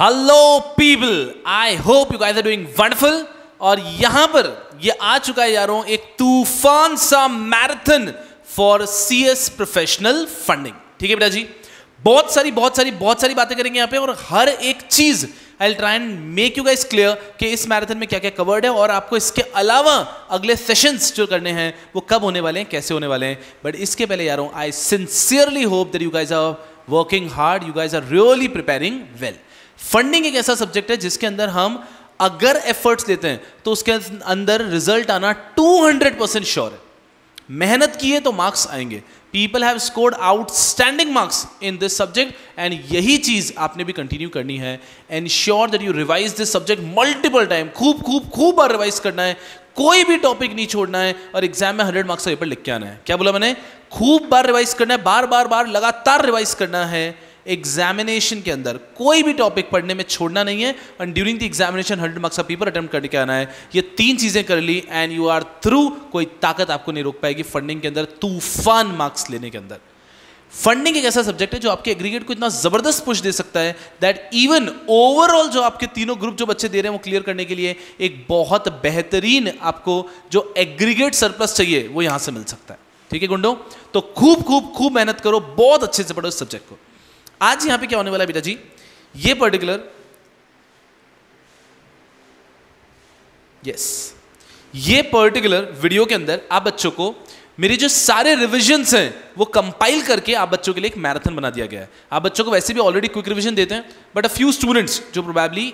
Hello people I hope you guys are doing wonderful और यहां पर ये आ चुका है यारों एक तूफान सा marathon for C S professional funding ठीक है बेटा जी बहुत सारी बहुत सारी बहुत सारी बातें करेंगे यहाँ पे और हर एक चीज I try and make you guys clear कि इस मैराथन में क्या क्या कवर्ड है और आपको इसके अलावा अगले सेशंस जो करने हैं वो कब होने वाले हैं कैसे होने वाले हैं बट इसके पहले यारों I sincerely hope that you guys are working hard you guys are really preparing well funding एक ऐसा सब्जेक्ट है जिसके अंदर हम अगर एफर्ट्स देते हैं तो उसके अंदर रिजल्ट आना 200 परसेंट श्योर है मेहनत की है तो मार्क्स आएंगे people have scored outstanding marks in this subject and यही चीज आपने भी कंटिन्यू करनी है ensure that you revise this subject multiple time खूब खूब खूब बार रिवाइज करना है कोई भी टॉपिक नहीं छोड़ना है और एग्जाम में हंड्रेड मार्क्स का पेपर लिख के आना है क्या बोला मैंने खूब बार रिवाइज करना है बार बार बार लगातार रिवाइज करना है एग्जामिनेशन के अंदर कोई भी टॉपिक पढ़ने में छोड़ना नहीं है and during the examination hundred marks का पेपर अटेम्प्ट करके आना है ये तीन चीज़ें कर ली एंड यू आर थ्रू कोई ताकत आपको नहीं रोक पाएगी फंडिंग के अंदर तूफान मार्क्स लेने के अंदर फंडिंग एक ऐसा सब्जेक्ट है जो आपके एग्रीगेट को इतना जबरदस्त पुश दे सकता है दैट इवन ओवरऑल जो आपके तीनों ग्रुप जो बच्चे दे रहे हैं वो क्लियर करने के लिए एक बहुत बेहतरीन आपको जो एग्रीगेट सरप्लस चाहिए वो यहां से मिल सकता है ठीक है गुंडो तो खूब खूब खूब मेहनत करो बहुत अच्छे से पढ़ो इस सब्जेक्ट को आज यहां पे क्या होने वाला है बेटा जी ये पर्टिकुलर यस ये पर्टिकुलर वीडियो के अंदर आप बच्चों को मेरे जो सारे रिविजन्स हैं वो कंपाइल करके आप बच्चों के लिए एक मैराथन बना दिया गया है आप बच्चों को वैसे भी ऑलरेडी क्विक रिविजन देते हैं बट अ फ्यू स्टूडेंट्स जो प्रोबेबली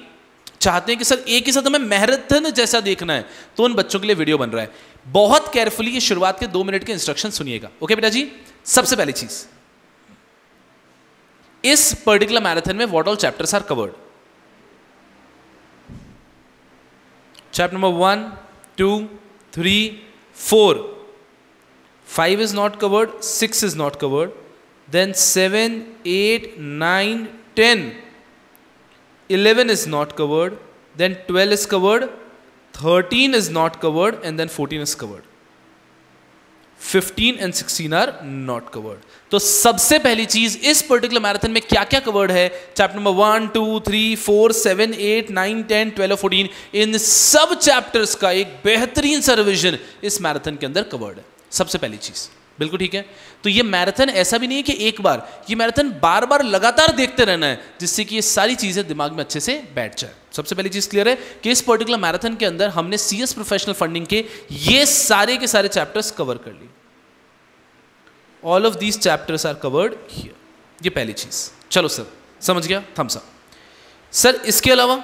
चाहते हैं कि सर एक ही साथ हमें मैराथन जैसा देखना है तो उन बच्चों के लिए वीडियो बन रहा है बहुत केयरफुली शुरुआत के दो मिनट के इंस्ट्रक्शन सुनिएगा ओके बेटा जी सबसे पहली चीज़ इस पर्टिकुलर मैराथन में what all chapters are covered chapter number one two three four five is not covered six is not covered then seven eight nine ten eleven is not covered then twelve is covered thirteen is not covered and then fourteen is covered 15 and 16 are not covered तो सबसे पहली चीज इस particular marathon में क्या क्या covered है chapter number one two three four seven eight nine ten twelve fourteen इन सब चैप्टर्स का एक बेहतरीन सा रिविजन इस मैराथन के अंदर कवर्ड है सबसे पहली चीज़ बिल्कुल ठीक है तो ये मैराथन ऐसा भी नहीं है कि एक बार ये मैराथन बार बार लगातार देखते रहना है जिससे कि ये सारी चीज़ें दिमाग में अच्छे से बैठ जाए सबसे पहली चीज़ क्लियर है कि इस पर्टिकुलर मैराथन के अंदर हमने सी एस प्रोफेशनल फंडिंग के ये सारे के सारे चैप्टर्स कवर कर लिए all of these chapters are covered here ये पहली चीज़ चलो सर समझ गया थम्स अप सर इसके अलावा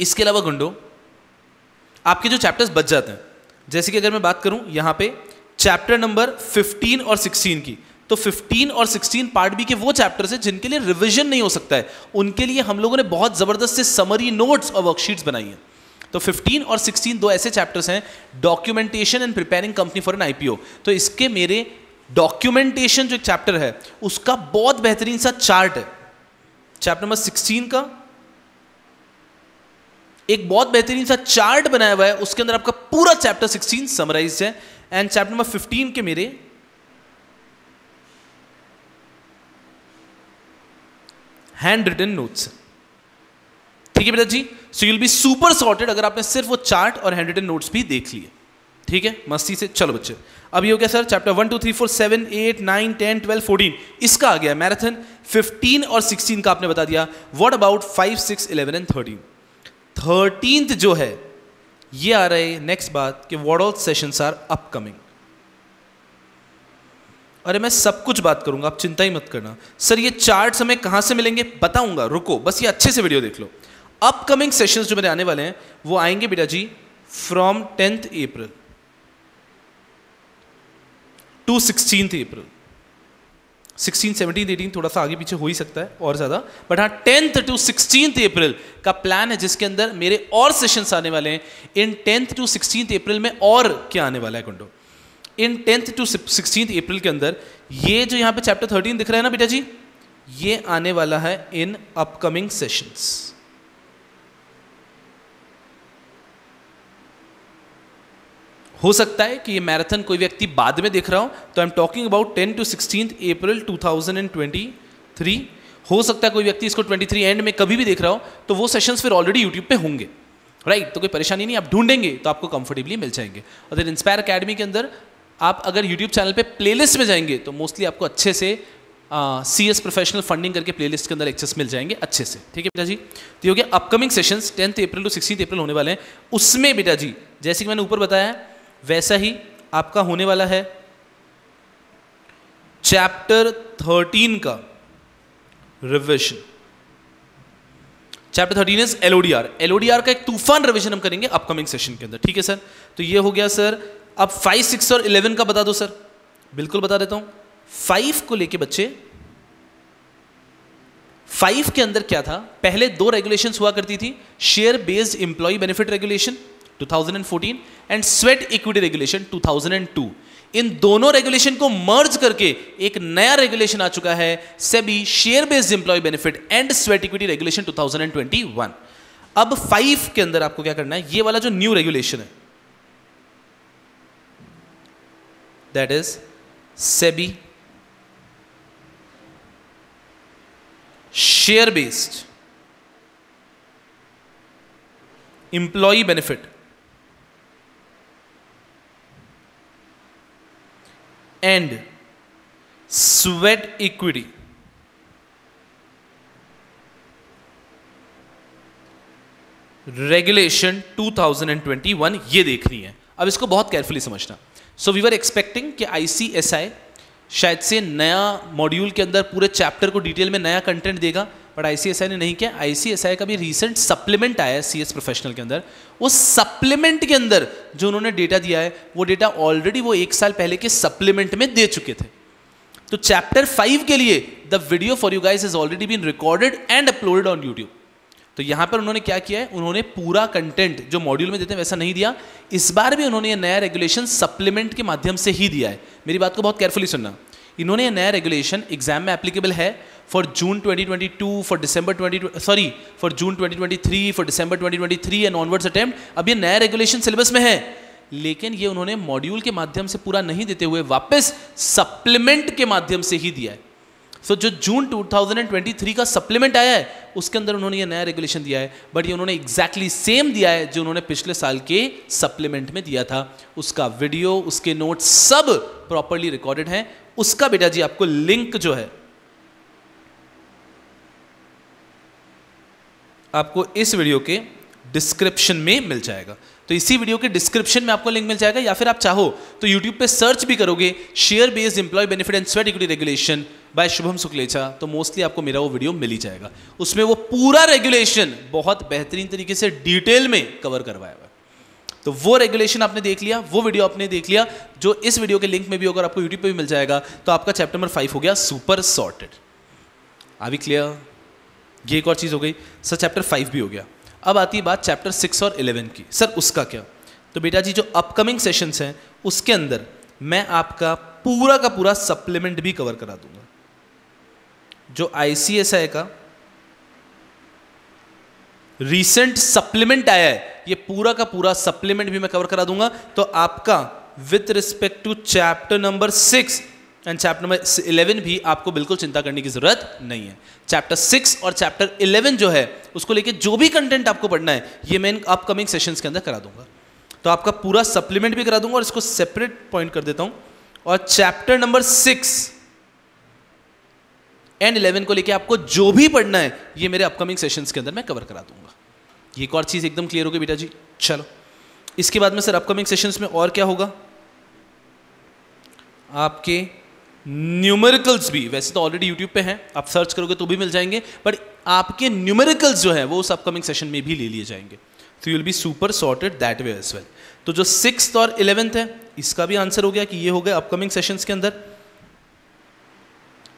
इसके अलावा गुंडो आपके जो चैप्टर्स बच जाते हैं जैसे कि अगर मैं बात करूं यहां पे चैप्टर नंबर 15 और 16 की तो 15 और 16 पार्ट बी के वो चैप्टर्स हैं जिनके लिए रिवीजन नहीं हो सकता है उनके लिए हम लोगों ने बहुत ज़बरदस्त से समरी नोट्स और वर्कशीट्स बनाई हैं तो 15 और 16 दो ऐसे चैप्टर्स हैं documentation and preparing company for an IPO तो इसके मेरे डॉक्यूमेंटेशन जो एक चैप्टर है उसका बहुत बेहतरीन सा चार्ट है चैप्टर नंबर 16 का एक बहुत बेहतरीन सा चार्ट बनाया हुआ है उसके अंदर आपका पूरा चैप्टर 16 समराइज है एंड चैप्टर नंबर फिफ्टीन के मेरे हैंड रिटन नोट्स ठीक है बेटा जी so you'll be super sorted अगर आपने सिर्फ वो चार्ट और हैंड रिटन नोट्स भी देख लिए ठीक है मस्ती से चलो बच्चे अब ये हो गया sir chapter one two three four seven eight nine ten twelve fourteen इसका आ गया मैराथन फिफ्टीन और सिक्सटीन का आपने बता दिया what about five six eleven and thirteen thirteen जो है ये आ है नेक्स्ट बात कि what all sessions are upcoming अरे मैं सब कुछ बात करूंगा आप चिंता ही मत करना सर ये चार्ट हमें कहाँ से मिलेंगे बताऊंगा रुको बस ये अच्छे से वीडियो देख लो अपकमिंग सेशंस जो मेरे आने वाले हैं वो आएंगे बेटा जी from tenth April to sixteen April sixteen seventeen eighteen थोड़ा सा आगे पीछे हो ही सकता है और ज़्यादा बट हाँ टेंथ टू सिक्सटीन अप्रैल का प्लान है जिसके अंदर मेरे और सेशंस आने वाले हैं in tenth to sixteen April में और क्या आने वाला है कुंडो in tenth to sixteen April के अंदर ये जो यहाँ पे चैप्टर थर्टीन दिख रहा है ना बेटा जी ये आने वाला है इन अपकमिंग सेशंस हो सकता है कि ये मैराथन कोई व्यक्ति बाद में देख रहा हो तो I am talking about ten to sixteen April two thousand and twenty three हो सकता है कोई व्यक्ति इसको ट्वेंटी थ्री एंड में कभी भी देख रहा हो तो वो सेशंस फिर ऑलरेडी यूट्यूब पे होंगे राइट right, तो कोई परेशानी नहीं आप ढूंढेंगे तो आपको कंफर्टेबली मिल जाएंगे और देन इंस्पायर अकेडमी के अंदर आप अगर यूट्यूब चैनल पे प्लेलिस्ट में जाएंगे तो मोस्टली आपको अच्छे से सी एस प्रोफेशनल फंडिंग करके प्लेलिस्ट के अंदर एक्सेस मिल जाएंगे अच्छे से ठीक है बेटा जी तो ये हो गया upcoming sessions tenth April to sixteen April होने वाले हैं उसमें बेटा जी जैसे कि मैंने ऊपर बताया वैसा ही आपका होने वाला है चैप्टर थर्टीन का revision chapter thirteen is LODR LODR का एक तूफान रिविजन हम करेंगे अपकमिंग सेशन के अंदर ठीक है सर तो ये हो गया सर अब फाइव सिक्स और इलेवन का बता दो सर बिल्कुल बता देता हूं फाइव को लेके बच्चे फाइव के अंदर क्या था पहले दो रेगुलेशंस हुआ करती थी share based employ benefit regulation 2014 and sweat equity regulation 2002 इन दोनों रेगुलेशन को मर्ज करके एक नया रेगुलेशन आ चुका है SEBI share based employ benefit and sweat equity regulation 2021 अब फाइव के अंदर आपको क्या करना है ये वाला जो न्यू रेगुलेशन है that is SEBI share based employee benefit and sweat equity regulation 2021 ये देखनी है अब इसको बहुत केयरफुली समझना सो वी आर एक्सपेक्टिंग कि आईसीएसआई शायद से नया मॉड्यूल के अंदर पूरे चैप्टर को डिटेल में नया कंटेंट देगा बट आईसीएसआई ने नहीं किया आईसीएसआई का भी रिसेंट सप्लीमेंट आया है सी प्रोफेशनल के अंदर उस सप्लीमेंट के अंदर जो उन्होंने डेटा दिया है वो डेटा ऑलरेडी वो एक साल पहले के सप्लीमेंट में दे चुके थे तो चैप्टर फाइव के लिए the video for you guys is already been recorded and uploaded on YouTube तो यहां पर उन्होंने क्या किया है उन्होंने पूरा कंटेंट जो मॉड्यूल में देते हैं वैसा नहीं दिया इस बार भी उन्होंने ये नया रेगुलेशन सप्लीमेंट के माध्यम से ही दिया है मेरी बात को बहुत केयरफुली सुनना इन्होंने नया रेगुलेशन एग्जाम में एप्लीकेबल है for June 2022 for December 20 sorry for June 2023 for December 2023 twenty and onwards attempt अब ये नया रेगुलेशन सिलेबस में है लेकिन ये उन्होंने मॉड्यूल के माध्यम से पूरा नहीं देते हुए वापस सप्लीमेंट के माध्यम से ही दिया है सो so, जो जून 2023 का सप्लीमेंट आया है उसके अंदर उन्होंने ये नया रेगुलेशन दिया है बट ये उन्होंने एग्जैक्टली exactly सेम दिया है जो उन्होंने पिछले साल के सप्लीमेंट में दिया था उसका वीडियो उसके नोट्स सब प्रॉपरली रिकॉर्डेड हैं उसका बेटा जी आपको लिंक जो है आपको इस वीडियो के डिस्क्रिप्शन में मिल जाएगा तो इसी वीडियो के डिस्क्रिप्शन में आपको लिंक मिल जाएगा या फिर आप चाहो तो यूट्यूब पे सर्च भी करोगे share based employ benefit and sweat equity regulation by Shubham Sukhlecha तो मोस्टली आपको मेरा वो वीडियो मिल ही जाएगा उसमें वो पूरा रेगुलेशन बहुत बेहतरीन तरीके से डिटेल में कवर करवाया हुआ है तो वो रेगुलेशन आपने देख लिया वो वीडियो आपने देख लिया जो इस वीडियो के लिंक में भी होगा आपको यूट्यूब पर भी मिल जाएगा तो आपका चैप्टर नंबर फाइव हो गया सुपर सॉर्टेड अभी क्लियर ये एक और चीज़ हो गई सर चैप्टर फाइव भी हो गया अब आती है बात चैप्टर सिक्स और इलेवन की सर उसका क्या तो बेटा जी जो अपकमिंग सेशंस हैं उसके अंदर मैं आपका पूरा का पूरा सप्लीमेंट भी कवर करा दूंगा जो आई का रिसेंट सप्लीमेंट आया है ये पूरा का पूरा सप्लीमेंट भी मैं कवर करा दूंगा तो आपका with respect to chapter number six and chapter number eleven भी आपको बिल्कुल चिंता करने की ज़रूरत नहीं है चैप्टर सिक्स और चैप्टर इलेवन जो है उसको लेके जो भी कंटेंट आपको पढ़ना है ये मैं अपकमिंग सेशंस के अंदर करा दूंगा तो आपका पूरा सप्लीमेंट भी करा दूंगा और इसको सेपरेट पॉइंट कर देता हूँ और chapter number six and eleven को लेके आपको जो भी पढ़ना है ये मेरे अपकमिंग सेशंस के अंदर मैं कवर करा दूंगा ये एक और चीज़ एकदम क्लियर होगी बेटा जी चलो इसके बाद में सर अपकमिंग सेशंस में और क्या होगा आपके न्यूमेरिकल्स भी वैसे तो ऑलरेडी यूट्यूब पे हैं आप सर्च करोगे तो भी मिल जाएंगे बट आपके न्यूमेरिकल्स जो है वो उस अपकमिंग सेशन में भी ले लिए जाएंगे तो you will be super sorted that way as well तो जो सिक्स और इलेवेंथ है इसका भी आंसर हो गया कि ये हो गया अपकमिंग सेशंस के अंदर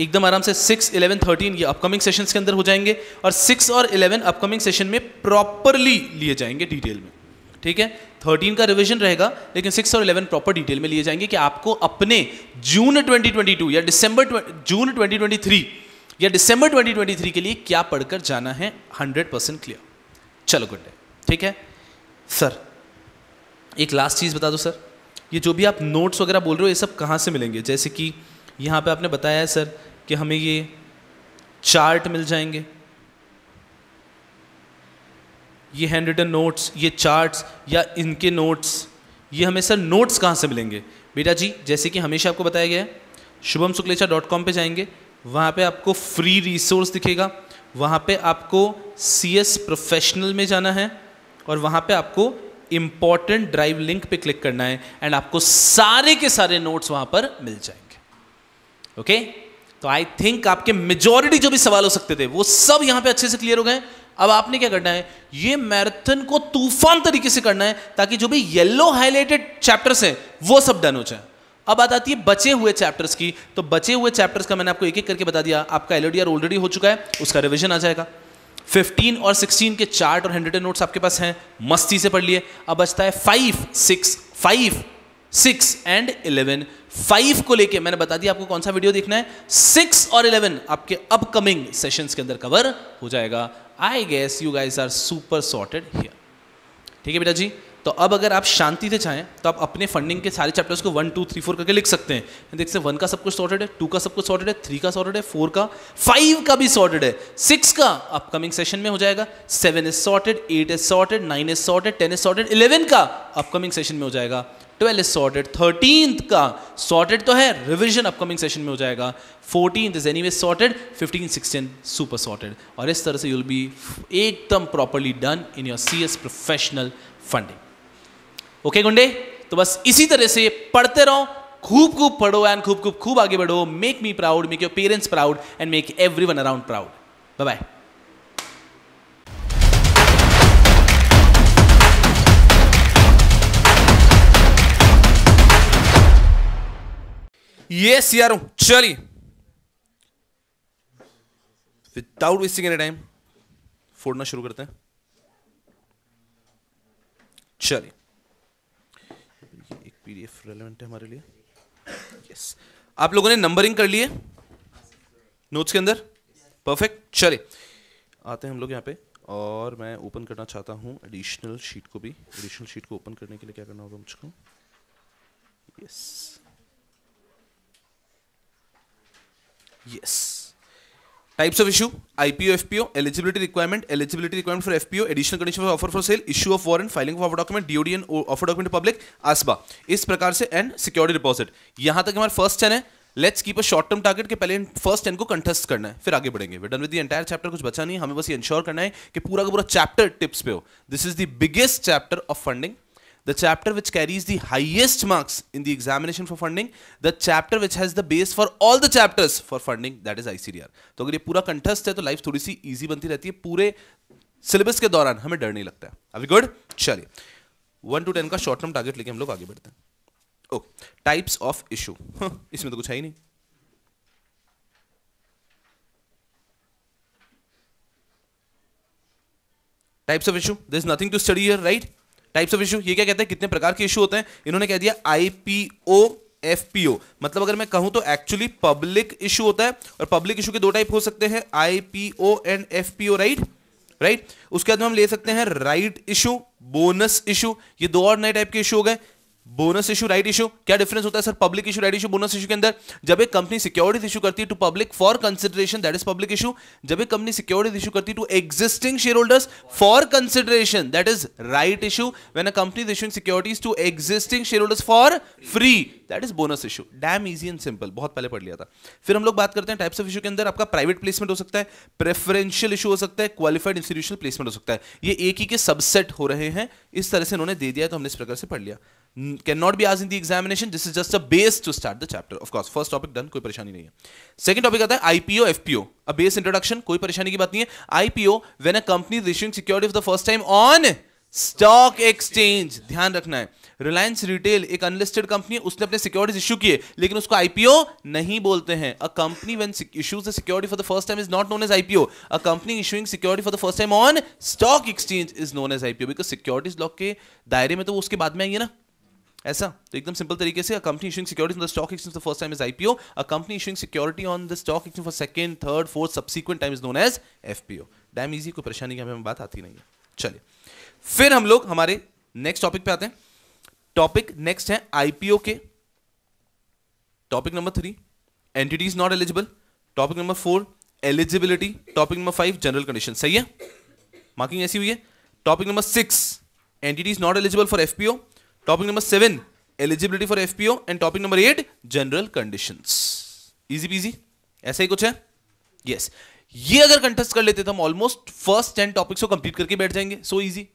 एकदम आराम से सिक्स इलेवन थर्टीन ये अपकमिंग सेशन के अंदर हो जाएंगे और सिक्स और इलेवन अपकमिंग सेशन में प्रॉपरली लिए जाएंगे डिटेल में ठीक है थर्टीन का रिविजन रहेगा लेकिन सिक्स और इलेवन प्रॉपर डिटेल में लिए जाएंगे कि आपको अपने जून टू या डिसंबर जून थ्री या ट्वेंटी थ्री के लिए क्या पढ़कर जाना है हंड्रेड परसेंट क्लियर चलो गुड डे ठीक है सर एक लास्ट चीज़ बता दो सर ये जो भी आप नोट्स वगैरह बोल रहे हो ये सब कहाँ से मिलेंगे जैसे कि यहाँ पे आपने बताया है सर कि हमें ये चार्ट मिल जाएंगे ये हैंड रिटन नोट्स ये चार्ट्स या इनके नोट्स ये हमें सर नोट्स कहाँ से मिलेंगे बेटा जी जैसे कि हमेशा आपको बताया गया है शुभम शुक्लेचा डॉट कॉम पर जाएंगे वहाँ पे आपको फ्री रिसोर्स दिखेगा वहाँ पे आपको सी एस प्रोफेशनल में जाना है और वहाँ पे आपको इम्पॉर्टेंट ड्राइव लिंक पे क्लिक करना है एंड आपको सारे के सारे नोट्स वहाँ पर मिल जाएंगे ओके तो आई थिंक आपके मेजोरिटी जो भी सवाल हो सकते थे वो सब यहां पे अच्छे से क्लियर हो गए अब आपने क्या करना है ये मैराथन को तूफान तरीके से करना है ताकि जो भी येलो हाईलाइटेड चैप्टर्स हैं वो सब डन हो जाए अब बात आती है बचे हुए चैप्टर्स की तो बचे हुए चैप्टर्स का मैंने आपको एक एक करके बता दिया आपका एल ऑलरेडी हो चुका है उसका रिविजन आ जाएगा 15 और 16 के चार्ट और हंड्रेड नोट्स आपके पास हैं मस्ती से पढ़ लिए अब बचता है 5, 6, 5, सिक्स एंड इलेवन फाइव को लेके मैंने बता दिया आपको कौन सा वीडियो देखना है सिक्स और इलेवन आपके अपकमिंग सेशंस के अंदर कवर हो जाएगा I guess you guys are super sorted here ठीक है बेटा जी तो अब अगर आप शांति से चाहें तो आप अपने फंडिंग के सारे चैप्टर्स को वन टू थ्री फोर करके लिख सकते हैं देख सकते वन का सब कुछ सॉर्टेड है टू का सब कुछ सॉर्टेड है थ्री का सॉर्टेड है फोर का फाइव का भी सॉर्टेड है सिक्स का अपकमिंग सेशन में हो जाएगा seven is sorted eight is sorted nine is sorted ten is sorted eleven का अपकमिंग सेशन में हो जाएगा ट्वेल्थ इज सॉर्टेड थर्टीन का सॉर्टेड तो है रिविजन अपकमिंग सेशन में हो जाएगा fourteen is anyway sorted fifteen sixteen super sorted और इस तरह से यूल बी एकदम properly done in your C S professional funding okay गुंडे तो बस इसी तरह से पढ़ते रहो खूब खूब पढ़ो एंड खूब खूब खूब आगे बढ़ो make me proud make your parents proud and make everyone around proud bye bye ये सिया चलिए विदाउट वेस्टिंग एनी टाइम फोड़ना शुरू करते हैं चलिए एक पीडीएफ रेलेवेंट है हमारे लिए यस आप लोगों ने नंबरिंग कर लिए नोट्स के अंदर परफेक्ट चलिए आते हैं हम लोग यहाँ पे और मैं ओपन करना चाहता हूँ एडिशनल शीट को भी एडिशनल शीट को ओपन करने के लिए क्या करना होगा मुझको yes yes. yes types of issue ipo fpo eligibility requirement eligibility requirement for fpo additional condition for offer for sale issue of warrant filing of offer document dod and offer document to public asba इस प्रकार से and security deposit यहां तक हमारा first ten है let's keep a short term target के पहले first ten को कंटेस्ट करना है फिर आगे बढ़ेंगे done with the entire chapter कुछ बचा नहीं हमें बस ये इंश्योर करना है कि पूरा का पूरा चैप्टर टिप्स पे हो this is the biggest chapter of funding the chapter which carries the highest marks in the examination for funding the chapter which has the base for all the chapters for funding that is icdr तो अगर ये पूरा कंठस्थ है तो life थोड़ी सी easy बनती रहती है पूरे सिलेबस के दौरान हमें डर नहीं लगता है अभी गुड चलिए वन टू टेन का शॉर्ट टर्म टारगेट लेके हम लोग आगे बढ़ते हैं okay types of issue isme to kuch hai hi nahi types of issue there is nothing to study here right types of issue ये क्या कहते हैं कितने प्रकार के इशू होते हैं इन्होंने कह दिया आईपीओ एफपीओ मतलब अगर मैं कहूं तो एक्चुअली पब्लिक इशू होता है और पब्लिक इशू के दो टाइप हो सकते हैं IPO and FPO right right उसके बाद में हम ले सकते हैं राइट इशू बोनस इशू ये दो और नए टाइप के इशू हो गए बोनस इशू राइट इशू क्या डिफरेंस होता है sir public issue right issue bonus issue के अंदर जब एक कंपनी सिक्योरिटी इशू करती है to public for consideration that is public issue जब एक कंपनी सिक्योरिटी इशू करती है to existing share shareholders for consideration that is right issue when a company is securities to existing share shareholders for free that is bonus issue damn easy and simple बहुत पहले पढ़ लिया था फिर हम लोग बात करते हैं टाइप्स ऑफ इशू के अंदर आपका प्राइवेट प्लेसमेंट हो सकता है प्रेफरेंशियल इशू हो सकता है क्वालिफाइड इंस्टीट्यूशनल प्लेसमेंट हो सकता है ये एक ही के सबसेट हो रहे हैं इस तरह से उन्होंने दे दिया तो हमने इस प्रकार से पढ़ लिया cannot be asked in the examination this is just a base to start the chapter of course first topic done कोई परेशानी नहीं है second टॉपिक आता है IPO FPO a base introduction कोई परेशानी की बात नहीं है IPO when a company is issuing securities for the first time on stock exchange ध्यान रखना है रिलायंस रिटेल एक अनलिस्टेड कंपनी है उसने अपने सिक्योरिटीज इशू किए लेकिन उसको आईपीओ नहीं बोलते हैं a company when issues the security for the first time is not known as IPO a company issuing security for the first time on stock exchange is known as IPO because securities lock के दायरे में तो उसके बाद में आई है ना ऐसा तो एकदम सिंपल तरीके से company issuing security on the stock exchange the first time is IPO a company issuing security on the stock exchange for second third fourth subsequent time is known as FPO damn easy कोई परेशानी की हमें बात आती नहीं है चलिए फिर हम लोग हमारे नेक्स्ट टॉपिक पे आते हैं टॉपिक नेक्स्ट है आईपीओ के topic number three entity is not eligible topic number four eligibility topic number five general condition सही है मार्किंग ऐसी हुई है topic number six entity is not eligible for FPO topic number seven eligibility for FPO and topic number eight general condition easy peasy ऐसा ही कुछ है yes yes. ये अगर कंटेस्ट कर लेते तो हम ऑलमोस्ट फर्स्ट टेन टॉपिक्स को कंप्लीट करके बैठ जाएंगे सो इजी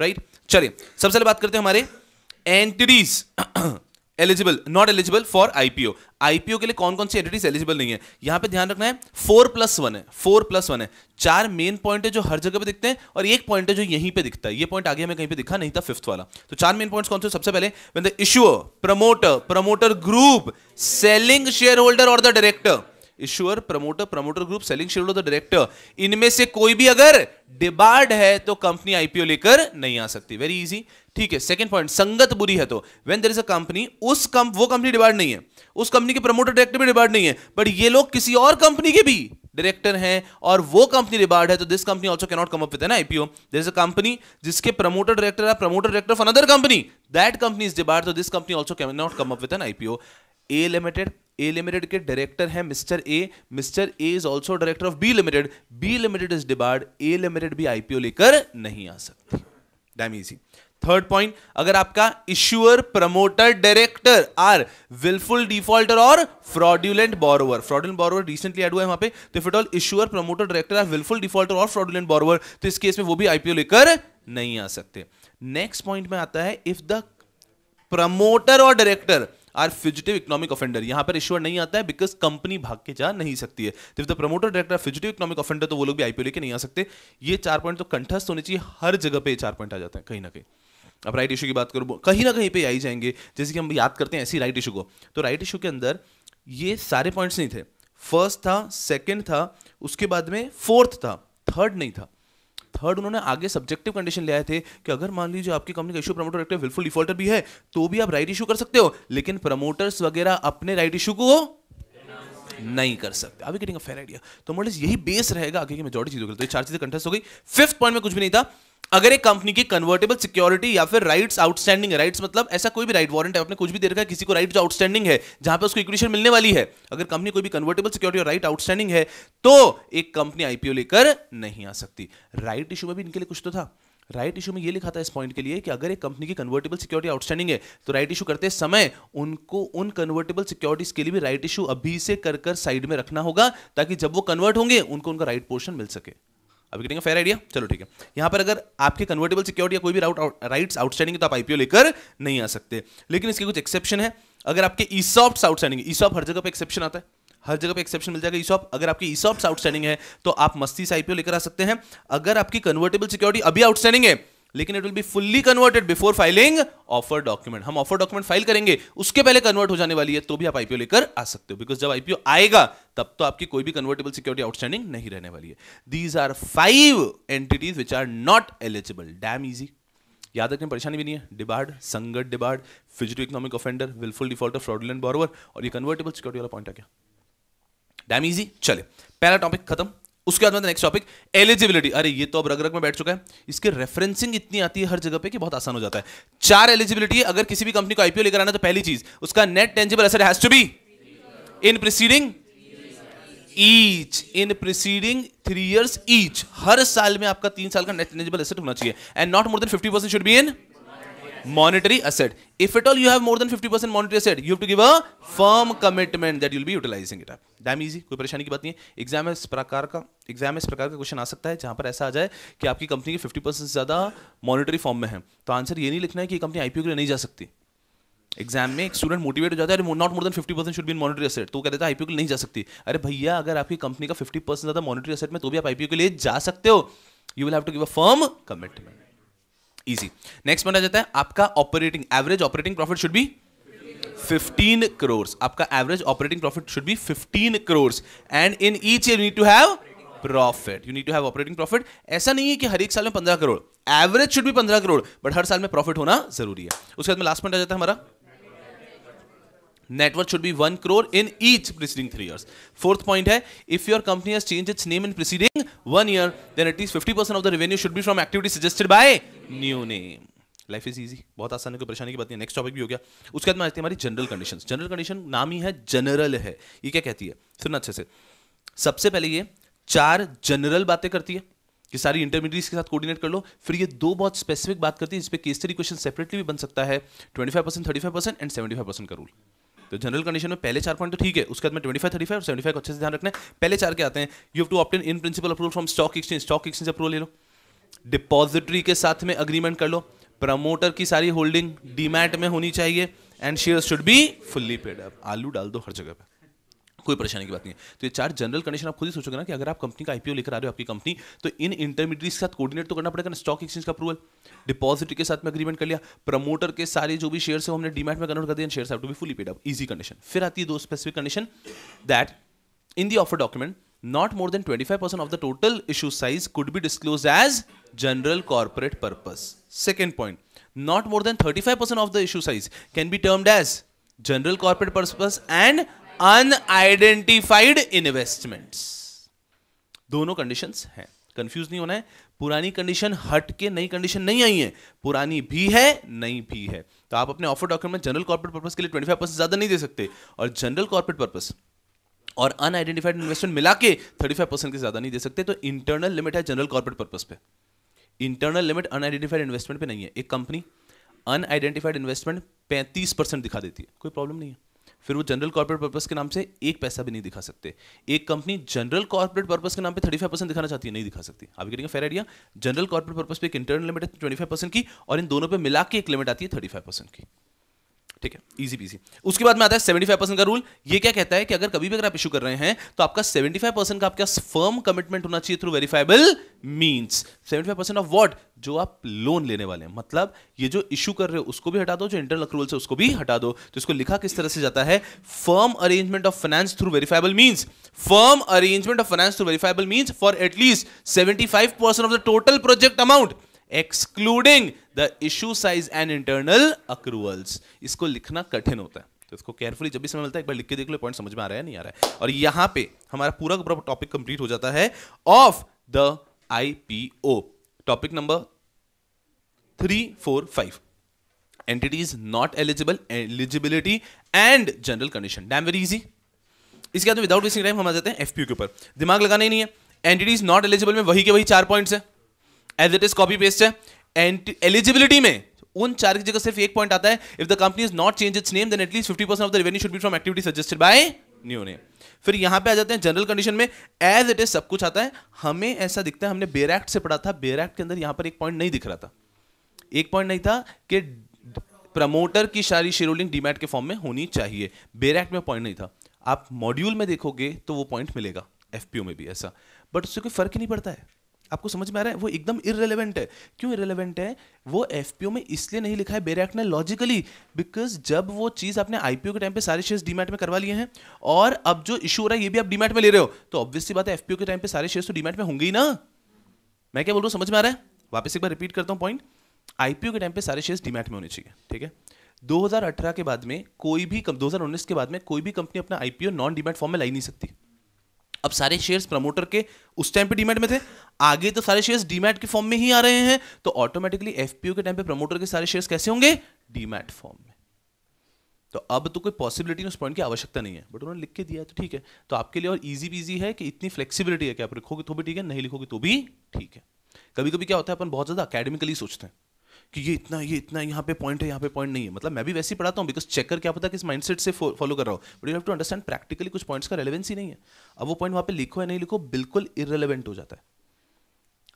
राइट चलिए सबसे पहले बात करते हैं हमारे entities eligible not eligible for IPO IPO के लिए कौन कौन सी एंटिटीज एलिजिबल नहीं है यहां पे ध्यान रखना है फोर प्लस वन है फोर प्लस वन है चार मेन पॉइंट है जो हर जगह पे दिखते हैं और एक पॉइंट है जो यहीं पे दिखता है ये पॉइंट आगे हमें कहीं पे दिखा नहीं था फिफ्थ वाला तो चार मेन पॉइंट्स कौन से सबसे पहले when the promoter promoter group selling share holder और the director issuer promoter promoter group selling share shareholder director इनमें से कोई भी अगर डिबार्ड है तो कंपनी आईपीओ लेकर नहीं आ सकती वेरी इजी ठीक है सेकंड पॉइंट संगत बुरी है तो when there is a company उस कम, वो कंपनी डिबार्ड नहीं है उस कंपनी के प्रमोटर डायरेक्टर भी डिबार्ड नहीं है बट ये लोग किसी और कंपनी के भी डायरेक्टर हैं और वो कंपनी रिबार्ड है तो this company can cannot come up with an IPO there is a company जिसके प्रमोटर डायरेक्टर है promoter director of another company that company is debarred तो this company also cannot come up with an IPO A limited A limited के director हैं mister A mister A is also director of B limited B limited is debarred A limited भी IPO लेकर नहीं आ सकती dam easy third point अगर आपका issuer promoter director are wilful defaulter और fraudulent borrower fraudulent borrower recently add हुआ है वहां पे तो if it all issuer promoter director are wilful defaulter और फ्रॉडुलेंट बोरोवर तो इस केस में वो भी आईपीओ लेकर नहीं आ सकते नेक्स्ट पॉइंट में आता है इफ द प्रमोटर और director are fugitive economic offender यहां पर इश्योर नहीं आता है बिकॉज कंपनी भाग के जा नहीं सकती है तो if the promoter director fugitive economic offender तो वो लोग भी आईपीओ लेके नहीं आ सकते ये चार पॉइंट तो कंठस्थ होने चाहिए हर जगह पे चार पॉइंट आ जाते हैं कहीं ना कहीं अब राइट इशू की बात करो कहीं ना कहीं पे आई जाएंगे जैसे कि हम याद करते हैं ऐसी राइट इशू को तो राइट इशू के अंदर ये सारे पॉइंट्स नहीं थे फर्स्ट था सेकेंड था उसके बाद में फोर्थ था थर्ड नहीं था थर्ड उन्होंने आगे सब्जेक्टिव कंडीशन ले आए थे कि अगर मान लीजिए आपकी कंपनी का issue promoter active wilful defaulter भी है तो भी आप राइट इशू कर सकते हो लेकिन प्रमोटर्स वगैरह अपने राइट इशू को नहीं कर सकते अभी कटिंग फेर आइडिया तो मोटे यही बेस रहेगा आगे की मेजोरिटी चीजों के लिए तो चार चीजें कंटेस्ट हो गई फिफ्थ पॉइंट में कुछ भी नहीं था अगर एक कंपनी की कन्वर्टेबल सिक्योरिटी या फिर राइट्स आउटस्टैंडिंग है राइट्स मतलब ऐसा कोई भी राइट वारंट है आपने कुछ भी दे रखा है किसी को राइट जो आउटस्टैंडिंग है जहां पे उसको इक्विशन मिलने वाली है अगर कंपनी कोई भी कन्वर्टेबल सिक्योरिटी और राइट आउटस्टैंडिंग है तो एक कंपनी आईपीओ लेकर नहीं आ सकती राइट इशू में भी इनके लिए कुछ तो था राइट इशू में यह लिखा था इस पॉइंट के लिए कि अगर एक कंपनी की कन्वर्टेबल सिक्योरिटी आउटस्टैंडिंग है तो राइट इशू करते समय उनको उन कन्वर्टेबल सिक्योरिटीज के लिए भी राइट इशू अभी से कर कर साइड में रखना होगा ताकि जब वो कन्वर्ट होंगे उनको उनका राइट पोर्शन मिल सके अभी गेटिंग फेयर आइडिया चलो ठीक है यहाँ पर अगर आपके कन्वर्टेबल सिक्योरिटी या कोई भी राउट राइट्स आउटस्टैंडिंग तो आप आईपीओ लेकर नहीं आ सकते लेकिन इसके कुछ एक्सेप्शन है अगर आपके ईसॉप्स आउटस्टैंडिंग ईसॉप हर जगह पर एक्सेप्शन आता है हर जगह पे एक्सेप्शन मिल जाएगा ईसॉप अगर आपकी ईसॉप्स आउटस्टैंडिंग है तो आप मस्ती से आईपीओ लेकर आ सकते हैं अगर आपकी कन्वर्टेबल सिक्योरिटी अभी आउटस्टैंडिंग है लेकिन it will be fully converted before filing offer document हम ऑफर डॉक्यूमेंट फाइल करेंगे उसके पहले कन्वर्ट हो जाने वाली है तो भी आप आईपीओ लेकर आ सकते हो बिकॉज जब आईपीओ आएगा तब तो आपकी कोई भी कन्वर्टेबल सिक्योरिटी आउटस्टैंडिंग नहीं रहने वाली है these are five entities which are not eligible damn easy याद रखने परेशानी भी नहीं है डिबार्ड संगठ debarred fugitive economic offender wilful defaulter fraudulent borrower और ये कन्वर्टेबल सिक्योरिटी वाला पॉइंट आ गया डैम इजी चले पहला टॉपिक खत्म उसके बाद नेक्स्ट टॉपिक एलिजिबिलिटी अरे ये तो अब रग रग में बैठ चुका है इसके रेफरेंसिंग इतनी आती है हर जगह पे कि बहुत आसान हो जाता है चार एलिजिबिलिटी अगर किसी भी कंपनी को आईपीओ लेकर आना तो पहली चीज उसका नेट टेंजिबल असर has to be in preceding each in preceding three years each हर साल में आपका तीन साल का नेट टेंजिबल एसेट होना चाहिए and not more than fifty percent should be in monetary asset if at all you have more than fifty percent monetary asset you to give a firm commitment that you'll be utilising it damn easy कोई परेशानी की बात नहीं है exam इस प्रकार का exam इस प्रकार का क्वेश्चन आ सकता है जहां पर ऐसा आ जाए कि आपकी कंपनी के फिफ्टी परसेंट ज्यादा मॉनिटरी फॉर्म में है तो आंसर ये नहीं लिखना है कि कंपनी आईपीओ के लिए नहीं जा सकती एग्जाम में एक स्टूडेंट मोटिवेट हो जाता है not more than fifty percent should be monetary asset तो कहता है आईपीओ तो के लिए नहीं जा सकती अरे भैया अगर आपकी कंपनी का फिफ्टी परसेंट ज्यादा मॉनिटरी असेट में तो भी आप आईपीओ के लिए जा सकते हो you will have to give a firm commitment easy next बना जाता है आपका operating average operating profit should be 15 crores आपका average operating profit should be 15 crores and in each you need to have profit you need to have operating profit ऐसा नहीं है कि हर एक साल में 15 करोड़ एवरेज शुड भी 15 करोड़ बट हर साल में प्रॉफिट होना जरूरी है उसके बाद में लास्ट पॉइंट आ जाता है हमारा network should be one crore in each preceding three years fourth point है if your company has change its name in preceding one year then at least fifty percent of the revenue should be from activity suggested by new name life is easy बहुत आसान है कोई परेशानी की बात नहीं next topic भी हो गया उसके बाद में आती है हमारी जनरल कंडीशन जनरल कंडीशन नाम ही है जनरल है ये क्या कहती है सुनना अच्छे से सबसे पहले ये चार जनरल बातें करती है कि सारी इंटरमीडिएट्स के साथ कोऑर्डिनेट कर लो फिर ये दो बहुत स्पेसिफिक बात करती है जिसपे केस स्टडी क्वेश्चन सेपरेटली भी बन सकता है 25 percent thirty five percent and seventy five percent का रूल तो जनरल कंडीशन में पहले चार पॉइंट तो ठीक है उसके बाद में twenty five thirty five seventy five अच्छे से ध्यान रखना है पहले चार के आते हैं you have to obtain in principle approval from stock exchange stock exchange approval ले लो डिपॉजिटरी के साथ में अग्रीमेंट कर लो प्रमोटर की सारी होल्डिंग डीमैट में होनी चाहिए and share should be fully paid up आलू डाल दो हर जगह पर कोई परेशानी की बात नहीं है तो ये चार जनरल कंडीशन आप खुद ही सोचोगे ना कि अगर आप कंपनी का आईपीओ लेकर आ रहे हो आपकी कंपनी तो इन इंटरमीडिएट के साथ कोऑर्डिनेट तो करना पड़ेगा ना स्टॉक एक्सचेंज का अप्रूवल डिपॉजिट के साथ में अग्रीमेंट कर लिया प्रमोटर के सारे जो भी शेयर्स है हमने डीमैट में कन्वर्ट कर दिया share to be fully paid up easy condition फिर आती है दो specific condition that in the offer document not more than twenty five percent of the total issue size could be disclose as general corporate purpose second point not more than thirty five percent of the issue size can be termed as general corporate purpose and unidentified investments दोनों conditions हैं confuse नहीं होना है पुरानी condition हट के नई condition नहीं आई है पुरानी भी है नई भी है तो आप अपने offer document general corporate purpose के लिए ट्वेंटी फाइव परसेंट ज्यादा नहीं दे सकते और जनरल कॉर्पोरेट पर्पस और अनआइडेंटिफाइड इन्वेस्टमेंट मिला के थर्टी फाइव परसेंट के ज्यादा नहीं दे सकते तो इंटरनल लिमिट है जनरल कॉर्पोरेट पर्पस पे इंटरनल लिमिट अनआइडेंटिफाइड इन्वेस्टमेंट पे नहीं है एक कंपनी अनआइडेंटिफाइड इन्वेस्टमेंट पैंतीस परसेंट दिखा देती है कोई प्रॉब्लम नहीं है फिर वो जनरल कॉर्पोरेट पर्पस के नाम से एक पैसा भी नहीं दिखा सकते एक कंपनी जनरल कॉर्पोरेट पर्पस के नाम पे थर्टी फाइव परसेंट दिखाना चाहती है नहीं दिखा सकती आप कहेंगे फेर आइडिया जनरल कॉर्पोरेट पर्पस पे एक इंटरनल लिमिट है ट्वेंटी फाइव परसेंट की और इन दोनों पे मिला के एक लिमिट आती है थर्टी फाइव परसेंट की ठीक है इजी पीजी उसके बाद में आता है सेवेंटी फाइव परसेंट का रूल ये क्या कहता है कि अगर कभी भी अगर आप इशू कर रहे हैं तो आपका सेवेंटी फाइव परसेंट का आपका फर्म कमिटमेंट होना चाहिए through verifiable means seventy five percent of what जो आप लोन लेने वाले हैं मतलब ये जो इशू कर रहे हो उसको भी हटा दो जो इंटरनल अक्रूवल है उसको भी हटा दो तो इसको लिखा किस तरह से जाता है firm arrangement of finance through verifiable means firm arrangement of finance through verifiable means for at least seventy five percent of the total project amount excluding the issue size and internal accruals इसको लिखना कठिन होता है तो इसको carefully जब भी समय मिलता है एक बार लिख के देख लो पॉइंट समझ में आ रहा है नहीं आ रहा है और यहां पे हमारा पूरा पूरा टॉपिक कंप्लीट हो जाता है of the IPO topic number three four five entities not eligible eligibility and general condition damn very easy इसके बाद विदाउट वेस्टिंग टाइम हम आ जाते हैं एफपीओ के ऊपर दिमाग लगाना ही नहीं है एंटिटीज नॉट एलिजिबल में वही के वही चार पॉइंट्स है as it is copy paste है एंड एलिजिबिलिटी में उन चार की जगह सिर्फ एक पॉइंट आता है if the company is not change its name then at least fifty percent of the revenue should be from activity suggested by new name फिर यहां पे आ जाते हैं जनरल कंडीशन में एज इट इज सब कुछ आता है हमें ऐसा दिखता है हमने बेर एक्ट से पढ़ा था बेर एक्ट के अंदर यहां पर एक पॉइंट नहीं दिख रहा था एक पॉइंट नहीं था कि प्रमोटर की सारी शेयर होल्डिंग डीमैट के फॉर्म में होनी चाहिए बेर एक्ट में पॉइंट नहीं था आप मॉड्यूल में देखोगे तो वो पॉइंट मिलेगा एफ में भी ऐसा बट उससे कोई फर्क ही नहीं पड़ता है आपको समझ में आ रहा है वो एकदम इरेलीवेंट है क्यों इरेलीवेंट है वो एफ में इसलिए नहीं लिखा है बेरेक्ट ने लॉजिकली बिकॉज जब वो चीज़ आपने आई के टाइम पे सारे शेयर्स डीमैट में करवा लिए हैं और अब जो इशू हो रहा है ये भी आप डीमैट में ले रहे हो तो ऑब्वियसली बात है एफ के टाइम पे सारे शेयर्स तो डीमैट में होंगे ही ना मैं क्या बोल रहा हूँ समझ में आ रहा है वापस एक बार रिपीट करता हूँ पॉइंट आईपीओ के टाइम पे सारे शेयर्स डीमैट में होने चाहिए ठीक है 2018 के बाद में कोई भी 2019 के बाद में कोई भी कंपनी अपना आईपीओ नॉन डीमैट फॉर्म में लाई नहीं सकती अब सारे शेयर्स प्रमोटर के उस टाइम पे डीमैट में थे आगे तो सारे शेयर्स डीमैट के फॉर्म में ही आ रहे हैं तो ऑटोमेटिकली एफपीओ के टाइम पे प्रमोटर के सारे शेयर्स कैसे होंगे डीमैट फॉर्म में तो अब तो कोई पॉसिबिलिटी उस पॉइंट की आवश्यकता नहीं है बट उन्होंने लिख के दिया तो ठीक है तो आपके लिए और इजी बीजी है कि इतनी फ्लेक्सिबिलिटी है कि आप लिखोगे तो भी ठीक है नहीं लिखोगे तो भी ठीक है कभी कभी क्या होता है अपन बहुत ज़्यादा अकेडमिकली सोचते हैं कि ये इतना ये इतना यहाँ पे पॉइंट है यहाँ पे पॉइंट नहीं है मतलब मैं भी वैसे ही पढ़ाता हूँ बिकॉज चेक क्या पता किस माइंडसेट से फॉलो कर रहा हूँ but you have to understand practically कुछ पॉइंट्स का रेलेवेंस ही नहीं है अब वो पॉइंट वहाँ पे लिखो या नहीं लिखो बिल्कुल इरेलीवेंट हो जाता है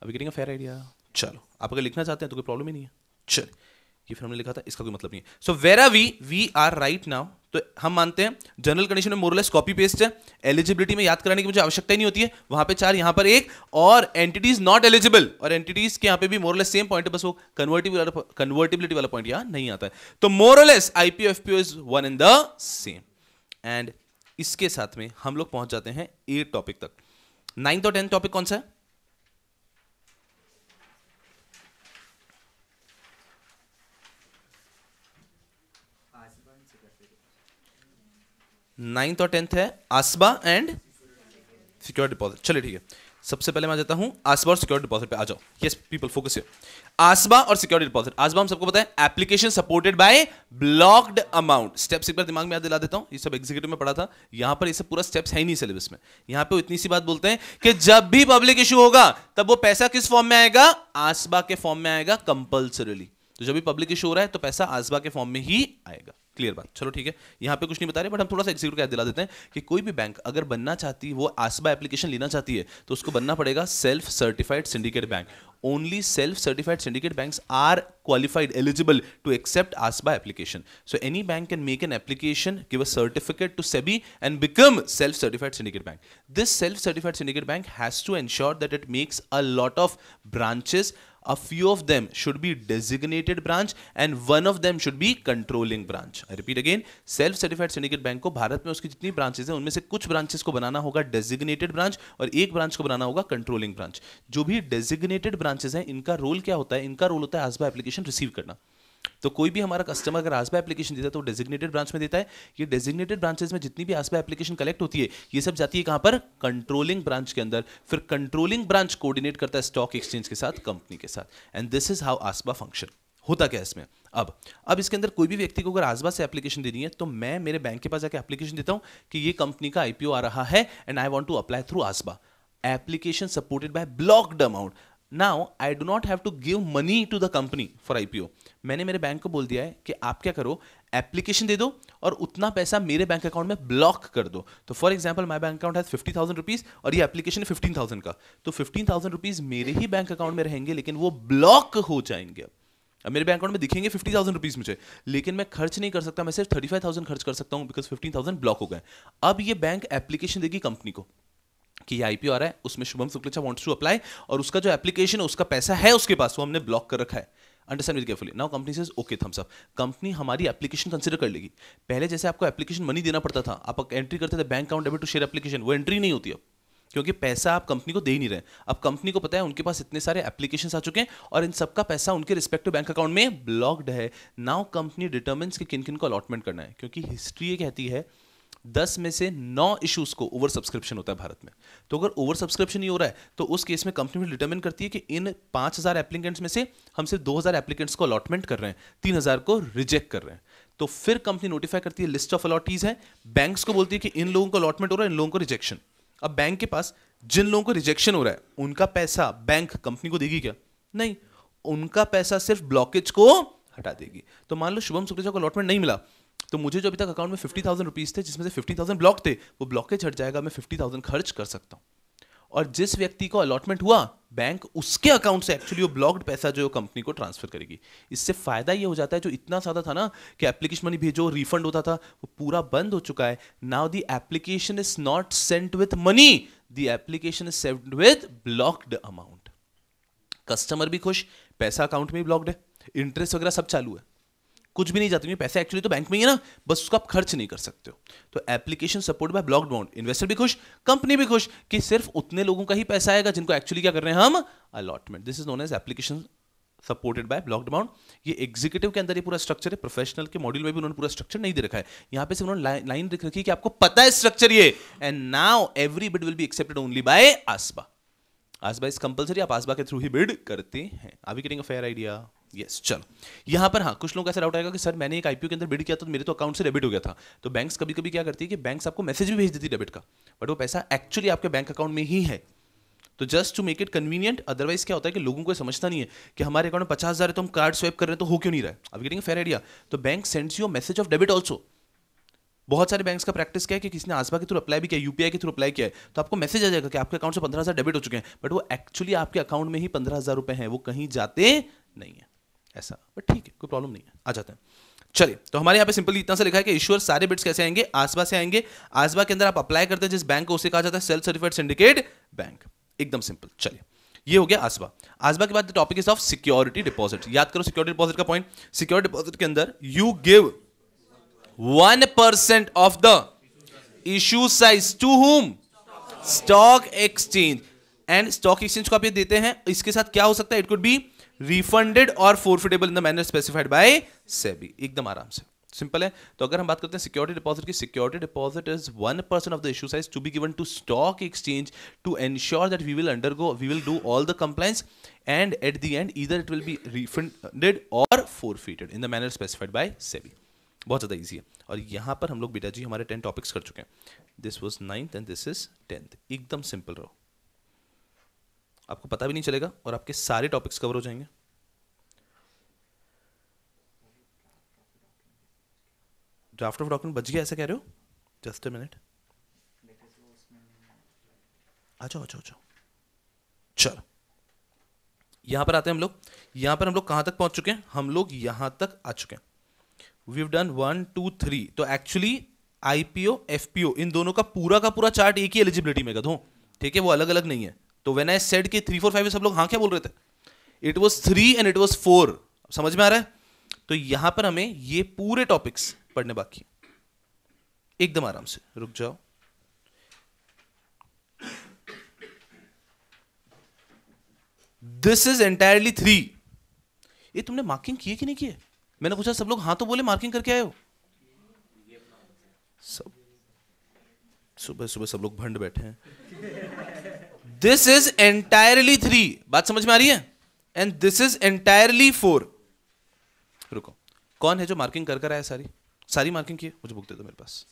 अभी कहेंगे फेयर आइडिया चलो आप अगर लिखना चाहते हैं तो कोई प्रॉब्लम ही नहीं है चलिए ये फिर हमने लिखा था इसका कोई मतलब नहीं है so where are we we are right now तो हम मानते हैं जनरल कंडीशन में मोरलेस कॉपी पेस्ट है एलिजिबिलिटी में याद कराने की मुझे आवश्यकता ही नहीं होती है वहां पे चार यहां पर एक और एंटिटीज नॉट एलिजिबल और एंटिटीज के यहां पे भी मोरलेस सेम पॉइंट है बस वो कन्वर्टिबिलिटी कन्वर्टिबिलिटी वाला पॉइंट यहां नहीं आता है तो more or less IPO FPO is one in the same and इसके साथ में हम लोग पहुंच जाते हैं एट टॉपिक तक नाइन्थ और टेंथ टॉपिक कौन सा है नाइन्थ और टेंथ है आसबा एंड सिक्योर डिपॉजिट चलिए ठीक है सबसे पहले मैं जाता हूँ आसबा और सिक्योर डिपॉजिट पे आ जाओ यस पीपल फोकस ये आसबा और सिक्योरिटी डिपॉजिट आसबा हम सबको पता है application supported by blocked amount steps एक बार दिमाग में याद दिला देता हूँ ये सब एग्जीक्यूटिव में पढ़ा था यहाँ पर ये सब पूरा स्टेप्स है ही नहीं सिलेबस में यहाँ पे इतनी सी बात बोलते हैं कि जब भी पब्लिक इशू होगा तब वो पैसा किस फॉर्म में आएगा आसबा के फॉर्म में आएगा कंपल्सरीली तो जब भी पब्लिक इशू हो रहा है तो पैसा आसबा के फॉर्म में ही आएगा क्लियर बात चलो ठीक है यहाँ पे कुछ नहीं बता रहे बट हम थोड़ा सा एग्जीक्यूट कर दिला देते हैं कि कोई भी बैंक अगर बनना चाहती है वो आसबा एप्लीकेशन लेना चाहती है तो उसको बनना पड़ेगा self certified syndicate bank only self-certified syndicate banks are qualified eligible to accept ASBA application. So any bank can make an application, give a certificate to SEBI and become self-certified syndicate bank. This self-certified syndicate bank has to ensure that it makes a lot of branches a few of them should be designated branch and one of them should be controlling branch i repeat again self certified syndicate bank ko bharat mein uski jitni branches हैं unme se kuch branches ko banana hoga designated branch aur ek branch ko banana hoga controlling branch jo bhi designated branches हैं inka role kya hota hai inka role hota hai asba application receive karna तो कोई भी हमारा customer अगर आसपा application देता है तो डेजिग्नेटेड ब्रांच में देता है ये डेजिग्नेटेड ब्रांचेज में जितनी भी आसपा एप्लीकेशन कलेक्ट होती है ये सब जाती है कहाँ पर कंट्रोलिंग ब्रांच के अंदर फिर कंट्रोलिंग ब्रांच कोऑर्डिनेट करता है स्टॉक एक्सचेंज के साथ कंपनी के साथ and this is how ASBA function होता क्या इसमें अब अब इसके अंदर कोई भी व्यक्ति को अगर आसबा से एप्लीकेशन देनी है तो मैं मेरे बैंक के पास जाकर एप्लीकेशन देता हूँ कि ये कंपनी का आईपीओ आ रहा है and I want to apply through ASBA application supported by blocked amount now I do not have to give money to the company for IPO मैंने मेरे बैंक को बोल दिया है कि आप क्या करो एप्लीकेशन दे दो और उतना पैसा मेरे बैंक अकाउंट में ब्लॉक कर दो तो for example my bank account है फिफ्टी थाउजेंड रुपीज़ और ये एप्लीकेशन है फिफ्टीन थाउजेंड का तो फिफ्टीन थाउजेंड रुपीज़ मेरे ही बैंक अकाउंट में रहेंगे लेकिन वो ब्लॉक हो जाएंगे अब मेरे बैंक अकाउंट में दिखेंगे फिफ्टी थाउजेंड रुपीज़ मुझे लेकिन मैं खर्च नहीं कर सकता मैं सिर्फ थर्टी फाइव थाउजेंड खर्च कर सकता हूँ बिकॉज फिफ्टीन थाउजेंड ब्लॉक हो गए अब ये बैंक एप्लीकेशन देगी कंपनी को कि ये आईपीओ आ रहा है उसमें Shubham Shuklecha wants to apply और उसका जो एप्लीकेशन है उसका पैसा है उसके पास वो हमने ब्लॉक कर रखा है understand with carefully now company says okay thumbs up company हमारी एप्लीकेशन कंसिडर कर लेगी पहले जैसे आपको एप्लीकेशन मनी देना पड़ता था आप एंट्री करते थे bank account debit to share application वो एंट्री नहीं होती अब क्योंकि पैसा आप कंपनी को दे ही नहीं रहे अब कंपनी को पता है उनके पास इतने सारे एप्लीकेशन आ चुके हैं और इन सबका पैसा उनके रिस्पेक्टिव बैंक अकाउंट में ब्लॉक्ड है नाउ कंपनी डिटर्मिन्स कि किन किन को अलॉटमेंट करना है क्योंकि हिस्ट्री ये कहती है दस में से नौ इश्यूज को ओवर सब्सक्रिप्शन होता है भारत में तो अगर ओवर सब्सक्रिप्शन ही हो रहा है तो उस केस में कंपनी फिर डिटर्मिन करती है कि इन पांच हज़ार एप्लीकेंट्स में से हम सिर्फ दो हज़ार एप्लीकेंट्स को अलॉटमेंट कर रहे हैं तीन हज़ार को रिजेक्ट कर रहे हैं तो फिर कंपनी नोटिफाई करती है लिस्ट ऑफ अलॉटीज है बैंक को बोलती है कि इन लोगों को अलॉटमेंट हो रहा है इन लोगों को रिजेक्शन अब बैंक के पास जिन लोगों को रिजेक्शन हो रहा है उनका पैसा बैंक कंपनी को देगी क्या नहीं उनका पैसा सिर्फ ब्लॉकेज को हटा देगी तो मान लो शुभम सुक्रेजा को अलॉटमेंट नहीं मिला तो मुझे जो अभी तक अकाउंट में फिफ्टी थाउजेंड रुपीज़ थे जिसमें से फिफ्टी थाउजेंड ब्लॉक थे वो ब्लॉकेज हट जाएगा मैं फिफ्टी थाउजेंड खर्च कर सकता हूँ और जिस व्यक्ति को अलॉटमेंट हुआ बैंक उसके अकाउंट से एक्चुअली वो ब्लॉक्ड पैसा जो कंपनी को ट्रांसफर करेगी इससे फायदा ये हो जाता है जो इतना सादा था ना कि एप्लीकेशन मनी भेजो रिफंड होता था वो पूरा बंद हो चुका है now the application is not sent with money the application is sent with blocked amount customer भी खुश पैसा अकाउंट में ब्लॉक्ड है इंटरेस्ट वगैरह सब चालू है कुछ भी नहीं जाती पैसे एक्चुअली तो बैंक में ही है ना बस उसको आप खर्च नहीं कर सकते हो तो application support by block bound investor भी खुश कंपनी भी खुश कि सिर्फ उतने लोगों का ही पैसा आएगा जिनको एक्चुअली क्या कर रहे हैं हम allotment this is known as application supported by block bound ये एग्जीक्यूटिव के अंदर ये पूरा स्ट्रक्चर है प्रोफेशनल के मॉड्यूल में भी उन्होंने पूरा स्ट्रक्चर नहीं दे रखा है यहाँ पे सिर्फ उन्होंने लाइन दिख रखी है कि आपको पता है स्ट्रक्चर ये and now every bid will be accepted only by ASBA ASBA is compulsory आप आसबा के थ्रू ही बिड करते हैं are we getting a fair idea yes चलो यहाँ पर हाँ कुछ लोग ऐसा डाउट आएगा कि सर मैंने एक आईपीओ के अंदर बिड किया तो मेरे तो अकाउंट से डेबिट हो गया था तो बैंक्स कभी कभी क्या करती है कि बैंक्स आपको मैसेज भी भेज देती है डेबिट का बट वो पैसा एक्चुअली आपके बैंक अकाउंट में ही है तो just to make it convenient otherwise क्या होता है कि लोगों को समझता नहीं है कि हमारे अकाउंट में पचास हज़ार है तो हम कार्ड स्वैप कर रहे हैं तो हो क्यों नहीं रहा है अब गेटिंग फेयर आइडिया तो bank sends you message of debit also बहुत सारे बैंक्स का प्रैक्टिस क्या है कि किसी ने आसपा के थ्रू अप्लाई भी किया यूपीआई के थ्रू अप्लाई किया है तो आपको मैसेज आ जाएगा कि आपके अकाउंट से पंद्रह हज़ार डेबिट हो चुके हैं बट वो एक्चुअली आपके अकाउंट में ही पंद्रह हज़ार रुपये हैं वो कहीं जाते नहीं है ऐसा बट ठीक है कोई प्रॉब्लम नहीं है आ जाते हैं चलिए तो हमारे यहाँ पे सिंपली इतना सा लिखा है कि ईश्वर सारे बिट्स कैसे आएंगे आसबा से आएंगे आसबा के अंदर आप अप्लाई करते हैं जिस बैंक को उसे कहा जाता है सेल्फ सर्टिफाइड सिंडिकेट बैंक एकदम सिंपल चलिए ये हो गया आसबा आसबा के बाद the topic is of security deposit याद करो सिक्योरिटी डिपॉजिट का पॉइंट सिक्योरिटी डिपॉजिट के अंदर you give one percent of the issue size to home stock exchange and stock exchange को आप ये देते हैं इसके साथ क्या हो सकता है इट कुड बी रिफंडेड और forfeitable in the manner specified by SEBI एकदम आराम से सिंपल है तो अगर हम बात करते हैं सिक्योरिटी डिपॉजिट की security deposit is one percent of the issue size to be given to stock exchange to ensure that we will under go we will do all the compliance and at the end इधर it will be refunded और forfeited in the manner specified by SEBI बहुत ज़्यादा easy है और यहाँ पर हम लोग बेटा जी हमारे टेन टॉपिक्स कर चुके हैं this was ninth and this is tenth एकदम सिंपल रहो आपको पता भी नहीं चलेगा और आपके सारे टॉपिक्स कवर हो जाएंगे ड्राफ्ट ऑफ डॉक्यूमेंट बच गया ऐसा कह रहे हो जस्ट अ मिनट अच्छा अच्छा अच्छा चलो पर आते हैं हम लोग यहां पर हम लोग कहां तक पहुंच चुके हैं हम लोग यहां तक आ चुके हैं we done one two three तो एक्चुअली आईपीओ एफपीओ इन दोनों का पूरा का पूरा चार्ट एक ही एलिजिबिलिटी में कर दो ठीक है वो अलग अलग नहीं है तो वेन आई सेड कि थ्री फोर फाइव सब लोग हाँ क्या बोल रहे थे it was three and it was four समझ में आ रहा है तो यहां पर हमें ये पूरे टॉपिक्स पढ़ने बाकी एकदम आराम से रुक जाओ दिस इज एंटायरली थ्री ये तुमने मार्किंग किए कि नहीं किए मैंने पूछा सब लोग हाँ तो बोले मार्किंग करके आए हो सब सुबह सुबह सब लोग भंड बैठे हैं दिस इज एंटायरली थ्री बात समझ में आ रही है and this is entirely four रुको कौन है जो मार्किंग कर कर आया सारी सारी मार्किंग की है मुझे बुक दे दो मेरे पास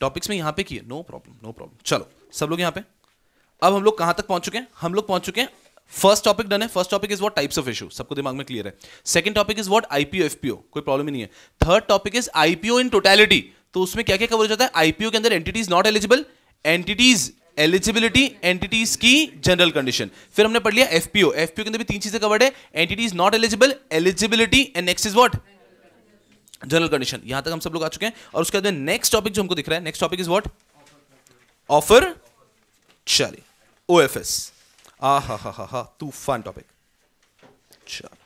टॉपिक्स में यहां पे की है नो प्रॉब्लम नो प्रॉब्लम चलो सब लोग यहां पे अब हम लोग कहां तक पहुंच चुके हैं हम लोग पहुंच चुके हैं फर्स्ट टॉपिक डन है first topic is what types of issue सबको दिमाग में क्लियर है second topic is what IPO FPO कोई प्रॉब्लम ही नहीं है third topic is IPO in totality तो उसमें क्या क्या कवर हो जाता है आईपीओ के अंदर entities not eligible entities eligibility entities की जनरल कंडीशन फिर हमने पढ़ लिया एफपीओ एफपीओ के अंदर भी तीन चीजें कवर्ड है entities not eligible eligibility and next is what general condition यहां तक हम सब लोग आ चुके हैं और उसके बाद नेक्स्ट टॉपिक जो हमको दिख रहा है next topic is what offer चलिए ओ एफ एस आ हा हा हा हा फन टॉपिक चलो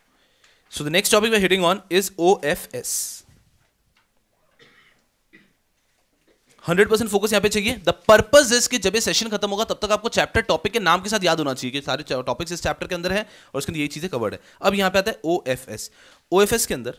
so the next topic we're hitting on is O F S hundred percent focus यहाँ पे चाहिए द पर्पज इज कि जब ये सेशन खत्म होगा तब तक आपको चैप्टर टॉपिक के नाम के साथ याद होना चाहिए कि सारे टॉपिक्स इस चैप्टर के अंदर है और उसके अंदर ये चीजें कवर्ड है अब यहाँ पे आता है O F S O F S के अंदर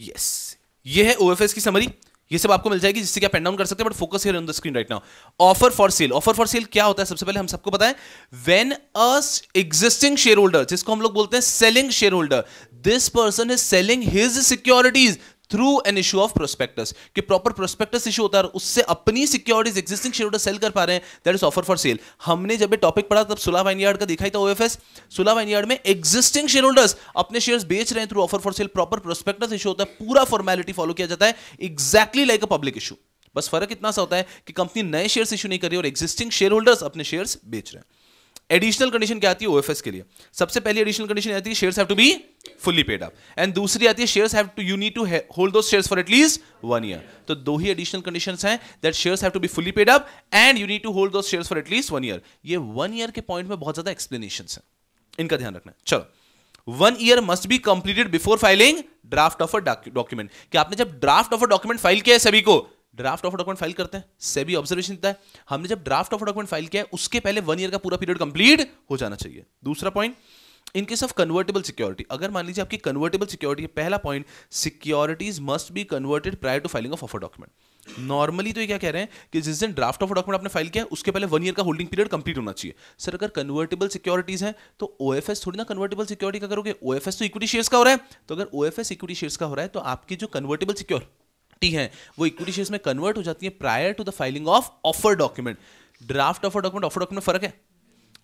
यस yes. ये है ओएफएस की समरी ये सब आपको मिल जाएगी जिससे कि आप डाउन कर सकते हैं but focus on the screen right now offer for sale offer for sale क्या होता है सबसे पहले हम सबको बताएं when a existing share holder जिसको हम लोग बोलते हैं selling share holder this person is selling his securities through an issue of prospectus कि प्रॉपर प्रोस्पेक्टस इशू होता है उससे अपनी securities existing share holder sale कर पा रहे हैं that is offer for cell हमने जब ये टॉपिक पढ़ा तब वाइन यार्ड का दिखाई था ओएफएस वाइन यार्ड में एक्जिस्टिंग शेयर होल्डर्स अपने शेयर बेच रहे हैं through offer for sale proper prospectus issue होता है पूरा फॉर्मेलिटी फॉलो किया जाता है exactly like a public issue बस फर्क इतना सा होता है कि कंपनी नए शेयर्स इशू नहीं कर रही और एक्जिस्टिंग शेयर होल्डर्स अपने शेयर्स बेच रहे हैं एडिशनल कंडीशन क्या आती है ओएफएस के लिए सबसे पहली एडिशनल कंडीशन आती है shares have to be fully paid up and दूसरी आती है shares have to you need to hold दो shares for at least one year तो दो ही एडिशनल कंडीशन हैं that shares have to be fully paid up and you need to hold दो shares for at least one year ये one year के point में बहुत ज्यादा एक्सप्लेनेशन है इनका ध्यान रखना है चलो one year must be completed before filing draft of a document कि आपने जब draft of a document file किया है सभी को ड्राफ्ट ऑफ डॉक्यूमेंट फाइल करते हैं सेबी ऑब्जर्वेशन देता है हमने जब ड्राफ्ट ऑफ डॉक्यूमेंट फाइल किया है उसके पहले वन ईयर का पूरा पीरियड कंप्लीट हो जाना चाहिए दूसरा point in case of convertible security अगर मान लीजिए आपकी कन्वर्टेबल सिक्योरिटी पहला point securities must be converted prior to filing of of document normally तो ये क्या कह रहे हैं कि जिस दिन ड्राफ्ट ऑफ डॉक्यूमेंट आपने फाइल किया उसके पहले वन ईयर का होल्डिंग पीरियड कंप्लीट होना चाहिए सर अगर कन्वर्टेबल सिक्योरिटीज है तो ओ थोड़ी ना कन्वर्टेबल सिक्योरिटी का करोगे ओ तो इक्विटी शेयर्स का हो रहा है तो अगर ओ एफ इक्विटी शेयर्स का हो रहा है तो आपकी जो कन्वर्टेबल सिक्योर इक्विटी हैं वो इक्विटी शेयर्स में कन्वर्ट हो जाती है prior to the filing of offer document draft offer document offer document फर्क है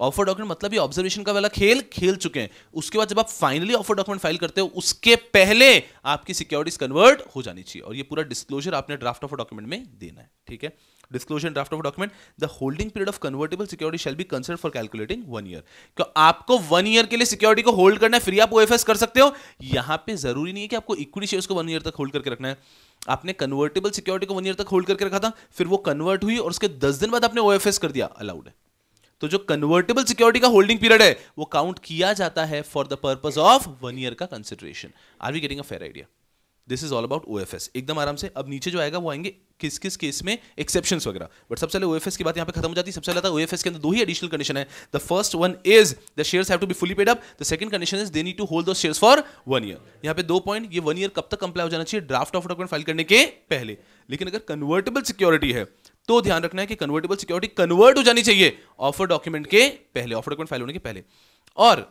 ऑफर डॉक्यूमेंट मतलब ये ऑब्जर्वेशन का वाला खेल खेल चुके हैं उसके बाद जब आप फाइनली ऑफर डॉक्यूमेंट फाइल करते हो उसके पहले आपकी सिक्योरिटीज कन्वर्ट हो जानी चाहिए और ये पूरा डिस्क्लोजर आपने ड्राफ्ट ऑफर डॉक्यूमेंट में देना है ठीक है disclosure draft of document the holding period of convertible security shall be consider for calculating one year क्यों आपको वन ईयर के लिए सिक्योरिटी को होल्ड करना है फ्री आप ओ कर सकते हो यहां पे जरूरी नहीं है कि आपको इक्विटी शेयर्स को वन ईयर तक होल्ड करके रखना है आपने कन्वर्टेबल सिक्योरिटी को वन ईयर तक होल्ड करके रखा था फिर वो कन्वर्ट हुई और उसके दस दिन बाद आपने ओ कर दिया अलाउड है तो जो कन्वर्टेबल सिक्योरिटी का होल्डिंग पीरियड है वो काउंट किया जाता है for the purpose of one year का consideration are we getting a fair idea this is all about O F S एकदम आराम से अब नीचे जो आएगा वो आएंगे किस किस केस में एक्सेप्शन वगैरह बट सबसे पहले ओ एफ एस की बात यहाँ पे खत्म हो जाती है सबसे पहले ओ एफ एस के अंदर दो ही एडिशनल कंडीशन है the first one is the share have to be fully paid up the second condition is they need to hold the share for one year यहाँ पे दो पॉइंट ये वन ईयर कब तक कंप्लाई हो जाना चाहिए ड्राफ्ट ऑफ डॉक्यूमेंट फाइल करने के पहले लेकिन अगर कन्वर्टेबल सिक्योरिटी है तो ध्यान रखना है कि कन्वर्टेबल सिक्योरिटी कन्वर्ट हो जानी चाहिए ऑफर डॉक्यूमेंट के पहले ऑफर डॉक्यूमेंट फाइल होने के पहले और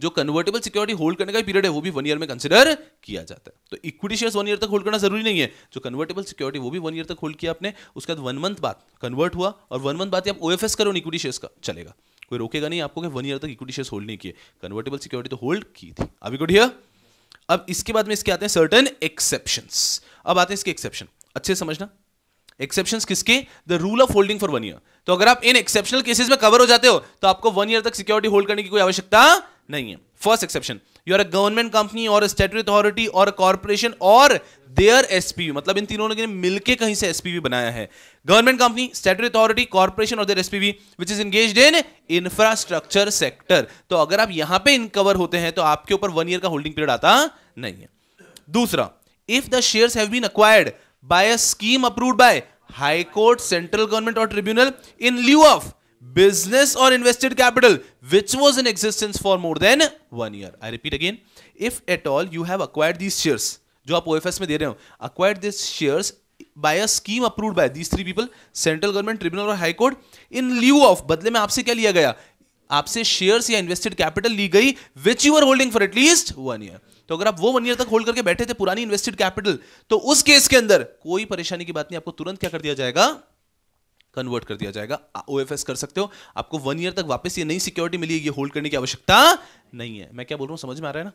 जो कन्वर्टेबल सिक्योरिटी होल्ड करने का पीरियड है वो भी वन ईयर में कंसिडर किया जाता है तो इक्विटी शेयर वन ईयर तक होल्ड करना जरूरी नहीं है जो कन्वर्टेबल सिक्योरिटी वो भी वन ईयर तक होल्ड किया आपने उसके बाद वन मंथ बाद कन्वर्ट हुआ और वन मंथ बाद आप ओ एफ एस करो इक्विटी शेयर का चलेगा कोई रोकेगा नहीं आपको कि वन ईयर तक इक्विटी शेयर होल्ड नहीं किए कन्वर्टेबल सिक्योरिटी तो होल्ड की थी अभी गुड हियर अब इसके बाद में इसके आते हैं सर्टन एक्सेप्शन अब आते हैं इसके एक्सेप्शन अच्छे समझना एक्सेप्शन किसके the rule of holding for one year तो अगर आप इन एक्सेप्शनल केसेस में कवर हो जाते हो तो आपको वन ईयर तक सिक्योरिटी होल्ड करने की कोई आवश्यकता नहीं है first exception you are a government company और स्टेटरी अथॉरिटी और कॉर्पोरेशन और देयर एसपीवी मतलब इन तीनों ने मिलकर कहीं से एसपीवी बनाया है government company statutory authority corporation और their SPV which is engage in infrastructure sector तो अगर आप यहां पर इनकवर होते हैं तो आपके ऊपर वन ईयर का होल्डिंग पीरियड आता नहीं है दूसरा if the share have been acquired by a scheme approved by high court central government और tribunal in lieu of business or invested capital which was in existence for more than one year. I repeat again, if at all you have acquired these shares, जो आप OFS में दे रहे हो, acquired these shares by a scheme approved by these three people, central government, tribunal और high court, in lieu of बदले में आपसे क्या लिया गया? आपसे शेयर्स या इन्वेस्टेड कैपिटल ली गई which you are holding for at least one year तो अगर आप वो वन ईयर तक होल्ड करके बैठे थे पुरानी इन्वेस्टेड कैपिटल तो उस केस के अंदर कोई परेशानी की बात नहीं आपको तुरंत क्या कर दिया जाएगा कन्वर्ट कर दिया जाएगा ओ कर सकते हो आपको वन ईयर तक वापस ये नई सिक्योरिटी मिली ये होल्ड करने की आवश्यकता नहीं है मैं क्या बोल रहा हूँ समझ में आ रहा है ना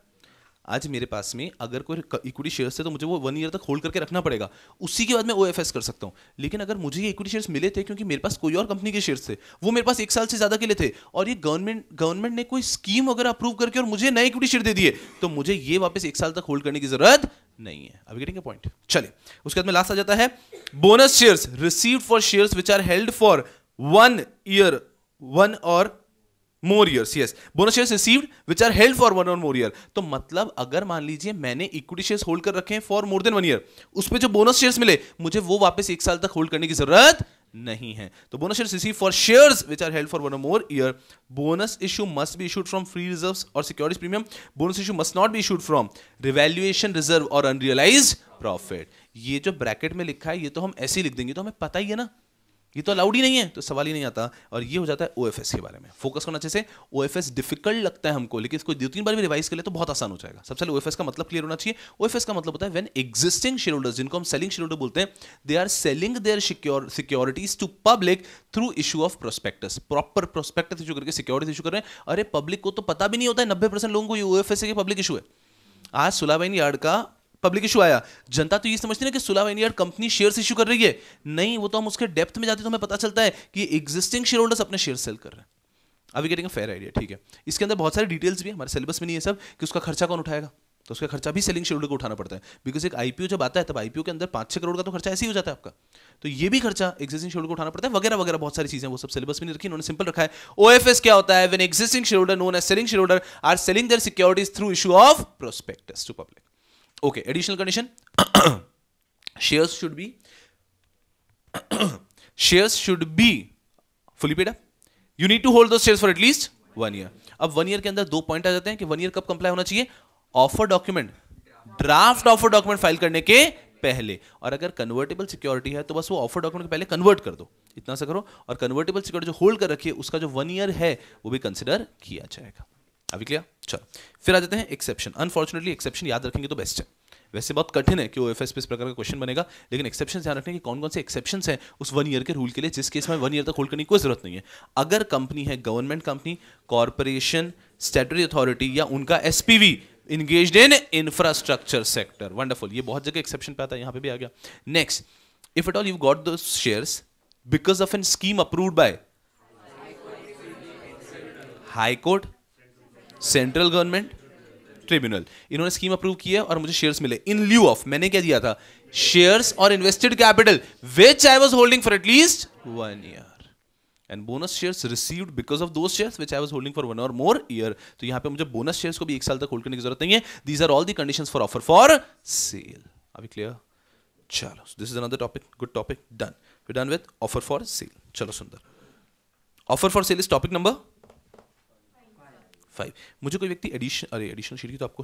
आज मेरे पास में अगर कोई इक्विटी शेयर्स है तो मुझे वो वन ईयर तक होल्ड करके रखना पड़ेगा उसी के बाद मैं ओ कर सकता हूँ लेकिन अगर मुझे ये इक्विटी शेयर्स मिले थे क्योंकि मेरे पास कोई और कंपनी के शेयर्स थे वो मेरे पास एक साल से ज़्यादा के लिए थे और ये गवर्नमेंट गवर्नमेंट ने कोई स्कीम अगर अप्रूव करके और मुझे नए इक्विटी शेयर दे दिए तो मुझे ये वापस एक साल तक होल्ड करने की जरूरत नहीं है अभी गेटिंग पॉइंट चले उसके बाद में लास्ट आ जाता है bonus shares receive for shares which are held for one year one और more years yes bonus share received which are held for one और मोर ईयर तो मतलब अगर मान लीजिए मैंने इक्विटी शेयर होल्ड कर रखे हैं for more than one year उस पर जो बोनस शेयर मिले मुझे वो वापस एक साल तक होल्ड करने की जरूरत नहीं है तो bonus share receive for share which are held for one more year bonus issue must be issued from free reserve और security premium bonus issue must not be issued from revaluation reserve और unrealised profit ये जो bracket में लिखा है ये तो हम ऐसे ही लिख देंगे तो हमें पता ही है ना ये तो अलाउड ही नहीं है तो सवाल ही नहीं आता और ये हो जाता है ओ के बारे में फोकस करना चाहिए ओ एफ डिफिकल्ट लगता है हमको लेकिन इसको दो तीन बार भी रिवाइज कर ले तो बहुत आसान हो जाएगा सबसे पहले ओ का मतलब क्लियर होना चाहिए ओ का मतलब होता है वेन एग्जिस्टिंग शेयर होल्डर्स जिनको हम सेलिंग शेयर होल्डर बोलते हैं they are selling their securities to public through issue of prospectus proper prospectus issue करके सिक्योरिटी इशू कर रहे हैं अरे पब्लिक को तो पता भी नहीं होता है नब्बे लोगों को ये ओ के पब्लिक इशू है आज सुलाबाइन यार्ड का पब्लिक इशू आया जनता तो ये समझती ना कि सुलाव वेनियार्ड कंपनी शेयर्स इशू कर रही है नहीं वो तो हम उसके डेप्थ में जाते तो हमें पता चलता है कि एग्जिस्टिंग शेयर होल्डर्स अपने शेयर सेल कर रहे हैं अभी गेटिंग फेयर आइडिया ठीक है इसके अंदर बहुत सारे डिटेल्स भी हमारे सिलेबस में नहीं है सब कि उसका खर्चा कौन उठाएगा तो उसका खर्चा भी सेलिंग शेड्यूल को उठाना पड़ता है बिकॉज एक आईपीओ जब आता है तब आईपीओ के अंदर पांच छह करोड़ का तो खर्चा ऐसे ही हो जाता है आपका तो ये भी खर्चा एक्सिस्टिंग शेड्यूल को उठाना पड़ता है वगैरह वगैरह बहुत सारी चीजें वो सब सिलेबस में नहीं रखी उन्होंने सिंपल रखा है ओएफएस क्या होता है when existing schedule known as selling schedule are selling their securities through issue of prospectus to public okay additional condition shares should be shares should be fully paid up you need to hold at least one year अब one year के अंदर दो point आ जाते हैं कि one year कब comply होना चाहिए offer document draft offer document file करने के पहले और अगर कन्वर्टेबल सिक्योरिटी है तो बस वो ऑफर डॉक्यूमेंट के पहले कन्वर्ट कर दो इतना सा करो और कन्वर्टेबल सिक्योरिटी जो होल्ड कर रखी है उसका जो वन ईयर है वो भी कंसिडर किया जाएगा अभी क्लियर चलो फिर आ जाते हैं एक्सेप्शन अनफॉर्चुनेटली एक्सेप्शन याद रखेंगे तो बेस्ट है वैसे बहुत कठिन है कि वो एफ एस इस प्रकार का क्वेश्चन बनेगा लेकिन एक्सेप्शन ध्यान रखने कि कौन कौन से एक्सेप्शन हैं उस वन ईयर के रूल के लिए जिस केस में वन ईयर तक होल्ड करने की कोई जरूरत नहीं है अगर कंपनी है government company corporation statutory authority या उनका एस engage in infrastructure sector wonderful ये बहुत जगह एक्सेप्शन पे आता है यहाँ पे भी आ गया next if at all you got the shares because of an scheme approved by high court central government tribunal इन्होंने स्कीम अप्रूव की है और मुझे शेयर्स मिले इन ल्यू ऑफ मैंने क्या दिया था शेयर्स और invested capital which I was holding for at least one year and bonus shares received because of those shares which I was holding for one और मोर ईयर तो यहां पर मुझे बोनस शेयर को भी एक साल तक होल्ड करने की जरूरत नहीं है these are all the condition for offer for sale अभी क्लियर चलो this is another topic good topic done done with offer for sale चलो सुंदर offer for sale is topic number five मुझे कोई व्यक्ति एडिशन अरे एडिशनल शीट की तो आपको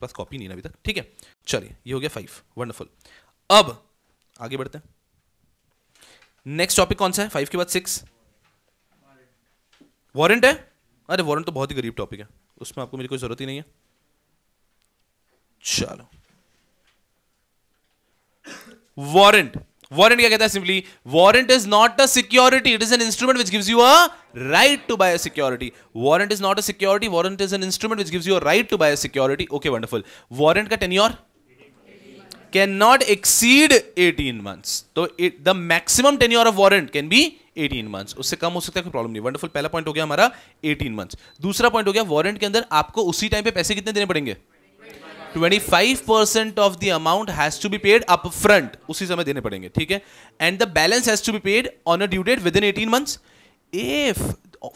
पास कॉपी नहीं ना अभी तक ठीक है चलिए ये हो गया फाइव वंडरफुल अब आगे बढ़ते हैं नेक्स्ट टॉपिक कौन सा है फाइव के बाद सिक्स वारंट है अरे वारंट तो बहुत ही गरीब टॉपिक है उसमें आपको मेरी कोई जरूरत ही नहीं है चलो वारंट वारंट क्या कहता है simply warrant is not a security it is an instrument which gives you a right to buy a security warrant is not a security warrant is an instrument which gives you a right to buy a security okay wonderful warrant का tenure can not exceed 18 months तो the maximum tenure of warrant can be 18 months उससे कम हो सकता है कोई problem नहीं wonderful पहला पॉइंट हो गया हमारा 18 मंथ्स दूसरा पॉइंट हो गया वारंट के अंदर आपको उसी टाइम पे पैसे कितने देने पड़ेंगे 25 percent of the amount has to be paid up front उसी समय देने पड़ेंगे ठीक है and the balance has to be paid on a due date within eighteen months if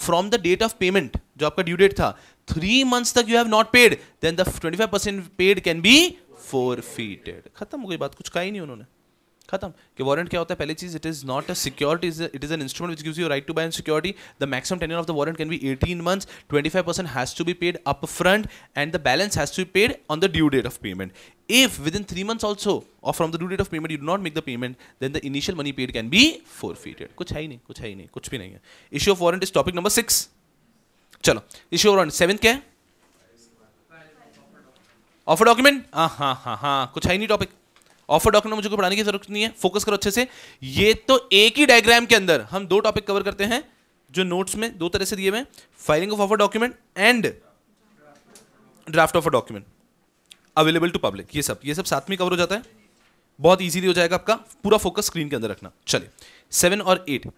from the date of payment जो आपका due date था three months तक you have not paid then the twenty five percent paid can be forfeited खत्म हो गई बात कुछ कहा ही नहीं उन्होंने खत्म कि वारंट क्या होता है पहली चीज it is not a security it is an instrument which gives you right to buy security the maximum tenure of the warrant can be 18 months 25 percent has to be paid up front and the balance has to be paid on the due date of payment if within 3 months also or from the due date of payment you do not make the payment then the initial money paid can be forfeited कुछ है ही नहीं कुछ है ही नहीं कुछ भी नहीं है issue of warrant is topic number 6 चलो issue ऑफ warrant 7 क्या है ऑफर डॉक्यूमेंट हाँ हाँ हाँ हाँ कुछ है ही नहीं टॉपिक ऑफर डॉक्यूमेंट मुझे पढ़ाने की जरूरत नहीं है फोकस करो अच्छे से ये तो एक ही डायग्राम के अंदर हम दो टॉपिक कवर करते हैं जो नोट्स में दो तरह से दिए हुए filing of offer document and draft offer document available to public ये सब ये सब साथ में कवर हो जाता है बहुत ईजीली हो जाएगा आपका पूरा फोकस स्क्रीन के अंदर रखना चलिए सेवन और एट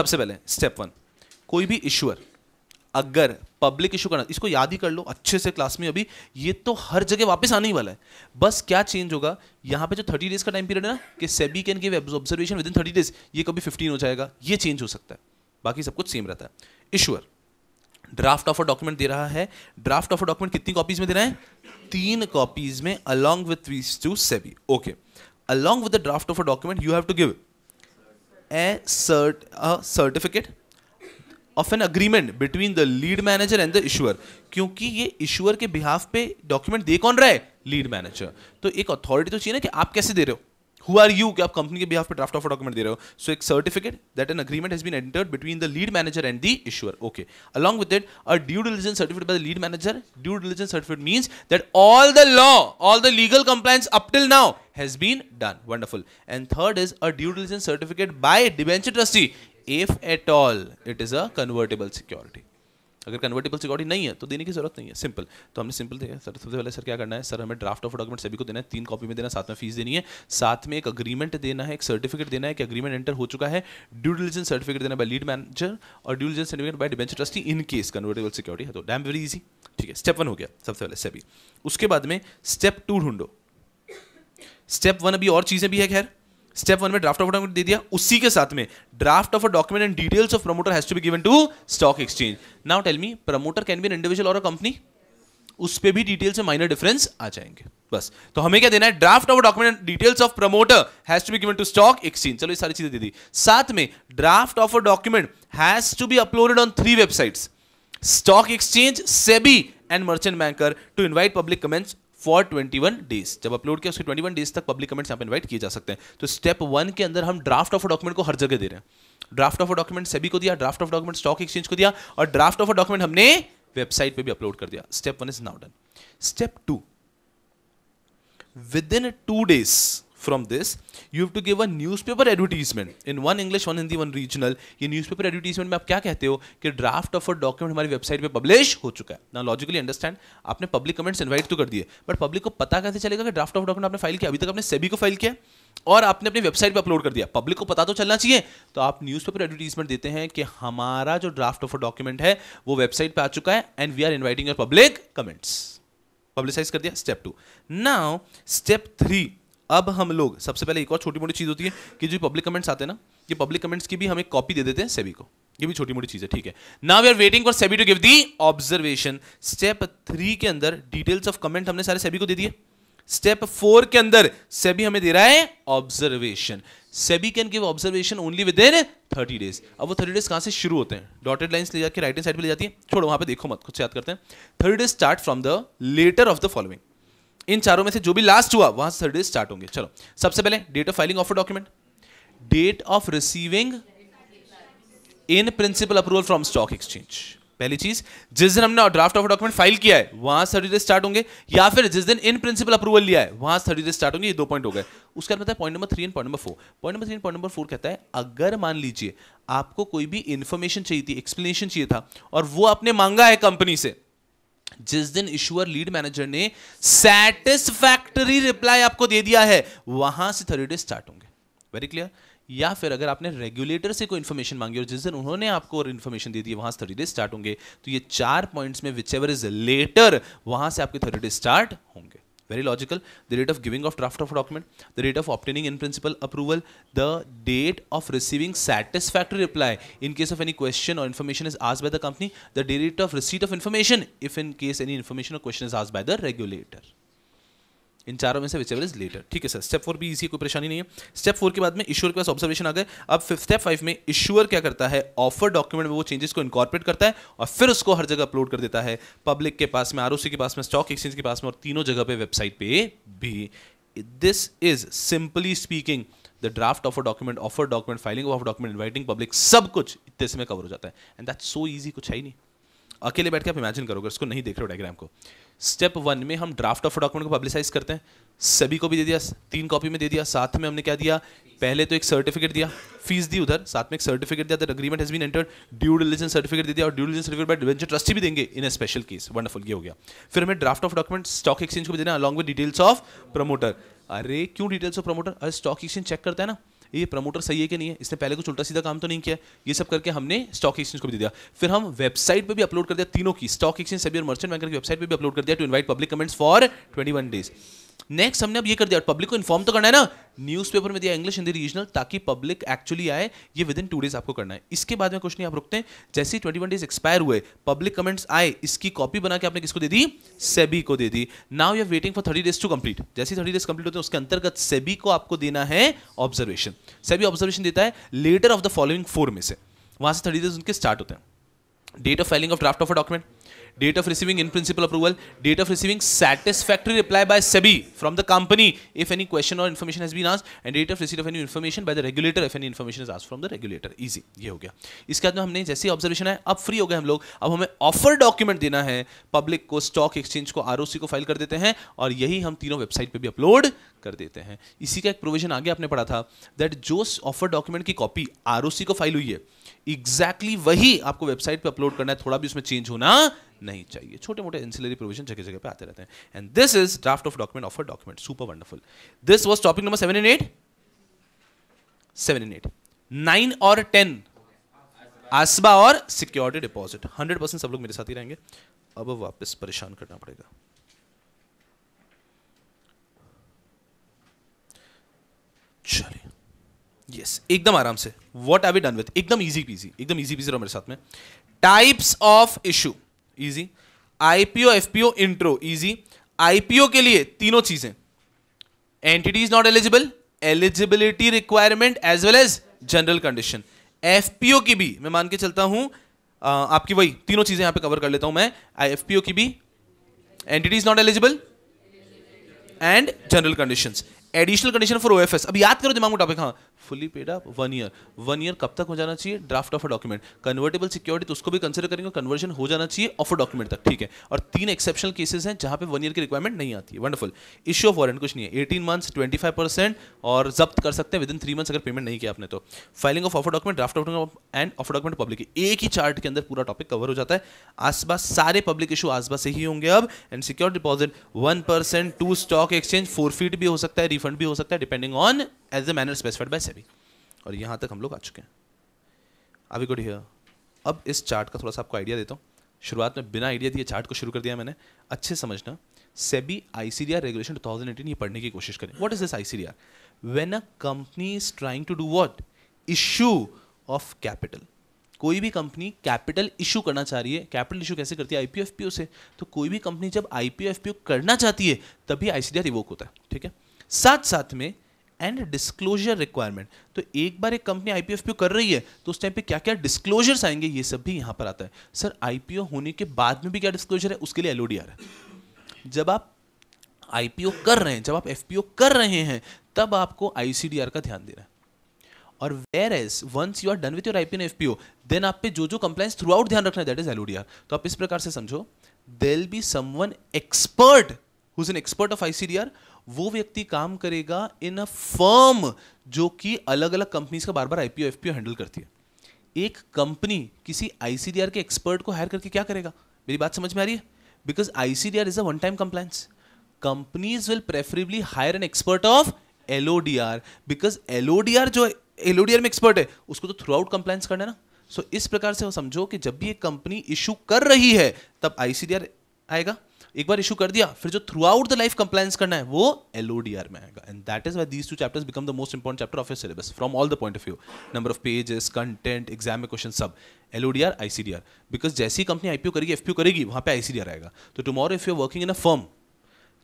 सबसे पहले स्टेप वन कोई भी इश्यूअर अगर पब्लिक इशू करना इसको याद ही कर लो अच्छे से क्लास में अभी ये तो हर जगह वापस आने ही वाला है बस क्या चेंज होगा यहाँ पे जो थर्टी डेज का टाइम पीरियड है ना कि SEBI can give observation within thirty days ये कभी फिफ्टीन हो जाएगा ये चेंज हो सकता है बाकी सब कुछ सेम रहता है issuer draft of a document दे रहा है ड्राफ्ट ऑफ अ डॉक्यूमेंट कितनी कॉपीज में दे रहा है तीन कॉपीज में along with to SEBI okay along with the draft of a document you have to give a cert certificate of an agreement between the lead manager and the issuer क्योंकि ये issuer के behalf पे document दे कौन रहा है lead manager तो एक authority तो चाहिए ना कि आप कैसे दे रहे हो हु आर यू कि आप कंपनी के बिहाफ पे ड्राफ्ट ऑफ डॉक्यूमेंट दे रहे हो सो एक certificate that an agreement has been entered between the lead manager and the issuer okay along with that a due diligence certificate by the lead manager due diligence certificate means that all the law all the legal compliance up till now has been done wonderful and third is a due diligence certificate by debenture trustee if at all it is a convertible security अगर convertible security नहीं है तो देने की जरूरत नहीं है simple तो हमने सिंपल देखा सर सबसे पहले सर क्या करना है सर हमें ड्राफ्ट ऑफ डॉक्यूमेंट सभी को देना है तीन कॉपी में देना साथ में फीस देनी है साथ में एक अग्रीमेंट देना है एक सर्टिफिकेट देना है कि अग्रीमेंट एंटर हो चुका है ड्यू डिलीजन सर्टिफिकेट देना बाय लीड मैनेजर और due diligence certificate by debenture trustee in case convertible security है तो डैम वेरी इजी ठीक है स्टेप वन हो गया सबसे पहले सभी उसके बाद में स्टेप टू ढूंढो स्टेप वन अभी और चीज़ें भी है खैर स्टेप वन में ड्राफ्ट ऑफ डॉक्यूमेंट दे दिया उसी के साथ में draft of a document and details of promoter has be given to stock exchange now tell me promoter can be an individual और अ कंपनी उस पर भी डिटेल से माइनर डिफरेंस आ जाएंगे बस तो हमें क्या देना है draft of document details of promoter has to be given to stock exchange चलो ये सारी चीजें दे दी साथ में draft of a document has to be uploaded on three websites stock exchange SEBI and merchant banker to invite public comments for one days जब upload किया उसके वन डेज तक पब्लिक कमेंट्स यहाँ पर इन्वाइट किए जा सकते हैं तो स्टेप वन के अंदर हम ड्राफ्ट ऑफ अ डॉक्यूमेंट को हर जगह दे रहे हैं ड्राफ्ट ऑफ अ डॉक्यूमेंट सभी को दिया draft of document stock exchange को दिया और ड्राफ्ट ऑफ अ डॉक्यूमेंट हमने वेबसाइट पर भी अपलोड कर दिया step one is now done step two within two days from this you have to give a newspaper advertisement in one english one hindi one regional ye newspaper advertisement mein aap kya kehte ho ki draft of a document hamari website pe publish ho chuka hai now logically understand aapne public comments invite to kar diye but public ko pata kaise chalega ki draft of document aapne file kiya abhi tak aapne sebi ko file kiya और आपने अपनी website पे upload कर दिया public को पता तो चलना चाहिए तो आप न्यूज़पेपर एडवर्टीजमेंट देते हैं कि हमारा जो ड्राफ्ट ऑफ अ डॉक्यूमेंट है वो वेबसाइट पे आ चुका है and we are inviting your public comments publicise कर दिया step two now step three अब हम लोग सबसे पहले एक और छोटी मोटी चीज़ होती है कि जो पब्लिक कमेंट्स आते हैं ना ये पब्लिक कमेंट्स की भी हमें कॉपी दे देते हैं सेबी को ये भी छोटी मोटी चीज़ है ठीक है now we are waiting for SEBI to give the observation step three के अंदर डिटेल्स ऑफ कमेंट हमने सारे सेबी को दे दिए स्टेप फोर के अंदर सेबी हमें दे रहा है observation SEBI can give observation only within thirty days अब वो थर्टी डेज कहां से शुरू होते हैं डॉटेड लाइन ले जाकर राइट हैंड साइड पर ले जाती है छोड़ो वहां पे देखो मत कुछ याद करते हैं thirty days start from the letter of the following इन चारों में से जो भी लास्ट हुआ वहां से सर्विस स्टार्ट होंगे चलो सबसे पहले date of filing of a document date of receiving in principle approval from stock exchange पहली चीज जिस दिन हमने ड्राफ्ट ऑफ डॉक्यूमेंट फाइल किया है वहां सर्विस स्टार्ट होंगे या फिर जिस दिन इन प्रिंसिपल अप्रूवल लिया है वहां सर्विस स्टार्ट होंगे ये दो पॉइंट हो गए उसके बाद point number three and point number four point number three point number four कहता है अगर मान लीजिए आपको कोई भी इंफॉर्मेशन चाहिए थी एक्सप्लेनेशन चाहिए था और वो आपने मांगा है कंपनी से जिस दिन ईश्वर लीड मैनेजर ने सेटिस्फैक्टरी रिप्लाई आपको दे दिया है वहां से थर्टी डेज स्टार्ट होंगे वेरी क्लियर या फिर अगर आपने रेगुलेटर से कोई इन्फॉर्मेशन मांगी और जिस दिन उन्होंने आपको और इन्फॉर्मेशन दे दी वहां से थर्टी डे स्टार्ट होंगे तो ये चार पॉइंट्स में विच एवर इज लेटर वहां से आपके थर्टी डेज स्टार्ट होंगे very logical the date of giving of draft of document the date of obtaining in principle approval the date of receiving satisfactory reply in case of any question or information is asked by the company the date of receipt of information if in case any information or question is asked by the regulator इन चारों में से which is letter ठीक है sir step four भी इसी कोई परेशानी नहीं है स्टेप फोर के बाद में ईश्वर के पास ऑब्जर्वेशन आ गए अब फिफ्थ स्टेप फाइव में ईश्वर क्या करता है ऑफर डॉक्यूमेंट में वो चेंजेस को इनकॉर्पोरेट करता है और फिर उसको हर जगह अपलोड कर देता है पब्लिक के पास में आर के पास में स्टॉक एक्सचेंज के पास में और तीनों जगह पे वेबसाइट पे भी this is simply speaking the draft of a document offer document filing of document inviting public सब कुछ इतने समय कवर हो जाता है एंड दैट सो ईजी कुछ है ही नहीं अकेले बैठ के आप इमेजिन करोगे उसको नहीं देख रहे हो डायग्राम को स्टेप वन में हम ड्राफ्ट ऑफ डॉक्यूमेंट को पब्लिसाइज करते हैं सभी को भी दे दिया तीन कॉपी में दे दिया साथ में हमने क्या दिया पहले तो एक सर्टिफिकेट दिया फीस दी उधर साथ में एक सर्टिफिकेट दिया agreement has been entered due diligence certificate दे दिया और due diligence certificate by debenture trustee भी देंगे इन स्पेशल केस वंडरफुल ये हो गया फिर हमें draft of document stock exchange को भी देना along with details of promoter अरे क्यों डिटेल्स ऑफ प्रमोटर अरे स्टॉक एक्सचेंज चेक करता है ना ये प्रमोटर सही है कि नहीं है इसने पहले कुछ उल्टा सीधा काम तो नहीं किया ये सब करके हमने स्टॉक एक्सचेंज को भी दे दिया फिर हम वेबसाइट पर भी अपलोड कर दिया तीनों की स्टॉक एक्सचेंज सभी और मर्चेंट बैंकर की वेबसाइट पर भी अपलोड कर दिया to invite public comments for twenty days next हमने अब ये कर दिया पब्लिक को इन्फॉर्म तो करना है ना न्यूज़पेपर में दिया इंग्लिश हिंदी रीजनल ताकि पब्लिक एक्चुअली आए ये विद इन टू डेज आपको करना है इसके बाद में कुछ नहीं आप रुकते हैं जैसे ही ट्वेंटी वन डेज एक्सपायर हुए पब्लिक कमेंट्स आए इसकी कॉपी बना के आपने किसको दे दी सेबी को दे दी now you are waiting for thirty days to complete जैसे थर्टी डेज कंप्लीट होते हैं उसके अंतर्गत सेबी को आपको देना है ऑब्जर्वेशन सेबी ऑब्जर्वेशन देता है letter of the following four में से वहां से थर्टी डेज उनके स्टार्ट होते हैं date of filing of draft of a document date of receiving in principle approval date of receiving सेटिसफैक्ट्री reply by सभी from the company if any question और information has been आज and date of receive any information by the regulator if any information is आज from the regulator easy ये हो गया इसके बाद में हमने जैसे ही ऑब्जर्वेशन है अब फ्री हो गए हम लोग अब हमें ऑफर डॉक्यूमेंट देना है पब्लिक को स्टॉक एक्सचेंज को आर को फाइल कर देते हैं और यही हम तीनों वेबसाइट पर भी अपलोड कर देते हैं इसी का एक प्रोविजन आगे आपने पढ़ा था दैट जो ऑफर डॉक्यूमेंट की कॉपी आर को फाइल हुई है एग्जैक्टली exactly वही आपको वेबसाइट पर अपलोड करना है थोड़ा भी उसमें चेंज होना नहीं चाहिए छोटे मोटे इंसिलरी प्रोविजन जगह जगह पे आते रहते हैं and this is draft of document of a document super wonderful this was topic number seven and eight seven and eight nine और टेन आसबा और सिक्योरिटी डिपॉजिट हंड्रेड परसेंट सब लोग मेरे साथ ही रहेंगे अब वापस परेशान करना पड़ेगा चलिए यस yes, एकदम आराम से what are we done with एकदम इजी पीजी एकदम इजी पीजी रहो मेरे साथ में types of issue easy IPO FPO intro easy IPO के लिए तीनों चीजें entity is not eligible eligibility requirement as well as general condition FPO की भी मैं मान के चलता हूं आ, आपकी वही तीनों चीजें यहां पे कवर कर लेता हूं मैं एफपीओ की भी entity is not eligible and general condition additional condition for OFS अब याद करो दिमाग में टॉपिक हाँ fully paid up one year one year कब तक हो जाना चाहिए draft of a document convertible security तो उसको भी कंसिडर करेंगे कन्वर्जन हो जाना चाहिए ऑफ अ डॉक्यूमेंट तक ठीक है और तीन एक्सेप्शनल केसेस हैं जहां पे वन ईयर की रिक्वायरमेंट नहीं आती है वंडरफुल इश्यू ऑफ वारंट कुछ नहीं है eighteen months twenty five percent और जब्त कर सकते हैं विद इन थ्री मंथ्स अगर पेमेंट नहीं किया आपने तो filing of offer document draft of and offer document public एक ही चार्ट के अंदर पूरा टॉपिक कवर हो जाता है आसपास सारे पब्लिक इशू आसपास से ही होंगे अब and secure deposit one percent to stock exchange forfeit भी हो सकता है रिफंड भी हो सकता है depending on as a manner specified by SEBI और यहाँ तक हम लोग आ चुके हैं अभी गुड हियर अब इस चार्ट का थोड़ा सा आपको आइडिया देता हूँ शुरुआत में बिना आइडिया दिए चार्ट को शुरू कर दिया मैंने अच्छे समझना SEBI I C R regulation eighteen ये पढ़ने की कोशिश करें what is this are when a company is trying to do what issue of capital कोई भी कंपनी कैपिटल इशू करना चाह रही है कैपिटल इशू कैसे करती है ओ से तो कोई भी कंपनी जब I P F P O करना चाहती है तभी आईसीडीआर रिवोक होता है ठीक है साथ साथ में एंड डिस्क्लोजर रिक्वायरमेंट तो एक बार एक कंपनी आई कर रही है तो उस टाइम पे क्या क्या डिस्क्लोजर्स आएंगे ये सब भी यहाँ पर आता है सर आई होने के बाद में भी क्या डिस्क्लोजर है उसके लिए एल है जब आप आई कर रहे हैं जब आप एफ कर रहे हैं तब आपको आई का ध्यान देना है और whereas once you are done with your I P N F P O then आप पे जो जो कंप्लाइंस थ्रू आउट ध्यान रखना है दैट इज एल तो आप इस प्रकार से समझो there be someone expert who is an expert of I C D R वो व्यक्ति काम करेगा इन अ फर्म जो कि अलग अलग कंपनीज का बार बार आईपीओ एफपीओ हैंडल करती है एक कंपनी किसी आईसीडीआर के एक्सपर्ट को हायर करके क्या करेगा मेरी बात समझ में आ रही है because ICDR is a one time compliance companies will preferably hire an expert of L because L जो एल में एक्सपर्ट है उसको तो थ्रू आउट कंप्लायंस करना है ना सो so, इस प्रकार से वो समझो कि जब भी एक कंपनी इशू कर रही है तब आईसीडीआर आएगा एक बार इशू कर दिया फिर जो throughout the life compliance करना है वो एल में आएगा and that is why these two chapters become the most important chapter of syllabus from all the point of view number of pages content exam में question सब L ICDR I C D R because जैसी company IPO करेगी F P करेगी वहां पर ICDR आएगा तो tomorrow if you working in a firm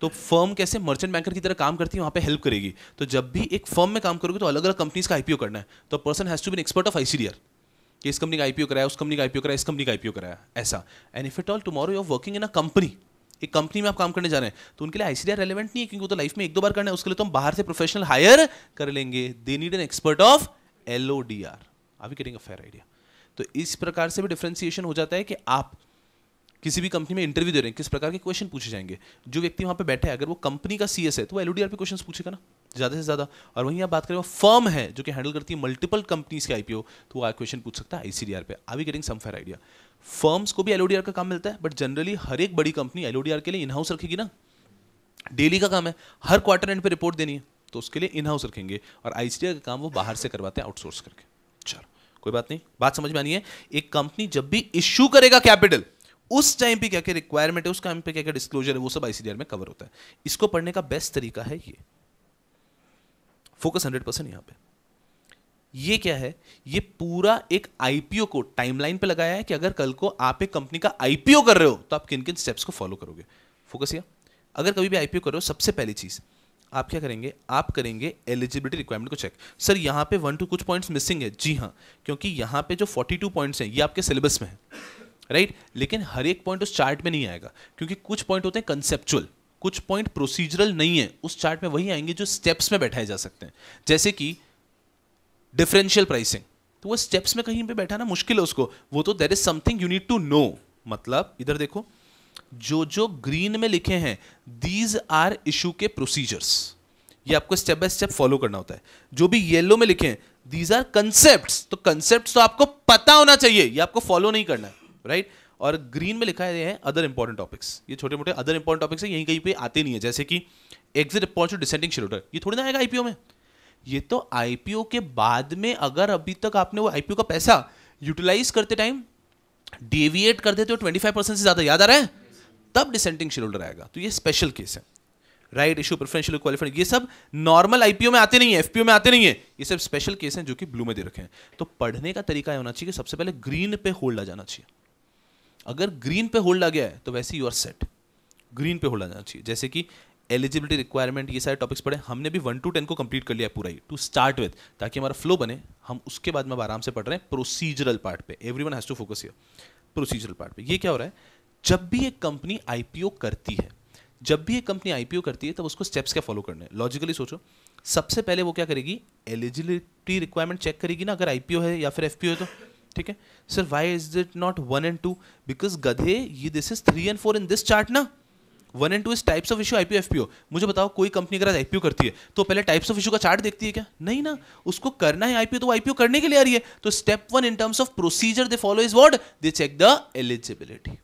तो फर्म कैसे मर्चेंट बैंकर की तरह काम करती है वहां पे हेल्प करेगी तो जब भी एक फर्म में काम करोगे तो अलग अलग कंपनीज का आईपीओ करना है तो person has to be expert of ICDR कि इस कंपनी का आईपीओ कराया उस कंपनी का आईपीओ कराया इस कंपनी का आईपीओ कराया ऐसा and if it all tomorrow you are working in a company एक कंपनी में आप काम करने जा रहे हैं तो उनके लिए आईसीडीआर रेलिवेंट नहीं है क्योंकि वो तो लाइफ में एक दो बार करना है उसके लिए तो हम बाहर से प्रोफेशनल हायर कर लेंगे they need an expert of L O D R आप भी करेंगे फेयर आइडिया तो इस प्रकार से भी डिफ्रेंसिएशन हो जाता है कि आप किसी भी कंपनी में इंटरव्यू दे रहे हैं किस प्रकार के क्वेश्चन पूछे जाएंगे जो व्यक्ति वहाँ पे बैठे हैं अगर वो कंपनी का सीएस है तो वो एलओडीआर पे क्वेश्चन पूछेगा ना ज़्यादा से ज़्यादा और वहीं आप बात करें वो फर्म है जो कि हैंडल करती है मल्टीपल कंपनीज के आईपीओ तो वो क्वेश्चन पूछ सकता है आईसीडीआर पे I we getting some fair idea firms को भी एलओडीआर का काम मिलता है बट जनरली हर एक बड़ी कंपनी एलओडीआर के लिए इनहाउस रखेगी ना डेली का काम है हर क्वार्टर एंड पे रिपोर्ट देनी है तो उसके लिए इनहाउस रखेंगे और आईसीआर का काम वो बाहर से करवाते हैं आउटसोर्स करके चलो कोई बात नहीं बात समझ में आनी है एक कंपनी जब भी इश्यू करेगा कैपिटल उस टाइम पे क्या क्या रिक्वायरमेंट है उस टाइम पे क्या क्या डिस्क्लोजर है वो सब आईसीडीआर में कवर होता है इसको पढ़ने का बेस्ट तरीका है ये फोकस हंड्रेड परसेंट यहां पर ये क्या है ये पूरा एक आईपीओ को टाइमलाइन पे लगाया है कि अगर कल को आप एक कंपनी का आईपीओ कर रहे हो तो आप किन किन स्टेप्स को फॉलो करोगे फोकस या अगर कभी भी आईपीओ कर रहे हो सबसे पहली चीज़ आप क्या करेंगे आप करेंगे एलिजिबिलिटी रिक्वायरमेंट को चेक सर यहाँ पे वन टू कुछ पॉइंट्स मिसिंग है जी हाँ क्योंकि यहाँ पे जो फोर्टी टू पॉइंट्स हैं ये आपके सिलेबस में है राइट right? लेकिन हर एक पॉइंट उस चार्ट में नहीं आएगा क्योंकि कुछ पॉइंट होते हैं कंसेप्चुअल कुछ पॉइंट प्रोसीजरल नहीं है उस चार्ट में वही आएंगे जो स्टेप्स में बैठाए जा सकते हैं जैसे कि डिफरेंशियल प्राइसिंग तो वो स्टेप्स में कहीं पे ना मुश्किल है उसको वो तो there is something you need to know मतलब इधर देखो जो जो ग्रीन में लिखे हैं दीज आर इशू के प्रोसीजर्स ये आपको स्टेप बाय स्टेप फॉलो करना होता है जो भी येलो में लिखे हैं दीज आर कंसेप्ट तो कंसेप्ट तो आपको पता होना चाहिए ये आपको फॉलो नहीं करना है राइट right? और ग्रीन में लिखा है अदर इंपॉर्टेंट टॉपिक्स ये छोटे मोटे अदर इंपॉर्टेंट टॉपिक्स है यहीं कहीं पे आते नहीं है जैसे कि एग्जिट अपॉर्चुनिटी डिसेंडिंग शेयर ये थोड़ी ना आएगा आईपीओ में ये तो आईपीओ के बाद में अगर अभी तक आपने वो आईपीओ का पैसा यूटिलाइज करते टाइम डेविएट कर देते हो ट्वेंटी फाइव परसेंट से ज़्यादा याद आ रहा है तब डिसेंटिंग शेड्यूल्डर आएगा तो ये स्पेशल केस है राइट इशू प्रेफरेंशियल क्वालिफाइड ये सब नॉर्मल आईपीओ में आते नहीं है एफपीओ में आते नहीं है ये सब स्पेशल केस हैं जो कि ब्लू में दे रखे हैं तो पढ़ने का तरीका होना चाहिए कि सबसे पहले ग्रीन पे होल्ड आ जाना चाहिए अगर ग्रीन पे होल्ड आ गया है तो वैसे यू आर सेट ग्रीन पे होल्ड आ जाना चाहिए जैसे कि एलिजिबिलिटी रिक्वायरमेंट ये सारे टॉपिक्स पढ़े हमने भी वन टू टेन को कंप्लीट कर लिया पूरा ही टू स्टार्ट विद ताकि हमारा फ्लो बने हम उसके बाद में आराम से पढ़ रहे हैं प्रोसीजरल पार्ट पे everyone has to focus here procedural part पे ये क्या हो रहा है जब भी एक कंपनी आईपीओ करती है जब भी एक कंपनी आईपीओ करती है तब तो उसको स्टेप्स क्या फॉलो करने हैं लॉजिकली सोचो सबसे पहले वो क्या करेगी एलिजिबिलिटी रिक्वायरमेंट चेक करेगी ना अगर आईपीओ है या फिर एफपीओ है तो ठीक है sir why is it not one and two because गधे ये this is three and four in this chart ना one and two is types of issue IPO FPO मुझे बताओ कोई कंपनी अगर आईपीओ करती है तो पहले टाइप्स ऑफ इशू का चार्ट देखती है क्या नहीं ना उसको करना है आईपीओ तो आईपीओ करने के लिए आ रही है तो step one in terms of procedure they follow is what they check the eligibility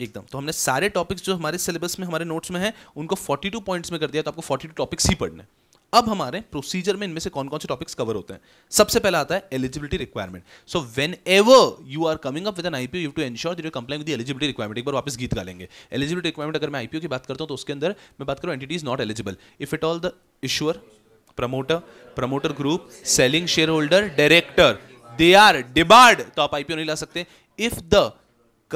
एकदम तो हमने सारे टॉपिक्स जो हमारे सिलेबस में हमारे नोट्स में है उनको फोर्टी टू पॉइंट्स में कर दिया तो आपको फोर्टी टू टॉपिक्स ही पढ़ने हैं अब हमारे प्रोसीजर में इनमें से कौन कौन से टॉपिक्स कवर होते हैं सबसे पहला आता है eligibility requirement so whenever you are coming up with an IPO you to ensure that you comply with eligibility requirement एक बार वापस गीत गा लेंगे एलिजिबिलिटी रिक्वायरमेंट अगर मैं आईपीओ की बात करता हूँ तो उसके अंदर मैं बात करूँ entity is not eligible if it all the issuer promoter promoter group selling share shareholder director they are debarred तो आप आईपीओ नहीं ला सकते if the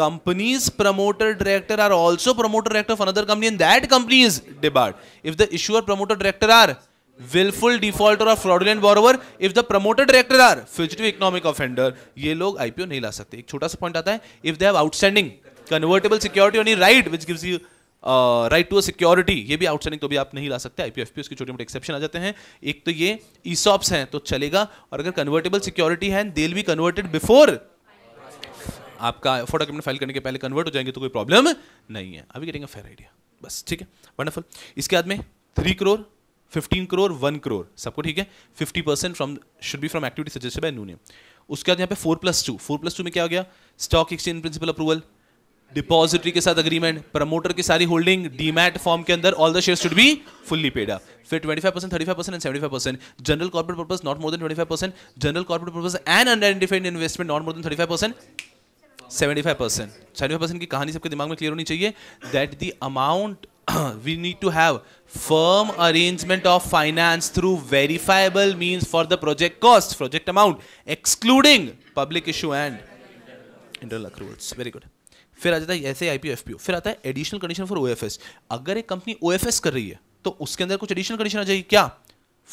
companies promoter director are also promoter director of another company in that company is debarred if the issuer promoter director are wilful defaulter और fraudulent borrower if the promoter director are fugitive economic offender ये लोग IPO नहीं ला सकते एक छोटा सा point आता है if they have outstanding convertible security on right which gives you right to security ये भी आउटस्टैंडिंग तो भी आप नहीं ला सकते आईपीओ एफपीओ इसके छोटे मोटे एक्सेप्शन आ जाते हैं एक तो ये ईसॉप्स हैं तो चलेगा और अगर कन्वर्टेबल सिक्योरिटी है दे बी कन्वर्टेड बिफोर आपका फोटो डॉक्यूमेंट फाइल करने के पहले कन्वर्ट हो जाएंगे तो कोई प्रॉब्लम नहीं है अभी करेंगे फेयर आइडिया बस ठीक है वंडरफुल इसके बाद में three crore fifteen crore one crore सबको ठीक है fifty percent from should be from activity suggested by noon उसके बाद यहाँ पे four plus two four plus two में क्या हो गया stock exchange principle approval depository के साथ अग्रीमेंट प्रमोटर की सारी होल्डिंग डीमैट फॉर्म के अंदर all the share should be fully paid up फिर five percent thirty five percent and seventy five percent general corporate purpose not more than five percent general corporate purpose and unidentified investment not more than five percent seventy five percent seventy five percent की कहानी सबके दिमाग में clear होनी चाहिए that the amount we need to have firm arrangement of finance through verifiable means for the project cost, project amount, excluding public issue and internal accruals. Very good. फिर आ जाता है ऐसे I P F P O फिर आता है additional condition for O F S अगर एक कंपनी ओ एफ एस कर रही है तो उसके अंदर कुछ एडिशनल कंडीशन आ जाएगी क्या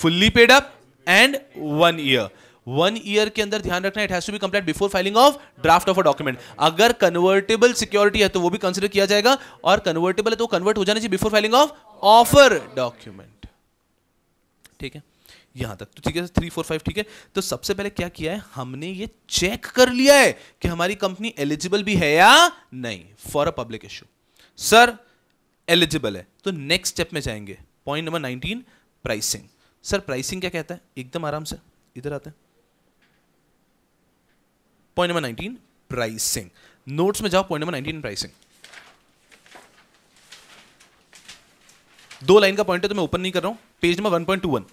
fully paid up and one year one year के अंदर ध्यान रखना it has be complete before filing of draft of a document अगर कन्वर्टेबल सिक्योरिटी है तो वो भी कंसिडर किया जाएगा और कन्वर्टेबल है तो कन्वर्ट हो जाना चाहिए before filing of offer document ठीक है यहां तक तो ठीक है थ्री फोर फाइव ठीक है तो सबसे पहले क्या किया है हमने ये चेक कर लिया है कि हमारी कंपनी एलिजिबल भी है या नहीं for a public issue sir eligible है तो नेक्स्ट स्टेप में जाएंगे point number nineteen pricing sir pricing क्या कहता है एकदम आराम से इधर आते हैं point number nineteen pricing notes में जाओ पॉइंट नंबर नाइनटीन प्राइसिंग दो लाइन का पॉइंट है तो मैं ओपन नहीं कर रहा हूं page number one point two one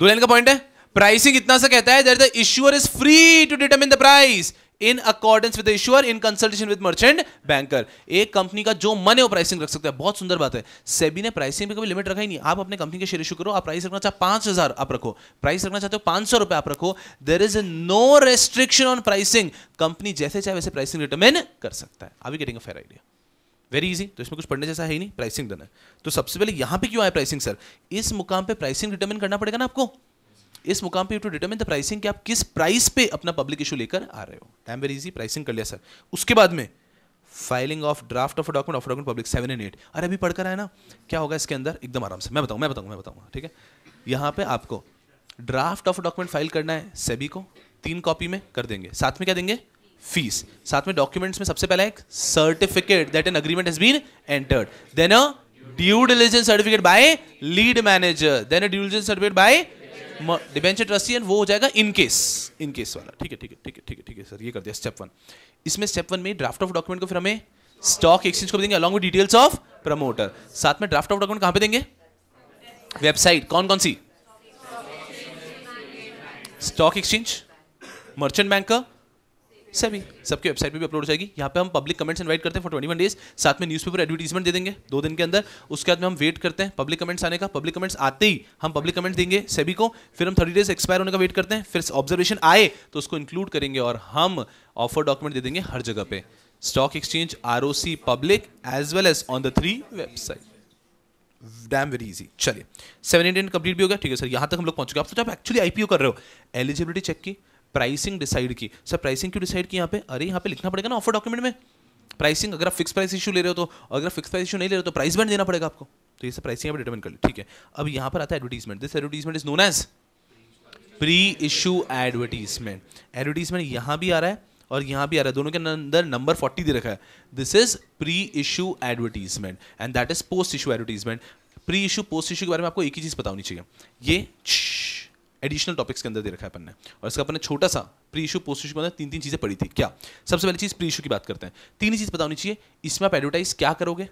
दो लाइन का पॉइंट है प्राइसिंग इतना सा कहता है the issuer is free to determine the price in accordance with issuer in consultation with merchant banker एक कंपनी का जो मन है वो प्राइसिंग रख सकता है बहुत सुंदर बात है सेबी ने प्राइसिंग पे कभी लिमिट रखा ही नहीं आप अपने कंपनी के शेयर इशू करो आप प्राइस रखना चाहते पांच हजार आप रखो प्राइस रखना चाहते हो पांच सौ रुपए आप रखो there is no restriction on pricing company जैसे चाहे वैसे प्राइसिंग डिटर्मिन कर सकता है are we getting a fair idea very easy तो इसमें कुछ पढ़ने जैसा है ही नहीं प्राइसिंग देना तो सबसे पहले यहां पे क्यों आया प्राइसिंग सर इस मुकाम पे प्राइसिंग डिटर्मिन करना पड़ेगा ना आपको इस मुकाम पे you to determine the pricing कि आप किस प्राइस पे अपना पब्लिक इशू लेकर आ रहे हो टाइम वेरी इजी प्राइसिंग कर लिया सर उसके बाद में filing of draft of document of document public seven and eight अरे अभी पढ़कर आए ना क्या होगा इसके अंदर एकदम आराम से मैं बताऊँ मैं बताऊँ मैं बताऊँगा ठीक है यहाँ पे आपको ड्राफ्ट ऑफ डॉक्यूमेंट फाइल करना है सेबी को तीन कॉपी में कर देंगे साथ में क्या देंगे फीस साथ में डॉक्यूमेंट्स में सबसे पहला एक certificate that an agreement has been entered then a due diligence certificate by lead manager then a due diligence certificate by debenture trustee and वो हो जाएगा इनकेस केस वाला ठीक है ठीक है ठीक है ठीक है ठीक है सर ये कर दिया स्टेप वन इसमें स्टेप वन में ड्राफ्ट ऑफ डॉक्यूमेंट को फिर हमें स्टॉक एक्सचेंज को देंगे along with details of promoter साथ में ड्राफ्ट ऑफ डॉक्यूमेंट कहाँ पे देंगे वेबसाइट कौन कौन सी स्टॉक एक्सचेंज मर्चेंट बैंक का सभी सबकी वेबसाइट पे भी अपलोड हो जाएगी यहाँ पे हम पब्लिक कमेंट्स इनवाइट करते हैं फॉर ट्वेंटी डेज साथ में न्यूज़पेपर एडवर्टीजमेंट दे देंगे दो दिन के अंदर उसके बाद में हम वेट करते हैं पब्लिक कमेंट्स आने का पब्लिक कमेंट्स आते ही हम पब्लिक कमेंट्स देंगे सभी को फिर हम थर्टी डेज एक्सपायर होने का वेट करते हैं फिर ऑब्जर्वेशन आए तो उसको इंक्लूड करेंगे और हम ऑफर डॉक्यूमेंट दे देंगे हर जगह पे stock exchange are public as well as on the three website damn very easy चलिए सेवन इंडियन कंप्लीट भी हो गया ठीक है सर यहां तक हम लोग पहुंच गए आप सोचा आप एक्चुअली आईपीओ कर रहे हो एलिजिबिलिटी चेक की प्राइसिंग डिसाइड की सर प्राइसिंग क्यों डिसाइड की यहाँ पे अरे यहाँ पे लिखना पड़ेगा ना ऑफर डॉक्यूमेंट में प्राइसिंग अगर आप फिक्स प्राइस इशू ले रहे हो तो अगर फिक्स प्राइस इशू नहीं ले रहे हो तो प्राइस बैंड देना पड़ेगा आपको तो ये सब प्राइसिंग आप डिटर्मिन कर ली ठीक है अब यहाँ पर आता है advertisement this advertisement is known as pre issue advertisement advertisement यहाँ भी आ रहा है और यहाँ भी आ रहा है दोनों के अंदर नंबर फोर्टी दे रखा है this is pre issue advertisement and that is post issue advertisement pre issue post issue के बारे में आपको एक ही चीज़ बतानी चाहिए ये एडिशनल टॉपिक्स के अंदर दे रखा है अपन ने और इसका अपने छोटा सा प्री इशू पोस्ट इशू के तीन तीन चीज़ें पढ़ी थी क्या सबसे पहली चीज़ प्री इशू की बात करते हैं तीन ही चीज़ पता होनी चाहिए इसमें आप एडवर्टाइज क्या करोगे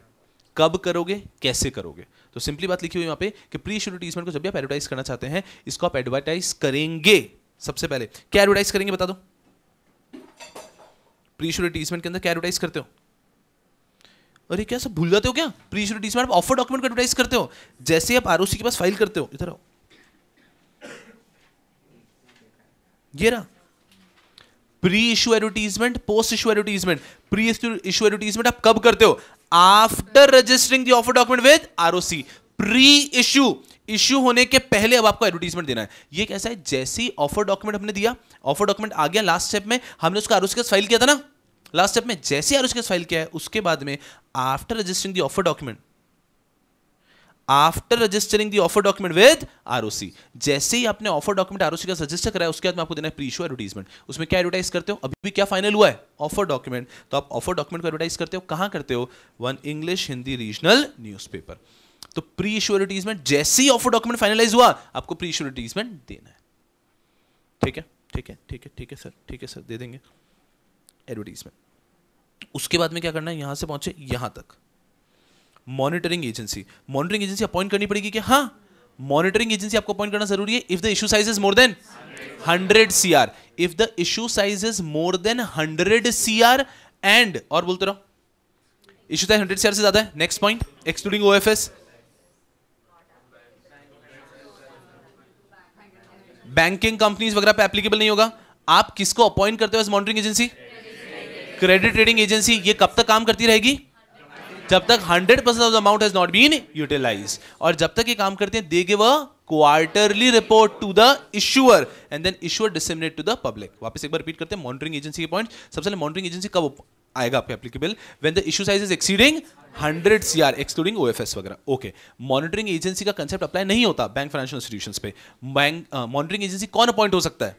कब करोगे कैसे करोगे तो सिंपली बात लिखी हुई यहाँ पे कि प्री इशू एडवर्टीजमेंट को जब भी आप एडवर्टाइज करना चाहते हैं इसको आप एडवर्टाइज करेंगे सबसे पहले क्या एडवर्टाइज करेंगे बता दो प्री इशू एडवर्टीजमेंट के अंदर क्या एडवर्टाइज करते हो अरे क्या सब भूल जाते हो क्या प्री इशू एडवर्टीजमेंट आप ऑफर डॉक्यूमेंट को एडवर्टाइज करते हो जैसे आप आर के पास फाइल करते हो इधर आओ ये ना pre issue advertisement post issue advertisement pre issue advertisement आप कब करते हो after registering the offer document with ROC pre issue issue होने के पहले अब आपको एडवर्टीजमेंट देना है ये कैसा है जैसे ही ऑफर डॉक्यूमेंट हमने दिया ऑफर डॉक्यूमेंट आ गया लास्ट स्टेप में हमने उसका आरुष फाइल किया था ना लास्ट स्टेप में जैसे आरुष फाइल किया है उसके बाद में after registering the offer document after registering the offer document with ROC जैसे ही आपने ऑफर डॉक्यूमेंट आरओसी का रजिस्टर कराया उसके बाद में आपको देना है प्री शो एडवर्टीजमेंट उसमें क्या एडवर्टाइज करते हो अभी भी क्या फाइनल हुआ है ऑफर डॉक्यूमेंट तो आप ऑफर डॉक्यूमेंट को एडवर्टाइज करते हो कहां करते हो one English Hindi regional newspaper तो प्री इशू एडवर्टीजमेंट जैसे ही ऑफर डॉक्यूमेंट फाइनलाइज हुआ आपको प्री इशू एडवर्टीजमेंट देना है ठीक है ठीक है ठीक है ठीक है सर ठीक है सर दे देंगे एडवर्टीजमेंट उसके बाद में क्या करना है यहां से पहुंचे यहां तक monitoring agency monitoring agency appoint करनी पड़ेगी कि हाँ मॉनिटरिंग एजेंसी आपको अपॉइंट करना जरूरी है if the issue size is more than hundred C R if the issue size is more than hundred C R and और बोलते रहो issue size hundred C R से ज्यादा है next point excluding O F S banking companies वगैरह पे applicable नहीं होगा आप किसको अपॉइंट करते हो इस monitoring agency credit rating agency ये कब तक काम करती रहेगी जब तक 100 percent of the amount has not been utilise और जब तक ये काम करते हैं they give a quarterly report to the issuer and then issuer disseminate to the public वापस एक बार रिपीट करते हैं मॉनिटरिंग एजेंसी के पॉइंट सबसे पहले मॉनिटरिंग एजेंसी कब आएगा आपके applicable when the issue size is exceeding 100 CR excluding OFS वगैरह ओके मॉनिटरिंग एजेंसी का कंसेप्ट अप्लाई नहीं होता बैंक फाइनेंशियल इंस्टीट्यूशंस पे बैंक मॉनिटरिंग एजेंसी कौन अपॉइंट हो सकता है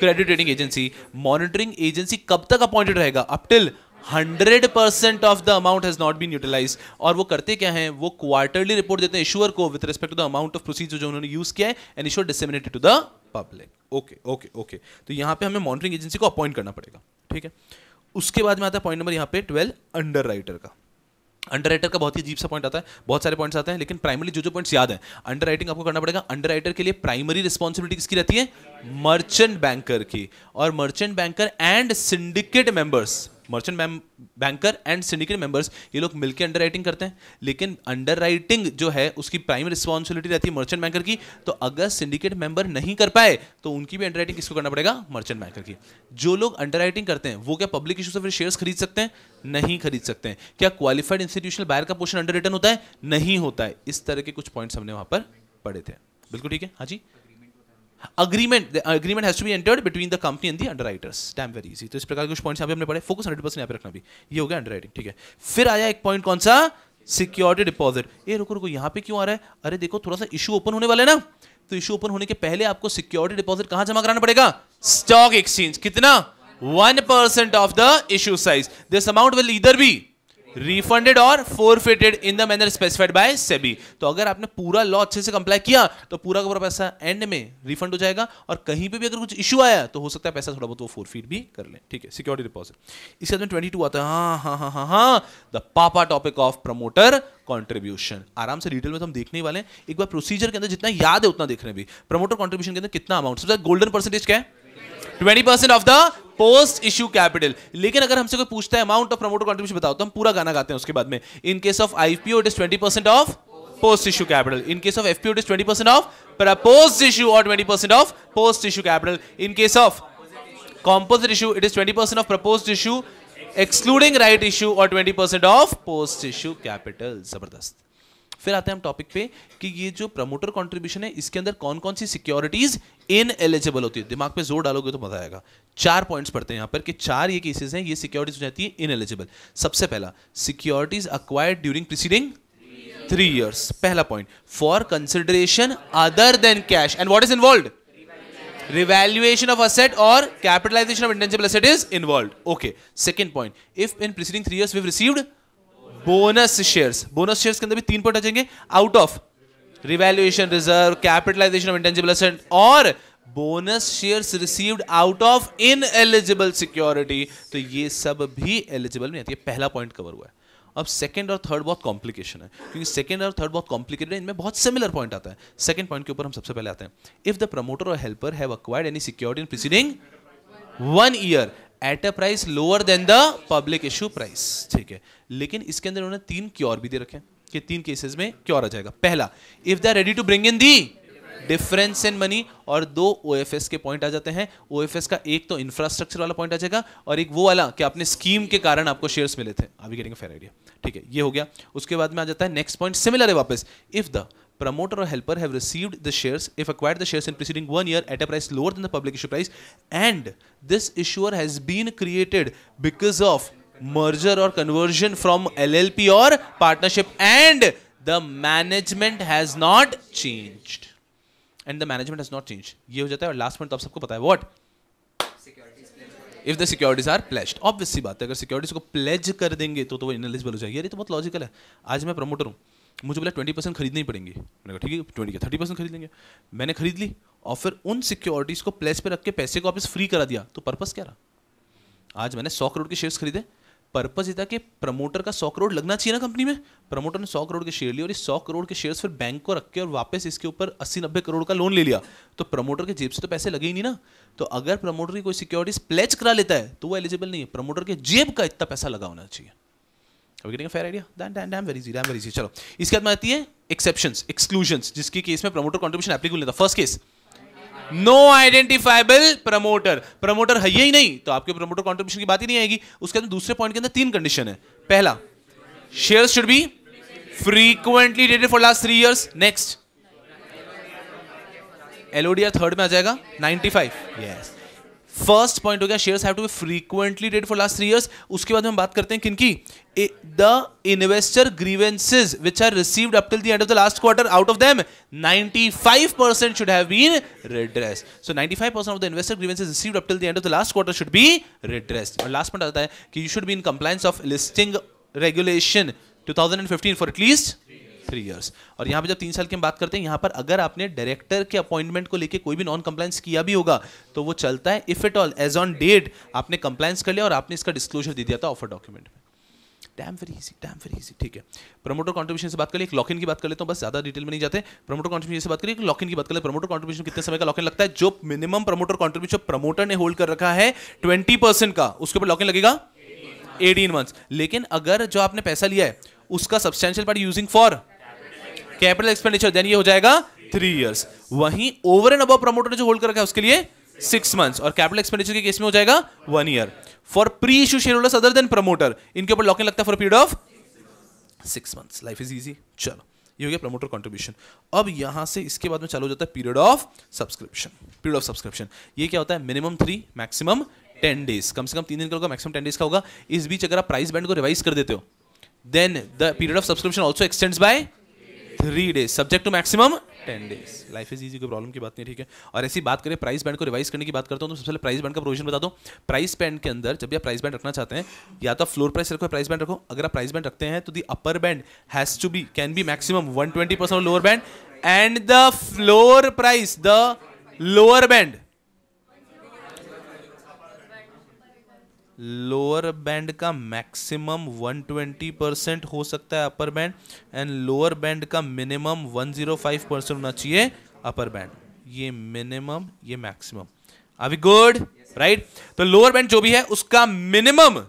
credit rating agency monitoring agency कब तक अपॉइंटेड रहेगा up till hundred percent of the amount has not been utilise और वो करते क्या है वो क्वार्टरली रिपोर्ट देते हैं इशुअर को with respect to the amount of procedure जो उन्होंने यूज किया है and issuer disseminated to the public okay okay okay तो यहां पे हमें मॉनिटरिंग एजेंसी को अपॉइंट करना पड़ेगा ठीक है उसके बाद में आता है पॉइंट नंबर यहाँ पे ट्वेल्व अंडर का अंडर का बहुत ही अजीब सा पॉइंट आता है बहुत सारे पॉइंट्स आते हैं लेकिन प्राइमरी जो जो पॉइंट्स याद है अंडर आपको करना पड़ेगा अंडर के लिए प्राइमरी रिस्पॉन्सिबिलिटी किसकी रहती है मर्चेंट बैंकर की और merchant banker and syndicate members merchant banker and syndicate members ये लोग मिलकर अंडर करते हैं लेकिन अंडर जो है उसकी प्राइम रिस्पॉन्सिबिलिटी रहती है मर्चेंट बैंकर की तो अगर सिंडिकेट मेंबर नहीं कर पाए तो उनकी भी अंडर किसको करना पड़ेगा मर्चेंट बैंकर की जो लोग अंडर करते हैं वो क्या पब्लिक इशू से फिर शेयर खरीद सकते हैं नहीं खरीद सकते हैं क्या क्वालिफाइड इंस्टीट्यूशनल बायर का पोर्शन अंडर होता है नहीं होता है इस तरह के कुछ पॉइंट्स हमने वहां पर पढ़े थे बिल्कुल ठीक है हाँ जी agreement agreement has to be entered between the company and the underwriters damn very easy तो इस प्रकार के कुछ पॉइंट्स यहाँ पे हमने पढ़े फोकस हंड्रेड परसेंट यहाँ पे रखना भी ये हो गया अंडर राइटिंग ठीक है फिर आया एक पॉइंट कौन सा सिक्योरिटी डिपॉजिट ये रुको रुको यहाँ पे क्यों आ रहा है अरे देखो थोड़ा सा इशू ओपन होने वाला है ना तो इशू ओपन होने के पहले आपको सिक्योरिटी डिपॉजिट कहाँ जमा कराना पड़ेगा स्टॉक एक्सचेंज कितना one percent of the issue size this amount will इधर भी रिफंडेड और forfeited in the manner specified by SEBI तो अगर आपने पूरा लॉ अच्छे से कंप्लाई किया तो पूरा का पूरा पैसा एंड में रिफंड हो जाएगा और कहीं पे भी अगर कुछ इशू आया तो हो सकता है पैसा थोड़ा बहुत वो फोरफिट भी कर ले ठीक है सिक्योरिटी डिपॉजिट इसके बाद ट्वेंटी टू आता है हाँ हाँ हाँ हाँ हाँ द पापा टॉपिक ऑफ प्रमोटर कॉन्ट्रीब्यूशन आराम से डिटेल में तो हम देखने वाले हैं एक बार प्रोसीजर के अंदर जितना याद है उतना देख रहे हैं भी प्रमोटर कॉन्ट्रीब्यूशन के अंदर कितना अमाउंट सबसे गोल्डन परसेंटेज क्या है twenty percent of the post issue capital लेकिन अगर हमसे कोई पूछता है अमाउंट ऑफ प्रमोटर कॉन्ट्रीब्यूशन बताओ तो हम पूरा गाना गाते हैं उसके बाद में in case of IPO it is twenty percent of post issue capital in case of FPO it is twenty percent of propose issue और twenty percent of post issue capital in case of composite issue it is twenty percent of propose issue excluding right issue और twenty percent of post issue capital जबरदस्त फिर आते हैं हम topic पे कि ये जो प्रमोटर कंट्रीब्यूशन है इसके अंदर कौन कौन सी सिक्योरिटीज इन एलिजिबल होती है दिमाग पे जोर डालोगे तो मजा आएगा चार पॉइंट्स पढ़ते हैं यहाँ पर कि चार ये केसेस हैं ये सिक्योरिटीज हो जाती है इन एलिजिबल सबसे पहला securities acquired during preceding three years पहला point for consideration other than cash and what is involve revaluation of asset or capitalization of intangible asset is involved okay second point if in preceding 3 years we've received bonus shares bonus shares के अंदर भी तीन point आ जाएंगे out of revaluation reserve capitalisation of intangible asset और bonus shares received out of in eligible security तो ये सब भी एलिजिबल में आती है पहला पॉइंट कवर हुआ है अब सेकंड और थर्ड बहुत कॉम्प्लिकेशन है क्योंकि सेकंड और थर्ड बहुत कॉम्प्लिकेटेड है इनमें बहुत सिमिलर पॉइंट आता है सेकंड पॉइंट के ऊपर हम सबसे पहले आते हैं इफ द प्रमोटर और helper have acquired any security in preceding one year at a price lower than the public issue price ठीक है लेकिन इसके अंदर उन्होंने तीन क्योर भी दे रखे कि तीन केसेस में क्योर आ जाएगा पहला if they are ready to bring in the difference in money और दो ओ के पॉइंट आ जाते हैं ओ का एक तो इंफ्रास्ट्रक्चर वाला पॉइंट आ जाएगा और एक वो वाला कि आपने स्कीम के कारण आपको शेयर्स मिले थे अभी गेटिंग फेयर आइडिया ठीक है ये हो गया उसके बाद में आ जाता है नेक्स्ट पॉइंट सिमिलर है वापस if the promoter or helper have received the shares if acquired the shares in preceding one year at a price lower than the public issue price and this issuer has been created because of merger or conversion from LLP or partnership and the management has not changed and the management has not changed ये हो जाता है और last point तो आप सबको पता है what if the securities are placed obvious सी बात है अगर सिक्योरिटीज को प्लेज कर देंगे तो तो वो इनलिजिबल हो जाएगी अरे तो बहुत लॉजिकल है आज मैं प्रमोटर हूँ मुझे बोला ट्वेंटी परसेंट खरीदने ही पड़ेंगे मैंने कहा ठीक है ट्वेंटी थर्टी परसेंट खरीद लेंगे मैंने खरीद ली और फिर उन सिक्योरिटीज़ को प्लेस पे रख के पैसे को वापस फ्री करा दिया तो पर्पज़ क्या रहा आज मैंने सौ करोड़ के शेयर्स खरीदे पर्पज़ ये था कि प्रमोटर का सौ करोड़ लगना चाहिए ना कंपनी में प्रमोटर ने सौ करोड़ के शेयर लिए और इस सौ करोड़ के शेयर्स फिर बैंक को रख के और वापस इसके ऊपर अस्सी नब्बे करोड़ का लोन ले लिया तो प्रमोटर के जेब से तो पैसे लगे ही नहीं ना तो अगर प्रमोटर की कोई सिक्योरिटीज प्लेच करा लेता है तो वो एलिजिबल नहीं है प्रमोटर के जेब का इतना पैसा लगा होना चाहिए idea? Damn, damn, damn, very easy, damn, very easy. चलो इसके बाद में आती है exceptions, exclusions, जिसकी केस में promoter contribution applicable नहीं था First case, no identifiable promoter promoter है ही नहीं तो आपके प्रमोटर कॉन्ट्रीब्यूशन की बात ही नहीं आएगी उसके अंदर दूसरे पॉइंट के अंदर तीन कंडीशन है पहला share should be frequently dated for last three years next LODR third में आ जाएगा 95 यस yes. फर्स्ट पॉइंट हो गया shares have to be frequently डेड फॉर लास्ट थ्री इयर्स उसके बाद हम बात करते हैं किनकी the investor grievances which are received up till the end of the last quarter out of them 95 percent should have been redressed so 95 of the investor grievances received up till the end of the last quarter should be redressed और last point आता है कि you should be in compliance of listing regulation 2015 for at least three years और यहाँ पे जब तीन साल की हम बात करते हैं यहाँ पर अगर आपने डायरेक्टर के अपॉइंटमेंट को लेके कोई भी नॉन कंप्लाइंस किया भी होगा तो वो चलता है if it all as on date आपने कंप्लाइंस कर लिया और आपने इसका डिस्क्लोजर दे दिया था ऑफर डॉक्यूमेंट में damn very easy damn very easy ठीक है प्रमोटर कॉन्ट्रीब्यूशन से बात करिए एक लॉकिन की बात कर लेता हूँ बस ज्यादा डिटेल में नहीं जाते प्रमोटर कॉन्ट्रीब्यूशन से बात करिए लॉकिन की बात करें प्रमोटर कॉन्ट्रीब्यूशन कितने समय का इन लगता है जो मिनिमम प्रमोटर कॉन्ट्रीब्यूशन प्रमोटर ने होल्ड कर रखा है ट्वेंटी परसेंट का उसके ऊपर लॉकिन लगेगा एटीन मंथ्स लेकिन अगर जो आपने पैसा लिया है उसका substantial part using for capital expenditure then ये हो जाएगा थ्री ईयर्स वहीं ओवर एंड अबव प्रमोटर ने जो होल्ड कर रखा है उसके लिए सिक्स मंथ्स और कैपिटल एक्सपेंडिचर के केस में हो जाएगा one year for pre issue shareholders other than promoter इनके ऊपर लॉकिंग लगता है for period of six months life is easy चलो ये हो गया प्रमोटर कॉन्ट्रीब्यूशन अब यहां से इसके बाद में चालू हो जाता है period of subscription period of subscription ये क्या होता है minimum three maximum ten days कम से कम तीन दिन का होगा मैक्सिमम टेन डेज का होगा इस बीच अगर आप प्राइस बैंड को रिवाइज कर देते हो then the period of subscription also extends by three days subject to maximum ten days life is easy कोई प्रॉब्लम की बात नहीं ठीक है और ऐसी बात करें प्राइस बैंड को रिवाइज करने की बात करता हूँ तो सबसे पहले प्राइस बैंड का प्रोविजन बता दो प्राइस बैंड के अंदर जब भी आप प्राइस बैंड रखना चाहते हैं या तो फ्लोर प्राइस रखो प्राइस बैंड रखो अगर आप प्राइस बैंड रखते हैं तो the upper band has to be can be maximum one twenty percent lower band and the floor price the lower band lower band का मैक्सिमम 120 परसेंट हो सकता है upper band and lower band का minimum 105 percent होना चाहिए upper band ये minimum ये maximum अभी गुड राइट तो लोअर बैंड जो भी है उसका मिनिमम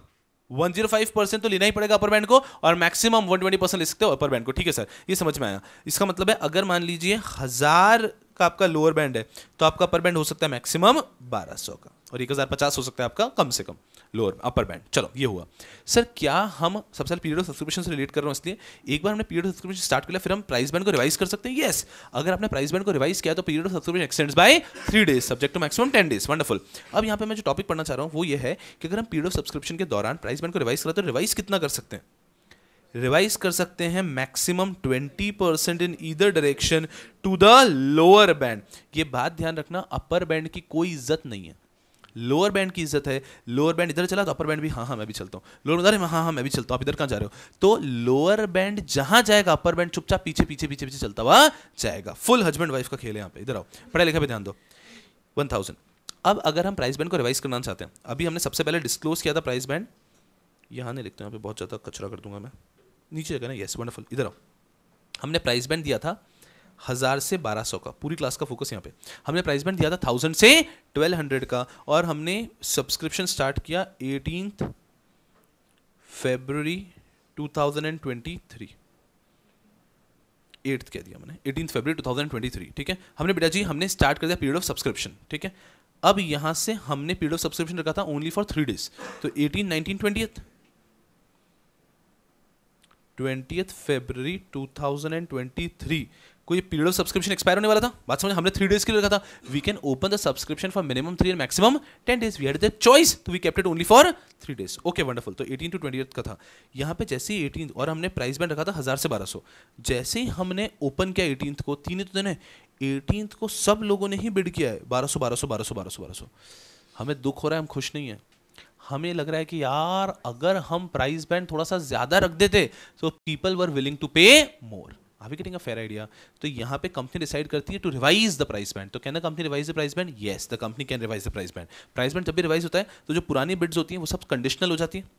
105 परसेंट तो लेना ही पड़ेगा अपर बैंड को और मैक्सिमम 120 परसेंट ले सकते हो अपर बैंड को ठीक है सर ये समझ में आया इसका मतलब है अगर मान लीजिए हजार का आपका लोअर बैंड है तो आपका अपर बैंड हो सकता है मैक्सिमम 1200 का और एक हज़ार पचास हो सकता है आपका कम से कम लोअर अपर बैंड चलो ये हुआ सर क्या हम सबसे पहले पीरियड ऑफ सब्सक्रिप्शन से रिलेट कर रहे हैं इसलिए एक बार हमने पीरियड ऑफ सब्सक्रिप्शन स्टार्ट किया फिर हम प्राइस बैंड को रिवाइज कर सकते हैं येस अगर आपने प्राइस बैंड को रिवाइज किया तो period of subscription extends by three days subject to maximum ten days wonderful अब यहाँ पे मैं जो टॉपिक पढ़ना चाह रहा हूँ वो ये है कि अगर हम पीरियड ऑफ सब्सक्रिप्शन के दौरान प्राइस बैंड को रिवाइज करें तो रिवाइज कितना कर सकते हैं रिवाइज कर सकते हैं maximum 20 percent in either direction to the lower band ये बात ध्यान रखना अपर बैंड की कोई इज्जत नहीं है लोअर बैंड की इज्जत है लोअर बैंड इधर चला तो अपर बैंड भी हाँ हाँ मैं भी चलता हूँ लोअर उधर हाँ, हाँ हाँ मैं भी चलता हूँ आप इधर कहाँ जा रहे हो तो लोअर बैंड जहाँ जाएगा अपर बैंड चुपचाप पीछे पीछे पीछे पीछे चलता हुआ जाएगा फुल हस्बैंड वाइफ का खेल है यहाँ पे इधर आओ पढ़ा लिखा पे ध्यान दो वन थाउजेंड अब अगर हम प्राइस बैंड को रिवाइज करना चाहते हैं अभी हमने सबसे पहले डिस्क्लोज किया था प्राइस बैंड यहाँ नहीं लिखते यहाँ पे बहुत ज़्यादा कचरा कर दूंगा मैं नीचे जगह ना यस वंडरफुल इधर आओ हमने प्राइस बैंड दिया था हज़ार से बारह सौ का पूरी क्लास का फोकस यहाँ पे हमने प्राइस बैंड दिया था थाउजेंड से ट्वेल्व हंड्रेड का और हमने सब्सक्रिप्शन स्टार्ट किया eighteen February two thousand and twenty three eighth कह दिया मैंने eighteen February two thousand twenty three ठीक है हमने बेटा जी हमने स्टार्ट कर दिया पीरियड ऑफ सब्सक्रिप्शन ठीक है अब यहाँ से हमने पीरियड ऑफ सब्सक्रिप्शन रखा था ओनली फॉर थ्री डेज तो eighteen nineteen twenty twenty February two thousand and twenty three कोई पीरियड ऑफ सब्सक्रिप्शन एक्सपायर होने वाला था बात समझ हमने थ्री डेज के लिए रखा था we can open the subscription for minimum three and maximum ten days we had the choice तो we kept it only for three days okay wonderful तो एटीन टू ट्वेंटी का था यहाँ पे जैसे ही एटीन और हमने प्राइस बैंड रखा था हज़ार से बारह सौ जैसे ही हमने ओपन किया एटीन को तीन तो दिन है एटीन को सब लोगों ने ही बिड किया है बारह सौ बारह सौ बारह सौ बारह सौ बारह सौ हमें दुख हो रहा है हम खुश नहीं है हमें लग रहा है कि यार अगर हम प्राइस बैंड थोड़ा सा ज़्यादा रख देते तो people were willing to pay more are we getting a fair idea तो यहाँ पे कंपनी डिसाइड करती है to revise the price band तो कहना company revise the price band yes the company can revise the price band price band जब भी revise होता है तो जो पुरानी बिड्स होती हैं वो सब कंडीशनल हो जाती हैं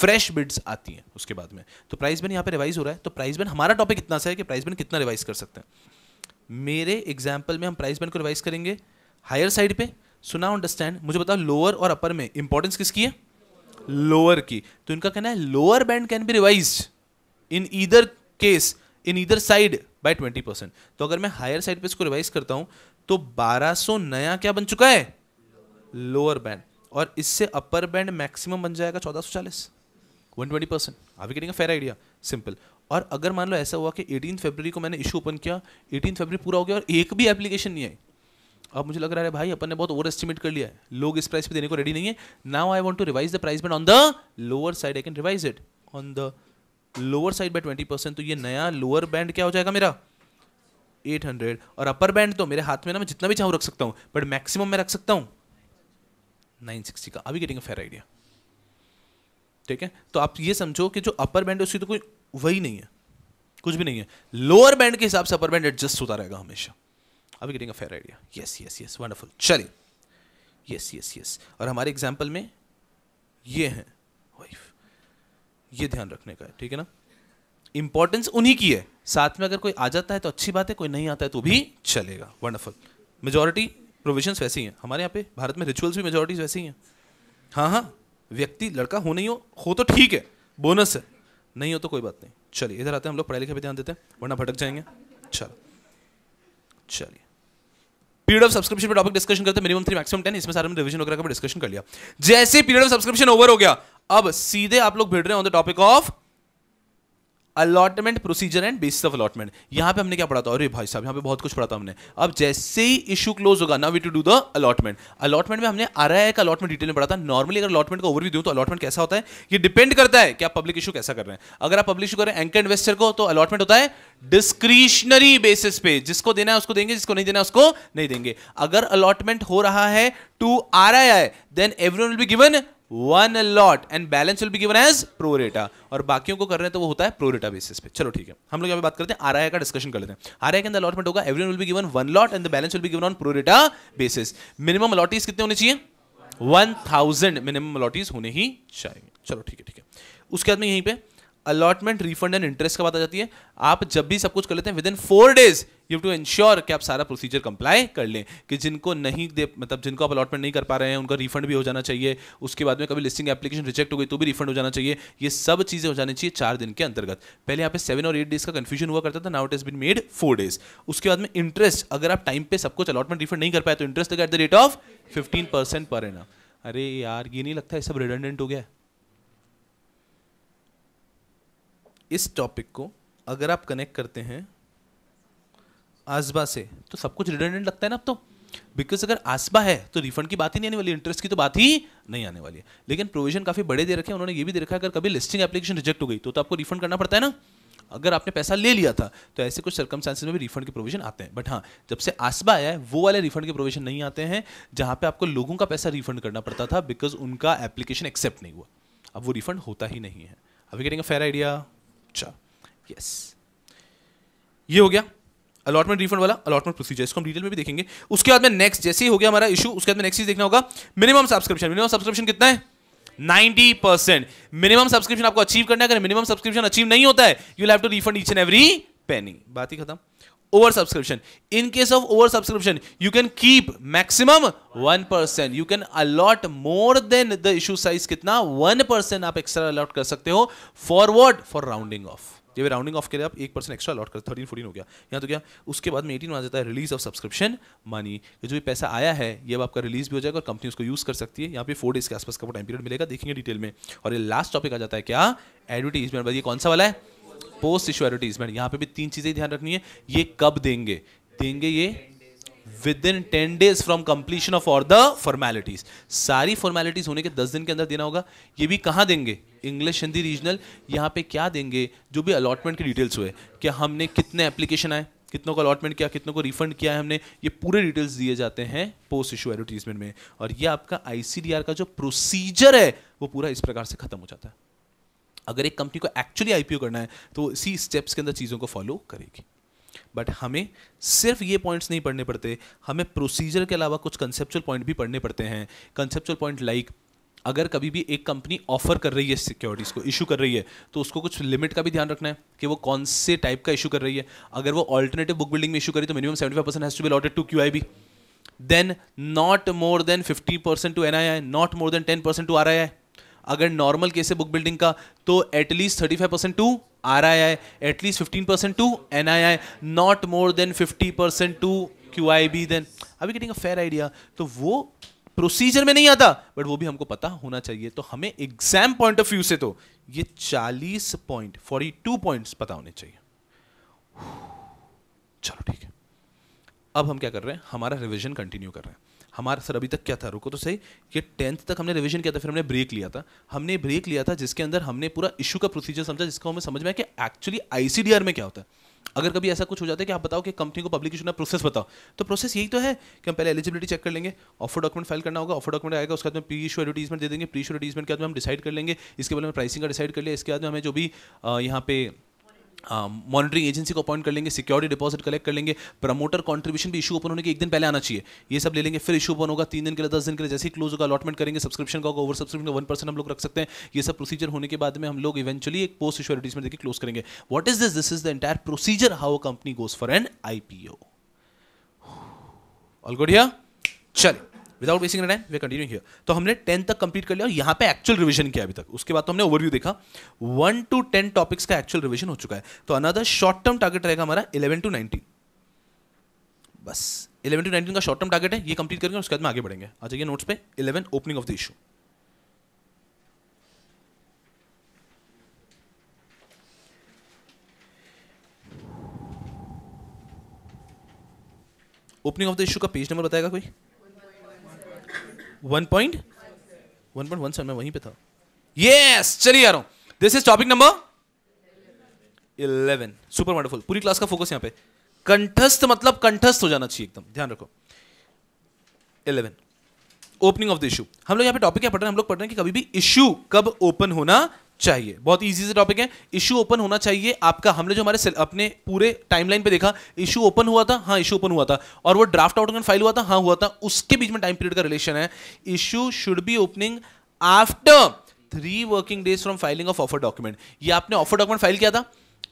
फ्रेश बिड्स आती हैं उसके बाद में तो प्राइस बैंड यहाँ पे रिवाइज हो रहा है तो प्राइस बैंड हमारा टॉपिक इतना सा है कि प्राइस बैंड कितना रिवाइज कर सकते हैं मेरे एग्जाम्पल में हम प्राइस बैंड को रिवाइज करेंगे हायर साइड पे सुना अंडरस्टैंड मुझे बताओ लोअर और अपर में इंपॉर्टेंस किसकी है लोअर की तो इनका कहना है lower band can be revise in either case in either side by twenty percent तो अगर मैं हायर साइड पे इसको रिवाइज करता हूं तो 1200 नया क्या बन चुका है लोअर बैंड और इससे अपर बैंड मैक्सिमम बन जाएगा चौदह सौ चालीस वन ट्वेंटी परसेंट अभी कहेंगे करेंगे फेयर आइडिया सिंपल और अगर मान लो ऐसा हुआ कि एटीन फेबररी को मैंने इशू ओपन किया एटीन फेबररी पूरा हो गया और एक भी एप्लीकेशन नहीं आई अब मुझे लग रहा है भाई अपन ने बहुत ओवर एस्टिमेट कर लिया है लोग इस प्राइस पे देने को रेडी नहीं है now I want to revise the price band on the lower side I can revise it on the lower side by twenty percent तो ये नया लोअर बैंड क्या हो जाएगा मेरा एट हंड्रेड और अपर बैंड तो मेरे हाथ में ना मैं जितना भी चाहूँ रख सकता हूँ बट मैक्सिमम मैं रख सकता हूँ नाइन सिक्सटी का अभी गेटिंग फेयर आइडिया ठीक है तो आप ये समझो कि जो अपर बैंड है उसकी तो कोई वही नहीं है कुछ भी नहीं है लोअर बैंड के हिसाब से अपर बैंड एडजस्ट होता रहेगा हमेशा अभी getting a fair idea yes yes yes wonderful चलिए यस यस यस और हमारे एग्जाम्पल में ये हैं ये ध्यान रखने का है ठीक है ना इंपॉर्टेंस उन्हीं की है साथ में अगर कोई आ जाता है तो अच्छी बात है कोई नहीं आता है तो भी चलेगा वंडरफुल मेजोरिटी प्रोविजन वैसे ही हैं हमारे यहाँ पे भारत में रिचुअल्स भी मेजोरिटीज वैसे ही हैं हाँ हाँ व्यक्ति लड़का हो नहीं हो हो तो ठीक है बोनस है नहीं हो तो कोई बात नहीं चलिए इधर आते हैं हम लोग पढ़ाई लिखे पर ध्यान देते हैं वरना भटक जाएंगे चलो चलिए पीरियड ऑफ सब्सक्रिप्शन पे टॉपिक डिस्कशन करते हैं मिनिमम थ्री मैक्सिमम टेन इसमें सारे में रिवीजन वगैरह का डिस्कशन कर लिया जैसे पीरियड ऑफ सब्सक्रिप्शन ओवर हो गया अब सीधे आप लोग भिड़ रहे on the topic of allotment procedure and basis of allotment यहां पे हमने क्या पढ़ा था अरे भाई साहब यहां पे बहुत कुछ पढ़ा था हमने अब जैसे ही इशू क्लोज होगा ना we to do the allotment allotment में हमने आर का अलॉटमेंट डिटेल में पढ़ा था नॉर्मली अगर अलॉटमेंट का ओवरव्यू दूं तो अलॉटमेंट कैसा होता है ये डिपेंड करता है कि आप पब्लिक इशू कैसा कर रहे हैं अगर आप पब्लिक इशू करें एंकर इन्वेस्टर को तो अलॉटमेंट होता है डिस्क्रिशनरी बेसिस पे जिसको देना है उसको देंगे जिसको नहीं देना है उसको नहीं देंगे अगर अलॉटमेंट हो रहा है to R I I then everyone will be given one lot and balance will be given as pro rata और बाकियों को कर रहे हैं तो वो होता है प्रोरेटा बेसिस पे चलो ठीक है हम लोग यहाँ पे बात करते हैं आर आई का डिस्कशन कर लेते हैं आर आई के अंदर अलॉटमेंट होगा everyone will be given one lot and the balance will be given on pro rata basis minimum allottees कितने होने चाहिए वन थाउजेंड मिनिमम अलॉटीज होने ही चाहिए चलो ठीक है ठीक है उसके बाद में यहीं पर अलॉटमेंट रिफंड एंड इंटरेस्ट का बात आ जाती है आप जब भी सब कुछ कर लेते हैं within four days you to ensure कि आप सारा प्रोसीजर कंप्लाई कर लें कि जिनको नहीं दे मतलब जिनको आप अलॉटमेंट नहीं कर पा रहे हैं उनका रिफंड भी हो जाना चाहिए उसके बाद में कभी लिस्टिंग एप्लीकेशन रिजेक्ट हो गई तो भी रिफंड हो जाना चाहिए ये सब चीज़ें हो जानी चाहिए चार दिन के अंतर्गत पहले यहाँ पे सेवन और एट डेज का कन्फ्यूजन हुआ करता था now it is been made four days उसके बाद में इंटरेस्ट अगर आप टाइम पे सब कुछ अलॉटमेंट रिफंड नहीं कर पाए तो interest at the rate of fifteen percent पर है ना अरे यार ये नहीं लगता है सब रिडेंडेंट हो गया है इस टॉपिक को अगर आप कनेक्ट करते हैं आसबा से तो सब कुछ रिडेंडेंट लगता है ना अब तो बिकॉज अगर आसबा है तो रिफंड की बात ही नहीं आने वाली इंटरेस्ट की तो बात ही नहीं आने वाली है लेकिन प्रोविजन काफी बड़े दे रखे हैं उन्होंने ये भी दे रखा है अगर कभी लिस्टिंग एप्लीकेशन रिजेक्ट हो गई तो, तो आपको रिफंड करना पड़ता है ना अगर आपने पैसा ले लिया था तो ऐसे कुछ सर्कमस्टांसिस में भी रिफंड के प्रोविजन आते हैं बट हाँ जब से आसबा आया है वो वाले रिफंड के प्रोविजन नहीं आते हैं जहां पे आपको लोगों का पैसा रिफंड करना पड़ता था बिकॉज उनका एप्लीकेशन एक्सेप्ट नहीं हुआ अब वो रिफंड होता ही नहीं है अभी कहेंगे फेयर आइडिया अच्छा यस ये हो गया अलॉटमेंट रिफंड वाला अलॉटमेंट प्रोसीजर इसको हम डिटेल में भी देखेंगे उसके बाद में नेक्स्ट जैसे ही हो गया हमारा इशू उसके बाद में नेक्स्ट चीज देखना होगा मिनिमम सब्सक्रिप्शन मिनिमम सब्सक्रिप्शन कितना है 90 परसेंट मिनिमम सब्सक्रिप्शन आपको अचीव करना है अगर मिनिमम सब्सक्रिप्शन अचीव नहीं होता है you have to refund each and every penny बात ही खत्म oversubscription in case of over oversubscription you can keep maximum one percent you can allot more than the issue size कितना one percent आप extra allot कर सकते हो forward for rounding off जब rounding off के लिए आप एक परसेंट एक्स्ट्रा अलॉट कर थर्टीन फोर्टीन हो गया यहाँ तो क्या उसके बाद में एटीन आ जाता है रिलीज ऑफ सब्सक्रिप्शन मनी जो भी पैसा आया है ये अब आपका रिलीज भी हो जाएगा और कंपनी उसको यूज़ कर सकती है यहाँ पे फोर डेज के आसपास का वो टाइम पीरियड मिलेगा देखेंगे डिटेल में और ये लास्ट टॉपिक आ जाता है क्या एडवर्टीजमेंट बताइए कौन सा वाला है पोस्ट इश्यू एडवर्टीजमेंट यहाँ पे भी तीन चीज़ें ध्यान रखनी है ये कब देंगे देंगे ये within ten days from completion of all the formalities सारी फॉर्मेलिटीज होने के दस दिन के अंदर देना होगा ये भी कहाँ देंगे इंग्लिश हिंदी रीजनल यहाँ पे क्या देंगे जो भी अलॉटमेंट की डिटेल्स हुए कि हमने कितने एप्लीकेशन आए कितनों को अलॉटमेंट किया कितनों को रिफंड किया है हमने ये पूरे डिटेल्स दिए जाते हैं पोस्ट इशू एडवर्टीजमेंट में और ये आपका आईसीडीआर का जो प्रोसीजर है वो पूरा इस प्रकार से खत्म हो जाता है अगर एक कंपनी को एक्चुअली आईपीओ करना है तो इसी स्टेप्स के अंदर चीज़ों को फॉलो करेगी बट हमें सिर्फ ये पॉइंट्स नहीं पढ़ने पड़ते हमें प्रोसीजर के अलावा कुछ कंसेप्चुअल पॉइंट भी पढ़ने पड़ते हैं कंसेप्चुअल पॉइंट लाइक अगर कभी भी एक कंपनी ऑफर कर रही है सिक्योरिटीज़ को इशू कर रही है तो उसको कुछ लिमिट का भी ध्यान रखना है कि वो कौन से टाइप का इशू कर रही है अगर वो ऑल्टरनेटिव बुक बिल्डिंग में इशू करी तो minimum seventy five percent has to be allotted to Q I B then not more than fifty percent to N I I not more than ten percent to R I I अगर normal case है book building का तो at least thirty five percent to R I I at least fifteen percent to N I I not more than fifty percent to Q I B then अभी getting a fair idea तो वो procedure में नहीं आता but वो भी हमको पता होना चाहिए तो हमें एग्जाम पॉइंट ऑफ व्यू से तो ये चालीस पॉइंट फोर्टी टू पॉइंट पता होने चाहिए चलो ठीक है अब हम क्या कर रहे हैं हमारा रिविजन कंटिन्यू कर रहे हैं हमारा सर अभी तक क्या था रुको तो सही कि टेंथ तक हमने रिविजन किया था फिर हमने ब्रेक लिया था हमने ब्रेक लिया था जिसके अंदर हमने पूरा इशू का प्रोसीजर समझा जिसको हमें समझ में आया कि एक्चुअली आई में क्या होता है अगर कभी ऐसा कुछ हो जाता है कि आप बताओ कि कंपनी को पब्लिकेशन का प्रोसेस बताओ तो प्रोसेस यही तो है कि हम पहले एलिजिबिलिटी चेक कर लेंगे ऑफर डॉक्यूमेंट फाइल करना होगा ऑफर डॉक्यूमेंट आएगा उसके बाद में प्री इशू एडवर्टीजमेंट दे देंगे प्री इशू एडवर्टीजमेंट के बाद में हम डिसाइड कर लेंगे इसके बाद में प्राइसिंग का डिसाइड कर लिया इसके बाद में हमें जो भी यहाँ पे मॉनिटरिंग एजेंसी को अपॉइंट कर लेंगे सिक्योरिटी डिपॉजिट कलेक्ट कर लेंगे प्रमोटर कॉन्ट्रीब्यूशन भी इशू ओपन होने के एक दिन पहले आना चाहिए ये सब ले लेंगे फिर इशू ओपन होगा तीन दिन के लिए दस दिन के लिए जैसे ही क्लोज होगा अलॉटमेंट करेंगे सब्सक्रिप्शन का होगा ओवर सब्सक्रिप्शन का वन परसेंट हम लोग रख सकते हैं ये सब प्रोसीजर होने के बाद में हम लोग इवेंचुअली एक पोस्ट इशू में देखिए क्लोज करेंगे what is this this is the entire procedure how company goes for an IPO all good here चलिए without wasting time we continue किया तो हमने टेन तक कंप्लीट कर लिया और यहाँ पे एक्चुअल रिवीजन किया अभी तक उसके बाद तो हमने ओवरव्यू देखा वन टू टेन टॉपिक्स का एक्चुअल रिवीजन हो चुका है तो अनदर शॉर्ट टर्म टारगेट रहेगा हमारा इलेवन टू नाइनटीन बस इलेवन टू नाइनटीन का शॉर्ट टर्म टारगेट है ये कंप्लीट करेंगे उसके बाद में आगे बढ़ेंगे आ जाइए नोट्स पे eleven opening of the issue opening of the issue का पेज नंबर बताएगा कोई one point one point one seven मैं वहीं पे था यस चलिए आ रहा हूं this is topic number eleven super wonderful पूरी क्लास का फोकस यहां पे कंठस्थ मतलब कंठस्थ हो जाना चाहिए एकदम ध्यान रखो eleven opening of the issue हम लोग यहाँ पे टॉपिक क्या पढ़ रहे हैं हम लोग पढ़ रहे हैं कि कभी भी इशू कब ओपन होना चाहिए बहुत ईजी से टॉपिक है इशू ओपन होना चाहिए आपका हमने जो हमारे अपने पूरे टाइमलाइन पे देखा इशू ओपन हुआ था हाँ इशू ओपन हुआ था और वो ड्राफ्ट आउट फाइल हुआ था हाँ हुआ था उसके बीच में टाइम पीरियड का रिलेशन है issue should be opening after three working days from filing of offer document ये आपने ऑफर डॉक्यूमेंट फाइल किया था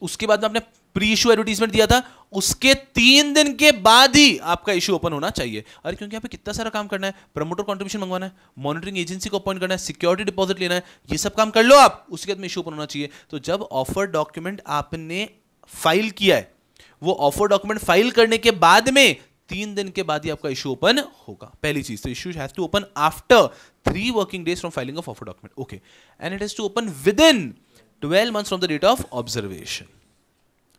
उसके बाद में आपने प्री इशू एडवर्टीजमेंट दिया था उसके तीन दिन के बाद ही आपका इशू ओपन होना चाहिए अरे क्योंकि यहाँ पे कितना सारा काम करना है प्रमोटर कॉन्ट्रीब्यूशन मंगवाना है मॉनिटरिंग एजेंसी को अपॉइंट करना है सिक्योरिटी डिपॉजिट लेना है ये सब काम कर लो आप उसके बाद में इशू ओपन होना चाहिए तो जब ऑफर डॉक्यूमेंट आपने फाइल किया है वो ऑफर डॉक्यूमेंट फाइल करने के बाद में तीन दिन के बाद ही आपका इशू ओपन होगा पहली चीज तो issue has to open after three working days from filing of offer document okay and it has to open within twelve month from the date of observation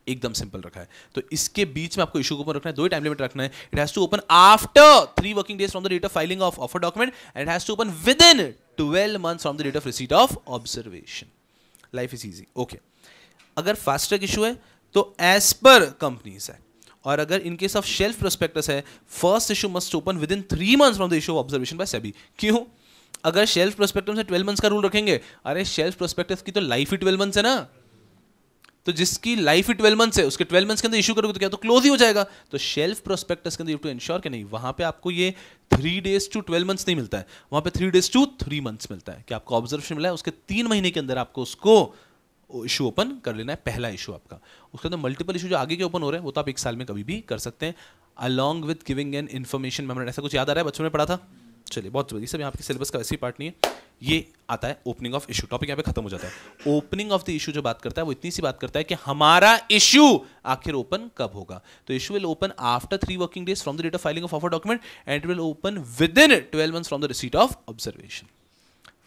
एकदम सिंपल रखा है तो इसके बीच में आपको इशू को ओपन रखना है दो ही टाइम लिमिट रखना है it has to open after three working days from the date of filing of offer document and has to open within twelve month from the date of receipt of observation life is easy okay अगर fast track issue है तो as per companies है और अगर in case of shelf prospectus है first issue must open within three months from the issue of observation bye SEBI क्यों अगर shelf prospectus में ट्वेल्व मंथ्स का रूल रखेंगे अरे शेल्फ प्रोस्पेक्टस की तो लाइफ ही ट्वेल्व मंथ्स है ना तो जिसकी लाइफ ही ट्वेल्व मंथ्स है उसके ट्वेल्व मंथ्स के अंदर इशू करोगे तो क्या तो क्लोज ही हो जाएगा तो शेल्फ प्रोस्पेक्टस के अंदर यू टू इंश्योर कि नहीं वहां पे आपको ये three days to twelve months नहीं मिलता है वहां पे three days to three months मिलता है कि आपको ऑब्जर्वेशन मिला है उसके तीन महीने के अंदर आपको उसको इशू ओपन कर लेना है पहला इशू आपका उसके अंदर मल्टीपल इशू जो आगे के ओपन हो रहे हैं वो तो आप एक साल में कभी भी कर सकते हैं along with giving an information memorandum ऐसा कुछ याद आ रहा है बच्चों ने पढ़ा था चलिए बहुत जल्दी सब यहाँ पे सिलेबस का वैसे ही पार्ट नहीं है ये आता है ओपनिंग ऑफ इशू टॉपिक यहाँ पे खत्म हो जाता है ओपनिंग ऑफ द इशू जो बात करता है वो इतनी सी बात करता है कि हमारा इशू आखिर ओपन कब होगा तो issue will open after three working days from the date of filing of offer document and it will open within twelve month from the receipt of observation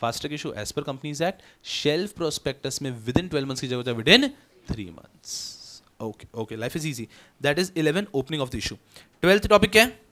track issue as per companies act shelf prospectus में within twelve months की जगह within three months okay okay life is easy that is eleven opening of the issue twelfth topic क्या है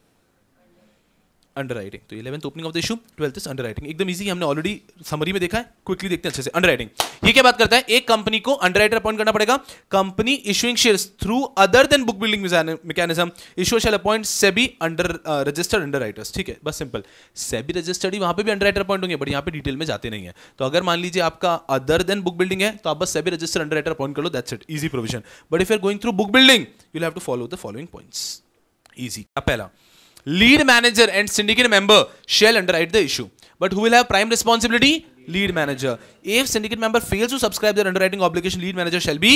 underwriting तो eleventh opening of the issue twelfth is underwriting एकदम easy हमने already summary में देखा है quickly देखते हैं अच्छे से अंडर राइटिंग ये क्या बात करता है एक कंपनी को अंडर राइटर अपॉइंट करना पड़ेगा company issuing share through other than book building mechanism issue shall appoint SEBI under registered underwriters ठीक है बस सिंपल सेबी रजिस्टर्ड ही वहां पर भी अंडर राइटर अपॉइंट होंगे बट यहाँ पे डिटेल में जाते नहीं है तो अगर मान लीजिए आपका अदर देन बुक बिल्डिंग है तो आप बस SEBI register underwriter appoint कर लो that's it easy provision but if you're going through book building you have to follow the following points easy पहला lead manager and syndicate member shall underwrite the issue. But who will have prime responsibility? Lead manager. If syndicate member fails to subscribe their underwriting obligation, lead manager shall be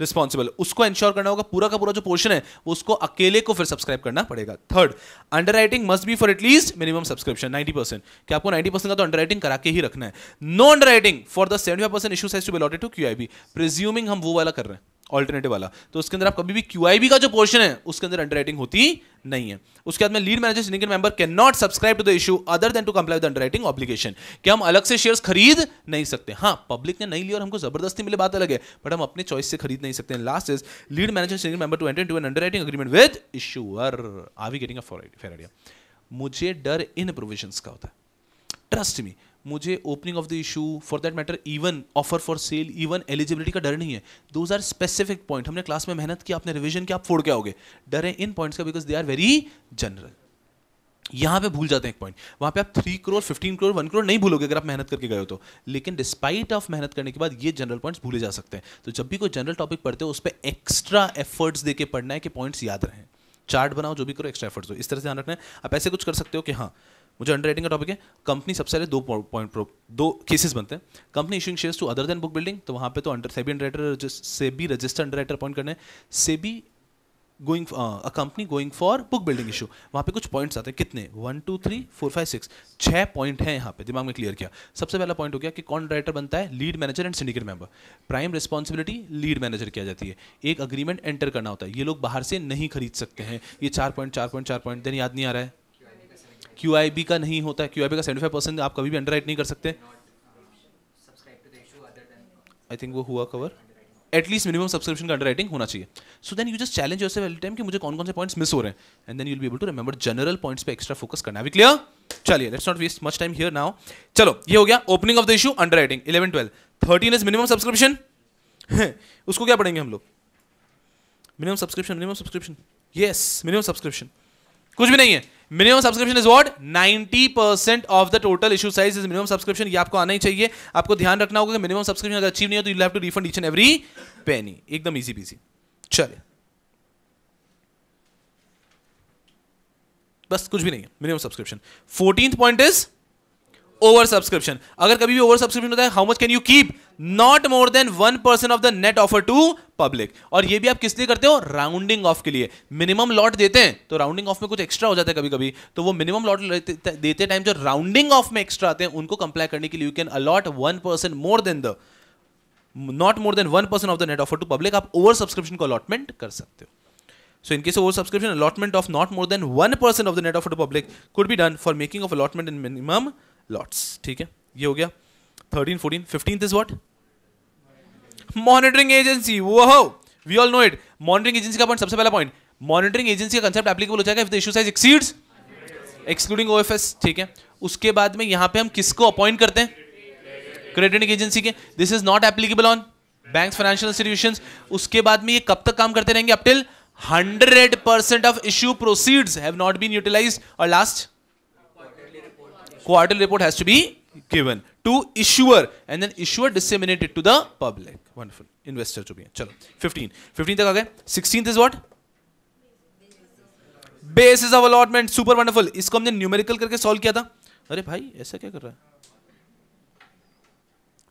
responsible उसको ensure करना होगा पूरा का पूरा जो portion है वो उसको अकेले को फिर सब्सक्राइब करना पड़ेगा third underwriting must be for at least minimum subscription 90 percent कि आपको 90 परसेंट का तो अंडर राइटिंग करा के ही रखना है no underwriting for the 75 percent issue size to be allotted to Q I presuming हम वो वाला कर रहे हैं ऑल्टरनेटिव वाला तो उसके अंदर आप कभी भी क्यू का जो पोर्शन है उसके अंदर अंडर होती नहीं है उसके बाद में lead manager syndicate member can not subscribe to the issue other than to comply with underwriting obligation कि हम अलग से शेयर्स खरीद नहीं सकते हाँ पब्लिक ने नहीं लिया और हमको जबरदस्ती मिले बात अलग है बट हम अपने चॉइस से खरीद नहीं सकते last is lead manager syndicate member to enter to an underwriting agreement with issuer are we getting a fair idea मुझे डर इन प्रोविजन का होता है ट्रस्ट मी मुझे opening of the issue for that matter even offer for sale even eligibility का डर नहीं है दोज आर स्पेसिफिक पॉइंट हमने क्लास में मेहनत की आपने रिविजन किया आप फोड़ के आओगे डर है इन पॉइंट्स का because they are very general यहां पे भूल जाते हैं एक पॉइंट वहां पे आप three crore fifteen crore one crore नहीं भूलोगे अगर आप मेहनत करके गए हो तो लेकिन डिस्पाइट ऑफ मेहनत करने के बाद ये जनरल पॉइंट्स भूले जा सकते हैं तो जब भी कोई जनरल टॉपिक पढ़ते हो उस पर एक्स्ट्रा एफर्ट्स देकर पढ़ना है कि पॉइंट्स याद रहें चार्ट बनाओ जो भी करो एक्स्ट्रा एफर्ट्स हो इस तरह से ध्यान रखना है आप ऐसे कुछ कर सकते हो कि हाँ मुझे अंडर का टॉपिक है कंपनी सबसे पहले दो पॉइंट दो केसेस बनते हैं company issuing shares to other than book building तो वहाँ पे तो under SEBI under SEBI register underwriter appoint करने SEBI going a company going for book building issue वहाँ पे कुछ पॉइंट्स आते हैं कितने one two three four five six छः पॉइंट हैं यहाँ पे दिमाग में क्लियर किया सबसे पहला पॉइंट हो गया कि कौन डायरेक्टर बनता है lead manager and syndicate member prime responsibility lead manager किया जाती है एक अग्रीमेंट एंटर करना होता है ये लोग बाहर से नहीं खरीद सकते हैं ये चार पॉइंट चार पॉइंट चार पॉइंट देन याद नहीं आ रहा है क्यू आई बी का नहीं होता है क्यू आई बी का सेवेंटी फाइव परसेंट आप कभी भी अंडर नहीं कर सकते आई थिंक वो हुआ कवर एटलीस्ट मिनिमम सब्सक्रिप्शन का अंडर होना चाहिए so then you just challenge yourself time कि मुझे कौन कौन से पॉइंट्स मिस हो रहे हैं and then you be able to remember general points पे एक्स्ट्रा फोकस करना है क्लियर चलिए let's not waste much time here now चलो ये हो गया opening of the issue underwriting eleven twelve thirteen is minimum subscription उसको क्या पढ़ेंगे हम लोग minimum subscription minimum subscription yes minimum subscription कुछ भी नहीं है minimum subscription is what ninety percent of the total issue size is minimum subscription ये आपको आना ही चाहिए आपको ध्यान रखना होगा कि मिनिमम सब्सक्रिप्शन अगर अचीव नहीं है तो you have to refund each and every penny एकदम इजी पीजी चले बस कुछ भी नहीं है minimum subscription fourteenth point is over subscription अगर कभी भी ओवर सब्सक्रिप्शन होता है how much can you keep not more than one percent of the net offer to public और ये भी आप किस लिए करते हो राउंडिंग ऑफ के लिए मिनिमम लॉट देते हैं तो राउंडिंग ऑफ में कुछ एक्स्ट्रा हो जाता है कभी कभी तो वो मिनिमम लॉट देते टाइम जो राउंडिंग ऑफ में एक्स्ट्रा आते हैं उनको कंप्लाई करने के लिए you can allot one person more than the not more than one person of the net offer to public आप ओवर सब्सक्रिप्शन को अलॉटमेंट कर सकते हो So in oversubscription allotment of not more than one person of the net offer to public could be done for making of allotment in minimum lots ठीक है ये हो गया thirteen fourteen fifteen is what monitoring agency वो हो we all know it monitoring agency का सबसे पहला पॉइंट मॉनिटरिंग एजेंसी का कंसेप्ट एप्लीकेबल हो जाएगा if the issue size exceeds excluding O ठीक है उसके बाद में यहां पे हम किसको अपॉइंट करते हैं क्रेडिटिंग एजेंसी के this is not applicable on bank financial institution उसके बाद में ये कब तक काम करते रहेंगे up till hundred percent of issue proceeds have not been utilise और last quarterly report has to be given to issuer and then issuer disseminated to the public wonderful investor to be chalo 15 15 tak aa gaye 16th is what basis of allotment super wonderful इसको हमने numerical करके solve किया था अरे भाई ऐसा क्या कर रहा है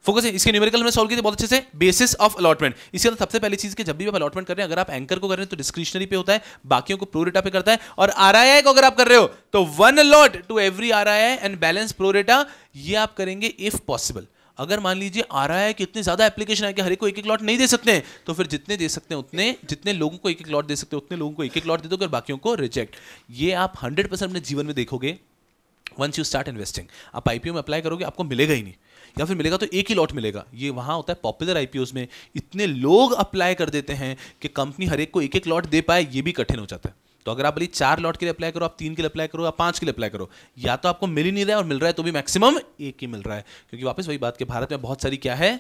फोकस है इसके न्यूमेरिकल हमने सॉल्व किए बहुत अच्छे से बेसिस ऑफ अलॉटमेंट इसके अंदर सबसे पहली चीज कि जब भी आप अलॉटमेंट कर रहे हैं अगर आप एंकर को कर रहे हैं तो डिस्क्रिशनरी पे होता है बाकियों को प्रोरेटा पे करता है और आरआईआई को अगर आप कर रहे हो तो one allot to every RII and balance pro rata ये आप करेंगे इफ पॉसिबल अगर मान लीजिए आ रहा है कि इतने ज़्यादा एप्लीकेशन है कि हर एक को एक एक लॉट नहीं दे सकते हैं तो फिर जितने दे सकते हैं उतने जितने लोगों को एक एक लॉट दे सकते हैं उतने लोगों को एक एक लॉट दे दोगे और बाकियों को रिजेक्ट ये आप हंड्रेड परसेंट अपने जीवन में देखोगे वंस यू स्टार्ट इन्वेस्टिंग आप आईपीओ में अप्लाई करोगे आपको मिलेगा ही नहीं या फिर मिलेगा तो एक ही लॉट मिलेगा ये वहाँ होता है पॉपुलर आई में इतने लोग अप्लाई कर देते हैं कि कंपनी हर एक को एक एक लॉट दे पाए ये भी कठिन हो जाता है तो अगर आप बोलिए चार लॉट के लिए अप्लाई करो आप तीन के लिए अप्लाई करो आप पांच के लिए अप्लाई करो या तो आपको मिल ही नहीं रहा है और मिल रहा है तो भी मैक्सिमम एक ही मिल रहा है क्योंकि वापस वही बात के भारत में बहुत सारी क्या है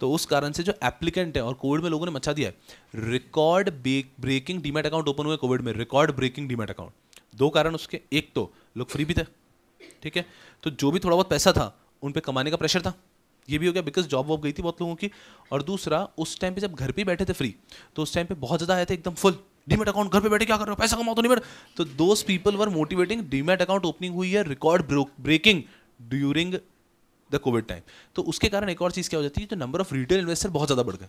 तो उस कारण से जो एप्लीकेंट है और कोविड में लोगों ने मचा दिया है record breaking demat account open हुए कोविड में रिकॉर्ड ब्रेकिंग डीमेट अकाउंट दो कारण उसके एक तो लोग फ्री भी थे ठीक है तो जो भी थोड़ा बहुत पैसा था उन पर कमाने का प्रेशर था ये भी हो गया बिकॉज जॉब वॉब गई थी बहुत लोगों की और दूसरा उस टाइम पे जब घर पे बैठे थे फ्री तो उस टाइम पे बहुत ज़्यादा आए थे एकदम फुल डीमेट अकाउंट घर पे बैठे क्या कर रहे हो पैसा कमाओ तो डीमेट तो those people were motivating demat account opening हुई है record breaking during the covid time तो उसके कारण एक और चीज़ क्या हो जाती है जो नंबर ऑफ रिटेल इन्वेस्टर बहुत ज़्यादा बढ़ गए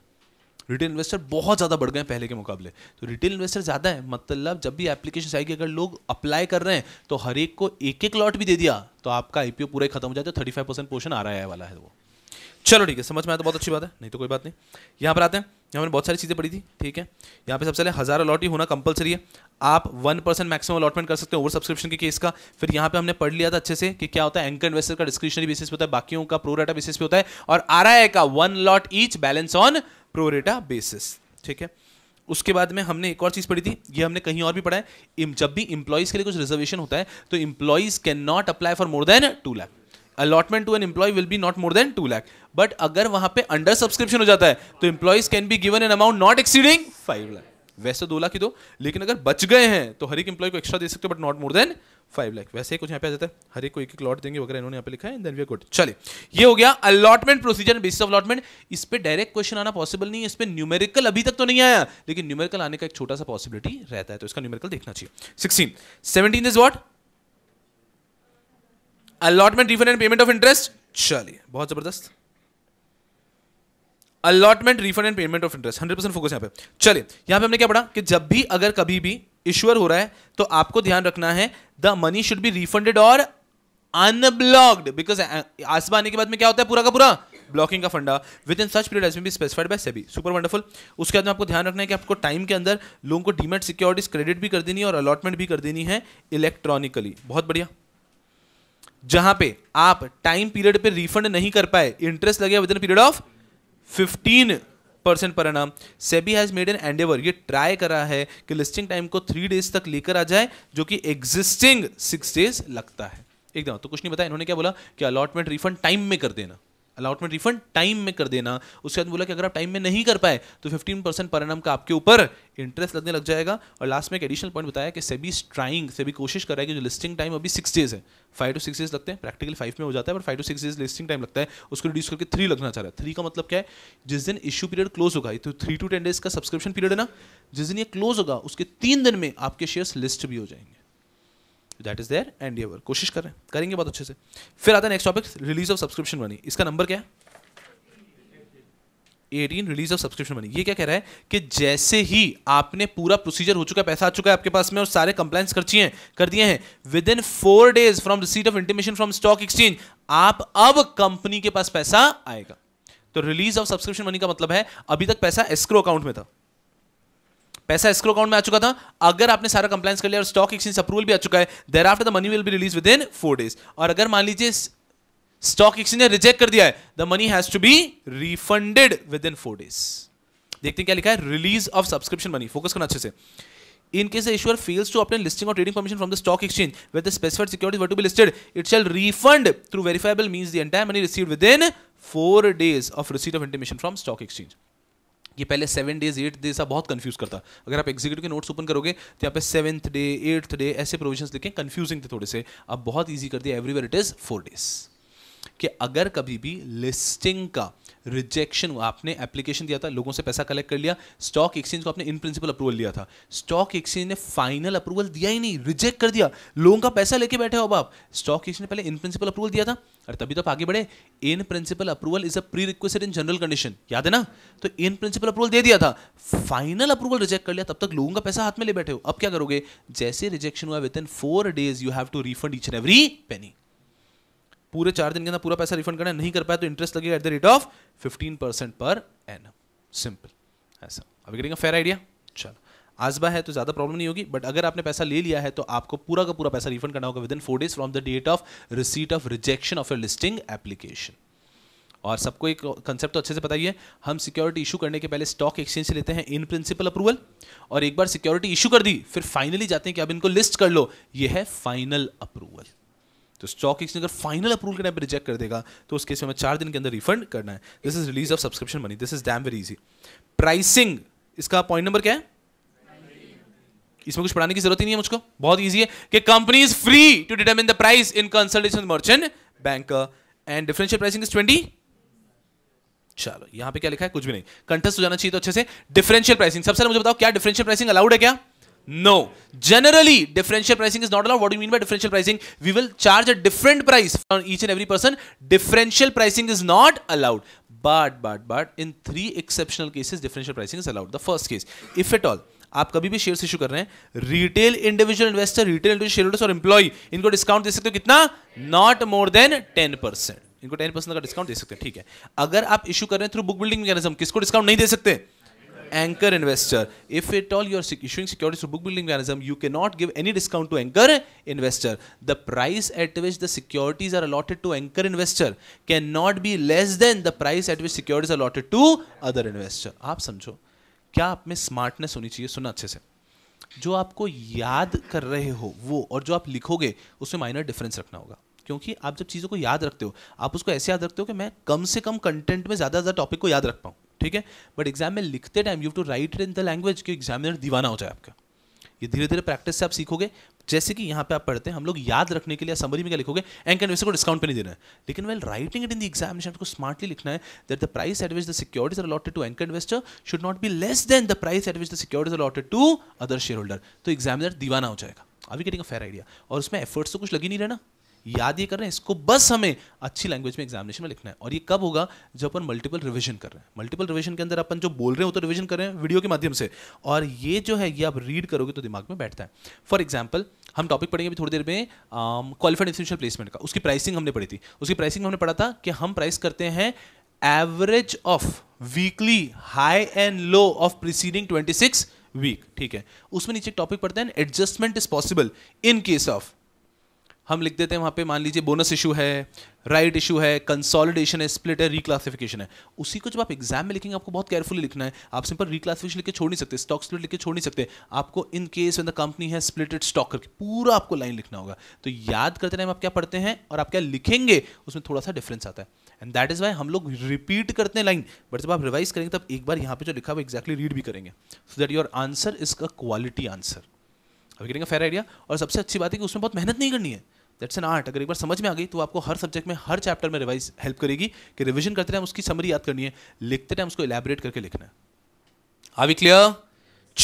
रिटेल इन्वेस्टर बहुत ज़्यादा बढ़ गए हैं पहले के मुकाबले तो रिटेल इन्वेस्टर ज़्यादा है मतलब जब भी एप्लीकेशन आएगी अगर लोग अप्लाई कर रहे हैं तो हर एक को एक एक लॉट भी दे दिया तो आपका आई पूरा खत्म हो जाता है थर्टी फाइव परसेंट पोर्शन आ रहा है वाला है वो चलो ठीक है समझ में आया तो बहुत अच्छी बात है नहीं तो कोई बात नहीं यहाँ पर आते हैं यहाँ मैंने बहुत सारी चीज़ें पढ़ी थी ठीक है यहाँ पे सबसे पहले हज़ार अलॉट ही होना कंपलसरी है आप वन परसेंट मैक्सिमम अलॉटमेंट कर सकते हैं ओवर सब्सक्रिप्शन के केस का फिर यहाँ पे हमने पढ़ लिया था अच्छे से कि क्या होता है एंकर इन्वेस्टर का डिस्क्रिप्शनरी बेसिस पे होता है बाकियों का प्रोराटा बेसिस पे होता है और आर आई का one lot each balance on pro rata basis ठीक है उसके बाद में हमने एक और चीज़ पढ़ी थी ये हमने कहीं और भी पढ़ा है जब भी इंप्लॉयज के लिए कुछ रिजर्वेशन होता है तो employees can not apply for more than two lakh allotment to an employee will be not more than two lakh but अगर वहां पे अंडर सब्सक्रिप्शन हो जाता है तो employees can be given an amount not exceeding five lakh वैसे दो लाख ही दो तो, लेकिन अगर बच गए हैं तो हर एक एम्प्लॉय को एक्स्ट्रा दे सकते हो but not more than five lakh वैसे ही कुछ यहाँ पे आ जाता है हर एक को एक एक लॉट देंगे वगैरह इन्होंने यहाँ पे लिखा है देन वी गुड चलिए ये हो गया अलॉटमेंट प्रोसीजर बेसिस अलॉटमेंट इस पर डायरेक्ट क्वेश्चन आना पॉसिबल नहीं है इस पर न्यूमेरिकल अभी तक तो नहीं आया लेकिन न्यूमेरिकल आने का एक छोटा सा पॉसिबिलिटी रहता है तो इसका न्यूमेरिकल देखना चाहिए sixteen seventeen is what allotment refund and payment of interest चलिए बहुत जबरदस्त allotment refund and payment of interest hundred percent focus यहाँ पे चले यहाँ पे हमने क्या पढ़ा कि जब भी अगर कभी भी इश्योर हो रहा है तो आपको ध्यान रखना है the money should be refunded और अनब्लॉक्ड बिकॉज आसपा आने के बाद में क्या होता है पूरा का पूरा ब्लॉकिंग का फंडा within such period as be specified by SEBI super wonderful उसके बाद में आपको ध्यान रखना है कि आपको टाइम के अंदर लोगों को डीमेट सिक्योरिटीज क्रेडिट भी कर देनी है और अलॉटमेंट भी कर देनी है इलेक्ट्रॉनिकली बहुत बढ़िया जहां पे आप टाइम पीरियड पे रिफंड नहीं कर पाए इंटरेस्ट लगे within period of fifteen percent पर SEBI has made an endeavour ये ट्राई करा है कि लिस्टिंग टाइम को थ्री डेज तक लेकर आ जाए जो कि एग्जिस्टिंग सिक्स डेज लगता है एकदम तो कुछ नहीं बताया इन्होंने क्या बोला कि अलॉटमेंट रिफंड टाइम में कर देना अलाउटमेंट रिफंड टाइम में कर देना उसके बाद बोला कि अगर आप टाइम में नहीं कर पाए तो 15 परसेंट पर का आपके ऊपर इंटरेस्ट लगने लग जाएगा और लास्ट में एक एडिशनल पॉइंट बताया कि सेबी ट्राइंग सेबी कोशिश कर रहा है कि जो लिस्टिंग टाइम अभी सिक्स डेज है फाइव टू सिक्स डेज लगते हैं प्रैक्टिकल फाइव में हो जाता है पर five to six days listing time लगता है उसको रिड्यूस करके थ्री लगना चाह रहा है थ्री का मतलब क्या है जिस दिन इशू पीरियड क्लोज होगा तो थ्री टू टेन डेज का सब्सक्रिप्शन पीरियड है ना जिस दिन ये क्लोज होगा उसके तीन दिन में आपके शेयर्स लिस्ट भी हो जाएंगे that is their endeavour कोशिश कर रहे हैं करेंगे बहुत अच्छे से फिर आता है next topic release of subscription money इसका नंबर क्या है eighteen release of subscription money ये क्या कह रहा है कि जैसे ही आपने पूरा प्रोसीजर हो चुका है पैसा आ चुका है आपके पास में और सारे कंप्लाइंस कर हैं कर दिए हैं within four days from receipt of intimation from stock exchange आप अब कंपनी के पास पैसा आएगा तो रिलीज ऑफ सब्सक्रिप्शन मनी का मतलब है अभी तक पैसा एस्क्रो अकाउंट में था पैसा एस्क्रो अकाउंट में आ चुका था अगर आपने सारा कंप्लाइंस कर लिया और स्टॉक एक्सचेंज अप्रूवल भी आ चुका है there after the money will be release within four days और अगर मान लीजिए स्टॉक एक्सचेंज ने रिजेक्ट कर दिया है the money has to be refunded within four days देखते हैं क्या लिखा है release of subscription money focus करना अच्छे से in case the issuer fails to obtain listing or trading permission from the stock exchange where the specified securities were to be listed it shall refund through verifiable means the entire money received within 4 days of receipt of intimation from stock exchange ये पहले seven days at day सब बहुत confuse करता अगर आप executive के notes open करोगे तो यहाँ पे सेवन्थ डे एट्थ डे ऐसे प्रोविजन लिखे कन्फ्यूजिंग थे थोड़े से अब बहुत ईजी कर दिया everywhere it is four days कि अगर कभी भी लिस्टिंग का रिजेक्शन हुआ आपने एप्लीकेशन दिया था लोगों से पैसा कलेक्ट कर लिया स्टॉक एक्सचेंज को आपने इन प्रिंसिपल अप्रूवल लिया था स्टॉक एक्सचेंज ने फाइनल अप्रूवल दिया ही नहीं रिजेक्ट कर दिया लोगों का पैसा लेके बैठे हो अब आप स्टॉक एक्सचेंज ने पहले इन प्रिंसिपल अप्रूवल दिया था और तभी तो आप आगे बढ़े in principle approval is a pre request in general condition याद है ना तो इन प्रिंसिपल अप्रूवल दे दिया था फाइनल अप्रूवल रिजेक्ट कर लिया तब तक लोगों का पैसा हाथ में ले बैठे हो अब क्या करोगे जैसे रिजेक्शन हुआ within four days you have to refund each and every penny पूरे चार दिन के अंदर पूरा पैसा रिफंड करना नहीं कर पाया तो इंटरेस्ट लगेगा at the rate of fifteen percent पर एन सिंपल ऐसा अभी करेंगे फेयर आइडिया चलो आजबा है तो ज़्यादा प्रॉब्लम नहीं होगी बट अगर आपने पैसा ले लिया है तो आपको पूरा का पूरा पैसा रिफंड करना होगा within four days from the date of receipt of rejection of your listing application और सबको एक कंसेप्ट तो अच्छे से बताइए हम सिक्योरिटी इशू करने के पहले स्टॉक एक्सचेंज से लेते हैं इन प्रिंसिपल अप्रूवल और एक बार सिक्योरिटी इशू कर दी फिर फाइनली जाते हैं कि अब इनको लिस्ट कर लो ये है फाइनल अप्रूवल तो स्टॉक एक्सचेंज अगर फाइनल अप्रूवल के टाइम पर रिजेक्ट कर देगा तो उस केस में हमें चार दिन के अंदर रिफंड करना है this is release of subscription money this is damn very easy pricing इसका पॉइंट नंबर क्या है इसमें कुछ पढ़ाने की जरूरत ही नहीं है मुझको बहुत ईजी है कि company is free to determine the price in consultation merchant bank and differential pricing is twenty चलो यहां पे क्या लिखा है कुछ भी नहीं कंटेस्ट हो जाना चाहिए तो अच्छे से डिफरेंशियल प्राइसिंग सबसे मुझे बताओ क्या डिफरेंशियल प्राइसिंग अलाउड है क्या No. Generally, differential pricing is not allowed. What do you mean by differential pricing? We will charge a different price on each and every person. Differential pricing is not allowed. But, but, but, in three exceptional cases, differential pricing is allowed. The first case, if at all, आप कभी भी share issue कर रहे हैं retail individual investor retail share holders और employee इनको discount दे सकते हो कितना not more than ten percent इनको टेन परसेंट का डिस्काउंट दे सकते हैं ठीक है अगर आप इशू कर रहे हैं थ्रू बुक बिल्डिंग मैकेनिज्म किसको डिस्काउंट नहीं दे सकते anchor investor. If at all you are issuing securities through book building mechanism, you cannot give any discount to anchor investor. The price at which the securities are allotted to anchor investor cannot be less than the price at which securities are allotted to other investor. आप समझो क्या आप में smartness होनी चाहिए सुना अच्छे से जो आपको याद कर रहे हो वो और जो आप लिखोगे उसमें माइनर डिफरेंस रखना होगा क्योंकि आप जब चीज़ों को याद रखते हो आप उसको ऐसे याद रखते हो कि मैं कम से कम कंटेंट में ज़्यादा ज़्यादा टॉपिक को याद रख पाऊँ ठीक है बट एग्जाम में लिखते time you to write in the language कि एग्जामिनर दीवाना हो जाए आपका ये धीरे धीरे प्रैक्टिस से आप सीखोगे जैसे कि यहाँ पे आप पढ़ते हैं हम लोग याद रखने के लिए समरी में क्या लिखोगे एंड कैन वैसे को डिस्काउंट पे नहीं देना है लेकिन well writing it in the examination को स्मार्टली लिखना है that the price at which the securities allotted to anchor investor should not be less than the price at which the securities allotted to other share holder तो examiner दीवाना हो जाएगा अभी getting a fair idea और उसमें efforts तो कुछ लगी नहीं रहना याद ये कर रहे हैं इसको बस हमें अच्छी लैंग्वेज में एग्जामिनेशन में लिखना है और ये कब होगा जब अपन मल्टीपल रिविजन कर रहे हैं मल्टीपल रिविजन के अंदर अपन जो बोल रहे हो तो रिविजन कर रहे हैं वीडियो के माध्यम से और ये जो है ये आप रीड करोगे तो दिमाग में बैठता है फॉर एग्जाम्पल हम टॉपिक पढ़ेंगे थोड़ी देर में क्वालिफाइड इंस्टीट्यूशन प्लेसमेंट का उसकी प्राइसिंग हमने पढ़ी थी उसकी प्राइसिंग हमने पढ़ा था कि हम प्राइस करते हैं average of weekly high and low of preceding six week ठीक है उसमें नीचे टॉपिक पढ़ते हैं adjustment is possible in case of हम लिख देते हैं वहाँ पे मान लीजिए बोनस इशू है राइट इशू है कंसोलिडेशन है स्प्लिट है रिक्लासिफिकेशन है उसी को जब आप एग्जाम में लिखेंगे आपको बहुत केयरफुली लिखना है आप सिंपल रिक्लासिफिकेशन लिख के छोड़ नहीं सकते स्टॉक स्प्लिट लिख के छोड़ नहीं सकते आपको in case in the company है स्प्लिटेड स्टॉक करके पूरा आपको लाइन लिखना होगा तो याद करते टाइम आप क्या पढ़ते हैं और आप क्या लिखेंगे उसमें थोड़ा सा डिफरेंस आता है एंड दैट इज वाई हम लोग रिपीट करते हैं लाइन बट जब आप रिवाइज करेंगे तब एक बार यहाँ पे जो लिखा हुआ एग्जैक्टली रीड भी करेंगे so that your answer is a quality answer अभी करेंगे फेयर आइडिया और सबसे अच्छी बात है कि उसमें बहुत मेहनत नहीं करनी है दैट्स एन आर्ट अगर एक बार समझ में आ गई तो आपको हर सब्जेक्ट में हर चैप्टर में रिवाइज हेल्प करेगी कि रिविजन करते टाइम उसकी समरी याद करनी है लिखते टाइम उसको इलेबरेट करके लिखना है आवी क्लियर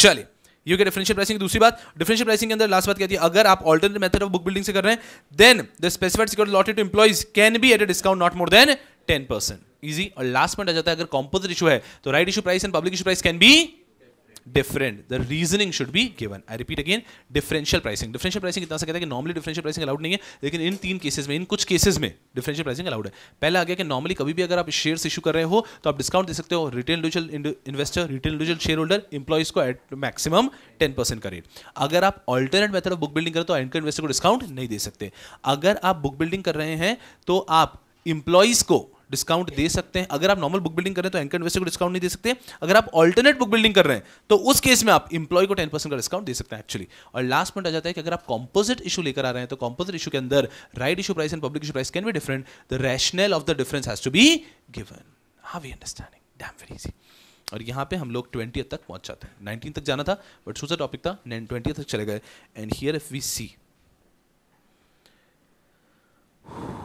चलिए यू के डिफरेंशियल प्राइसिंग की दूसरी बात डिफरेंशियल प्राइसिंग के अंदर लास्ट बात कहती है अगर आप alternate method of book building से कर रहे हैं then the specified secure allotted to employees can be at a discount not more than ten percent easy और लास्ट पॉइंट आ जाता है अगर कॉम्पोजिट इशू है तो right issue price and public issue price can be different the reasoning should be given I repeat again differential pricing differential pricing इतना सा कहता है कि normally differential pricing allowed नहीं है लेकिन इन तीन केसेस में इन कुछ केसेस में डिफरेंशियल प्राइसिंग अलाउड है पहला आ गया कि नॉर्मली कभी भी अगर आप शेयर इशू कर रहे हो तो आप डिस्काउंट दे सकते हो retail individual investor retail individual share holder employees को एट मैक्सिमम टेन परसेंट का अगर आप alternate method of book building करें तो एंकर इन्वेस्टर को डिस्काउंट नहीं दे सकते अगर आप बुक बिल्डिंग कर रहे हैं तो आप इंप्लॉइज को डिस्काउंट दे सकते हैं अगर आप नॉर्मल बुक बिल्डिंग कर रहे हैं तो एंकर इन्वेस्टर को डिस्काउंट नहीं दे सकते अगर आप ऑल्टरनेट बुक बिल्डिंग कर रहे हैं तो उस केस में आप इंप्लॉय को टेन परसेंट का डिस्काउंट दे सकते हैं एक्चुअली और लास्ट पॉइंट आ जाता है कि अगर आप कॉम्पोजिट इशू लेकर आ रहे हैं तो कॉम्पोजिट इशू के अंदर right issue price and public issue price can be different the rationale of the difference has to be given how we understanding damn very easy और यहाँ पे हम लोग ट्वेंटी तक पहुँच जाते हैं नाइनटीन तक जाना था बट सोचा टॉपिक था ट्वेंटी तक चले गए and here if we see Whew.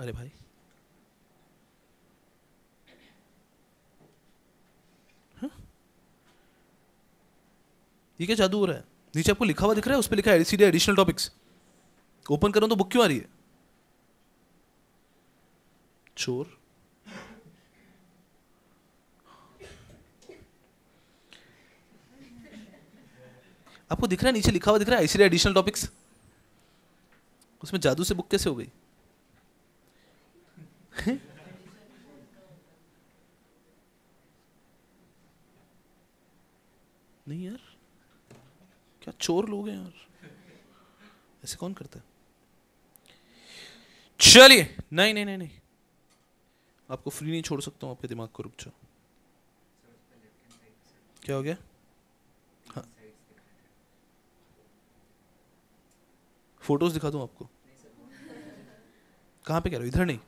अरे भाई हाँ? ये क्या जादू हो रहा है नीचे आपको लिखा हुआ दिख रहा है उस पर लिखा है सीधे एडिशनल टॉपिक्स ओपन करो तो बुक क्यों आ रही है चोर आपको दिख रहा है नीचे लिखा हुआ दिख रहा है आईसीडी एडिशनल टॉपिक्स उसमें जादू से बुक कैसे हो गई चोर लोग हैं यार ऐसे कौन करता है चलिए नहीं नहीं नहीं नहीं आपको फ्री नहीं छोड़ सकता हूं आपके दिमाग को रुक जाओ क्या हो गया हाँ फोटोज दिखा दू आपको कहां पे कह रहे हो इधर नहीं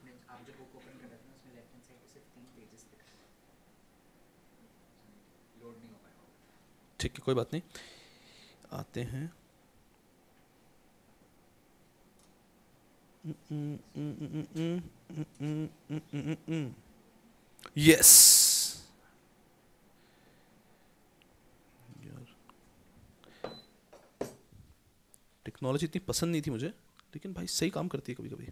ठीक है कोई बात नहीं आते हैं यस टेक्नोलॉजी इतनी पसंद नहीं थी मुझे लेकिन भाई सही काम करती है कभी कभी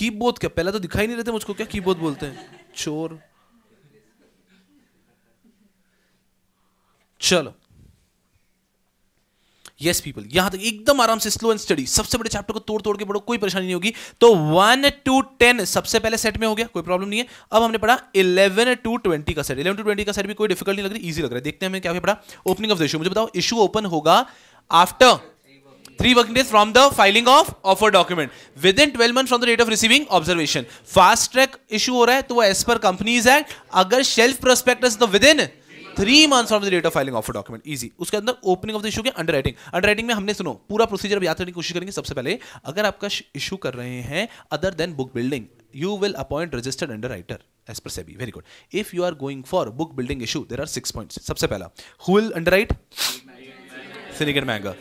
कीबोर्ड क्या पहले तो दिखाई नहीं रहते मुझको क्या कीबोर्ड बोलते हैं चोर चलो यस पीपल यहां तक एकदम आराम से स्लो एंड स्टडी सबसे बड़े चैप्टर को तोड़ तोड़ के पढ़ो कोई परेशानी नहीं होगी तो वन टू टेन सबसे पहले सेट में हो गया कोई प्रॉब्लम नहीं है अब हमने पढ़ा इलेवन टू ट्वेंटी का सेट इलेवन टू ट्वेंटी का सेट भी कोई डिफिकल्ट नहीं लग रही ईजी लग रहा है देखते हैं हमें क्या पढ़ा ओपनिंग ऑफ द इशू मुझे बताओ इशू ओपन होगा after working days from the filing of offer document within twelve month from the date of receiving observation fast track issue हो रहा है तो वो एज पर कंपनीज है अगर शेल्फ prospectus तो in three months of the date of filing of document easy उसके अंदर ओपनिंग ऑफ द इशू के अंडर राइटिंग अंडर राइटिंग में हमने सुनो पूरा प्रोसीजर याद करने की कोशिश करेंगे सबसे पहले अगर आपका इशू कर रहे हैं other than book building you will appoint registered underwriter as per SEBI very good if you are going for book building issue there are six point सबसे पहला who will underwrite syndicate manager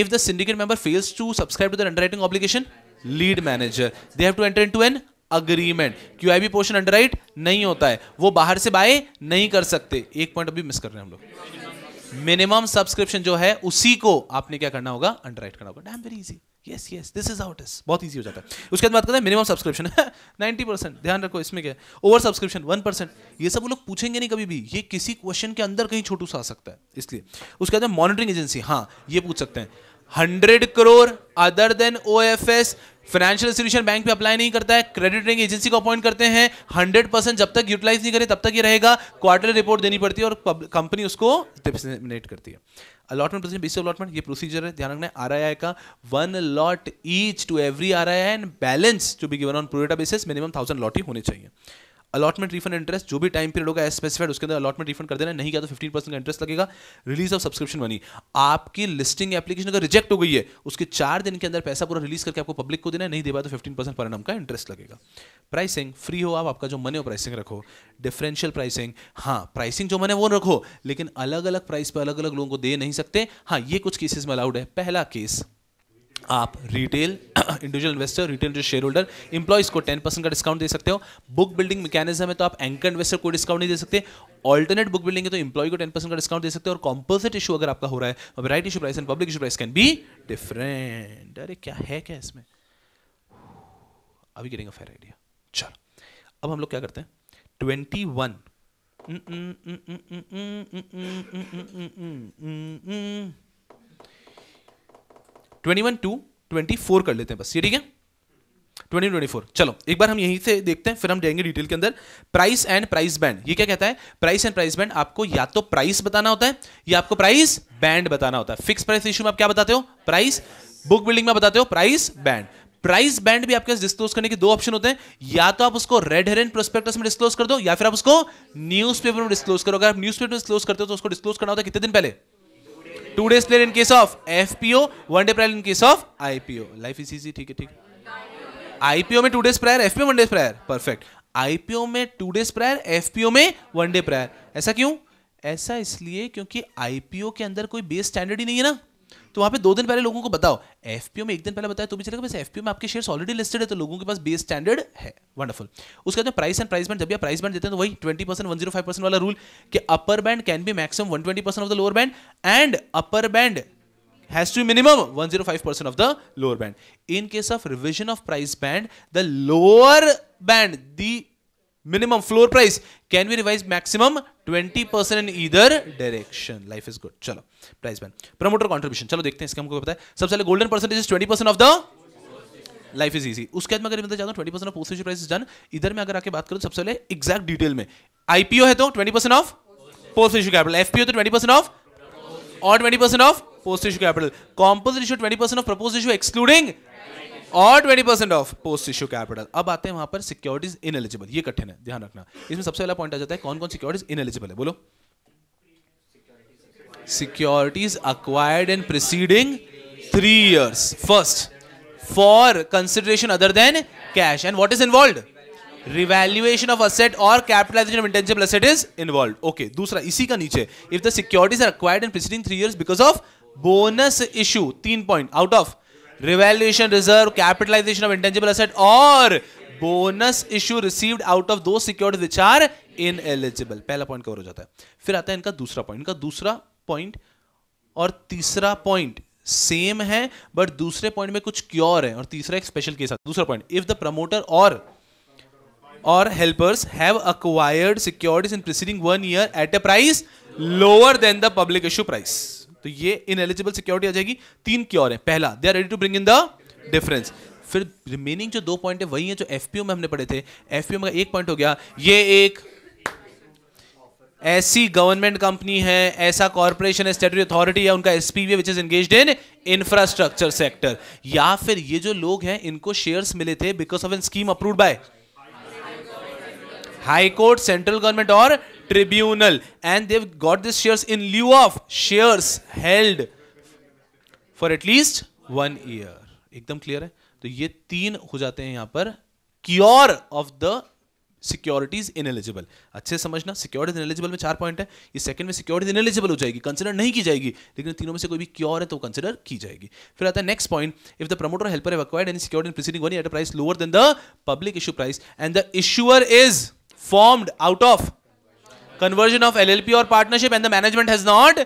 if the syndicate member fails to subscribe to their underwriting obligation lead manager they have to enter into an agreement Q I B portion underwrite नहीं होता है वो बाहर से bye नहीं कर सकते एक पॉइंट अभी मिस कर रहे हैं हम लोग मिनिमम सब्सक्रिप्शन जो है उसी को आपने क्या करना होगा अंडर राइट करना होगा damn very easy yes yes this is out is बहुत ईजी हो जाता है उसके बाद बात करते हैं मिनिमम सब्सक्रिप्शन नाइन्टी परसेंट ध्यान रखो इसमें क्या है ओवर सब्सक्रिप्शन वन परसेंट ये सब लोग पूछेंगे नहीं कभी भी ये किसी क्वेश्चन के अंदर कहीं छोटू सा आ सकता है इसलिए उसके बाद मॉनिटरिंग एजेंसी हाँ ये पूछ सकते हैं hundred crore other than O F S financial institution bank पे अप्लाई नहीं करता है क्रेडिट रेटिंग एजेंसी को अपॉइंट करते हैं हंड्रेड परसेंट जब तक यूटिलाइज नहीं करे तब तक ये रहेगा क्वार्टरली रिपोर्ट देनी पड़ती है और कंपनी उसको डिस्मिनेट करती है अलॉटमेंट प्रोसीजर बीस अलॉटमेंट ये प्रोसीजर है ध्यान रखना आर आई का one lot each to every R I and balance to be given on pro rata basis minimum thousand lot ही होने चाहिए अलॉटमेंट रिफंड इंटरेस्ट जो भी टाइम पीरियड होगा एज स्पेसिफाइड उसके अंदर अलॉटमेंट रिफंड कर देना नहीं किया तो फिफ्टीन परसेंट का इंटरेस्ट लगेगा रिलीज ऑफ सब्सक्रिप्शन मनी आपकी लिस्टिंग एप्लीकेशन अगर रिजेक्ट हो गई है उसके चार दिन के अंदर पैसा पूरा रिलीज करके आपको पब्लिक को देना नहीं दे तो फिफ्टीन परसेंट नाम का इंटरेस्ट लगेगा प्राइसिंग फ्री हो आप आपका जो मनी हो प्राइसिंग रखो डिफरेंशियल प्राइसिंग हाँ प्राइसिंग जो मने वो रखो लेकिन अलग अलग प्राइस पर अलग अलग लोगों को दे नहीं सकते हाँ ये कुछ केसेस में अलाउड है पहला केस आप रिटेल इंडिविजुअल इन्वेस्टर रिटेल जो शेयर होल्डर इंप्लॉइज को टेन परसेंट का डिस्काउंट दे सकते हो बुक बिल्डिंग मैकेनिज्म है तो आप एंकर इन्वेस्टर को डिस्काउंट नहीं दे सकते ऑल्टरनेट बुक बिल्डिंग है तो इंप्लॉय को टेन परसेंट का डिस्काउंट दे सकते हो और कॉम्पोजिट इशू अगर आपका हो रहा है right issue price and public issue price can be different अरे क्या है क्या इसमें अभी गेटिंग अ फेयर आइडिया चलो अब हम लोग क्या करते हैं twenty one twenty one to twenty four कर लेते हैं बस ये ठीक है ट्वेंटी ट्वेंटी फोर चलो एक बार हम यहीं से देखते हैं फिर हम जाएंगे डिटेल के अंदर प्राइस एंड प्राइस बैंड ये क्या कहता है प्राइस एंड प्राइस बैंड आपको या तो प्राइस बताना होता है या आपको प्राइस बैंड बताना होता है फिक्स प्राइस इश्यू में आप क्या बताते हो प्राइस बुक बिल्डिंग में बताते हो प्राइस बैंड प्राइस बैंड भी आपके डिस्क्लोज करने के दो ऑप्शन होते हैं या तो आप उसको रेड हेरन प्रोस्पेक्टस में डिस्क्लोज कर दो या फिर आप उसको न्यूज़पेपर में डिस्क्लोज करो अगर आप न्यूज़पेपर में डिस्क्लोज करते हो तो उसको डिस्क्लोज करना होता है कितने दिन पहले two days prior in case of FPO one day prior in case of IPO life is easy ठीक है ठीक आईपीओ में two days prior PO one day prior perfect IPO में टू डेज प्रायर एफपीओ में one day prior ऐसा क्यों ऐसा इसलिए क्योंकि आईपीओ के अंदर कोई बेस स्टैंडर्ड ही नहीं है ना तो वहाँ पे दो दिन पहले लोगों को बताओ एफ में एक दिन पहले बताया तो भी चलेगा बस एफ में आपके शेयर ऑलरेडी लिस्टेड है तो लोगों के पास बेस स्टैंडर्ड है वंडरफुल उसके बाद प्राइस एंड प्राइस बैंड जब भी आप प्राइस बैंड देते हैं तो वही twenty percent one zero five percent वाला रूल कि upper band can be maximum one twenty percent of the lower band and upper band has to be minimum 105% of the lower band in case of revision of price band the lower band the minimum floor price can be revised maximum 20% in either direction life is good chalo price ban promoter contribution chalo dekhte hain iska humko pata hai sabse pehle golden percentage is 20% of the life is easy उसके बाद में अगर मैं जाता हूँ twenty percent of post issue price done इधर में अगर आके बात करूँ सबसे पहले एग्जैक्ट डिटेल में आईपीओ है तो twenty percent of post issue capital FPO तो ट्वेंटी परसेंट ऑफ और twenty percent of post issue capital composite issue twenty percent of propose issue excluding और twenty percent of post issue capital अब आते हैं वहां पर सिक्योरिटीज इन एलिजिबल ये कठिन है ध्यान रखना इसमें सबसे पहला पॉइंट आ जाता है कौन कौन सिक्योरिटीज इन एलिजिबल है बोलो securities acquired in preceding three years first for consideration other than cash and what is involve revaluation of asset और capitalisation of intangible asset is involve okay दूसरा इसी का नीचे if the securities are acquired in preceding three years because of bonus issue तीन point out of revaluation reserve, capitalization of intangible asset or bonus issue received out of दो secured which are in eligible पहला point cover हो जाता है फिर आता है इनका दूसरा पॉइंट इनका दूसरा पॉइंट और तीसरा पॉइंट सेम है बट दूसरे पॉइंट में कुछ क्योर है और तीसरा एक स्पेशल केस आता है दूसरा पॉइंट इफ द प्रमोटर और or helpers have acquired securities in preceding one year at a price lower than the public issue price तो ये इन एलिजिबल सिक्योरिटी आ जाएगी तीन क्योर है पहला they are ready to bring in the difference फिर remaining जो दो point है वही है जो एफ में हमने पढ़े थे एफ में एक पॉइंट हो गया ये एक ऐसी गवर्नमेंट कंपनी है ऐसा कॉर्पोरेशन है स्टेटरी अथॉरिटी है उनका SPV which is engage in infrastructure sector या फिर ये जो लोग हैं इनको शेयर्स मिले थे because of an scheme approve by high court central government और tribunal and they got this shares in lieu of shares held for at least one year एकदम क्लियर है तो ये तीन हो जाते हैं यहां पर cure of the securities ineligible अच्छे समझना सिक्योरिटीज इनएलिजिबल में चार पॉइंट है ये सेकंड में सिक्योरिटीज इनएलिजिबल हो जाएगी कंसिडर नहीं की जाएगी लेकिन तीनों में से कोई भी क्योर है तो कंसिडर की जाएगी फिर आता है next point if the promoter helper have acquired any security preceding one at price lower than the public issue price and the issuer is formed out of conversion of LLP और partnership and the management has not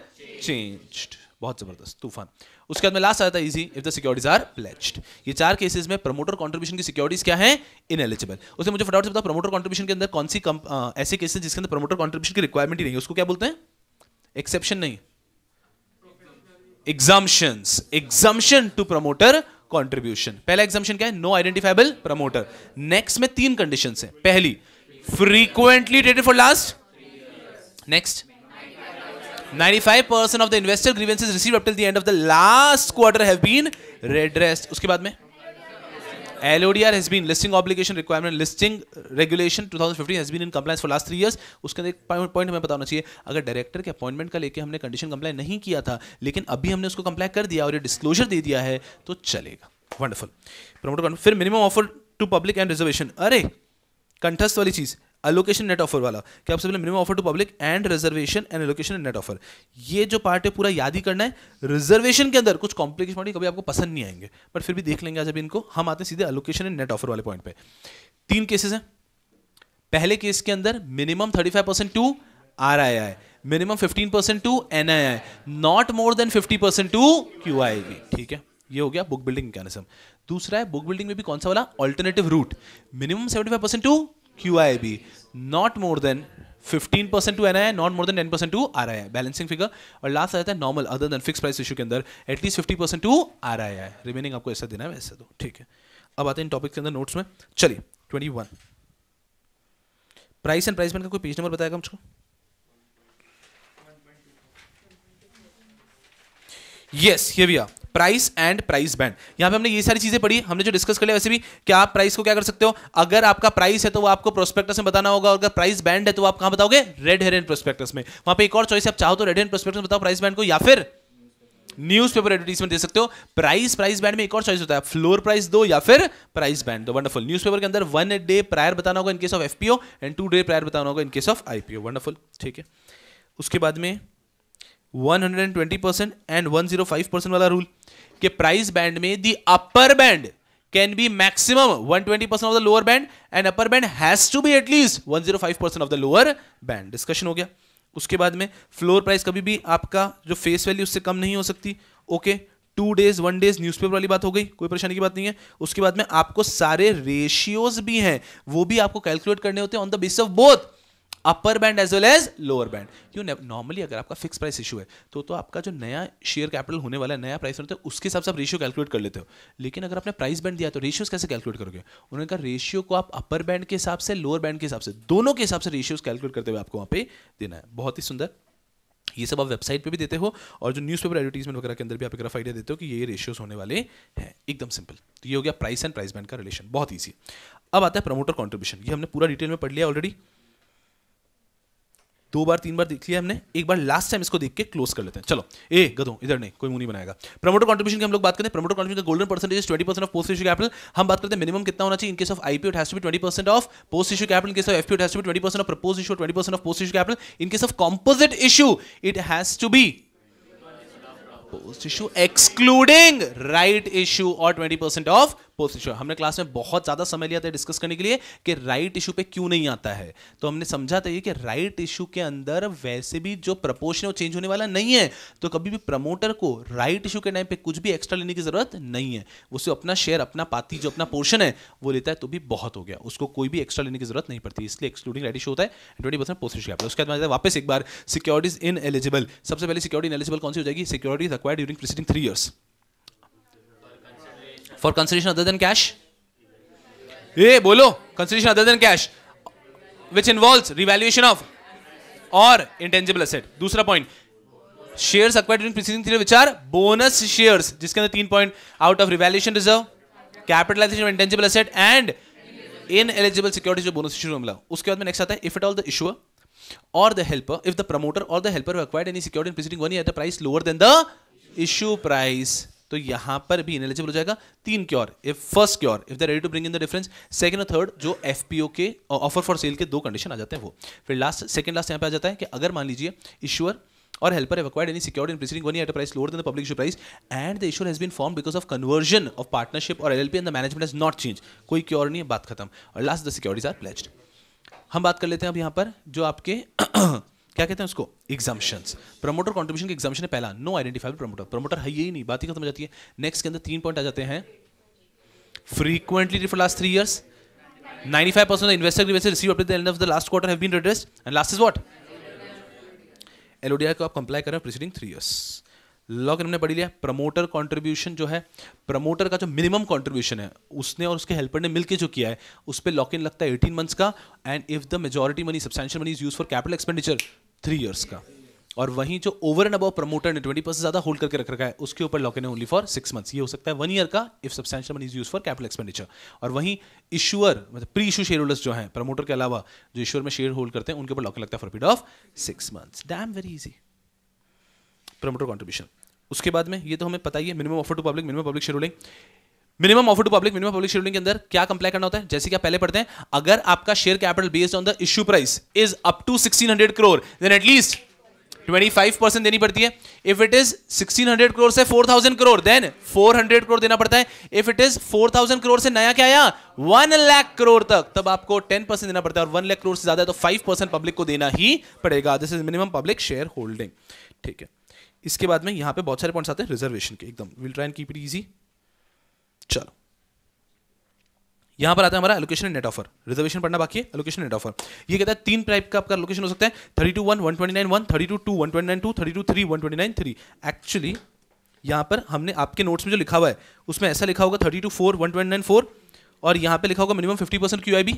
changed बहुत जबरदस्त तूफान उसके बाद में last आता है easy if the securities are pledged ये चार केसेस में प्रमोटर कंट्रीब्यूशन की सिक्योरिटीज क्या है एलिजिबल उसे मुझे फटाफट से बताओ प्रमोटर कंट्रीब्यूशन के अंदर कौन सी कम, आ, ऐसे केसेस जिसके अंदर प्रमोटर कंट्रीब्यूशन की रिक्वायरमेंट ही नहीं है उसको क्या बोलते हैं एक्सेप्शन नहीं exemption exemption to promoter contribution पहला एग्जाम्शन क्या है नो आइडेंटिफाइबल प्रमोटर नेक्स्ट में तीन कंडीशन है पहली frequently dated for last Next. 95% of the investor grievances received up till the end of the last quarter have been redressed. उसके बाद में LODR has been listing obligation requirement listing regulation 2015 has been in compliance for last three years उसके अंदर एक point हमें बताना चाहिए अगर डायरेक्टर के अपॉइंटमेंट का लेके हमने कंडीशन कंप्लाई नहीं किया था लेकिन अभी हमने उसको कंप्लाई कर दिया और ये डिस्क्लोजर दे दिया है तो चलेगा वंडरफुल प्रमोटर फिर minimum offer to public and reservation अरे कंठस्थ वाली चीज़ अलोकेशन नेट ऑफर वाला कि आप सबसे minimum offer to public and reservation and allocation net offer ये जो पार्ट है पूरा याद ही करना है रिजर्वेशन के अंदर कुछ कॉम्प्लिकेशन पॉइंट कभी आपको पसंद नहीं आएंगे बट फिर भी देख लेंगे आज अभी इनको हम आते हैं सीधे अलोकेशन एंड नेट ऑफर वाले पॉइंट पे तीन केसेस हैं पहले केस के अंदर minimum thirty five percent to R I I minimum fifteen percent to N I I not more than fifty percent to Q I ठीक है ये हो गया बुक बिल्डिंग मैकेनिज्म दूसरा है बुक बिल्डिंग में भी कौन सा वाला alternative route minimum seventy five percent to QIB, not more than 15% to N I not more than 10% to R I balancing figure और लास्ट आ जाता है normal other than fix price issue के अंदर at least 50% to R I remaining आपको ऐसा देना है वैसे दो ठीक है अब आते हैं इन टॉपिक के अंदर नोट्स में चलिए 21 प्राइस एंड प्राइसमेंट का कोई पेज नंबर बताएगा मुझको यस yes, ये भी आप प्राइस एंड प्राइस बैंड यहां पे हमने ये सारी चीजें पढ़ी हमने जो डिस्कस कर लिया वैसे भी कि आप प्राइस को क्या कर सकते हो अगर आपका प्राइस है तो वो आपको प्रोस्पेक्टस में बताना होगा अगर प्राइस बैंड है तो आप कहां बताओगे रेड हेर एंड प्रोस्पेक्टस में वहां पे एक और चॉइस आप चाहो तो रेड एंड प्रोस्पेक्टस बताओ प्राइस बैंड को या फिर न्यूज़पेपर एडवर्टीजमेंट दे सकते हो प्राइस प्राइस बैंड में एक और चॉइस होता है फ्लोर प्राइस दो या फिर प्राइस बैंड दो वंडरफुल न्यूज़पेपर के अंदर वन डे प्रायर बताना होगा in case of FPO and two day prior बताना होगा इनकेस ऑफ आईपीओ वंडरफुल ठीक है उसके बाद में 120 परसेंट एंड 105 परसेंट वाला रूल कि प्राइस बैंड में the upper band can be maximum 120 percent of the lower band and upper band has to be at least 105 percent of the lower band discussion हो गया उसके बाद में फ्लोर प्राइस कभी भी आपका जो फेस वैल्यू उससे कम नहीं हो सकती okay two days one days newspaper वाली बात हो गई कोई परेशानी की बात नहीं है उसके बाद में आपको सारे रेशियोज भी हैं वो भी आपको कैलकुलेट करने होते हैं on the base of both upper band as well as lower band क्यों नॉर्मली अगर आपका फिक्स प्राइस इशू है तो तो आपका जो नया शेयर कैपिटल होने वाला है नया प्राइस होता है उसके हिसाब से आप रेशियो कैलकुलेट कर लेते हो लेकिन अगर आपने प्राइस बैंड दिया तो रेशियोज कैसे कैलकुलेट करोगे उन्होंने कहा रेशियो को आप अपर बैंड के हिसाब से लोअर बैंड के हिसाब से दोनों के हिसाब से रेशियोज कैलकुलेट करते हुए आपको वहाँ पे देना है बहुत ही सुंदर ये सब आप वेबसाइट पे भी देते हो और जो न्यूज़पेपर एडवर्टीजमेंट वगैरह के अंदर भी आप एक रफ आइडिया देते हो कि ये रेशियोज होने वाले हैं एकदम सिंपल तो ये हो गया प्राइस एंड प्राइस बैंड का रिलेशन बहुत ईजी अब आता है प्रमोटर कॉन्ट्रीब्यूशन ये हमने पूरा डिटेल में पढ़ लिया ऑलरेडी दो बार तीन बार देख लिया हमने एक बार लास्ट टाइम इसको देख के क्लोज कर लेते हैं चलो ए गदो इधर नहीं कोई मुंह नहीं बनाएगा प्रमोटर कॉन्ट्रीब्यूशन की हम लोग बात करते हैं प्रमोटर कॉन्ट्रीब्यूशन का golden percentage twenty percent of post issue capital हम बात करते हैं मिनिमम कितना होना चाहिए in case of IPO has to be twenty percent of post issue capital in case of FPO has to be twenty percent of propose issue twenty percent of post issue capital in case of composite issue it has to be post issue excluding right issue और twenty percent of post हमने class में बहुत ज़्यादा समय लिया था discuss करने के लिए कि राइट इशू पे क्यों नहीं आता है तो हमने समझा था ये कि राइट इशू के अंदर वैसे भी जो प्रपोर्शन वो चेंज होने वाला नहीं है तो कभी भी प्रमोटर को राइट इशू के टाइम पे कुछ भी एक्स्ट्रा लेने की ज़रूरत नहीं है उसे अपना शेयर अपना पाती जो अपना पोर्शन है वो लेता है तो भी बहुत हो गया उसको कोई भी एक्स्ट्रा लेने की जरूरत नहीं पड़ती इसलिए एक्सक्लूडिंग राइट इशू होता है ट्वेंटी परसेंट पोस्ट इशू उसके बाद वापस एक बार सिक्योरिटीज इन एलिजिबल सबसे पहले सिक्योरिटी इन एलिजिबल कौन सी हो जाएगी securities acquire during preceding three years for consideration other than cash ए बोलो consideration other than cash which involve revaluation of और इंटेंजिबल असेट दूसरा point shares acquired preceding three which bonus shares जिसके अंदर तीन point out of revaluation reserve capitalisation intangible asset and in eligible security जो bonus issue मिला उसके बाद में नेक्स्ट आता है if it all the issue और the helper if the promoter और the helper have acquired any security one at the price lower than the issue price तो यहां पर भी इनएलिजिबल हो जाएगा तीन cure if first cure if they ready to bring in the difference second और third जो एफपीओ के ऑफर फॉर सेल के दो कंडीशन आ जाते हैं वो फिर लास्ट सेकंड लास्ट यहां पे आ जाता है कि अगर मान लीजिए ईश्वर और helper have acquired any secured in preceding one at price lower than public issue price and the issue has been form because of conversion of partnership और LLP and the management is not change कोई cure नहीं है बात खत्म और लास्ट the securities are pledged हम बात कर लेते हैं अब यहां पर जो आपके क्या कहते हैं उसको एग्जामेशन प्रमोटर कॉन्ट्रीब्यूशन की एग्जामेशन है पहला नो आइडेंटिफाइड प्रमोटर प्रमोटर है ही नहीं बात ही खत्म हो जाती है नेक्स्ट के अंदर तीन पॉइंट आ जाते हैं frequently for last three years 95% of the investor grievances received up to the end of the last quarter have been redressed. And last is what? LODI को आप कंप्लाई करें प्रीसीडिंग थ्री ईयर्स लॉ हमने पढ़ी लिया promoter contribution जो है promoter का जो मिनिमम कंट्रीब्यूशन है उसने और उसके हेल्पर ने मिलकर जो किया है उस पर लॉक इन लगता है 18 मंथ्स का and if the majority money substantial money is use for capital expenditure three years का और वहीं जो ओवर एंड अबाउ प्रमोटर ने ट्वेंटी परसेंट ज्यादा होल्ड करके रख रखा है उसके ऊपर lock in only for six months ये हो सकता है वन ईयर का if substantial money is use for capital expenditure और वहीं इश्यूअर मतलब प्री इशू शेयर होल्डर्स जो हैं प्रमोटर के अलावा जो इश्यूअर में शेयर होल्ड करते हैं उनके ऊपर लॉक इन लगता है for period of six months damn very easy promoter contribution उसके बाद में ये तो हमें पता ही है minimum offer to public minimum public share holding minimum offer to public minimum public sharing के अंदर क्या कंप्लाई करना होता है जैसे कि आप पहले पढ़ते हैं अगर आपका share capital based on the issue price is up to 1600 crore then at least 25 percent देनी पड़ती है इफ इट इज 1600 करोड़ से 4000 करोड़ देन 400 करोड़ देना पड़ता है इफ इट इज 4000 करोड़ से नया क्या आया वन लाख करोड़ तक तब आपको 10 परसेंट देना पड़ता है और वन लाख करोड़ से ज्यादा है तो फाइव परसेंट पब्लिक को देना ही पड़ेगा this is minimum public share holding ठीक है इसके बाद में यहां पे बहुत सारे पॉइंट्स आते हैं रिजर्वेशन के एकदम will try and keep it easy चलो यहां पर आता है हमारा एलोकेशन नेट ऑफर रिजर्वेशन पढ़ना बाकी है एलोकेशन नेट ऑफर ये कहता है तीन टाइप का आपका लोकेशन हो सकता है thirty two one one twenty nine one thirty two two one twenty nine two thirty two three one twenty nine three actually यहां पर हमने आपके नोट्स में जो लिखा हुआ है उसमें ऐसा लिखा होगा thirty two four one twenty nine four और यहां पर लिखा होगा minimum fifty percent Q I B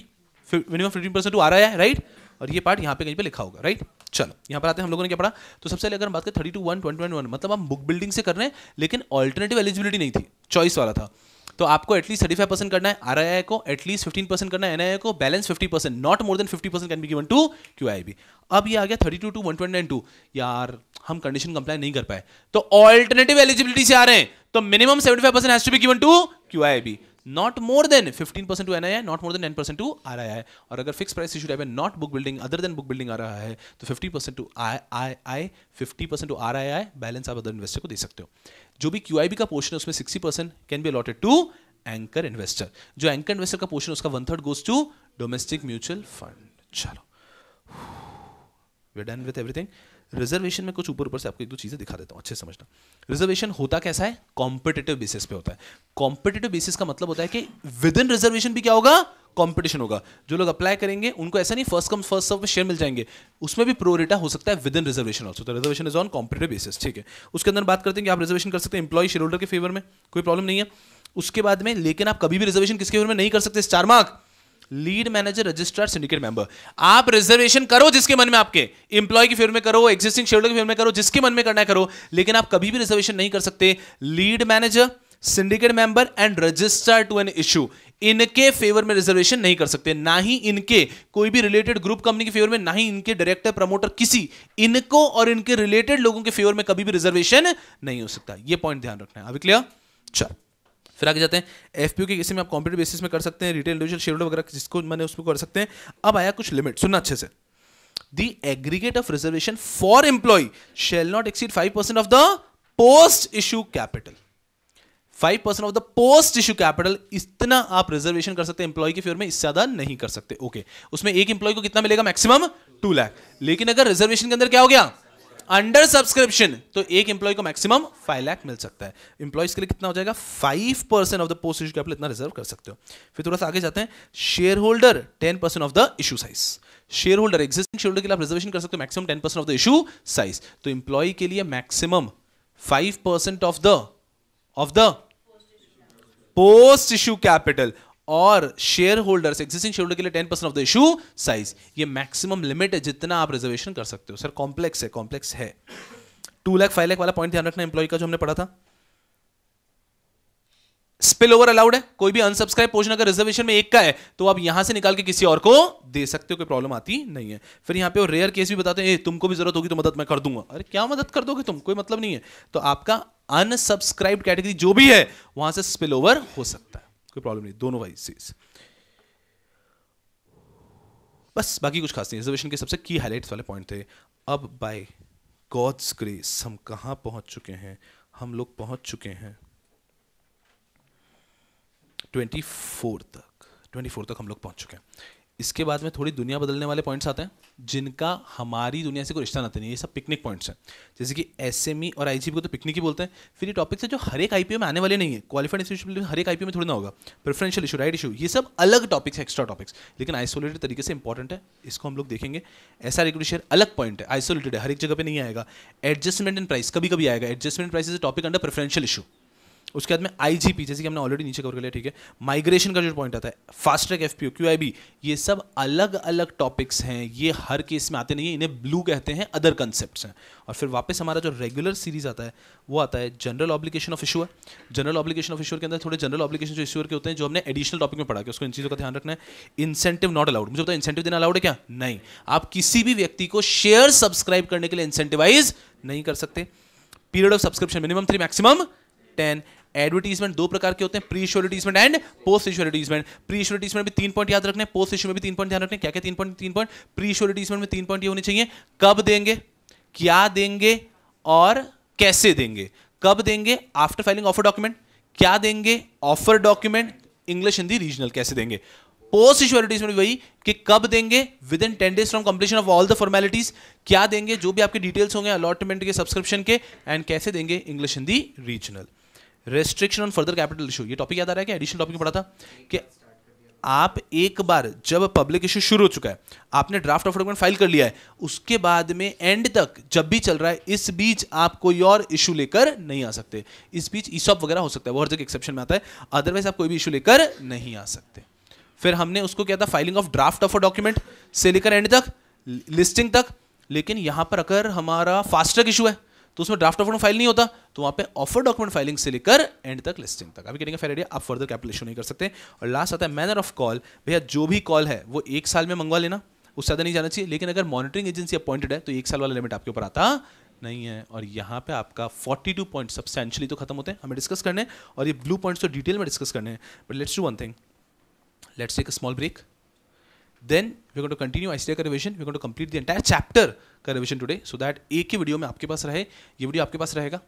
minimum fifty percent to आ रहा है राइट और ये पार्ट यहाँ पे कहीं पे लिखा होगा राइट चलो यहाँ पर आते हैं हम लोगों ने क्या पढ़ा तो सबसे पहले अगर हम बात करें thirty two one twenty one मतलब हम बुक बिल्डिंग से कर रहे हैं लेकिन ऑल्टरनेटिव एलिजिबिलिटी नहीं थी चॉइस वाला था तो आपको एटलीस्ट थर्टी फाइव परसेंट करना है आर आई आई को एटलीस्ट फिफ्टीन परसेंट करना है एन आई को balance fifty percent not more than fifty percent can be given to Q I B अब ये आ गया thirty two two one twenty two यार हम कंडीशन कंप्लाई नहीं कर पाए तो ऑल्टरनेटिव एलिजिबिलिटी से आ रहे हैं तो minimum seventy five percent has to be given to Q I B not more than fifteen percent to N not more than ten percent to R I और अगर fix price issue type not book building other than book building आ रहा है तो fifty percent to I I I fifty percent to R I I balance आप other investor को दे सकते हो जो भी क्यू आई बी का पोर्शन है उसमें sixty percent can be allotted to anchor investor जो एंकर इन्वेस्टर का पोर्शन उसका one third goes to domestic mutual fund चलो we done with everything reservation में कुछ ऊपर ऊपर से आपको एक दो चीज़ें दिखा देता हूँ अच्छे समझना रिजर्वेशन होता कैसा है कॉम्पिटेटिव बेसिस पे होता है कॉम्पिटेटिव बेसिस का मतलब होता है कि विद इन रिजर्वेशन भी क्या होगा कंपटीशन होगा जो लोग अप्लाई करेंगे उनको ऐसा नहीं फर्स्ट कम फर्स्ट सर्व में शेयर मिल जाएंगे उसमें भी प्रोरेटा हो सकता है विद इन रिजर्वेशन ऑल्सो तो reservation is on competitive basis ठीक है उसके अंदर बात करते हैं कि आप रिजर्वेशन कर सकते हैं इंप्लॉय शेयर होल्डर के फेवर में कोई प्रॉब्लम नहीं है उसके बाद में लेकिन आप कभी भी रिजर्वेशन किसके फेवर में नहीं कर सकते star mark lead manager registrar syndicate member आप रिजर्वेशन करो जिसके मन में आपके इंप्लॉय की फेवर में करो एक्जिस्टिंग शेड्यूल की फेवर में करो जिसके मन में करना है करो लेकिन आप कभी भी रिजर्वेशन नहीं कर सकते lead manager syndicate member and register to an issue इनके फेवर में रिजर्वेशन नहीं कर सकते ना ही इनके कोई भी रिलेटेड ग्रुप कंपनी के फेवर में ना ही इनके डायरेक्टर प्रमोटर किसी इनको और इनके रिलेटेड लोगों के फेवर में कभी भी रिजर्वेशन नहीं हो सकता ये पॉइंट ध्यान रखना है अभी क्लियर चल फिर आगे जाते हैं एफ के किसी में आप कॉम्पिटेटिव बेसिस में कर सकते हैं रिटेल इंडिविजुअल शेयर वगैरह जिसको मैंने उसमें कर सकते हैं अब आया कुछ लिमिट सुनना अच्छे से the aggregate of reservation for employee shall not exceed five percent of the post issue capital five percent of the post issue capital इतना आप रिजर्वेशन कर सकते हैं एम्प्लॉय के फेवर में इससे ज्यादा नहीं कर सकते ओके okay. उसमें एक एम्प्लॉय को कितना मिलेगा मैक्सिमम टू लैख लेकिन अगर रिजर्वेशन के अंदर क्या हो गया अंडर सब्सक्रिप्शन तो एक एम्प्लॉय को मैक्सिमम फाइव लाख मिल सकता है इंप्लॉयज के लिए कितना हो जाएगा five percent of the post issue capital इतना रिजर्व कर सकते हो फिर थोड़ा सा आगे जाते हैं share holder ten percent of the issue size share holder existing share holder के लिए आप रिजर्वेशन कर सकते हो maximum ten percent of the issue size तो इंप्लॉय के लिए maximum five percent of the of the post issue capital और share holders existing share holder के लिए ten percent of the issue size ये मैक्सिमम लिमिट है जितना आप रिजर्वेशन कर सकते हो सर कॉम्प्लेक्स है कॉम्प्लेक्स है टू लैख फाइव लैख वाला पॉइंट ध्यान रखना एम्प्लॉय का जो हमने पढ़ा था स्पिल ओवर अलाउड है कोई भी अनसब्सक्राइब पोर्शन अगर रिजर्वेशन में एक का है तो आप यहां से निकाल के किसी और को दे सकते हो कोई प्रॉब्लम आती नहीं है फिर यहां पे और रेयर केस भी बताते हैं तुमको भी जरूरत होगी तो मदद मैं कर दूंगा अरे क्या मदद कर दोगे तुम कोई मतलब नहीं है तो आपका अनसब्सक्राइब कैटेगरी जो भी है वहां से स्पिल ओवर हो सकता है कोई प्रॉब्लम नहीं दोनों वाइसेस बस बाकी कुछ खास नहीं रिजर्वेशन के सबसे की हाईलाइट्स वाले पॉइंट थे अब बाय गॉड्स ग्रेस हम कहाँ पहुँच चुके हैं हम लोग पहुँच चुके हैं ट्वेंटी फोर तक ट्वेंटी फोर तक हम लोग पहुँच चुके हैं इसके बाद में थोड़ी दुनिया बदलने वाले पॉइंट्स आते हैं जिनका हमारी दुनिया से कोई रिश्ता नाते नहीं ये सब पिकनिक पॉइंट्स हैं जैसे कि एस एम ई और आई जी को तो पिकनिक ही बोलते हैं फिर ये टॉपिक्स है जो हर एक आई पी में आने वाले नहीं है क्वालिफाइड इंस्टीट्यूशन हर एक आई पी में थोड़ी ना होगा प्रेफरेंशियल इशू राइट इशू ये सब अलग टॉपिक्स है एक्स्ट्रा टॉपिक्स लेकिन आइसोलेटेड तरीके से इंपॉर्टेंट है इसको हम लोग देखेंगे ऐसा रेगुलेशन अलग पॉइंट है आइसोलेटेड है हर एक जगह पर नहीं आएगा एडजस्टमेंट इन प्राइस कभी कभी आएगा adjustment price is topic under preferential issue उसके बाद में आईजीपी जैसे कि हमने ऑलरेडी नीचे कवर कर लिया ठीक है माइग्रेशन का जो पॉइंट आता है fast track F P FPO QIB ये सब अलग अलग टॉपिक्स हैं ये हर केस में आते नहीं है इन्हें ब्लू कहते हैं अदर कंसेप्ट हैं और फिर वापस हमारा जो रेगुलर सीरीज आता है वो आता है general obligation of issuer general obligation of issuer के अंदर थोड़े जनरल ऑब्लिकेशन जो इशूअर के होते हैं जो हमने एडिशनल टॉपिक में पढ़ा के उसको इन चीज़ों का ध्यान रखना है इंसेंटिव नॉट अलाउड मुझे बताओ इंसेंटिव देना अलाउड है क्या नहीं आप किसी भी व्यक्ति को शेयर सब्सक्राइब करने के लिए इंसेंटिवाइज नहीं कर सकते period of subscription minimum three maximum ten advertisement दो प्रकार के होते हैं pre issue advertisement and post issue advertisement pre issue advertisement तीन पॉइंट याद रखने पोस्ट इशू में भी तीन पॉइंट ध्यान रखने क्या क्या तीन पॉइंट तीन पॉइंट प्री इशू एडवर्टीजमेंट में तीन पॉइंट ये होने चाहिए कब देंगे क्या देंगे और कैसे देंगे कब देंगे आफ्टर फाइलिंग ऑफर डॉक्यूमेंट क्या देंगे offer document English Hindi regional कैसे देंगे पोस्ट इशू एडवर्टीजमेंट वही कि कब देंगे within ten days from completion of all the formalities क्या देंगे जो भी आपके डिटेल्स होंगे अलॉटमेंट के सब्सक्रिप्शन के एंड कैसे देंगे English Hindi regional restriction on further capital issue ये टॉपिक याद आ रहा है क्या एडिशनल टॉपिक पढ़ा था कि आप एक बार जब पब्लिक इशू शुरू हो चुका है आपने ड्राफ्ट ऑफ डॉक्यूमेंट फाइल कर लिया है उसके बाद में एंड तक जब भी चल रहा है इस बीच आप कोई और इशू लेकर नहीं आ सकते इस बीच ईसॉप वगैरह हो सकता है वो हर जगह एक्सेप्शन में आता है अदरवाइज आप कोई भी इशू लेकर नहीं आ सकते फिर हमने उसको क्या था filing of draft of a document से लेकर एंड तक लिस्टिंग तक लेकिन यहां पर अगर हमारा फास्ट ट्रैक इशू है तो उसमें ड्राफ्ट ऑफर फाइल नहीं होता तो वहां पे ऑफर डॉक्यूमेंट फाइलिंग से लेकर एंड तक लिस्टिंग तक अभी कहेंगे फेराइडिया आप फर्दर कैलकुलेशन नहीं कर सकते और लास्ट आता है मैनर ऑफ कॉल भैया जो भी कॉल है वो एक साल में मंगवा लेना उससे ज़्यादा नहीं जाना चाहिए लेकिन अगर मॉनिटरिंग एजेंसी अपॉइंटेड है तो एक साल वाला लिमिट आपके ऊपर आता नहीं है और यहाँ पे आपका 42 पॉइंट सब्सटेंशियली तो खत्म होते हैं हमें डिस्कस करने और ये ब्लू पॉइंट्स तो डिटेल में डिस्कस करने हैं but let's do one thing let's take a small break then we got to continue I का revision we got to complete the entire chapter का रिविजन टुडे सो दैट एक ही video में आपके पास रहे ये वीडियो आपके पास रहेगा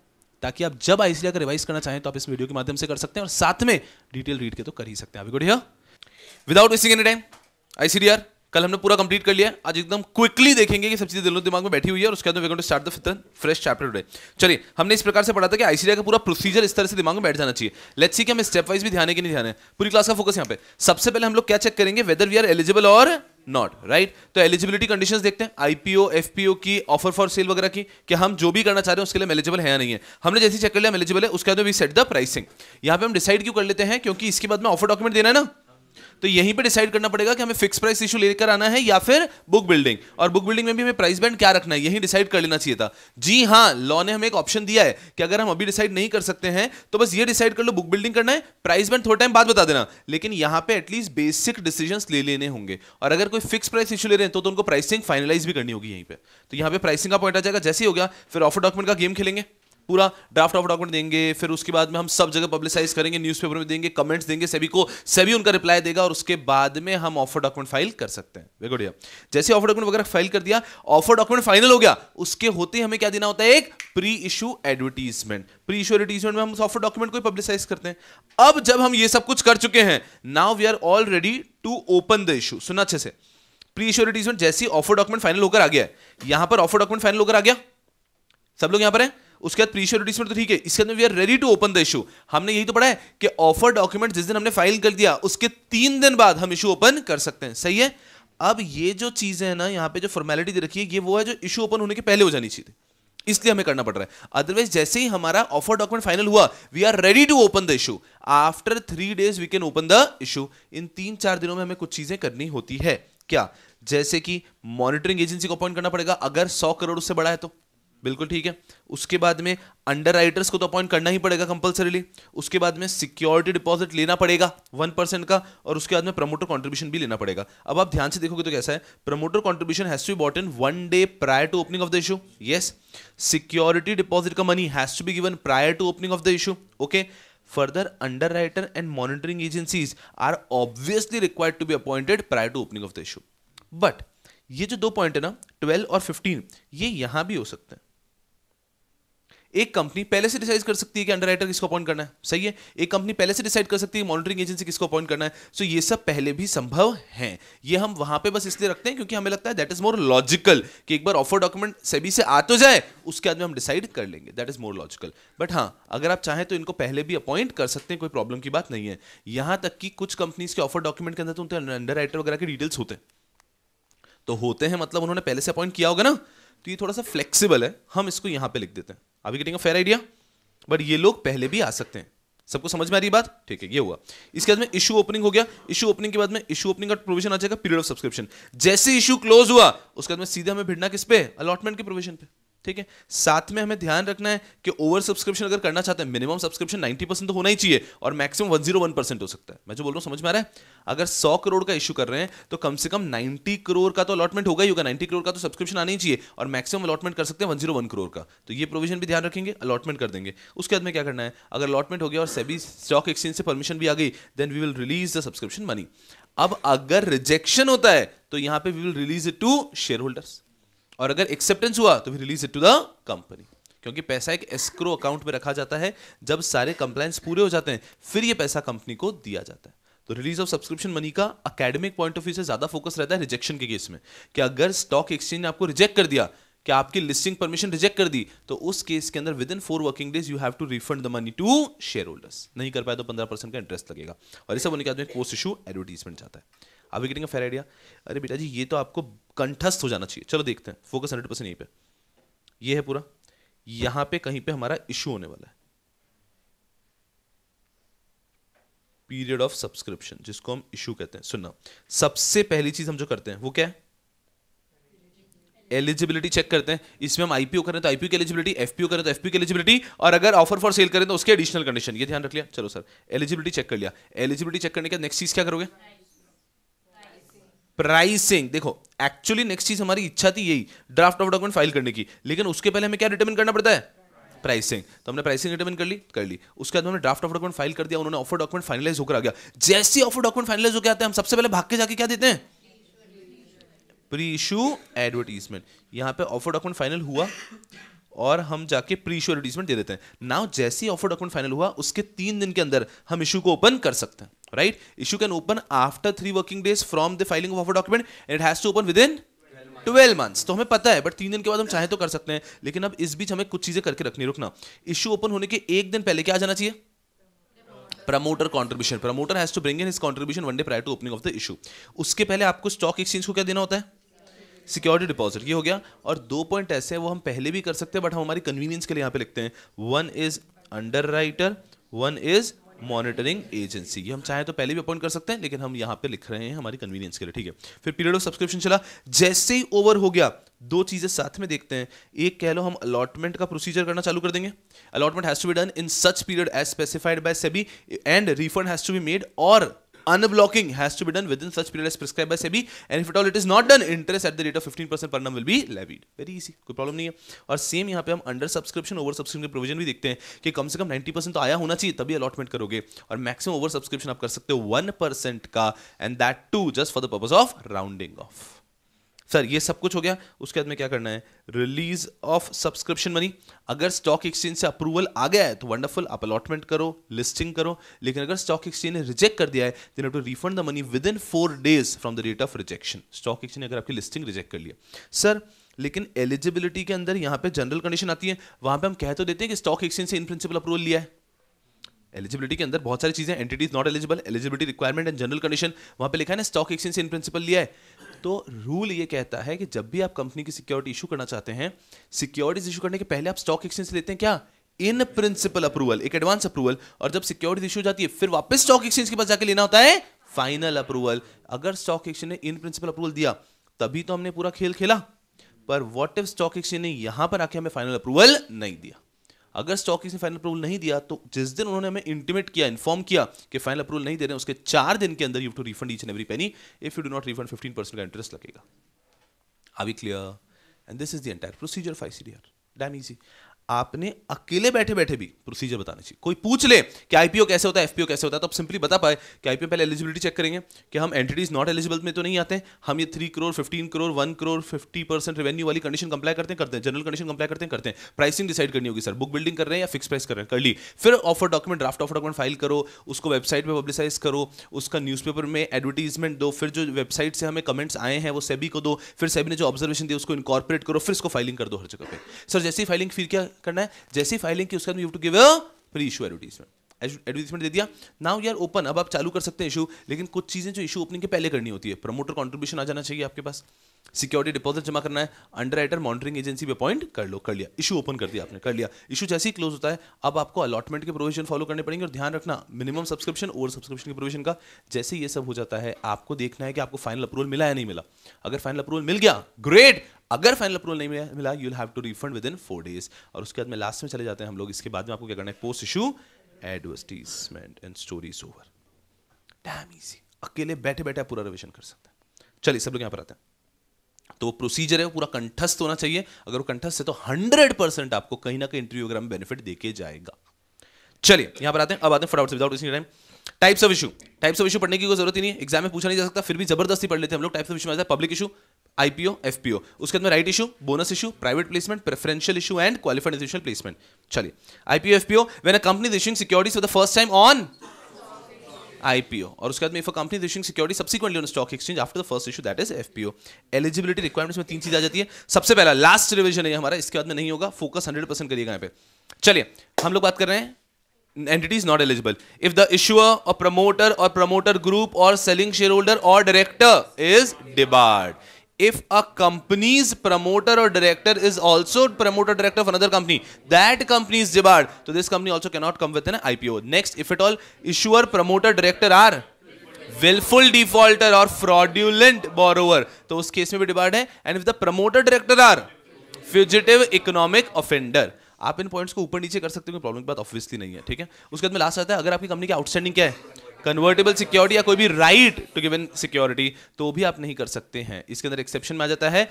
ताकि आप जब आई का रिवाइज करना चाहें तो आप इस वीडियो के माध्यम से कर सकते हैं और साथ में डिटेल रीड के तो कर ही सकते हैं without wasting any time I C D R कल हमने पूरा कंप्लीट कर लिया आज एकदम क्विकली देखेंगे कि सब चीजें दिलों दिमाग में बैठी हुई है और उसके बाद we start the fifth fresh chapter today चलिए हमने इस प्रकार से पढ़ा था कि आईसीआई का पूरा प्रोसीजर इस तरह से दिमाग में बैठ जाना चाहिए लेट्स सी कि हमें स्टेप वाइज भी ध्यान है कि नहीं ध्यान है पूरी क्लास का फोकस यहाँ पे सबसे पहले हम लोग क्या चेक करेंगे वेदर वी आर एलिजिबल और नॉट राइट right? तो एलिजिबिलिटी कंडीशंस देखते हैं आईपीओ एफपीओ की ऑफर फॉर सेल वगैरह की कि हम जो भी करना चाह रहे हैं उसके लिए एलिजिबल है या नहीं है हमने जैसे चेक कर लिया एलिजिबल है उसके बाद वी सेट द प्राइसिंग यहाँ पे हम डिसाइड क्यों कर लेते हैं क्योंकि इसके बाद में ऑफर डॉक्यूमेंट देना है ना तो यहीं पे डिसाइड करना पड़ेगा कि हमें फिक्स प्राइस इशू लेकर आना है या फिर बुक बिल्डिंग और बुक बिल्डिंग में भी हमें प्राइस बैंड क्या रखना है यही डिसाइड कर लेना चाहिए था जी हाँ लॉ ने हमें एक ऑप्शन दिया है कि अगर हम अभी डिसाइड नहीं कर सकते हैं तो बस ये डिसाइड कर लो बुक बिल्डिंग करना है प्राइस बैंड थोड़ा टाइम बाद बता देना लेकिन यहाँ पे एटलीस्ट बेसिक डिसीजन ले लेने होंगे और अगर कोई फिक्स प्राइस इशू ले रहे हैं तो, तो उनको प्राइसिंग फाइनलाइज भी करनी होगी यहीं पर तो यहाँ पे प्राइसिंग का पॉइंट आ जाएगा जैसे ही हो गया फिर ऑफर डॉक्यूमेंट का गेम खेलेंगे पूरा ड्राफ्ट ऑफ डॉक्यूमेंट देंगे फिर उसके बाद में हम सब जगह पब्लिसाइज करेंगे न्यूज़पेपर में देंगे कमेंट्स देंगे सभी को सभी उनका रिप्लाई देगा और उसके बाद में हम ऑफर डॉक्यूमेंट फाइल कर सकते हैं वेरी गुड जैसे ऑफर डॉक्यूमेंट वगैरह फाइल कर दिया ऑफर डॉक्यूमेंट फाइनल हो गया उसके होते ही हमें क्या देना होता है एक pre issue advertisement pre issue advertisement में हम ऑफर डॉक्यूमेंट को पब्लिसाइज करते हैं अब जब हम ये सब कुछ कर चुके हैं now we are all ready to open the issue सुना अच्छे से प्री इशू एडवर्टीजमेंट जैसे ऑफर डॉक्यूमेंट फाइनल होकर आ गया है यहां पर ऑफर डॉक्यूमेंट फाइनल होकर आ गया सब लोग यहां पर हैं उसके बाद प्रीशर रिड्यूसमेंट तो ठीक है इसके अंदर we are ready to open the issue हमने यही तो पढ़ा है कि ऑफर डॉक्यूमेंट जिस दिन हमने फाइल कर दिया उसके तीन दिन बाद हम इशू ओपन कर सकते हैं सही है अब ये जो चीज है ना यहाँ पे जो फॉर्मेलिटी दे रखी है ये वो है जो इशू ओपन होने के पहले हो जानी चाहिए इसलिए हमें करना पड़ रहा है अदरवाइज जैसे ही हमारा ऑफर डॉक्यूमेंट फाइनल हुआ we are ready to open the issue after three days we can open the issue इन तीन चार दिनों में हमें कुछ चीज़ें करनी होती है क्या जैसे कि मॉनिटरिंग एजेंसी को अपॉइंट करना पड़ेगा अगर सौ करोड़ उससे बड़ा है तो बिल्कुल ठीक है उसके बाद में अंडर राइटर्स को तो अपॉइंट करना ही पड़ेगा कंपलसरीली उसके बाद में सिक्योरिटी डिपॉजिट लेना पड़ेगा वन परसेंट का और उसके बाद में प्रमोटर कॉन्ट्रीब्यूशन भी लेना पड़ेगा अब आप ध्यान से देखोगे तो कैसा है promoter contribution has be bought in one day prior to opening of the issue yes security deposit का money has to be given prior to opening of the issue okay further underwriter and monitoring agencies are obviously required to be appointed prior to opening of the issue but ये जो दो point है ना 12 और 15 ये यहां भी हो सकते हैं एक कंपनी पहले से डिसाइड कर सकती है कि अंडर किसको अपॉइंट करना है सही है एक कंपनी पहले से डिसाइड कर सकती है मॉनिटरिंग एजेंसी किसको अपॉइंट करना है सो ये सब पहले भी संभव है ये हम वहां पे बस इसलिए रखते हैं क्योंकि हमें लगता है दैट इज मोर लॉजिकल कि एक बार ऑफर डॉक्यूमेंट सभी से आ तो जाए उसके बाद में हम डिसाइड कर लेंगे that is more logical but हाँ अगर आप चाहें तो इनको पहले भी अपॉइंट कर सकते हैं कोई प्रॉब्लम की बात नहीं है यहां तक कि कुछ कंपनीज के ऑफर डॉक्यूमेंट के अंदर तो उनके अंडर वगैरह के डिटेल्स होते हैं तो होते हैं मतलब उन्होंने पहले से अपॉइंट किया होगा ना तो ये थोड़ा सा फ्लेक्सिबल है हम इसको यहां पे लिख देते हैं are we getting a fair idea but ये लोग पहले भी आ सकते हैं सबको समझ में आ रही बात ठीक है ये हुआ इसके बाद में इशू ओपनिंग हो गया इशू ओपनिंग के बाद में इशू ओपनिंग का प्रोविजन आ जाएगा पीरियड ऑफ सब्सक्रिप्शन जैसे इशू क्लोज हुआ उसके बाद में सीधे हमें भिड़ना किस पे अलॉटमेंट के प्रोविजन पे ठीक है साथ में हमें ध्यान रखना है कि ओवर सब्सक्रिप्शन अगर करना चाहते हैं मिनिमम सब्सक्रिप्शन 90 परसेंट तो होना ही चाहिए और मैक्सिमम 101 परसेंट हो सकता है मैं जो बोल रहा हूं समझ में आ रहा है अगर 100 करोड़ का इशू कर रहे हैं तो कम से कम 90 करोड़ का तो अलॉटमेंट होगा ही होगा 90 करोड़ का तो सब्सक्रिप्शन आना ही चाहिए और मैक्सिमम अलॉटमेंट कर सकते हैं वन करोड़ का तो ये प्रोविजन भी ध्यान रखेंगे अलॉटमेंट कर देंगे उसके बाद में क्या करना है अगर अलॉटमेंट हो गया और सभी स्टॉक एक्सचेंज से परमिशन भी आ गई then we will release the subscription money अब अगर रिजेक्शन होता है तो यहां पर we will release it to share holders और अगर एक्सेप्टेंस हुआ तो फिर release it to the company क्योंकि पैसा एक एस्क्रो अकाउंट में रखा जाता है जब सारे कंप्लाइंस पूरे हो जाते हैं फिर ये पैसा कंपनी को दिया जाता है तो रिलीज ऑफ सब्सक्रिप्शन मनी का अकेडमिक पॉइंट ऑफ व्यू से ज्यादा फोकस रहता है रिजेक्शन के केस में कि अगर स्टॉक एक्सचेंज ने आपको रिजेक्ट कर दिया कि आपकी लिस्टिंग परमिशन रिजेक्ट कर दी तो उस केस के अंदर within four working days you have to refund the money to shareholders नहीं कर पाए तो पंद्रह परसेंट का इंटरेस्ट लगेगा और इस सब होने के बाद में कोर्स इशू एडवर्टीजमेंट जाता है अभी गेटिंग फेर आइडिया अरे बेटा जी ये तो आपको कंठस्थ हो जाना चाहिए चलो देखते हैं फोकस हंड्रेड परसेंट यहीं पर यह है पूरा यहां पे कहीं पे हमारा इशू होने वाला है पीरियड ऑफ सब्सक्रिप्शन जिसको हम इशू कहते हैं सुनना सबसे पहली चीज हम जो करते हैं वो क्या है एलिजिबिलिटी चेक करते हैं इसमें हम आईपीओ करें तो आईपीओ की एलिजिबिलिटी एफपीओ करें तो एफपीओ की एलिजिबिलिटी और अगर ऑफर फॉर सेल करें तो उसके एडिशनल कंडीशन ये ध्यान रख लिया चलो सर एलिजिबिलिटी चेक कर लिया एलिजिबिलिटी चेक करने के बाद नेक्स्ट चीज क्या करोगे प्राइसिंग देखो एक्चुअली नेक्स्ट चीज हमारी इच्छा थी यही ड्राफ्ट ऑफ डॉक्यूमेंट फाइल करने की लेकिन उसके पहले हमें क्या डिटर्मिन करना पड़ता है प्राइसिंग तो हमने प्राइसिंग डिटर्मिन कर ली कर ली उसके बाद हमने ड्राफ्ट ऑफ डॉक्यूमेंट फाइल कर दिया उन्होंने ऑफर डॉक्यूमेंट फाइनलाइज होकर आ गया जैसे ऑफर डॉक्यूमेंट फाइनलाइज होकर आते हैं हम सबसे पहले भाग के जाके क्या देते हैं प्री इशू एडवर्टीजमेंट यहाँ पे ऑफर डॉक्यूमेंट फाइनल हुआ और हम जाके प्री शो एडवर्टीजमेंट दे देते हैं नाउ जैसे ही ऑफर डॉक्यूमेंट फाइनल हुआ उसके तीन दिन के अंदर हम इशू को ओपन कर सकते हैं right issue can open after three working days from the filing of offer document it has to open within twelve months तो हमें पता है बट तीन दिन के बाद हम चाहे तो कर सकते हैं लेकिन अब इस बीच हमें कुछ चीजें करके रखनी रुकना इशू ओपन होने के एक दिन पहले क्या आ जाना चाहिए promoter contribution promoter has to bring in his contribution one day prior to opening of the issue उसके पहले आपको स्टॉक एक्सचेंज को क्या देना होता है सिक्योरिटी डिपॉजिट ये हो गया और दो पॉइंट ऐसे हैं वो हम पहले भी कर सकते हैं बट हम हमारी कन्वीनियंस के लिए यहाँ पे लिखते हैं one is underwriter one is monitoring agency ये हम चाहे तो पहले भी अपॉइंट कर सकते हैं लेकिन हम यहाँ पे लिख रहे हैं हमारी कन्वीनियंस के लिए ठीक है फिर पीरियड ऑफ सब्सक्रिप्शन चला जैसे ही ओवर हो गया दो चीजें साथ में देखते हैं एक कह लो हम अलॉटमेंट का प्रोसीजर करना चालू कर देंगे allotment has to be done in such period as specified by SEBI and refund has to be made और unblocking has to be done within such period as prescribed by SEBI and if at all it is not done interest at the rate of 15% per annum will be levied very easy कोई problem नहीं है और same यहाँ पे हम under subscription over subscription के provision भी देखते हैं कि कम से कम 90% तो आया होना चाहिए तभी अलॉटमेंट करोगे और मैक्सिमम ओवर सब्सक्रिप्शन आप कर सकते हो 1% का and that too just for the purpose of rounding off sir ये सब कुछ हो गया उसके बाद में क्या करना है रिलीज ऑफ सब्सक्रिप्शन मनी अगर स्टॉक एक्सचेंज से अप्रूवल आ गया है तो वंडरफुल आप अलॉटमेंट करो लिस्टिंग करो लेकिन अगर स्टॉक एक्सचेंज ने रिजेक्ट कर दिया है then to refund the money within four days from the date of rejection stock exchange अगर आपकी लिस्टिंग रिजेक्ट कर लिया सर लेकिन एलिजिबिलिटी के अंदर यहाँ पे जनरल कंडीशन आती है वहां पे हम कह तो देते हैं कि स्टॉक एक्सचेंज से इन प्रिंसिपल अप्रूवल लिया है एलिजिबिलिटी के अंदर बहुत सारी चीजें entities not eligible eligibility requirement and general condition वहां पे लिखा है ना स्टॉक एक्सचेंज से इन प्रिंसिपल लिया है तो रूल ये कहता है कि जब भी आप कंपनी की सिक्योरिटी इशू करना चाहते हैं सिक्योरिटीज इशू करने के पहले आप स्टॉक एक्सचेंज लेते हैं क्या इन प्रिंसिपल अप्रूवल एक एडवांस अप्रूवल और जब सिक्योरिटी इशू जाती है फिर वापस स्टॉक एक्सचेंज के पास जाके लेना होता है फाइनल अप्रूवल अगर स्टॉक एक्सचेंज ने इन प्रिंसिपल अप्रूवल दिया तभी तो हमने पूरा खेल खेला पर वॉट इफ स्टॉक एक्सचेंज ने यहां पर आके हमें फाइनल अप्रूवल नहीं दिया अगर स्टॉक एक्सचेंज ने फाइनल अप्रूवल नहीं दिया तो जिस दिन उन्होंने हमें इंटीमेट किया इन्फॉर्म किया कि फाइनल अप्रूवल नहीं दे रहे उसके चार दिन के अंदर you to refund each and every penny if you do not refund fifteen percent का इंटरेस्ट लगेगा are clear and this is the entire procedure five C D R damn easy आपने अकेले बैठे बैठे भी प्रोसीजर बताना चाहिए कोई पूछ ले कि आईपीओ कैसे होता है एफपीओ कैसे होता है तो आप सिंपली बता पाए कि आईपीओ पहले एलिजिबिलिटी चेक करेंगे कि हम एंटिटीज नॉट एलिजिबल में तो नहीं आते हैं हम ये three crore fifteen crore one crore fifty percent revenue वाली कंडीशन कंप्लाई करते हैं करते हैं जनरल कंडीशन कंप्लाई करते हैं करते हैं प्राइसिंग डिसाइड करनी होगी सर बुक बिल्डिंग कर रहे हैं या फिक्स प्राइस कर रहे हैं कर ली फिर offer document draft offer document file करो उसको वेबसाइट पर पब्लिसाइज करो उसका न्यूज़पेपर में एडवर्टीजमेंट दो फिर जो वेबसाइट से हमें कमेंट्स आए हैं वो सेबी को दो फिर सेबी ने जो ऑब्जर्वेशन दिया उसको इनकॉर्पोरेट करो फिर उसको फाइलिंग कर दो हर जगह पर सर जैसी फाइलिंग फिर क्या करना है जैसी फाइलिंग की उसके बाद you to give pre issue advertisement advertisement दे दिया नाउ यार ओपन अब आप चालू कर सकते हैं इशू लेकिन कुछ चीज़ें जो इशू ओपनिंग के पहले करनी होती है प्रमोटर कॉन्ट्रीब्यूशन आ जाना चाहिए आपके पास सिक्योरिटी डिपॉजिट जमा करना है अंडर राइटर मॉनिटरिंग एजेंसी पे अपॉइंट कर लो कर लिया इशू ओपन कर दिया आपने कर लिया इशू जैसे ही क्लोज होता है अब आपको अलॉटमेंट के प्रोविजन फॉलो करने पड़ेंगे और ध्यान रखना मिनिमम सब्सक्रिप्शन ओवर सब्सक्रिप्शन के प्रोविजन का जैसे ये सब हो जाता है आपको देखना है कि आपको फाइनल अप्रूवल मिला या नहीं मिला अगर फाइनल अप्रूवल मिल गया ग्रेट अगर फाइनल अप्रूवल नहीं मिला you have to refund within four days और उसके बाद में लास्ट में चले जाते हैं हम लोग इसके बाद में आपको क्या करना है post issue advertisement and story's over damn easy अकेले बैठे बैठे पूरा रिविजन कर सकते हैं चलिए सब लोग यहां पर आते हैं तो वो प्रोसीजर है वो पूरा कंठस्थ होना चाहिए अगर वो कंठस्थ है तो हंड्रेड परसेंट आपको कहीं ना कहीं इंटरव्यू वगैरह में बेनिफिट देके जाएगा चलिए यहां पर आते हैं अब आते हैं फटाफट से without time types of issue types of issue पढ़ने की कोई जरूरत ही नहीं एग्जाम में पूछा नहीं जा सकता फिर भी जबरदस्ती पढ़ लेते हैं हम लोग टाइप्स ऑफ इशू में पब्लिक इशू आईपीओ एफपीओ उसके अंदर right issue bonus issue private placement preferential issue and qualification placement चलिए IPO FPO when a company issuing securities for the first time on IPO और उसके बाद में if a company issuing security subsequently on stock exchange after the first issue that is FPO eligibility requirements में तीन चीज आ जाती है सबसे पहला लास्ट रिवीजन है हमारा इसके बाद में नहीं होगा फोकस 100% परसेंट करिएगा यहाँ पे चलिए हम लोग बात कर रहे हैं entity is not eligible if the the और प्रमोटर और प्रमोटर ग्रुप और सेलिंग शेयर होल्डर और director is debarred if a company's promoter or director is also promoter director of another company that company is debarred so this company also cannot come with an ipo next if at all issuer promoter director are willful defaulter or fraudulent borrower तो उस case में भी debarred है and if the promoter director are fugitive economic offender आप इन points को ऊपर नीचे कर सकते हो प्रॉब्लम की बात ऑब्वियसली नहीं है ठीक है उसके बाद में लास्ट आता है अगर आपकी कंपनी की आउटस्टैंडिंग क्या है कन्वर्टेबल सिक्योरिटी या कोई भी राइट टू गिवन सिक्योरिटी तो भी आप नहीं कर सकते हैं इसके अंदर एक्सेप्शन में आ जाता है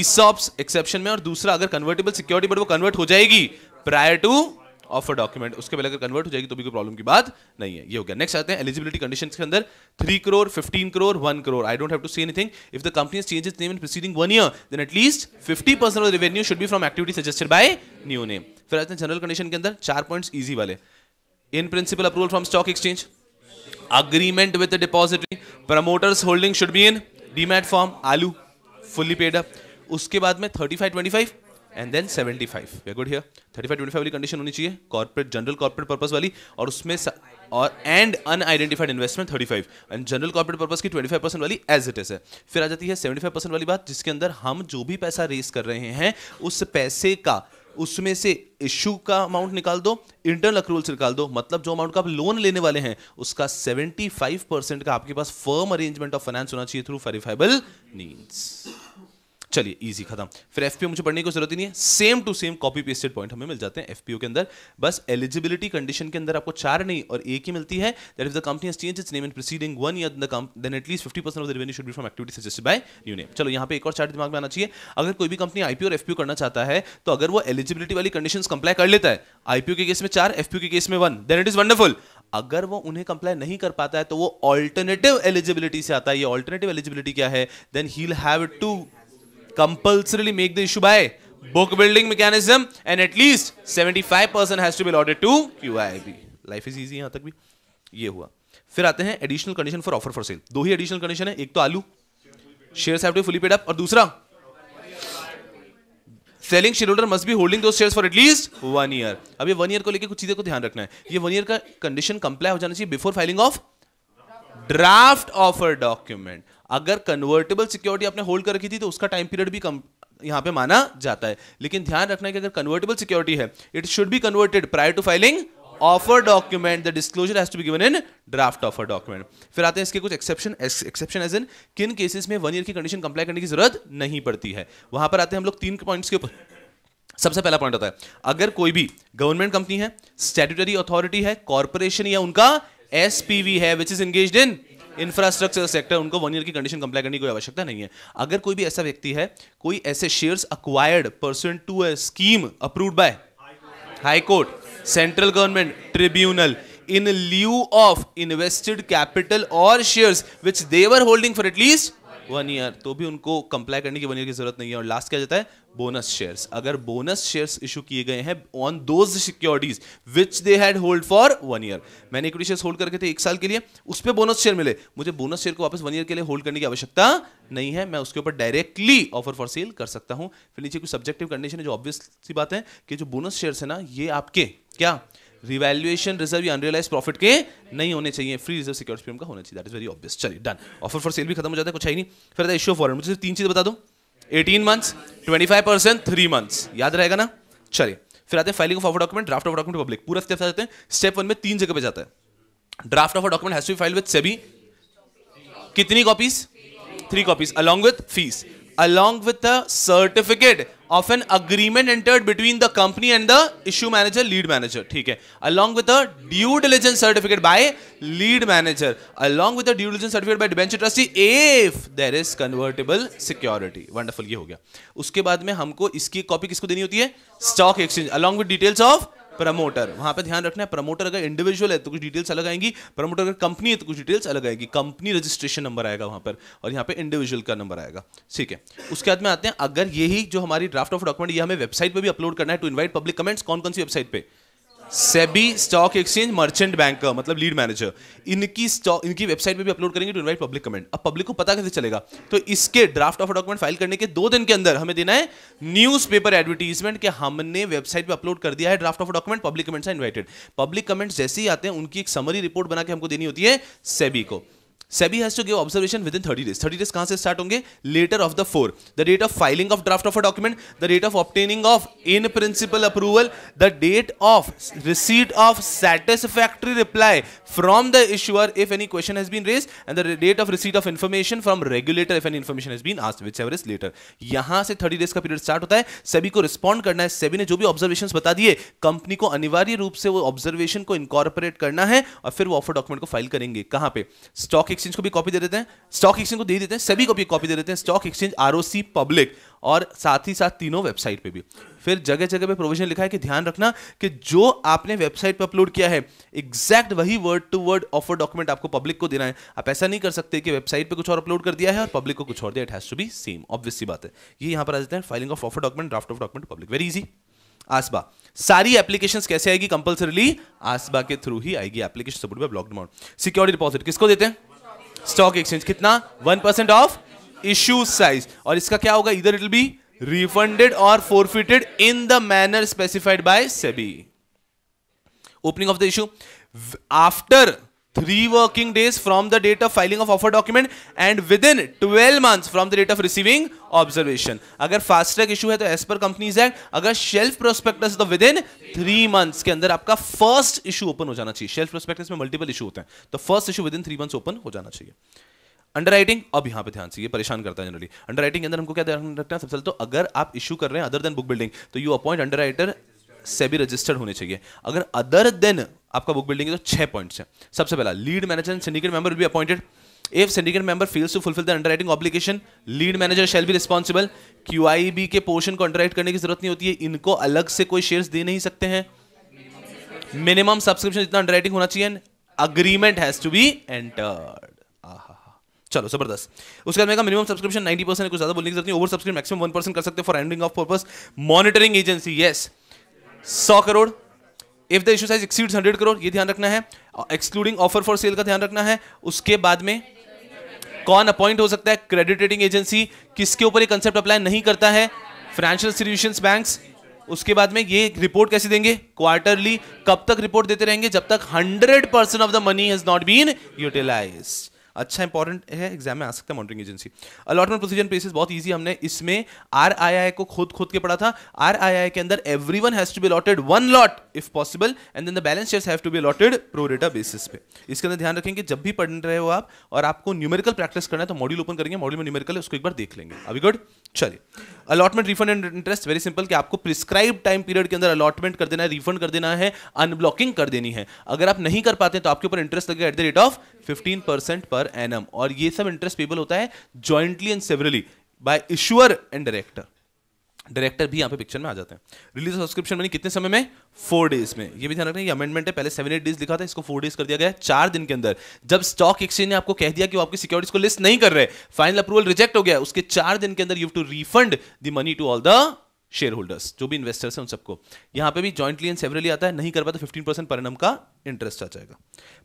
ईसॉप्स एक्सेप्शन में और दूसरा अगर कन्वर्टेबल सिक्योरिटी बट वो कन्वर्ट हो जाएगी प्रायर टू ऑफर डॉक्यूमेंट उसके पहले अगर कन्वर्ट हो जाएगी तो भी कोई प्रॉब्लम की बात नहीं है ये हो गया नेक्स्ट आते हैं एलिजिबिलिटी कंडीशन के अंदर three crore fifteen crore one crore I don't have to say anything if the company change name in preceding one year then at least fifty percent of revenue should be from activity suggested by new name फिर आते हैं general condition के अंदर चार points easy वाले in principle approval from stock exchange agreement with the depository promoters holding should be in demat form alu fully paid up उसके बाद में 35 25 and then 75 we good here 35 25 वाली कंडीशन होनी चाहिए कॉर्पोरेट जनरल कॉर्पोरेट पर्पस वाली और उसमें और and unidentified investment 35 and general corporate purpose की 25 परसेंट वाली एज इट इज है फिर आ जाती है 75 परसेंट वाली बात जिसके अंदर हम जो भी पैसा रेस कर रहे हैं उस पैसे का उसमें से इशू का अमाउंट निकाल दो इंटरनल अक्रूवल से निकाल दो मतलब जो अमाउंट का आप लोन लेने वाले हैं उसका 75 परसेंट का आपके पास फर्म अरेंजमेंट ऑफ फाइनेंस होना चाहिए थ्रू फेरीफाइबल नीड्स चलिए इजी खत्म फिर एफपीओ मुझे पढ़ने की जरूरत ही नहीं है same to same copy pasted point हमें मिल जाते हैं एफपीओ के अंदर बस एलिजिबिलिटी कंडीशन के अंदर आपको चार नहीं और एक ही मिलती है that if the company has change its name in preceding one year the then at least fifty percent of the revenue should be from activity suggested by new name चलो यहां पे एक और चार्ट दिमाग में आना चाहिए अगर कोई भी कंपनी आईपीओ और एफपीओ करना चाहता है तो अगर वो एलिजिबिलिटी वाली कंडीशन कंप्लाई कर लेता है आईपीओ के केस में चार एफपीओ के केस में one then it is wonderful अगर वो उन्हें कंप्लाई नहीं कर पाता है तो वो अल्टरनेटिव एलिजिबिलिटी से आता है ये अल्टरनेटिव एलिजिबिलिटी क्या है then he'll have to compulsorily make the issue by book building mechanism and at least 75% has to be allotted to QIB life is easy यहाँ तक भी ये हुआ फिर आते हैं additional condition for offer for sale. दो ही additional condition है एक तो आलू shares have to be fully paid up और दूसरा selling share shareholder must be holding दो share for at least one year अब ये वन ईयर को लेके कुछ चीजें को ध्यान रखना है ये वन ईयर का कंडीशन कंप्लाई हो जाना चाहिए before filing of draft offer document अगर कन्वर्टेबल सिक्योरिटी आपने होल्ड कर रखी थी तो उसका टाइम पीरियड भी कम यहां पे माना जाता है लेकिन ध्यान रखना है कि अगर कन्वर्टेबल सिक्योरिटी है it should be converted prior to filing offer document the disclosure has be given in draft offer document फिर आते हैं इसके कुछ एक्सेप्शन एक्सेप्शन एज इन किन केसेस में वन ईयर की कंडीशन कंप्लाई करने की जरूरत नहीं पड़ती है वहां पर आते हैं हम लोग तीन पॉइंट्स के ऊपर सबसे पहला पॉइंट होता है अगर कोई भी गवर्नमेंट कंपनी है स्टेट्यूटरी अथॉरिटी है कॉर्पोरेशन या उनका एसपीवी है which is engage in infrastructure sector उनको वन ईयर की कंडीशन कंप्लाई करने की कोई आवश्यकता नहीं है अगर कोई भी ऐसा व्यक्ति है कोई ऐसे shares acquired person to a scheme approved by high court central government tribunal in lieu of invested capital और shares which they're holding for at least one year तो भी उनको कंप्लाई करने की वन ईयर की जरूरत नहीं है और लास्ट क्या जाता है बोनस शेयर्स अगर बोनस शेयर्स इशू किए गए हैं on those securities which they had hold for one year मैंने इक्विटी शेयर्स होल्ड करके थे एक साल के लिए उस पर बोनस शेयर मिले मुझे बोनस शेयर को वापस वन ईयर के लिए होल्ड करने की आवश्यकता नहीं है मैं उसके ऊपर डायरेक्टली ऑफर फॉर सेल कर सकता हूं फिर नीचे कुछ सब्जेक्टिव कंडीशन है जो ऑब्वियस बात है कि जो बोनस शेयर्स है ना ये आपके क्या रिवैल्यूएशन रिजर्व या अनरियलाइज प्रॉफिट के नहीं होने चाहिए फ्री रिजर्व सिक्योरिटी प्रीमियम का होना चाहिए दैट इज वेरी ऑब्वियस चलिए डन ऑफर फॉर सेल भी खत्म हो जाता है कुछ है ही नहीं फिर इश्यू ऑफ वारंट मुझे तीन चीज बता दो eighteen months twenty five percent three months याद रहेगा ना चलिए फिर आते हैं filing of of document draft of document public पूरा स्टेप जाते हैं स्टेप वन में तीन जगह पे जाता है draft of a document has to file with SEBI कितनी copies three copies along with fees along with certificate of an agreement entered between the company and the issue manager lead manager ठीक है along with due diligence certificate by lead manager along with due diligence certificate by debenture trustee if there is convertible security wonderful ये हो गया उसके बाद में हमको इसकी कॉपी किसको देनी होती है stock exchange along with details of promoter वहां पे ध्यान रखना है प्रमोटर अगर इंडिविजुअल है तो कुछ डिटेल्स अलग आएंगी प्रमोटर अगर कंपनी है तो कुछ डिटेल्स अलग आएगी कंपनी रजिस्ट्रेशन नंबर आएगा वहां पर और यहाँ पे इंडिविजुअल का नंबर आएगा ठीक है उसके बाद में आते हैं अगर यही जो हमारी ड्राफ्ट ऑफ डॉक्यूमेंट ये हमें वेबसाइट पर भी अपलोड करना है टू इन्वाइट पब्लिक कमेंट्स कौन कौन सी वेबसाइट पर SEBI stock exchange merchant banker मतलब लीड मैनेजर इनकी स्टॉक इनकी वेबसाइट पे भी अपलोड करेंगे टू इनवाइट पब्लिक कमेंट अब पब्लिक को पता कैसे चलेगा तो इसके ड्राफ्ट ऑफ डॉक्यूमेंट फाइल करने के दो दिन के अंदर हमें देना है न्यूज़पेपर एडवर्टीजमेंट के हमने वेबसाइट पे अपलोड कर दिया है draft of document public comments invited public comments जैसे ही आते हैं उनकी एक समरी रिपोर्ट बना के हमको देनी होती है सेबी को SEBI has to give observation within thirty days thirty days कहां से स्टार्ट होंगे later of the four the date of filing of draft of a document the date of obtaining of in principle approval the date of receipt of satisfactory reply from the issuer if any question has been raise and the date of receipt of information from regulator if any information has been asked which ever is later यहां से thirty days का period start होता है SEBI को respond करना है सेबी ने जो भी ऑब्जर्वेशन बता दिए कंपनी को अनिवार्य रूप से वो ऑब्जर्वेशन को इनकॉर्पोरेट करना है और फिर वो ऑफर डॉक्यूमेंट को फाइल करेंगे कहां पे स्टॉक एक्सचेंज को भी कॉपी दे देते हैं स्टॉक एक्सचेंज को दे देते हैं सभी को भी कॉपी दे देते हैं स्टॉक एक्सचेंज आर पब्लिक और साथ ही साथ तीनों वेबसाइट पे भी फिर जगह जगह पे प्रोविजन लिखा है कि ध्यान रखना कि जो आपने वेबसाइट पे अपलोड किया है एग्जैक्ट वही word to word offer document आपको पब्लिक को देना है आप ऐसा नहीं कर सकते कि वेबसाइट पे कुछ और अपलोड कर दिया है और पब्लिक को कुछ और दिया it has to be same obvious बात है ये यहां पर आ जाते हैं filing of offer document draft of document public very easy ASBA सारी एप्लीकेशन कैसे आएगी कंपल्सरीली आसबा के थ्रू ही आएगी application support block amount security deposit किसको देते हैं स्टॉक एक्सचेंज कितना one percent of issue size और इसका क्या होगा इधर इट विल बी रिफंडेड और forfeited in the manner specified by SEBI opening of the issue after three working days from the date of filing of offer document and within twelve month from the date of receiving observation अगर fast track issue है तो as per companies act अगर shelf prospectus तो within three months के अंदर आपका first issue open हो जाना चाहिए शेल्फ प्रोस्पेक्टस में मल्टीपल इशू होते हैं तो first issue within three months open हो जाना चाहिए अंडर राइटिंग अब यहां पे ध्यान से ये परेशान करता है जनरली अंडर राइटिंग के अंदर हमको क्या ध्यान रखना है सबसे तो अगर आप इशू कर रहे हैं other than book building so you appoint underwriter SEBI registered होने चाहिए अगर अदर देन आपका बुक बिल्डिंग है तो छह पॉइंट्स है सबसे पहला lead manager and syndicate member will be appointed if syndicate member fails to fulfil the underwriting obligation lead manager shall be responsible Q I B के पोर्शन को underwrite करने की जरूरत नहीं होती है इनको अलग से कोई शेयर्स दे नहीं सकते हैं मिनिमम सब्सक्रिप्शन जितना अंडरराइटिंग होना चाहिए agreement has to be entered चलो जबरदस्त उसके बाद मेरा मिनिमम सब्सक्रिप्शन 90 परसेंट कुछ ज्यादा बोलने की जरूरत नहीं ओवर सब्सक्रिप्शन मैक्सिमम 1 परसेंट कर सकते हैं for ending of purpose monitoring agency yes yes. सौ crore if the issue size exceed hundred crore ये ध्यान रखना है एक्सक्लूडिंग ऑफर फॉर सेल का ध्यान रखना है उसके बाद में कौन अपॉइंट हो सकता है क्रेडिट रेटिंग एजेंसी किसके ऊपर ये कंसेप्ट अप्लाई नहीं करता है फाइनेंशियल इंस्टीट्यूशन बैंक्स उसके बाद में ये रिपोर्ट कैसे देंगे क्वार्टरली कब तक रिपोर्ट देते रहेंगे जब तक hundred percent of the money has not been utilised अच्छा इंपॉर्टेंट है एग्जाम में आ सकता है monitoring agency allotment procedure places बहुत ईजी हमने इसमें आर को खुद खुद के पढ़ा था आर के अंदर every one has be allotted one lot if possible and then the balance share have to be allotted prorata basis पे इसके अंदर ध्यान रखेंगे जब भी पढ़ रहे हो आप और आपको न्यूमेरिकल प्रैक्टिस करना है तो मॉड्यूल ओपन करेंगे मॉड्यूल में न्यूमेरिकल है उसको एक बार देख लेंगे अभी गुड चलिए allotment refund and interest very simple कि आपको प्रिस्क्राइब टाइम पीरियड के अंदर अलॉटमेंट कर देना है रिफंड कर देना है अनब्लॉकिंग कर देनी है अगर आप नहीं कर पाते तो आपके ऊपर इंटरेस्ट लगेगा at the rate of 15 percent per annum और ये सब इंटरेस्ट पेबल होता है jointly and severally by issuer and director director भी यहाँ पे पिक्चर में आ जाते हैं रिलीज सब्सक्रिप्शन बनी कितने समय में फोर डेज में ये भी ध्यान रखना ये अमेंडमेंट है पहले सेवन एट डेज लिखा था इसको फोर डेज कर दिया गया चार दिन के अंदर जब स्टॉक एक्सचेंज ने आपको कह दिया कि वो आपकी सिक्योरिटीज को लिस्ट नहीं कर रहे फाइनल अप्रूवल रिजेक्ट हो गया उसके चार दिन के अंदर you to refund the money to all the share holders जो भी इन्वेस्टर्स हैं उन सबको यहाँ पे भी जॉइंटली एंड सेवरली आता है नहीं कर पाता फिफ्टीन परसेंट परिणाम का इंटरेस्ट आ जाएगा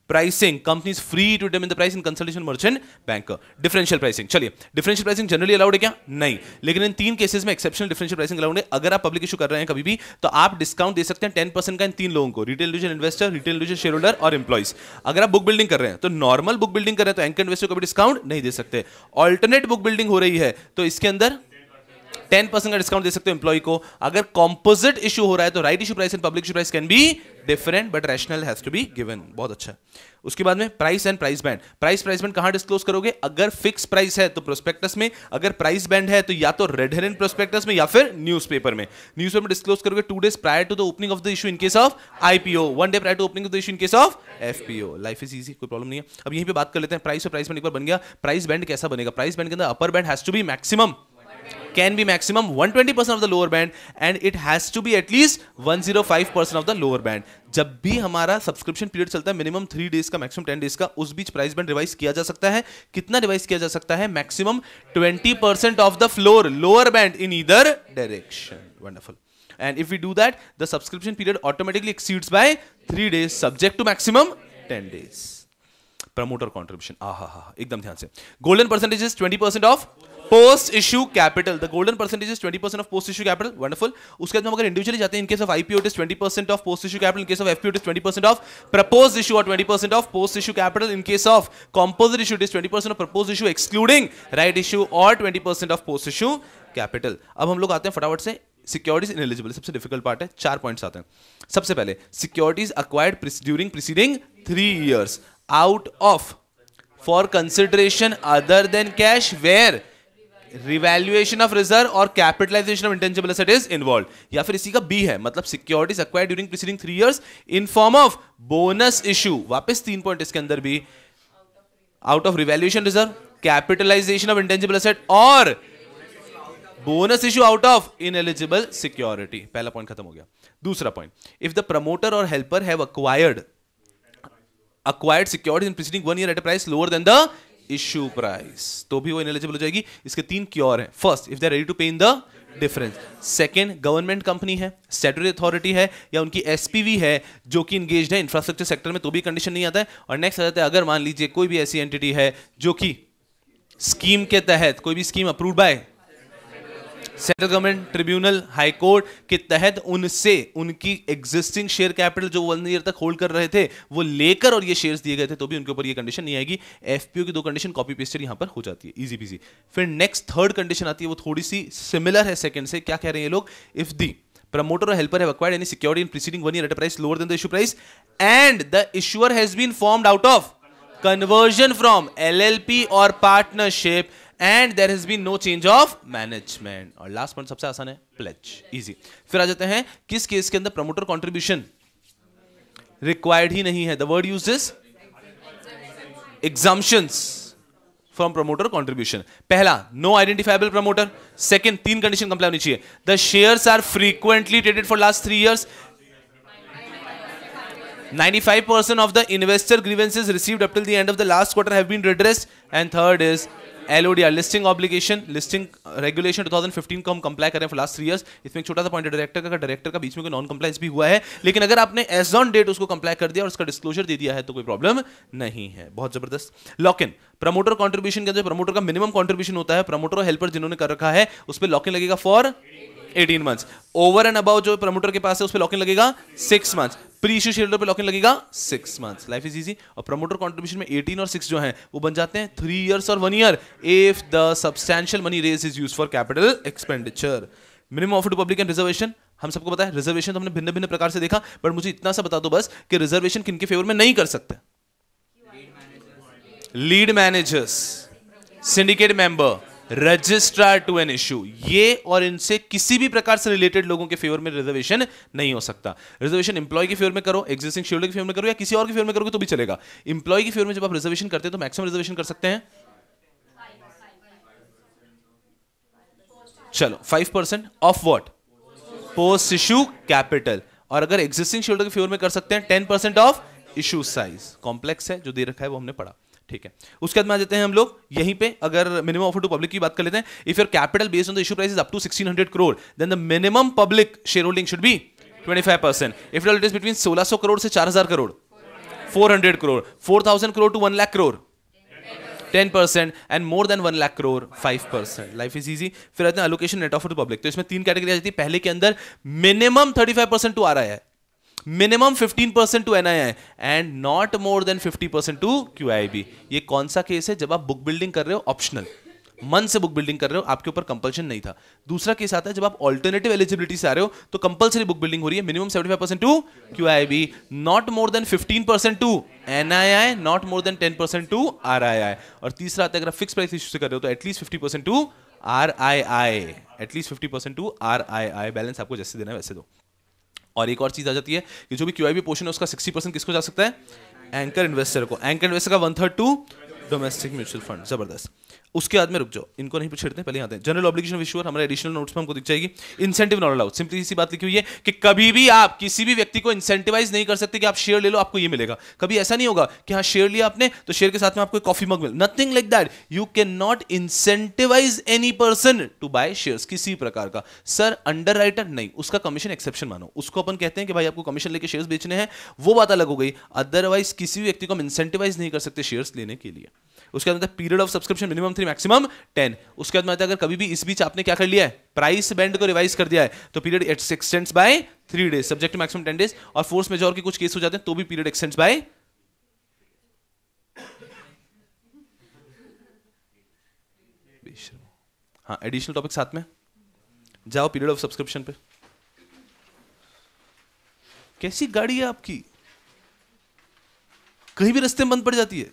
pricing companies free to determine the price in consultation merchant bank differential pricing चलिए डिफरेंशियल प्राइसिंग जनरली अलाउड है क्या नहीं लेकिन इन तीन केसेस में एक्सेप्शन डिफरेंशियल प्राइसिंग अलाउड है अगर आप पब्लिक इशू कर रहे हैं कभी भी तो आप डिस्काउंट दे सकते हैं टेन परसेंट का इन तीन लोगों को retail individual investor retail individual share holder और इंप्लाइज अगर आप बुक बिल्डिंग कर रहे हैं तो नॉर्मल बुक बिल्डिंग कर रहे हैं तो एंकर इन्वेस्टर को भी डिस्काउंट नहीं दे सकते ऑल्टरनेट बुक बिल्डिंग हो रही है तो इसके अंदर टेन परसेंट का डिस्काउंट दे सकते हो एम्प्लॉय को अगर कॉम्पोजिट इशू हो रहा है तो right issue price and public issue price can be different but rational has to be given बहुत अच्छा उसके बाद में price and price band price price band कहां डिस्क्लोज करोगे अगर फिक्स प्राइस है तो प्रोस्पेक्टस में अगर प्राइस बैंड है तो या तो रेड हेर प्रोस्पेक्टस में या फिर न्यूज में न्यूज़पेपर में डिस्क्लोज करोगे two days prior to the opening of the issue in case of IPO one day prior to opening of the issue in case of FPO life is easy कोई problem नहीं है अब यहीं पे बात कर लेते हैं प्राइस और प्राइस बैंड एक बार बन गया प्राइस बैंड कैसा बनेगा प्राइस बैंड के अंदर upper band has to be maximum can be maximum 120% of the lower band and it has to be at least 105% of the lower band जब भी हमारा सब्सक्रिप्शन पीरियड चलता है मिनिमम थ्री डेज का maximum ten days का उस बीच price band revise किया जा सकता है कितना रिवाइज किया जा सकता है maximum 20% of the floor lower band in either direction wonderful and if you do that the subscription period automatically exceeds by three days subject to maximum ten days promoter contribution आ हा हा एकदम ध्यान से golden percentage is twenty percent of post issue capital the golden percentage is 20% of post issue capital wonderful उसके बाद हम अगर इंडिविजुअली जाते हैं in case of IPO it is 20% of post issue capital in case of FPO it is 20% of propose issue और 20% of post issue capital in case of composite issue it is 20% of propose issue excluding right issue और 20% of post issue capital अब हम लोग आते हैं फटाफट से securities ineligible सबसे डिफिकल्ट पार्ट है चार पॉइंट्स आते हैं सबसे पहले securities acquired during preceding three years out of for consideration other than cash where revaluation of reserve और capitalisation of intangible asset is involve या फिर इसी का बी है मतलब securities acquire during preceding three years in form of bonus issue वापस तीन point इसके अंदर भी out of revaluation reserve capitalisation of intangible asset और bonus issue out of in eligible security पहला पॉइंट खत्म हो गया दूसरा पॉइंट इफ द प्रमोटर और helper have acquired acquired securities in preceding one year at a price lower than the issue price तो भी वो इनएलिजिबल हो जाएगी इसके तीन क्योर हैं first if they ready to pay in the difference second government company है statutory authority है या उनकी एसपीवी है जो कि इंगेज है इंफ्रास्ट्रक्चर सेक्टर में तो भी कंडीशन नहीं आता है और नेक्स्ट आ जाता है अगर मान लीजिए कोई भी ऐसी एंटिटी है जो कि स्कीम के तहत कोई भी scheme approve by central government tribunal high court के तहत उनसे उनकी एग्जिस्टिंग शेयर कैपिटल जो वन ईयर तक होल्ड कर रहे थे वो लेकर और ये शेयर्स दिए गए थे तो भी उनके ऊपर ये कंडीशन नहीं आएगी एफपीओ की दो कंडीशन कॉपी पेस्टेड यहां पर हो जाती है इजी पीजी फिर नेक्स्ट थर्ड कंडीशन आती है वो थोड़ी सी सिमिलर है सेकेंड से क्या कह रहे हैं ये लोग if the promoter helper helper security in preceding one year at price lower at a price lower than the issue price and the issuer has been formed out और partnership and there has been no change of management और last point सबसे आसान है pledge easy फिर आ जाते हैं किस case के अंदर प्रमोटर कॉन्ट्रीब्यूशन रिक्वायर्ड ही नहीं है the word use is exemptions from promoter contribution पहला नो आइडेंटिफाइबल प्रमोटर सेकंड तीन कंडीशन कंप्लाई होनी चाहिए the share are frequently traded for last three years 95% of the investor grievances received up till the end of the last quarter have been redressed and third is LODR listing obligation listing regulation 2015 को हम comply करें for last three years इसमें एक छोटा सा point director का director का बीच में कोई नॉन कंप्लाइंस भी हुआ है लेकिन अगर आपने एज ऑन डेट उसको कंप्लाई कर दिया और उसका डिस्क्लोजर दे दिया है तो कोई प्रॉब्लम नहीं है बहुत जबरदस्त लॉक इन प्रमोटर कॉन्ट्रीब्यूशन के अंदर प्रमोटर का मिनिमम कॉन्ट्रीब्यूशन होता है प्रमोटर और हेल्पर जिन्होंने कर रखा है उस पर लॉक इन लगेगा for 18 months over and above जो प्रमोटर के पास है उस पर लॉक इन लगेगा six months pre issue share पर लॉकिंग लगेगा six months life is easy और प्रमोटर कॉन्ट्रीब्यूशन में एटीन और सिक्स जो है वो बन जाते हैं थ्री ईयर्स और one year if the substantial money raise is use for capital expenditure minimum of to public and reservation हम सबको पता है रिजर्वेशन तो हमने भिन्न भिन्न प्रकार से देखा बट मुझे इतना सा बता दो बस कि रिजर्वेशन किनके फेवर में नहीं कर सकते lead managers syndicate member registrar to an issue ये और इनसे किसी भी प्रकार से रिलेटेड लोगों के फेवर में रिजर्वेशन नहीं हो सकता रिजर्वेशन इंप्लॉय के फेवर में करो एग्जिस्टिंग शेड्यूल के फेवर में करो या किसी और के फेवर में करोगे तो भी चलेगा इंप्लॉय के फेवर में जब आप रिजर्वेशन करते हैं तो मैक्सिमम रिजर्वेशन कर सकते हैं चलो five percent of what post issue capital और अगर एग्जिस्टिंग शेड्यूल के फेवर में कर सकते हैं ten percent of issue size complex है जो दे रखा है वो हमने पढ़ा ठीक है उसके बाद में आ जाते हैं हम लोग यहीं पे अगर मिनिमम ऑफर टू पब्लिक की बात कर लेते हैं if your capital based on the issue price is up to 1600 crore then the minimum public share holding should be 25 percent if it is between 1600 crore से 4000 crore 400 crore 4000 crore to 1 lakh crore 10 percent and more than one lakh crore five percent life is easy फिर आते हैं allocation net offer to public तो इसमें तीन category आ जाती है पहले के अंदर मिनिमम 35 परसेंट टू आ रहा है minimum 15 percent to NII and not more than 50 percent to QIB ये कौन सा केस है जब आप बुक बिल्डिंग कर रहे हो ऑप्शनल मन से बुक बिल्डिंग कर रहे हो आपके ऊपर कंपल्शन नहीं था दूसरा केस आता है जब आप ऑल्टरनेटिव एलिजिबिलिटी से आ रहे हो तो कंपलसरी बुक बिल्डिंग हो रही है minimum 75 percent to Q I B not more than 15 percent to N I I not more than 10 percent to R I I और तीसरा आता है अगर आप फिक्स प्राइस इश्यू से कर रहे हो तो at least fifty percent to R I I at least fifty percent to R I I balance आपको जैसे देना है वैसे दो और एक और चीज़ आ जाती है कि जो भी क्यू पोर्शन है उसका सिक्सटी परसेंट किसको जा सकता है एंकर इन्वेस्टर को एंकर इन्वेस्टर का one third to domestic mutual fund जबरदस्त उसके बाद में रुक जाओ इनको नहीं छेड़ते पहले आते हैं जनरल ऑब्लिगेशन ऑफ इश्यूअर हमारे एडिशनल नोट्स में हमको दिख जाएगी इंसेंटिव नॉट अलाउड सिंपली इसी बात लिखी हुई है कि कभी भी आप किसी भी व्यक्ति को इंसेंटिवाइज नहीं कर सकते कि आप शेयर ले लो आपको ये मिलेगा कभी ऐसा नहीं होगा कि हाँ शेयर लिया आपने तो शेयर के साथ में आपको कॉफी मग मिल nothing like that you can not incentivize any person to buy share किसी प्रकार का सर अंडर नहीं उसका कमीशन एक्सेप्शन मानो उसको अपन कहते हैं कि भाई आपको कमीशन लेके शेयर बेचने हैं वो बात अलग हो गई अदरवाइज किसी भी व्यक्ति को हम इंसेंटिवाइज नहीं कर सकते शेयर लेने के लिए उसके बाद period of subscription minimum three maximum ten उसके बाद अगर कभी भी इस बीच आपने क्या कर लिया है प्राइस बैंड को रिवाइज कर दिया है तो period it's extends by three days subject maximum ten days और फोर्स मेजोर के कुछ केस हो जाते हैं तो भी पीरियड एक्सटेंड्स बाय हाँ एडिशनल टॉपिक साथ में जाओ पीरियड ऑफ सब्सक्रिप्शन पे कैसी गाड़ी है आपकी कहीं भी रस्ते में बंद पड़ जाती है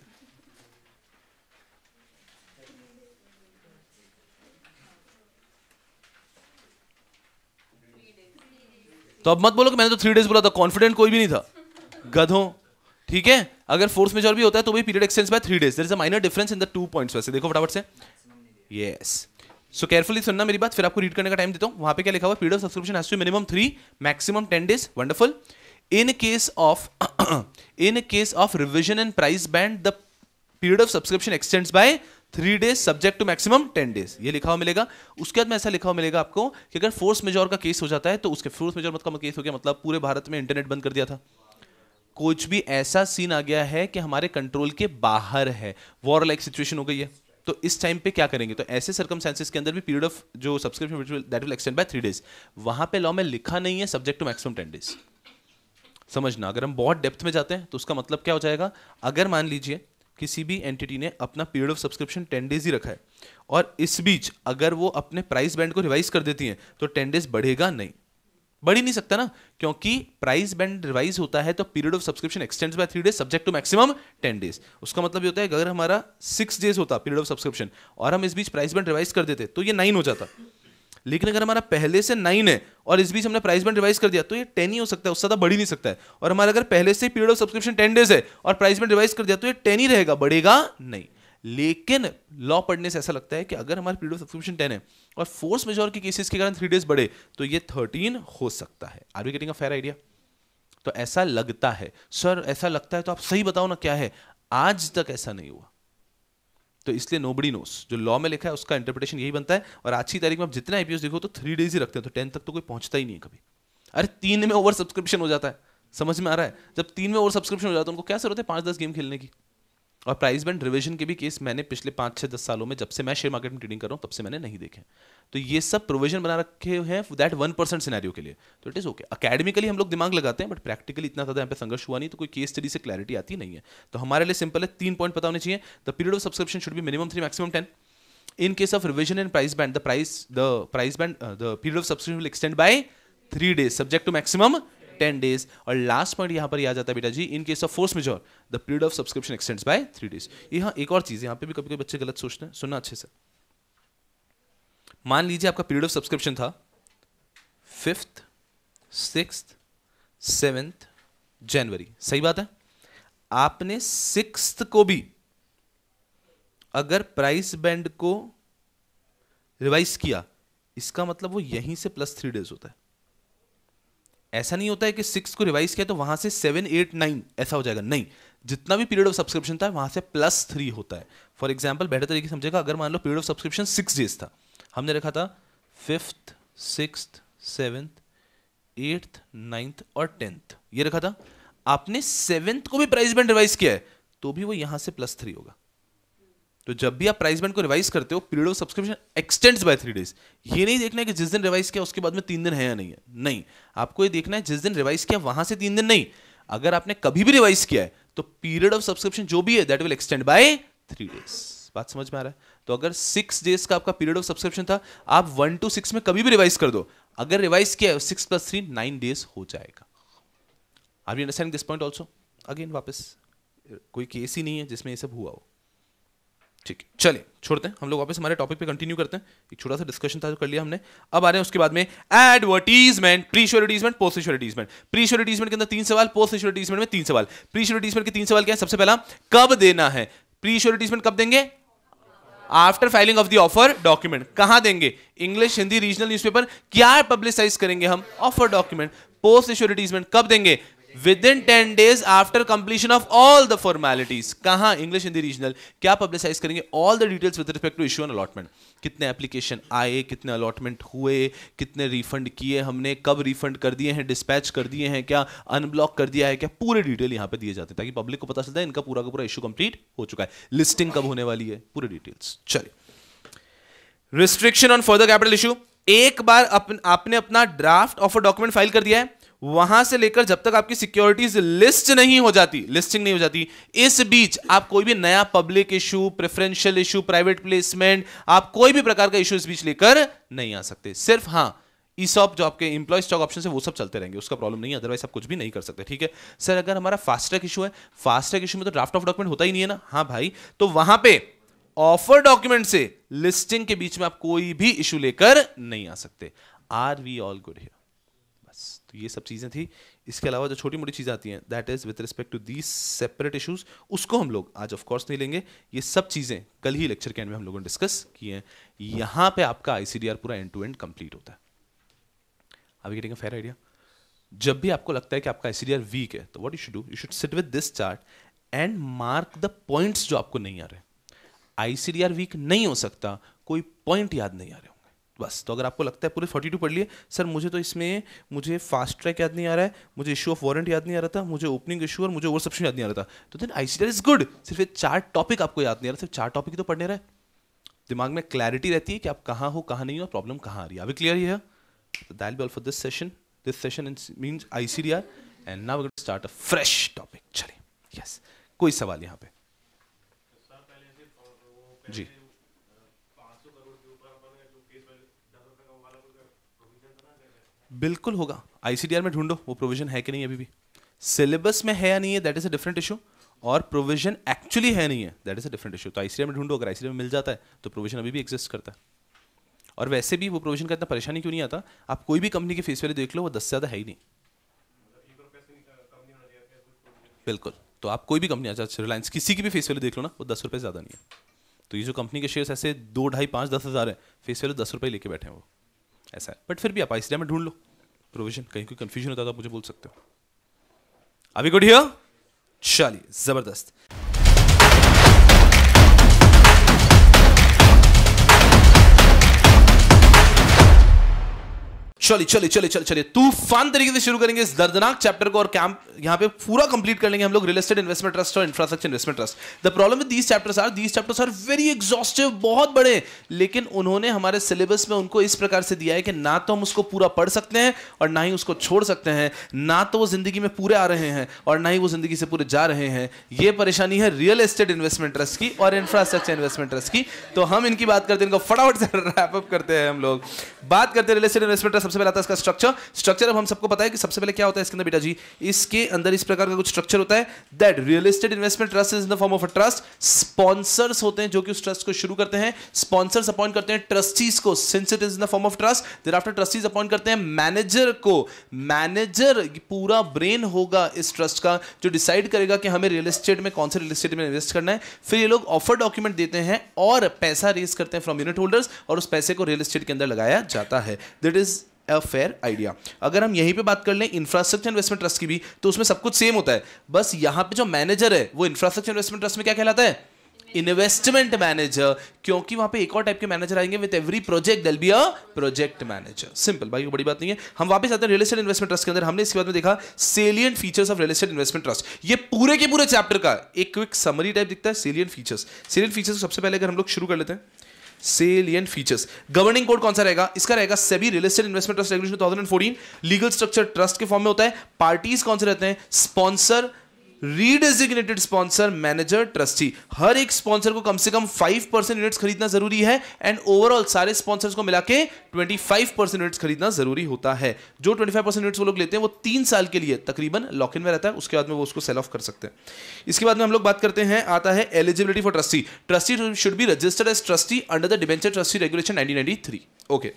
तो अब मत बोलो कि मैंने तो थ्री डेज बोला था कॉन्फिडेंट कोई भी नहीं था गधों ठीक है अगर फोर्स मेजर भी होता है तो भी period extends by three days there is a minor difference in the two points वैसे देखो फटाफट से यस सो केयरफुली सुनना मेरी बात फिर आपको रीड करने का टाइम देता हूँ वहां पे क्या लिखा हुआ period of subscription has to minimum three maximum ten days wonderful in case of in case of revision and price band the period of subscription extends by three days subject to maximum ten days ये लिखा हुआ मिलेगा उसके बाद में ऐसा लिखा हुआ मिलेगा आपको कि अगर फोर्स मेजोर का केस हो जाता है तो उसके फोर्स मेजोर मत का केस हो गया मतलब पूरे भारत में इंटरनेट बंद कर दिया था कुछ भी ऐसा सीन आ गया है कि हमारे कंट्रोल के बाहर है वॉर लाइक सिचुएशन हो गई है तो इस टाइम पे क्या करेंगे तो ऐसे सर्कमस्टांसिस के अंदर भी पीरियड ऑफ जो subscription that will extend by three days वहां पे लॉ में लिखा नहीं है subject to maximum ten days समझना अगर हम बहुत डेप्थ में जाते हैं तो उसका मतलब क्या हो जाएगा अगर मान लीजिए किसी भी एंटिटी ने अपना period of subscription ten days ही रखा है और इस बीच अगर वो अपने प्राइस बैंड को रिवाइज कर देती हैं तो टेन डेज बढ़ेगा नहीं बढ़ ही नहीं सकता ना क्योंकि प्राइस बैंड रिवाइज होता है तो period of subscription extends by three days subject to maximum ten days उसका मतलब ये होता है अगर हमारा सिक्स डेज होता पीरियड ऑफ सब्सक्रिप्शन और हम इस बीच प्राइस बैंड रिवाइज कर देते तो ये नाइन हो जाता लेकिन अगर हमारा पहले से नाइन है और इस बीच हमने प्राइस बैंड रिवाइज कर दिया तो ये टेन ही हो सकता है उससे ज़्यादा बढ़ ही नहीं सकता है और हमारा अगर पहले से period of subscription ten days है और प्राइस बैंड रिवाइज कर दिया तो ये टेन ही रहेगा बढ़ेगा नहीं लेकिन लॉ पढ़ने से ऐसा लगता है कि अगर हमारा पीरियड ऑफ सब्सक्रिप्शन टेन है और फोर्स मेजोर के केसेस के कारण थ्री डेज बढ़े तो ये थर्टीन हो सकता है are we getting a fair idea तो ऐसा लगता है सर ऐसा लगता है तो आप सही बताओ ना क्या है आज तक ऐसा नहीं हुआ तो इसलिए बड़ी नोस जो लॉ में लिखा है उसका इंटरप्रिटेशन यही बनता है और आज की तारीख में आप जितना आईपीओ देखो तो थ्री डेज ही रखते हैं तो टेन तक तो कोई पहुंचता ही नहीं है कभी अरे तीन में ओवर सब्सक्रिप्शन हो जाता है समझ में आ रहा है जब तीन में ओवर सब्सक्रिप्शन हो जाता है तो उनको क्या जरूरत है पांच दस गेम खेलने की और प्राइस बैंड रिविजन के भी केस मैंने पिछले पाँच छः दस सालों में जब से मैं शेयर मार्केट में ट्रेडिंग कर रहा हूँ तब से मैंने नहीं देखे तो ये सब प्रोविजन बना रखे हैं दैट वन परसेंट सिनेरियो के लिए तो इट इज़ ओके अकेडमिकली हम लोग दिमाग लगाते हैं बट प्रैक्टिकली इतना ज़्यादा यहाँ पे संघर्ष हुआ नहीं तो कोई केस स्टडी से क्लैरिटी आती नहीं है तो हमारे लिए सिंपल है तीन पॉइंट पता होने चाहिए the period of subscription should भी minimum three maximum ten in case of revision and price band the price the price band the period of subscription will extend by three days subject to maximum ten days और last point यहाँ पर आ जाता है बेटा जी in case of force majeure the period of subscription extends by three days यहाँ एक और चीज़ यहाँ पे भी कभी कभी बच्चे गलत सोचते हैं सुनना अच्छे से मान लीजिए आपका पीरियड ऑफ सब्सक्रिप्शन था फिफ्थ सिक्स सेवेंथ जनवरी सही बात है आपने सिक्स को भी अगर प्राइस बैंड को रिवाइज किया इसका मतलब वो यहीं से प्लस थ्री डेज होता है ऐसा नहीं होता है कि सिक्स को रिवाइज किया तो वहां से सेवन एट नाइन ऐसा हो जाएगा नहीं जितना भी पीरियड ऑफ सब्सक्रिप्शन था वहां से प्लस थ्री होता है फॉर एग्जाम्पल बेटर तरीके से समझेगा अगर मान लो period of subscription six days था हमने रखा था fifth six seventh eighth ninth और टेंथ ये रखा था आपने सेवेंथ को भी प्राइस बैंड रिवाइज किया है तो भी वो यहां से प्लस थ्री होगा तो जब भी आप प्राइस बैंड को रिवाइज करते हो period of subscription extends by three days ये नहीं देखना है कि जिस दिन रिवाइज किया उसके बाद में तीन दिन है या नहीं है नहीं आपको ये देखना है जिस दिन रिवाइज किया वहां से तीन दिन नहीं अगर आपने कभी भी रिवाइज किया है तो पीरियड ऑफ सब्सक्रिप्शन जो भी है that will extend by three days बात समझ में आ रहा है तो अगर सिक्स डेज का आपका पीरियड ऑफ सब्सक्रिप्शन था आप वन टू सिक्स में कभी भी रिवाइज कर दो अगर रिवाइज किया है six plus three nine days हो जाएगा आप you understand this point also again वापस कोई केस ही नहीं है जिसमें ये सब हुआ हो ठीक चले छोड़ते हैं हम लोग वापस हमारे टॉपिक पे कंटिन्यू करते हैं एक छोटा सा डिस्कशन था जो कर लिया हमने अब आ रहे हैं उसके बाद में advertisement pre advertisement post advertisement pre advertisement के अंदर तीन सवाल पोस्ट एडवर्टीजमेंट में तीन सवाल प्री एडवर्टीजमेंट के तीन सवाल क्या है सबसे पहला कब देना है प्री एडवर्टीजमेंट कब देंगे after filing of the offer document कहां देंगे इंग्लिश हिंदी रीजनल न्यूज़पेपर क्या पब्लिसाइज करेंगे हम ऑफर डॉक्यूमेंट पोस्ट एडवर्टीजमेंट कब देंगे within ten days after completion of all the formalities कहा इंग्लिश हिंदी रीजनल क्या पब्लिसाइज करेंगे all the details with respect to issue allotment कितने एप्लीकेशन आए कितने अलॉटमेंट हुए कितने रिफंड किए हमने कब रिफंड कर दिए हैं डिस्पैच कर दिए हैं क्या अनब्लॉक कर दिया है क्या पूरे डिटेल यहां पे दिए जाते हैं ताकि पब्लिक को पता चलता है इनका पूरा का पूरा इशू कंप्लीट हो चुका है लिस्टिंग कब होने वाली है पूरे डिटेल्स चलिए restriction on further capital issue एक बार अपन आपने अपना draft of a document file कर दिया है वहां से लेकर जब तक आपकी सिक्योरिटीज लिस्ट नहीं हो जाती लिस्टिंग नहीं हो जाती इस बीच आप कोई भी नया public issue preferential issue private placement आप कोई भी प्रकार का इशू इस बीच लेकर नहीं आ सकते सिर्फ हाँ ईसॉप जो आपके इंप्लॉय स्टॉक ऑप्शन है वो सब चलते रहेंगे उसका प्रॉब्लम नहीं है अदरवाइज आप कुछ भी नहीं कर सकते ठीक है सर अगर हमारा ट्रैक इशू है फास्ट ट्रैक इशू में तो ड्राफ्ट ऑफ डॉक्यूमेंट होता ही नहीं है ना हाँ भाई तो वहां पे ऑफर डॉक्यूमेंट से लिस्टिंग के बीच में आप कोई भी इशू लेकर नहीं आ सकते are we all good here तो ये सब चीज़ें थी इसके अलावा जो छोटी मोटी चीज़ें आती हैं that is with respect to these separate issues उसको हम लोग आज ऑफकोर्स नहीं लेंगे ये सब चीज़ें कल ही लेक्चर के एंड में हम लोगों ने डिस्कस किए हैं यहाँ पे आपका आई पूरा एंड टू एंड कंप्लीट होता है अभी गेटिंग फेयर आइडिया जब भी आपको लगता है कि आपका आई वीक है तो what you should do you should sit with this chart and mark the points जो आपको नहीं आ रहे आई वीक नहीं हो सकता कोई पॉइंट याद नहीं आ रहे हो बस तो अगर आपको लगता है पूरे फोर्टी टू पढ़ लिए सर मुझे तो इसमें मुझे फास्ट ट्रैक याद नहीं आ रहा है मुझे इशू ऑफ वारंट याद नहीं आ रहा था मुझे ओपनिंग इशू और मुझे ओवर सब्सिडी याद नहीं आ रहा था तो then I see is good सिर्फ एक चार टॉपिक आपको याद नहीं आ रहा सिर्फ चार टॉपिक तो पढ़ने है दिमाग में क्लैरिटी रहती है कि आप कहाँ हो कहाँ नहीं हो प्रॉब्लम कहाँ आ रही है अभी क्लियर ही है that be all for this session this session means I C R and now start a fresh topic चलिए यस कोई सवाल यहाँ पे जी बिल्कुल होगा आईसीडीआर में ढूंढो वो प्रोविजन है कि नहीं अभी भी सिलेबस में है या नहीं है that is a different issue और प्रोविजन एक्चुअली है नहीं है that is a different issue तो आईसीडीआर में ढूंढो अगर आईसीडीआर में मिल जाता है तो प्रोविजन अभी भी एग्जिस्ट करता है और वैसे भी वो प्रोविजन का इतना परेशानी क्यों नहीं आता आप कोई भी कंपनी की फेस वैल्यू देख लो वो दस से ज़्यादा है ही नहीं बिल्कुल तो आप कोई भी कंपनी अच्छा रिलायंस किसी की भी फेस वैल्यू देख लो ना वो दस रुपये ज़्यादा नहीं है तो ये जो कंपनी के शेयर्स ऐसे दो ढाई पाँच दस हज़ार है फेस वैल्यू दस रुपये लेके बैठे हैं वो ऐसा है बट फिर भी आप आई में ढूंढ लो प्रोविजन कहीं कोई कंफ्यूजन होता तो मुझे बोल सकते हो अभी गुड हियर चलिए जबरदस्त चलिए चलिए चलिए चलिए चलिए तूफान तरीके से शुरू करेंगे इस दर्दनाक चैप्टर को और कैंप यहाँ पे पूरा कंप्लीट कर लेंगे हम लोग रियल एस्टेट इन्वेस्टमेंट ट्रस्ट और infrastructure investment trust the problem with these chapters are these chapters are very exhaustive बहुत बड़े लेकिन उन्होंने हमारे सिलेबस में उनको इस प्रकार से दिया है कि ना तो हम उसको पूरा पढ़ सकते हैं और ना ही उसको छोड़ सकते हैं ना तो वो जिंदगी में पूरे आ रहे हैं और ना ही वो जिंदगी से पूरे जा रहे हैं ये परेशानी है रियल एस्टेट इन्वेस्टमेंट ट्रस्ट की और इंफ्रास्ट्रक्चर इन्वेस्टमेंट ट्रस्ट की तो हम इनकी बात करते हैं इनको फटाफट से रैपअप करते हैं हम लोग बात करते हैं रियल एस्टेट इन्वेस्टमेंट ट्रस्ट सबसे पहले आता है इसका स्ट्रक्चर स्ट्रक्चर अब हम सबको पता है कि सबसे पहले क्या होता है इसके अंदर बेटा जी इसके अंदर इस प्रकार का कुछ स्ट्रक्चर होता है that real estate investment trust is in the form of a trust sponsors होते हैं जो कि उस ट्रस्ट को शुरू करते हैं स्पॉन्सर्स अपॉइंट करते हैं ट्रस्टीज को since it is in the form of trust thereafter trustees appoint करते हैं मैनेजर को मैनेजर पूरा ब्रेन होगा इस ट्रस्ट का जो डिसाइड करेगा कि हमें रियल एस्टेट में कौन से रियल एस्टेट में इन्वेस्ट करना है फिर ये लोग ऑफर डॉक्यूमेंट देते हैं और पैसा रेज करते हैं फ्रॉम यूनिट होल्डर्स और उस पैसे को रियल एस्टेट के अंदर लगाया जाता है that is a fair idea अगर हम यहीं पे बात कर लें इंफ्रास्ट्रक्चर इन्वेस्टमेंट ट्रस्ट की भी तो उसमें सब कुछ सेम होता है बस यहाँ पे जो मैनेजर है वो इंफ्रास्ट्रक्चर इन्वेस्टमेंट ट्रस्ट में क्या कहलाता है इन्वेस्टमेंट मैनेजर क्योंकि वहां पे एक और टाइप के मैनेजर आएंगे with every project there'll be a project manager simple भाई बड़ी बात नहीं है हम वापस आते हैं रियल एस्टेट इन्वेस्टमेंट ट्रस्ट के अंदर हमने इसके बाद में देखा salient features of real estate investment trust ये पूरे के पूरे चैप्टर का एक क्विक समरी टाइप दिखता है सेलियंट फीचर्स सेलियंट फीचर्स सबसे पहले अगर हम लोग शुरू कर लेते हैं सेलियंट फीचर्स गवर्निंग कोड कौन सा रहेगा इसका रहेगा SEBI real estate investment trust regulation 2014 legal structure trust के फॉर्म में होता है पार्टीज कौन से रहते हैं sponsor redesignated sponsor manager trustee हर एक स्पॉन्सर को कम से कम 5 परसेंट यूनिट्स खरीदना जरूरी है एंड ओवरऑल सारे स्पॉन्सर्स को मिला के 25 परसेंट यूनिट्स खरीदना जरूरी होता है जो 25 परसेंट यूनिट्स वो लोग लेते हैं वो तीन साल के लिए तकरीबन लॉक इन में रहता है उसके बाद में वो उसको सेल ऑफ कर सकते हैं इसके बाद में हम लोग बात करते हैं आता है eligibility for trustee trustee should be registered as trustee under the debenture trustee regulation nineteen okay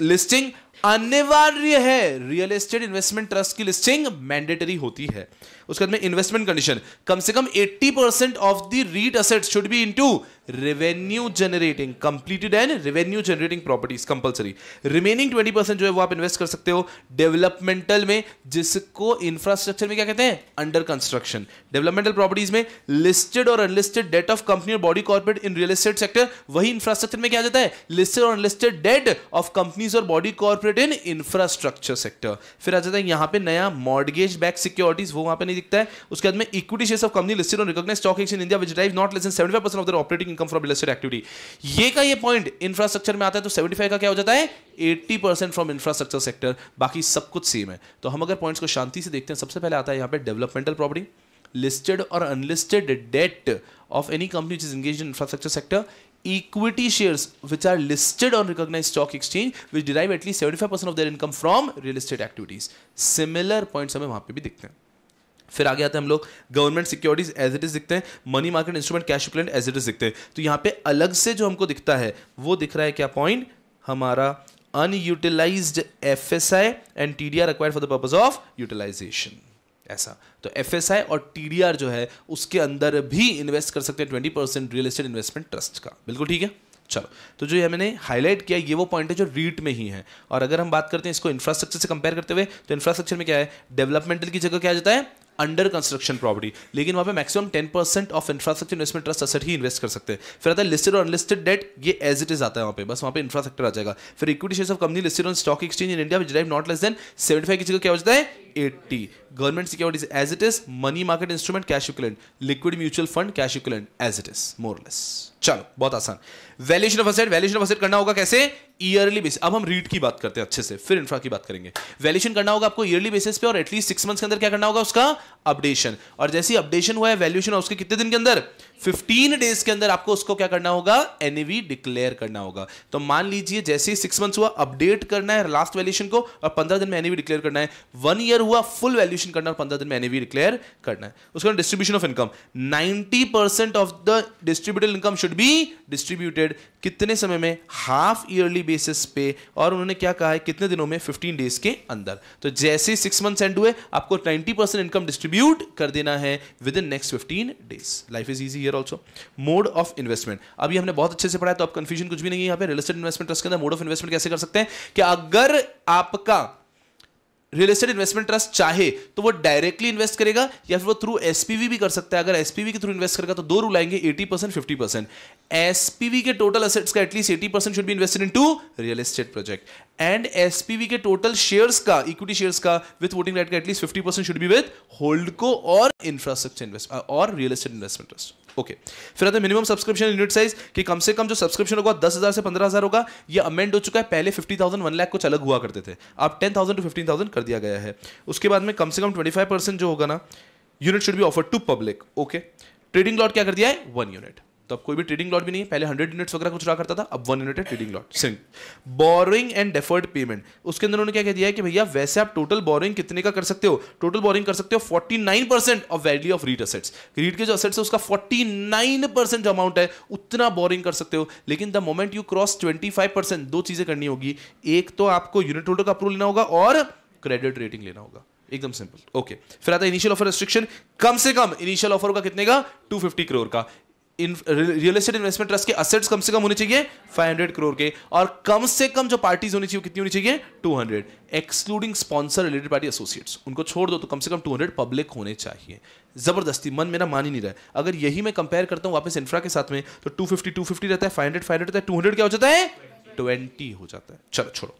listing अनिवार्य है रियल एस्टेट इन्वेस्टमेंट ट्रस्ट की लिस्टिंग मैंडेटरी होती है उसके बाद में इन्वेस्टमेंट कंडीशन कम से कम 80 percent of the REIT asset should be into revenue generating completed and revenue generating properties compulsory remaining 20 percent जो है वो आप इन्वेस्ट कर सकते हो डेवलपमेंटल में जिसको इंफ्रास्ट्रक्चर में क्या कहते हैं अंडर कंस्ट्रक्शन डेवलपमेंटल प्रॉपर्टीज में लिस्टेड और अनलिस्टेड डेट ऑफ कंपनी और body corporate in real estate sector वही इंफ्रास्ट्रक्चर में क्या जाता है लिस्टेड और अनलिस्टेड डेट ऑफ कंपनीज और body corporate in infrastructure sector फिर आ जाता है यहां पर नया मॉडगेज बैक सिक्योरिटीज वो वहां पर नहीं दिखता है उसके बाद में equity share of company listed on recognise stock exchange India which drive not less seventy five percent of their operating income from real estate activity ये का ये पॉइंट इंफ्रास्ट्रक्चर में आता है तो सेवेंटी फाइव का क्या हो जाता है eighty percent from infrastructure sector बाकी सब कुछ सेम है तो हम अगर पॉइंट्स को शांति से देखते हैं सबसे पहले आता है यहाँ पे डेवलपमेंटल प्रॉपर्टी लिस्टेड और unlisted debt of any company which is engage in infrastructure sector equity share which are listed on recognise stock exchange which derive at least seventy five percent of their income from real estate activities similar points हमें वहां पे भी दिखते हैं फिर आगे आते हैं हम लोग government securities as it is दिखते हैं मनी मार्केट इंस्ट्रूमेंट कैश प्लेंट एज इट इज दिखते हैं तो यहाँ पे अलग से जो हमको दिखता है वो दिख रहा है क्या पॉइंट हमारा unutilise F S I and T D R required for the purpose of utilisation ऐसा तो एफ एस आई और टी डी आर जो है उसके अंदर भी इन्वेस्ट कर सकते हैं twenty percent real estate investment trust का बिल्कुल ठीक है चलो तो जो ये मैंने हाईलाइट किया ये वो पॉइंट है जो रीट में ही है और अगर हम बात करते हैं इसको इंफ्रास्ट्रक्चर से कंपेयर करते हुए तो इंफ्रास्ट्रक्चर में क्या है डेवलपमेंटल की जगह क्या आ जाता है अंडर कंस्ट्रक्शन प्रॉपर्टी लेकिन वहां पे maximum ten percent of infrastructure investment trust असर ही इन्वेस्ट कर सकते हैं फिर आता है लिस्टेड और अनलिस्टेड डेट ये एज इट इज आता है वहाँ पे बस वहाँ पे इंफ्रास्ट्रक्चर आ जाएगा फिर equity share of company listed on stock exchange in India not less than seventy five की जगह क्या हो जाता है eighty government securities as it is money market instrument cash equivalent liquid mutual fund cash equivalent as it is more or less चलो बहुत आसान valuation of asset valuation of asset करना होगा कैसे ईयरली बेसिस अब हम रीड की बात करते हैं अच्छे से फिर इंफ्रा की बात करेंगे वैल्यूएशन करना होगा आपको ईयरली बेसिस पे और एटलीस्ट सिक्स मंथ्स के अंदर क्या करना होगा उसका अपडेशन और जैसे अपडेशन हुआ है वैल्यूएशन उसके कितने दिन के अंदर 15 डेज के अंदर आपको उसको क्या करना होगा एनएवी डिक्लेयर करना होगा तो मान लीजिए जैसे ही सिक्स मंथ्स हुआ अपडेट करना है लास्ट वैल्यूशन को और पंद्रह दिन में एनएवी डिक्लेयर करना है वन ईयर हुआ फुल वैल्यूशन करना और पंद्रह दिन में एनएवी डिक्लेयर करना है उसके बाद distribution of income 90% of the distributed income should be distributed कितने समय में हाफ ईयरली बेसिस पे और उन्होंने क्या कहा है कितने दिनों में 15 डेज के अंदर तो जैसे ही सिक्स मंथ एंड हुए आपको 90 परसेंट इनकम डिस्ट्रीब्यूट कर देना है within next fifteen days life is easy here also mode of investment अभी हमने बहुत अच्छे से पढ़ा है तो आप कंफ्यूजन कुछ भी नहीं है यहाँ पे रियल स्टेट इन्वेस्टमेंट ट्रस्ट के अंदर मोड ऑफ इन्वेस्टमेंट कैसे कर सकते हैं कि अगर आपका रियल एस्टेट इन्वेस्टमेंट ट्रस्ट चाहे तो वो डायरेक्टली इन्वेस्ट करेगा या फिर वो थ्रू एसपीवी भी कर सकता है अगर एसपीवी के थ्रू इन्वेस्ट करेगा तो दो रूल आएंगे 80 परसेंट फिफ्टी परसेंट एसपीवी के टोटल असेट्स का at least eighty percent should be invested in into real estate project and SPV के टोटल शेयर्स का इक्विटी शेयर्स का विथ वोटिंग राइट का at least fifty percent should be with holdco और infrastructure investment और real estate investment trust okay फिर आता है minimum subscription unit size कि कम से कम जो सब्सक्रिप्शन होगा दस हजार से पंद्रह हजार होगा ये अमेंड हो चुका है पहले फिफ्टी थाउजेंड वन लाख कुछ अलग हुआ करते थे अब ten thousand to fifteen thousand कर दिया गया है उसके बाद में कम से कम ट्वेंटी फाइव परसेंट जो होगा ना unit should be offer to public okay trading lot क्या कर दिया है वन यूनिट तो अब कोई भी ट्रेडिंग लॉट भी नहीं है पहले हंड्रेड यूनिट्स वगैरह कुछ रहा करता था अब वन यूनिट है ट्रेडिंग लॉट सिंह बोरिंग एंड डेफर्ड पेमेंट उसके अंदर उन्होंने क्या कह दिया है कि भैया वैसे आप टोटल बोरिंग कितने का कर सकते हो टोटल बोरिंग कर सकते हो forty nine percent of value of REIT assets REIT के जो असेट्स है उसका फोर्टी नाइन परसेंट जो अमाउंट है उतना बोरिंग कर सकते हो लेकिन the moment you cross twenty five percent दो चीजें करनी होगी एक तो आपको यूनिट होल्डर का अप्रूवल लेना होगा और क्रेडिट रेटिंग लेना होगा एकदम सिंपल ओके फिर आता है इनिशियल ऑफर रेस्ट्रिक्शन कम से कम इनिशियल ऑफर होगा कितने का 250 करोड़ का रियल एस्टेट इन्वेस्टमेंट ट्रस्ट के असेट्स कम से कम होने चाहिए 500 करोड़ के और कम से कम जो पार्टीज होनी चाहिए कितनी होनी चाहिए 200 excluding sponsor related party associates उनको छोड़ दो तो कम से कम 200 पब्लिक होने चाहिए जबरदस्ती मन मेरा मान ही नहीं रहा है अगर यही मैं कंपेयर करता हूं वापस इंफ्रा के साथ में तो 250 250 रहता है 500 500 रहता है 200 क्या हो जाता है 20 हो जाता है चलो छोड़ो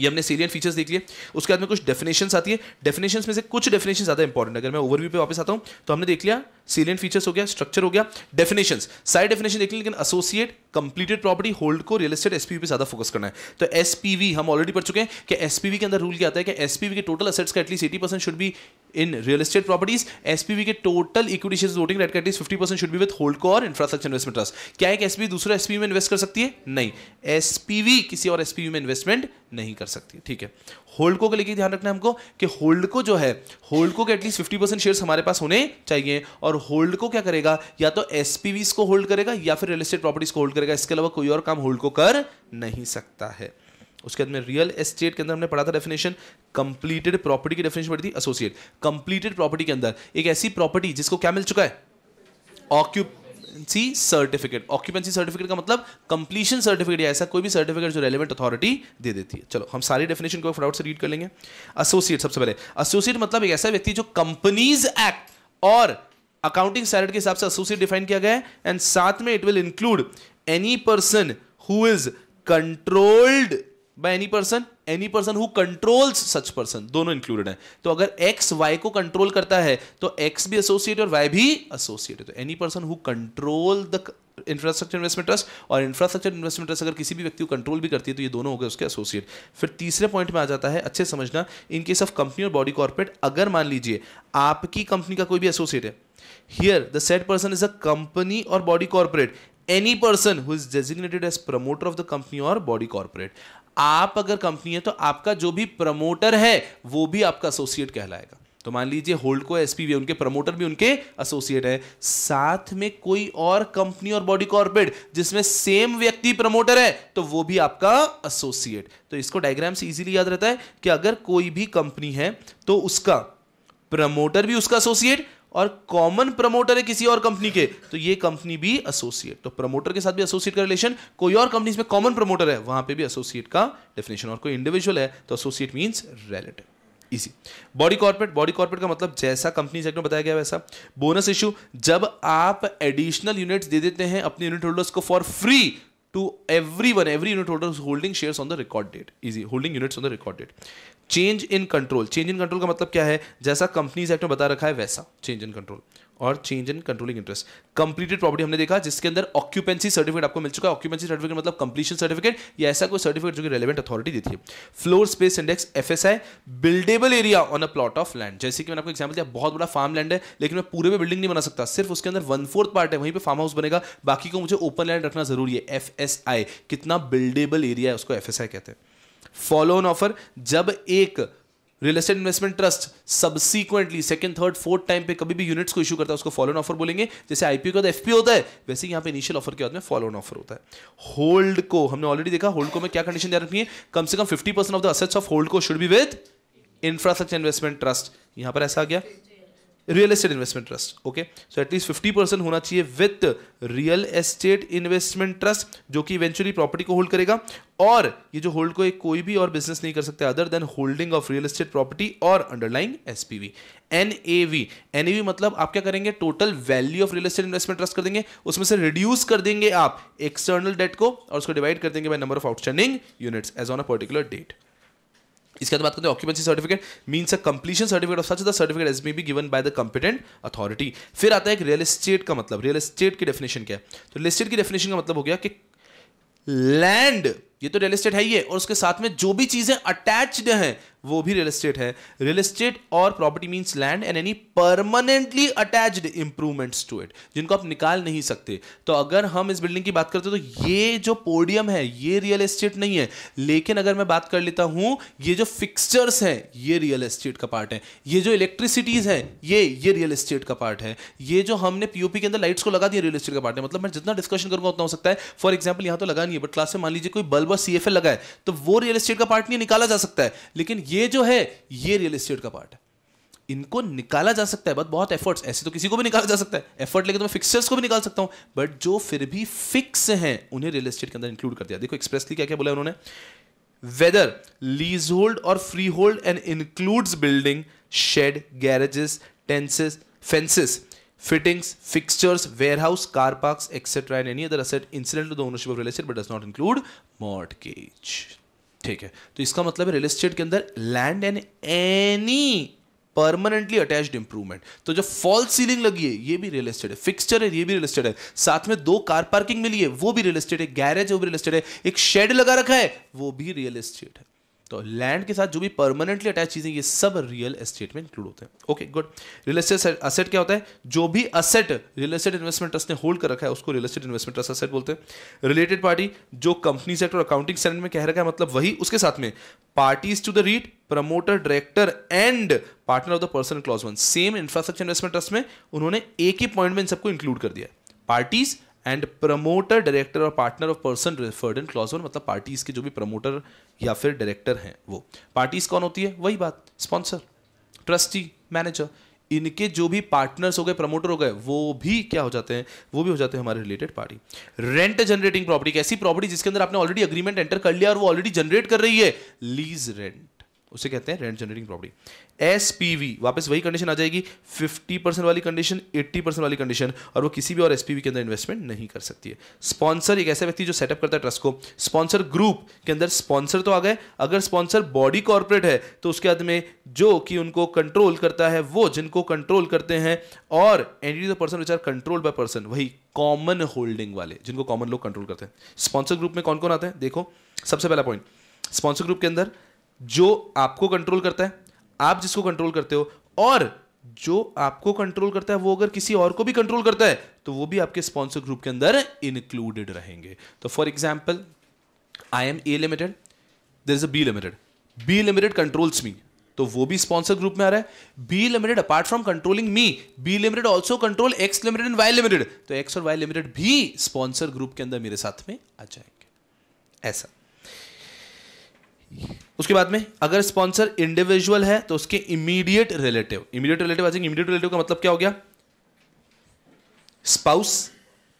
ये हमने सीरियन फीचर्स देख लिए उसके बाद में कुछ डेफिनेशन आती है डेफिनेशन में से कुछ डेफिनेशन ज़्यादा इंपॉर्टेंट अगर मैं ओवरव्यू पे वापस आता हूं तो हमने देख लिया सीरियल फीचर्स हो गया स्ट्रक्चर हो गया डेफिनेशन साइड डेफिनेशन देख लिया लेकिन associate completed property holdco real estate SPV पे ज़्यादा फोकस करना है तो एसपीवी हम ऑलरेडी पढ़ चुके हैं कि एसपीवी के अंदर रूल क्या आता है कि एसपीवी के टोटल असेट्स का at least eighty percent should be in real estate properties SPV के total equity share voting right का at least fifty percent should be with holdco और इंफ्रास्ट्रक्चर इन्वेस्टमेंट ट्रस्ट क्या एक एसपीवी दूसरा एसपीवी में invest कर सकती है नहीं एसपीवी किसी और एसपीवी में इन्वेस्टमेंट नहीं कर सकती है ठीक है होल्ड को लेकर ध्यान रखना है हमको कि होल्ड को जो है होल्ड को के एटलीस्ट फिफ्टी परसेंट शेयर हमारे पास होने चाहिए और होल्ड को क्या करेगा या तो एस को होल्ड करेगा या फिर रियल एस्टेट प्रॉपर्टीज को होल्ड करेगा इसके अलावा कोई और काम होल्ड को कर नहीं सकता है उसके बाद में रियल एस्टेट के अंदर हमने पढ़ा था डेफिनेशन कंप्लीटेड प्रॉपर्टी की डेफिनेशन पढ़ी थी एसोसिएट कंप्लीटेड प्रॉपर्टी के अंदर एक ऐसी प्रॉपर्टी जिसको क्या मिल चुका है occupancy certificate occupancy certificate का मतलब कंप्लीशन सर्टिफिकेट या ऐसा कोई भी सर्टिफिकेट जो रेलिवेंट अथॉरिटी दे देती है चलो हम सारी डेफिनेशन को फटाउट से रीड कर लेंगे एसोसिएट सबसे पहले एसोसिएट मतलब एक ऐसा व्यक्ति जो कंपनीज एक्ट और अकाउंटिंग स्टैंडर्ड के हिसाब से एसोसिएट डिफाइन किया गया है एंड साथ में it will include any person who is controlled by any person any person who controls such person दोनों इंक्लूडेड है तो अगर एक्स वाई को कंट्रोल करता है तो एक्स भी एसोसिएट और वाई भी एसोसिएट है तो any person who control the infrastructure investment trust और इंफ्रास्ट्रक्चर इन्वेस्टमेंट ट्रस्ट अगर किसी भी व्यक्ति को कंट्रोल भी करती है तो ये दोनों हो गए उसके एसोसिएट फिर तीसरे पॉइंट में आ जाता है अच्छे समझना इन केस ऑफ कंपनी और बॉडी कॉर्पोरेट अगर मान लीजिए आपकी कंपनी का कोई भी एसोसिएट है here the said person is a company और body corporate any person who is designated as promoter of the company और बॉडी कॉर्पोरेट आप अगर कंपनी है तो आपका जो भी प्रमोटर है वो भी आपका एसोसिएट कहलाएगा तो मान लीजिए होल्ड को एसपी भी उनके प्रमोटर भी उनके एसोसिएट है साथ में कोई और कंपनी और बॉडी कॉर्पोरेट जिसमें सेम व्यक्ति प्रमोटर है तो वो भी आपका एसोसिएट तो इसको डायग्राम से इजीली याद रहता है कि अगर कोई भी कंपनी है तो उसका प्रमोटर भी उसका एसोसिएट और कॉमन प्रमोटर है किसी और कंपनी के तो ये कंपनी भी एसोसिएट तो प्रमोटर के साथ भी एसोसिएट का रिलेशन कोई और कंपनी इसमें कॉमन प्रमोटर है वहां पे भी एसोसिएट का डेफिनेशन और कोई इंडिविजुअल है तो एसोसिएट मीन्स रिलेटिव इजी बॉडी कॉर्पोरेट बॉडी कॉर्पोरेट का मतलब जैसा कंपनी सेक्टर बताया गया वैसा बोनस इशू जब आप एडिशनल यूनिट्स दे देते हैं अपने यूनिट होल्डर्स को for free to every one every unit holders holding share on the record date इजी holding units on the record date change in control change in control का मतलब क्या है जैसा कंपनीज एक्ट में बता रखा है वैसा चेंज इन कंट्रोल और change in controlling interest completed property हमने देखा जिसके अंदर ऑक्यूपेंसी सर्टिफिकेट आपको मिल चुका है ऑक्यूपेंसी सर्टिफिकेट मतलब कंप्लीशन सर्टिफिकेट या ऐसा कोई सर्टिफिकेट जो कि रेलिवेंट अथॉरिटी देती है floor space index F S I buildable area on a plot of land जैसे कि मैंने आपको एग्जाम्पल दिया बहुत बड़ा फार्म लैंड है लेकिन मैं पूरे में बिल्डिंग नहीं बना सकता सिर्फ उसके अंदर वन फोर्थ पार्ट है वहीं पर फार्म हाउस बनेगा बाकी को मुझे ओपन लैंड रखना जरूरी है एफ एस आई कितना बिल्डेबल एरिया है उसको एफ एस आई कहते हैं फॉलो ऑन ऑफर जब एक real estate investment trust subsequently second third fourth time पे कभी भी यूनिट्स को इशू करता है उसको फॉलो ऑफर बोलेंगे जैसे आईपीओ का एफपीओ होता है वैसे यहाँ पे इनिशियल ऑफर के बाद में फॉलो ऑन ऑफर होता है होल्ड को हमने ऑलरेडी देखा होल्ड को में क्या कंडीशन ध्यान रखनी है कम से कम fifty percent of the assets of holdco should be with infrastructure investment trust यहां पर ऐसा आ गया real estate investment trust okay so at least fifty percent होना चाहिए with real estate investment trust जो कि इवेंचुअली प्रॉपर्टी को होल्ड करेगा और ये जो होल्ड को एक कोई भी और बिजनेस नहीं कर सकते other than holding of real estate property और underlying SPV N A V N A V मतलब आप क्या करेंगे total value of real estate investment trust कर देंगे उसमें से रिड्यूस कर देंगे आप एक्सटर्नल डेट को और उसको डिवाइड कर देंगे by number of outstanding units as on a particular date इसके बाद बात करते हैं occupancy certificate means a completion certificate of such the certificate as may be given by the competent authority फिर आता है एक रियल एस्टेट का मतलब रियल एस्टेट की डेफिनेशन क्या है तो रियल एस्टेट की डेफिनेशन का मतलब हो गया कि लैंड ये तो रियल एस्टेट है ही है और उसके साथ में जो भी चीज़ें अटैच्ड हैं वो भी रियल एस्टेट है रियल एस्टेट और property means land and any permanently attached improvements to it जिनको आप निकाल नहीं सकते तो अगर हम इस बिल्डिंग की बात करते हैं तो ये जो पोडियम है ये रियल एस्टेट नहीं है लेकिन अगर मैं बात कर लेता हूं ये जो फिक्सचर्स हैं ये रियल एस्टेट का पार्ट है ये जो इलेक्ट्रिसिटीज़ है ये ये रियल एस्टेट का पार्ट है ये जो हमने पीओपी के अंदर लाइट्स को लगा दिया रियल एस्टेट का पार्ट है मतलब मैं जितना डिस्कशन करूंगा उतना हो सकता है फॉर एग्जाम्पल यहां तो लगा नहीं है बट क्लास में मान लीजिए कोई बल्ब हुआ सी सीएफए लगा है तो वो रियल एस्टेट का पार्ट नहीं निकाला जा सकता है लेकिन ये जो है ये रियल एस्टेट का पार्ट है इनको निकाला जा सकता है बट बहुत एफर्ट्स ऐसे तो किसी को भी निकाला जा सकता है एफर्ट लेके तो मैं फिक्सर्स को भी निकाल सकता हूं बट जो फिर भी फिक्स हैं उन्हें रियल एस्टेट के अंदर इंक्लूड कर दिया देखो एक्सप्रेसली क्या क्या बोला उन्होंने वेदर लीज होल्ड और freehold and includes building shed garages tenses fences fittings, fixtures, warehouse, car parks, etc. and any other asset incident to the ownership of real estate but does not include mortgage. ठीक है तो इसका मतलब है real estate के अंदर land and any permanently attached improvement तो जो फॉल सीलिंग लगी है ये भी रियल एस्टेट है फिक्सचर है ये भी रियल एस्टेट है साथ में दो कार पार्किंग मिली है वो भी रियल एस्टेट है गैरेज वो भी रियल एस्टेट है एक शेड लगा रखा है वो भी रियल एस्टेट है तो लैंड के साथ जो भी परमानेंटली अटैच चीज़ें ये सब रियल एस्टेट में इंक्लूड होते हैं okay good real estate asset क्या होता है जो भी asset real estate investment trust ने होल्ड कर रखा है उसको real estate investment trust asset बोलते हैं रिलेटेड पार्टी जो कंपनी सेक्टर और अकाउंटिंग सेंट में कह रखा है मतलब वही उसके साथ में parties to the REIT promoter director and partner of the person clause one same infrastructure investment trust में उन्होंने एक ही पॉइंट में इन सबको इंक्लूड कर दिया पार्टीज एंड प्रमोटर डायरेक्टर और partner of person referred in clause one मतलब पार्टीज के जो भी प्रमोटर या फिर डायरेक्टर हैं वो पार्टीज कौन होती है वही बात स्पॉन्सर ट्रस्टी मैनेजर इनके जो भी पार्टनर्स हो गए प्रमोटर हो गए वो भी क्या हो जाते हैं वो भी हो जाते हैं हमारे related party rent generating property ऐसी प्रॉपर्टी जिसके अंदर आपने ऑलरेडी अग्रीमेंट एंटर कर लिया और वो ऑलरेडी जनरेट कर रही है लीज रेंट उसे कहते हैं रेंट जनरेटिंग प्रॉपर्टी एस वापस वही कंडीशन आ जाएगी 50 परसेंट वाली कंडीशन 80 परसेंट वाली कंडीशन और वो किसी भी और एस के अंदर इन्वेस्टमेंट नहीं कर सकती है स्पॉन्सर एक ऐसा व्यक्ति जो सेटअप करता है ट्रस्ट को स्पॉन्सर ग्रुप के अंदर स्पॉन्सर तो आ गए अगर स्पॉन्सर बॉडी कॉर्पोरेट है तो उसके बाद में जो कि उनको कंट्रोल करता है वो जिनको कंट्रोल करते हैं और entity the person which are control by person वही कॉमन होल्डिंग वाले जिनको कॉमन लोग कंट्रोल करते हैं स्पॉन्सर ग्रुप में कौन कौन आते हैं देखो सबसे पहला पॉइंट स्पॉन्सर ग्रुप के अंदर जो आपको कंट्रोल करता है आप जिसको कंट्रोल करते हो और जो आपको कंट्रोल करता है वो अगर किसी और को भी कंट्रोल करता है तो वो भी आपके स्पॉन्सर ग्रुप के अंदर इंक्लूडेड रहेंगे तो for example I am A limited there is a B limited B limited controls me तो वो भी स्पॉन्सर ग्रुप में आ रहा है B limited apart from controlling me B limited also control X limited and Y limited तो X और Y limited भी स्पॉन्सर ग्रुप के अंदर मेरे साथ में आ जाएंगे ऐसा उसके बाद में अगर स्पॉन्सर इंडिविजुअल है तो उसके immediate relative immediate relative immediate relative का मतलब क्या हो गया spouse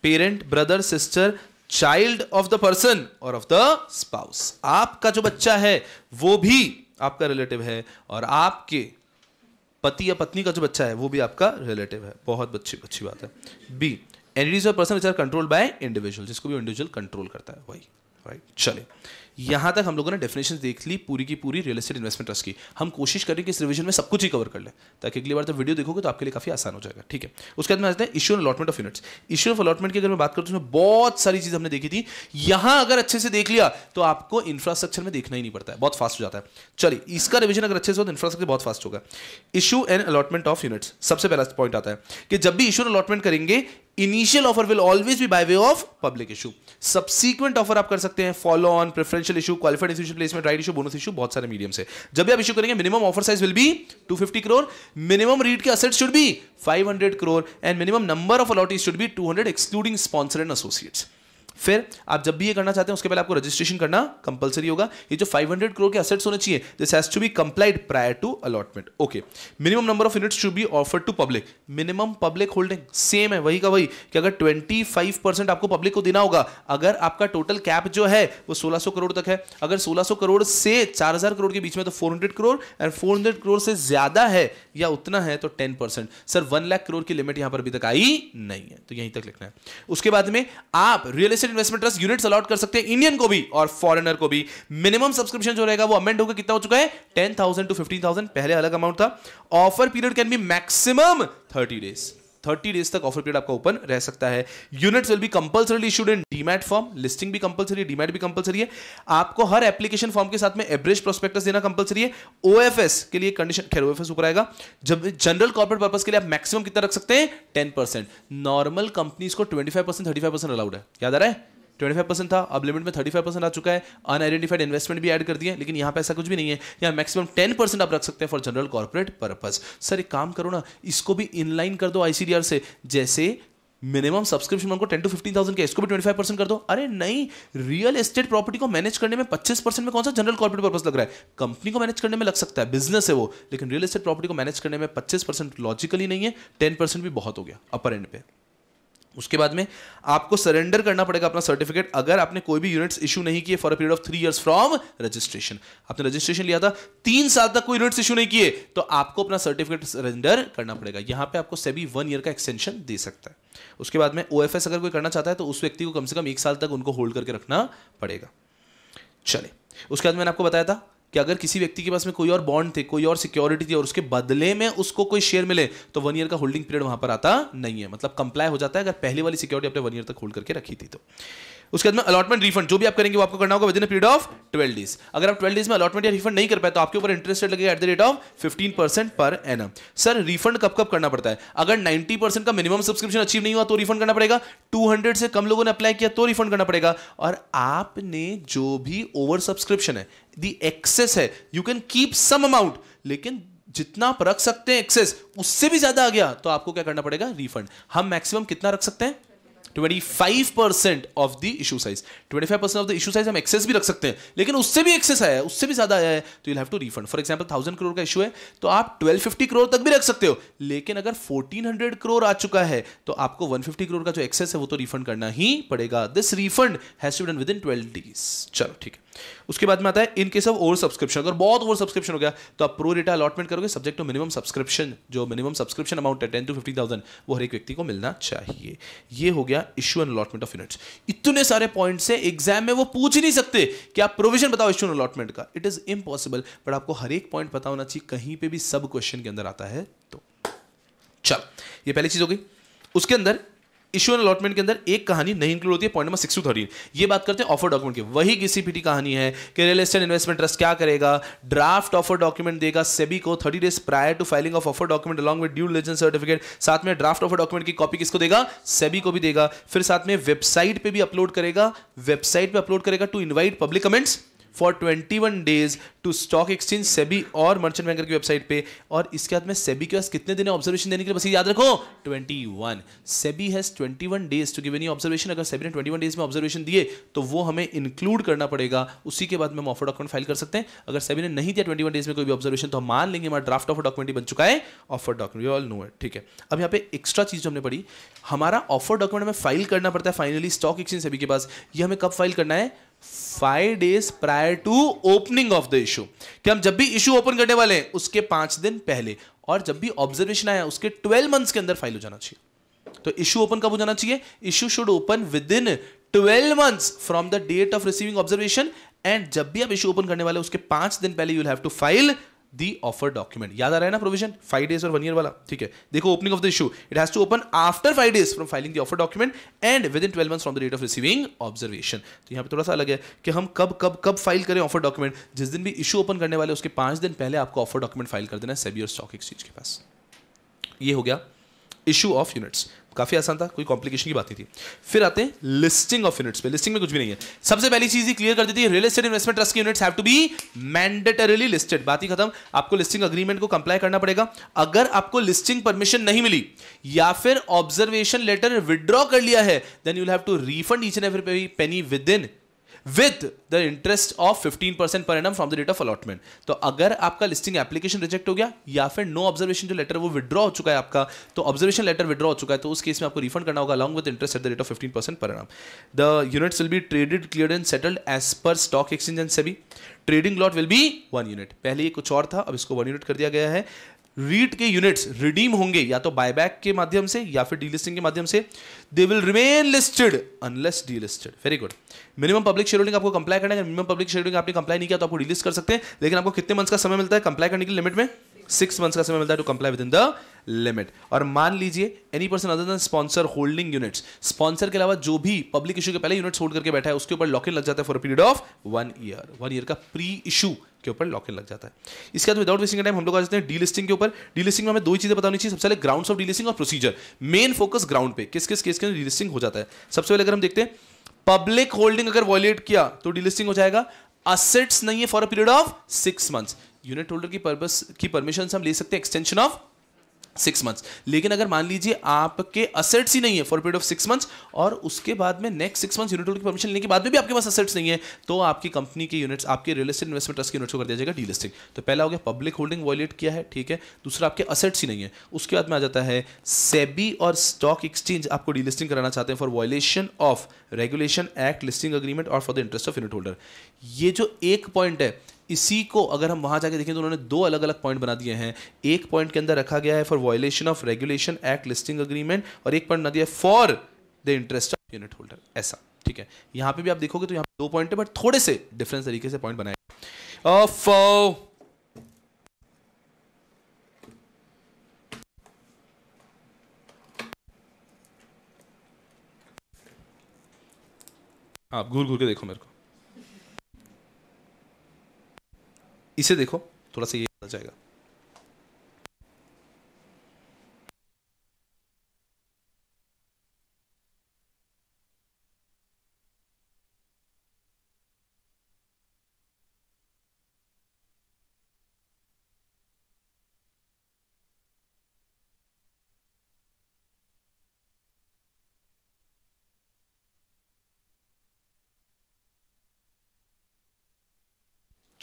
parent brother sister child of the person और ऑफ द स्पाउस आपका जो बच्चा है वो भी आपका रिलेटिव है और आपके पति या पत्नी का जो बच्चा है वो भी आपका रिलेटिव है बहुत अच्छी अच्छी बात है बी एनिटीज और person which are control by individual जिसको भी इंडिविजुअल कंट्रोल करता है वही राइट चले यहां तक हम लोगों ने डेफिनेशन देख ली पूरी की पूरी रियल एस्टेट इन्वेस्टमेंट ट्रस्ट की हम कोशिश करें कि इस रिविजन में सब कुछ ही कवर कर लें ताकि अगली बार जब वीडियो देखोगे तो आपके लिए काफी आसान हो जाएगा ठीक है उसके बाद में आते हैं issue and allotment of units issue of allotment की अगर मैं बात करूँ तो उसमें बहुत सारी चीज़ हमने देखी थी यहां अगर अच्छे से देख लिया तो आपको इंफ्रास्ट्रक्चर में देखना ही नहीं पड़ता है बहुत फास्ट हो जाता है चलिए इसका रिविजन अगर अच्छे से हो तो इंफ्रास्ट्रक्चर बहुत फास्ट होगा issue and allotment of units सबसे पहला पॉइंट आता है कि जब भी इशू एंड अलॉटमेंट करेंगे initial offer will always be by way of public issue subsequent offer आप कर सकते हैं follow on preferential issue qualified issue placement right issue bonus issue बहुत सारे मीडियम से जब भी आप इशू करेंगे minimum offer size will be 250 crore minimum REIT के asset should B 500 crore and minimum number of allottees should be 200 excluding sponsor and associates फिर आप जब भी ये करना चाहते हैं उसके पहले आपको रजिस्ट्रेशन करना कंपलसरी होगा ये जो 500 करोड़ के असेट्स होने चाहिए this has to be complied prior to allotment okay minimum number of units to be offered to public minimum public holding same है वही का वही कि अगर 25 आपको पब्लिक को देना होगा अगर आपका टोटल कैप जो है वो सोलह करोड़ तक है अगर सोलह करोड़ से चार करोड़ के बीच में तो four crore and four crore से ज्यादा है या उतना है तो ten sir one lakh crore की लिमिट यहां पर अभी तक आई नहीं है तो यहीं तक लिखना है उसके बाद में आप real estate investment trust units allot कर सकते हैं इंडियन को भी और फॉरेनर को भी मिनिमम सब्सक्रिप्शन जो रहेगा वो अमेंड होकर कितना हो चुका है ten thousand to fifteen thousand पहले अलग अमाउंट था offer period can be maximum thirty days thirty days तक ऑफर पीरियड आपका ओपन रह सकता है units will be compulsory issued in demat form listing भी कंपलसरी डीमैट भी कंपलसरी है आपको हर एप्लीकेशन फॉर्म के साथ में एवरेज प्रोस्पेक्टस देना कंपलसरी है ओएफएस के लिए कंडीशन खैर ओएफएस ऊपर आएगा जब जनरल कॉर्पोरेट पर्पज के लिए आप मैक्सिमम कितना रख सकते हैं टेन नॉर्मल कंपनीज को twenty five percent thirty five percent allowed है याद आ रहा है ट्वेंटी परसेंट था अब लिमिट में थर्टी फाइव परसेंट आ चुका है अनआइडेंटिफाइड इन्वेस्टमेंट भी ऐड कर दिए लेकिन यहाँ पे ऐसा कुछ भी नहीं है यहाँ मैक्सिमम टेन परसेंट आप रख सकते हैं for general corporate purpose sir एक काम करो ना इसको भी इनलाइन कर दो आईसीडीआर से जैसे मिनिमम सब्सक्रिप्शन को टेन टू फिफ्टीन थाउजेंड के इसको भी ट्वेंटी फाइव परसेंट कर दो अरे नहीं रियल एस्टेट प्रॉपर्टी को मैनेज करने में पच्चीस परसेंट में कौन सा जनरल कॉर्पोरेट पर्पज लग रहा है कंपनी को मैनेज करने में लग सकता है बिजनेस है वो लेकिन रियल एस्टेट प्रॉपर्टी को मैनेज करने में पच्चीस परसेंट लॉजिकली नहीं है टेन परसेंट भी बहुत हो गया अपर एंड पे उसके बाद में आपको सरेंडर करना पड़ेगा अपना सर्टिफिकेट अगर आपने कोई भी यूनिट्स इशू नहीं किए for a period of three years from registration आपने रजिस्ट्रेशन लिया था तीन साल तक कोई यूनिट्स इशू नहीं किए तो आपको अपना सर्टिफिकेट सरेंडर करना पड़ेगा यहां पे आपको सेबी वन ईयर का एक्सटेंशन दे सकता है उसके बाद में ओ अगर कोई करना चाहता है तो उस व्यक्ति को कम से कम एक साल तक उनको होल्ड करके रखना पड़ेगा चले उसके बाद मैंने आपको बताया था कि अगर किसी व्यक्ति के पास में कोई और बॉन्ड थे कोई और सिक्योरिटी थी और उसके बदले में उसको कोई शेयर मिले तो वन ईयर का होल्डिंग पीरियड वहां पर आता नहीं है मतलब कंप्लाई हो जाता है अगर पहले वाली सिक्योरिटी अपने वन ईयर तक होल्ड करके रखी थी तो उसके बाद में अलॉटमेंट रिफंड जो भी आप करेंगे वो आपको करना होगा within period of twelve days अगर आप ट्वेल्व डेज में अलॉटमेंट या रिफंड नहीं कर पाए तो आपके ऊपर इंटरेस्ट रेट लगेगा at the rate of fifteen percent पर एन सर रिफंड कब कब करना पड़ता है अगर नाइन्टी परसेंट का मिनिमम सब्सक्रिप्शन अचीव नहीं हुआ तो रिफंड करना पड़ेगा टू हंड्रेड से कम लोगों ने अप्लाई किया तो रिफंड करना पड़ेगा और आपने जो भी ओवर सब्सक्रिप्शन है दी एक्सेस है you can keep some amount लेकिन जितना आप रख सकते हैं एक्सेस उससे भी ज्यादा आ गया तो आपको क्या करना पड़ेगा रिफंड हम मैक्सिमम कितना रख सकते हैं 25 percent of the issue size 25 percent of the issue size हम एक्सेस भी रख सकते हैं लेकिन उससे भी एक्सेस आया है उससे भी ज्यादा आया है तो you have to refund for example thousand crore का इशू है तो आप 1250 करोड़ तक भी रख सकते हो लेकिन अगर 1400 करोड़ आ चुका है तो आपको 150 करोड़ का जो एक्सेस है वो तो रिफंड करना ही पड़ेगा this refund has to done within twelve days चलो ठीक है उसके बाद में आता है in case of over subscription अगर बहुत ओवर सब्सक्रिप्शन हो गया तो आप प्रो रेटा अलॉटमेंट करोगे सब्जेक्ट टू मिनिमम सब्सक्रिप्शन जो मिनिमम सब्सक्रिप्शन अमाउंट है टेन टू फिफ्टी थाउजेंड वो हर एक व्यक्ति को मिलना चाहिए ये हो गया issue and allotment of units इतने सारे पॉइंट्स हैं एग्जाम में वो पूछ ही नहीं सकते कि आप प्रोविजन बताओ इश्यू एंड अलॉटमेंट का इट इज इम्पॉसिबल बट आपको हर एक पॉइंट पता होना चाहिए कहीं पर भी सब क्वेश्चन के अंदर आता है तो चल ये पहली चीज हो गई उसके अंदर इश्यू एंड अलॉटमेंट के अंदर एक कहानी नहीं इंक्लूड होती है point number six to thirteen ये बात करते हैं ऑफर डॉक्यूमेंट की वही किसी कहानी है कि रियल एस्टेट इन्वेस्टमेंट ट्रस्ट क्या करेगा ड्राफ्ट ऑफर डॉक्यूमेंट देगा सेबी को thirty days prior to filing of offer document along with due diligence certificate साथ में ड्राफ्ट ऑफर डॉक्यूमेंट की कॉपी किसको देगा सेबी को भी देगा फिर साथ में वेबसाइट पर भी अपलोड करेगा वेबसाइट पर अपलोड करेगा to invite public comments for one days to stock exchange SEBI और मर्चेंट बैंकर की वेबसाइट पे और इसके बाद में सेबी के पास कितने दिन ऑब्जर्वेशन देने के लिए बस याद रखो one SEBI has one days to give any observation अगर सेबी ने वन डेज में ऑब्जर्वेशन दिए तो वो हमें इंक्लूड करना पड़ेगा उसी के बाद में हम ऑफर डॉक्यूमेंट फाइल कर सकते हैं अगर सेबी ने नहीं दिया वन डेज में कोई भी ऑब्जर्वेशन तो हम मान लेंगे हमारा ड्राफ्ट ऑफर डॉक्यूमेंट बन चुका है ऑफर डॉक्यूमेंट ऑल नो है ठीक है अब यहाँ पे एक्स्ट्रा चीज हमने पढ़ी हमारा ऑफर डॉक्यूमेंट हमें फाइल करना पड़ता है फाइनली स्टॉक एक्सचेंज सेबी के पास ये हमें कब फाइल करना है five days prior to opening of the issue कि हम जब भी इशू ओपन करने वाले हैं उसके पांच दिन पहले और जब भी ऑब्जर्वेशन आया उसके ट्वेल्व मंथ्स के अंदर फाइल हो जाना चाहिए तो इशू ओपन कब हो जाना चाहिए issue should open within twelve months from the date of receiving observation and जब भी आप इशू ओपन करने वाले उसके पांच दिन पहले you have to file the offer document याद आ रहा है ना प्रोविजन फाइव डेज और वन ईयर वाला ठीक है देखो opening of the issue it has to open after five days from filing the offer document and within twelve month from the date of receiving observation तो यहाँ पे थोड़ा सा अलग है कि हम कब कब कब फाइल करें ऑफर डॉक्यूमेंट जिस दिन भी इशू ओपन करने वाले उसके पांच दिन पहले आपको ऑफर डॉक्यूमेंट फाइल कर देना सेबी और स्टॉक एक्सचेंज के पास ये हो गया इशू ऑफ यूनिट्स काफ़ी आसान था कोई कॉम्प्लिकेशन की बात नहीं थी फिर आते हैं लिस्टिंग ऑफ यूनिट्स पे लिस्टिंग में कुछ भी नहीं है सबसे पहली चीज ही क्लियर कर देती है रियल एस्टेट इन्वेस्टमेंट ट्रस्ट की units have to be mandatorily listed बात ही खत्म आपको लिस्टिंग अग्रीमेंट को कंप्लाई करना पड़ेगा अगर आपको लिस्टिंग परमिशन नहीं मिली या फिर ऑब्जर्वेशन लेटर विदड्रॉ कर लिया है then you have to refund each and every penny within with the interest of 15 percent per annum from the date of allotment तो अगर आपका लिस्टिंग एप्लीकेशन रिजेक्ट हो गया या फिर नो ऑब्जर्वेशन जो लेटर वो विड्रॉ हो चुका है आपका तो ऑब्जर्वेशन लेटर विड्रॉ हो चुका है तो उस केस में आपको रिफंड करना होगा along with interest at the rate of fifteen percent per annum the units will be traded clear and settled as per stock exchange and SEBI trading lot will be one unit पहले ये कुछ और था अब इसको one unit कर दिया गया है रीट के यूनिट्स रिडीम होंगे या तो बायबैक के माध्यम से या फिर डीलिस्टिंग के माध्यम से they will remain listed unless delisted very good minimum public shareholding आपको कंप्लाई करना है मिनिमम पब्लिक शेड्यूलिंग आपने कंप्लाई नहीं किया तो आपको डीलिस्ट कर सकते हैं लेकिन आपको कितने मंथ का समय मिलता है कंप्लाई करने के लिमिट में सिक्स मंथ्स का समय मिलता है to comply within the limit और मान लीजिए any person other than sponsor holding units sponsor के अलावा जो भी पब्लिक इशू के पहले यूनिट्स होल्ड करके बैठा है उसके ऊपर लॉक इन लग जाता है for period of one year one year का प्री इशू के ऊपर लॉक इन लग जाता है इसके बाद विदाउट वेस्टिंग टाइम हम लोग आ जाते हैं डी लिस्टिंग के ऊपर डी लिस्टिंग में हमें दो ही चीज़ें बतानी चाहिए सबसे पहले ग्राउंड ऑफ डी लिस्टिंग और प्रोसीजर मेन फोकस ग्राउंड पे किस किस केस के अंदर डी लिस्टिंग हो जाता है सबसे पहले अगर हम देखते हैं पब्लिक होल्डिंग अगर वॉयलेट किया तो डी लिस्टिंग हो जाएगा असेट्स नहीं है for a period of six months unit holder की पर्पस की परमिशन हम ले सकते हैं एक्सटेंशन ऑफ सिक्स मंथ्स लेकिन अगर मान लीजिए आपके असेट्स ही नहीं है for period of six months और उसके बाद में नेक्स्ट सिक्स मंथ्स यूनिट की परमिशन लेने के बाद में भी आपके पास असेट्स नहीं है तो आपकी कंपनी के यूनिट्स आपके रियल एस्टेट इन्वेस्टमेंट ट्रस्ट के यूनिट्स को कर दिया जाएगा डीलिस्टिंग तो पहला हो गया पब्लिक होल्डिंग वॉलेट किया है ठीक है दूसरा आपके असेट्स ही नहीं है उसके बाद में आ जाता है सेबी और स्टॉक एक्सचेंज आपको डीलिस्टिंग कराना चाहते हैं for violation of regulation act listing agreement और for the interest of unit holder ये जो एक पॉइंट है इसी को अगर हम वहां जाके देखें तो उन्होंने दो अलग अलग पॉइंट बना दिए हैं एक पॉइंट के अंदर रखा गया है for violation of regulation act listing agreement और एक पॉइंट बना दिया for the interest of unit holder ऐसा ठीक है यहां पे भी आप देखोगे तो यहाँ दो पॉइंट है बट थोड़े से डिफरेंस तरीके से पॉइंट बनाए ऑफ आप घूर घूर के देखो मेरे को इसे देखो थोड़ा सा ये आ जाएगा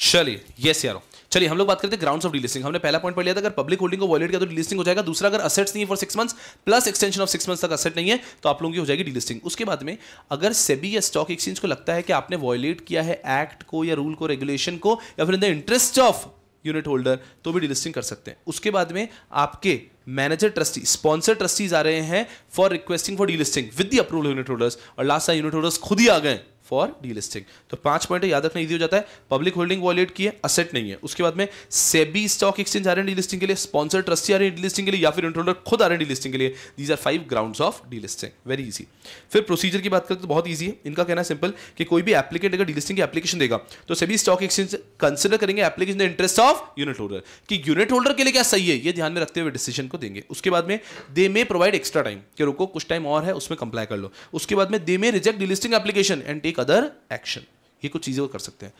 चलिए यस यारो चलिए हम लोग बात करते हैं ग्राउंड्स ऑफ रिलीसिंग हमने पहला पॉइंट पढ़ लिया था अगर पब्लिक होल्डिंग को वॉलेट किया तो रिलीसिंग हो जाएगा दूसरा अगर असेट्स नहीं है for six months plus extension of six months तक असेट नहीं है तो आप लोगों की हो जाएगी डिलिस्टिंग उसके बाद में अगर सेबी या स्टॉक एक्सचेंज को लगता है कि आपने वॉयलेट किया है एक्ट को या रूल को रेगुलेशन को या फिर in the interest of unit holder तो भी डिलिस्टिंग कर सकते हैं उसके बाद में आपके मैनेजर ट्रस्टी स्पॉन्सर ट्रस्टीज आ रहे हैं for requesting for delisting with the approval unit holders और लास्ट साल यूनिट होल्डर्स खुद ही आ गए फॉर डीलिस्टिंग तो पांच पॉइंट याद रखना ईजी हो जाता है पब्लिक होल्डिंग वॉलेट की है असेट नहीं है उसके बाद में SEBI stock exchange are and listing के लिए sponsor trustee are and listing के लिए या फिर इंट्रोडर खुद आर एंड लिस्टिंग के लिए these are five ground of delisting very easy फिर प्रोसीजर की बात करें तो बहुत ईजी है इनका कहना है सिंपल कि कोई भी एप्लीकेट अगर डीलिस्टिंग की एप्लीकेशन देगा तो सभी स्टॉक एक्सचेंज कंसिडर करेंगे application interest of unit holder कि यूनिट होल्डर के लिए क्या सही है ये ध्यान में रखते हुए डिसीजन को देंगे उसके बाद में they may provide extra time कि रुको कुछ टाइम और है उसमें कंप्लाई कर लो उसके बाद में they may reject delisting application and take other action ये कुछ चीजें वो कर सकते हैं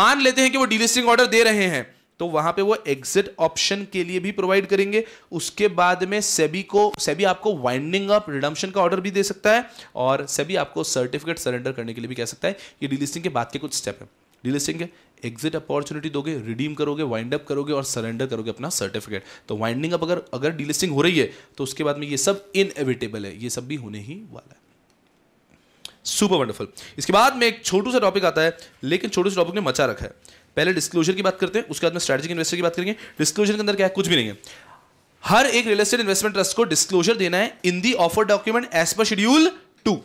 मान लेते हैं कि वो डीलिस्टिंग ऑर्डर दे रहे हैं तो वहां पे वो एग्जिट ऑप्शन के लिए भी प्रोवाइड करेंगे उसके बाद में सेबी को सेबी आपको वाइंडिंग अप रिडम्पशन का ऑर्डर भी दे सकता है और सेबी आपको सर्टिफिकेट सरेंडर करने के लिए भी कह सकता है ये डीलिस्टिंग के बाद के कुछ स्टेप है डीलिस्टिंग के एग्जिट अपॉर्चुनिटी दोगे रिडीम करोगे वाइंड अप करोगे और सरेंडर करोगे अपना सर्टिफिकेट तो वाइंडिंग अप अगर अगर डीलिस्टिंग हो रही है तो उसके बाद में ये सब इनएविटेबल है ये सब भी होने ही वाला है सुपर वंडरफुल इसके बाद में एक छोटू सा टॉपिक आता है लेकिन छोटू सा टॉपिक ने मचा रखा है पहले डिस्क्लोजर की बात करते हैं उसके बाद में स्ट्रेटेजिक इन्वेस्टर की बात करेंगे डिस्क्लोजर के अंदर क्या है कुछ भी नहीं है हर एक रियल एस्टेट इन्वेस्टमेंट ट्रस्ट को डिस्क्लोजर देना है in the offer document as पर schedule two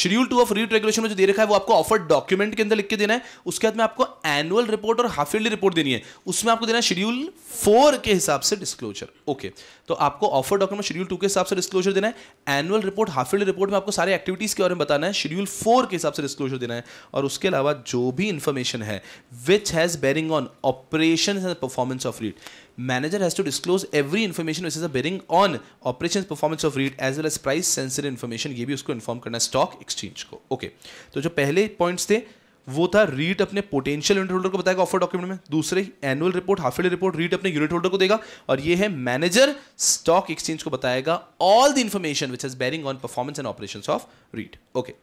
schedule two of REIT regulation में जो दे रखा है वो आपको ऑफर डॉक्यूमेंट के अंदर लिख के देना है उसके बाद में आपको एनुअल रिपोर्ट और हाफ ईयरली रिपोर्ट देनी है उसमें आपको देना है शेड्यूल फोर के हिसाब से डिस्क्लोजर ओके तो आपको ऑफर डॉक्यूमेंट शेड्यूल टू के हिसाब से डिस्क्लोजर देना है annual report half yearly report में आपको सारे एक्टिविटीज के बारे में बताना है शेड्यूल फोर के हिसाब से डिस्क्लोजर देना है और उसके अलावा जो भी इंफॉर्मेशन है which has bearing on operation and performance of REIT manager has to disclose every information which is a bearing on operations performance of REIT as well as price sensitive information ये भी उसको inform करना stock exchange को okay okay. तो जो पहले points थे वो था रीट अपने पोटेंशियल यूनिट होल्डर को बताएगा ऑफर डॉक्यूमेंट में दूसरे annual report half year report REIT अपने यूनिट होल्डर को देगा और ये है मैनेजर स्टॉक एक्सचेंज को बताएगा all the information which has bearing on performance and operation of REIT okay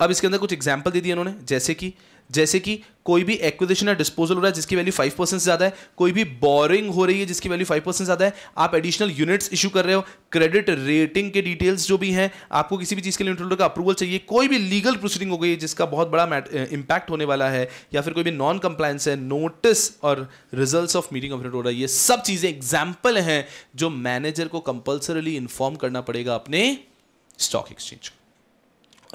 अब इसके अंदर कुछ एग्जाम्पल दे दिए उन्होंने जैसे कि जैसे कि कोई भी एक्विजिशन या डिस्पोजल हो रहा है जिसकी वैल्यू फाइव परसेंट से ज़्यादा है कोई भी बोरिंग हो रही है जिसकी वैल्यू फाइव परसेंट ज़्यादा है आप एडिशनल यूनिट्स इशू कर रहे हो क्रेडिट रेटिंग के डिटेल्स जो भी हैं आपको किसी भी चीज़ के लिए इंटरव्यू का अप्रूवल चाहिए कोई भी लीगल प्रोसीडिंग हो गई है जिसका बहुत बड़ा इंपैक्ट होने वाला है या फिर कोई भी नॉन कंप्लायंस है नोटिस और रिजल्ट ऑफ मीटिंग ऑफ हो रहा है ये सब चीज़ें एग्जाम्पल हैं जो मैनेजर को कंपल्सरली इन्फॉर्म करना पड़ेगा अपने स्टॉक एक्सचेंज को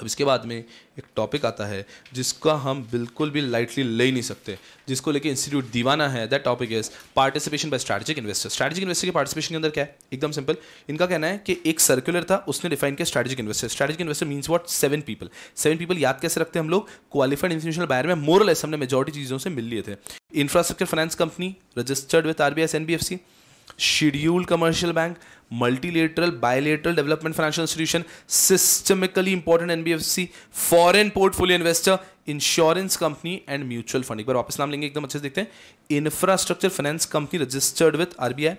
अब इसके बाद में एक टॉपिक आता है जिसका हम बिल्कुल भी लाइटली ले ही नहीं सकते जिसको लेके इंस्टीट्यूट दीवाना है that topic is participation by strategic investor strategic investor के पार्टिसिपेशन के अंदर क्या है एकदम सिंपल इनका कहना है कि एक सर्कुलर था उसने डिफाइन किया strategic investor strategic investor means what seven people seven people याद कैसे रखते हैं हम लोग क्वालिफाइड इंस्टीट्यूशनल बायर में मोरल एस हमने मेजोरिटी चीज़ों से मिल लिए थे infrastructure finance company registered with RBI NBFC scheduled commercial bank multilateral bilateral development financial institution systemically important NBFC foreign portfolio investor insurance company and mutual fund एक बार वापस नाम लेंगे एकदम अच्छे से देखते हैं infrastructure finance company registered with RBI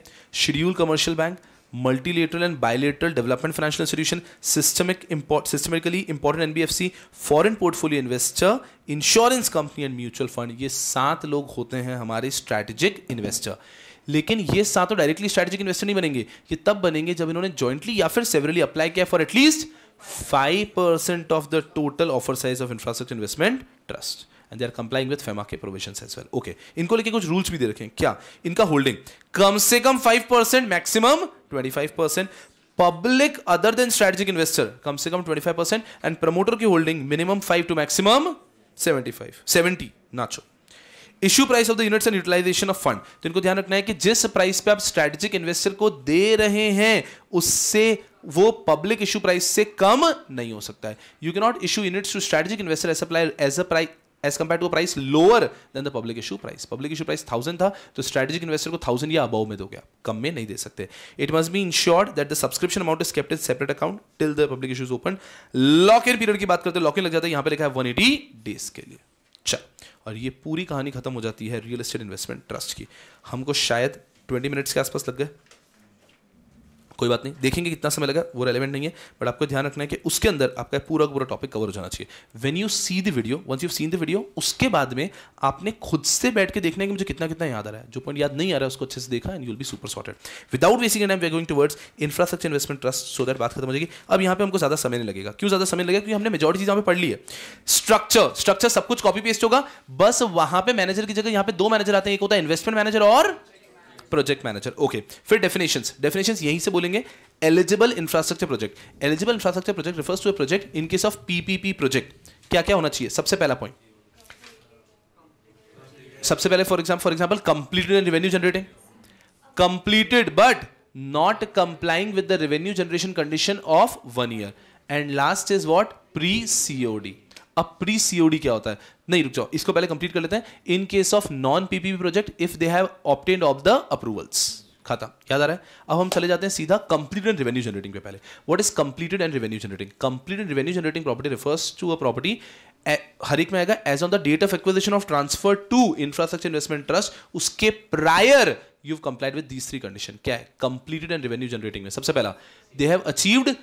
schedule commercial bank multilateral and bilateral development financial institution systemic systemically important NBFC foreign portfolio investor insurance company and mutual fund ये सात लोग होते हैं हमारे स्ट्रैटेजिक इन्वेस्टर लेकिन ये सातों डायरेक्टली स्ट्रेटेजिक इन्वेस्टर नहीं बनेंगे ये तब बनेंगे जब इन्होंने जॉइंटली या फिर सेवरली अप्लाई किया for at least five percent of the total offer size of infrastructure investment trust and they are complying with FEMA के प्रोविजन एज वेल ओके इनको लेके कुछ रूल्स भी दे रखें क्या इनका होल्डिंग कम से कम five percent maximum twenty five percent public other than strategic investor कम से कम twenty five percent and promoter की holding minimum five to maximum seventy five seventy नाचो issue price of the units and utilization of fund तो इनको ध्यान रखना है कि जिस प्राइस पे आप स्ट्रेटेजिक इन्वेस्टर को दे रहे हैं उससे वो पब्लिक इश्यू प्राइस से कम नहीं हो सकता है you can not issue units to strategic investor as apply as a price as compare to price lower than the public issue price public issue price thousand था तो स्ट्रेटेजिक इन्वेस्टर को thousand या अबाउ में दो गया कम में नहीं दे सकते it must be ensured that the subscription amount is kept separate account till the public issues open lock in period की बात करते हैं लॉक इन लग जाता है यहां पर लिखा है वन एटी डेज के लिए चल और ये पूरी कहानी खत्म हो जाती है रियल एस्टेट इन्वेस्टमेंट ट्रस्ट की हमको शायद ट्वेंटी मिनट्स के आसपास लग गए कोई बात नहीं देखेंगे कितना समय लगा वो रेलिवेंट नहीं है बट आपको ध्यान रखना है कि उसके अंदर आपका पूरा पूरा टॉपिक कवर हो जाना चाहिए when you see the video once you seen the video उसके बाद में आपने खुद से बैठ के देखना है कि मुझे कितना कितना याद आ रहा है जो पॉइंट याद नहीं आ रहा है उसको अच्छे से देखा and you'll be super sorted without wasting time we are towards infrastructure investment trust so that बात खत्म हो जाएगी अब यहाँ पे हमको ज्यादा समय नहीं लगेगा क्यों ज्यादा समय लगेगा क्योंकि हमने मेजोरिटी चीज यहाँ पे पढ़ ली है स्ट्रक्चर स्ट्रक्चर सब कुछ कॉपी पेस्ट होगा बस वहां पे मैनेजर की जगह यहाँ पे दो मैनेजर आते हैं एक होता है इन्वेस्टमेंट मैनेजर और प्रोजेक्ट मैनेजर ओके फिर डेफिनेशन डेफिनेशन यहीं से बोलेंगे eligible infrastructure project eligible infrastructure project refers to a project in case of PPP project क्या क्या होना चाहिए सबसे पहला पॉइंट सबसे पहले for example for example completed revenue generating completed but not complying with the revenue generation condition of one year and last is what pre COD अब pre COD क्या होता है नहीं रुक जाओ इसको पहले कंप्लीट कर लेते हैं in case of non PPP project if they have obtained of the approvals खाता याद आ रहा है अब हम चले जाते हैं सीधा कंप्लीट एंड रेवेन्यू जनरेटिंग पे पहले what is completed and revenue generating complete and revenue generating property refers to a property हर एक में आएगा as on the date of acquisition of transfer to infrastructure investment trust उसके prior you complied with these three condition क्या है completed and revenue generating में सबसे पहला they have achieved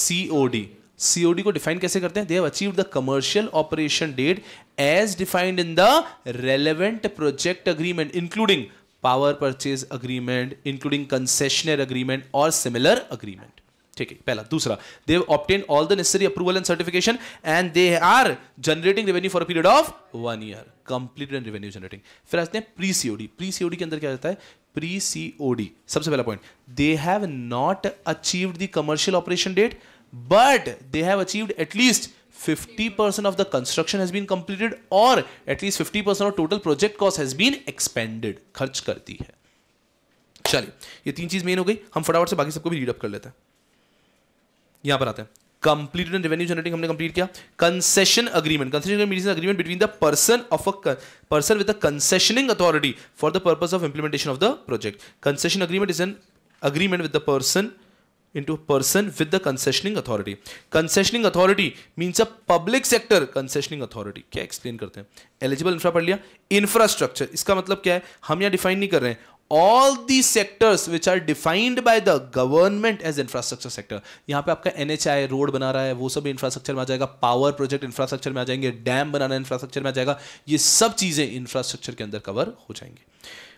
COD COD को डिफाइन कैसे करते हैं they have achieve the commercial operation date as defined in the relevant project agreement including power purchase agreement including concessioner agreement और similar agreement ठीक है पहला दूसरा they obtain all the necessary approval and certification and they are generating revenue for period of one year complete and revenue generating फिर आते हैं pre COD pre COD के अंदर क्या रहता है प्री सीओडी सबसे पहला point they have not achieved the commercial operation date but they have achieve at least least percent of the construction has been completed और at least fifty percent of total project cost has been expended खर्च करती है चलिए ये तीन चीज main हो गई हम फटाफट से बाकी सबको भी रीडअप कर लेते हैं यहां पर आते हैं कंप्लीटेड एंड रेवेन्यू जनरेटिंग हमने कंप्लीट किया concession agreement concession agreement between the person of a person with a concessioning authority for the purpose of implementation of the project concession agreement is an agreement with the person into a person with the concessioning authority concessioning authority means a public sector concessioning authority क्या explain करते हैं eligible infra पढ़ लिया infrastructure इसका मतलब क्या है हम यहाँ define नहीं कर रहे हैं all the sectors which are defined by the government as infrastructure sector यहाँ पे आपका एनएचआई रोड बना रहा है वो सब इंफ्रास्ट्रक्चर में आ जाएगा पावर प्रोजेक्ट इंफ्रास्ट्रक्चर में आ जाएंगे डैम बनाना इंफ्रास्ट्रक्चर में आ जाएगा ये सब चीजें इंफ्रास्ट्रक्चर के अंदर कवर हो जाएंगे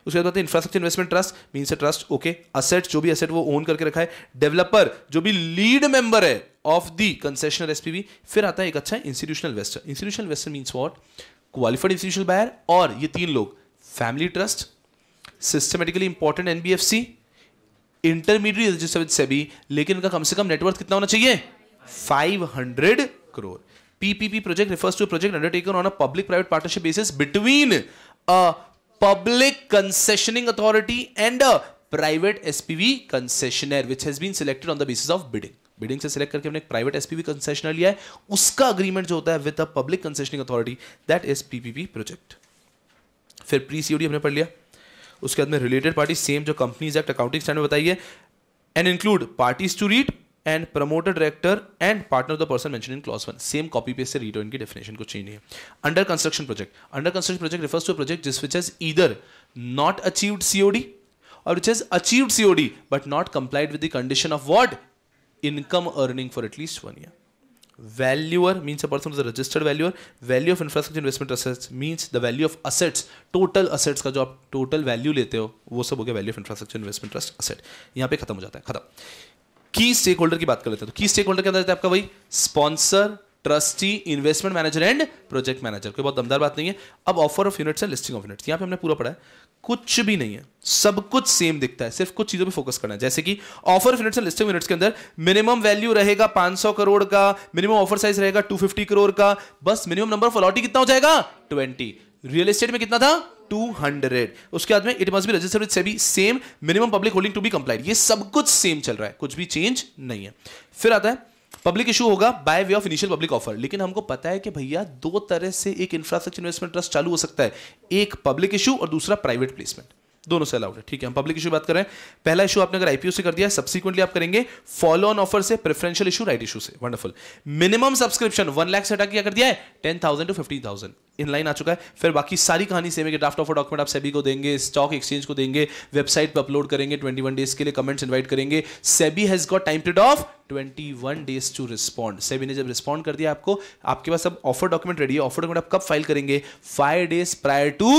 उसके बाद infrastructure investment trust mean trust okay asset जो भी असेट वो ओन करके रखा है डेवलपर जो भी लीड मेंबर है ऑफ दी कंसेशनल एसपीवी फिर आता है एक अच्छा institutional investor institutional investor mean what qualified institution buyer और ये तीन लोग family trust systematically important NBFC intermediate SEBI लेकिन इनका कम से कम नेटवर्क कितना होना चाहिए 500 crore PPP project refers to project undertaken on on a public-private partnership basis between public concessioning authority and a private SPV concessionaire which has been selected on the basis of bidding. Building से select करके हमने एक private SPV concessionaire लिया है उसका agreement जो होता है with a public concessioning authority that is PPP project फिर प्री सीओडी हमने पढ़ लिया उसके बाद में रिलेटेड पार्टी सेम जो कंपनीज एक्ट अकाउंटिंग स्टैंडर्ड बताइए and include parties to REIT and promoter director and partner the person mention in clause one same copy paste से रीडो इनकी डेफिनेशन को चेंज नहीं है under construction project under construction project refers to project जिस which has either not achieved COD और which has achieved COD but not complied with the condition of what income earning for at least one year valuer means a person who is a registered valuer value of infrastructure investment assets means the value of assets total assets का जो आप total value लेते हो वो सब हो गया value of infrastructure investment trust asset यहाँ पे खत्म हो जाता है खत्म की स्टेक होल्डर की बात कर लेते हैं तो की स्टेक होल्डर के अंदर आपका वही sponsor trustee investment manager and project manager कोई बहुत दमदार बात नहीं है अब ऑफर ऑफ यूनिट्स है लिस्टिंग ऑफ यूनिट्स यहाँ पे हमने पूरा पढ़ा है कुछ भी नहीं है सब कुछ सेम दिखता है सिर्फ कुछ चीजों पे फोकस करना है जैसे कि offer of units and listing units के अंदर मिनिमम वैल्यू रहेगा 500 करोड़ का मिनिमम ऑफर साइज रहेगा 250 करोड़ का बस मिनिमम नंबर ऑफ अलॉटी कितना हो जाएगा 20 रियल एस्टेट में कितना था 200 उसके बाद में it must be registered with SEBI same minimum public holding to be complied ये सब कुछ सेम चल रहा है कुछ भी चेंज नहीं है फिर आता है पब्लिक इशू होगा by way of initial public offer लेकिन हमको पता है कि भैया दो तरह से एक इंफ्रास्ट्रक्चर इन्वेस्टमेंट ट्रस्ट चालू हो सकता है एक पब्लिक इशू और दूसरा प्राइवेट प्लेसमेंट दोनों से अलाउड है ठीक है हम पब्लिक इशू बात कर रहे हैं पहला इशू आपने अगर आईपीओ से कर दिया सब्सिक्वेंटली आप करेंगे फॉलो ऑन ऑफर से प्रेफरेंशियल इशू राइट इशू से wonderful minimum subscription one lakh से हटा क्या कर दिया है ten thousand to fifteen thousand in line आ चुका है फिर बाकी सारी कहानी सेम है ड्राफ्ट ऑफ डॉक्यूमेंट आप सभी को देंगे स्टॉक एक्सचेंज को देंगे वेबसाइट पर अपलोड करेंगे ट्वेंटी वन डेज के लिए कमेंट्स इन्वाइट करेंगे SEBI has got time period of 21 days to respond SEBI ने जब रिस्पॉन्ड कर दिया आपको आपके पास अब ऑफर डॉक्यूमेंट रेडी है ऑफर डॉक्यूमेंट आप कब फाइल करेंगे five days prior to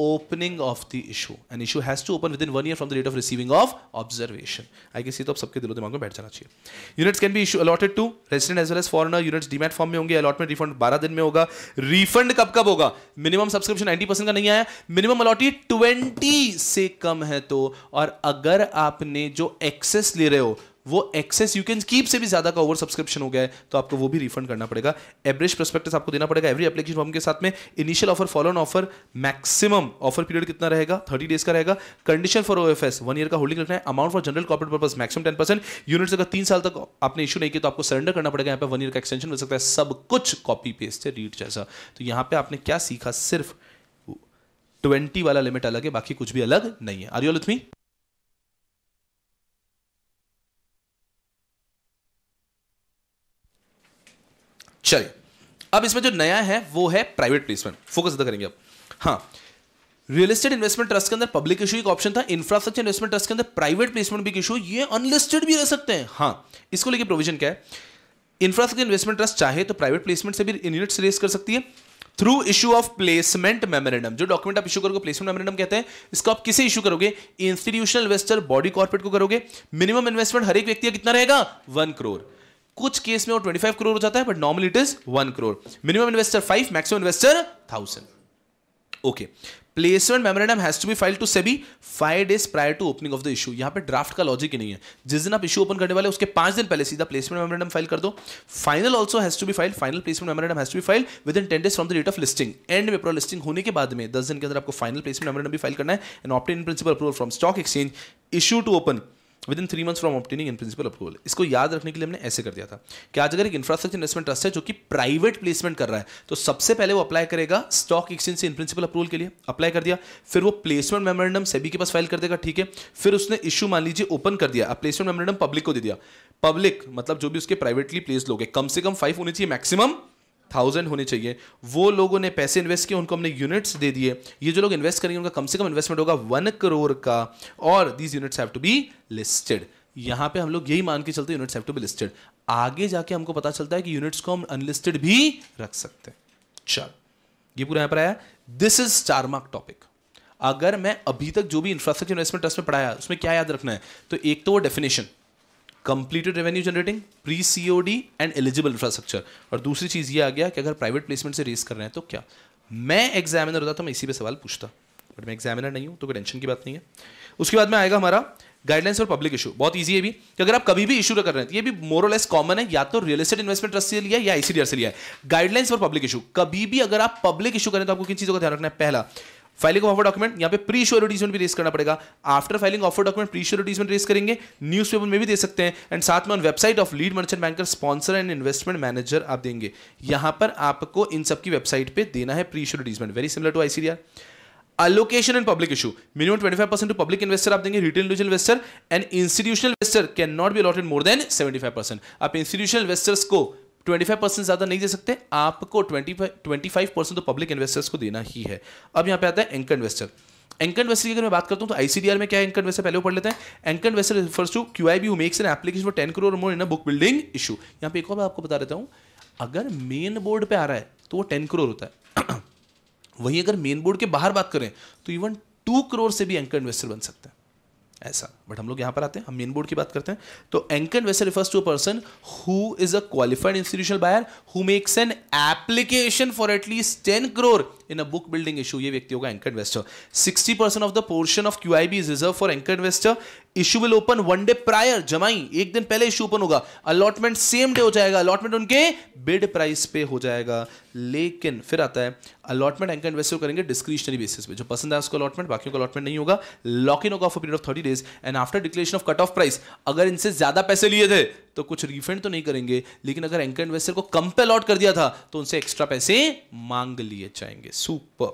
opening of the issue an issue has to open within one year from the date of receiving of observation आई कैसे तो आप सबके दिलो दिमाग में बैठ जाना चाहिए units can be issue allotted to resident as well as foreigner units demat form में होंगे अलॉटमेंट रिफंड बारह दिन में होगा रिफंड कब कब होगा मिनिमम सब्सक्रिप्शन नाइनटी परसेंट का नहीं आया मिनिमम अलॉटी ट्वेंटी से कम है तो और अगर आपने जो एक्सेस ले रहे हो वो एक्सेस यू कैन कीप से भी ज्यादा का ओवर सब्सक्रिप्शन हो गया है तो आपको वो भी रिफंड करना पड़ेगा एवरेज प्रस्पेक्टिस आपको देना पड़ेगा एवरी एप्लीकेशन फॉर्म के साथ में initial offer on offer maximum offer period कितना रहेगा थर्टी डेज का रहेगा condition for O F S one year का होल्डिंग रखना है amount for general corporate purpose maximum ten percent units अगर तीन साल तक आपने इशू नहीं किया तो आपको सरेंडर करना पड़ेगा यहाँ पर वन ईयर का एक्सटेंशन मिल सकता है सब कुछ कॉपी पेस्ट से रीड जैसा तो यहाँ पे आपने क्या सीखा सिर्फ ट्वेंटी वाला लिमिट अलग है बाकी कुछ भी अलग नहीं है आर यू विथ मी चलिए अब इसमें जो नया है वो है प्राइवेट प्लेसमेंट फोकस ज्यादा करेंगे अब हाँ रियल एस्टेट इन्वेस्टमेंट ट्रस्ट के अंदर पब्लिक इशू एक ऑप्शन था इंफ्रास्ट्रक्चर इन्वेस्टमेंट ट्रस्ट के अंदर प्राइवेट प्लेसमेंट भी इशू ये अनलिस्टेड भी रह सकते हैं हाँ इसको लेकर प्रोविजन क्या है इंफ्रास्ट्रक्चर इन्वेस्टमेंट ट्रस्ट चाहे तो प्राइवेट प्लेसमेंट से भी यूनिट्स रेस कर सकती है through issue of placement memorandum जो डॉक्यूमेंट आप इशू करोगे प्लेसमेंट मेमोरेंडम कहते हैं इसको आप किसे इशू करोगे इंस्टीट्यूशनल इन्वेस्टर बॉडी कॉर्पोरेट को करोगे मिनिमम इन्वेस्टमेंट हर एक व्यक्ति का कितना रहेगा वन करोड़ कुछ केस में वो 25 करोड़ हो जाता है but normally it is one crore minimum investor five maximum investor thousand okay placement memorandum has to be file to SEBI five days prior to opening of the issue यहाँ पे ड्राफ्ट का लॉजिक ही नहीं है जिस दिन आप इशू ओपन करने वाले उसके पांच दिन पहले सीधा प्लेसमेंट मेमोरेंडम फाइल कर दो final also has to be file final placement memorandum has to be file within ten days from the date of listing and paper listing होने के बाद में दस दिन के अंदर आपको फाइनल प्लेसमेंट मेमोरेंडम भी फाइल करना है and obtain in principle approval from stock exchange issue to open within three months from obtaining in principle approval इसको याद रखने के लिए हमने ऐसे कर दिया था कि आज अगर एक इंफ्रास्ट्रक्चर इन्वेस्टमेंट ट्रस्ट है जो कि प्राइवेट प्लेसमेंट कर रहा है तो सबसे पहले वो अप्लाई करेगा स्टॉक एक्सचेंज से इन प्रिंसिपल अप्रूवल के लिए अप्लाई कर दिया फिर वो प्लेसमेंट मेमोरेंडम सेबी के पास फाइल कर देगा ठीक है फिर उसने इशू मान लीजिए ओपन कर दिया प्लेसमेंट मेमोरेंडम पब्लिक को दे दिया पब्लिक मतलब जो भी उसके प्राइवेटली प्लेस लोग कम से कम फाइव होने चाहिए मैक्सिमम थाउजेंड होने चाहिए वो लोगों ने पैसे इन्वेस्ट किए उनको हमने यूनिट्स दे दिए ये जो लोग इन्वेस्ट करेंगे उनका कम से कम इन्वेस्टमेंट होगा वन करोड़ का और these units have to be listed यहां पे हम लोग यही मान के चलते units have to be listed आगे जाके हमको पता चलता है कि यूनिट्स को हम अनलिस्टेड भी रख सकते हैं चल ये पूरा यहां पर आया this is star mark topic अगर मैं अभी तक जो भी इंफ्रास्ट्रक्चर इन्वेस्टमेंट ट्रस्ट में पढ़ाया उसमें क्या याद रखना है तो एक तो वो definition completed revenue generating pre COD and eligible infrastructure और दूसरी चीज़ ये आ गया कि अगर प्राइवेट प्लेसमेंट से रेस कर रहे हैं तो क्या मैं एग्जामिनर होता तो मैं इसी पे सवाल पूछता बट मैं एग्जामिनर नहीं हूँ तो कोई टेंशन की बात नहीं है उसके बाद में आएगा हमारा गाइडलाइंस और पब्लिक इशू बहुत ईजी है भी कि अगर आप कभी भी इशू कर रहे हैं तो ये भी मोर लेस कॉमन है या तो रियल एस्टेट इन्वेस्टमेंट ट्रस्ट से लिया या इसी डर से लिया है गाइडलाइंस और पब्लिक इशू कभी भी अगर आप पब्लिक इशू करें तो आपको किन चीज़ों का ध्यान रखना है पहला फाइलिंग ऑफर डॉक्यूमेंट यहाँ पे प्री श्योरिटीजमेंट भी रेस करना पड़ेगा after filing offer document pre श्योरिटीजमेंट रेस करेंगे न्यूज में भी दे सकते हैं एंड साथ में website of lead merchant banker sponsor and investment manager आप देंगे यहां पर आपको इन सबकी वेबसाइट पर देना है प्री श्योरिटीजमेंट very similar to ICDR allocation and public issue minimum 25 percent to public investor आप देंगे retail individual investor and institutional investor can not be allotted more than 75 percent आप इंस्टीट्यूशनल इन्वेस्टर्स को 25 परसेंट ज़्यादा नहीं दे सकते आपको ट्वेंटी ट्वेंटी फाइव परसेंट तो पब्लिक इन्वेस्टर्स को देना ही है अब यहाँ पे आता है एंकर इन्वेस्टर एंकर इन्वेस्टर की अगर मैं बात करता हूँ तो आईसीडीआर में क्या एंकर इन्वेस्टर पहले पढ़ लेते हैं anchor investor refers to Q I B makes an application for ten crore more in book building issue यहाँ पे एक और मैं आपको बता देता हूँ अगर मेन बोर्ड पे आ रहा है तो वो टेन करोड़ होता है वहीं अगर मेन बोर्ड के बाहर बात करें तो इवन टू करोड़ से भी एंकर इन्वेस्टर बन सकता है ऐसा बट हम लोग यहाँ पर आते हैं हम मेन बोर्ड की बात करते हैं तो एंकर वैसे refers to a person who is a qualified institutional buyer who makes an application for at least ten crore in a book building issue ये व्यक्ति होगा anchor investor sixty percent of the portion of Q I B is reserve for anchor investor issue will open one day prior जमाई एक दिन पहले issue open होगा allotment same day हो जाएगा अलॉटमेंट उनके बिड प्राइस पे हो जाएगा लेकिन फिर आता है अलॉटमेंट एंकर इन्वेस्टर करेंगे डिस्क्रिशनरी बेसिस पे जो पसंद है उसको अलॉटमेंट बाकी अलॉटमेंट नहीं होगा लॉक इन होगा for period of thirty days and after declaration of cut off price अगर इनसे ज्यादा पैसे लिए थे तो कुछ रिफंड तो नहीं करेंगे लेकिन अगर एंकर इन्वेस्टर को कम पे अलॉट कर दिया था तो उनसे एक्स्ट्रा पैसे मांग लिए जाएंगे सुपर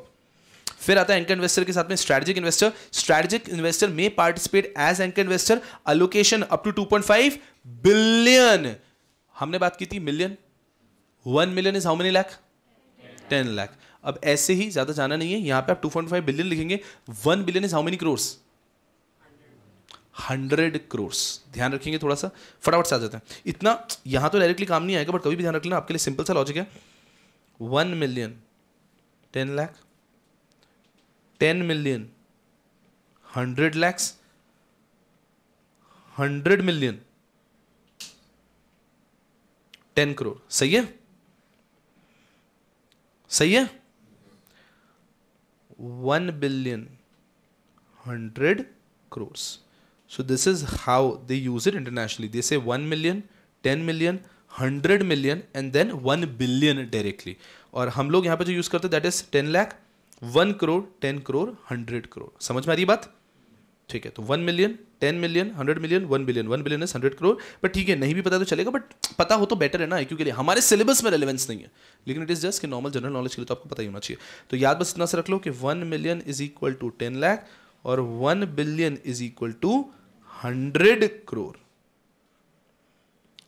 फिर आता है एंकर इन्वेस्टर के साथ में स्ट्रैटेजिक इन्वेस्टर स्ट्रैटेजिक इन्वेस्टर में participate as anchor investor allocation up to 2.5 billion हमने बात की थी million one million is how many lakh ten lakh अब ऐसे ही ज्यादा जाना नहीं है यहां पे आप 2.5 बिलियन लिखेंगे one billion is how many crores hundred crores ध्यान रखेंगे थोड़ा सा फटाफट से आ जाते हैं इतना यहां तो डायरेक्टली काम नहीं आएगा बट कभी भी ध्यान रख लेना आपके लिए सिंपल सा लॉजिक है one million ten lakh ten million hundred lakhs hundred million ten crore सही है सही है one billion hundred crore So this is how they use it internationally. They say 1 million, 10 million, 100 million and then 1 billion directly. और हम लोग यहाँ पर जो यूज़ करते हैं दैट इज 10 लाख 1 करोड़ 10 करोड़ 100 करोड़ समझ में आ रही बात ठीक है तो 1 million 10 million 100 million 1 billion 1 billion is 100 crore but ठीक है नहीं भी पता तो चलेगा बट पता हो तो बेटर है ना क्योंकि हमारे सिलेबस में रेलेवेंस नहीं है लेकिन इट इज जस्ट कि नॉर्मल जनरल नॉलेज के लिए तो आपको पता ही होना चाहिए तो याद बस इतना से रख लो कि 1 million is equal to 10 lakh और 1 billion is equal to hundred crore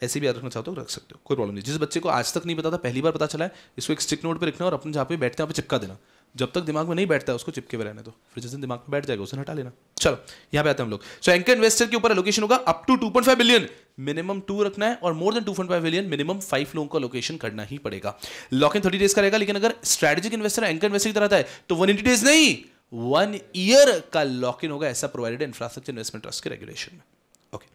ऐसे भी याद रखना चाहते हो रख सकते हो कोई प्रॉब्लम नहीं जिस बच्चे को आज तक नहीं पता था पहली बार पता चला है इसको एक स्टिक नोट पर रखना और अपने जहाँ पे बैठते हैं चिपका देना जब तक दिमाग में नहीं बैठता है उसको चिपके हुए रहने दो फिर जिस दिन दिमाग में बैठ जाएगा उसे हटा लेना चलो यहाँ पे आते हैं हम लोग सो एंकर इन्वेस्टर के ऊपर लोकेशन होगा up to two point five billion minimum two रखना है और more than two point five billion minimum five लोगों का लोकेशन करना ही पड़ेगा लॉक इन थर्टी डेज का रहेगा लेकिन अगर स्ट्रेटेजिक इन्वेस्टर एंकर इन्वेस्टर की तरह है तो वन डेज नहीं वन ईयर का लॉक इन होगा ऐसा प्रोवाइडेड इंफ्रास्ट्रक्चर इन्वेस्टमेंट ट्रस्ट के रेगुलेशन में ओके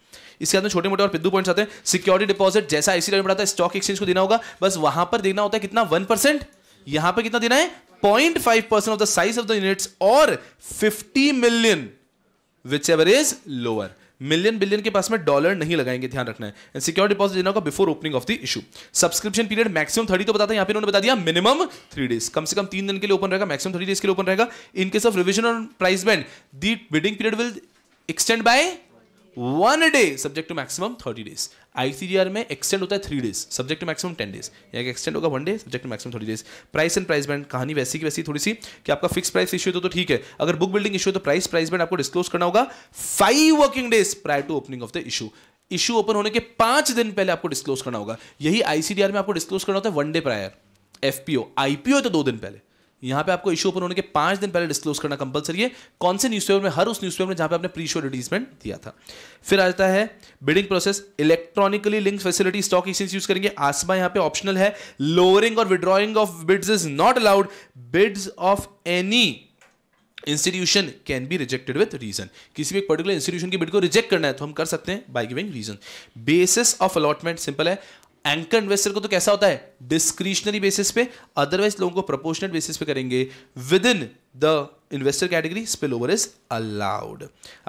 इसके अंदर छोटे मोटे और पिद्दू पॉइंट्स आते हैं सिक्योरिटी डिपॉजिट जैसा इसी में पढ़ा स्टॉक एक्सचेंज को देना होगा बस वहां पर देखना होता है कितना वन परसेंट यहां पर कितना देना है point five percent of the size of the units और fifty million which ever is lower million billion के पास में डॉलर नहीं लगाएंगे ध्यान रखना है एंड सिक्योर डिपॉजिट देना होगा before opening of the issue subscription period maximum thirty तो बताते हैं यहाँ पे उन्होंने बता दिया मिनिमम थ्री डेज कम से कम तीन दिन के लिए ओपन रहेगा मैक्सिमम थर्टी डेज के लिए ओपन रहेगा in case of revision on price band the bidding period will extend by one day subject to maximum thirty days ICDR में एक्सटेंड होता है three days subject maximum ten days यानी extend होगा one day subject maximum thirty days price and price band कहानी वैसी की वैसी थोड़ी सी कि आपका फिक्स प्राइस इश्यू तो, तो ठीक है अगर बुक बिल्डिंग इशू तो प्राइस प्राइस बैंड आपको डिस्क्लोज करना होगा five working days prior to opening of the issue issue open होने के पांच दिन पहले आपको डिस्क्लोज करना होगा यही आईसीडीआर में आपको डिस्क्लोज करना होता है one day prior FPO IPO तो दो दिन पहले यहां पे आपको इशू ओपन होने के पांच दिन पहले डिस्क्लोज करना कंपलसरी है कौन से न्यूज़पेपर में हर उस न्यूज़पेपर में जहां पे आपने प्री शो एडवर्टीजमेंट दिया था फिर आ जाता है bidding process electronically link facility stock exchange use करेंगे आसमा यहाँ पे ऑप्शनल है लोअरिंग और withdrawing of bids is not allowed bids of any institution can be rejected with reason किसी भी पर्टिकुलर इंस्टीट्यूशन की बिड को रिजेक्ट करना है तो हम कर सकते हैं by giving reason basis of allotment simple है एंकर इन्वेस्टर को तो कैसा होता है डिस्क्रिशनरी बेसिस पे अदरवाइज लोगों को प्रोपोर्शनल बेसिस पे करेंगे within the investor category spill over is allowed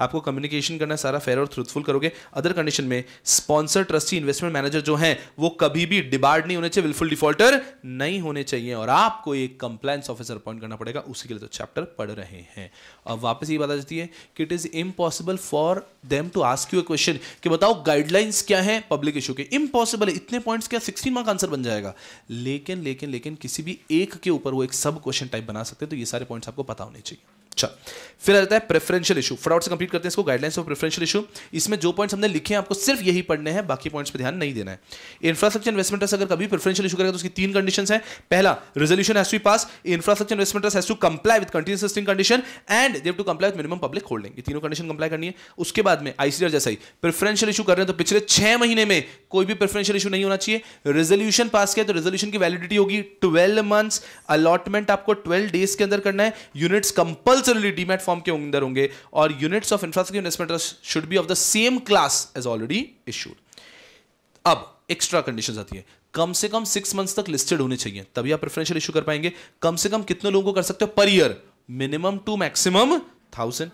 आपको कम्युनिकेशन करना सारा फेयर और थ्रूथफुल करोगे अदर कंडीशन में स्पॉन्सर ट्रस्टी इन्वेस्टमेंट मैनेजर जो हैं वो कभी भी डिबार्ड नहीं होने चाहिए विलफुल डिफॉल्टर नहीं होने चाहिए और आपको एक कंप्लाइंस ऑफिसर अपॉइंट करना पड़ेगा उसी के लिए तो चैप्टर पढ़ रहे हैं अब वापस ये बात आ जाती है कि it is impossible for them to ask you a question कि बताओ गाइडलाइंस क्या है पब्लिक इशू के इम्पॉसिबल है इतने पॉइंट्स क्या सिक्सटीन मार्क आंसर बन जाएगा लेकिन लेकिन लेकिन किसी भी एक के ऊपर वो एक सब क्वेश्चन टाइप बना सकते हैं तो ये सारे पॉइंट्स आपको पता होने चाहिए अच्छा, फिर आ जाता है प्रेफरेंशियल इशू फटाउट से कंप्लीट करते हैं इसको गाइडलाइंस ऑफ प्रेफरेंशियल इशू इसमें जो पॉइंट्स हमने लिखे हैं आपको सिर्फ यही पढ़ने हैं बाकी पॉइंट्स पे ध्यान नहीं देना है इंफ्रास्ट्रक्चर इन्वेस्टमेंट अगर कभी प्रेफरेंशियल इशू करेगा तो उसकी तीन कंडीशन है पहला resolution has to pass infrastructure investment has to comply with continuous existing condition and they've to comply with minimum public holding तीनों कंडीशन कंप्लाई करनी है उसके बाद में आईसीआर जैसा ही प्रेफरेंशियल इशू कर रहे हैं तो पिछले छह महीने में कोई भी प्रेफरेंशियल इशू नहीं होना चाहिए रेजोल्यूशन पास किया तो रेजोल्यूशन की वैलिडिटी होगी ट्वेल्व मंथ्स अलॉटमेंट आपको ट्वेल्व डेज के अंदर करना है यूनिट्स कंपल compulsorily डीमेट फॉर्म के अंदर होंगे और units of infrastructure investment should be of the same class as already issued अब एक्स्ट्रा कंडीशन आती है कम से कम सिक्स मंथ्स तक लिस्टेड होने चाहिए तभी आप प्रेफरेंशियल इशू कर पाएंगे कम से कम कितने लोगों को कर सकते हो पर year minimum two maximum thousand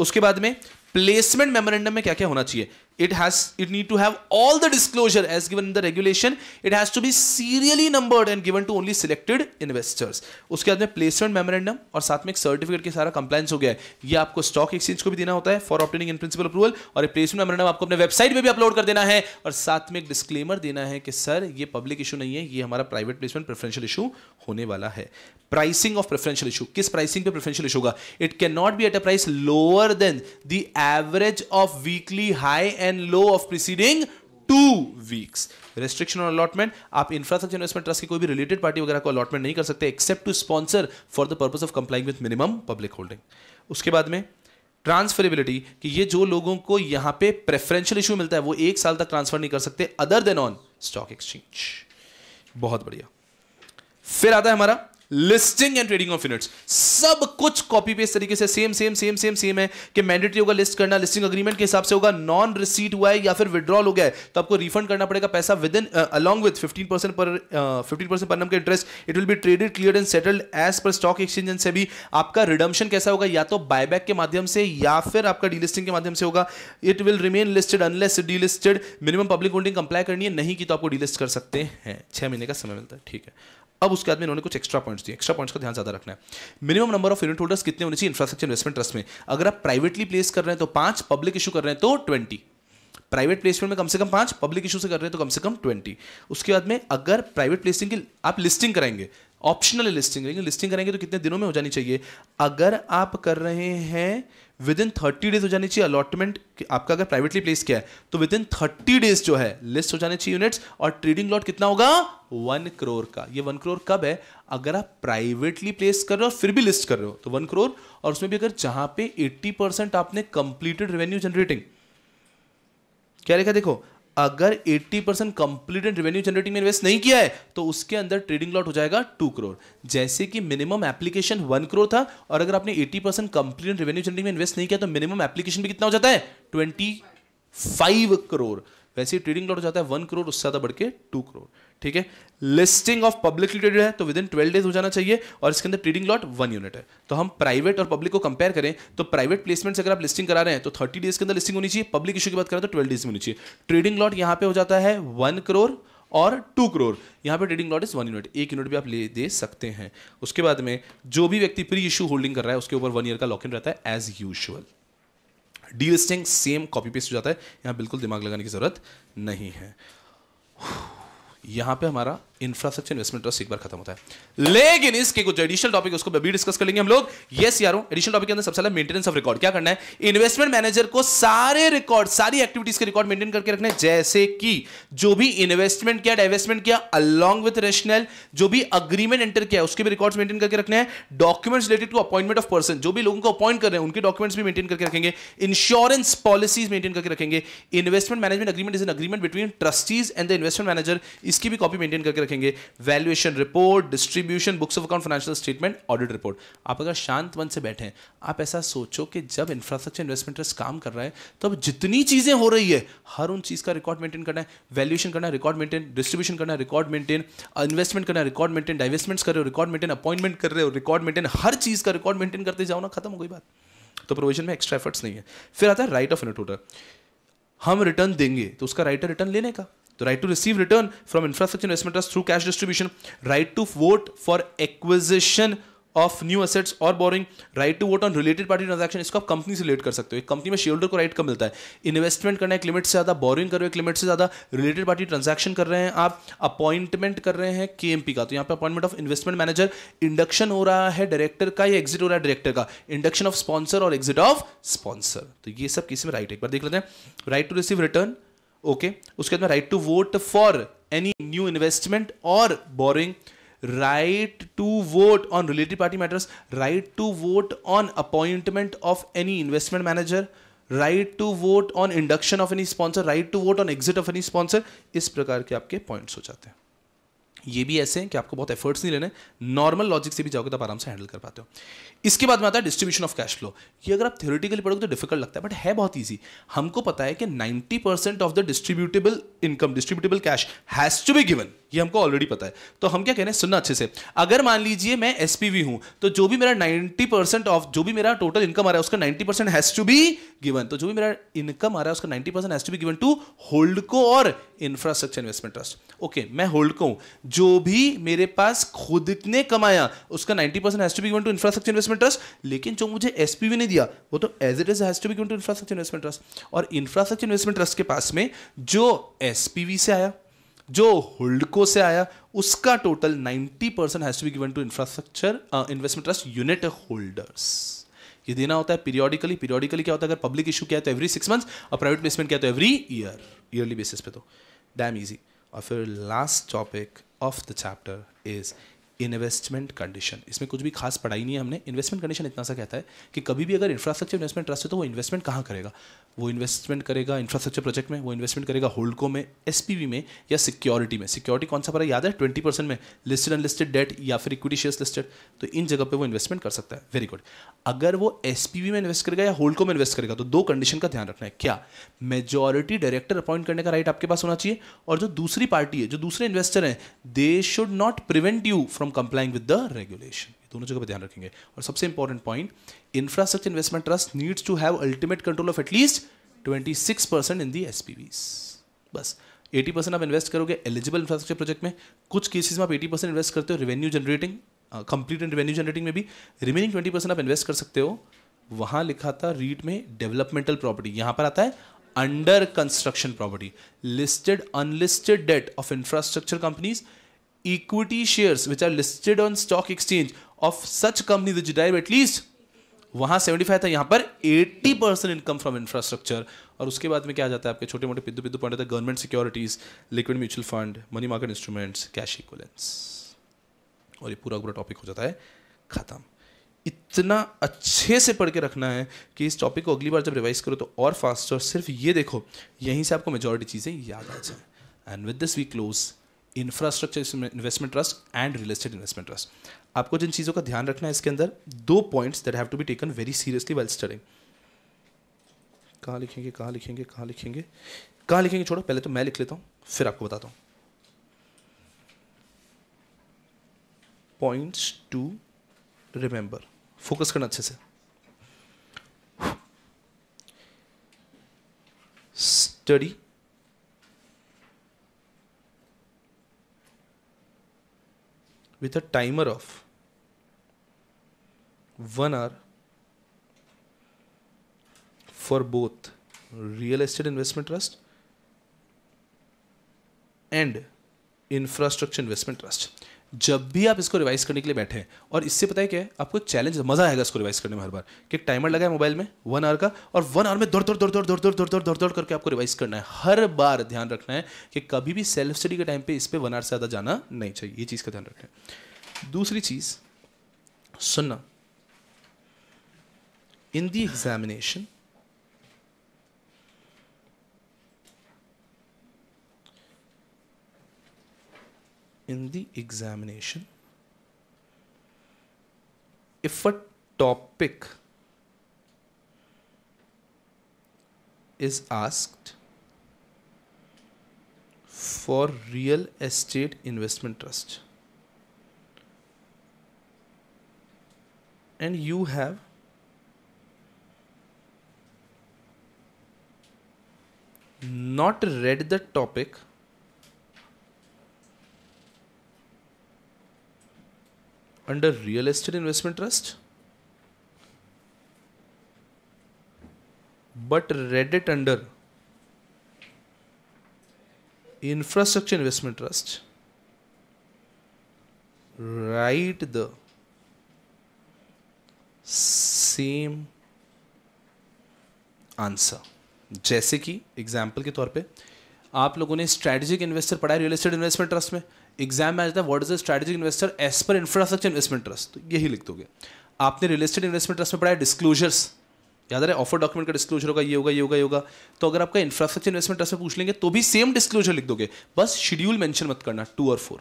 उसके बाद में प्लेसमेंट मेमोरेंडम में क्या क्या होना चाहिए it has it need to have all the disclosure as given in the regulation it has to be serially numbered and given to only selected investors उसके बाद में प्लेसमेंट मेमोरेंडम और साथ में एक सर्टिफिकेट के सारा कंप्लाइंस हो गया है ये आपको स्टॉक एक्सचेंज को भी देना होता है for obtaining in principle approval और प्लेसमेंट मेमोरेंडम आपको अपने वेबसाइट पे भी अपलोड कर देना है और साथ में एक डिस्क्लेमर देना है कि सर ये पब्लिक इशू नहीं है ये हमारा प्राइवेट प्लेसमेंट प्रेफरेंशियल इशू होने वाला है प्राइसिंग ऑफ प्रेफरेंशियल इशू किस प्राइसिंग पे प्रेफरेंशियल इशू होगा it can not be at a price lower than the average of weekly high and low of preceding two weeks restriction on allotment आप infrastructure investment trust की कोई भी related party वगैरह को allotment नहीं कर सकते except to sponsor for the purpose of complying with minimum public holding उसके बाद में ट्रांसफरेबिलिटी कि ये जो लोगों को यहां पे प्रेफरेंशियल इशू मिलता है वो एक साल तक ट्रांसफर नहीं कर सकते other than on stock exchange बहुत बढ़िया फिर आता है हमारा listing and trading of units सब कुछ कॉपी पेस्ट तरीके से same same same same same है कि मैंडेटरी होगा लिस्ट करना लिस्टिंग अग्रीमेंट के हिसाब से होगा नॉन रिसीट हुआ है या फिर विड्रॉल हो गया है तो आपको रिफंड करना पड़ेगा पैसा within along with fifteen percent पर फिफ्टीन परसेंट पर नम के interest it will be traded clear and settled as per stock exchange से भी आपका रिडम्शन कैसा होगा या तो बायबैक के माध्यम से या फिर आपका डीलिस्टिंग के माध्यम से होगा it will remain listed unless delisted minimum public holding comply करनी है नहीं की तो आपको डीलिस्ट कर सकते हैं छह महीने का समय मिलता है ठीक है अब उसके बाद में इन्होंने कुछ एक्स्ट्रा पॉइंट्स दिए एक्स्ट्रा पॉइंट्स का ध्यान ज़्यादा रखना है minimum number of unit holders कितने होने चाहिए इंफ्रास्ट्रक्चर इन्वेस्टमेंट ट्रस्ट में अगर आप प्राइवेटली प्लेस कर रहे हैं तो पांच पब्लिक इशू कर रहे हैं तो ट्वेंटी प्राइवेट प्लेसमेंट में कम से कम पांच पब्लिक इशू से कर रहे हैं तो कम से कम ट्वेंटी उसके बाद में अगर प्राइवेट प्लेसिंग की आप लिस्टिंग कराएंगे ऑप्शनल लिस्टिंग करेंगे लिस्टिंग करेंगे तो कितने दिनों में हो जानी चाहिए अगर आप कर रहे हैं विद इन थर्टी डेज हो जानी चाहिए अलॉटमेंट आपका अगर प्राइवेटली प्लेस किया है तो विद इन थर्टी डेज जो है लिस्ट हो जानी चाहिए यूनिट्स और ट्रेडिंग लॉट कितना होगा वन करोड़ का ये वन करोड़ कब है अगर आप प्राइवेटली प्लेस कर रहे हो फिर भी लिस्ट कर रहे हो तो वन करोड़ और उसमें भी अगर जहां पे एट्टी परसेंट आपने कंप्लीटेड रेवेन्यू जनरेटिंग क्या लिखा देखो अगर 80 percent complete and revenue generating में इन्वेस्ट नहीं किया है तो उसके अंदर ट्रेडिंग लॉट हो जाएगा टू करोड़ जैसे कि मिनिमम एप्लीकेशन वन करोड़ था और अगर आपने 80 percent complete and revenue generating में इन्वेस्ट नहीं किया तो मिनिमम एप्लीकेशन भी कितना हो जाता है ट्वेंटी फाइव करोड़ वैसे ही ट्रेडिंग लॉट हो जाता है वन करोड़ उससे ज़्यादा बढ़ के टू करोड़ ठीक है लिस्टिंग ऑफ पब्लिक ट्रेडेड है तो विद इन ट्वेल्व डेज हो जाना चाहिए और इसके अंदर ट्रेडिंग लॉट वन यूनिट है तो हम प्राइवेट और पब्लिक को कंपेयर करें तो प्राइवेट प्लेसमेंट अगर आप लिस्टिंग करा रहे हैं तो थर्टी डेज के अंदर लिस्टिंग होनी चाहिए पब्लिक इशू की बात करें तो ट्वेल्व डेज में होनी चाहिए ट्रेडिंग लॉट यहाँ पे हो जाता है वन करोड़ और टू करोड़ यहाँ पे trading lot is one unit एक यूनिट भी आप ले दे सकते हैं उसके बाद में जो भी व्यक्ति प्री इश्यू होल्डिंग कर रहा है उसके ऊपर वन ईयर का लॉक इन रहता है as usual delisting same copy paste हो जाता है यहाँ बिल्कुल दिमाग लगाने की ज़रूरत नहीं है यहाँ पे हमारा इंफ्रास्ट्रक्चर इन्वेस्टमेंट ट्रस्ट एक बार खत्म होता है लेकिन इसके कुछ एडिशनल टॉपिक उसको भी डिस्कस कर लेंगे हम लोग यस यारो एडिशनल टॉपिक के अंदर सबसे पहले मेंटेनेंस ऑफ रिकॉर्ड क्या करना है इन्वेस्टमेंट मैनेजर को सारे रिकॉर्ड सारी एक्टिविटीज के रिकॉर्ड मेंटेन करके रखना है जैसे कि जो भी इन्वेस्टमेंट किया डाइवेस्टमेंट किया अलॉन्ग विथ रेशनल जो भी अग्रीमेंट एंटर किया उसके भी रिकॉर्ड मेंटेन करके रखने हैं documents related to appointment of person जो भी लोगों को अपॉइंट कर रहे हैं उनके डॉक्यूमेंट्स भी मेंटेन करके रखेंगे इंश्योरेंस पॉलिसीज मेंटेन करके रखेंगे investment management agreement is an agreement between trustees and the investment manager इसकी भी कॉपी मेंटेन करके रखेंगे रखेंगे valuation report distribution books of account financial statement audit report आप अगर शांत मन से बैठे हैं आप ऐसा सोचो कि जब इंफ्रास्ट्रक्चर इन्वेस्टमेंट ट्रस्ट काम कर रहा है तो अब जितनी चीज़ें हो रही है हर उन चीज़ का रिकॉर्ड मेंटेन करना है वैल्यूएशन करना है रिकॉर्ड मेंटेन डिस्ट्रीब्यूशन करना है रिकॉर्ड मेंटेन इन्वेस्टमेंट करना है रिकॉर्ड मेंटेन डाइवेस्टमेंट्स कर रहे हो रिकॉर्ड मेंटेन अपॉइंटमेंट कर रहे हो रिकॉर्ड मेंटेन हर चीज़ का रिकॉर्ड मेंटेन करते जाओ ना खत्म हो गई बात तो प्रोविजन में एक्स्ट्रा एफर्ट्स नहीं है फिर आता है राइट ऑफ एनोटोटर हम रिटर्न देंगे तो उसका राइट राइटर रिटर्न लेने का तो right to receive return from infrastructure investment trust through cash distribution right to vote for acquisition of new assets और borrowing right to vote on related party transaction इसको आप company से relate कर सकते हो एक कंपनी में शेयर होल्डर को राइट कब मिलता है इन्वेस्टमेंट करना एक लिमिट से ज़्यादा बोरिंग कर रहे हो एक लिमिट से ज़्यादा रिलेटेड पार्टी ट्रांजेक्शन कर रहे हैं आप अपॉइंटमेंट कर रहे हैं के का तो यहाँ पर appointment of investment manager induction हो रहा है डायरेक्टर का या एग्जिट हो रहा है डायरेक्टर का इंडक्शन ऑफ स्पॉन्सर और एग्जिट ऑफ स्पॉन्सर तो ये सब किसी में राइट right एक बार देख लेते हैं right to receive return okay उसके बाद right to vote for any new investment और borrowing right to vote on relative party matters right to vote on appointment of any investment manager right to vote on induction of any sponsor right to vote on exit of any sponsor इस प्रकार के आपके points हो जाते हैं ये भी ऐसे हैं कि आपको बहुत एफर्ट्स नहीं लेने नॉर्मल लॉजिक से भी जाओगे तो आप आराम से हैंडल कर पाते हो इसके बाद में आता है डिस्ट्रीब्यूशन ऑफ कैश फ्लो ये अगर आप थ्योरेटिकली पढ़ोगे तो डिफिकल्ट लगता है बट है बहुत ईजी हमको पता है कि ninety percent of the distributable income distributable cash has to be given ये हमको ऑलरेडी पता है तो हम क्या कह रहे हैं सुनना अच्छे से अगर मान लीजिए मैं एस हूं तो जो भी मेरा नाइन्टी परसेंट ऑफ जो भी मेरा टोटल इनकम आ रहा है उसका ninety percent has to be given तो जो भी मेरा इनकम आ रहा है उसका ninety percent has to be given to holdco और इंफ्रास्ट्रक्चर इन्वेस्टमेंट ट्रस्ट ओके मैं होल्ड कहूं जो भी मेरे पास खुद ने कमाया उसका 90 percent has to be given to infrastructure investment trust लेकिन जो मुझे एसपीवी ने दिया वो तो as it is has to be given to infrastructure investment trust और इंफ्रास्ट्रक्चर इन्वेस्टमेंट ट्रस्ट के पास में जो एस से आया जो होल्डको से आया उसका total 90 percent has to be given to infrastructure investment trust unit holders ये देना होता है पीरियोडिकली पीरियोडिकली क्या होता है अगर पब्लिक इशू क्या है तो एवरी सिक्स मंथ्स और प्राइवेट प्लेसमेंट क्या तो एवरी ईयर ईयरली बेसिस पे तो damn easy Our very last topic of the chapter is investment condition इसमें कुछ भी खास पढ़ाई नहीं है हमने इन्वेस्टमेंट कंडीशन इतना सा कहता है कि कभी भी अगर इंफ्रास्ट्रक्चर इन्वेस्टमेंट ट्रस्ट है तो वो इन्वेस्टमेंट कहाँ करेगा वो इन्वेस्टमेंट करेगा इंफ्रास्ट्रक्चर प्रोजेक्ट में वो इन्वेस्टमेंट करेगा होल्डको में एस में या सिक्योरिटी में सिक्योरिटी कौन सा पर याद है ट्वेंटी परसेंट में लिस्टेड अनलिस्टेड डेट या फिर इक्विटी शेयर लिस्टेड तो इन जगह पर वो इन्वेस्टमेंट कर सकता है वेरी गुड अगर वो एस में इन्वेस्ट करेगा या होल्डको में इन्वेस्ट करेगा तो दो कंडीशन का ध्यान रखना है क्या मेजोरिटी डायरेक्टर अपॉइंट करने का राइट आपके पास होना चाहिए और जो दूसरी पार्टी है जो दूसरे इन्वेस्टर हैं they should not prevent you from from complying with the regulation दोनों जगह पर ध्यान रखेंगे और सबसे important point infrastructure investment trust needs to have ultimate control of at least twenty six percent in the S P बस eighty percent आप invest करोगे एलिजिबल इंफ्रास्ट्रक्चर प्रोजेक्ट में कुछ केसेज में आप एटी परसेंट इन्वेस्ट करते हो revenue generating complete and revenue generating में भी रिमेनिंग ट्वेंटी परसेंट आप इन्वेस्ट कर सकते हो वहां लिखा था रीट में डेवलपमेंटल प्रॉपर्टी यहां पर आता है under construction property listed unlisted debt of infrastructure companies equity shares which are listed on stock exchange of such companies which derive at least वहां 75 था यहां पर 80 परसेंट इनकम फ्रॉम इंफ्रास्ट्रक्चर और उसके बाद में क्या जाता है आपके छोटे मोटे पिद्दू पिद्दू point government securities liquid mutual fund money market instruments cash equivalents और ये पूरा पूरा टॉपिक हो जाता है खत्म इतना अच्छे से पढ़ के रखना है कि इस टॉपिक को अगली बार जब रिवाइज करो तो और फास्ट और सिर्फ ये देखो यहीं से आपको मेजोरिटी चीज़ें याद आ जाए and with this we close infrastructure investment trust and real estate investment trust आपको जिन चीज़ों का ध्यान रखना है इसके अंदर दो points that have to be taken very seriously well studying कहाँ लिखेंगे कहाँ लिखेंगे कहाँ लिखेंगे कहाँ लिखेंगे छोड़ो पहले तो मैं लिख लेता हूँ फिर आपको बताता हूँ पॉइंट्स टू रिमेंबर फोकस करना अच्छे से study with a timer of 1 hour for both real estate investment trust and infrastructure investment trust जब भी आप इसको रिवाइज करने के लिए बैठे और इससे पता है क्या है आपको चैलेंज मजा आएगा इसको रिवाइज करने में हर बार कि टाइमर लगा है मोबाइल में वन आवर का और वन आवर में दौड़ दौड़ दौड़ दौड़ दौड़ दौड़ दौड़ दौड़ दौड़ दौड़ करके आपको रिवाइज करना है हर बार ध्यान रखना है कि कभी भी सेल्फ स्टडी के टाइम पे इस पर वन आवर से ज़्यादा जाना नहीं चाहिए ये चीज़ का ध्यान रखना है दूसरी चीज़ सुनना in the examination in the examination. If a topic is asked for real estate investment trust and you have not read the topic under real estate investment trust but read it under infrastructure investment trust right the same answer जैसे कि example के तौर पे आप लोगों ने strategic investor पढ़ा real estate investment trust में एग्जाम में आ जाता है what is a strategic investor as per infrastructure investment trust तो यही लिख दोगे आपने रियल एस्टेट इन्वेस्टमेंट ट्रस्ट में पढ़ा है डिस्क्लोजर्स याद रहे ऑफर डॉक्यूमेंट का डिस्क्लोजर होगा ये होगा ये होगा ये होगा तो अगर आपका इंफ्रास्ट्रक्चर इन्वेस्टमेंट ट्रस्ट में पूछ लेंगे तो भी सेम डिस्क्लोजर लिख दोगे बस शेड्यूल मेंशन मत करना टू और फोर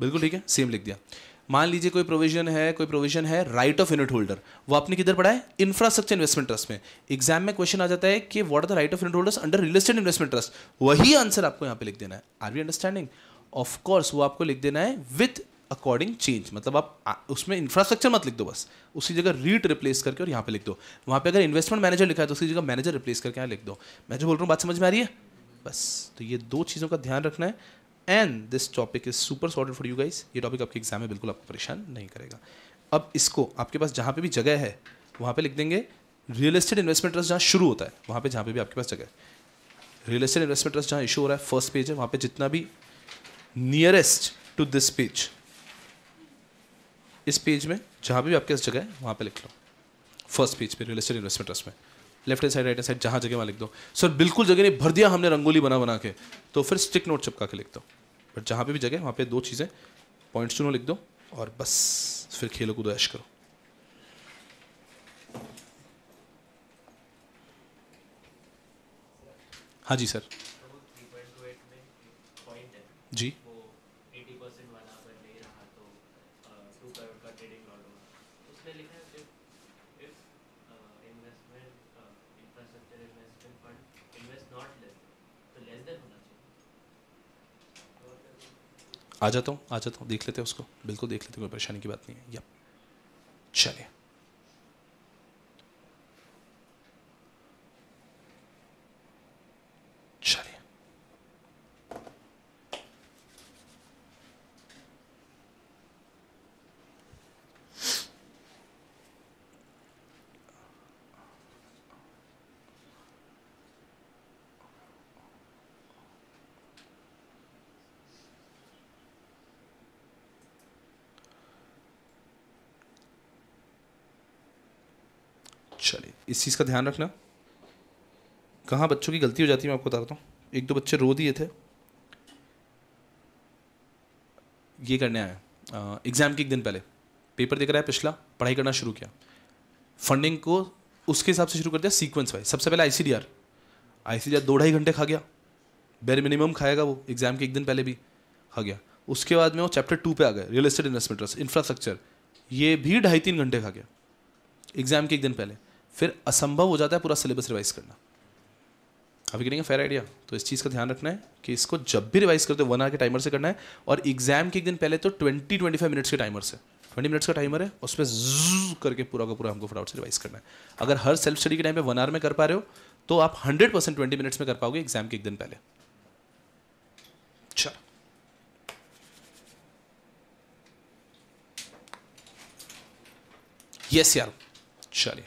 बिल्कुल ठीक है सेम लिख दिया मान लीजिए कोई प्रोविजन है कोई प्रोविजन है राइट ऑफ यूनिट होल्डर वो आपने किधर पढ़ा है इंफ्रास्ट्रक्चर इन्वेस्टमेंट ट्रस्ट में एग्जाम में क्वेश्चन आ जाता है कि what are the right of unit holders under real estate investment trust वही आंसर आपको यहाँ पे लिख देना है are we understanding of course वो आपको लिख देना है विथ अकॉर्डिंग चेंज मतलब आप उसमें इंफ्रास्ट्रक्चर मत लिख दो बस उसी जगह रीट रिप्लेस करके और यहाँ पे लिख दो वहाँ पे अगर इन्वेस्टमेंट मैनेजर लिखा है तो उसी जगह मैनेजर रिप्लेस करके यहाँ लिख दो मैं जो बोल रहा हूँ बात समझ में आ रही है बस तो ये दो चीज़ों का ध्यान रखना है and this topic is super sorted for you guys ये टॉपिक आपके एग्जाम में बिल्कुल आपको परेशान नहीं करेगा अब इसको आपके पास जहाँ पे भी जगह है वहाँ पे लिख देंगे रियल एस्टेट इन्वेस्टमेंट ट्रस्ट जहाँ शुरू होता है वहाँ पे जहाँ पे भी आपके पास जगह है रियल एस्टेट इन्वेस्टमेंट ट्रस्ट जहाँ इशू हो रहा है फर्स्ट पेज है वहाँ पे जितना भी नियरेस्ट टू दिस पेज इस पेज में जहां भी आपके जगह है वहां पे लिख लो फर्स्ट पेज पे रियल एस्टेट इन्वेस्टमेंट ट्रस्ट में left hand side right hand side जहां जगह वहां लिख दो सर बिल्कुल जगह नहीं भर दिया हमने रंगोली बना बना के तो फिर स्टिक नोट चिपका के लिख दो बट जहां पे भी जगह वहां पे दो चीज़ें पॉइंट्स चुनो लिख दो और बस फिर खेलो कूदो ऐश करो हाँ जी सर जी आ जाता हूँ आ जाता हूँ देख लेते हैं उसको बिल्कुल देख लेते हैं कोई परेशानी की बात नहीं है या चलिए इस चीज़ का ध्यान रखना कहाँ बच्चों की गलती हो जाती है मैं आपको बताता हूँ एक दो बच्चे रो दिए थे ये करने आया एग्ज़ाम के एक दिन पहले पेपर देख रहा है पिछला पढ़ाई करना शुरू किया फंडिंग को उसके हिसाब से शुरू कर दिया सीक्वेंस वाइज सबसे पहले आई सी दो ढाई घंटे खा गया बेर मिनिमम खाएगा वो एग्ज़ाम के एक दिन पहले भी खा गया उसके बाद में वो चैप्टर टू पे आ गए रियल एस्टेट इन्वेस्टमेंट इंफ्रास्ट्रक्चर ये भी ढाई तीन घंटे खा गया एग्ज़ाम के एक दिन पहले फिर असंभव हो जाता है पूरा सिलेबस रिवाइज करना अभी करेंगे फेयर आइडिया तो इस चीज़ का ध्यान रखना है कि इसको जब भी रिवाइज करते हो वन आर के टाइमर से करना है और एग्जाम के एक दिन पहले तो ट्वेंटी ट्वेंटी फाइव मिनट्स के टाइमर से ट्वेंटी मिनट्स का टाइमर है उसमें जू करके पूरा का पूरा हमको फटाउट से रिवाइज करना है अगर हर सेल्फ स्टडी के टाइम पे वन आवर में कर पा रहे हो तो आप हंड्रेड परसेंट ट्वेंटी मिनट्स में कर पाओगे एग्जाम के एक दिन पहले अच्छा यस यार चलिए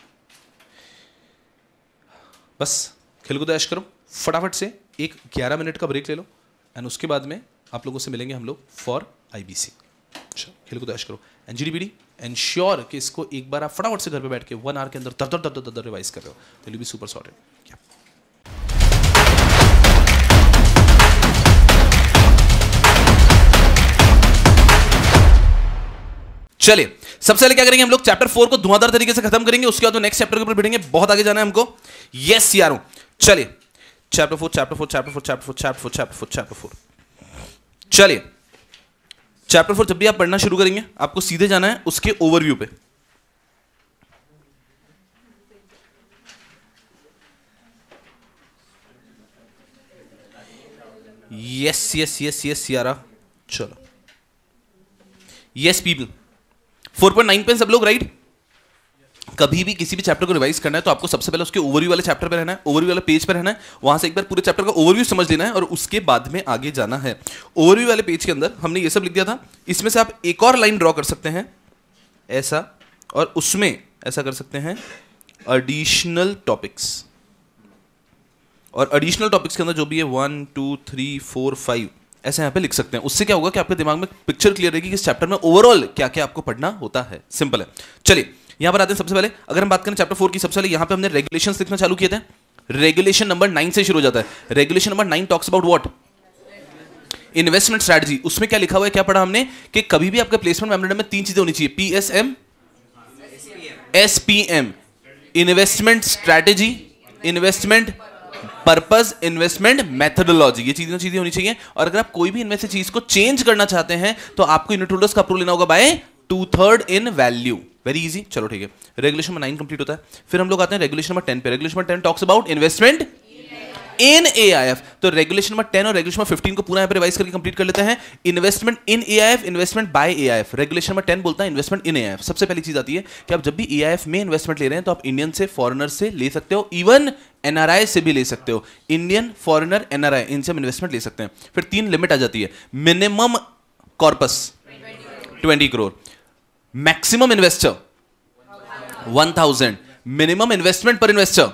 बस खेल को ऐश करो फटाफट से एक ग्यारह मिनट का ब्रेक ले लो एंड उसके बाद में आप लोगों से मिलेंगे हम लोग फॉर आई बी सी खेल को ऐश करो एंड जी डी बी डी श्योर कि इसको एक बार आप फटाफट से घर पे बैठ के वन आवर के अंदर दर दर दर दर दर रिवाइज कर रहे हो दिल बी सुपर सॉर्टेड क्या चलिए सबसे पहले क्या करेंगे हम लोग चैप्टर फोर को धुआंधार तरीके से खत्म करेंगे उसके बाद नेक्स्ट चैप्टर के ऊपर भिड़ेंगे बहुत आगे जाना है हमको यस यारो चलिए chapter four chapter four chapter four chapter four chapter four chapter four chapter four चलिए चैप्टर फोर जब भी आप पढ़ना शुरू करेंगे आपको सीधे जाना है उसके ओवरव्यू पे यस यस यस यस यारा चलो yes people four point nine पे सब लोग राइट कभी भी किसी भी चैप्टर को रिवाइज करना है तो आपको सबसे पहले उसके ओवरव्यू वाले चैप्टर पर रहना है ओवरव्यू वाले पेज पर रहना है वहां से एक बार पूरे चैप्टर का ओवरव्यू समझ लेना है और उसके बाद में आगे जाना है ओवरव्यू वाले पेज के अंदर हमने ये सब लिख दिया था इसमें से आप एक और लाइन ड्रॉ कर सकते हैं ऐसा और उसमें ऐसा कर सकते हैं अडिशनल टॉपिक्स और अडिशनल टॉपिक्स के अंदर जो भी है one two three four five ऐसे यहाँ पे लिख सकते हैं उससे क्या होगा कि आपके दिमाग में पिक्चर क्लियर रहेगी कि इस चैप्टर में ओवरऑल क्या क्या आपको पढ़ना होता है सिंपल है चलिए यहाँ पर आते हैं सबसे पहले अगर हम बात करें चैप्टर फोर की सबसे पहले यहाँ पे हमने रेगुलेशन लिखना चालू किए थे रेगुलेशन नंबर नाइन से शुरू हो जाता है regulation number nine talks about what investment strategy उसमें क्या लिखा हुआ है क्या पढ़ा हमने कि कभी भी आपके प्लेसमेंट मेमोरेंडम में तीन चीजें होनी चाहिए P S M S P M investment strategy investment purpose investment methodology ये चीजें चीजें होनी चाहिए और अगर आप कोई भी इनमें से चीज को चेंज करना चाहते हैं तो आपको यूनिट होल्डर्स का अप्रूव लेना होगा by two third in value very easy चलो ठीक है रेगुलेशन नंबर नाइन कंप्लीट होता है फिर हम लोग आते हैं रेगुलेशन नंबर टेन पे regulation number ten talks about investment in A I F तो रेगुलेशन नंबर टेन और रेगुलेशन फिफ्टीन को पूरा रिवाइज करके कंप्लीट कर लेते हैं investment in A I F investment by A I F regulation number ten बोलता है investment in A I F सबसे पहली चीज आती है कि आप जब भी ए आई एफ में इन्वेस्टमेंट ले रहे हैं तो आप इंडियन से फॉरनर से ले सकते हो इवन एनआरआई से भी ले सकते हो इंडियन फॉरनर एनआरआई इनसे हम इन्वेस्टमेंट ले सकते हैं फिर तीन लिमिट आ जाती है minimum corpus twenty crore maximum investor one thousand minimum investment per investor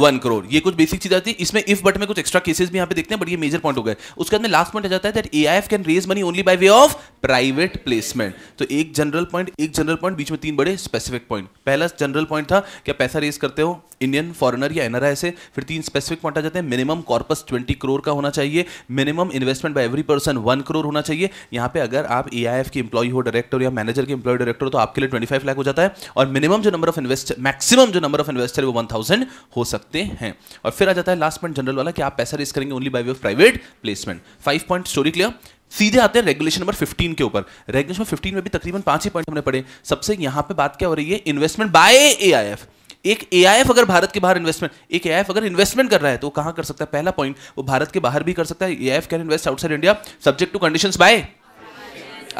one crore ये कुछ बेसिक चीज आती है इसमें इफ बट में कुछ एक्स्ट्रा केसेस भी यहाँ पे देखते हैं बट ये मेजर पॉइंट हो गए उसके बाद में लास्ट पॉइंट आ जाता है that AIF can raise money only by way of private placement तो एक जनरल पॉइंट एक जनरल पॉइंट बीच में तीन बड़े स्पेसिफिक पॉइंट पहला जनरल पॉइंट था क्या पैसा रेज करते हो इंडियन फॉरनर या एनआरआई से फिर तीन स्पेसिफिक पॉइंट आ जाते हैं मिनिमम कॉर्पस ट्वेंटी करोड़ का होना चाहिए minimum investment by every person one crore होना चाहिए यहाँ पे अगर आप ए आई एफ की एम्प्लॉय हो डायरेक्टर या मैनेजर के एम्प्लॉय डायरेक्टर हो तो आपके लिए ट्वेंटी फाइव लाख हो जाता है और मिनिमम जो नंबर ऑफ इन्वेस्टर मैक्सिमम जो नंबर ऑफ इन्वेस्टर वो वन थाउजेंड हो सकता है सकते हैं और फिर आ जाता है लास्ट पॉइंट जनरल वाला कि आप पैसा रेस करेंगे only by way of private placement five point story clear सीधे आते हैं रेगुलेशन नंबर 15 के ऊपर रेगुलेशन नंबर 15 में भी तकरीबन पांच ही पॉइंट हमने पढ़े सबसे यहां पे बात क्या हो रही है इन्वेस्टमेंट बाय एआईएफ एक एआईएफ अगर भारत के बाहर इन्वेस्टमेंट एक एआईएफ अगर इन्वेस्टमेंट कर रहा है तो कहां कर सकता है पहला पॉइंट वो भारत के बाहर भी कर सकता है AIF can invest outside India subject to condition by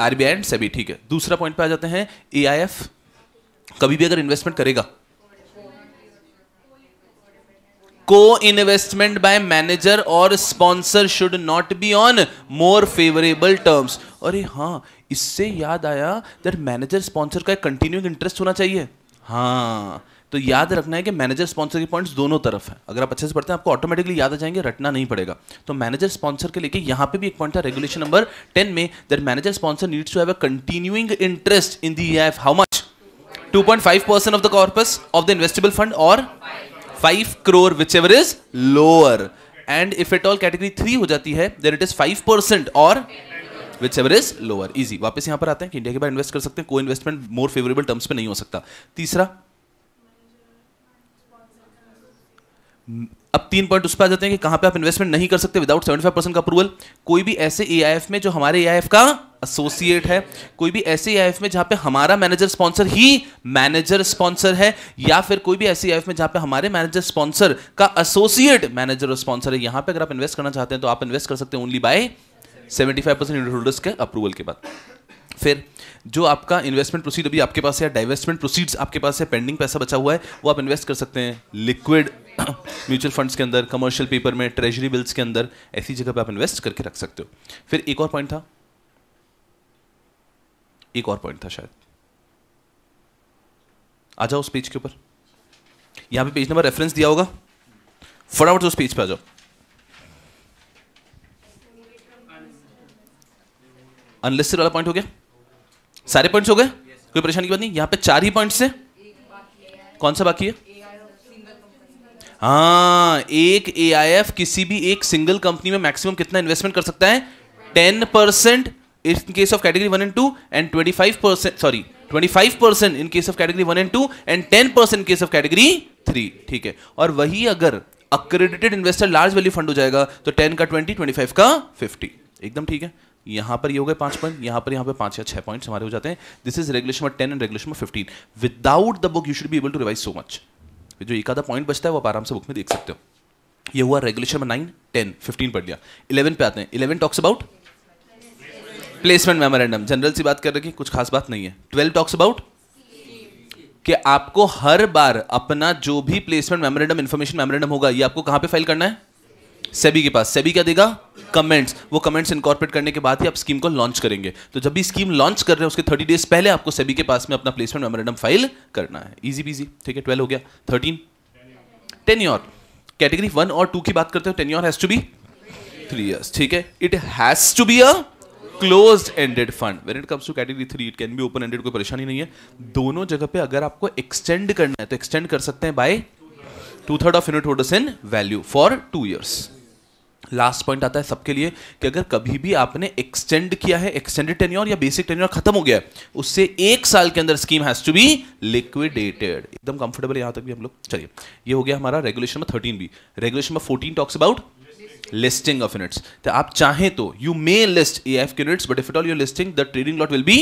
RBI and SEBI ठीक है दूसरा पॉइंट पे आ जाते हैं एआईएफ कभी भी अगर इन्वेस्टमेंट करेगा को इन्वेस्टमेंट बाय मैनेजर और sponsor should not be on more favourable terms अरे हाँ इससे याद आया दैट मैनेजर स्पॉन्सर का कंटिन्यूइंग इंटरेस्ट होना चाहिए हाँ तो याद रखना है कि मैनेजर स्पॉन्सर के पॉइंट्स दोनों तरफ है अगर आप अच्छे से पढ़ते हैं आपको ऑटोमेटिकली याद आ जाएंगे रटना नहीं पड़ेगा तो मैनेजर स्पॉन्सर के लेके यहाँ पे भी एक पॉइंट था रेगुलेशन नंबर टेन में that manager sponsor needs to have a continuing interest in the F how much 2.5% of the corpus of the investable fund और 5 five crore which ever is lower and if at all category three हो जाती है there it is five percent और which ever is lower easy वापस यहां पर आते हैं कि इंडिया के बाहर इन्वेस्ट कर सकते हैं को इन्वेस्टमेंट मोर फेवरेबल टर्म्स पे नहीं हो सकता तीसरा अब तीन पॉइंट उस पर आ जाते हैं कि कहां पे आप इन्वेस्टमेंट नहीं कर सकते विदाउट सेवेंटी फाइव परसेंट का अप्रूवल कोई भी ऐसे ए में जो हमारे ए का एसोसिएट है कोई भी ऐसे ई में जहाँ पे हमारा मैनेजर स्पॉन्सर ही मैनेजर स्पॉन्सर है या फिर कोई भी ऐसे ई में जहाँ पे हमारे मैनेजर स्पॉन्सर का एसोसिएट मैनेजर स्पॉन्सर है यहाँ पे अगर आप इन्वेस्ट करना चाहते हैं तो आप इन्वेस्ट कर सकते हैं only by seventy five percent holders के अप्रूवल के बाद फिर जो आपका इन्वेस्टमेंट प्रोसीड अभी आपके पास है डाइवेस्टमेंट प्रोसीड्स आपके पास है पेंडिंग पैसा बचा हुआ है वो आप इन्वेस्ट कर सकते हैं लिक्विड म्यूचुअल फंड्स के अंदर कमर्शियल पेपर में ट्रेजरी बिल्स के अंदर ऐसी जगह पे आप इन्वेस्ट करके रख सकते हो फिर एक और पॉइंट था एक और पॉइंट था शायद आ जाओ उस पेज के ऊपर यहां पे पेज नंबर रेफरेंस दिया होगा फटाफट से उस पेज पे आ जाओ अनलिस्टेड वाला पॉइंट हो गया सारे पॉइंट्स हो गए कोई परेशानी की बात नहीं यहां पे चार ही पॉइंट्स है कौन सा बाकी है हाँ एक ए किसी भी एक सिंगल कंपनी में मैक्सिमम कितना इन्वेस्टमेंट कर सकता है ten percent in case of category in case of category 1 and 2 and 25% sorry 25% in case of category 1 and 2 and 10% in case of category three ठीक है और वही अगर accredited investor large value fund हो जाएगा तो टेन का ट्वेंटी ट्वेंटी फाइव का फिफ्टी एकदम ठीक है यहां पर ये हो गए पांच पॉइंट यहां पर यहां पे पांच या छह पॉइंट हमारे हो जाते हैं this is regulation number ten and regulation number fifteen without the book you should be able to revise so much जो एक आधा पॉइंट बचता है वो आप आराम से बुक में देख सकते हो ये हुआ regulation number nine ten fifteen पढ़ लिया इलेवन पे आते हैं eleven talks about placement memorandum general सी बात कर रखी कुछ खास बात नहीं है ट्वेल्व टॉक्स अबाउट कि आपको हर बार अपना जो भी प्लेसमेंट मेमोरेंडम इन्फॉर्मेशन मेमोरेंडम होगा ये आपको कहां पे फाइल करना है सेबी के पास सेबी क्या देगा कमेंट्स वो कमेंट्स इनकॉर्पोरेट करने के बाद ही आप स्कीम को लॉन्च करेंगे तो जब भी स्कीम लॉन्च कर रहे हैं उसके थर्टी डेज पहले आपको सेबी के पास में अपना प्लेसमेंट मेमोरेंडम फाइल करना है इजी बीजी ठीक है ट्वेल्व हो गया thirteen ten year category one और टू की बात करते हो ten year has to be three years ठीक है it has to be a close ended fund when it comes to category three it can be open ended कोई परेशानी नहीं है दोनों जगह पे अगर आपको एक्सटेंड करना है तो एक्सटेंड कर सकते हैं by two third of unit holders in value for two years last point आता है सबके लिए कि अगर कभी भी आपने एक्सटेंड किया है एक्सटेंडेड टेन्योर या बेसिक टेन्योर खत्म हो गया है उससे एक साल के अंदर scheme has to be liquidated एकदम कंफर्टेबल यहां तक भी हम लोग चलिए ये हो गया हमारा रेगुलेशन में थर्टीन भी रेगुलेशन में fourteen talks about listing of units तो आप चाहें तो you may list list of units but if it all your listing the trading lot will be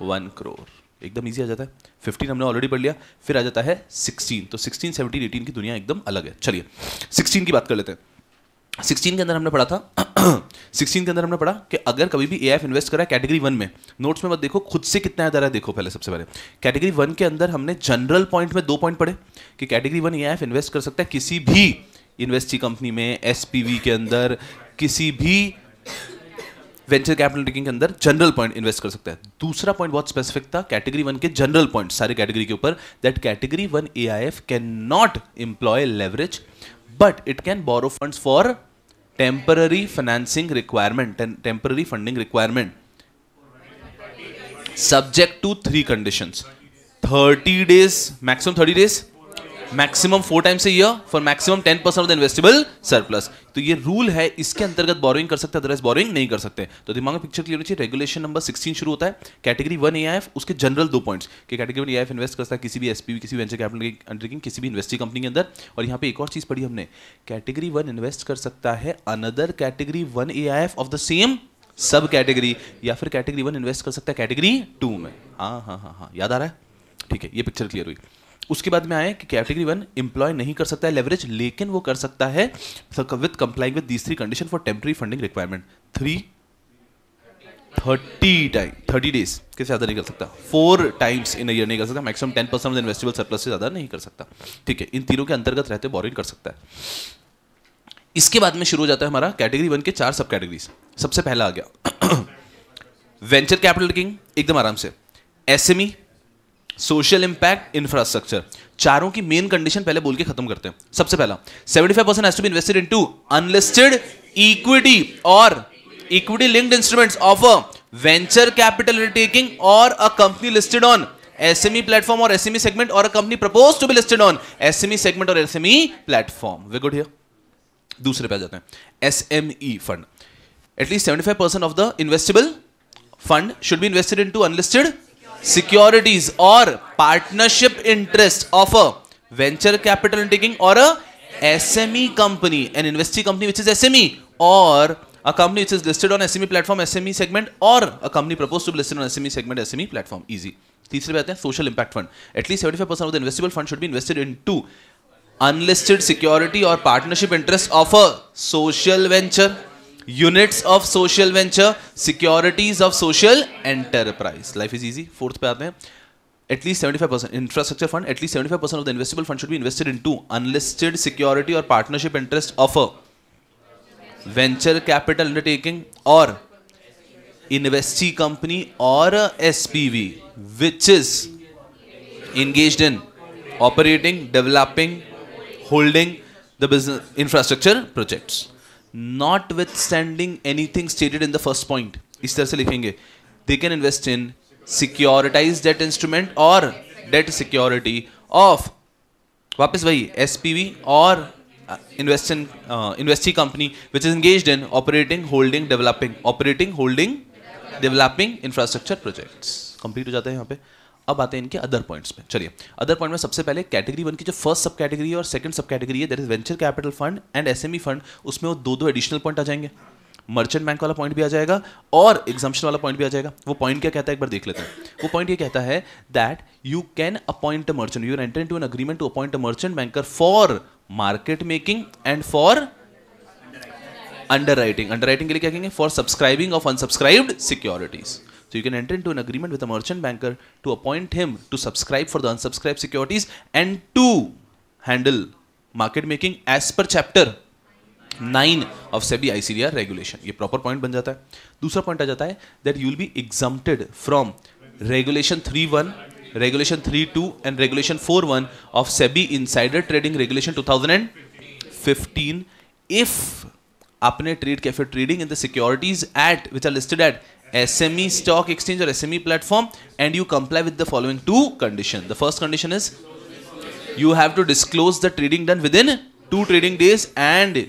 one crore एकदम इजी आ जाता है फिफ्टीन हमने ऑलरेडी पढ़ लिया फिर आ जाता है सिक्सटीन तो सिक्सटीन सेवनटीन एटीन की दुनिया एकदम अलग है चलिए सिक्सटीन की बात कर लेते हैं सिक्सटीन के अंदर हमने पढ़ा था सिक्सटीन के अंदर हमने पढ़ा कि अगर कभी भी ए इन्वेस्ट करा कैटेगरी वन में नोट्स में मत देखो खुद से कितना आ है देखो पहले सबसे पहले कैटेगरी वन के अंदर हमने जनरल पॉइंट में दो पॉइंट पढ़े कि कैटेगरी वन ए इन्वेस्ट कर सकता है किसी भी इन्वेस्टी कंपनी में एस के अंदर किसी भी वेंचर कैपिटल टेकिंग के अंदर जनरल पॉइंट इन्वेस्ट कर सकते हैं दूसरा पॉइंट बहुत स्पेसिफिक था कैटेगरी वन के जनरल पॉइंट सारे कैटेगरी के ऊपर that category one A I F can not employ leverage but it can borrow fund for temporary financing requirement temporary funding requirement subject to three condition thirty days maximum thirty days maximum four times a year for maximum ten percent of the investable surplus तो ये rule है इसके अंतर्गत boring कर सकते otherwise boring नहीं कर सकते तो दिमाग में पिक्चर क्लियर चाहिए रेगुलेशन नंबर सिक्सटीन शुरू होता है कैटेगरी वन ए उसके जनरल दो पॉइंट्स कि कैटेगरी वन ए इन्वेस्ट करता है किसी भी एसपीवी किसी वेंचर कैपिटल की अंडरटेकिंग किसी भी इन्वेस्टिंग कंपनी के अंदर और यहाँ पे एक और चीज़ पढ़ी हमने कैटेगरी वन इन्वेस्ट कर सकता है another category one A of the same sub category या फिर कैटेगरी वन इन्वेस्ट कर सकता है कैटेगरी टू में हाँ हाँ हाँ हाँ याद आ रहा है ठीक है ये पिक्चर क्लियर हुई उसके बाद में आए कि कैटेगरी वन इंप्लॉय नहीं कर सकता है लेवरेज लेकिन वो कर सकता है with complying with these three condition for temporary funding requirement three thirty time thirty days के ज़्यादा नहीं कर सकता फोर टाइम्स इन ईयर नहीं कर सकता maximum ten percent investable surplus से ज़्यादा नहीं कर सकता ठीक है इन तीनों के अंतर्गत रहते बोरिंग कर सकता है इसके बाद में शुरू हो जाता है हमारा कैटेगरी वन के चार सब कैटेगरीज सबसे पहला आ गया वेंचर कैपिटल किंग एकदम आराम से एसएमई सोशल इंपैक्ट इंफ्रास्ट्रक्चर चारों की मेन कंडीशन पहले बोल के खत्म करते हैं सबसे पहला seventy five percent has to be invested into unlisted equity और equity linked instruments of a venture capital taking और a company listed on SME platform और एसएमई सेगमेंट और a company propose to be listed on SME segment और SME platform we good here दूसरे पे आ जाते हैं SME fund at least seventy five percent of the investable fund should be invested in to unlisted securities और partnership interest of a venture capital taking और a SME company an investing company which is SME और a company which S M on SME platform SME segment और a company proposed to be listed on SME segment SME platform तीसरे पे हैं social impact fund at least seventy five percent of the investable fund should be invested in to unlisted security और partnership interest of a social venture units of social venture securities of social enterprise life is easy fourth pe at least 75% infrastructure fund at least 75% of the investable fund should be invested into unlisted security or partnership interest of a venture capital undertaking or investee company or spv which is engaged in operating developing holding the business infrastructure projects notwithstanding anything stated in the first point इस तरह से लिखेंगे they can invest in securitize debt instrument और debt security of वापस वही S और invest in investee company which is engage in operating holding developing operating holding developing infrastructure project complete हो जाते हैं यहाँ पे अब आते हैं इनके अदर पॉइंट्स पे चलिए अदर पॉइंट में सबसे पहले कैटेगरी वन की जो फर्स्ट सब कैटेगरी है और सेकंड सब कैटेगरी है that is venture capital fund and S fund उसमें वो दो दो एडिशनल पॉइंट आ जाएंगे मर्चेंट बैंक वाला पॉइंट भी आ जाएगा और एग्जामेशन वाला पॉइंट भी आ जाएगा वो पॉइंट क्या कहता है एक बार देख लेते हैं वो पॉइंट ये कहता है that you can appoint a merchant you enter to an agreement to appoint a merchant banker for market making and for underwriting underwriting के लिए क्या कहेंगे for subscribing of unsubscribed securities So you can enter into an agreement with a merchant banker to appoint him to subscribe for the unsubscribed securities and to handle market making as per chapter 9 of SEBI ICDR regulation. ये proper point बन जाता point uh that you will be exempted from regulation 3.1 regulation 3.2 and regulation 4.1 of SEBI insider trading regulation 2015 if aapne trade cafe trading in the securities at which are listed at SME stock exchange और E platform and you comply with the following two condition the first condition is you have to disclose the trading done within two trading days and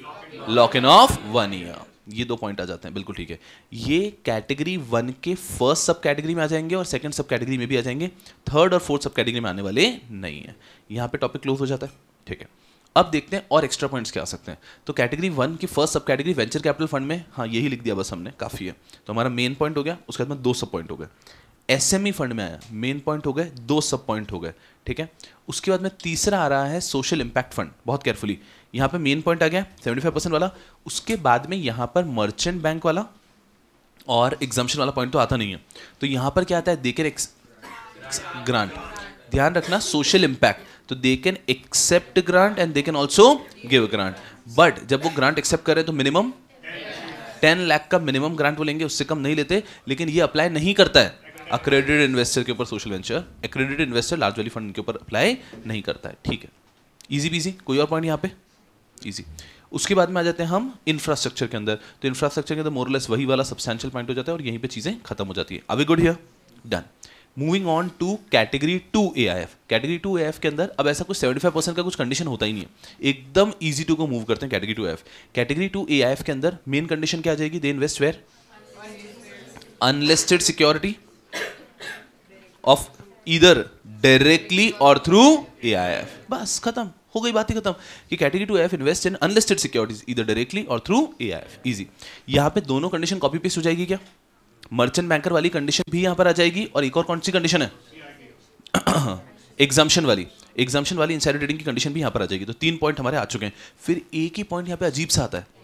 lock in of one year ये दो point आ जाते हैं बिल्कुल ठीक है ये category one के फर्स्ट सब कैटेगरी में आ जाएंगे और सेकेंड सब कैटेगरी में भी आ जाएंगे थर्ड और फोर्थ सब कैटेगरी में आने वाले नहीं है यहां पे टॉपिक क्लोज हो जाता है ठीक है अब देखते हैं और एक्स्ट्रा पॉइंट्स क्या आ सकते हैं तो कैटेगरी वन की first sub category venture capital fund में हाँ यही लिख दिया बस हमने काफ़ी है तो हमारा मेन पॉइंट हो गया उसके बाद में दो सब पॉइंट हो गए एस फंड e में आया मेन पॉइंट हो गए दो सब पॉइंट हो गए ठीक है उसके बाद में तीसरा आ रहा है सोशल इम्पैक्ट फंड बहुत केयरफुली यहाँ पे मेन पॉइंट आ गया फाइव परसेंट वाला उसके बाद में यहाँ पर मर्चेंट बैंक वाला और एग्जामेशन वाला पॉइंट तो आता नहीं है तो यहाँ पर क्या आता है देकर ग्रांट ध्यान रखना सोशल इम्पैक्ट तो they can accept grant and they can also give grant but जब वो ग्रांट एक्सेप्ट करें तो मिनिमम टेन लाख का मिनिमम ग्रांट वो लेंगे उससे कम नहीं लेते लेकिन ये अप्लाई नहीं करता है अक्रेडिटेड इन्वेस्टर के ऊपर social venture accredited investor large value fund के ऊपर अप्लाई नहीं करता है ठीक है ईजी बीजी कोई और पॉइंट यहाँ पे ईजी उसके बाद में आ जाते हैं हम इंफ्रास्ट्रक्चर के अंदर तो इंफ्रास्ट्रक्चर के अंदर मोरलेस वही वाला सब्सटेंशियल पॉइंट हो जाता है और यहीं पे चीज़ें खत्म हो जाती है are we good here done moving on to category two A I F category two A F के अंदर अब ऐसा कुछ सेवेंटी फाइव परसेंट का कुछ कंडीशन होता ही नहीं है एकदम ईजी टू को मूव करते हैं category two F category two A I F के अंदर मेन कंडीशन क्या आ जाएगी they invest where unlisted security of either directly और थ्रू ए आई एफ बस खत्म हो गई बात ही खत्म कि category two F invest in unlisted securities either directly और through A I F easy यहाँ पे दोनों कंडीशन कॉपी पेस्ट हो जाएगी क्या मर्चेंट बैंकर वाली कंडीशन भी यहाँ पर आ जाएगी और एक और कौन सी कंडीशन है एग्जाम्शन वाली एग्जाम्शन वाली इंसाइड ट्रेडिंग की कंडीशन भी यहाँ पर आ जाएगी तो तीन पॉइंट हमारे आ चुके हैं फिर एक ही पॉइंट यहाँ पे अजीब सा आता है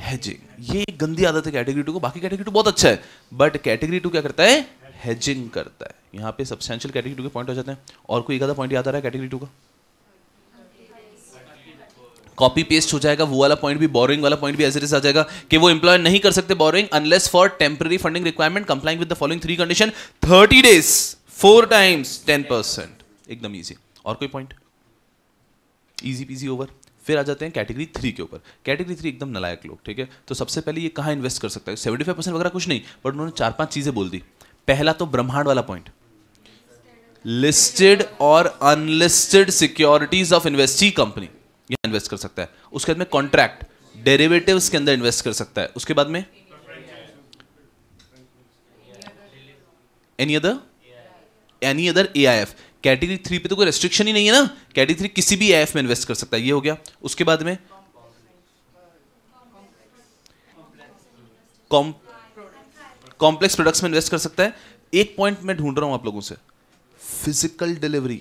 हेजिंग ये एक गंदी आदत है कैटेगरी टू को बाकी कैटेगरी टू बहुत अच्छा है बट कैटेगरी टू क्या करता है हेजिंग करता है यहाँ पे सब्सटेंशियल कैटेगरी टू के पॉइंट हो जाते हैं और कोई एक आधा पॉइंट याद आ रहा है कैटेगरी टू का कॉपी पेस्ट हो जाएगा वो वाला पॉइंट भी बोरिंग वाला पॉइंट भी एज इज आ जाएगा कि वो इंप्लॉय नहीं कर सकते borrowing unless for temporary funding requirement complying with the following three condition thirty days four times ten percent एकदम ईजी और कोई पॉइंट ईजी पीजी ओवर फिर आ जाते हैं कैटेगरी थ्री के ऊपर कैटेगरी थ्री एकदम नलायक लोग ठीक है तो सबसे पहले ये कहाँ इन्वेस्ट कर सकता है सेवेंटी फाइव परसेंट वगैरह कुछ नहीं बट उन्होंने चार पांच चीज़ें बोल दी पहला तो ब्रह्मांड वाला पॉइंट लिस्टेड और unlisted securities of investee company यहाँ इन्वेस्ट कर सकता है उसके बाद में कॉन्ट्रैक्ट डेरिवेटिव्स के अंदर इन्वेस्ट कर सकता है उसके बाद में any other any other A I F category three पे तो कोई रेस्ट्रिक्शन ही नहीं है ना कैटेगरी थ्री किसी भी ए में इन्वेस्ट कर सकता है ये हो गया उसके बाद में कॉम्प्लेक्स प्रोडक्ट्स में इन्वेस्ट कर सकता है एक पॉइंट मैं ढूंढ रहा हूं आप लोगों से फिजिकल डिलीवरी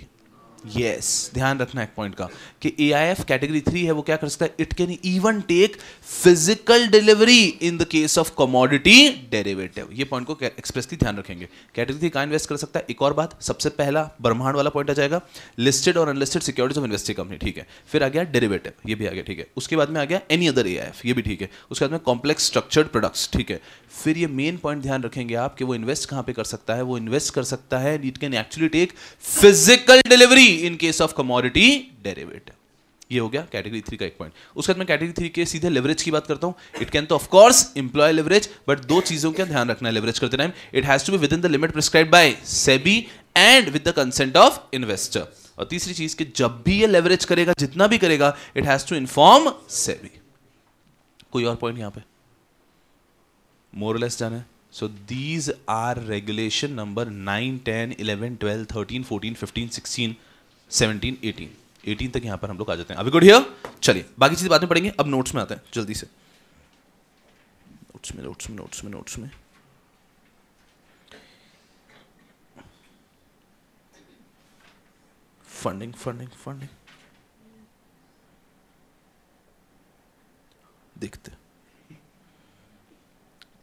यस ध्यान रखना एक पॉइंट का कि A I F category three है वो क्या कर सकता है it can even take physical delivery in the case of commodity derivative ये पॉइंट को एक्सप्रेसली ध्यान रखेंगे कैटेगरी थ्री कहाँ इन्वेस्ट कर सकता है एक और बात सबसे पहला ब्रह्मांड वाला पॉइंट आ जाएगा लिस्टेड और unlisted securities of investing company ठीक है फिर आ गया डेरिवेटिव ये भी आ गया ठीक है उसके बाद में आ गया any other A I F ये भी ठीक है उसके बाद में कॉम्प्लेक्स स्ट्रक्चर्ड प्रोडक्ट्स ठीक है फिर ये मेन पॉइंट ध्यान रखेंगे आप कि वो इन्वेस्ट कहां पे कर सकता है वो इन्वेस्ट कर सकता है it can actually take physical delivery in case of commodity derivative ये हो गया कैटेगरी थ्री का एक पॉइंट उसके बाद मैं कैटेगरी थ्री के सीधे लेवरेज की बात करता हूं इट कैन तो ऑफकोर्स इंप्लॉय लेवरेज बट दो चीज़ों का ध्यान रखना है लेवरेज करते time it has to be within the limit prescribe by SEBI and with the consent of investor और तीसरी चीज कि जब भी ये लेवरेज करेगा जितना भी करेगा it has to inform SEBI कोई और पॉइंट यहां पे more or less done है so these are regulation number 9 10 11 12 13 14 15 16 17 18 18 तक यहाँ पर हम लोग आ जाते हैं अभी गुड हियर चलिए बाकी चीज़ बातें में पढ़ेंगे अब नोट्स में आते हैं जल्दी से नोट्स में नोट्स में नोट्स में नोट्स में फंडिंग फंडिंग फंडिंग देखते हैं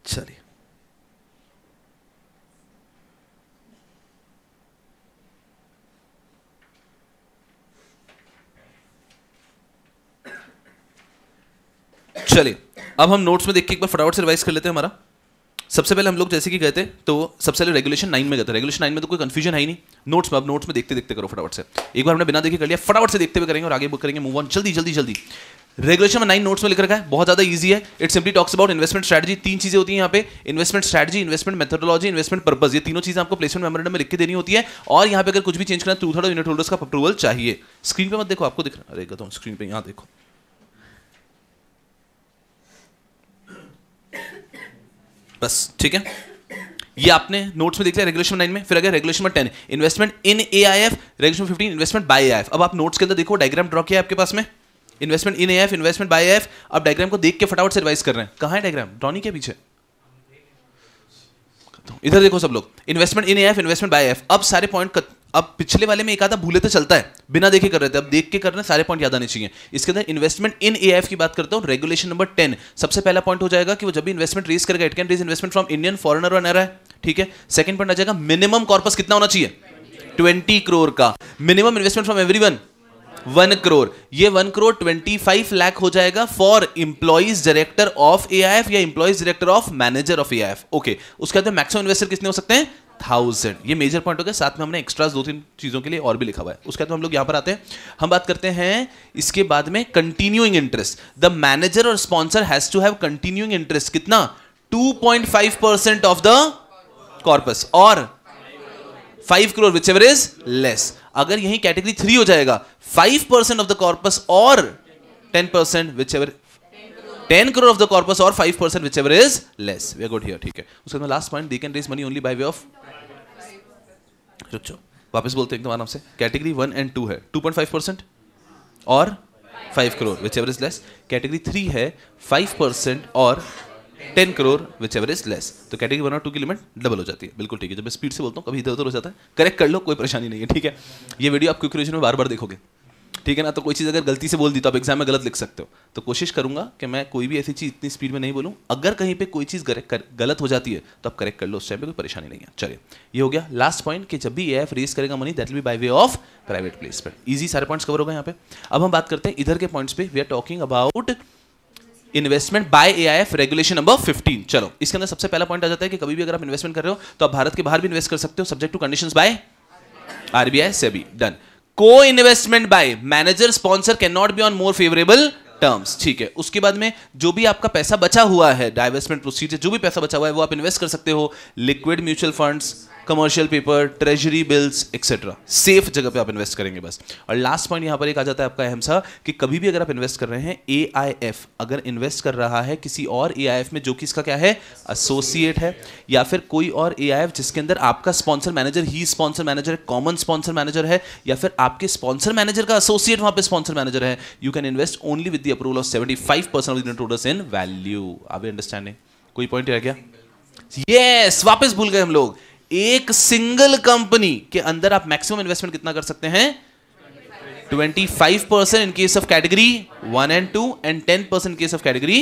चलिए चलिए अब हम नोट्स में देख के एक बार फटाफट से रिवाइज कर लेते हैं हमारा सबसे पहले हम लोग जैसे कि गए थे तो सबसे पहले रेगुलेशन नाइन में गए थे रेगुलेशन नाइन में तो कोई कंफ्यूजन है ही नहीं नोट्स में अब नोट्स में देखते देखते करो फटाफट से एक बार हमने बिना देखे कर लिया फटाफट से देखते हुए करेंगे और आगे बुक करेंगे मूव ऑन जल्दी जल्दी जल्दी रेगुलेशन में नाइन नोट्स में लिख रखा है बहुत ज्यादा इजी है it simply talks about investment strategy तीन चीजें होती है यहाँ पे investment strategy investment methodology investment purpose ये तीनों चीजें आपको प्लेसमेंट मेमोरेंडम में लिख के देनी होती है और यहाँ पे अगर कुछ भी चेंज करना टू थर्ड यूनिट होल्डर्स का अप्रूवल चाहिए स्क्रीन पे मत देखो आपको दिख रहा अरे स्क्रीन पे यहाँ देखो बस ठीक है ये आपने नोट्स में देख लिया रेगुलेशन नाइन में फिर अगर regulation ten investment in A I F regulation fifteen investment by I F अब आप नोट्स के अंदर देखो डायग्राम ड्रॉ किया आपके पास में investment in F investment by F आप डायग्राम को देख के फटाफट से रिवाइज कर रहे हैं कहाँ है डायग्राम डॉनी के पीछे इधर देखो सब लोग investment in F investment by F अब सारे पॉइंट अब पिछले वाले में एक आधा भूले तो चलता है बिना देखे कर रहे थे अब देख के कर रहे सारे पॉइंट याद आने चाहिए इसके अंदर इन्वेस्टमेंट इन ए की बात करता हूँ रेगुलेशन नंबर टेन सबसे पहला पॉइंट हो जाएगा कि वो जब भी इन्वेस्टमेंट रेज करेगा it can raise investment from Indian foreigner और है ठीक है सेकंड पॉइंट आ जाएगा मिनिमम कॉर्पस कितना होना चाहिए ट्वेंटी करोड़ का minimum investment from every one crore ये one crore twenty five lakh हो जाएगा for employees director of a या employees director of manager of a okay उसके बाद मैक्सिमम इन्वेस्टर कितने हो सकते हैं थाउजेंड ये मेजर पॉइंट हो गया साथ में हमने एक्स्ट्रा दो तीन चीजों के लिए और भी लिखा हुआ है उसके बाद हम लोग यहां पर आते हैं हम बात करते हैं इसके बाद में कंटिन्यूइंग इंटरेस्ट द मैनेजर और sponsor has to have continuing interest कितना five percent of the corpus और five crore which ever is less अगर यही कैटेगरी थ्री हो जाएगा five percent of the corpus और ten percent which ever ten crore of the corpus और five percent which ever is less we good here ठीक है उसके बाद last point they can raise money only by way of रुक वापस बोलते एकदम आराम से कैटेगरी वन एंड टू है टू पॉइंट फाइव परसेंट और five crore which ever is less category three है फाइव परसेंट और ten crore which ever is less तो कैटेगरी वन और टू की लिमिट डबल हो जाती है बिल्कुल ठीक है जब मैं स्पीड से बोलता हूँ कभी इधर उधर हो जाता है करेक्ट कर लो कोई परेशानी नहीं है ठीक है ये वीडियो आप क्विक में बार बार देखोगे ठीक है ना तो कोई चीज़ अगर गलती से बोल दी तो आप एग्जाम में गलत लिख सकते हो तो कोशिश करूंगा कि मैं कोई भी ऐसी चीज़ इतनी स्पीड में नहीं बोलूँ अगर कहीं पर कोई चीज़ गलत हो जाती है तो आप करेक्ट कर लो उस टाइम पर कोई परेशानी नहीं है चलिए ये हो गया लास्ट पॉइंट कि जब भी ए एफ रेस करेगा money that will by way of private place पर ईजी सारे पॉइंट्स कवर हो गए यहाँ पे अब हम बात करते हैं इधर के पॉइंट्स पे we are talking about investment by AIF regulation number 15 चलो इसके अंदर सबसे पहला पॉइंट आ जाता है कि कभी भी अगर आप इन्वेस्टमेंट कर रहे हो तो आप भारत के बाहर भी इन्वेस्ट कर सकते हो subject to condition by RBI से भी डन को investment by manager sponsor can not be on more favourable terms ठीक है उसके बाद में जो भी आपका पैसा बचा हुआ है डाइवेस्टमेंट प्रोसीजर जो भी पैसा बचा हुआ है वो आप इन्वेस्ट कर सकते हो liquid mutual funds commercial paper treasury bills etcetera safe जगह पे आप इन्वेस्ट करेंगे बस और लास्ट पॉइंट यहाँ पर एक आ जाता है आपका अहम सा कि कभी भी अगर आप इन्वेस्ट कर रहे हैं ए अगर इन्वेस्ट कर रहा है किसी और ए में जो कि इसका क्या है एसोसिएट है या फिर कोई और ए जिसके अंदर आपका स्पॉन्सर मैनेजर ही sponsor manager common sponsor manager है या फिर आपके स्पॉन्सर मैनेजर का एसोसिएट वहां पर स्पॉन्सर मैनेजर है you can invest only with the approval of seventy five percent of the in value आप अंडरस्टैंडिंग कोई पॉइंट रह गया यस वापस भूल गए हम लोग एक सिंगल कंपनी के अंदर आप मैक्सिमम इन्वेस्टमेंट कितना कर सकते हैं 25 percent in case of category one and two and 10 percent case of category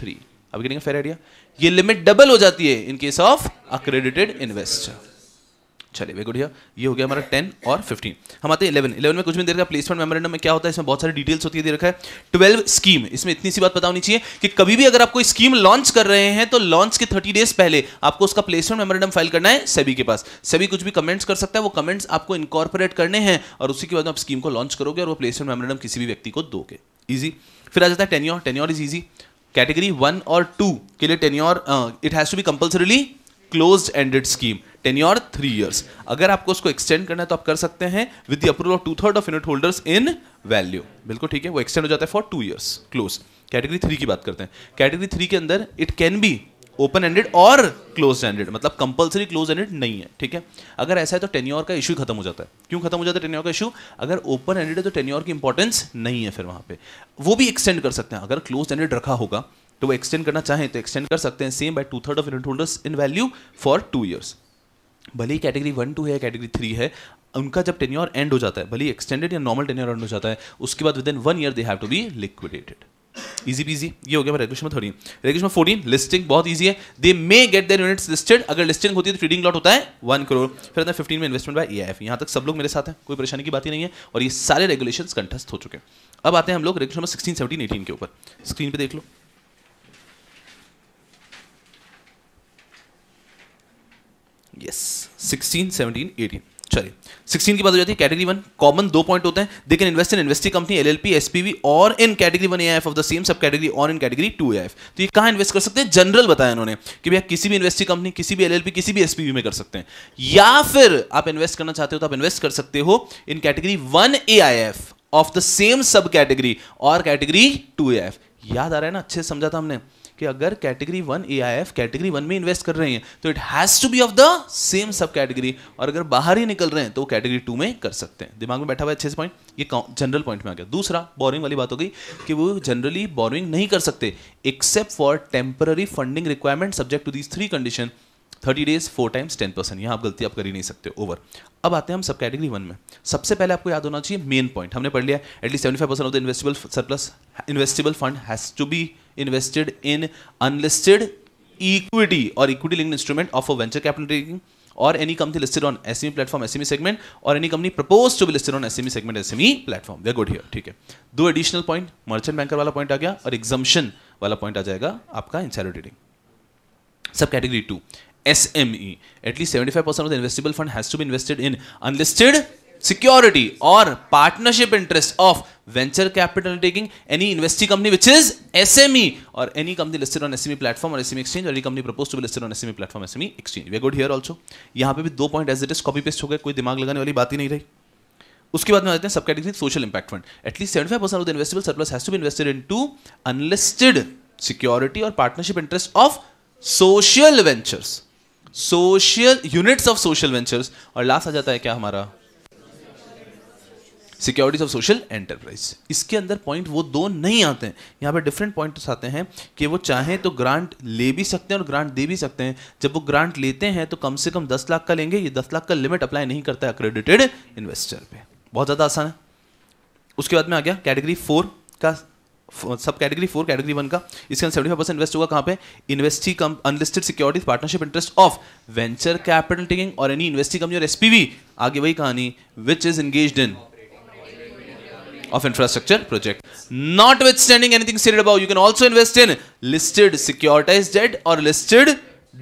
three अब फेर फेयर आइडिया ये लिमिट डबल हो जाती है in case of accredited investor चलिए वेरी गुड ये हो गया हमारा टेन और फिफ्टीन हम आते हैं इलेवन इलेवन में कुछ भी देर का प्लेसमेंट मेमोरेंडम में क्या होता है इसमें बहुत सारी डिटेल्स होती है दे रखा है ट्वेल्व स्कीम इसमें इतनी सी बात पता होनी चाहिए कि कभी भी अगर आप कोई स्कीम लॉन्च कर रहे हैं तो लॉन्च के थर्टी डेज पहले आपको उसका प्लेसमेंट मेमोरेंडम फाइल करना है सभी के पास सभी कुछ भी कमेंट्स कर सकता है वो कमेंट्स आपको इनकॉर्पोरेट करने हैं और उसी के बाद आप स्कीम को लॉन्च करोगे और वो प्लेसमेंट मेमोरेंडम किसी भी व्यक्ति को दोगे ईजी फिर आ जाता है tenure tenure is easy category one और टू के लिए tenure it has to be compulsorily close ended scheme tenure three years अगर आपको उसको एक्सटेंड करना है तो आप कर सकते हैं with the approval of two third of unit holders in value बिल्कुल ठीक है वो एक्सटेंड हो जाता है for two years close category three की बात करते हैं कैटेगरी थ्री के अंदर it can be open ended और क्लोज एंडेड मतलब कंपलसरी क्लोज एंडेड नहीं है ठीक है अगर ऐसा है तो टेन्योर का इशू खत्म हो जाता है क्यों खत्म हो जाता है टेन्योर का इशू अगर ओपन एंडेड है तो टेन्योर की इंपॉर्टेंस नहीं है फिर वहां पे वो भी एक्सटेंड कर सकते हैं अगर क्लोज एंडेड रखा होगा तो वो एक्सटेंड करना चाहें तो एक्सटेंड कर सकते हैं same by two third of unit holders in value for two years भले ही कैटेगरी वन टू है कैटेगरी थ्री है उनका जब टेन्योर एंड हो जाता है भले एक्सटेंडेड या नॉर्मल टेन्योर एंड हो जाता है उसके बाद within one year they have to be liquidated easy peasy ये हो गया रेगुलेशन में थर्टीन रेगुलेशन फोर्टीन लिस्टिंग बहुत इजी है they may get their units listed अगर लिस्टिंग होती है तो ट्रेडिंग लॉट होता है वन करोड़ फिर अंदर फिफ्टीन में इन्वेस्टमेंट बाय एफ यहाँ तक सब लोग मेरे साथ हैं कोई परेशानी की बात ही नहीं है और ये सारे रेगुलेशन कंठस्थ हो चुके हैं अब आते हैं हम लोग रेगुलेशन सिक्सटीन सेवनटीन एटीन के ऊपर स्क्रीन पर देख लो यस सिक्सटीन सेवनटीन एटीन चलिए 16 की बात हो जाती है कैटेगरी वन कॉमन दो पॉइंट होते हैं they can invest in investing company L L P S P और in category one F of the same sub category और इन कैटेगरी टू एफ तो ये कहाँ इन्वेस्ट कर सकते हैं जनरल बताया उन्होंने कि भैया किसी भी इन्वेस्टिंग कंपनी किसी भी एल एल पी किसी भी एस पी वी में कर सकते हैं या फिर आप इन्वेस्ट करना चाहते हो तो आप इन्वेस्ट कर सकते हो in category one A I F of the same sub category और कैटेगरी टू एफ याद आ रहा है ना अच्छे समझा था हमने कि अगर category one A I F category one में इन्वेस्ट कर रहे हैं तो it has to be of the same sub category और अगर बाहर ही निकल रहे हैं तो कैटेगरी टू में कर सकते हैं दिमाग में बैठा हुआ अच्छे से पॉइंट ये जनरल पॉइंट में आ गया दूसरा बोरिंग वाली बात हो गई कि वो जनरली बोरिंग नहीं कर सकते except for temporary funding requirement subject to these three condition thirty days four times ten percent यहाँ आप गलती आप कर ही नहीं सकते ओवर अब आते हैं हम सब कैटेगरी वन में सबसे पहले आपको याद होना चाहिए मेन पॉइंट हमने पढ़ लिया at least seventy five percent of the investable surplus investible fund has to be invested in unlisted equity और equity link instrument of a venture capital trading और any company listed on S platform S segment और any company propose to be listed on S segment S platform we good here ठीक है दो additional point merchant banker वाला point आ गया और exemption वाला पॉइंट आ जाएगा आपका in trading sub category two S M E at least seventy five percent of investible fund has to be invested in unlisted security और partnership interest of venture capital taking any investing company which is S M E और any company listed on SME platform और SME exchange और company propose to listed on SME platform SME exchange we good here also यहां पे भी दो point as it is copy paste हो गए कोई दिमाग लगाने वाली बात ही नहीं रही उसके बाद में आते हैं sub category social impact fund at least seventy five percent of investible surplus has to be invested into unlisted security और partnership interest of social ventures social units of social ventures और लास्ट आ जाता है क्या हमारा सिक्योरिटीज ऑफ सोशल एंटरप्राइज इसके अंदर point वो दो नहीं आते हैं यहाँ पे डिफरेंट पॉइंट्स आते हैं कि वो चाहें तो ग्रांट ले भी सकते हैं और ग्रांट दे भी सकते हैं जब वो ग्रांट लेते हैं तो कम से कम दस लाख का लेंगे ये दस लाख का लिमिट अप्लाई नहीं करता है अक्रेडिटेड इन्वेस्टर पे बहुत ज़्यादा आसान है उसके बाद में आ गया कैटेगरी फोर का सब कैटेगरी फोर कैटेगरी वन का इसके अंदर सेवेंटी फाइव इन्वेस्ट होगा कहाँ पे investee come unlisted securities partnership interest of venture capital taking और एनी इन्वेस्टिंग कंपनी और एसपीवी आगे वही कहानी which is engage in of infrastructure project. Notwithstanding anything stated above, you can also invest in listed securitized debt or listed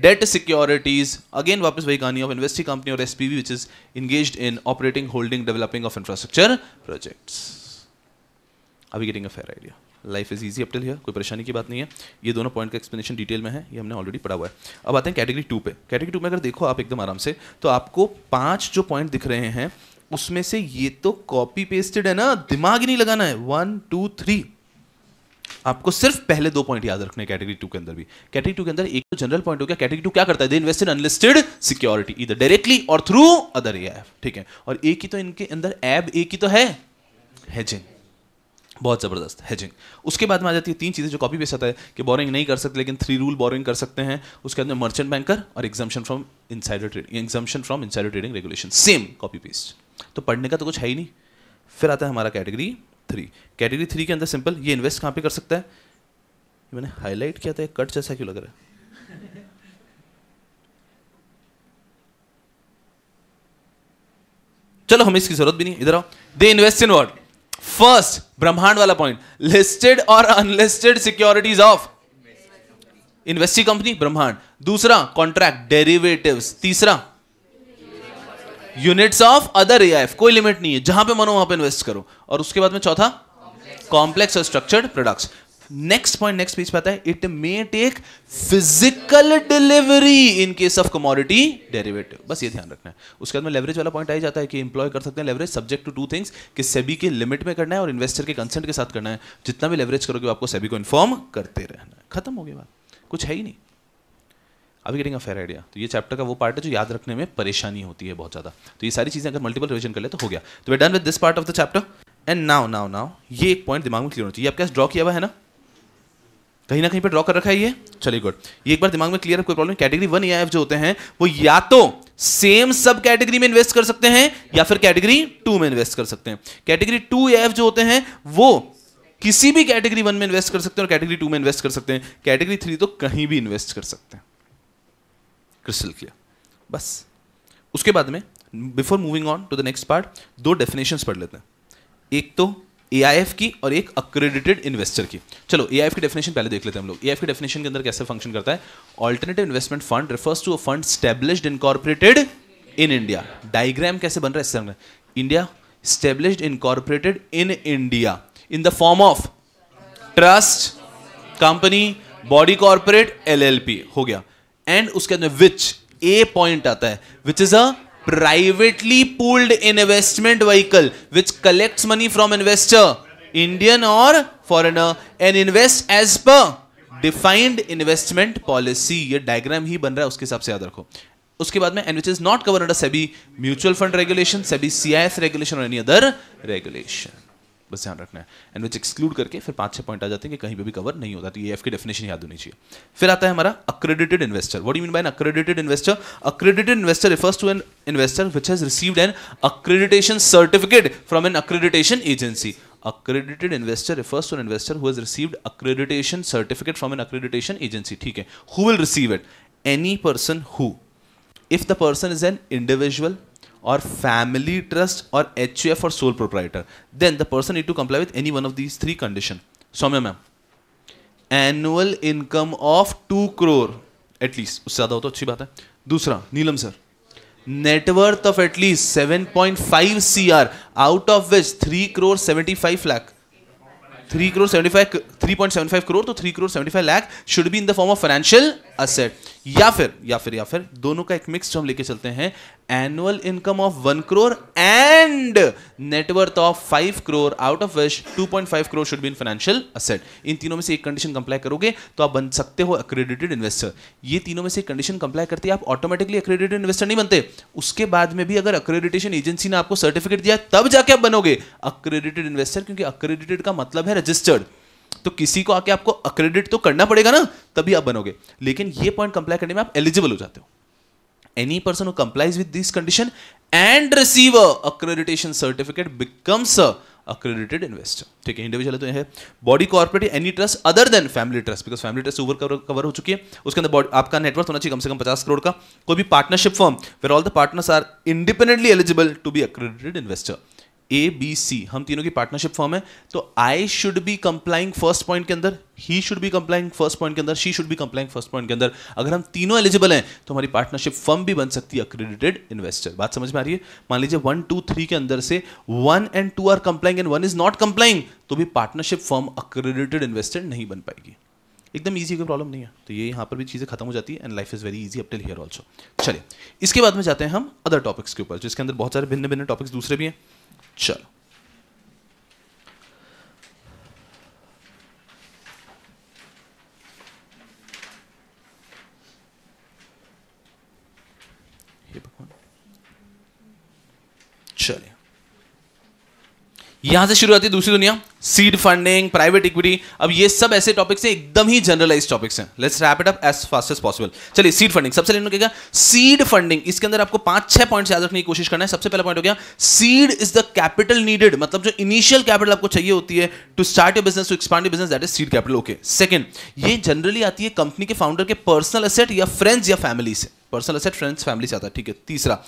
debt securities. Again, वापस वही कहानी of investee company or SPV which is engaged in operating, holding, developing of infrastructure projects. Are we getting a fair idea? Life is easy up till here कोई परेशानी की बात नहीं है ये दोनों पॉइंट का एक्सप्लेनेशन डिटेल में है ये हमने ऑलरेडी पढ़ा हुआ है अब आते हैं कैटेगरी टू पे कैटेगरी टू में अगर देखो आप एकदम आराम से तो आपको पांच जो पॉइंट दिख रहे हैं उसमें से ये तो कॉपी पेस्टेड है ना दिमाग ही नहीं लगाना है वन टू थ्री आपको सिर्फ पहले दो पॉइंट याद रखने कैटेगरी टू के अंदर भी कैटेगरी टू के अंदर एक तो जनरल पॉइंट हो गया कैटेगरी टू क्या करता है इन्वेस्टेड अनलिस्टेड सिक्योरिटी इधर डायरेक्टली और थ्रू अदर ए ठीक है और एक ही तो इनके अंदर ऐप एक ही तो है हेजिंग बहुत ज़बरदस्त हैजिंग उसके बाद में आ जाती है तीन चीज़ें जो कॉपी पेस्ट आता है कि बोरिंग नहीं कर सकते लेकिन थ्री रूल बोरिंग कर सकते हैं उसके अंदर मर्चेंट बैंकर और exemption from insider trading exemption from insider trading regulation same copy paste तो पढ़ने का तो कुछ है ही नहीं फिर आता है हमारा कैटेगरी थ्री कैटेगरी थ्री के अंदर सिंपल ये इन्वेस्ट कहाँ पे कर सकता है मैंने हाईलाइट किया था कट जैसा क्यों लग रहा है चलो हमें इसकी जरूरत भी नहीं इधर आओ they invest in what first ब्रह्मांड वाला पॉइंट लिस्टेड और unlisted securities of investing company ब्रह्मांड दूसरा कॉन्ट्रैक्ट डेरिवेटिव्स तीसरा यूनिट्स ऑफ अदर ए कोई लिमिट नहीं है जहां पे मनो वहां पे इन्वेस्ट करो और उसके बाद में चौथा कॉम्प्लेक्स और structured products next point next page पता है it may take physical delivery in case of commodity derivative बस ये ध्यान रखना है उसके बाद में लेवरेज वाला पॉइंट आई जाता है कि इंप्लॉय कर सकते हैं leverage subject to two things कि सेबी के लिमिट में करना है और इन्वेस्टर के कंसेंट के साथ करना है जितना भी लेवरेज करोगे आपको सेबी को इन्फॉर्म करते रहना है खत्म हो गया बात कुछ है ही नहीं अभी गेटिंग अ फेयर आइडिया तो ये चैप्टर का वो पार्ट है जो याद रखने में परेशानी होती है बहुत ज़्यादा तो ये सारी चीज़ें अगर मल्टीपल रिविजन कर ले तो हो गया तो we done with this part of the chapter and now now now ये एक पॉइंट दिमाग में क्लियर होना चाहिए आपके पास ड्रॉ किया हुआ है ना कहीं ना कहीं पर ड्रॉ कर रखा है ये चलिए गुड ये एक बार दिमाग में क्लियर है कोई प्रॉब्लम कैटेगरी वन या एफ जो होते हैं वो या तो सेम सब कैटेगरी में इन्वेस्ट कर सकते हैं या फिर कैटेगरी टू में इन्वेस्ट कर सकते हैं कैटेगरी टू या एफ जो होते हैं वो किसी भी कैटेगरी वन में इन्वेस्ट कर सकते हैं और कैटेगरी टू में इन्वेस्ट कर सकते हैं कैटेगरी थ्री तो कहीं भी इन्वेस्ट कर सकते हैं क्रिस्टल क्लियर बस उसके बाद में before moving on to the next part दो डेफिनेशन पढ़ लेते हैं एक तो ए की और एक अक्रेडिटेड इन्वेस्टर की चलो ए की डेफिनेशन पहले देख लेते हैं हम लोग ए की डेफिनेशन के अंदर कैसे फंक्शन करता है alternative investment fund refers to a fund established incorporated in India diagram कैसे बन रहा है इससे India established incorporated in India in the form of trust company body corporate P हो गया एंड उसके अंदर विच ए पॉइंट आता है which is a privately pooled investment vehicle which collects money from investor Indian और foreigner and invest as per defined investment policy ये diagram ही बन रहा है उसके हिसाब से याद रखो उसके बाद में and which is not cover under SEBI mutual fund regulation SEBI CIS regulation और एनी अदर रेगुलेशन बस ध्यान रखना है एंड विच एक्सक्लूड करके फिर पांच छह पॉइंट आ जाते हैं कि कहीं पर भी कवर नहीं होता तो ये एफ की डेफिनेशन याद होनी चाहिए फिर आता है हमारा accredited investor what you mean by accredited investor accredited investor refers to an investor which has received an accreditation certificate from an accreditation agency accredited investor refers to an investor who has received accreditation certificate from an accreditation agency ठीक है who will receive it any person who if the person is an individual और family trust और H U F और sole proprietor then the person you to comply with any one of these three condition Saumya ma'am annual income of two crore at least उससे ज्यादा हो तो अच्छी बात है दूसरा Neelam sir net worth of at least seven point five C R out of which three crore seventy five lakh three crore seventy five three point seven five crore तो three crore seventy five lakh should be in the form of financial asset या फिर या फिर या फिर दोनों का एक मिक्स हम लेके चलते हैं annual income of one crore and net worth of five crore out of which two point five crore should be in financial asset इन तीनों में से एक कंडीशन कंप्लाई करोगे तो आप बन सकते हो अक्रेडिटेड इन्वेस्टर ये तीनों में से कंडीशन कंप्लाई करते आप ऑटोमेटिकली अक्रेडिटेड इन्वेस्टर नहीं बनते उसके बाद में भी अगर अक्रेडिटेशन एजेंसी ने आपको सर्टिफिकेट दिया तब जाके आप बनोगे अक्रेडिटेड इन्वेस्टर क्योंकि अक्रेडिटेड का मतलब है रजिस्टर्ड तो किसी को आके आपको अक्रेडिट तो करना पड़ेगा ना तभी आप बनोगे लेकिन ये पॉइंट कंप्लाई करने में आप एलिजिबल हो जाते हो any person who complies with this condition and receive accreditation certificate becomes accredited investor ठीक है इंडिविजुअल तो है body corporate any trust other than family trust because family trust over cover हो चुकी है उसके अंदर आपका नेटवर्क होना चाहिए कम से कम पचास करोड़ का कोई भी partnership form where all the partners are independently eligible to be accredited investor A B C हम तीनों की पार्टनरशिप फॉर्म है तो I should be complying first point के अंदर he should be complying first point के अंदर she should be complying first point के अंदर अगर हम तीनों एलिजिबल हैं तो हमारी पार्टनरशिप फर्म भी बन सकती है अक्रेडिटेड इन्वेस्टर बात समझ में आ रही है मान लीजिए वन टू थ्री के अंदर से one and two are complying and one is not complying तो भी पार्टनरशिप फर्म अक्रेडिटेड इन्वेस्टर नहीं बन पाएगी एकदम ईजी कोई प्रॉब्लम नहीं है तो ये यहाँ पर भी चीज़ें खत्म हो जाती है and life is very easy up till here also चलिए इसके बाद में जाते हैं हम अदर टॉपिक्स के ऊपर जिसके अंदर बहुत सारे भिन्न भिन्न टॉपिक्स दूसरे भी हैं चलो चलिए यहां से शुरू होती है दूसरी दुनिया सीड फंडिंग प्राइवेट इक्विटी अब ये सब ऐसे टॉपिक्स हैं एकदम ही जनरलाइज टॉपिक्स हैं let's wrap it up as fast as possible चलिए सीड फंडिंग सबसे पहले क्या सीड फंडिंग इसके अंदर आपको पांच छह पॉइंट्स याद रखने की कोशिश करना है सबसे पहला पॉइंट हो गया seed is the capital needed मतलब जो इनिशियल कैपिटल आपको चाहिए होती है to start your business to expand your business that is seed capital okay second ये जनरली आती है कंपनी के फाउंडर के पर्सनल असेट या फ्रेंड्स या फैमिली से पर्सनल असेट फ्रेंड्स फैमिली से आता है ठीक है तीसरा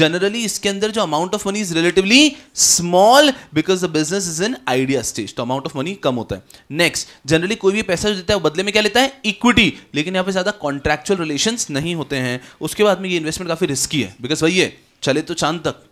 जनरली इसके अंदर जो amount of money is relatively small because the business is in idea stage तो अमाउंट ऑफ मनी कम होता है नेक्स्ट जनरली कोई भी पैसा जो देता है बदले में क्या लेता है इक्विटी लेकिन यहाँ पे ज्यादा कॉन्ट्रेक्चुअल रिलेशन नहीं होते हैं उसके बाद में ये इन्वेस्टमेंट काफी रिस्की है बिकॉज वही है चले तो चांद तक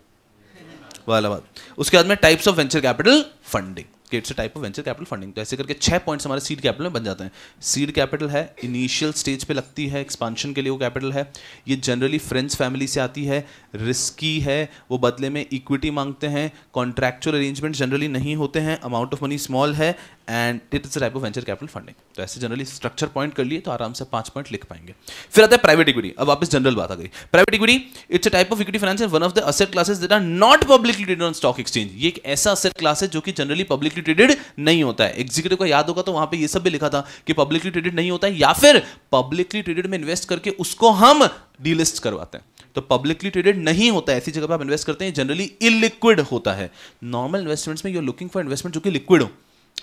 वाला बात उसके बाद में types of venture capital funding gets type of venture capital funding तो ऐसे करके छह पॉइंट्स हमारे सीड कैपिटल में बन जाते हैं सीड कैपिटल है इनिशियल स्टेज पे लगती है एक्सपांशन के लिए वो कैपिटल है ये जनरली फ्रेंड्स फैमिली से आती है रिस्की है वो बदले में इक्विटी मांगते हैं कॉन्ट्रैक्चुअल अरेंजमेंट जनरली नहीं होते हैं अमाउंट ऑफ मनी स्मॉल है and it is type of venture capital funding तो ऐसे जनरली स्ट्रक्चर पॉइंट कर लिए तो आराम से पांच पॉइंट लिख पाएंगे फिर आता है प्राइवेट इक्विटी अब वापस जनरल बात आ गई private equity it's a type of equity finance one of the asset classes that are not publicly डिड ऑन स्टॉक एक्सचेंज ये एक ऐसा असेट क्लास है जो कि जनरली पब्लिकली पब्लिकली ट्रेडेड नहीं होता है एग्जीक्यूटिव का याद होगा तो वहां पे ये सब भी लिखा था कि पब्लिकली ट्रेडेड नहीं होता है या फिर पब्लिकली ट्रेडेड में इन्वेस्ट करके उसको हम डीलिस्ट करवाते हैं तो पब्लिकली ट्रेडेड नहीं होता है ऐसी जगह पर आप इन्वेस्ट करते हैं जनरली इलिक्विड होता है नॉर्मल इन्वेस्टमेंट्स में you are looking for investment जो कि लिक्विड हो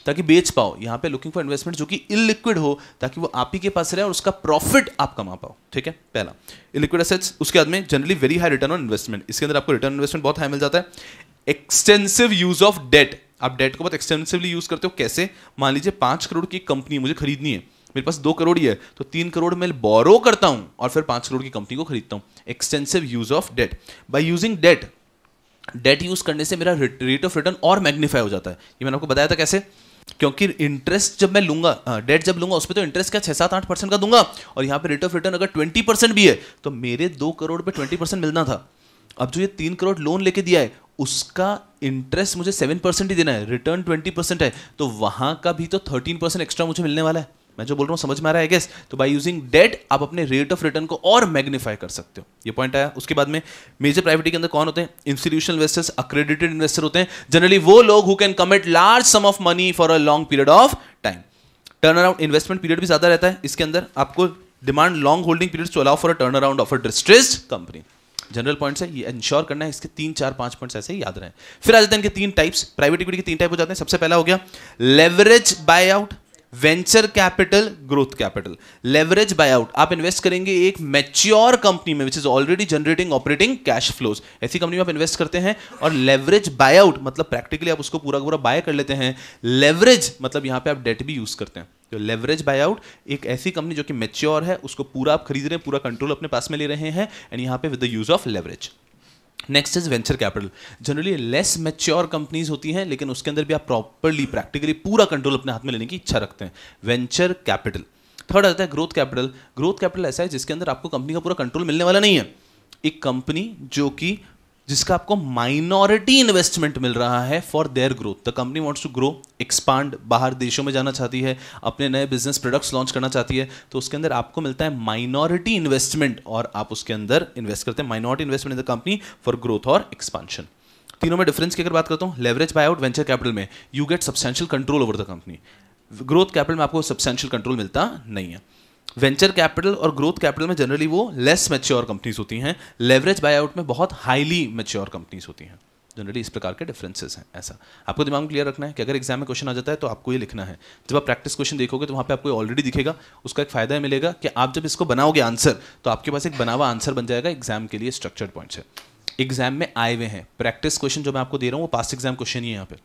ताकि बेच पाओ यहां पे लुकिंग फॉर इन्वेस्टमेंट जो कि इलिक्विड हो ताकि वो आप ही के पास रहे और उसका प्रॉफिट आप कमा पाओ ठीक है पहला इलिक्विड असेट्स उसके बाद में generally very high return on investment इसके अंदर आपको रिटर्न इन्वेस्टमेंट बहुत हाई मिल जाता है एक्सटेंसिव यूज ऑफ डेट आप डेट को बहुत एक्सटेंसिवली यूज़ करते हो कैसे मान लीजिए पाँच करोड़ की कंपनी मुझे खरीदनी है मेरे पास दो करोड़ ही है तो तीन करोड़ मैं बोरो करता हूँ और फिर पाँच करोड़ की कंपनी को खरीदता हूँ extensive use of debt by using debt debt use करने से मेरा रेट ऑफ रिटर्न और मैग्नीफाई हो जाता है ये मैंने आपको बताया था कैसे क्योंकि इंटरेस्ट जब मैं लूंगा डेट जब लूंगा उसमें तो इंटरेस्ट क्या छह सात आठ परसेंट का दूंगा और यहाँ पे रेट ऑफ रिटर्न अगर ट्वेंटी परसेंट भी है तो मेरे दो करोड़ पे ट्वेंटी परसेंट मिलना था अब जो ये तीन करोड़ लोन लेके दिया है उसका इंटरेस्ट मुझे सेवन परसेंट ही देना है रिटर्न ट्वेंटी परसेंट है तो वहां का भी तो थर्टीन परसेंट एक्स्ट्रा मुझे मिलने वाला है मैं जो बोल रहा हूँ समझ में आ रहा है गेस तो बाय यूजिंग डेट आप अपने रेट ऑफ रिटर्न को और मैग्नीफाई कर सकते हो ये पॉइंट आया उसके बाद में मेजर प्राइवेटी के अंदर कौन होते हैं इंस्टीट्यूशनल इन्वेस्टर्स अक्रेडिटेड इन्वेस्टर होते हैं जनरली वो लोग who can commit large sum of money for a long period of time turn around investment period भी ज्यादा रहता है इसके अंदर आपको demand long holding period to allow for a turn around of a distressed company general points है ये ensure करना है इसके तीन चार पांच पॉइंट्स ऐसे ही याद रहे फिर आ जाते हैं इनके तीन टाइप्स प्राइवेट इक्विटी के तीन टाइप हो जाते हैं सबसे पहला हो गया leverage buy out venture capital growth capital leverage buy out आप इन्वेस्ट करेंगे एक मेच्योर कंपनी में which is already generating operating cash flows ऐसी कंपनी में आप इन्वेस्ट करते हैं और लेवरेज बाय आउट मतलब प्रैक्टिकली आप उसको पूरा पूरा बाय कर लेते हैं लेवरेज मतलब यहां पे आप डेट भी यूज करते हैं तो लेवरेज बाय आउट एक ऐसी कंपनी जो कि मेच्योर है उसको पूरा आप खरीद रहे हैं पूरा कंट्रोल अपने पास में ले रहे हैं एंड यहाँ पे with the use of leverage next is venture capital generally less mature companies होती हैं लेकिन उसके अंदर भी आप प्रॉपरली प्रैक्टिकली पूरा कंट्रोल अपने हाथ में लेने की इच्छा रखते हैं वेंचर कैपिटल थर्ड आता है ग्रोथ कैपिटल ग्रोथ कैपिटल ऐसा है जिसके अंदर आपको कंपनी का पूरा कंट्रोल मिलने वाला नहीं है एक कंपनी जो कि जिसका आपको माइनॉरिटी इन्वेस्टमेंट मिल रहा है for their growth the company wants to grow expand बाहर देशों में जाना चाहती है अपने नए बिजनेस प्रोडक्ट्स लॉन्च करना चाहती है तो उसके अंदर आपको मिलता है माइनॉरिटी इन्वेस्टमेंट और आप उसके अंदर इन्वेस्ट करते हैं minority investment in the company for growth और एक्सपांशन तीनों में डिफरेंस की अगर बात करता हूँ leverage buy out venture capital में you get substantial control over the company growth capital में आपको सब्सटेंशियल कंट्रोल मिलता नहीं है वेंचर कैपिटल और ग्रोथ कैपिटल में जनरली वो लेस मेच्योर कंपनीज होती हैं लेवरेज बाय आउट में बहुत हाईली मेच्योर कंपनीज होती हैं जनरली इस प्रकार के डिफरेंसेस हैं ऐसा आपको दिमाग में क्लियर रखना है कि अगर एग्जाम में क्वेश्चन आ जाता है तो आपको ये लिखना है जब आप प्रैक्टिस क्वेश्चन देखोगे तो वहाँ पे आपको ऑलरेडी दिखेगा उसका एक फायदा मिलेगा कि आप जब इसको बनाओगे आंसर तो आपके पास एक बना हुआ आंसर बन जाएगा एग्जाम के लिए स्ट्रक्चर्ड पॉइंट्स है एग्जाम में आए हुए हैं प्रैक्टिस क्वेश्चन जो मैं आपको दे रहा हूँ वो पास्ट एग्जाम क्वेश्चन ही है यहाँ पे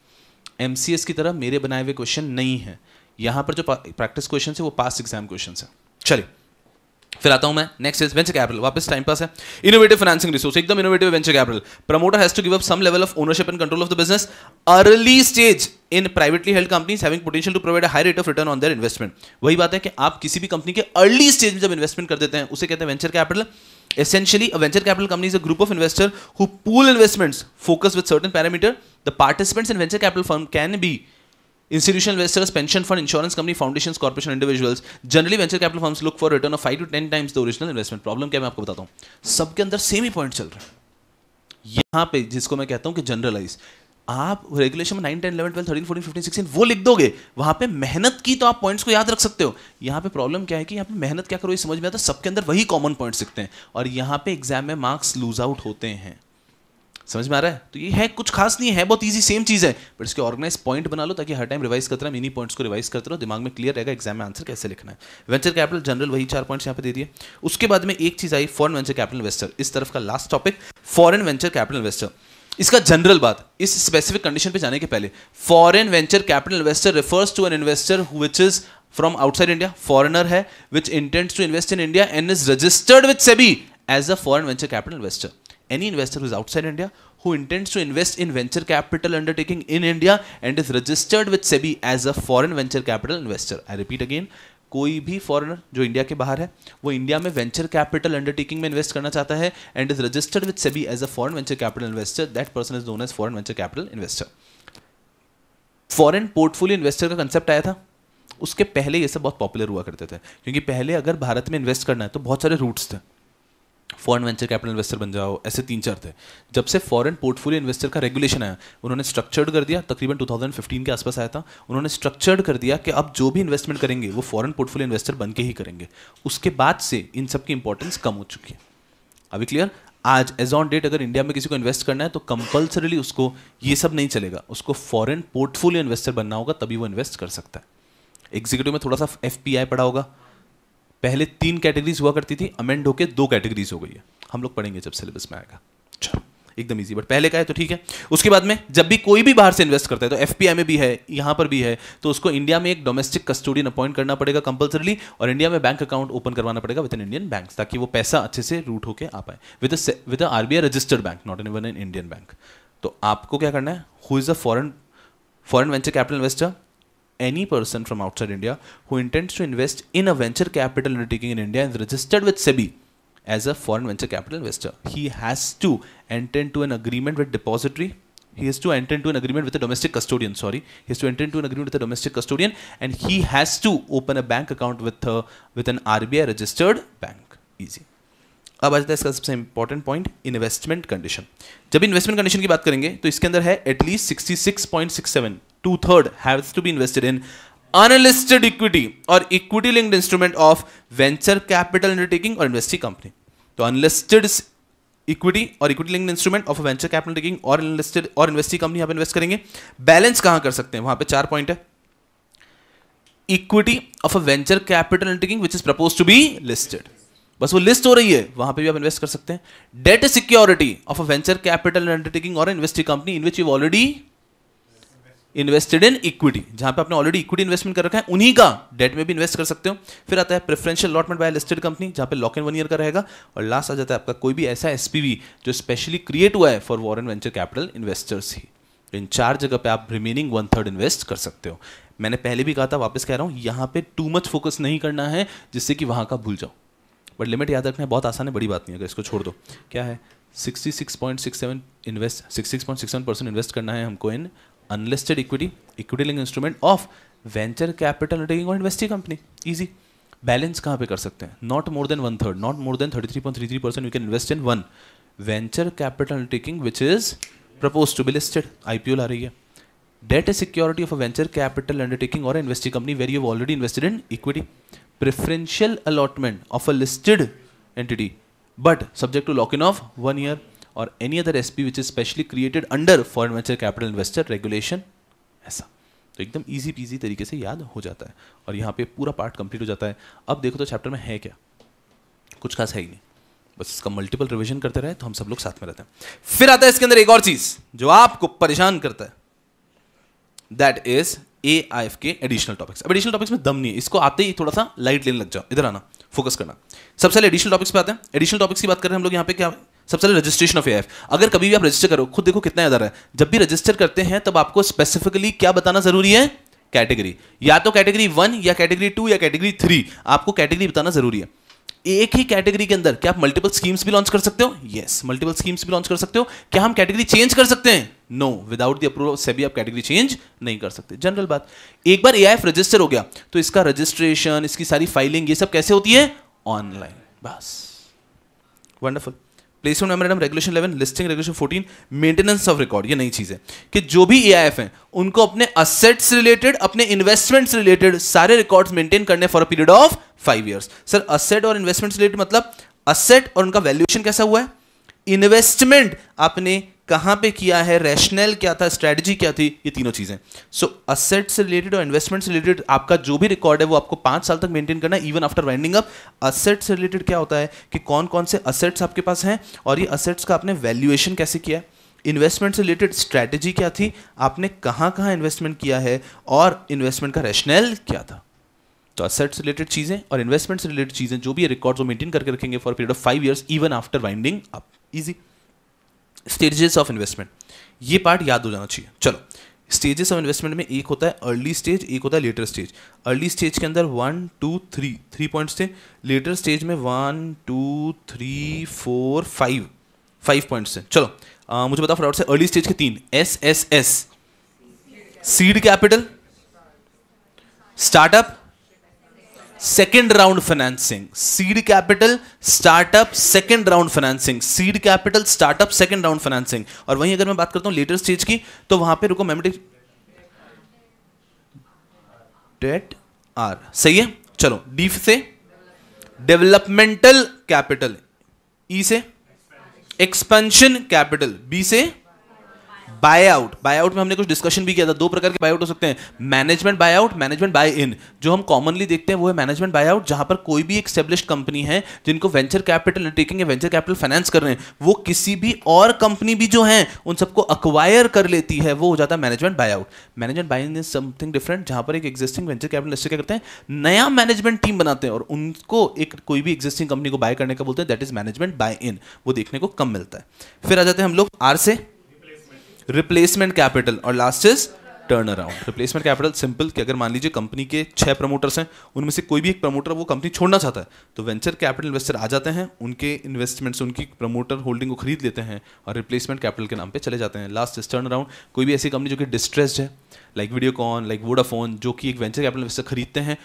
एम की तरह मेरे बनाए हुए क्वेश्चन नहीं है यहाँ पर जो प्रैक्टिस क्वेश्चन है वो पास्ट एग्जाम क्वेश्चन है चलिए फिर आता हूं मैं नेक्स्ट इज वेंचर कैपिटल वापस टाइम पास है इनोवेटिव फाइनेंसिंग रिसोर्स एकदम innovative venture capital promoter has to give up some level of ownership and control of the business early stage in privately held companies having potential to provide high rate of return on their investment वही बात है कि आप किसी भी company के early stage में जब इन्वेस्टमेंट कर देते हैं उसे कहते हैं venture capital Essentially, a venture capital company is a group of investors who pool investments, focus with certain parameter. The participants in venture capital firm can be institution investors pension fund insurance company foundation corporation individuals generally venture capital funds look for return of five to ten times the original investment problem क्या मैं आपको बताता हूँ सबके अंदर same ही point चल रहा है यहाँ पे जिसको मैं कहता हूँ कि जनरलाइज आप रेगुलेशन में nine ten eleven twelve thirteen fourteen fifteen sixteen वो लिख दोगे वहाँ पे मेहनत की तो आप पॉइंट्स को याद रख सकते हो यहाँ पे प्रॉब्लम क्या है कि यहाँ पे मेहनत क्या करो ये समझ में आता है सबके अंदर वही कॉमन पॉइंट्स लिखते हैं और यहाँ पे एग्जाम में मार्क्स लूज आउट होते हैं समझ में आ रहा है तो ये है कुछ खास नहीं है बहुत ईजी सेम चीज़ है बट इसके ऑर्गेनाइज पॉइंट बना लो ताकि हर टाइम रिवाइज करते रहो मिनी पॉइंट्स को रिवाइज करते रहो दिमाग में क्लियर रहेगा एग्जाम में आंसर कैसे लिखना है वेंचर कैपिटल जनरल वही चार पॉइंट्स यहाँ पे दे दिए उसके बाद में एक चीज़ आई फॉरन वेंचर कैपिटल इन्वेस्टर इस तरफ का last topic foreign venture capital investor इसका जनरल बात इस स्पेसिफिक कंडीशन पे जाने के पहले foreign venture capital investor refers to an investor which is from outside India foreigner है which intends to invest in India and is registered with SEBI as a foreign venture capital investor any investor who is outside India who intends to invest in venture capital undertaking in India and is registered with SEBI as a foreign venture capital investor. I repeat again, कोई भी foreigner जो India के बाहर है वो India में venture capital undertaking में invest करना चाहता है and is registered with SEBI as a foreign venture capital investor that person is known as foreign venture capital investor foreign portfolio investor का कंसेप्ट आया था उसके पहले ये सब बहुत पॉपुलर हुआ करते थे क्योंकि पहले अगर भारत में इन्वेस्ट करना है तो बहुत सारे रूट्स थे फॉरन वेंचर कैपिटल इन्वेस्टर बन जाओ ऐसे तीन चार थे जब से फॉरन पोर्टफोलियो इन्वेस्टर का रेगुलेशन आया उन्होंने स्ट्रक्चर्ड कर दिया तकरीबन 2015 के आसपास आया था उन्होंने स्ट्रक्चर्ड कर दिया कि अब जो भी इन्वेस्टमेंट करेंगे वो फॉरन पोर्टफोलियो इन्वेस्टर बन के ही करेंगे उसके बाद से इन सब की इंपॉर्टेंस कम हो चुकी है अभी क्लियर आज एज ऑन डेट अगर इंडिया में किसी को इन्वेस्ट करना है तो कंपल्सरीली उसको ये सब नहीं चलेगा उसको फॉरन पोर्टफोलियो इन्वेस्टर बनना होगा तभी वो इन्वेस्ट कर सकता है एग्जीक्यूटिव में थोड़ा सा एफ पी आई पड़ा होगा पहले तीन कैटेगरीज हुआ करती थी अमेंड होकर दो कैटेगरीज हो गई है हम लोग पढ़ेंगे जब सिलेबस में आएगा चलो एकदम इजी बट पहले का है तो ठीक है उसके बाद में जब भी कोई भी बाहर से इन्वेस्ट करता है तो एफ में भी है यहां पर भी है तो उसको इंडिया में एक डोमेस्टिक कस्टोडियन अपॉइंट करना पड़ेगा कंपल्सरीली और इंडिया में बैंक अकाउंट ओपन करवाना पड़ेगा विद इन इंडियन बैंक ताकि वो पैसा अच्छे से रूट होकर आ पाए with with RBI registered bank not even in Indian bank तो आपको क्या करना है who is a foreign foreign venture capital investor any person from outside India who intends to invest in a venture capital undertaking in India and is registered with SEBI as a foreign venture capital investor. He has to enter into an agreement with depository. He has to enter into an agreement with a domestic custodian. Sorry, he has to enter into an agreement with a domestic custodian, and he has to open a bank account with a, with an RBI registered bank. Easy. अब आ जाता है इसका सबसे important point investment condition जब investment condition की बात करेंगे तो इसके अंदर है at least 66.67 two third has to be invested in unlisted equity or equity linked instrument of venture capital undertaking or investee company तो अनलिस्टेड इक्विटी और equity linked instrument of venture capital taking और इन्वेस्टेड और investing company यहाँ पे invest करेंगे balance कहां कर सकते हैं वहां पे चार पॉइंट है equity of a venture capital undertaking which is propose to be listed बस वो लिस्ट हो रही है वहां पे भी आप इन्वेस्ट कर सकते हैं debt security of a venture capital undertaking और investing company in which you already invested in equity जहां पे आपने ऑलरेडी इक्विटी इन्वेस्टमेंट कर रखा है उन्हीं का डेट में भी इन्वेस्ट कर सकते हो फिर आता है preferential allotment by listed company जहां पे लॉक इन वन ईयर का रहेगा और लास्ट आ जाता है आपका कोई भी ऐसा एसपीवी जो स्पेशली क्रिएट हुआ है for foreign venture capital investors ही तो इन चार जगह पे आप रिमेनिंग वन थर्ड इन्वेस्ट कर सकते हो मैंने पहले भी कहा था वापस कह रहा हूँ यहाँ पे टू मच फोकस नहीं करना है जिससे कि वहाँ का भूल जाओ बट लिमिट याद रखना है बहुत आसान है बड़ी बात नहीं अगर इसको छोड़ दो क्या है sixty six six point seven invest six six six point seven percent invest करना है हमको in unlisted equity equity linked instrument of venture capital undertaking और इन्वेस्टिंग कंपनी इजी बैलेंस कहाँ पे कर सकते हैं not more than one third not more than thirty three point three three percent you can invest in one venture capital undertaking which is propose to be listed ओ ला रही है debt is security of a venture capital undertaking और investing company where you already invested in equity preferential allotment of a listed entity but subject to lock in of one year any other S P which is specially created under foreign venture capital investor regulation ऐसा तो एकदम easy PG तरीके से याद हो जाता है और यहाँ पे पूरा पार्ट कंप्लीट हो जाता है अब देखो तो चैप्टर में है क्या कुछ खास है ही नहीं बस इसका मल्टीपल रिविजन करते रहे तो हम सब लोग साथ में रहते हैं फिर आता है इसके अंदर एक और चीज जो आपको परेशान करता है that is A I F के एडिशनल टॉपिक्स अब एडिशनल टॉपिक्स में दम नहीं है इसको आते ही थोड़ा सा लाइट लेने लग जाओ इधर आना फोकस करना सबसे पहले एडिशनल टॉपिक्स पे आते हैं एडिशनल टॉपिक्स की बात करें हम लोग यहाँ पे क्या सबसे पहले रजिस्ट्रेशन ऑफ एफ अगर कभी भी आप रजिस्टर करो खुद देखो कितना इधर है जब भी रजिस्टर करते हैं तब आपको स्पेसिफिकली क्या बताना जरूरी है कैटेगरी या तो कैटेगरी वन या कैटेगरी टू या कैटेगरी थ्री आपको कैटेगरी बताना जरूरी है एक ही कैटेगरी के अंदर क्या आप मल्टीपल स्कीम्स भी लॉन्च कर सकते हो यस मल्टीपल स्कीम्स भी लॉन्च कर सकते हो क्या हम कैटेगरी चेंज कर सकते हैं नो विदाउट द अप्रूवल से भी आप कैटेगरी चेंज नहीं कर सकते जनरल बात एक बार एआईएफ रजिस्टर हो गया तो इसका रजिस्ट्रेशन इसकी सारी फाइलिंग ये सब कैसे होती है ऑनलाइन बस wonderful placement memorandum regulation 11 listing regulation 14 maintenance of record ये नई चीज़ है कि जो भी ई हैं उनको अपने असेट्स रिलेटेड अपने इन्वेस्टमेंट्स रिलेटेड सारे रिकॉर्ड्स मेंटेन करने for a period of five years sir asset और इन्वेस्टमेंट्स रिलेटेड मतलब असेट और उनका वैल्यूएशन कैसा हुआ है इन्वेस्टमेंट आपने कहां पे किया है रैशनल क्या था स्ट्रेटजी क्या थी ये तीनों चीज़ें सो असेट से रिलेटेड और इन्वेस्टमेंट से रिलेटेड आपका जो भी रिकॉर्ड है वो आपको पांच साल तक मेंटेन करना even after winding up asset से रिलेटेड क्या होता है कि कौन कौन से असेट्स आपके पास हैं और ये असेट्स का आपने वैल्यूएशन कैसे किया इन्वेस्टमेंट से रिलेटेड स्ट्रैटेजी क्या थी आपने कहाँ कहाँ इन्वेस्टमेंट किया है और इन्वेस्टमेंट का रैशनल क्या था तो असेट से रिलेटेड चीज़ें और इन्वेस्टमेंट से रिलेटेड चीज़ें जो भी रिकॉर्ड्स वो मेंटेन करके रखेंगे for period of five years even after winding up easy stages of investment ये पार्ट याद हो जाना चाहिए चलो स्टेजेस ऑफ इन्वेस्टमेंट में एक होता है अर्ली स्टेज एक होता है लेटर स्टेज अर्ली स्टेज के अंदर one two three three points थे लेटर स्टेज में one two three four five five points थे चलो आ, मुझे बताओ फटाफट से अर्ली स्टेज के तीन S S S seed capital startup second round financing seed capital startup second round financing seed capital startup second round financing और वहीं अगर मैं बात करता हूं लेटर स्टेज की तो वहां पे रुको मेमोटिक डेट आर सही है चलो डी से डेवलपमेंटल कैपिटल ई से एक्सपेंशन कैपिटल बी से बाय आउट बाय आउट में हमने कुछ डिस्कशन भी किया था दो प्रकार के बाय आउट हो सकते हैं management buy out management buy in जो हम कॉमनली देखते हैं वो है मैनेजमेंट बाय आउट जहां पर कोई भी एक स्टेब्लिश कंपनी है जिनको venture capital taking venture capital finance कर रहे हैं वो किसी भी और कंपनी भी जो है उन सबको अक्वायर कर लेती है वो हो जाता है management buy out management buy in is something different जहां पर एक एग्जिस्टिंग वेंचर कैपिटल क्या करते हैं नया मैनेजमेंट टीम बनाते हैं और उनको एक कोई भी एग्जिस्टिंग कंपनी को बाय करने का बोलते हैं that is management buy in वो देखने को कम मिलता है फिर आ जाते हैं हम लोग आर से रिप्लेसमेंट कैपिटल और last is turnaround replacement capital simple कि अगर मान लीजिए कंपनी के छह प्रमोटर्स हैं उनमें से कोई भी एक प्रमोटर वो कंपनी छोड़ना चाहता है तो वेंचर कैपिटल इन्वेस्टर आ जाते हैं उनके इन्वेस्टमेंट से उनकी प्रमोटर होल्डिंग को खरीद लेते हैं और रिप्लेसमेंट कैपिटल के नाम पे चले जाते हैं लास्ट इज टर्न अराउंड कोई भी ऐसी कंपनी जो कि डिस्ट्रेस्ड है लाइक वीडियोकॉन लाइक वोडाफोन जो कि एक वेंचर कैपिटल इन्वेस्टर खरीदते हैं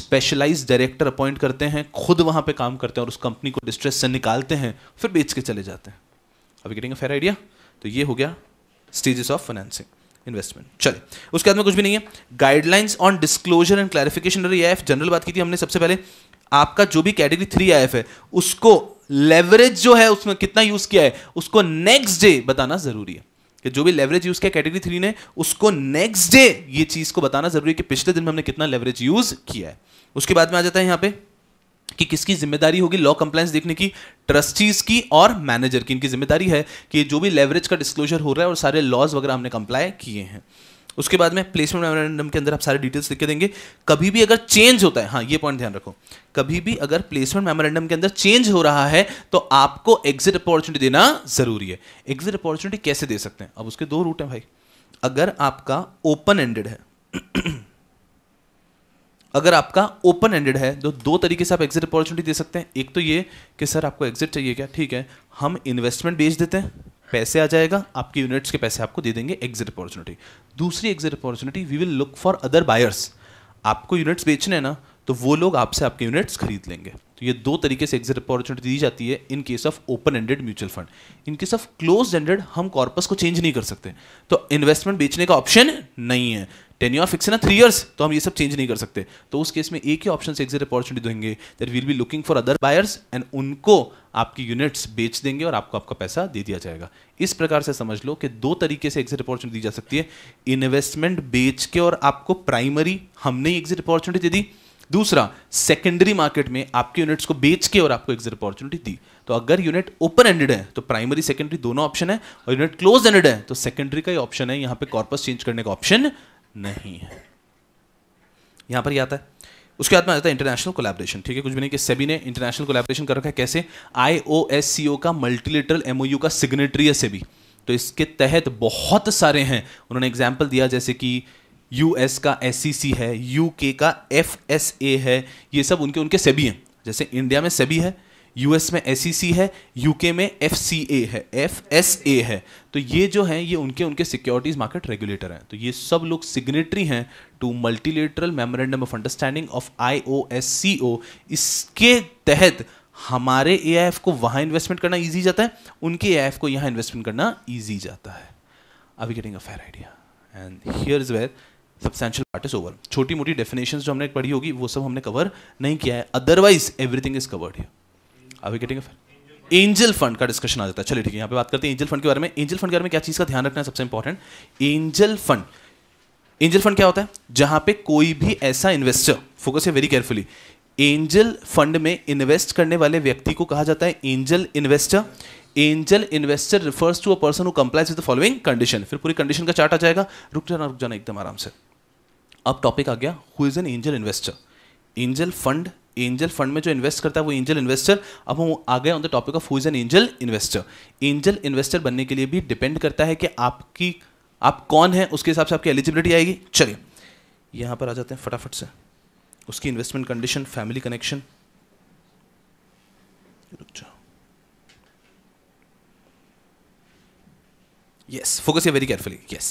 स्पेशलाइज डायरेक्टर अपॉइंट करते हैं खुद वहाँ पे काम करते हैं और उस कंपनी को डिस्ट्रेस से निकालते हैं फिर बेच के चले जाते हैं अभी गेटिंग अ फेयर आइडिया तो ये हो गया स्टेजेस ऑफ फाइनेंसिंग इन्वेस्टमेंट चलिए उसके बाद में कुछ भी नहीं है guidelines on disclosure and clarification I F general बात की थी हमने सबसे पहले आपका जो भी कैटेगरी थ्री आई एफ है उसको लेवरेज जो है उसमें कितना यूज किया है उसको नेक्स्ट डे बताना जरूरी है कि जो भी लेवरेज यूज किया कैटेगरी थ्री ने उसको नेक्स्ट डे ये चीज को बताना जरूरी है कि पिछले दिन में हमने कितना लेवरेज यूज किया है उसके बाद में आ जाता है यहाँ पे कि किसकी जिम्मेदारी होगी लॉ कंप्लाइंस देखने की ट्रस्टीज की और मैनेजर की इनकी जिम्मेदारी है कि जो भी लेवरेज का डिस्क्लोजर हो रहा है और सारे लॉज वगैरह हमने कंप्लाई किए हैं उसके बाद में प्लेसमेंट मेमोरेंडम के अंदर आप सारे डिटेल्स लिख के देंगे कभी भी अगर चेंज होता है हाँ ये पॉइंट ध्यान रखो कभी भी अगर प्लेसमेंट मेमोरेंडम के अंदर चेंज हो रहा है तो आपको एग्जिट अपॉर्चुनिटी देना जरूरी है एग्जिट अपॉर्चुनिटी कैसे दे सकते हैं अब उसके दो रूट हैं भाई अगर आपका ओपन एंडेड है अगर आपका ओपन एंडेड है तो दो तरीके से आप एग्जिट अपॉर्चुनिटी दे सकते हैं एक तो ये कि सर आपको एग्जिट चाहिए क्या ठीक है हम इन्वेस्टमेंट बेच देते हैं पैसे आ जाएगा आपके यूनिट्स के पैसे आपको दे देंगे एग्जिट अपॉर्चुनिटी दूसरी exit opportunity we will look for other buyers आपको यूनिट्स बेचने ना तो वो लोग आपसे आपके यूनिट्स खरीद लेंगे तो ये दो तरीके से एग्जिट अपॉर्चुनिटी दी जाती है in case of open ended mutual fund in case of close ended हम कॉर्पस को चेंज नहीं कर सकते तो इन्वेस्टमेंट बेचने का ऑप्शन नहीं है ईयर फिक्स है ना थ्री ईयर्स तो हम ये सब चेंज नहीं कर सकते तो उस केस में एक ही ऑप्शन से एग्जिट अपॉर्चुनिटी देंगे that will be looking for other buyers and उनको आपकी यूनिट्स बेच देंगे और आपको आपका पैसा दे दिया जाएगा इस प्रकार से समझ लो कि दो तरीके से एग्जिट अपॉर्चुनिटी दी जा सकती है इन्वेस्टमेंट बेच के और आपको प्राइमरी हमने एग्जिट अपॉर्चुनिटी दे दी दूसरा सेकेंडरी मार्केट में आपके यूनिट्स को बेच के और आपको एग्जिट अपॉर्चुनिटी दी तो अगर यूनिट ओपन एंडेड है तो प्राइमरी सेकेंडरी दोनों ऑप्शन है और यूनिट क्लोज एंडेड है तो सेकेंडरी का ही ऑप्शन है यहाँ पे कॉर्पस चेंज करने का ऑप्शन नहीं है यहां पर आता है उसके बाद में आता है इंटरनेशनल कोलैबोरेशन ठीक है कुछ भी नहीं कि सेबी ने इंटरनेशनल कोलैबोरेशन कर रखा है कैसे आई ओ एस सी ओ का मल्टीलिटरल एमओयू यू का सिग्नेटरी है सेबी तो इसके तहत बहुत सारे हैं उन्होंने एग्जाम्पल दिया जैसे कि यू का एस सी सी है यू के का एफ एस ए है ये सब उनके उनके सेबी हैं जैसे इंडिया में सेबी है यूएस में एस e है यूके में एफ है एफ है तो ये जो है ये उनके उनके सिक्योरिटीज मार्केट रेगुलेटर हैं तो ये सब लोग सिग्नेटरी हैं to multilateral memorandum of understanding of I O S C O इसके तहत हमारे ए को वहाँ इन्वेस्टमेंट करना ईजी जाता है उनके ए को यहाँ इन्वेस्टमेंट करना ईजी जाता है अभी getting a fair idea and here is where substantial part is over छोटी मोटी डेफिनेशन जो हमने पढ़ी होगी वो सब हमने कवर नहीं किया है otherwise everything is covered here अभी वी गेटिंग एंजल फंड का डिस्कशन आ जाता है चलिए ठीक है यहाँ पे बात करते हैं एंजल फंड के बारे में एंजल फंड के बारे में क्या चीज़ का ध्यान रखना है सबसे important angel fund angel fund क्या होता है जहाँ पे कोई भी ऐसा इन्वेस्टर फोकस है वेरी केयरफुली एंजल फंड में इन्वेस्ट करने वाले व्यक्ति को कहा जाता है angel investor angel investor refers to a person who complies with the following condition फिर पूरी कंडीशन का चार्ट आ जाएगा रुक जाना रुक जाना एकदम आराम से अब टॉपिक आ गया who is an angel investor angel fund angel fund में जो इन्वेस्ट करता है वो एंजल इन्वेस्टर अब हम आ गए on the topic of who's an angel investor angel investor बनने के लिए भी डिपेंड करता है कि आपकी आप कौन है उसके हिसाब से आपकी एलिजिबिलिटी आएगी चलिए यहाँ पर आ जाते हैं फटाफट से उसकी इन्वेस्टमेंट कंडीशन फैमिली कनेक्शन रुक जाओ Yes, focus here very carefully. Yes.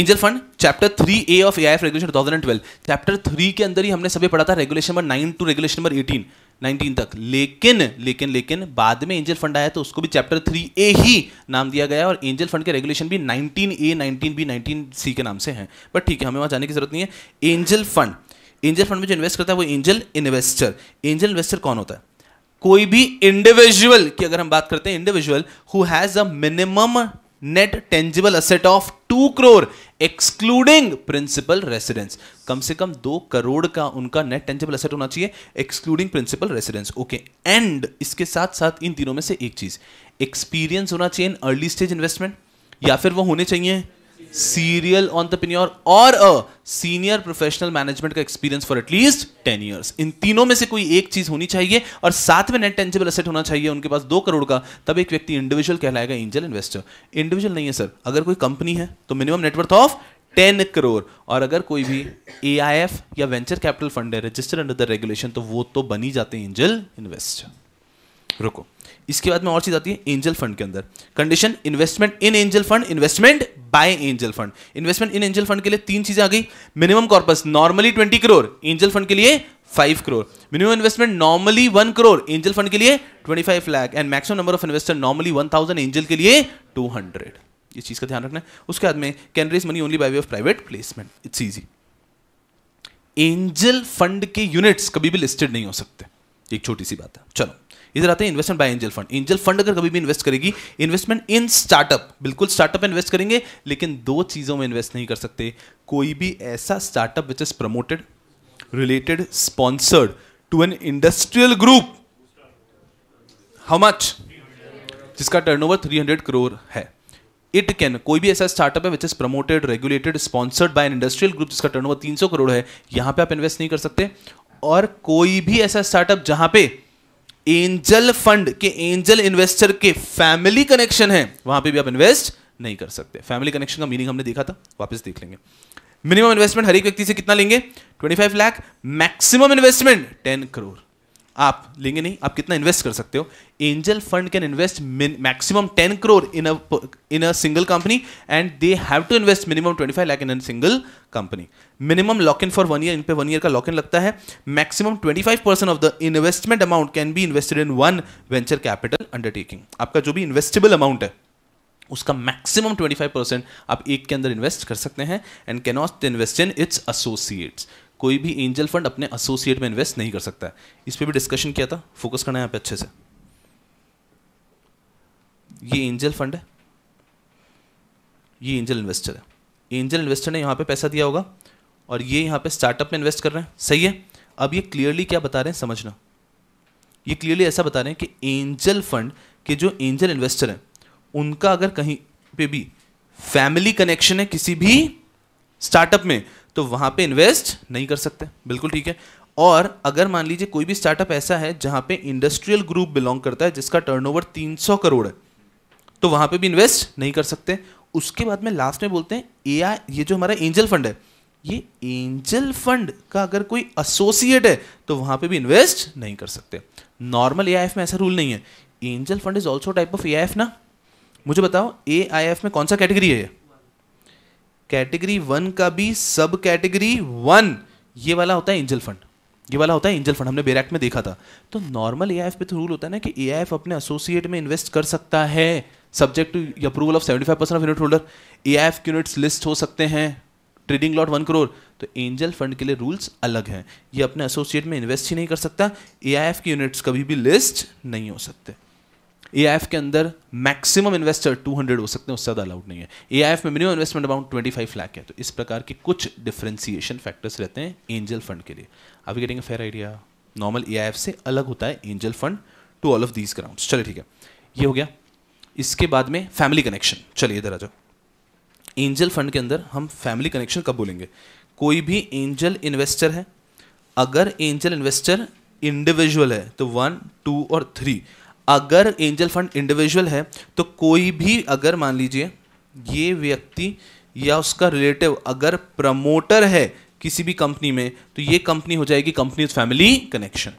Angel Fund, Chapter 3A of AIF Regulation 2012. Chapter 3 के अंदर ही हमने सभी पढ़ा था regulation number 9 to regulation number 18, 19 तक लेकिन लेकिन लेकिन बाद में एंजल फंड आया तो उसको भी चैप्टर 3A ही नाम दिया गया और एंजल फंड के रेगुलेशन भी 19A, 19B, 19C के नाम से हैं बट ठीक है हमें वहाँ जाने की जरूरत नहीं है एंजल फंड एंजल फंड में जो इन्वेस्ट करता है वो एंजल इन्वेस्टर एंजल इन्वेस्टर कौन होता है कोई भी इंडिविजुअल की अगर हम बात करते हैं individual who has a minimum net tangible asset of two crore excluding principal residence कम से कम दो करोड़ का उनका नेट टेंजिबल असेट होना चाहिए excluding principal residence okay and इसके साथ साथ इन तीनों में से एक चीज एक्सपीरियंस होना चाहिए इन अर्ली स्टेज इन्वेस्टमेंट या फिर वो होने चाहिए सीरियल entrepreneur और अ सीनियर प्रोफेशनल मैनेजमेंट का एक्सपीरियंस फॉर एटलीस्ट टेन 10 इन तीनों में से कोई एक चीज होनी चाहिए और साथ में नेट टेंजेबल असेट होना चाहिए उनके पास दो करोड़ का तब एक व्यक्ति इंडिविजुअल कहलाएगा एंजल इन्वेस्टर इंडिविजुअल नहीं है सर अगर कोई कंपनी है तो minimum net worth of ten crore और अगर कोई भी ए आई एफ या वेंचर कैपिटल फंड है रजिस्टर्ड अंडर द रेगुलेशन तो वो तो बनी जाते हैं एंजल इन्वेस्टर रुको इसके बाद में और चीज आती है एंजल फंड के अंदर condition investment in angel fund investment by angel fund investment in angel fund के लिए तीन चीजें आ गई minimum corpus normally twenty crore angel fund के लिए five crore minimum investment normally one crore angel fund के लिए twenty five lakh and maximum number of investor normally one thousand angel के लिए टू हंड्रेड इस चीज का ध्यान रखना है उसके बाद में can raise money only by way of private placement it's easy angel fund के यूनिट्स कभी भी लिस्टेड नहीं हो सकते एक छोटी सी बात है चलो इधर आते हैं investment by angel fund angel fund अगर कभी भी इन्वेस्ट करेगी इन्वेस्टमेंट इन स्टार्टअप बिल्कुल स्टार्टअप इन्वेस्ट करेंगे लेकिन दो चीज़ों में इन्वेस्ट नहीं कर सकते कोई भी ऐसा startup which is promoted related sponsored to an industrial group how much जिसका टर्नओवर 300 करोड़ है इट कैन कोई भी ऐसा स्टार्टअप है which is promoted regulated sponsored by an industrial group जिसका टर्नओवर 300 करोड़ है यहां पे आप इन्वेस्ट नहीं कर सकते और कोई भी ऐसा स्टार्टअप जहां पे एंजल फंड के एंजल इन्वेस्टर के फैमिली कनेक्शन है वहां पे भी आप इन्वेस्ट नहीं कर सकते फैमिली कनेक्शन का मीनिंग हमने देखा था वापस देख लेंगे मिनिमम इन्वेस्टमेंट हर एक व्यक्ति से कितना लेंगे twenty five lakh maximum investment ten crore आप लेंगे नहीं आप कितना इन्वेस्ट कर सकते हो angel fund can invest maximum ten crore in in a single company and they have to invest minimum twenty five lakh in a single company minimum lock in for one year in पे one year का lock in लगता है maximum twenty five percent of the investment amount can be invested in one venture capital undertaking आपका जो भी investable amount है उसका maximum 25 percent आप एक के अंदर इन्वेस्ट कर सकते हैं and can not invest in its associates कोई भी एंजल फंड अपने एसोसिएट में इन्वेस्ट नहीं कर सकता है इस पर भी डिस्कशन किया था फोकस करना है यहाँ पे अच्छे से ये एंजल फंड है ये एंजल इन्वेस्टर है एंजल इन्वेस्टर ने यहाँ पे पैसा दिया होगा और ये यहाँ पे स्टार्टअप में इन्वेस्ट कर रहे हैं सही है अब ये क्लियरली क्या बता रहे हैं समझना ये क्लियरली ऐसा बता रहे हैं कि एंजल फंड के जो एंजल इन्वेस्टर हैं उनका अगर कहीं पे भी फैमिली कनेक्शन है किसी भी स्टार्टअप में तो वहां पे इन्वेस्ट नहीं कर सकते बिल्कुल ठीक है और अगर मान लीजिए कोई भी स्टार्टअप ऐसा है जहां पे इंडस्ट्रियल ग्रुप बिलोंग करता है जिसका टर्नओवर 300 करोड़ है तो वहां पे भी इन्वेस्ट नहीं कर सकते उसके बाद में लास्ट में बोलते हैं ए ये जो हमारा एंजल फंड है ये एंजल फंड का अगर कोई एसोसिएट है तो वहां पे भी इन्वेस्ट नहीं कर सकते नॉर्मल ए में ऐसा रूल नहीं है angel fund is also type of a ना मुझे बताओ ए में कौन सा कैटेगरी है कैटेगरी वन का भी सब कैटेगरी वन ये वाला होता है एंजल फंड ये वाला होता है एंजल फंड हमने बेरैक्ट में देखा था तो नॉर्मल ए पे तो रूल होता है ना कि ए अपने एसोसिएट में इन्वेस्ट कर सकता है subject to approval of seventy five percent of unit holder A I F units list हो सकते हैं ट्रेडिंग लॉट वन करोड़ तो एंजल फंड के लिए रूल्स अलग हैं ये अपने एसोसिएट में इन्वेस्ट ही नहीं कर सकता ए आई एफ की यूनिट्स कभी भी लिस्ट नहीं हो सकते ए के अंदर मैक्सिमम इन्वेस्टर 200 हो सकते हैं उससे ज़्यादा अलाउड नहीं है ए में मिनिमम इन्वेस्टमेंट अमाउंट 25 लाख है तो इस प्रकार के कुछ डिफ्रेंसिएशन फैक्टर्स रहते हैं एंजल फंड के लिए अभी getting fair idea normal A से अलग होता है angel fund to all of these ground चलिए ठीक है ये हो गया इसके बाद में फैमिली कनेक्शन चलिए इधर आ जाओ एंजल फंड के अंदर हम फैमिली कनेक्शन कब बोलेंगे कोई भी एंजल इन्वेस्टर है अगर एंजल इन्वेस्टर इंडिविजुअल है तो वन टू और थ्री अगर एंजल फंड इंडिविजुअल है तो कोई भी अगर मान लीजिए ये व्यक्ति या उसका रिलेटिव अगर प्रमोटर है किसी भी कंपनी में तो ये कंपनी हो जाएगी कंपनी फैमिली कनेक्शन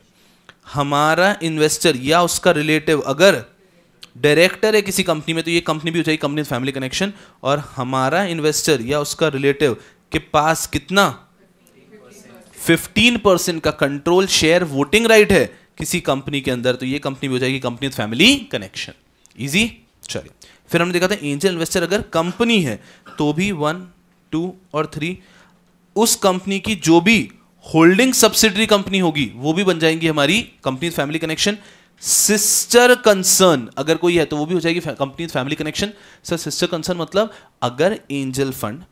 हमारा इन्वेस्टर या उसका रिलेटिव अगर डायरेक्टर है किसी कंपनी में तो ये कंपनी भी हो जाएगी कंपनी फैमिली कनेक्शन और हमारा इन्वेस्टर या उसका रिलेटिव के पास कितना 15 परसेंट का कंट्रोल शेयर वोटिंग राइट है किसी कंपनी के अंदर तो ये कंपनी भी हो जाएगी कंपनी फैमिली कनेक्शन ईजी चलिए फिर हमने देखा था एंजल इन्वेस्टर अगर कंपनी है तो भी वन टू और थ्री उस कंपनी की जो भी होल्डिंग सब्सिडरी कंपनी होगी वो भी बन जाएंगी हमारी company family connection sister concern अगर कोई है तो वो भी हो जाएगी company family connection sir sister concern मतलब अगर angel fund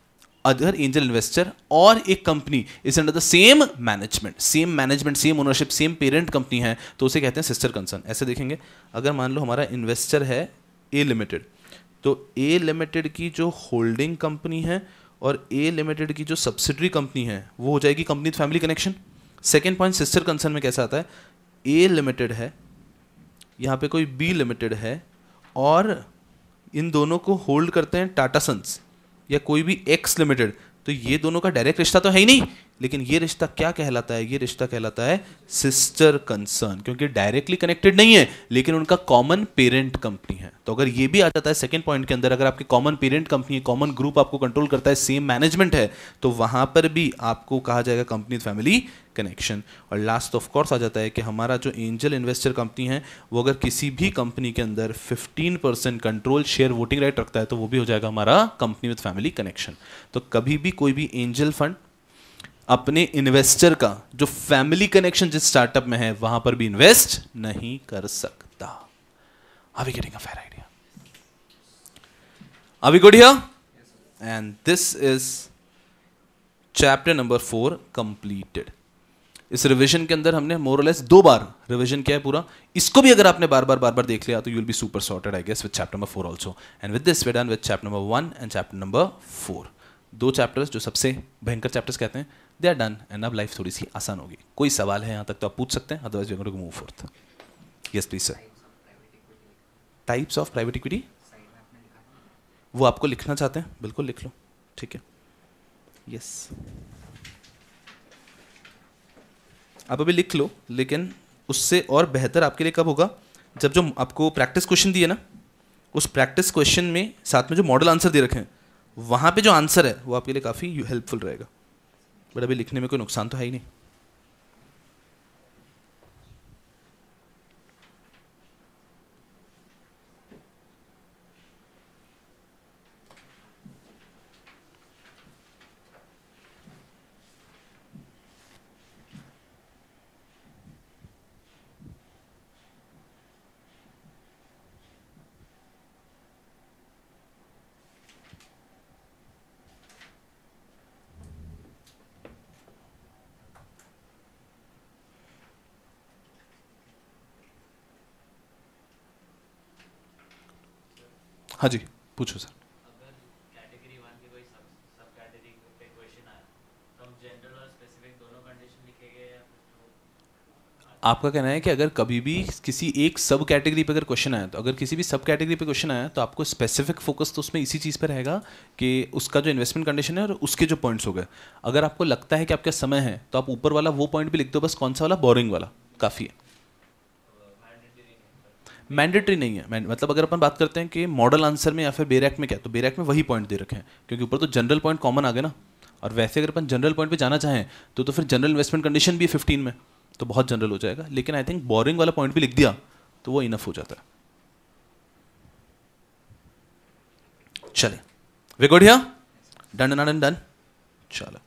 other angel investor और एक company is under the same management same management same ownership same parent company है तो उसे कहते हैं सिस्टर कंसर्न ऐसे देखेंगे अगर मान लो हमारा इन्वेस्टर है ए लिमिटेड तो ए लिमिटेड की जो होल्डिंग कंपनी है और ए लिमिटेड की जो सब्सिडरी कंपनी है वो हो जाएगी company family connection second point sister concern में कैसा आता है ए लिमिटेड है यहाँ पे कोई बी लिमिटेड है और इन दोनों को होल्ड करते हैं टाटा सन्स या कोई भी एक्स लिमिटेड तो ये दोनों का डायरेक्ट रिश्ता तो है ही नहीं लेकिन ये रिश्ता क्या कहलाता है ये रिश्ता कहलाता है सिस्टर कंसर्न क्योंकि डायरेक्टली कनेक्टेड नहीं है लेकिन उनका कॉमन पेरेंट कंपनी है तो अगर ये भी आ जाता है सेकेंड पॉइंट के अंदर अगर आपकी common parent company common group आपको कंट्रोल करता है सेम मैनेजमेंट है तो वहां पर भी आपको कहा जाएगा कंपनी फैमिली कनेक्शन और लास्ट ऑफ कोर्स आ जाता है कि हमारा जो एंजल इन्वेस्टर कंपनी है वो अगर किसी भी कंपनी के अंदर 15 percent control share voting right रखता है तो वो भी हो जाएगा हमारा कंपनी विद फैमिली कनेक्शन तो कभी भी कोई भी एंजल फंड अपने इन्वेस्टर का जो फैमिली कनेक्शन जिस स्टार्टअप में है वहां पर भी इन्वेस्ट नहीं कर सकता अभी गेटिंग फेयर आइडिया अभी गुडिया and this is chapter number four completed इस रिवीजन के अंदर हमने मोरलेस दो बार रिवीजन किया है पूरा इसको भी अगर आपने बार बार बार बार देख लिया तो you will be super sorted I guess with chapter number four also and with this we're done with chapter number one and chapter number four दो चैप्टर्स जो सबसे भयंकर चैप्टर्स कहते हैं दे आर डन एंड अब लाइफ थोड़ी सी आसान होगी कोई सवाल है यहाँ तक तो आप पूछ सकते हैं otherwise we move fourth yes please sir types of private equity वो आपको लिखना चाहते हैं बिल्कुल लिख लो ठीक है यस आप अभी लिख लो लेकिन उससे और बेहतर आपके लिए कब होगा जब जो आपको प्रैक्टिस क्वेश्चन दिए ना उस प्रैक्टिस क्वेश्चन में साथ में जो मॉडल आंसर दे रखे हैं वहाँ पे जो आंसर है वो आपके लिए काफ़ी हेल्पफुल रहेगा बट अभी लिखने में कोई नुकसान तो है ही नहीं हाँ जी पूछो सर आपका कहना है कि अगर कभी भी किसी एक सब कैटेगरी पर अगर क्वेश्चन आया तो अगर किसी भी सब कैटेगरी पर क्वेश्चन आया तो आपको स्पेसिफिक फोकस तो उसमें इसी चीज़ पर रहेगा कि उसका जो इन्वेस्टमेंट कंडीशन है और उसके जो पॉइंट्स हो गए अगर आपको लगता है कि आपका समय है तो आप ऊपर वाला वो पॉइंट भी लिख दो बस कौन सा वाला बोरिंग वाला काफ़ी है मैंडेटरी नहीं है मतलब अगर अपन बात करते हैं कि मॉडल आंसर में या फिर बेरैक में क्या तो बेरैक में वही पॉइंट दे रखे हैं क्योंकि ऊपर तो जनरल पॉइंट कॉमन आ गए ना और वैसे अगर अपन जनरल पॉइंट पे जाना चाहें तो तो फिर जनरल इन्वेस्टमेंट कंडीशन भी फिफ्टीन में तो बहुत जनरल हो जाएगा लेकिन आई थिंक बोरिंग वाला पॉइंट भी लिख दिया तो वो इनफ हो जाता है चले वे good done done done done चलो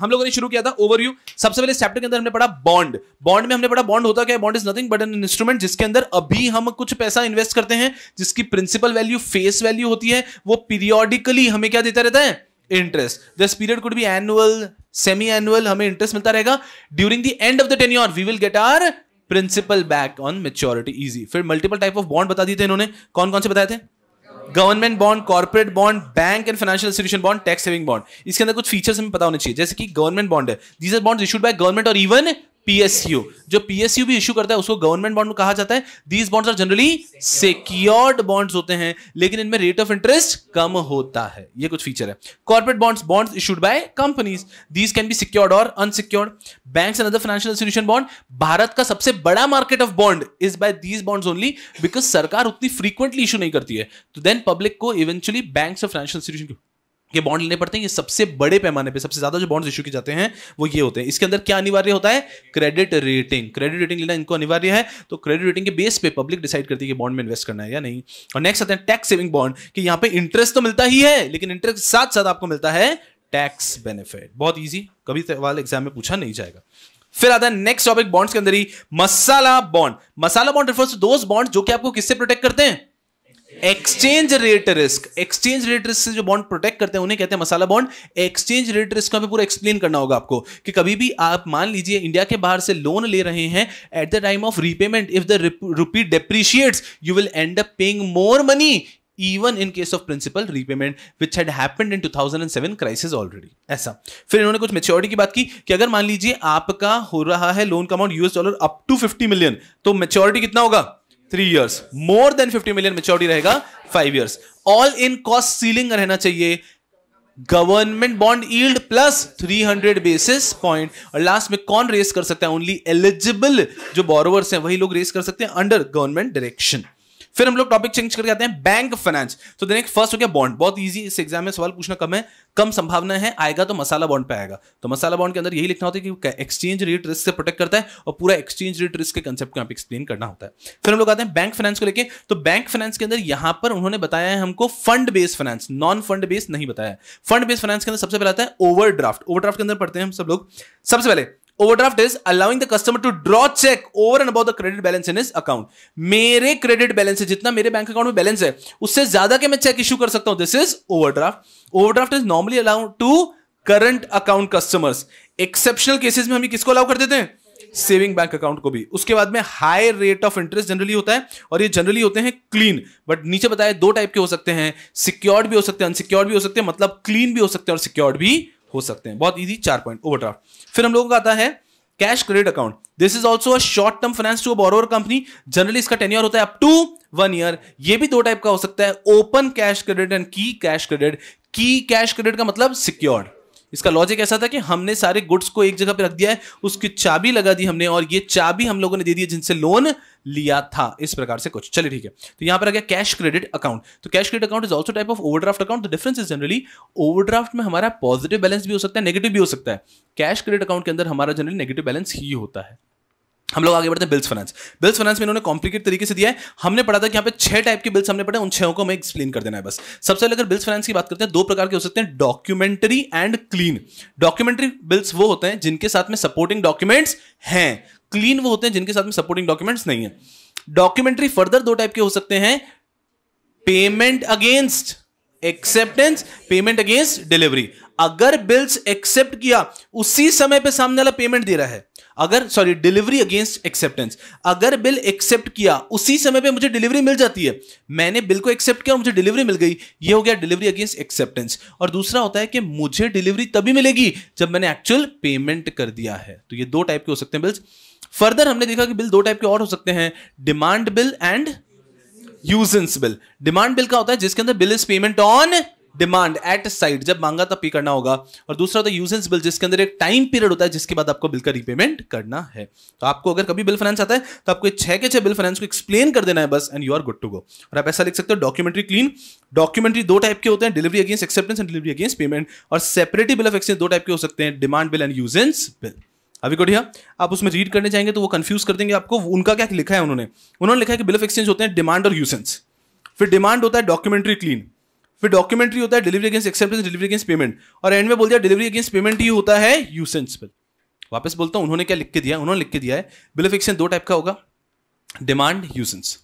हम लोगों ने शुरू किया था ओवरव्यू सबसे पहले चैप्टर के अंदर हमने पढ़ा बॉन्ड बॉन्ड में हमने पढ़ा बॉन्ड होता क्या bond is nothing but an instrument जिसके अंदर अभी हम कुछ पैसा इन्वेस्ट करते हैं जिसकी प्रिंसिपल वैल्यू फेस वैल्यू होती है वो पीरियोडिकली हमें क्या देता रहता है interest this period could be annual semi annual हमें इंटरेस्ट मिलता रहेगा during the end of the ten we will get our principal back on maturity easy फिर मल्टीपल टाइप ऑफ बॉन्ड बता दिए थे इन्होंने कौन कौन से बताए थे government bond corporate bond bank and financial institution bond tax saving bond इसके अंदर कुछ फीचर्स हमें पता होने चाहिए जैसे कि गवर्नमेंट बॉन्ड है these are bond issued by government और इवन पीएसयू जो पीएसयू भी इश्यू करता है उसको गवर्नमेंट बॉन्ड कहा जाता है these bonds are generally secured bonds होते हैं लेकिन इनमें रेट ऑफ इंटरेस्ट कम होता है ये कुछ फीचर है corporate bonds bonds issued by companies these can be secured और unsecured bank and other financial institution bond Bharat का सबसे बड़ा market of bond is by these bonds only because सरकार उतनी फ्रीक्वेंटली इशू नहीं करती है तो देन पब्लिक को इवेंचुअली बैंक्स और फाइनेंशियल इंस्टीट्यूशन ये बॉन्ड लेने पड़ते हैं ये सबसे बड़े पैमाने पे सबसे ज्यादा जो बॉन्ड्स इशू किए जाते हैं वो ये होते हैं इसके अंदर क्या अनिवार्य होता है क्रेडिट रेटिंग क्रेडिट रेटिंग लेना इनको अनिवार्य है तो क्रेडिट रेटिंग के बेस पे पब्लिक डिसाइड करती है कि बॉन्ड में इन्वेस्ट करना है या नहीं और नेक्स्ट आते हैं टैक्स सेविंग बॉन्ड कि यहां पर इंटरेस्ट तो मिलता ही है लेकिन इंटरेस्ट साथ साथ आपको मिलता है टैक्स बेनिफिट बहुत ईजी कभी सवाल एग्जाम में पूछा नहीं जाएगा फिर आता है नेक्स्ट टॉपिक बॉन्ड्स के अंदर ही masala bond masala bond refers to those bond जो कि आपको किससे प्रोटेक्ट करते हैं exchange rate risk exchange rate risk से जो बॉन्ड प्रोटेक्ट करते हैं उन्हें कहते हैं masala bond exchange rate risk का पूरा एक्सप्लेन करना होगा आपको कि कभी भी आप मान लीजिए इंडिया के बाहर से लोन ले रहे हैं at the time of repayment if the rupee depreciates you will end up paying more money even in case of principal repayment which had happened in 2007 crisis already ऐसा फिर इन्होंने कुछ मेच्योरिटी की बात की कि अगर मान लीजिए आपका हो रहा है लोन का amount US dollar up to 50 million तो मेच्योरिटी कितना होगा three years more than fifty million maturity रहेगा five years all in cost ceiling रहना चाहिए government bond yield plus 300 basis point और लास्ट में कौन रेस कर सकता है ओनली एलिजिबल जो बोरोवर्स हैं वही लोग रेस कर सकते हैं अंडर गवर्नमेंट डायरेक्शन फिर हम लोग टॉपिक चेंज करके आते हैं बैंक फाइनेंस तो देखिए फर्स्ट हो गया बॉन्ड बहुत इजी इस एग्जाम में सवाल पूछना कम है कम संभावना है आएगा तो मसाला बॉन्ड पे आएगा तो मसाला बॉन्ड के अंदर यही लिखना होता है कि एक्सचेंज रेट रिस्क से प्रोटेक्ट करता है और पूरा एक्सचेंज रेट रिस्क के कंसेप्ट को यहाँ पे एक्सप्लेन करना होता है फिर हम लोग आते हैं बैंक फाइनेंस को लेकर तो बैंक फाइनेंस के अंदर यहां पर उन्होंने बताया है हमको fund based finance non fund based नहीं बताया फंड बेस्ड फाइनेंस के अंदर सबसे पहले आता है ओवर ड्राफ्ट ओवर ड्राफ्ट के अंदर पढ़ते हैं हम सब लोग सबसे पहले overdraft is allowing the customer to draw cheque over and about the credit balance in his account मेरे क्रेडिट बैलेंस है जितना मेरे बैंक अकाउंट में बैलेंस है उससे ज्यादा के मैं चेक इश्यू कर सकता हूं this is overdraft overdraft is normally allowed to current account customers exceptional cases में हम किसको अलाउ कर देते हैं सेविंग बैंक अकाउंट को भी उसके बाद में high rate of interest generally होता है और ये जनरली होते हैं क्लीन बट नीचे बताया दो टाइप के हो सकते हैं सिक्योर्ड भी हो सकते हैं अनसिक्योर्ड भी हो सकते हैं मतलब क्लीन भी हो सकते हैं और सिक्योर्ड भी हो सकते हैं बहुत ईजी चार पॉइंट ओवरड्राफ्ट फिर हम लोगों का आता है cash credit account this is also a short term finance to borrower company generally इसका टेन्योर होता है अप टू वन ईयर ये भी दो टाइप का हो सकता है ओपन कैश क्रेडिट एंड की कैश क्रेडिट की कैश क्रेडिट का मतलब सिक्योर्ड इसका लॉजिक ऐसा था कि हमने सारे गुड्स को एक जगह पर रख दिया है उसकी चाबी लगा दी हमने और ये चाबी हम लोगों ने दे दी जिनसे लोन लिया था इस प्रकार से कुछ चलिए ठीक है तो यहां पर आ गया कैश क्रेडिट अकाउंट तो cash credit account is also type of overdraft account the difference is generally overdraft में हमारा पॉजिटिव बैलेंस भी हो सकता है नेगेटिव भी हो सकता है कैश क्रेडिट अकाउंट के अंदर हमारा जनरली नेगेटिव बैलेंस ही होता है हम लोग आगे बढ़ते हैं बिल्स फाइनेंस बिल्स फाइनेंस में इन्होंने कॉम्प्लिकेट तरीके से दिया है हमने पढ़ा था कि यहाँ पे छह टाइप के बिल्स हमने पढ़े उन छहों को हमें एक्सप्लेन कर देना है बस सबसे अगर बिल्स फाइनेंस की बात करते हैं दो प्रकार के हो सकते हैं documentary and clean documentary bills वो होते हैं जिनके साथ में सपोर्टिंग डॉक्यूमेंट्स हैं क्लीन वो होते हैं जिनके साथ में सपोर्टिंग डॉक्यूमेंट्स नहीं है डॉक्यूमेंट्री फर्दर दो टाइप के हो सकते हैं payment against acceptance payment against delivery अगर बिल्स एक्सेप्ट किया उसी समय पे सामने वाला पेमेंट दे रहा है अगर सॉरी डिलीवरी अगेंस्ट एक्सेप्टेंस अगर बिल एक्सेप्ट किया उसी समय पे मुझे डिलीवरी मिल जाती है मैंने बिल को एक्सेप्ट किया मुझे डिलीवरी मिल गई ये हो गया डिलीवरी अगेंस्ट एक्सेप्टेंस और दूसरा होता है कि मुझे डिलीवरी तभी मिलेगी जब मैंने एक्चुअल पेमेंट कर दिया है तो ये दो टाइप के हो सकते हैं बिल्स फर्दर हमने देखा कि बिल दो टाइप के और हो सकते हैं demand bill and usance bill demand bill का होता है जिसके अंदर bill is payment on demand at sight जब मांगा तब पे करना होगा और दूसरा होता है यूजेंस बिल जिसके अंदर एक टाइम पीरियड होता है जिसके बाद आपको बिल का रिपेमेंट करना है तो आपको अगर कभी बिल फाइनेंस आता है तो आपको छह के छह बिल फाइनेंस को एक्सप्लेन कर देना है बस and you are good to go और आप ऐसा लिख सकते हो डॉक्यूमेंट्री क्लीन डॉक्यूमेंट्री दो टाइप के होते हैं delivery against acceptance and delivery against payment और सेपरेटी बिल ऑफ एक्सचेंज दो टाइप के हो सकते हैं demand bill and usance bill अभी गुड़िया आप उसमें रीड करने जाएंगे तो वो कंफ्यूज कर देंगे आपको उनका क्या लिखा है उन्होंने उन्होंने लिखा है कि बिल ऑफ एक्सचेंज होते हैं डिमांड और यूसेंस फिर डिमांड होता है डॉक्यूमेंट्री क्लीन फिर डॉक्यूमेंट्री होता है delivery against acceptance delivery against payment और एंड में बोल दिया डिलीवरी अगेंस्ट पेमेंट ही होता है यूसेंस बिल वापस बोलता हूँ उन्होंने क्या लिख के दिया उन्होंने लिख के दिया है बिल ऑफ एक्सचेंज दो टाइप का होगा डिमांड यूसेंस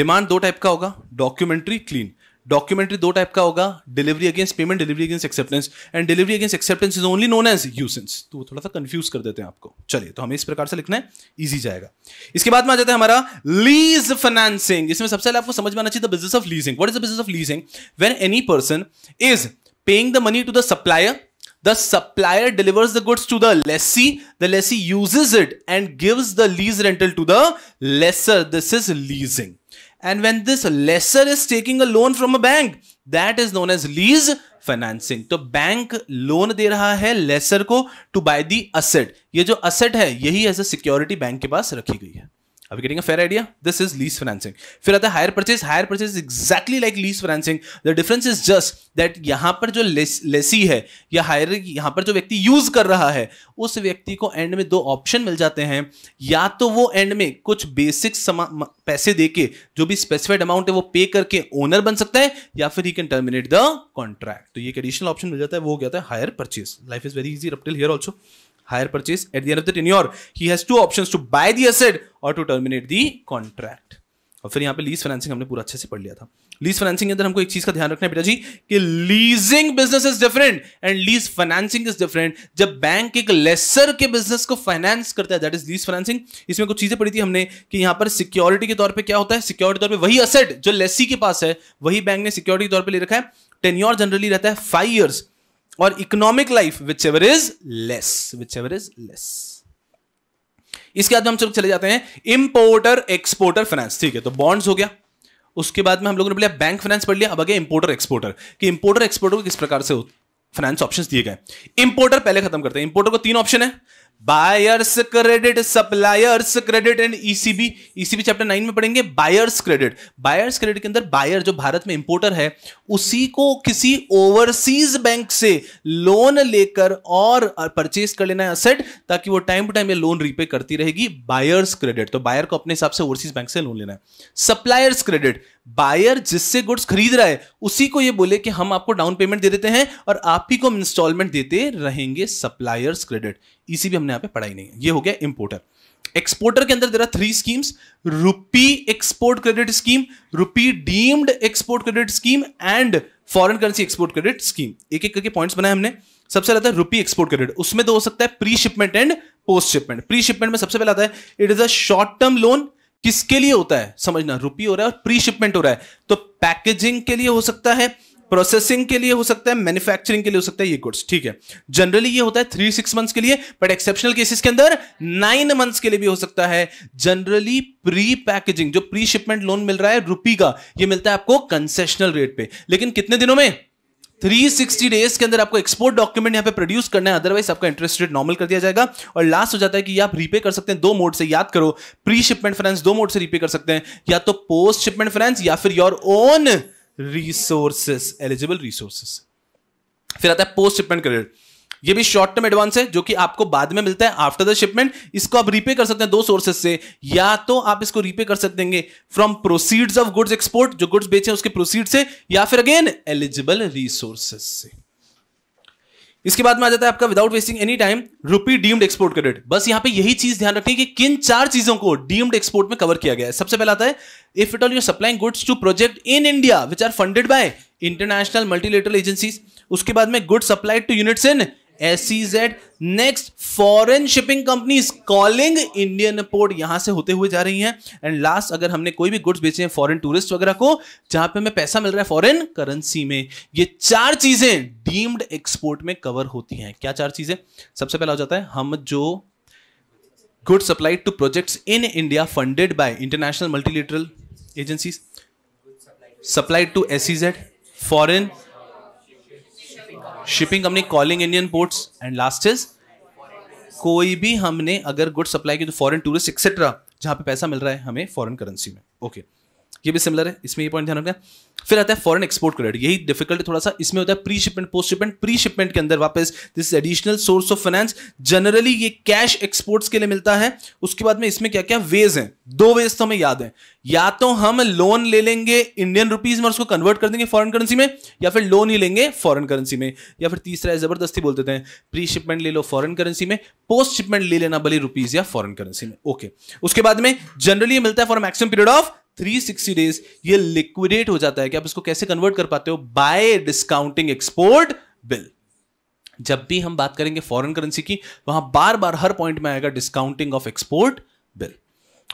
डिमांड दो टाइप का होगा डॉक्यूमेंट्री क्लीन डॉक्यूमेंट्री दो टाइप का होगा delivery against payment delivery against acceptance and delivery against acceptance is only known as usance तो वो थोड़ा सा कंफ्यूज कर देते हैं आपको चलिए तो हमें इस प्रकार से लिखना है ईजी जाएगा इसके बाद में आ जाता है हमारा लीज फाइनेंसिंग इसमें सबसे पहले आपको समझ में आना चाहिए the business of leasing what is the business of leasing when any person is paying the money to the supplier the supplier delivers the goods to the lessee the lessee uses it and gives the lease rental to the lessor this is leasing And when this lesser is taking a loan from a bank, that is known as lease financing तो bank loan दे रहा है laser को to by the asset ये जो asset है यही as a security bank के पास रखी गई है Are we getting a fair idea? This is lease financing. फिर आता है hire purchase hire purchase exactly like lease financing the difference is just that यहां पर जो लेसी है या हायर यहां पर जो व्यक्ति यूज कर रहा है उस व्यक्ति को एंड में दो ऑप्शन मिल जाते हैं या तो वो एंड में कुछ बेसिक पैसे दे के जो भी स्पेसिफाइड अमाउंट है वो पे करके ओनर बन सकता है या फिर he can terminate the contract तो ये एडिशनल ऑप्शन मिल जाता है वो क्या है hire purchase life is very easy up till here also higher purchase at the end of the tenure he has two options to buy the asset or to terminate the contract और फिर यहाँ पे lease financing हमने पूरा अच्छे से पढ़ लिया था लीज फाइनेंसिंग के अंदर हमको एक चीज का ध्यान रखना है बेटा जी कि leasing business is different and lease financing is different जब बैंक एक लेसर के बिजनेस को फाइनेंस करता है दैट इज लीज फाइनेंसिंग इसमें कुछ चीजें पढ़ी थी हमने कि यहाँ पर सिक्योरिटी के तौर पर क्या होता है सिक्योरिटी तौर पर वही असेट जो लेसी के पास है वही बैंक ने सिक्योरिटी के तौर पर ले रखा है टेन्योर जनरली रहता है फाइव ईयर्स और economic life which ever is less which ever is less इसके बाद हम चलो चले जाते हैं इंपोर्टर एक्सपोर्टर फाइनेंस ठीक है तो बॉन्ड्स हो गया उसके बाद में हम लोगों ने बोलिया बैंक फाइनेंस पढ़ लिया अब आगे इंपोर्टर एक्सपोर्टर कि इंपोर्टर एक्सपोर्टर को किस प्रकार से फाइनेंस ऑप्शंस दिए गए इंपोर्टर पहले खत्म करते हैं इंपोर्टर को तीन ऑप्शन है buyers credit suppliers credit and ECB ECB chapter nine में पढ़ेंगे बायर्स क्रेडिट बायर्स क्रेडिट के अंदर बायर जो भारत में इंपोर्टर है उसी को किसी ओवरसीज बैंक से लोन लेकर और परचेज कर लेना है असेट ताकि वो टाइम टू टाइम ये लोन रीपे करती रहेगी बायर्स क्रेडिट तो बायर को अपने हिसाब से ओवरसीज बैंक से लोन लेना है सप्लायर्स क्रेडिट बायर जिससे गुड्स खरीद रहा है उसी को ये बोले कि हम आपको डाउन पेमेंट दे देते हैं और आप ही को हम इंस्टॉलमेंट देते रहेंगे सप्लायर्स क्रेडिट इसी भी हमने यहाँ पे पढ़ाई नहीं है ये हो गया इंपोर्टर एक्सपोर्टर के अंदर there three schemes rupee export credit scheme rupee deemed export credit scheme and foreign currency export credit scheme एक एक करके पॉइंट्स बनाए हमने सबसे आता है रुपी एक्सपोर्ट क्रेडिट उसमें दो हो सकता है pre shipment and post shipment pre shipment में सबसे पहले आता है it is a short term loan किसके लिए होता है समझना रुपी हो रहा है और प्री शिपमेंट हो रहा है तो पैकेजिंग के लिए हो सकता है प्रोसेसिंग के लिए हो सकता है मैन्युफैक्चरिंग के लिए हो सकता है ये गुड्स ठीक है जनरली ये होता है थ्री सिक्स मंथ्स के लिए बट एक्सेप्शनल केसेस के अंदर नाइन मंथ्स के लिए भी हो सकता है जनरली प्री पैकेजिंग जो प्री शिपमेंट लोन मिल रहा है रुपी का ये मिलता है आपको कंसेशनल रेट पे लेकिन कितने दिनों में 360 डेज के अंदर आपको एक्सपोर्ट डॉक्यूमेंट यहां पे प्रोड्यूस करना है अदरवाइज आपका इंटरेस्ट रेट नॉर्मल कर दिया जाएगा और लास्ट हो जाता है कि आप रीपे कर सकते हैं दो मोड से याद करो प्री शिपमेंट फाइनेंस दो मोड से रीपे कर सकते हैं या तो पोस्ट शिपमेंट फाइनेंस या फिर your own resources eligible resources फिर आता है पोस्ट शिपमेंट क्रेडिट ये भी शॉर्ट टर्म एडवांस है जो कि आपको बाद में मिलता है आफ्टर द शिपमेंट इसको आप रीपे कर सकते हैं दो सोर्सेज से या तो आप इसको रीपे कर सकते हैं from proceeds of goods export जो गुड्स बेचे हैं उसके प्रोसीड से या फिर अगेन एलिजिबल रिसोर्सेस से इसके बाद में आ जाता है आपका without wasting any time rupee deemed export credit बस यहां पे यही चीज ध्यान रखनी है कि किन चार चीजों को डीम्ड एक्सपोर्ट में कवर किया गया है सबसे पहला आता है if it all you supplying goods to project in India which are funded by international multilateral agencies उसके बाद में goods supplied to units in S next foreign shipping companies calling Indian port यहां से होते हुए जा रही हैं एंड लास्ट अगर हमने कोई भी गुड्स बेचे हैं फॉरेन टूरिस्ट वगैरह को जहां पे हमें पैसा मिल रहा है फॉरेन करेंसी में ये चार चीजें डीम्ड एक्सपोर्ट में कवर होती हैं क्या चार चीजें सबसे पहला हो जाता है हम जो good supply to project in India funded by international multilateral agency supply to S foreign shipping company calling Indian ports and last is कोई भी हमने अगर गुड सप्लाई की तो फॉरेन टूरिस्ट एक्सेट्रा जहां पे पैसा मिल रहा है हमें फॉरेन करेंसी में ओके okay. ये भी सिमिलर है इसमें ये पॉइंट ध्यान रखना फिर आता है फॉरेन एक्सपोर्ट क्रेडिट यही डिफिकल्ट थोड़ा सा इसमें होता है pre shipment post shipment pre shipment के अंदर वापस this additional source of finance generally ये कैश एक्सपोर्ट्स के लिए मिलता है उसके बाद में इसमें क्या क्या वेज हैं दो वेज तो हमें याद है या तो हम लोन ले लेंगे इंडियन रुपीज में उसको कन्वर्ट कर देंगे फॉरन करेंसी में या फिर लोन ही लेंगे फॉरन करेंसी में या फिर तीसरा जबरदस्ती बोलते थे प्री शिपमेंट ले लो फॉरन करेंसी में पोस्ट शिपमेंट ले लेना भले रुपीज या फॉरन करेंसी में ओके उसके बाद में जनरली मिलता है for maximum period of 360 days ये लिक्विडेट हो जाता है कि आप इसको कैसे कन्वर्ट कर पाते हो बाय डिस्काउंटिंग एक्सपोर्ट बिल जब भी हम बात करेंगे फॉरेन करेंसी की वहां बार बार हर पॉइंट में आएगा डिस्काउंटिंग ऑफ एक्सपोर्ट बिल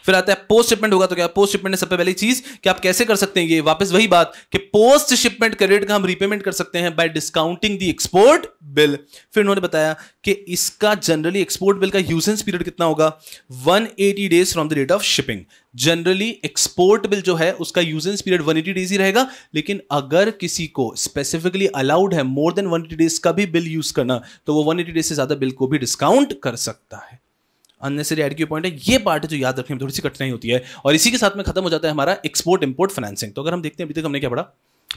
फिर आता है पोस्ट शिपमेंट होगा तो क्या पोस्ट शिपमेंट सबसे पहली चीज कि आप कैसे कर सकते हैं ये वापस वही बात कि पोस्ट शिपमेंट क्रेडिट का हम रीपेमेंट कर सकते हैं by discounting the export bill फिर उन्होंने बताया कि इसका जनरली एक्सपोर्ट बिल का यूजेंस पीरियड कितना होगा 180 days from the date of shipping generally export bill जो है उसका यूजेंस पीरियड 180 डेज ही रहेगा लेकिन अगर किसी को स्पेसिफिकली अलाउड है मोर देन 180 डेज का भी बिल यूज करना तो वो 180 डेज से ज्यादा बिल को भी डिस्काउंट कर सकता है अननेसरी एड की पॉइंट है ये पार्ट है जो याद रखने में थोड़ी सी कठिनाई होती है और इसी के साथ में खत्म हो जाता है हमारा एक्सपोर्ट इम्पोर्ट फाइनेंसिंग तो अगर हम देखते हैं अभी तक हमने क्या पढ़ा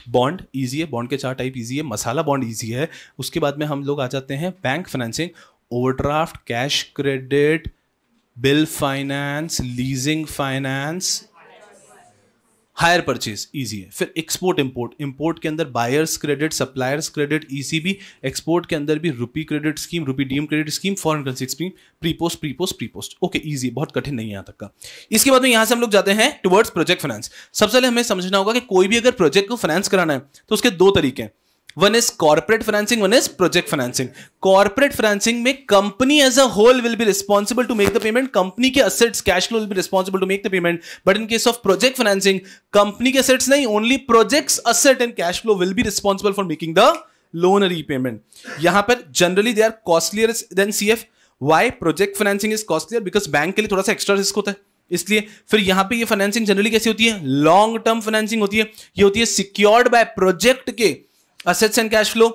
बॉन्ड ईजी है बॉन्ड के चार टाइप ईजी है मसाला बॉन्ड ईजी है उसके बाद में हम लोग आ जाते हैं bank financing overdraft cash credit bill finance leasing finance hire purchase easy है फिर एक्सपोर्ट इम्पोर्ट इम्पोर्ट के अंदर buyers credit suppliers credit ECB export के अंदर भी rupee credit scheme rupee deemed credit scheme foreign currency scheme pre post pre post pre post okay easy बहुत कठिन नहीं है यहाँ तक का इसके बाद में यहाँ से हम लोग जाते हैं टुवर्ड्स प्रोजेक्ट फाइनेंस सबसे पहले हमें समझना होगा कि कोई भी अगर प्रोजेक्ट को फाइनेंस कराना है तो उसके दो तरीके हैं one is corporate financing one is project financing corporate financing में company as a whole will be responsible to make the payment company के assets cash flow will be responsible to make the payment but in case of project financing company के assets नहीं only projects asset and cash flow will be responsible for making the loan repayment यहां पर generally they are costlier than C F why project financing is costlier because bank के लिए थोड़ा सा extra risk होता है इसलिए फिर यहां पे ये फाइनेंसिंग जनरली कैसी होती है लॉन्ग टर्म फाइनेंसिंग होती है ये होती है सिक्योर्ड बाय प्रोजेक्ट के assets and cash flow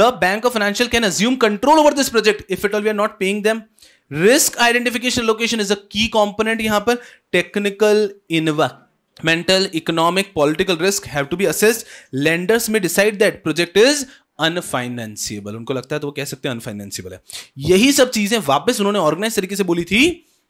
the bank of financial can assume control over this project if at all we are not paying them risk identification location is a key component yahan par technical mental economic political risk have to be assessed lenders may decide that project is unfinanceable उनको लगता है तो वो कह सकते हैं अनफाइनेंसिएबल है यही सब चीजें वापस उन्होंने ऑर्गेनाइज तरीके से बोली थी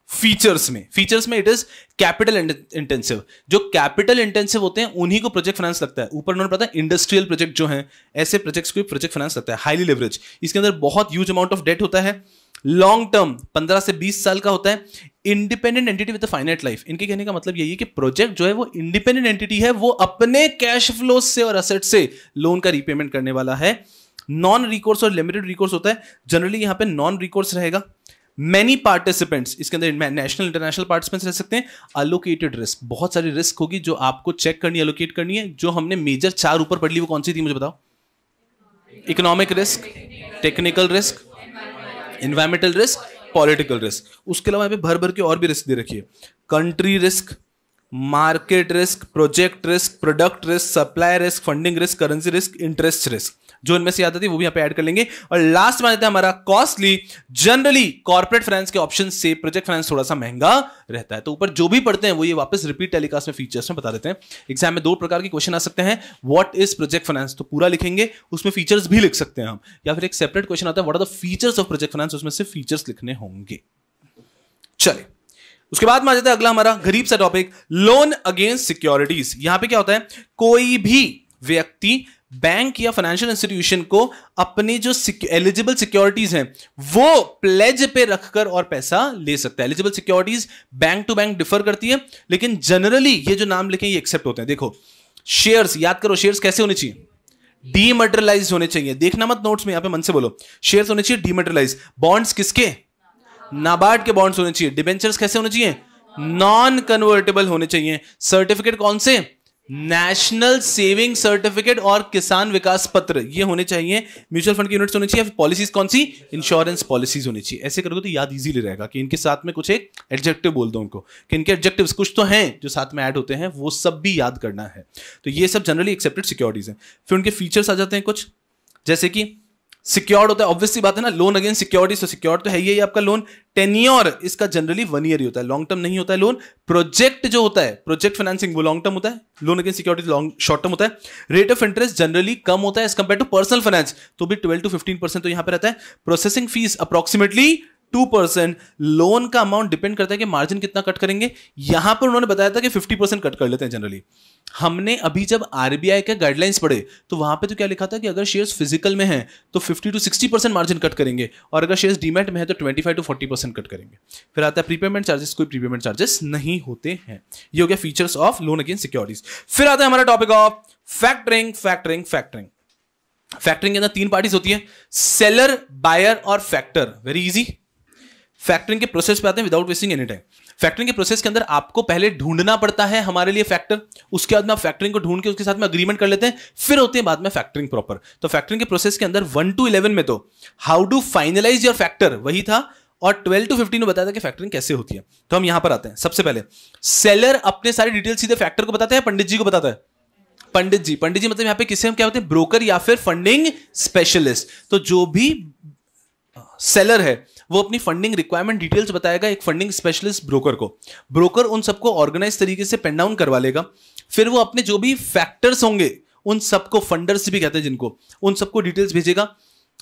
फीचर्स में फीचर्स में इट इज कैपिटल इंटेंसिव जो कैपिटल इंटेंसिव होते हैं उन्हीं को प्रोजेक्ट फाइनेंस लगता है ऊपर उन्होंने पता है इंडस्ट्रियल प्रोजेक्ट जो हैं ऐसे प्रोजेक्ट्स को प्रोजेक्ट फाइनेंस लगता है हाईली लेवरेज इसके अंदर बहुत ह्यूज अमाउंट ऑफ डेट होता है लॉन्ग टर्म पंद्रह से बीस साल का होता है इंडिपेंडेंट एंटिटी विद लाइफ इनके कहने का मतलब यही है कि प्रोजेक्ट जो है वो इंडिपेंडेंट एंटिटी है वो अपने कैश फ्लो से और असेट से लोन का रीपेमेंट करने वाला है नॉन रिकोर्स और लिमिटेड रिकोर्स होता है जनरली यहां पे नॉन रिकोर्स रहेगा मैनी पार्टिसिपेंट्स इसके अंदर नेशनल इंटरनेशनल पार्टिसिपेंट्स रह सकते हैं अलोकेटेड रिस्क बहुत सारी रिस्क होगी जो आपको चेक करनी है अलोकेट करनी है जो हमने मेजर चार ऊपर पढ़ ली वो कौन सी थी मुझे बताओ economic risk technical risk environmental risk political risk उसके अलावा यहाँ पे भर भर के और भी रिस्क दे रखी country risk market risk project risk product risk supply risk funding risk currency risk interest risk जो इनमें से याद आती वो भी यहाँ पे ऐड कर लेंगे और लास्ट में आता है हमारा कॉस्टली जनरली कॉर्पोरेट फाइनेंस के ऑप्शन से प्रोजेक्ट फाइनेंस थोड़ा सा महंगा रहता है तो ऊपर जो भी पढ़ते हैं वो ये वापस रिपीट टेलीकास्ट में फीचर्स में बता देते हैं एग्जाम में दो प्रकार के क्वेश्चन आ सकते हैं वॉट इज प्रोजेक्ट फाइनेंस तो पूरा लिखेंगे उसमें फीचर्स भी लिख सकते हैं हम या फिर एक सेपरेट क्वेश्चन आता है what are the features of project finance उसमें से फीचर्स लिखने होंगे चले उसके बाद में आ जाता है अगला हमारा गरीब सा टॉपिक लोन अगेंस्ट सिक्योरिटीज यहां पे क्या होता है कोई भी व्यक्ति बैंक या फाइनेंशियल इंस्टीट्यूशन को अपनी जो एलिजिबल सिक्योरिटीज हैं वो प्लेज पे रखकर और पैसा ले सकता है eligible securities bank to bank differ करती है लेकिन जनरली ये जो नाम लिखे ये एक्सेप्ट होते हैं देखो शेयर्स याद करो शेयर्स कैसे होने चाहिए डीमेटरलाइज होने चाहिए देखना मत नोट्स में यहां पे मन से बोलो शेयर्स होने चाहिए डीमेटरलाइज बॉन्ड्स किसके नाबार्ड के बॉन्ड्स होने चाहिए डिबेंचर्स कैसे होने चाहिए नॉन कन्वर्टेबल होने चाहिए सर्टिफिकेट कौन से नेशनल सेविंग सर्टिफिकेट और किसान विकास पत्र ये होने चाहिए म्यूचुअल फंड की यूनिट्स होनी चाहिए पॉलिसीज कौन सी इंश्योरेंस पॉलिसीज होनी चाहिए ऐसे करोगे तो याद इजीली रहेगा कि इनके साथ में कुछ एक एडजेक्टिव बोल दो उनको कि इनके एडजेक्टिव्स कुछ तो हैं जो साथ में ऐड होते हैं वो सब भी याद करना है तो ये सब जनरली एक्सेप्टेड सिक्योरिटीज हैं फिर उनके फीचर्स आ जाते हैं कुछ जैसे कि सिक्योर्ड होता है ऑब्वियसली बात है ना loan against security so secure तो है ही आपका लोन टेन्योर इसका जनरली वन ईयर ही होता है लॉन्ग टर्म नहीं होता है लोन प्रोजेक्ट जो होता है प्रोजेक्ट फाइनेंसिंग वो लॉन्ग टर्म होता है loan against security long short term होता है रेट ऑफ इंटरेस्ट जनरली कम होता है as compare to personal finance तो भी ट्वेल्व टू फिफ्टीन परसेंट तो यहां पर रहता है processing fees approximately two percent loan का अमाउंट डिपेंड करता है कि मार्जिन कितना कट करेंगे यहां पर उन्होंने बताया था कि फिफ्टी परसेंट कट कर लेते हैं जनरली हमने अभी जब आरबीआई के गाइडलाइंस पढ़े तो वहां पे तो क्या लिखा था कि अगर शेयर्स फिजिकल में हैं तो 50 टू 60 परसेंट मार्जिन कट करेंगे और अगर शेयर्स डीमेट में है तो 25 टू 40 परसेंट कट करेंगे फिर आता है प्रीपेमेंट चार्जेस कोई प्रीपेमेंट चार्जेस नहीं होते हैं ये हो गया features of loan against securities फिर आता है हमारा topic of factoring factoring factoring factoring के अंदर तीन पार्टीज होती है सेलर बायर और फैक्टर वेरी इजी फैक्टरिंग के प्रोसेस पे आते हैं without wasting any time factoring के प्रोसेस के अंदर आपको पहले ढूंढना पड़ता है हमारे लिए फैक्टर उसके बाद में आप फैक्टरिंग को ढूंढ के उसके साथ में अग्रीमेंट कर लेते हैं फिर होते हैं बाद में फैक्टरिंग प्रॉपर तो फैक्टरिंग के प्रोसेस के अंदर वन टू इलेवन में तो how do finalise your factor वही था और ट्वेल्व टू फिफ्टीन में बताया था कि फैक्टरिंग कैसे होती है तो हम यहां पर आते हैं सबसे पहले सेलर अपने सारी डिटेल सीधे फैक्टर को बताते हैं पंडित जी को बताता है पंडित जी पंडित जी मतलब यहां पे किसे हम क्या होते हैं ब्रोकर या फिर फंडिंग स्पेशलिस्ट तो जो भी सेलर है वो अपनी फंडिंग रिक्वायरमेंट डिटेल्स बताएगा एक फंडिंग स्पेशलिस्ट ब्रोकर को ब्रोकर उन सबको ऑर्गेनाइज तरीके से पेन डाउन करवा लेगा फिर वो अपने जो भी फैक्टर्स होंगे उन सबको फंडर्स भी कहते हैं जिनको उन सबको डिटेल्स भेजेगा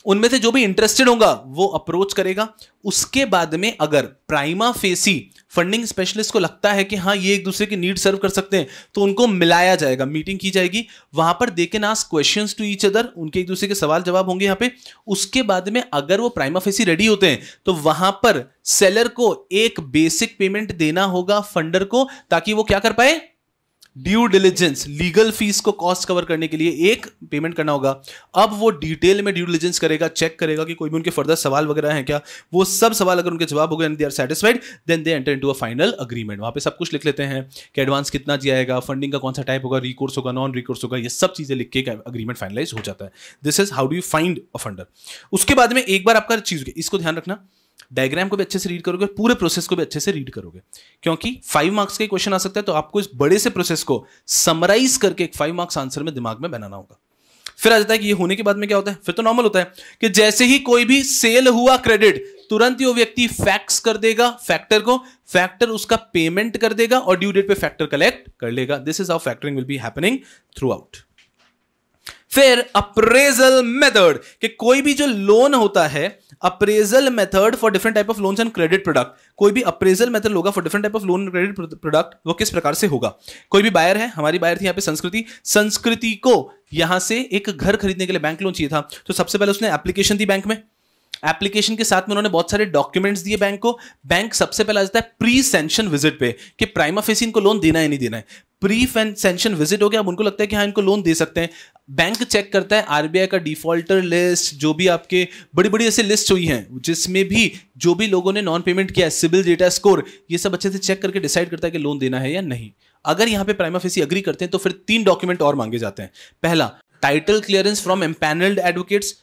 उनमें से जो भी इंटरेस्टेड होगा वो अप्रोच करेगा उसके बाद में अगर प्राइमा फेसी फंडिंग स्पेशलिस्ट को लगता है कि हाँ ये एक दूसरे की नीड सर्व कर सकते हैं तो उनको मिलाया जाएगा मीटिंग की जाएगी वहां पर they can question to each other उनके एक दूसरे के सवाल जवाब होंगे यहाँ पे उसके बाद में अगर वो प्राइमा फेसी रेडी होते हैं तो वहां पर सेलर को एक बेसिक पेमेंट देना होगा फंडर को ताकि वो क्या कर पाए ड्यू डिलीजेंस लीगल फीस को कॉस्ट कवर करने के लिए एक पेमेंट करना होगा अब वो डिटेल में ड्यू डिलीजेंस करेगा चेक करेगा कि कोई भी उनके फर्दर सवाल वगैरह हैं क्या वो सब सवाल अगर उनके जवाब हो गए they are satisfied then they enter into a final agreement वहाँ पे सब कुछ लिख लेते हैं कि एडवांस कितना जाएगा फंडिंग का कौन सा टाइप होगा रिकोर्स होगा नॉन रिकोर्स होगा ये सब चीज़ें लिख के अग्रीमेंट फाइनलाइज हो जाता है this is how do you find a funder उसके बाद में एक बार आपका चीज़ इसको ध्यान रखना डायग्राम को भी अच्छे से रीड करोगे पूरे प्रोसेस को भी अच्छे से रीड करोगे क्योंकि फाइव मार्क्स का क्वेश्चन आ सकता है तो आपको इस बड़े से प्रोसेस को समराइज करके एक फाइव मार्क्स आंसर में दिमाग में बनाना होगा फिर आ जाता है कि ये होने के बाद में क्या होता है फिर तो नॉर्मल होता है कि जैसे ही कोई भी सेल हुआ क्रेडिट तुरंत ही वो व्यक्ति फैक्स कर देगा फैक्टर को फैक्टर उसका पेमेंट कर देगा और ड्यू डेट पे फैक्टर कलेक्ट कर लेगा this is how factoring will be happening throughout फिर अप्रेजल मेथड कि कोई भी जो लोन होता है appraisal method for different type of loans and credit product कोई भी अप्रेजल मेथड होगा for different type of loan credit product वो किस प्रकार से होगा कोई भी बायर है हमारी बायर थी यहाँ पे संस्कृति संस्कृति को यहां से एक घर खरीदने के लिए बैंक लोन चाहिए था तो सबसे पहले उसने एप्लीकेशन दी बैंक में एप्लीकेशन के साथ में उन्होंने बहुत सारे डॉक्यूमेंट्स दिए बैंक को बैंक सबसे पहला जाता है प्री सेंशन विजिट पे कि प्राइमा फेसी इनको लोन देना है नहीं देना है प्री सेंशन विजिट हो गया अब उनको लगता है कि हाँ इनको लोन दे सकते हैं बैंक चेक करता है आरबीआई का डिफॉल्टर लिस्ट जो भी आपके बड़ी बड़ी ऐसी लिस्ट हुई हैं जिसमें भी जो भी लोगों ने नॉन पेमेंट किया है सिविल डेटा स्कोर ये सब अच्छे से चेक करके डिसाइड करता है कि लोन देना है या नहीं अगर यहाँ पे प्राइमा फेसी अग्री करते हैं तो फिर तीन डॉक्यूमेंट और मांगे जाते हैं पहला title clearance from empanelled advocates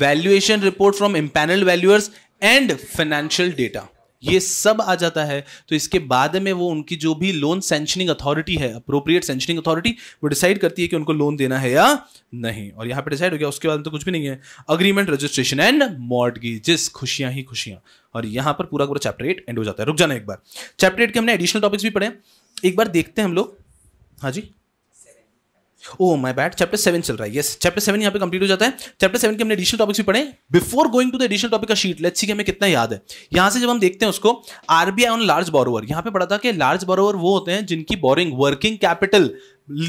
valuation report from empanel valuers and financial data ये सब आ जाता है तो इसके बाद में वो उनकी जो भी लोन सेंशनिंग अथॉरिटी है अप्रोप्रिएट सेंशनिंग अथॉरिटी वो डिसाइड करती है कि उनको लोन देना है या नहीं और यहां पे डिसाइड हो गया उसके बाद तो कुछ भी नहीं है अग्रीमेंट रजिस्ट्रेशन एंड जिस खुशियां ही खुशियां और यहां पर पूरा पूरा चैप्टर एट एंड हो जाता है रुक जाना एक बार चैप्टर एट के हमने एडिशनल टॉपिक्स भी पढ़े एक बार देखते हैं हम लोग हाँ जी oh my bad chapter seven चल रहा है यस चैप्टर सेवन यहाँ पे कंप्लीट हो जाता है चैप्टर सेवन के हमने एडिशनल टॉपिक्स भी पढ़े before going to the additional topic का शीट लेट्स सी कि हमें कितना याद है यहाँ से जब हम देखते हैं उसको आरबीआई ऑन लार्ज बोरोवर यहाँ पे पढ़ा था कि लार्ज बोरोवर वो होते हैं जिनकी borrowing working capital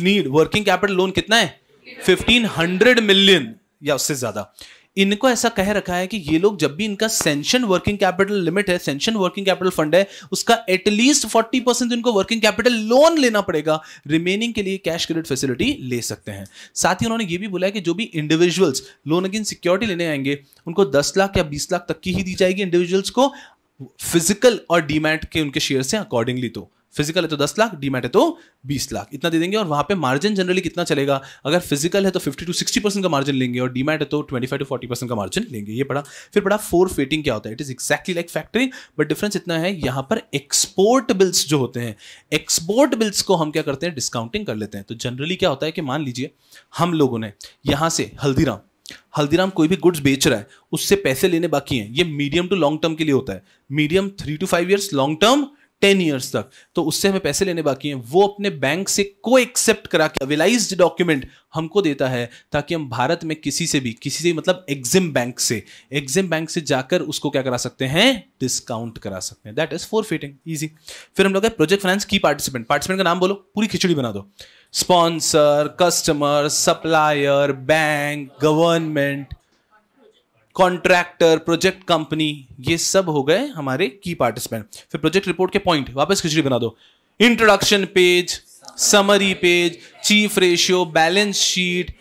need working capital loan कितना है फिफ्टीन हंड्रेड मिलियन या उससे ज्यादा इनको ऐसा कह रखा है कि ये लोग जब भी इनका सेंशन वर्किंग कैपिटल लिमिट है सेंशन वर्किंग कैपिटल फंड है उसका एटलीस्ट फोर्टी परसेंट इनको वर्किंग कैपिटल लोन लेना पड़ेगा रिमेनिंग के लिए कैश क्रेडिट फैसिलिटी ले सकते हैं साथ ही उन्होंने ये भी बोला है कि जो भी इंडिविजुअल्स लोन अगेंस्ट सिक्योरिटी लेने आएंगे उनको दस लाख या बीस लाख तक की ही दी जाएगी इंडिविजुअल्स को फिजिकल और डीमैट के उनके शेयर से अकॉर्डिंगली तो फिजिकल है तो दस लाख डीमैट है तो बीस लाख इतना दे देंगे और वहां पे मार्जिन जनरली कितना चलेगा अगर फिजिकल है तो फिफ्टी टू सिक्सटी परसेंट का मार्जिन लेंगे और डीमेट है तो twenty five to forty percent का मार्जिन लेंगे ये पढ़ा फिर पढ़ा फोर फेटिंग क्या होता है it is exactly like factoring but difference इतना है यहाँ पर एक्सपोर्ट बिल्स जो होते हैं एक्सपोर्ट बिल्स को हम क्या करते हैं डिस्काउंटिंग कर लेते हैं तो जनरली क्या होता है कि मान लीजिए हम लोगों ने यहाँ से हल्दीराम हल्दीराम कोई भी गुड्स बेच रहा है उससे पैसे लेने बाकी हैं ये मीडियम टू लॉन्ग टर्म के लिए होता है medium three to five years long term ten years तक तो उससे हमें पैसे लेने बाकी हैं वो अपने बैंक से को एक्सेप्ट करा के अवेलाइज डॉक्यूमेंट हमको देता है ताकि हम भारत में किसी से भी किसी से मतलब एग्जिम बैंक से एग्जिम बैंक से जाकर उसको क्या करा सकते हैं डिस्काउंट करा सकते हैं that is forfaiting easy फिर हम लोग हैं प्रोजेक्ट फाइनेंस की पार्टिसिपेंट पार्टिसिपेंट का नाम बोलो पूरी खिचड़ी बना दो sponsor customer supplier bank government contractor project company ये सब हो गए हमारे की पार्टिसिपेंट फिर प्रोजेक्ट रिपोर्ट के पॉइंट वापस खिचड़ी बना दो introduction page summary page chief ratio balance sheet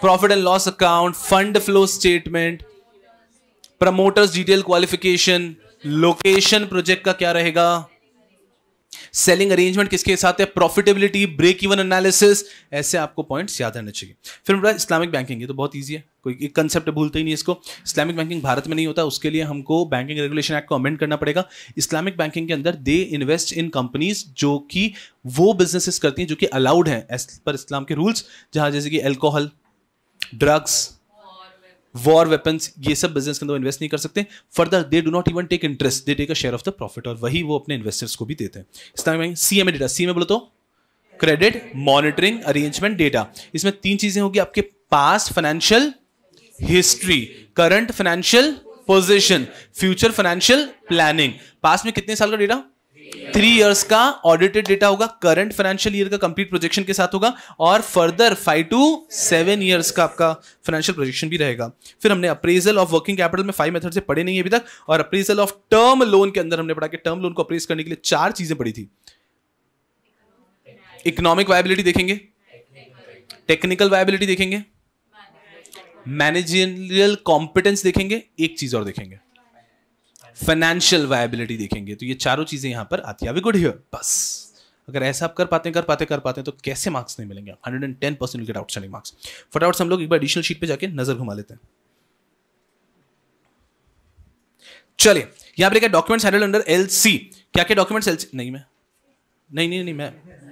profit and loss account fund flow statement promoters detail qualification location project का क्या रहेगा सेलिंग अरेंजमेंट किसके साथ है प्रॉफिटेबिलिटी ब्रेक इवन एनालिसिस ऐसे आपको पॉइंट्स याद रहने चाहिए फिर हमारा इस्लामिक बैंकिंग ये तो बहुत ईजी है कोई एक कंसेप्ट भूलते ही नहीं इसको इस्लामिक बैंकिंग भारत में नहीं होता उसके लिए हमको बैंकिंग रेगुलेशन एक्ट को अमेंड करना पड़ेगा इस्लामिक बैंकिंग के अंदर दे इन्वेस्ट इन कंपनीज जो कि वो बिजनेसेस करती हैं जो कि अलाउड हैं एज पर इस्लाम के रूल्स जहाँ जैसे कि एल्कोहल ड्रग्स वॉर वेपन्स ये सब बिजनेस के अंदर इन्वेस्ट नहीं कर सकते further they do not even take interest they take a share of the profit और वही वो अपने इन्वेस्टर्स को भी देते हैं इस तरह C M A data C M A बोलो तो क्रेडिट मॉनिटरिंग अरेंजमेंट डेटा इसमें तीन चीजें होगी आपके पास financial history current financial position future financial planning पास में कितने साल का डेटा थ्री इयर्स का ऑडिटेड डेटा होगा करंट फाइनेंशियल ईयर का कंप्लीट प्रोजेक्शन के साथ होगा और further five to seven years का आपका फाइनेंशियल प्रोजेक्शन भी रहेगा फिर हमने अप्रेजल ऑफ वर्किंग कैपिटल में फाइव मेथड से पढ़े नहीं है अभी तक और अप्रेजल ऑफ टर्म लोन के अंदर हमने पढ़ा कि टर्म लोन को अप्रेज करने के लिए चार चीजें पड़ी थी इकोनॉमिक वायबिलिटी देखेंगे टेक्निकल वायबिलिटी देखेंगे मैनेजरियल कॉम्पिटेंस देखेंगे एक चीज और देखेंगे फाइनेंशियल वायबिलिटी देखेंगे तो ये चारों चीज़ें यहां पर आती है गुड हियर बस अगर ऐसा आप कर पाते हैं कर पाते कर पाते हैं तो कैसे मार्क्स नहीं मिलेंगे hundred and ten percent get outstanding marks फटाफट हम लोग एक बार एडिशनल शीट पे जाके नजर घुमा लेते हैं चलिए यहां पर डॉक्यूमेंट्स हैंडल अंडर एल क्या क्या डॉक्यूमेंट्स एल नहीं मैं नहीं नहीं नहीं मैं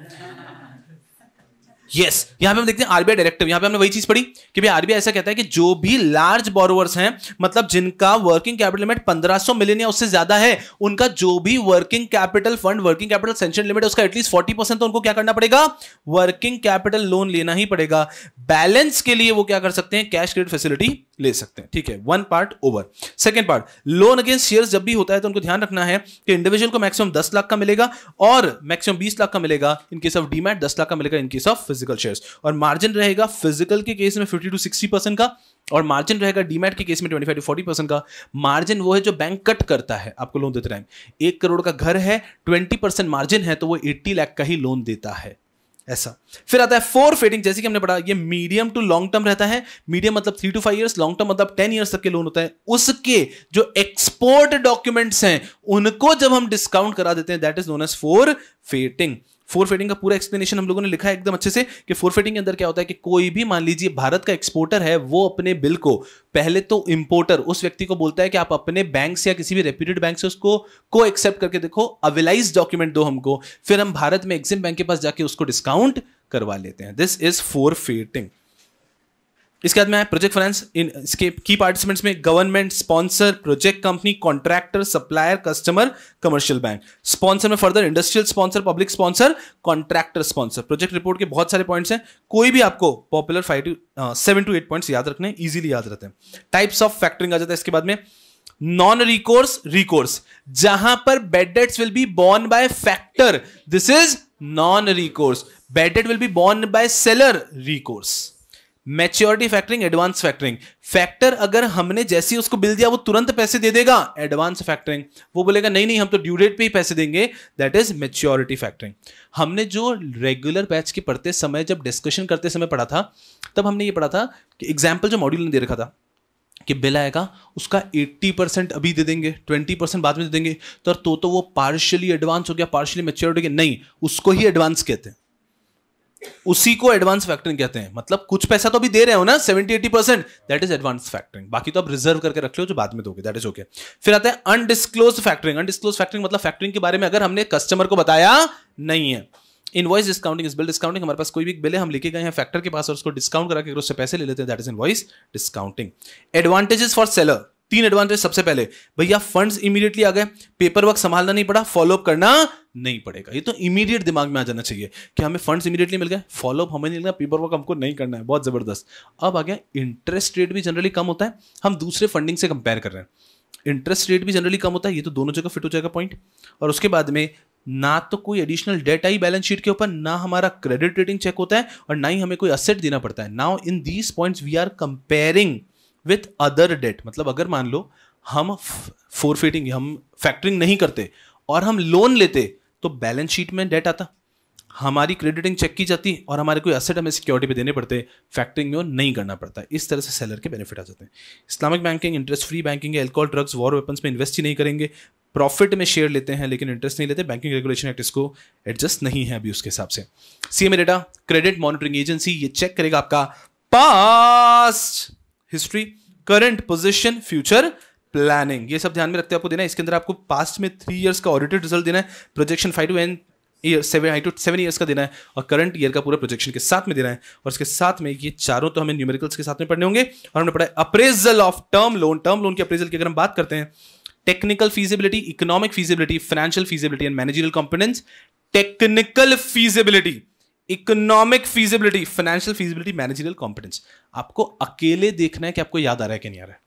यस yes. यहाँ पे हम देखते हैं आरबीआई डायरेक्टिव यहाँ पे हमने वही चीज पढ़ी कि भाई आरबीआई ऐसा कहता है कि जो भी लार्ज बोरोवर्स हैं मतलब जिनका वर्किंग कैपिटल लिमिट 1500 मिलियन या उससे ज्यादा है उनका जो भी working capital fund working capital sanction limit उसका एटलीस्ट फोर्टी परसेंट तो उनको क्या करना पड़ेगा वर्किंग कैपिटल लोन लेना ही पड़ेगा बैलेंस के लिए वो क्या कर सकते हैं कैश क्रेडिट फैसिलिटी ले सकते हैं ठीक है one part over second part loan against share जब भी होता है तो उनको ध्यान रखना है कि इंडिविजुअल को मैक्सिमम दस लाख का मिलेगा और मैक्सिमम बीस लाख का मिलेगा इन केस ऑफ डीमैट दस लाख का मिलेगा in case of physical shares और मार्जिन रहेगा फिजिकल के केस में फिफ्टी टू सिक्सटी परसेंट का और मार्जिन रहेगा डीमैट के केस में twenty five to forty percent का मार्जिन वो है जो बैंक कट करता है आपको लोन देते टाइम एक करोड़ का घर है ट्वेंटी परसेंट मार्जिन है तो वो एट्टी लाख का ही लोन देता है ऐसा फिर आता है फोर फेडिंग जैसे कि हमने पढ़ा ये मीडियम टू लॉन्ग टर्म रहता है मीडियम मतलब three to five years long term मतलब टेन ईयर्स तक के लोन होता है उसके जो एक्सपोर्ट डॉक्यूमेंट्स हैं उनको जब हम डिस्काउंट करा देते हैं that is known as forfaiting forfaiting का पूरा एक्सप्लेनेशन हम लोगों ने लिखा है एकदम अच्छे से कि फोरफेटिंग के अंदर क्या होता है कि कोई भी मान लीजिए भारत का एक्सपोर्टर है वो अपने बिल को पहले तो इंपोर्टर उस व्यक्ति को बोलता है कि आप अपने बैंक से या किसी भी रेप्यूटेड बैंक से उसको को एक्सेप्ट करके देखो अवेलाइज डॉक्यूमेंट दो हमको फिर हम भारत में एक्सिम बैंक के पास जाके उसको डिस्काउंट करवा लेते हैं दिस इज फोर फेटिंग इसके बाद में आया प्रोजेक्ट फाइनेंस इन इसके की पार्टिसिपेंट्स में government sponsor project company contractor supplier customer commercial bank sponsor में further industrial sponsor public sponsor contractor sponsor project report के बहुत सारे पॉइंट्स हैं कोई भी आपको popular five to seven to eight points याद रखने ईजिली याद रहते हैं टाइप्स ऑफ फैक्टरिंग आ जाता है इसके बाद में नॉन रिकोर्स रिकोर्स जहां पर bad debts will be borne by factor this is non recourse bad debt will be borne by seller recourse maturity factoring advance factoring factor अगर हमने जैसे ही उसको बिल दिया वो तुरंत पैसे दे देगा एडवांस फैक्टरिंग वो बोलेगा नहीं नहीं हम तो ड्यू डेट पे ही पैसे देंगे दैट इज मैच्योरिटी फैक्टरिंग हमने जो रेगुलर बैच के पढ़ते समय जब डिस्कशन करते समय पढ़ा था तब हमने ये पढ़ा था कि एग्जाम्पल जो मॉड्यूल ने दे रखा था कि बिल आएगा उसका 80 परसेंट अभी दे देंगे 20 परसेंट बाद में दे देंगे तो तो, तो वो पार्शियली एडवांस हो गया पार्शियली गया नहीं उसको ही एडवांस कहते हैं उसी को एडवांस फैक्टरिंग कहते हैं मतलब कुछ पैसा तो अभी दे रहे हो ना seventy eighty percent that is advance factoring बाकी तो आप रिजर्व करके रख लो जो बाद में दोगे दैट इज ओके फिर आता है अनडिस्क्लोज फैक्टरिंग अनडिस्क्लोज फैक्टरिंग मतलब फैक्टरिंग के बारे में अगर हमने कस्टमर को बताया नहीं है इनवॉइस डिस्काउंटिंग इस बिल डिस्काउंटिंग हमारे पास कोई भी बिल है हम लेके गए हैं फैक्टर के पास और उसको डिस्काउंट करा के उससे पैसे ले लेते हैं that is invoice discounting advantages for seller तीन एडवांटेज सबसे पहले भैया फंड्स इमीडिएटली आ गए पेपर वर्क संभालना नहीं पड़ा फॉलोअप करना नहीं पड़ेगा ये तो इमीडिएट दिमाग में आ जाना चाहिए कि हमें फंड्स इमीडिएटली मिल गए फॉलोअप हमें नहीं मिलना पेपर वर्क हमको नहीं करना है बहुत ज़बरदस्त अब आ गया इंटरेस्ट रेट भी जनरली कम होता है हम दूसरे फंडिंग से कंपेयर कर रहे हैं इंटरेस्ट रेट भी जनरली कम होता है ये तो दोनों जगह फिट हो जाएगा पॉइंट और उसके बाद में ना तो कोई एडिशनल डेट आई बैलेंस शीट के ऊपर ना हमारा क्रेडिट रेटिंग चेक होता है और ना ही हमें कोई असेट देना पड़ता है now in these points we are comparing with other debt मतलब अगर मान लो हम फोर फीटिंग हम फैक्टरिंग नहीं करते और हम लोन लेते तो बैलेंस शीट में डेट आता हमारी क्रेडिटिंग चेक की जाती और हमारे कोई असेट हमें सिक्योरिटी पे देने पड़ते फैक्टरिंग में वो नहीं करना पड़ता इस तरह से सेलर के बेनिफिट आ जाते हैं Islamic banking interest free banking alcohol drugs war weapons में इन्वेस्ट ही नहीं करेंगे प्रॉफिट में शेयर लेते हैं लेकिन इंटरेस्ट नहीं लेते बैंकिंग रेगुलेशन एक्ट इसको एडजस्ट नहीं है अभी उसके हिसाब से C M data credit monitoring agency ये चेक करेगा आपका past history current position future planning ये सब ध्यान में रखते हैं आपको देना है इसके अंदर आपको पास्ट में थ्री ईयर्स का ऑडिटेड रिजल्ट देना है projection five to N year seven I to seven years का देना है और करंट ईयर का पूरा प्रोजेक्शन के साथ में देना है और इसके साथ में ये चारों तो हमें न्यूमेरिकल्स के साथ में पढ़ने होंगे और हमने पढ़ा है appraisal of term loan term loan के अप्रेजल की अगर हम बात करते हैं technical feasibility economic feasibility financial feasibility and managerial components technical feasibility economic feasibility financial feasibility managerial competence आपको अकेले देखना है कि आपको याद आ रहा है कि नहीं आ रहा है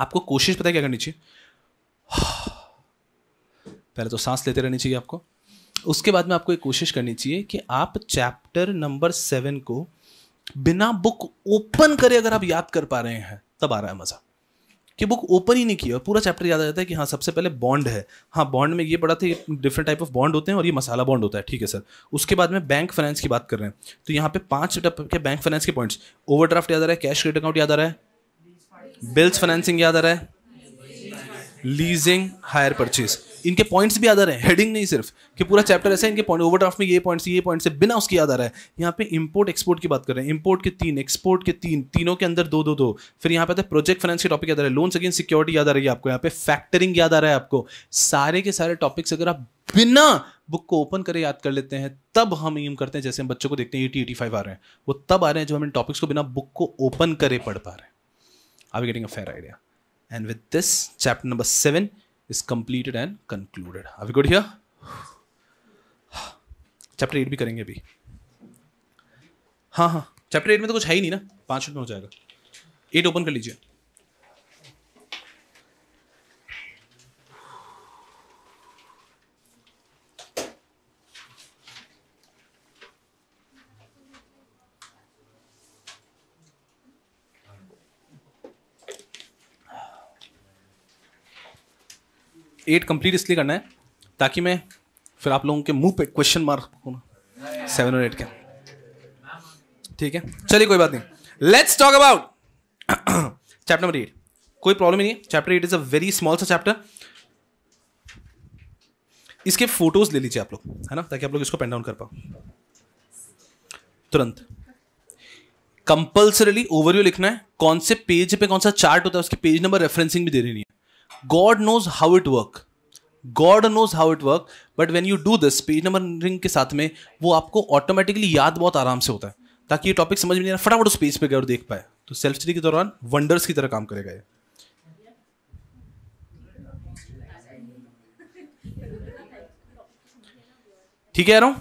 आपको कोशिश पता है क्या करनी चाहिए पहले तो सांस लेते रहनी चाहिए आपको उसके बाद में आपको एक कोशिश करनी चाहिए कि आप चैप्टर नंबर सेवन को बिना बुक ओपन करे अगर आप याद कर पा रहे हैं तब आ रहा है मज़ा कि बुक ओपन ही नहीं किया और पूरा चैप्टर याद आ जाता है कि हाँ सबसे पहले बॉन्ड है हाँ बॉन्ड में ये पढ़ा था डिफरेंट टाइप ऑफ बॉन्ड होते हैं और ये मसाला बॉन्ड होता है ठीक है सर उसके बाद में बैंक फाइनेंस की बात कर रहे हैं तो यहाँ पे पांच टाइप के बैंक फाइनेंस के पॉइंट्स ओवर याद आ रहा है कैश क्रेडिट अकाउंट याद आ रहा है बिल्स फाइनेंसिंग याद आ रहा है लीजिंग हायर परचेज इनके पॉइंट्स भी आधार है हेडिंग नहीं सिर्फ कि पूरा चैप्टर ऐसा है इनके पॉइंट ओवरड्राफ्ट में ये पॉइंट्स ये पॉइंट्स है बिना उसकी आधार है यहाँ पे इंपोर्ट एक्सपोर्ट की बात कर रहे हैं इंपोर्ट के तीन एक्सपोर्ट के तीन तीनों के अंदर दो दो दो फिर यहाँ पे आता है प्रोजेक्ट फाइनेंस के टॉपिक आधार है लोन अगेंस्ट सिक्योरिटी याद आ रही है आपको यहाँ पे फैक्टरिंग याद आ रहा है आपको सारे के सारे टॉपिक्स अगर आप बिना बुक को ओपन करें याद कर लेते हैं तब हम एम करते हैं जैसे हम बच्चों को देखते हैं एटी एटी फाइव आ रहे हैं वो तब आ रहे हैं जो हम इन टॉपिक्स को बिना बुक को ओपन करे पढ़ पा रहे हैं I we getting a fair idea and with this chapter number seven is completed and concluded. Are we good here? Chapter eight भी करेंगे अभी हाँ हाँ चैप्टर एट में तो कुछ है ही नहीं ना पाँच मिनट में हो जाएगा एट ओपन कर लीजिए एट कंप्लीट इसलिए करना है ताकि मैं फिर आप लोगों के मुंह पे क्वेश्चन मार्क सेवन और एट के ठीक है चलिए कोई बात नहीं let's talk about chapter number eight कोई प्रॉब्लम नहीं है chapter eight is a very small सा चैप्टर इसके फोटोज ले लीजिए आप लोग है ना ताकि आप लोग इसको पेन डाउन कर पाओ तुरंत कंपल्सरली ओवरव्यू लिखना है कौन से पेज पे कौन सा चार्ट होता है उसके पेज नंबर रेफरेंसिंग भी दे देनी है God knows how it work God knows how it work but when you do this page ring के साथ में वो आपको ऑटोमेटिकली याद बहुत आराम से होता है ताकि ये टॉपिक समझ में नहीं फटाफट उस पेज पे गए और देख पाए तो सेल्फ स्टडी के दौरान वंडर्स की तरह काम करेगा ये ठीक है यारों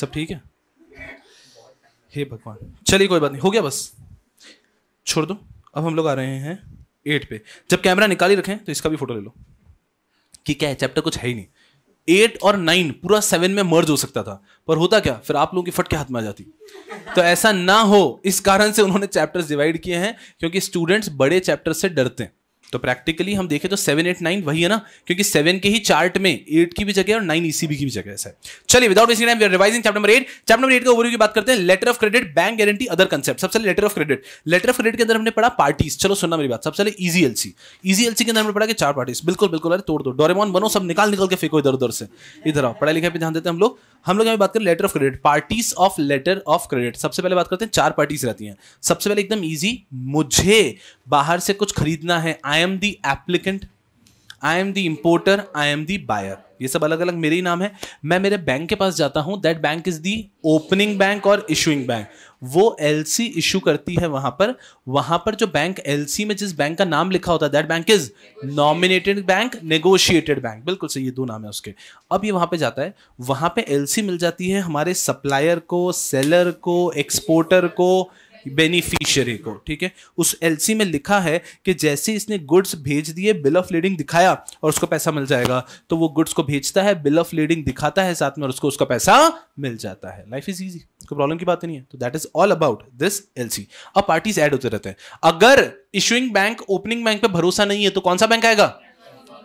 सब ठीक है हे भगवान चलिए कोई बात नहीं हो गया बस छोड़ दो अब हम लोग आ रहे हैं एट पे जब कैमरा निकाल ही रखें तो इसका भी फोटो ले लो कि क्या है चैप्टर कुछ है ही नहीं एट और नाइन पूरा सेवन में मर्ज हो सकता था पर होता क्या फिर आप लोगों की फट के हाथ में आ जाती तो ऐसा ना हो इस कारण से उन्होंने चैप्टर्स डिवाइड किए हैं क्योंकि स्टूडेंट्स बड़े चैप्टर से डरते हैं तो प्रैक्टिकली हम देखें तो सेवन एट नाइन वही है ना क्योंकि सेवन के ही चार्ट में एट की भी जगह और नाइन ईसीबी की भी जगह है e चलिए without wasting time revising chapter number eight chapter number eight का ओवरव्यू की बात करते हैं letter of credit bank guarantee other concept सबसे letter of credit letter of credit के अंदर हमने पढ़ा पार्टीज चलो सुनना मेरी बात सबसे पहले ईजी एलसी इजी एलसी के अंदर हमने पढ़ा कि चार पार्टीज बिल्कुल बिल्कुल अरे तोड़ दो डोरेमोन बनो सब निकाल निकल के फेंको इधर उधर से इधर आओ पढ़ाई लिखा पे ध्यान देते हैं हम लोग हम लोग यहाँ बात करें letter of credit parties of letter of credit सबसे पहले बात करते हैं चार पार्टीज रहती हैं सबसे पहले एकदम ईजी मुझे बाहर से कुछ खरीदना है I am the applicant I am the importer I am the buyer ये सब अलग अलग मेरे ही नाम है मैं मेरे बैंक के पास जाता हूँ that bank is the opening bank और इशूइंग बैंक वो एल सी इशू करती है वहां पर वहां पर जो बैंक एल सी में जिस बैंक का नाम लिखा होता है that bank is nominated bank negotiated bank बिल्कुल सही ये दो नाम है उसके अब ये वहां पे जाता है वहां पे एल सी मिल जाती है हमारे सप्लायर को सेलर को एक्सपोर्टर को बेनिफिशियरी को ठीक है उस एलसी में लिखा है कि जैसे इसने गुड्स भेज दिए बिल ऑफ लीडिंग दिखाया और उसको पैसा मिल जाएगा तो वो गुड्स को भेजता है बिल ऑफ लीडिंग दिखाता है साथ में और उसको उसका पैसा मिल जाता है लाइफ इज ईजी कोई प्रॉब्लम की बात नहीं है तो that is all about this LC अब पार्टीज एड होते रहते हैं अगर इशुइंग बैंक ओपनिंग बैंक पर भरोसा नहीं है तो कौन सा बैंक आएगा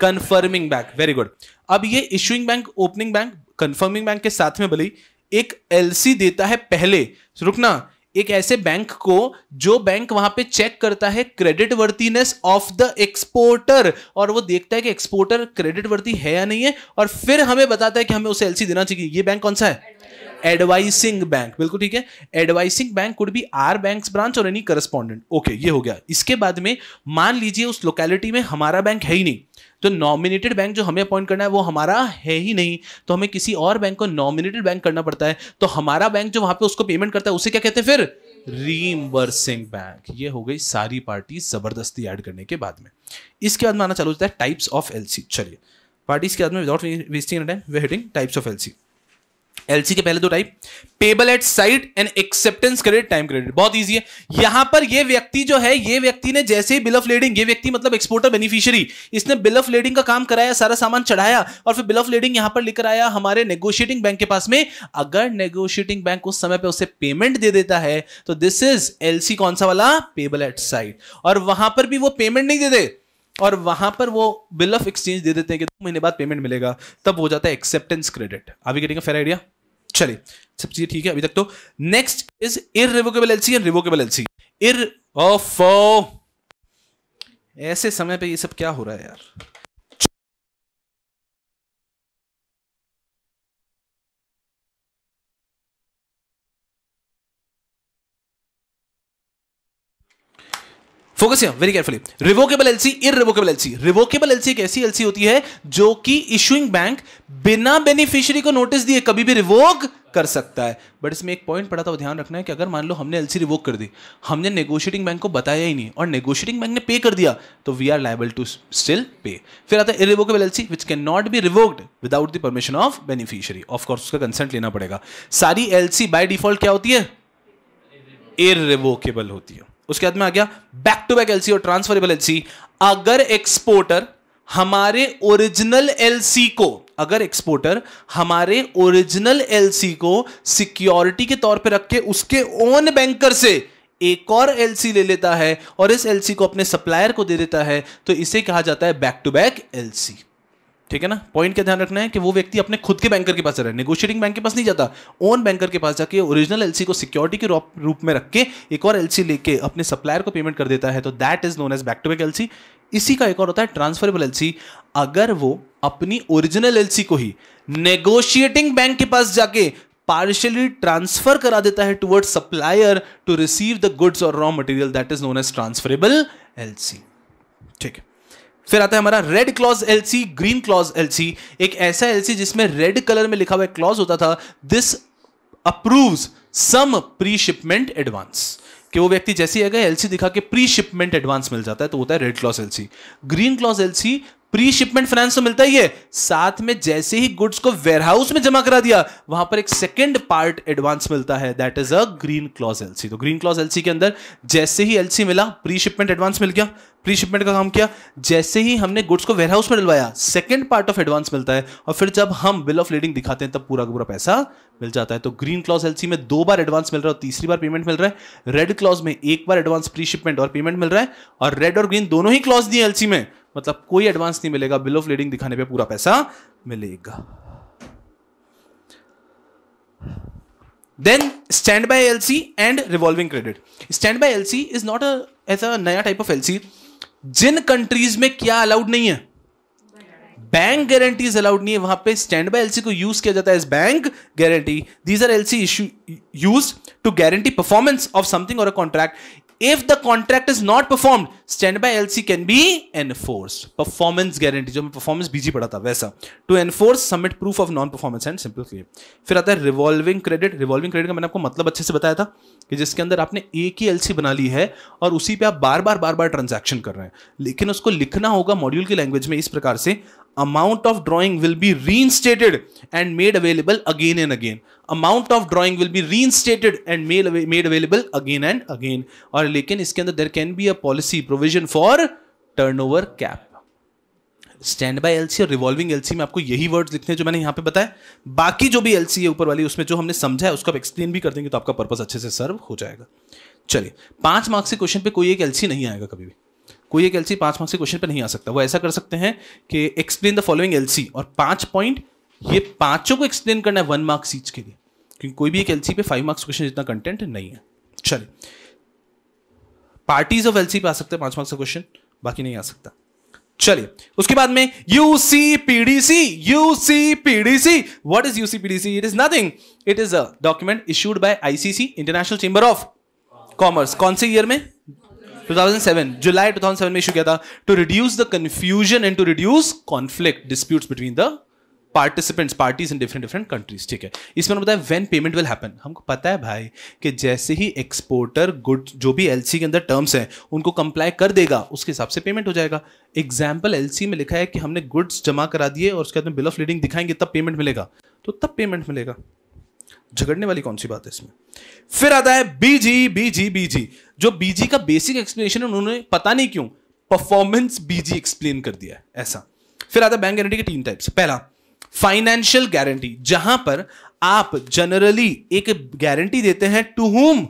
कंफर्मिंग बैंक वेरी गुड अब ये issuing bank opening bank confirming bank के साथ में भले एक एलसी देता है पहले रुकना एक ऐसे बैंक को जो बैंक वहां पे चेक करता है creditworthiness of the exporter और वो देखता है कि एक्सपोर्टर क्रेडिट वर्थी है या नहीं है और फिर हमें बताता है कि हमें उसे एलसी देना चाहिए ये बैंक कौन सा है एडवाइसिंग बैंक बिल्कुल ठीक है advising bank could be R bank branch और एनी करस्पॉन्डेंट ओके ये हो गया इसके बाद में मान लीजिए उस लोकेलिटी में हमारा बैंक है ही नहीं तो नॉमिनेटेड बैंक जो हमें अपॉइंट करना है वो हमारा है ही नहीं तो हमें किसी और बैंक को नॉमिनेटेड बैंक करना पड़ता है तो हमारा बैंक जो वहां पे उसको पेमेंट करता है उसे क्या कहते हैं फिर रीइम्बर्सिंग बैंक ये हो गई सारी पार्टी जबरदस्ती ऐड करने के बाद में इसके बाद में आना चालू होता है टाइप्स ऑफ एलसी चलिए पार्टीज के बाद में without wasting time we hitting types of LC LC के पहले दो type payable at sight and acceptance credit time credit बहुत इजी है यहां पर ये व्यक्ति जो है ये व्यक्ति ने जैसे ही बिल ऑफ लेडिंग ये व्यक्ति मतलब एक्सपोर्टर बेनिफिशियरी इसने बिल ऑफ लेडिंग का काम कराया सारा सामान चढ़ाया और फिर बिल ऑफ लेडिंग यहां पर लेकर आया हमारे नेगोशिएटिंग बैंक के पास में अगर नेगोशिएटिंग बैंक उस समय पर उसे पेमेंट दे देता है तो दिस इज एल कौन सा वाला पेबल एट साइट और वहां पर भी वो पेमेंट नहीं दे दे और वहां पर वो बिल ऑफ एक्सचेंज दे देते हैं कि दो महीने बाद पेमेंट मिलेगा तब हो जाता है एक्सेप्टेंस क्रेडिट अभी कहेंगे फेर आइडिया चलिए सब चीजें ठीक है अभी तक तो next is revocable LC and revocable LC ir of ऐसे समय पे ये सब क्या हो रहा है यार focus very carefully revocable LC irrevocable LC revocable LC एक ऐसी एलसी होती है जो कि इशुइंग बैंक बिना बेनिफिशियरी को नोटिस दिए कभी भी रिवोक कर सकता है बट इसमें एक पॉइंट पड़ा था ध्यान रखना है कि अगर मान लो हमने एलसी रिवोक कर दी हमने नेगोशिएटिंग बैंक को बताया ही नहीं और नेगोशिएटिंग बैंक ने पे कर दिया तो we are liable to still pay फिर आता है irrevocable LC which can not be revoked without the permission of beneficiary of course उसका कंसेंट लेना पड़ेगा सारी एलसी बाय डिफॉल्ट क्या होती है इरिवोकेबल होती है उसके बाद में आ गया बैक टू बैक एलसी और ट्रांसफरेबल एलसी अगर एक्सपोर्टर हमारे ओरिजिनल एलसी को अगर एक्सपोर्टर हमारे ओरिजिनल एलसी को सिक्योरिटी के तौर पे रख के उसके ओन बैंकर से एक और एलसी ले लेता है और इस एलसी को अपने सप्लायर को दे देता है तो इसे कहा जाता है बैक टू बैक एलसी ठीक है ना पॉइंट क्या ध्यान रखना है कि वो व्यक्ति अपने खुद के बैंकर के पास रहे नेगोशिएटिंग बैंक के पास नहीं जाता ओन बैंकर के पास जाके ओरिजिनल एलसी को सिक्योरिटी के रूप में रख के एक और एलसी लेके अपने सप्लायर को पेमेंट कर देता है तो that is known as back to back LC इसी का एक और होता है ट्रांसफरेबल एलसी अगर वो अपनी ओरिजिनल एलसी को ही नेगोशिएटिंग बैंक के पास जाके पार्शियली ट्रांसफर करा देता है toward supplier to receive the goods और raw material that is known as transferable LC ठीक है फिर आता है हमारा red clause LC green clause LC एक ऐसा एलसी जिसमें रेड कलर में लिखा हुआ क्लॉज होता था this approve some pre shipment advance कि वो व्यक्ति जैसे ही आएगा एलसी दिखा के प्री शिपमेंट एडवांस मिल जाता है तो होता है red clause LC green clause LC pre shipment finance तो मिलता ही है साथ में जैसे ही गुड्स को वेयरहाउस में जमा करा दिया वहां पर एक सेकेंड पार्ट एडवांस मिलता है that is a green clause LC तो ग्रीन क्लॉज एलसी के अंदर जैसे ही एलसी मिला प्री शिपमेंट एडवांस मिल गया प्री शिपमेंट का काम किया जैसे ही हमने गुड्स को वेयरहाउस में डलवाया सेकेंड पार्ट ऑफ एडवांस मिलता है और फिर जब हम बिल ऑफ लीडिंग दिखाते हैं तब पूरा पूरा पैसा मिल जाता है तो ग्रीन क्लॉज एलसी में दो बार एडवांस मिल रहा है और तीसरी बार पेमेंट मिल रहा है रेड क्लॉज में एक बार एडवांस प्री शिपमेंट और पेमेंट मिल रहा है और रेड और ग्रीन दोनों ही क्लॉज दिए एलसी में मतलब कोई एडवांस नहीं मिलेगा बिल ऑफ लीडिंग दिखाने पर पूरा पैसा मिलेगा then stand by lc and revolving credit stand by lc is not a नया टाइप ऑफ एलसी जिन कंट्रीज में क्या अलाउड नहीं है बैंक गारंटीज अलाउड नहीं है वहां पे स्टैंड बाय एलसी को यूज किया जाता है as bank guarantee these are LC issue use to guarantee performance of something और a contract if the contract is not perform stand by LC can be enforce performance guarantee जो मैं performance bg पढ़ा था वैसा to enforce submit proof of non performance and simple clear फिर आता है revolving credit revolving credit का मैंने आपको मतलब अच्छे से बताया था कि जिसके अंदर आपने एक ही एलसी बना ली है और उसी पे आप बार बार बार बार ट्रांजेक्शन कर रहे हैं लेकिन उसको लिखना होगा मॉड्यूल की लैंग्वेज में इस प्रकार से amount of drawing will be reinstated and made available again and again amount of drawing will be reinstated and made available again and again और लेकिन इसके अंदर there can be a policy provision for turnover cap stand by LC और revolving LC में आपको यही word लिखने हैं जो मैंने यहां पे बताया बाकी जो भी एलसी है ऊपर वाली उसमें जो हमने समझा है उसको आप एक्सप्लेन भी कर देंगे तो आपका पर्पज अच्छे से सर्व हो जाएगा चलिए पांच मार्क्स के क्वेश्चन पे कोई एक एलसी नहीं आएगा कभी भी कोई एक एलसी पांच मार्क्स के क्वेश्चन पे नहीं आ सकता वो ऐसा कर सकते हैं कि एक्सप्लेन द फॉलोइंग एलसी और पांच पॉइंट ये पांचों को एक्सप्लेन करना है वन मार्क्स ईच के लिए क्योंकि कोई भी एक एलसी पे फाइव मार्क्स क्वेश्चन जितना कंटेंट नहीं है चलिए पार्टीज ऑफ एलसी पे आ सकते हैं पांच मार्क्स का क्वेश्चन बाकी नहीं आ सकता चलिए उसके बाद में PDC UCPDC PDC what is PDC it is nothing it is a document issued by ICC international chamber of commerce कौन से ईयर में 2007 जुलाई 2007 में इशू किया था to reduce the confusion and to reduce conflict disputes between the participants parties in different different countries ठीक है इसमें हमने बताया वेन पेमेंट विल हैपन हमको पता है भाई कि जैसे ही एक्सपोर्टर गुड जो भी सी के अंदर टर्म्स हैं उनको कंप्लाई कर देगा उसके हिसाब से पेमेंट हो जाएगा एग्जाम्पल सी में लिखा है कि हमने गुड्स जमा करा दिए और उसके बाद में बिल ऑफ लीडिंग दिखाएंगे तब पेमेंट मिलेगा तो तब पेमेंट मिलेगा झगड़ने वाली कौन सी बात है इसमें फिर आता है बीजी बीजी बीजी जो बीजी का बेसिक एक्सप्लेनेशन है उन्होंने पता नहीं क्यों परफॉर्मेंस बीजी एक्सप्लेन कर दिया है ऐसा फिर आता है बैंक गारंटी के तीन टाइप्स पहला फाइनेंशियल गारंटी जहां पर आप जनरली एक गारंटी देते हैं to home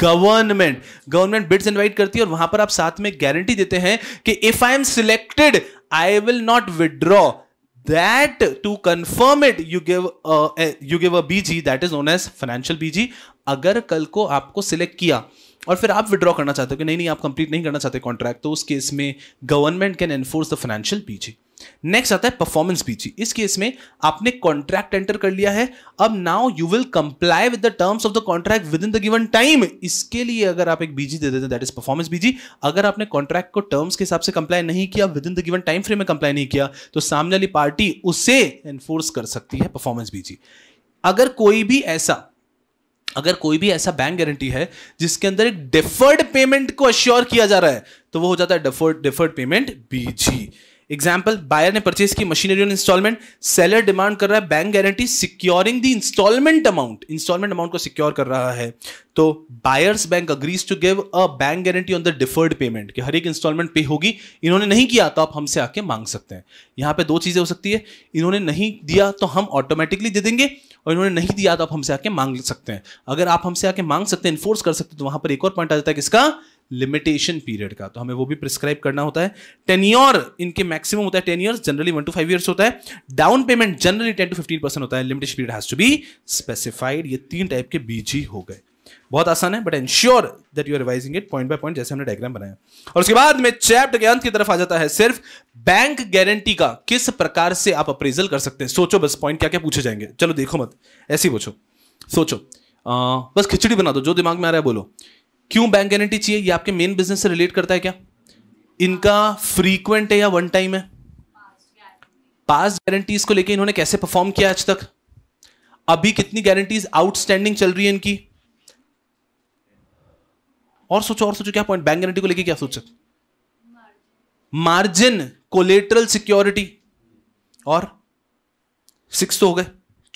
government government bids invite करती है और वहां पर आप साथ में गारंटी देते हैं कि if I am selected I will not withdraw that to confirm it you give a, uh, a eh, you give a bg that is known as financial bg अगर कल को आपको सिलेक्ट किया और फिर आप विड्रॉ करना चाहते हो कि नहीं नहीं आप कंप्लीट नहीं करना चाहते कॉन्ट्रैक्ट तो उस केस में government can enforce the financial PG next आता है परफॉर्मेंस पीछी इस केस में आपने कॉन्ट्रैक्ट एंटर कर लिया है अब now you will comply with the terms of the contract within the given time इसके लिए अगर आप एक बीजी दे देते हैं दैट इज परफॉर्मेंस बीजी अगर आपने कॉन्ट्रैक्ट को टर्म्स के हिसाब से कंप्लाई नहीं किया within the given time frame में कंप्लाई नहीं किया तो सामने वाली पार्टी उसे एनफोर्स कर सकती है परफॉर्मेंस बीजी अगर कोई भी ऐसा अगर कोई भी ऐसा बैंक गारंटी है जिसके अंदर एक डिफर्ड पेमेंट को अश्योर किया जा रहा है तो वो हो जाता है deferred deferred payment BG example buyer ने परचेज की machinery on instalment seller demand कर रहा है bank guarantee securing the instalment amount instalment amount को सिक्योर कर रहा है तो buyer's bank agrees to give a bank guarantee on the deferred payment कि हर एक इंस्टॉलमेंट पे होगी इन्होंने नहीं किया तो आप हमसे आके मांग सकते हैं यहाँ पे दो चीज़ें हो सकती है इन्होंने नहीं दिया तो हम ऑटोमेटिकली दे देंगे और इन्होंने नहीं दिया तो आप हमसे आके मांग सकते हैं अगर आप हमसे आके मांग सकते हैं इन्फोर्स कर सकते हैं तो वहां पर एक और पॉइंट आ जाता है किसका लिमिटेशन पीरियड का तो हमें वो भी प्रिस्क्राइब करना होता है टेन्योर इनके मैक्सिमम होता है ten year generally one to five years होता है down payment generally ten to fifteen percent होता है limitation period has to be specified ये तीन टाइप के बीजी हो गए बहुत आसान है but ensure that you are revising it point by point जैसे हमने डायग्राम बनाया और उसके बाद में चैप्टर के अंत की तरफ आ जाता है सिर्फ बैंक गारंटी का किस प्रकार से आप अप्रेजल कर सकते हैं सोचो बस पॉइंट क्या क्या पूछे जाएंगे चलो देखो मत ऐसे ही पूछो सोचो आ, बस खिचड़ी बना दो जो दिमाग में आ रहा है बोलो क्यों बैंक गारंटी चाहिए ये आपके मेन बिजनेस से रिलेट करता है क्या इनका फ्रीक्वेंट है या वन टाइम है पास गारंटीज को लेकर इन्होंने कैसे परफॉर्म किया आज तक अभी कितनी गारंटीज आउटस्टैंडिंग चल रही है इनकी और सोचो और सोचो क्या पॉइंट बैंक गारंटी को लेके क्या सोचो मार्जिन कोलेटरल सिक्योरिटी और सिक्स तो हो गए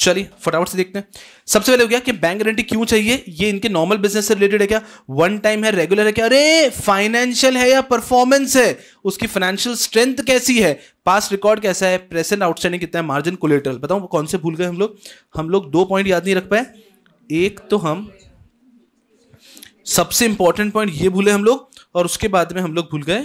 चलिए फटाफट से देखते हैं सबसे पहले हो गया कि बैंक गारंटी क्यों चाहिए ये इनके नॉर्मल बिजनेस से रिलेटेड है क्या वन टाइम है रेगुलर है क्या अरे फाइनेंशियल है या परफॉर्मेंस है उसकी फाइनेंशियल स्ट्रेंथ कैसी है पास रिकॉर्ड कैसा है प्रेजेंट आउटस्टैंडिंग कितना है मार्जिन कोलेटरल बताओ कौन से भूल गए हम लोग हम लोग दो पॉइंट याद नहीं रख पाए एक तो हम सबसे इंपॉर्टेंट पॉइंट ये भूले हम लोग और उसके बाद में हम लोग भूल गए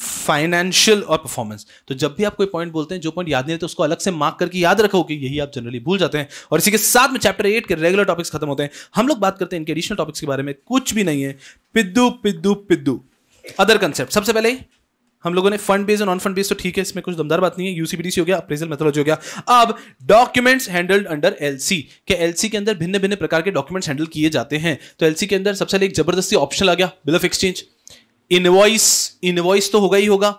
फाइनेंशियल और परफॉर्मेंस तो जब भी आप कोई पॉइंट बोलते हैं जो पॉइंट याद नहीं रहते उसको अलग से मार्क करके याद रखो कि यही आप जनरली भूल जाते हैं और इसी के साथ में चैप्टर एट के रेगुलर टॉपिक्स खत्म होते हैं हम लोग बात करते हैं इनके एडिशनल टॉपिक्स के बारे में कुछ भी नहीं है पिद्दू पिद्दू पिद्दू अदर कंसेप्ट सबसे पहले हम लोगों ने फंड बेस और नॉन फंड बेस तो ठीक है इसमें कुछ दमदार बात नहीं है यूसीबीडीसी हो गया अप्रेजल मेथोलॉजी हो गया अब डॉक्यूमेंट्स हैंडल्ड अंडर एलसी के एलसी के अंदर भिन्न भिन्न प्रकार के डॉक्यूमेंट्स हैंडल किए जाते हैं तो एलसी के अंदर सबसे पहले एक जबरदस्ती ऑप्शन आ गया bill of exchange invoice invoice तो होगा ही होगा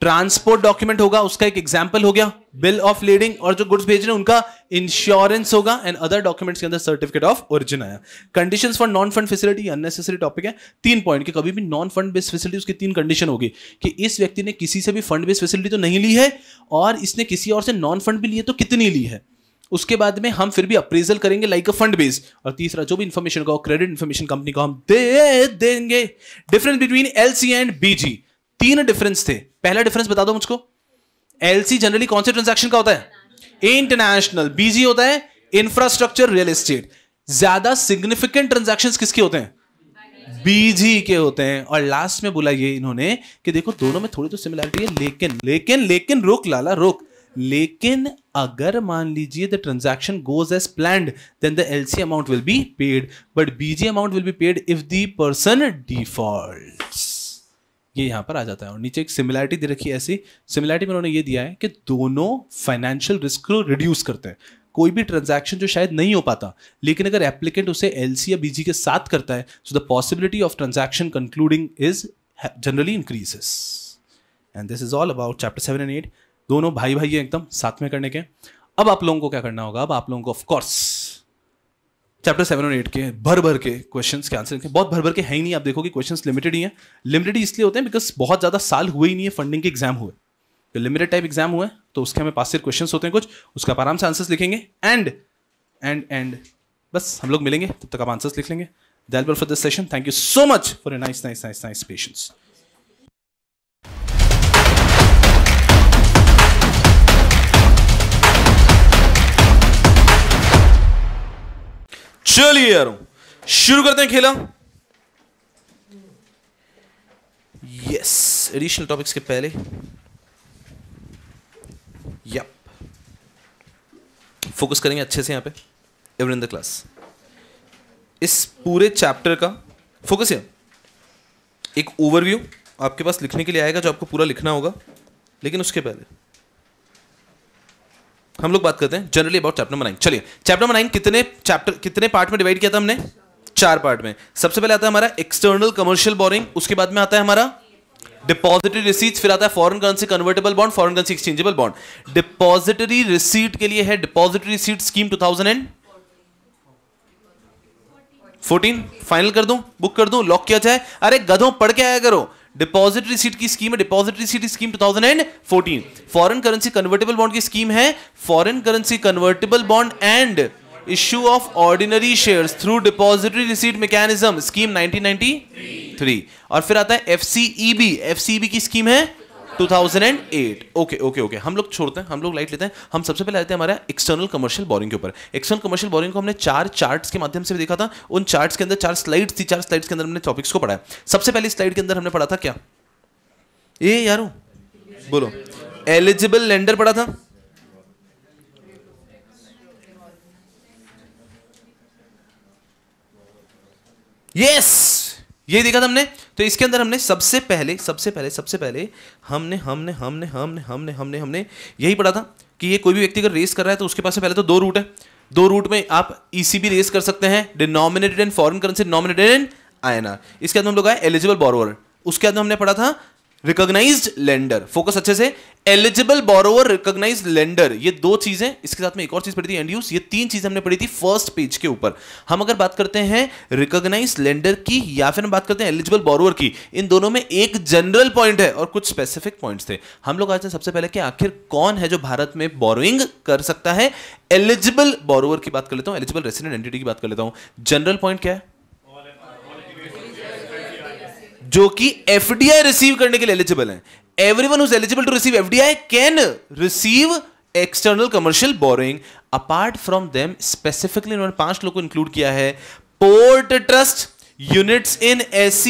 ट्रांसपोर्ट डॉक्यूमेंट होगा उसका एक एग्जाम्पल हो गया बिल ऑफ लीडिंग और जो गुड्स भेज रहे हैं उनका इंश्योरेंस होगा एंड अदर डॉक्यूमेंट्स के अंदर सर्टिफिकेट ऑफ ओरिजिन आया conditions for non fund facility unnecessary topic है तीन पॉइंट के कभी भी नॉन फंड बेस्ड फैसिलिटी उसकी तीन कंडीशन होगी कि इस व्यक्ति ने किसी से भी फंड बेस्ड फैसिलिटी तो नहीं ली है और इसने किसी और से नॉन फंड भी लिए तो कितनी ली है उसके बाद में हम फिर भी अप्रेजल करेंगे लाइक अ फंड बेस और तीसरा जो भी इंफॉर्मेशन का क्रेडिट इंफॉर्मेशन कंपनी को हम दे देंगे difference between L and BG तीन डिफरेंस थे पहला डिफरेंस बता दो मुझको एलसी जनरली कौन से ट्रांजेक्शन का होता है इंटरनेशनल बीजी होता है इंफ्रास्ट्रक्चर रियल एस्टेट ज्यादा सिग्निफिकेंट ट्रांजेक्शन किसके होते हैं बीजी के होते हैं और लास्ट में बोला ये इन्होंने कि देखो दोनों में थोड़ी तो सिमिलैरिटी है लेकिन लेकिन लेकिन रोक लाला रोक लेकिन अगर मान लीजिए the transaction goes as plan then the LC amount will be paid but BG amount will be paid if the person default ये यहां पर आ जाता है और नीचे एक सिमिलैरिटी दे रखी है ऐसी सिमिलैरिटी में उन्होंने ये दिया है कि दोनों फाइनेंशियल रिस्क को रिड्यूस करते हैं कोई भी ट्रांजैक्शन जो शायद नहीं हो पाता लेकिन अगर एप्लीकेंट उसे एल या बीजी के साथ करता है so the possibility of transaction concluding is generally increases and this is all about chapter seven and eight दोनों भाई भाई हैं एकदम साथ में करने के अब आप लोगों को क्या करना होगा अब आप लोगों को ऑफकोर्स चैप्टर सेवन और एट के भर भर के क्वेश्चंस के आंसर के बहुत भर भर के हैं ही नहीं आप देखो कि क्वेश्चंस लिमिटेड ही हैं लिमिटेड इसलिए होते हैं बिकॉज बहुत ज़्यादा साल हुए ही नहीं है फंडिंग के एग्जाम हुए तो लिमिटेड टाइप एग्जाम हुए तो उसके हमें पास से क्वेश्चन होते हैं कुछ उसका आप आराम से आंसर्स लिखेंगे एंड एंड एंड बस हम लोग मिलेंगे तब तक आप आंसर्स लिख लेंगे that for this session thank you so much for a nice nice nice nice patience चलिए यार शुरू करते हैं खेला यस एडिशनल टॉपिक्स के पहले यप फोकस करेंगे अच्छे से यहां पे एवर इन द क्लास इस पूरे चैप्टर का फोकस है एक ओवरव्यू आपके पास लिखने के लिए आएगा जो आपको पूरा लिखना होगा लेकिन उसके पहले हम लोग बात करते हैं generally about chapter number nine चलिए चैप्टर नंबर नाइन कितने चैप्टर कितने पार्ट में डिवाइड किया था हमने चार पार्ट में सबसे पहले आता है हमारा एक्सटर्नल कमर्शियल बोरिंग उसके बाद में आता है हमारा डिपॉजिटरी रिसीट फिर आता है foreign currency convertible bond foreign currency exchangeable bond depository receipt के लिए है depository receipt scheme two thousand and fourteen final कर दूं बुक कर दूं लॉक किया जाए अरे गधों पढ़ के आया करो डिपॉजिट रिसीट की स्कीम है deposit receipt scheme 2014 foreign currency convertible bond की स्कीम है foreign currency convertible bond and issue of ordinary shares through depository receipt mechanism scheme 1993 और फिर आता है एफसीईबी एफसीबी e e की स्कीम है 2008 ओके ओके ओके हम लोग छोड़ते हैं हम लोग लाइट लेते हैं हम सबसे पहले आते हैं हमारा एक्सटर्नल कमर्शियल बोरिंग के ऊपर एक्सटर्नल कमर्शियल बोरिंग को हमने चार चार्ट्स के माध्यम से भी देखा था उन चार्ट्स के अंदर चार स्लाइड्स थी चार स्लाइड्स के अंदर हमने टॉपिक्स को पढ़ाया सबसे पहली स्लाइड के अंदर हमने पढ़ा था क्या ए यारो बोलो एलिजिबल लेंडर पढ़ा था यस yes! ये देखा था हमने तो इसके अंदर हमने सबसे पहले सबसे पहले सबसे पहले हमने हमने हमने हमने हमने हमने हमने यही पढ़ा था कि ये कोई भी व्यक्ति अगर रेस कर रहा है तो उसके पास पहले तो दो रूट है दो रूट में आप ईसी भी रेस कर सकते हैं denominated in foreign currency denominated in I इसके अंदर हम लोग आए एलिजिबल बॉरवर उसके अंदर हमने पढ़ा था रिकॉग्नाइज लेंडर फोकस अच्छे से एलिजिबल बोरोवर रिकॉग्नाइज लेंडर ये दो चीजें इसके साथ में एक और चीज पढ़ी थी एंड यूज ये तीन चीज हमने पढ़ी थी फर्स्ट पेज के ऊपर हम अगर बात करते हैं रिकॉग्नाइज लेंडर की या फिर हम बात करते हैं एलिजिबल बोरोवर की इन दोनों में एक जनरल पॉइंट है और कुछ स्पेसिफिक पॉइंट थे हम लोग आज सबसे पहले कि आखिर कौन है जो भारत में बोरोइंग कर सकता है एलिजिबल बोरोवर की बात कर लेता हूं एलिजिबल रेसिडेंट एंटिटी की बात कर लेता हूं जनरल पॉइंट क्या है जो कि आई रिसीव करने के लिए एलिजिबल है every one eligible to receive F can receive external commercial borrowing apart from them specifically उन्होंने पांच लोगों को इंक्लूड किया है port trust units in S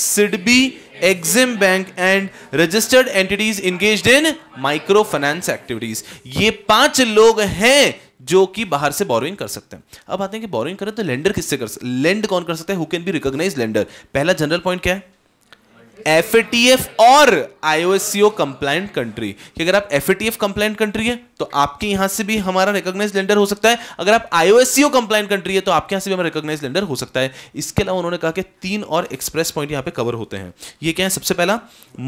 SIDBI EXIM bank and registered entities engage in micro finance activities ये पांच लोग हैं जो कि बाहर से बोरोइंग कर सकते हैं अब आते हैं कि बोरोइंग करें तो लेंडर किससे कर सकते लेंड कौन कर सकते हैं who can be recognize lender पहला जनरल पॉइंट क्या है एफ और आईओएससीओ कंप्लाइंट कंट्री कि अगर आप एफ कंप्लाइंट कंट्री है तो आपके यहां से भी हमारा रिकॉग्नाइज लेंडर हो सकता है अगर आप आईओएससीओ कंप्लाइंट कंट्री है तो आपके यहां से भी हमारा रिकॉग्नाइज लेंडर हो सकता है इसके अलावा उन्होंने कहा कि तीन और एक्सप्रेस पॉइंट यहां पे कवर होते हैं ये क्या है सबसे पहला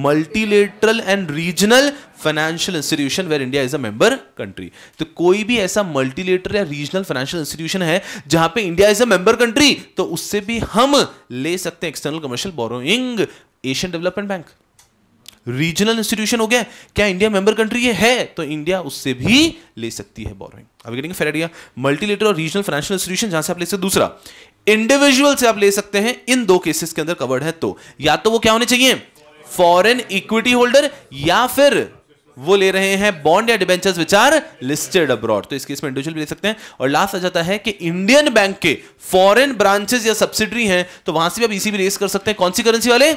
multilateral and regional financial institution where India is a member country तो कोई भी ऐसा मल्टीलेटर या रीजनल फाइनेंशियल इंस्टीट्यूशन है जहां पर India is a member country तो उससे भी हम ले सकते हैं external commercial borrowing Asian development bank regional institution हो गया क्या इंडिया मेंबर कंट्री ये है तो इंडिया उससे भी ले सकती है बोरोइंग अब गेटिंग फेर आइडिया मल्टीलेटर और रीजनल फाइनेंशियल इंस्टीट्यूशन जहां से आप ले सकते हैं दूसरा इंडिविजुअल से आप ले सकते हैं इन दो केसेस के अंदर कवर्ड है तो या तो वो क्या होने चाहिए फॉरेन इक्विटी होल्डर या फिर वो ले रहे हैं बॉन्ड या debentures which are listed abroad तो इस केस में इंडिविजुअल भी ले सकते हैं और लास्ट आ जाता है कि इंडियन बैंक के फॉरेन ब्रांचेस या सब्सिडरी हैं तो वहां से भी आप इसी भी रेस कर सकते हैं कौन सी करेंसी वाले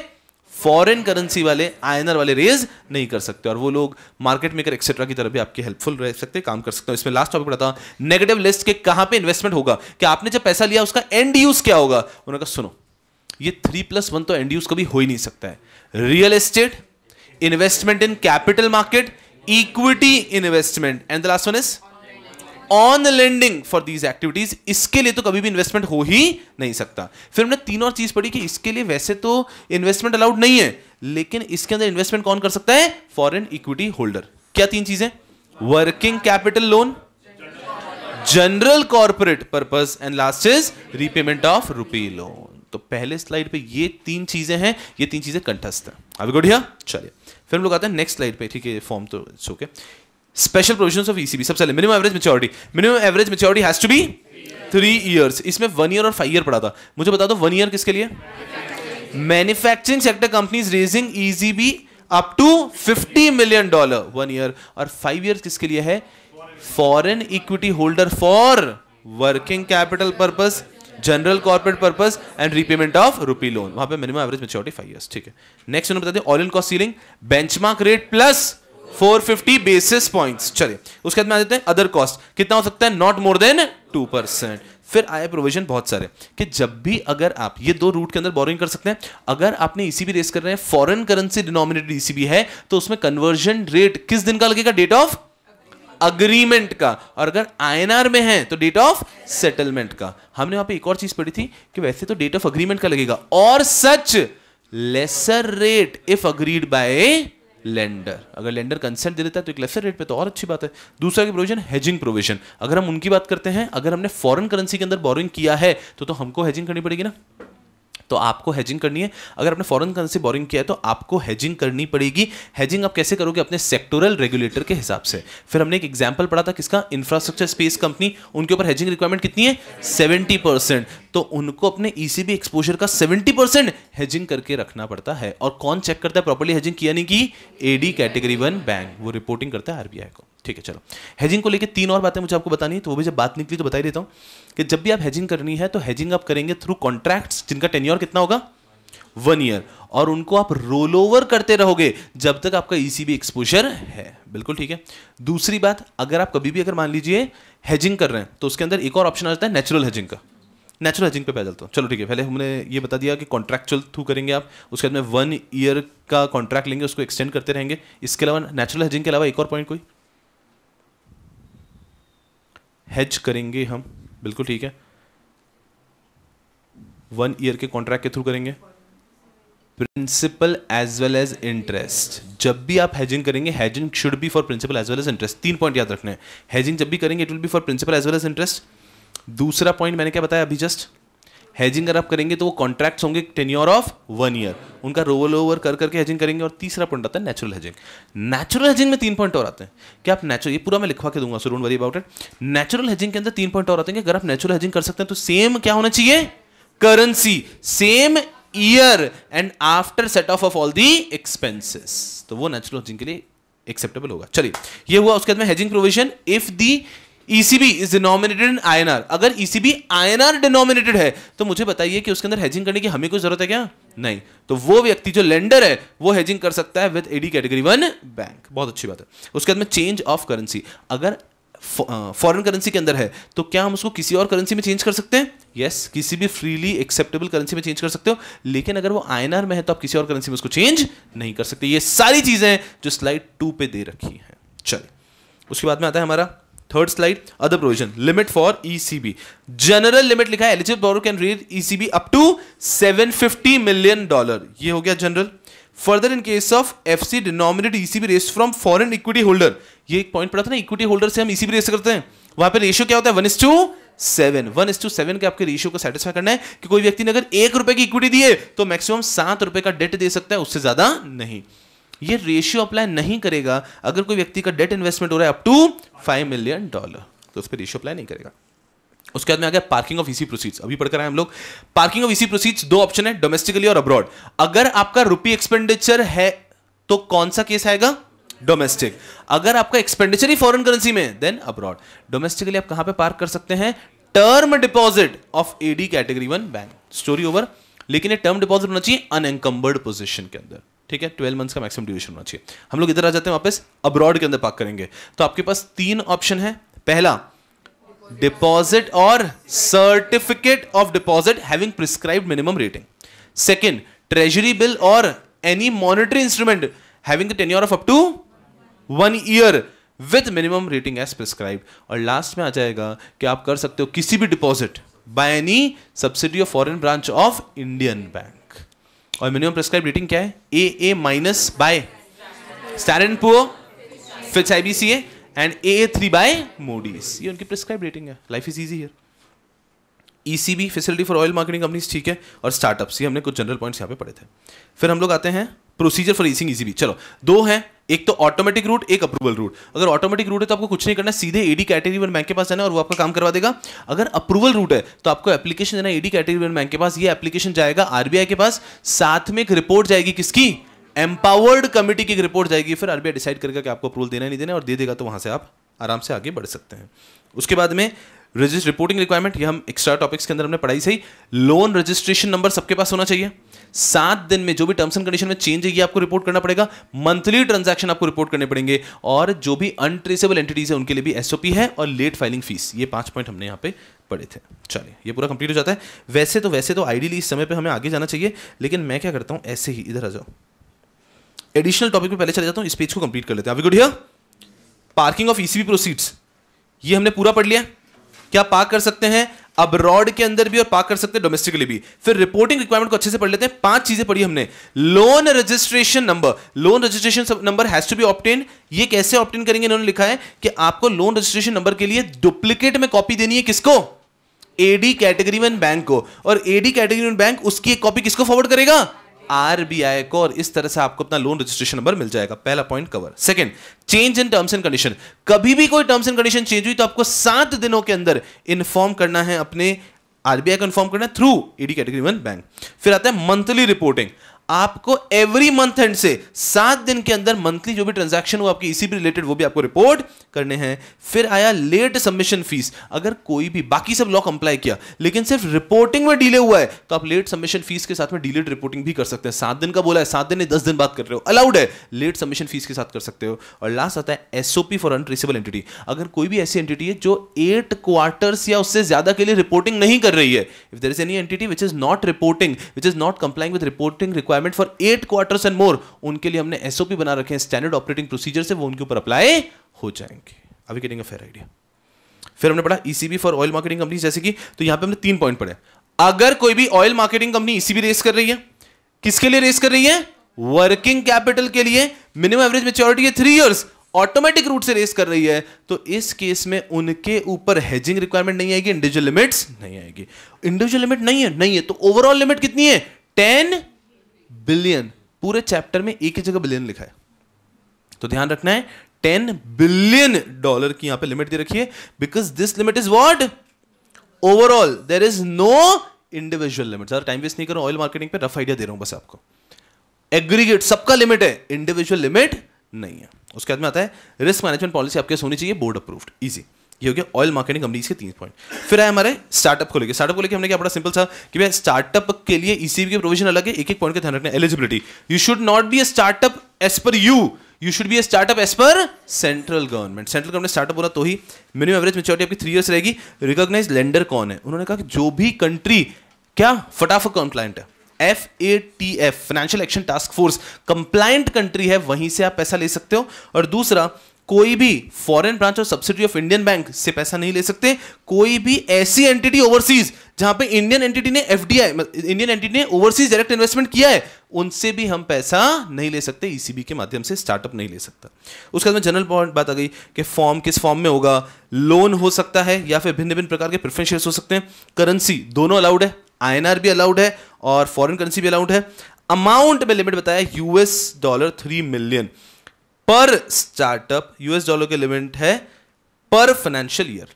फॉरेन करेंसी वाले आयनर वाले रेज नहीं कर सकते और वो लोग मार्केट मेकर एक्सेट्रा की तरफ भी आपके हेल्पफुल रह सकते काम कर सकते हैं इसमें लास्ट टॉपिक पढ़ा था नेगेटिव लिस्ट के कहां पे इन्वेस्टमेंट होगा कि आपने जब पैसा लिया उसका एंड यूज क्या होगा उन्होंने कहा सुनो ये थ्री प्लस वन तो एंड यूज कभी हो ही नहीं सकता है real estate investment in capital market equity investment and the last one is on lending for these activities इसके लिए तो कभी भी इन्वेस्टमेंट हो ही नहीं सकता फिर हमने तीन और चीज पढ़ी कि इसके लिए वैसे तो इन्वेस्टमेंट अलाउड नहीं है लेकिन इसके अंदर इन्वेस्टमेंट कौन कर सकता है फॉरन इक्विटी होल्डर क्या तीन चीजें working capital loan general corporate purpose and last is repayment of rupee loan तो पहले स्लाइड पे ये तीन चीजें हैं ये तीन चीजें कंठस्थ हैं अभी गुड़िया चलिए फिर हम लोग आते हैं नेक्स्ट स्लाइड पे ठीक है फॉर्म तो okay special provision of ECB सबसे पहले minimum average maturity minimum average maturity has to be three years इसमें वन ईयर और फाइव ईयर पड़ा था मुझे बता दो वन ईयर किसके लिए manufacturing sector companies raising ECB up to fifty million dollar one year और फाइव ईयर किसके लिए है foreign equity holder for working capital purpose general corporate purpose and repayment of rupee loan वहां पे minimum average maturity five year ठीक है next उन्होंने बता दें in cost ceiling benchmark rate plus 450 basis points चलिए उसके बाद में आ जाते हैं अदर कॉस्ट कितना हो सकता है not more than two percent फिर आए प्रोविजन बहुत सारे कि जब भी अगर आप ये दो रूट के अंदर बोरिंग कर सकते हैं अगर आपने ईसीबी e रेस कर रहे हैं फॉरेन करेंसी डिनोमिनेटेड ईसीबी है तो उसमें कन्वर्जन रेट किस दिन का लगेगा डेट ऑफ अग्रीमेंट का और अगर आईएनआर में है तो डेट ऑफ सेटलमेंट का हमने वहां पे एक और चीज पढ़ी थी कि वैसे तो डेट ऑफ अग्रीमेंट का लगेगा और such lesser rate if agreed by lender अगर लेंडर कंसेंट दे देता है तो एक लेसर रेट पे तो और अच्छी बात है दूसरा की प्रोविजन हेजिंग प्रोविजन अगर हम उनकी बात करते हैं अगर हमने फॉरेन करेंसी के अंदर बोरिंग किया है तो, तो हमको हेजिंग करनी पड़ेगी ना तो आपको हैजिंग करनी है अगर आपने फॉरन करेंसी बोरिंग किया है तो आपको हैजिंग करनी पड़ेगी हेजिंग आप कैसे करोगे अपने सेक्टोरल रेगुलेटर के हिसाब से फिर हमने एक एग्जाम्पल पढ़ा था किसका इंफ्रास्ट्रक्चर स्पेस कंपनी उनके ऊपर हैजिंग रिक्वायरमेंट कितनी है सेवेंटी परसेंट तो उनको अपने ईसीबी e एक्सपोजर का सेवेंटी परसेंट हेजिंग करके रखना पड़ता है और कौन चेक करता है प्रॉपरली हेजिंग किया नहीं कि एडी कैटेगरी वन बैंक वो रिपोर्टिंग करता है आरबीआई को ठीक है चलो हैजिंग को लेकर तीन और बातें मुझे आपको बतानी है तो वो भी जब बात निकली तो बताई देता हूँ कि जब भी आप हैजिंग करनी है तो हेजिंग आप करेंगे थ्रू कॉन्ट्रैक्ट्स जिनका टेन्योर कितना होगा वन ईयर और उनको आप रोल ओवर करते रहोगे जब तक आपका ईसीबी एक्सपोजर है बिल्कुल ठीक है दूसरी बात अगर आप कभी भी अगर मान लीजिए हैजिंग कर रहे हैं तो उसके अंदर एक और ऑप्शन आ जाता है नेचुरल हैजिंग का नेचुरल हैजिंग पे पैदल तो चलो ठीक है पहले हमने ये बता दिया कि कॉन्ट्रैक्चुअल थ्रू करेंगे आप उसके बाद में वन ईयर का कॉन्ट्रैक्ट लेंगे उसको एक्सटेंड करते रहेंगे इसके अलावा नेचुरल हैजिंग के अलावा एक और पॉइंट कोई हैच करेंगे हम बिल्कुल ठीक है वन ईयर के कॉन्ट्रैक्ट के थ्रू करेंगे principal as well as interest जब भी आप हैजिंग करेंगे hedging should be for principal as well as interest तीन पॉइंट याद रखने हैं जब भी करेंगे it will be for principal as well as interest दूसरा पॉइंट मैंने क्या बताया अभी जस्ट हैजिंग अगर आप करेंगे तो वो कॉन्ट्रैक्ट्स होंगे टेन्योर ऑफ वन ईयर उनका रोवल ओवर कर करके हेजिंग करेंगे और तीसरा पॉइंट आता है नेचुरल हेजिंग नेचुरल हेजिंग में तीन पॉइंट और आते हैं कि आप नेचुरल ये पूरा मैं लिखवा के दूंगा so don't worry about it natural hedging के अंदर तीन पॉइंट और आते हैं कि अगर आप नेचुरल हेजिंग कर सकते हैं तो सेम क्या होना चाहिए currency same year end after set off off all the expenses तो वो नेचुरल हेजिंग के लिए एक्सेप्टेबल होगा चलिए ये हुआ उसके बाद में hedging provision if the ECB is denominated in INR अगर ईसीबी आईएनआर डिनोमिनेटेड है तो मुझे बताइए कि उसके अंदर हेजिंग करने की हमें कोई जरूरत है क्या नहीं तो वो व्यक्ति जो लेंडर है वो हेजिंग कर सकता है with AD category one bank बहुत अच्छी बात है उसके बाद में चेंज ऑफ करेंसी अगर फॉरेन करेंसी के अंदर है तो क्या हम उसको किसी और करेंसी में चेंज कर सकते हैं यस yes, किसी भी फ्रीली एक्सेप्टेबल करेंसी में चेंज कर सकते हो लेकिन अगर वो आईएनआर में है तो आप किसी और करेंसी में उसको चेंज नहीं कर सकते ये सारी चीजें जो स्लाइड टू पे दे रखी हैं चलिए उसके बाद में आता है हमारा third slide other provision limit for ECB general limit लिखा है eligible borrow can read ECB up to 750 million dollar ये हो गया general further in case of F C denominate ECB raise from foreign equity holder ये एक point पड़ा था ना इक्विटी होल्डर से हम ईसीबी e रेस करते हैं वहां पे रेशियो क्या होता है one is to seven one is to seven के आपके रेशियो को सेटिस्फाई करना है कि कोई व्यक्ति ने अगर एक रुपए की इक्विटी दी है तो मैक्सिमम सात रुपए का डेट दे सकता है उससे ज्यादा नहीं ये रेशियो अप्लाई नहीं करेगा अगर कोई व्यक्ति का डेट इन्वेस्टमेंट हो रहा है up to five million dollar तो उस पर रेशियो अप्लाई नहीं करेगा उसके बाद में आ गया पार्किंग ऑफ इसी प्रोसीड्स अभी पढ़कर आए हम लोग पार्किंग ऑफ इसी प्रोसीड्स दो ऑप्शन है डोमेस्टिकली और अब्रॉड अगर आपका रुपी एक्सपेंडिचर है तो कौन सा केस आएगा डोमेस्टिक अगर आपका एक्सपेंडिचर ही फॉरेन करेंसी में देन अब्रॉड डोमेस्टिकली आप कहां पे पार्क कर सकते हैं term deposit of AD category one bank story over लेकिन ये टर्म डिपॉजिट होना चाहिए अनएंकम्बर्ड पोजिशन के अंदर ठीक है ट्वेल्व मंथ्स का मैक्सिमम ड्यूरेशन होना चाहिए हम लोग इधर आ जाते हैं वापस अब्रॉड के अंदर पार्क करेंगे तो आपके पास तीन ऑप्शन है पहला डिपॉजिट और certificate of deposit having prescribe minimum rating second treasury bill और any monetary instrument having the tenure of up to one year with minimum rating as prescribe और लास्ट में आ जाएगा कि आप कर सकते हो किसी भी deposit by any subsidy of foreign branch of Indian bank और मिनिमम प्रिस्क्राइब रेटिंग क्या है A A minus by Standard poor Fitch I B C A and A A three by Moody's ये उनकी प्रिस्क्राइब रेटिंग है life is easy here E C B facility for oil marketing companies ठीक है और startups ये हमने कुछ general points यहाँ पे पढ़े थे फिर हम लोग आते हैं procedure for easing E B चलो दो हैं एक तो ऑटोमेटिक रूट एक अप्रूवल रूट अगर ऑटोमेटिक रूट है तो आपको कुछ नहीं करना सीधे एडी कैटेगरी वन बैंक के पास जाना और वो आपका काम करवा देगा अगर अप्रूवल रूट है तो आपको एप्लीकेशन देना एडी कैटेगरी वन बैंक के पास ये एप्लीकेशन जाएगा आरबीआई के पास साथ में एक रिपोर्ट जाएगी किसकी एम्पावर्ड कमिटी की रिपोर्ट जाएगी फिर आरबीआई डिसाइड करेगा कि आपको अप्रूवल देना नहीं देना और दे देगा तो वहां से आप आराम से आगे बढ़ सकते हैं उसके बाद में रजिस्ट रिपोर्टिंग रिक्वायरमेंट ये हम एक्स्ट्रा टॉपिक्स के अंदर हमने पढ़ाई सही लोन रजिस्ट्रेशन नंबर सबके पास होना चाहिए सात दिन में जो भी टर्म्स एंड कंडीशन में चेंज है आपको रिपोर्ट करना पड़ेगा मंथली ट्रांजेक्शन आपको रिपोर्ट करने पड़ेंगे और जो भी अनट्रेसेबल एंटिटीज है उनके लिए भी एसओपी है और लेट फाइलिंग फीस ये पांच पॉइंट हमने यहाँ पे पड़े थे चलिए ये पूरा कंप्लीट हो जाता है वैसे तो वैसे तो आईडी इस समय पर हमें आगे जाना चाहिए लेकिन मैं क्या करता हूँ ऐसे ही इधर आ जाओ एडिशनल टॉपिक पे पहले चले जाता हूँ इस पेज को कंप्लीट कर लेते हैं अभी good here parking of ECB proceeds ये हमने पूरा पढ़ लिया क्या पार्क कर सकते हैं अब्रॉड के अंदर भी और पार्क कर सकते हैं डोमेस्टिकली भी फिर रिपोर्टिंग रिक्वायरमेंट को अच्छे से पढ़ लेते हैं पांच चीजें पढ़ी हमने loan registration number loan registration number has to be obtain ये कैसे ऑप्टेन करेंगे इन्होंने लिखा है कि आपको लोन रजिस्ट्रेशन नंबर के लिए डुप्लीकेट में कॉपी देनी है किसको एडी कैटेगरी वन बैंक को और एडी कैटेगरी वन बैंक उसकी एक कॉपी किसको फॉरवर्ड करेगा आरबीआई को और इस तरह से आपको अपना लोन रजिस्ट्रेशन नंबर मिल जाएगा पहला point cover second change in terms and condition कभी भी कोई टर्म्स एंड कंडीशन चेंज हुई तो आपको सात दिनों के अंदर इन्फॉर्म करना है अपने आरबीआई को इन्फॉर्म करना है through ED category one bank फिर आता है मंथली रिपोर्टिंग आपको एवरी मंथ एंड से सात दिन के अंदर मंथली जो भी ट्रांजैक्शन हो आपकी इसी भी रिलेटेड वो भी आपको रिपोर्ट करने हैं फिर आया लेट सबमिशन फीस अगर कोई भी बाकी सब लॉ कंप्लाई किया लेकिन सिर्फ रिपोर्टिंग में डिले हुआ है तो आप लेट सबमिशन फीस के साथ में डिलेड रिपोर्टिंग भी कर सकते हैं सात दिन का बोला है सात दिन दस दिन बात कर रहे हो अलाउड है लेट सबमिशन फीस के साथ कर सकते हो और लास्ट आता है एसओपी फॉर अनट्रेसेबल एंटिटी अगर कोई भी ऐसी एंटिटी है जो एट क्वार्टर्स या उससे ज्यादा के लिए रिपोर्टिंग नहीं कर रही है if there is any entity which is not reporting which is not complying with reporting require requirement for eight quarter and more उनके लिए हमने एसओपी बना रखे हैं स्टैंडर्ड ऑपरेटिंग प्रोसीजर से वो उनके ऊपर अप्लाई हो जाएंगे अभी गेटिंग फेयर आइडिया फिर हमने पढ़ा ECB for oil marketing company जैसे कि तो यहां पे हमने तीन पॉइंट पढ़े अगर कोई भी oil marketing company ECB raise कर रही है किसके लिए रेस कर रही है वर्किंग कैपिटल के लिए मिनिमम एवरेज मेच्योरिटी है थ्री इयर्स ऑटोमेटिक रूट से रेस कर रही है तो इस केस में उनके ऊपर हेजिंग रिक्वायरमेंट नहीं आएगी इंडिविजुअल लिमिट्स नहीं आएगी इंडिविजुअल लिमिट नहीं है नहीं है तो ओवरऑल लिमिट कितनी है टेन बिलियन पूरे चैप्टर में एक ही जगह बिलियन लिखा है तो ध्यान रखना है टेन बिलियन डॉलर की यहां पे लिमिट दे रखी है because this limit is what overall there is no individual limit ज्यादा टाइम वेस्ट नहीं करो ऑयल मार्केटिंग पे रफ आइडिया दे रहा हूं बस आपको एग्रीगेट सबका लिमिट है इंडिविजुअल लिमिट नहीं है उसके बाद में आता है रिस्क मैनेजमेंट पॉलिसी आपके होनी चाहिए बोर्ड अप्रूव्ड इजी ये हो गया ऑयल मार्केटिंग कंपनीज के तीन पॉइंट फिर आए हमारे स्टार्टअप को लेकर स्टार्टअप को लेकर हमने क्या बड़ा सिंपल सा कि भाई स्टार्टअप के लिए ईसीबी के प्रोविजन अलग है एक एक पॉइंट का ध्यान रखना eligibility you should not be a startup as per you you should be a startup as per central government central government startup बोला तो ही मिनिमम एवरेज मेच्योरिटी आपकी थ्री ईयर्स रहेगी रिकॉग्नाइज लेंडर कौन है उन्होंने कहा कि जो भी कंट्री क्या फटाफट कौन क्लाइंट है F A T F financial action task force compliant country है वहीं से आप पैसा ले सकते हो और दूसरा कोई भी फॉरेन ब्रांच और सब्सिडी ऑफ इंडियन बैंक से पैसा नहीं ले सकते कोई भी ऐसी एंटिटी ओवरसीज जहां पे इंडियन एंटिटी ने एफडीआई इंडियन एंटिटी ने ओवरसीज डायरेक्ट इन्वेस्टमेंट किया है उनसे भी हम पैसा नहीं ले सकते ईसीबी e के माध्यम से स्टार्टअप नहीं ले सकता उसके बाद में जनरल बात आ गई कि फॉर्म किस फॉर्म में होगा लोन हो सकता है या फिर भिन्न भिन्न प्रकार के प्रेफरेंस हो सकते हैं करेंसी दोनों अलाउड है आईएनआर भी अलाउड है और फॉरेन करेंसी भी अलाउड है अमाउंट में लिमिट बताया US dollar three million per startup US dollar के लिमिट है पर फाइनेंशियल ईयर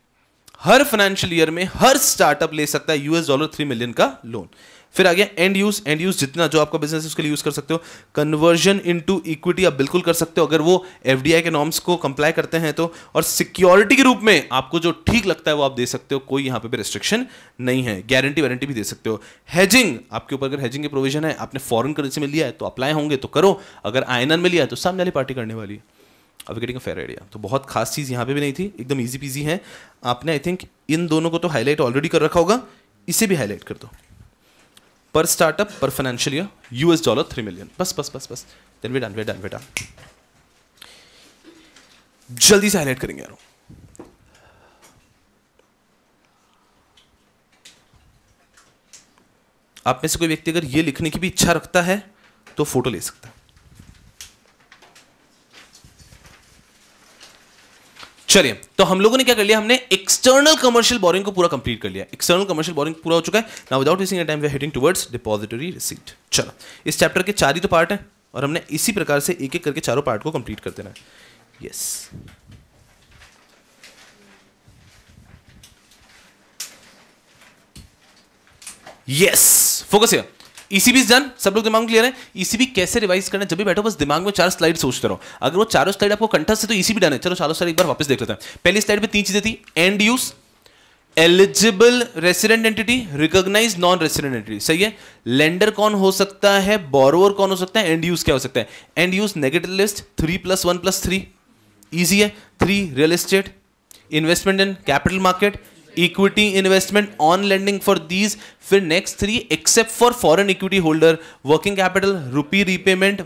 हर फाइनेंशियल ईयर में हर स्टार्टअप ले सकता है यूएस डॉलर थ्री मिलियन का लोन फिर आ गया एंड यूज एंड यूज जितना जो आपका बिजनेस है उसके लिए यूज कर सकते हो कन्वर्जन इनटू इक्विटी आप बिल्कुल कर सकते हो अगर वो एफ के नॉर्म्स को कंप्लाई करते हैं तो और सिक्योरिटी के रूप में आपको जो ठीक लगता है वो आप दे सकते हो कोई यहाँ पे भी रिस्ट्रिक्शन नहीं है गारंटी वारंटी भी दे सकते हो हेजिंग आपके ऊपर अगर हेजिंग के प्रोविजन है आपने फॉरन करेंसी में लिया है तो अप्लाई होंगे तो करो अगर आयनन में लिया है तो सामने वाली पार्टी करने वाली है अब गेटिंग अ फेयर आइडिया तो बहुत खास चीज़ यहाँ पे भी नहीं थी एकदम ईजी पीजी है आपने आई थिंक इन दोनों को तो हाईलाइट ऑलरेडी कर रखा होगा इसे भी हाईलाइट कर दो per startup per financial year US dollar three million बस बस बस बस then we done we done we done जल्दी से हाईलाइट करेंगे यार आप में से कोई व्यक्ति अगर ये लिखने की भी इच्छा रखता है तो फोटो ले सकता है चलिए तो हम लोगों ने क्या कर लिया हमने एक्सटर्नल कमर्शियल बोरिंग को पूरा कंप्लीट कर लिया एक्सटर्नल कमर्शियल बोरिंग पूरा हो चुका है now without wasting time we heading towards depository receipt चलो इस चैप्टर के चार ही तो पार्ट है और हमने इसी प्रकार से एक एक करके चारों पार्ट को कंप्लीट कर देना है yes yes. Yes, focus here. ECB जन सब लोग दिमाग क्लियर है ईसीबी कैसे रिवाइज करना जब भी बैठो बस दिमाग में चार स्लाइड सोच सोचते रहो अगर वो चारों स्लाइड आपको कंठस्थ है तो ईसीबी डन है चलो चारों स्लाइड एक बार वापस देख लेते हैं पहली स्लाइड में तीन चीजें थी end use eligible resident entity recognize non resident entity सही है लेंडर कौन हो सकता है बोरोवर कौन हो सकता है एंड यूज क्या हो सकता है end use negative list three plus one plus three easy है three real estate investment in capital market equity investment on lending for these फिर next three except for foreign equity holder working capital rupee repayment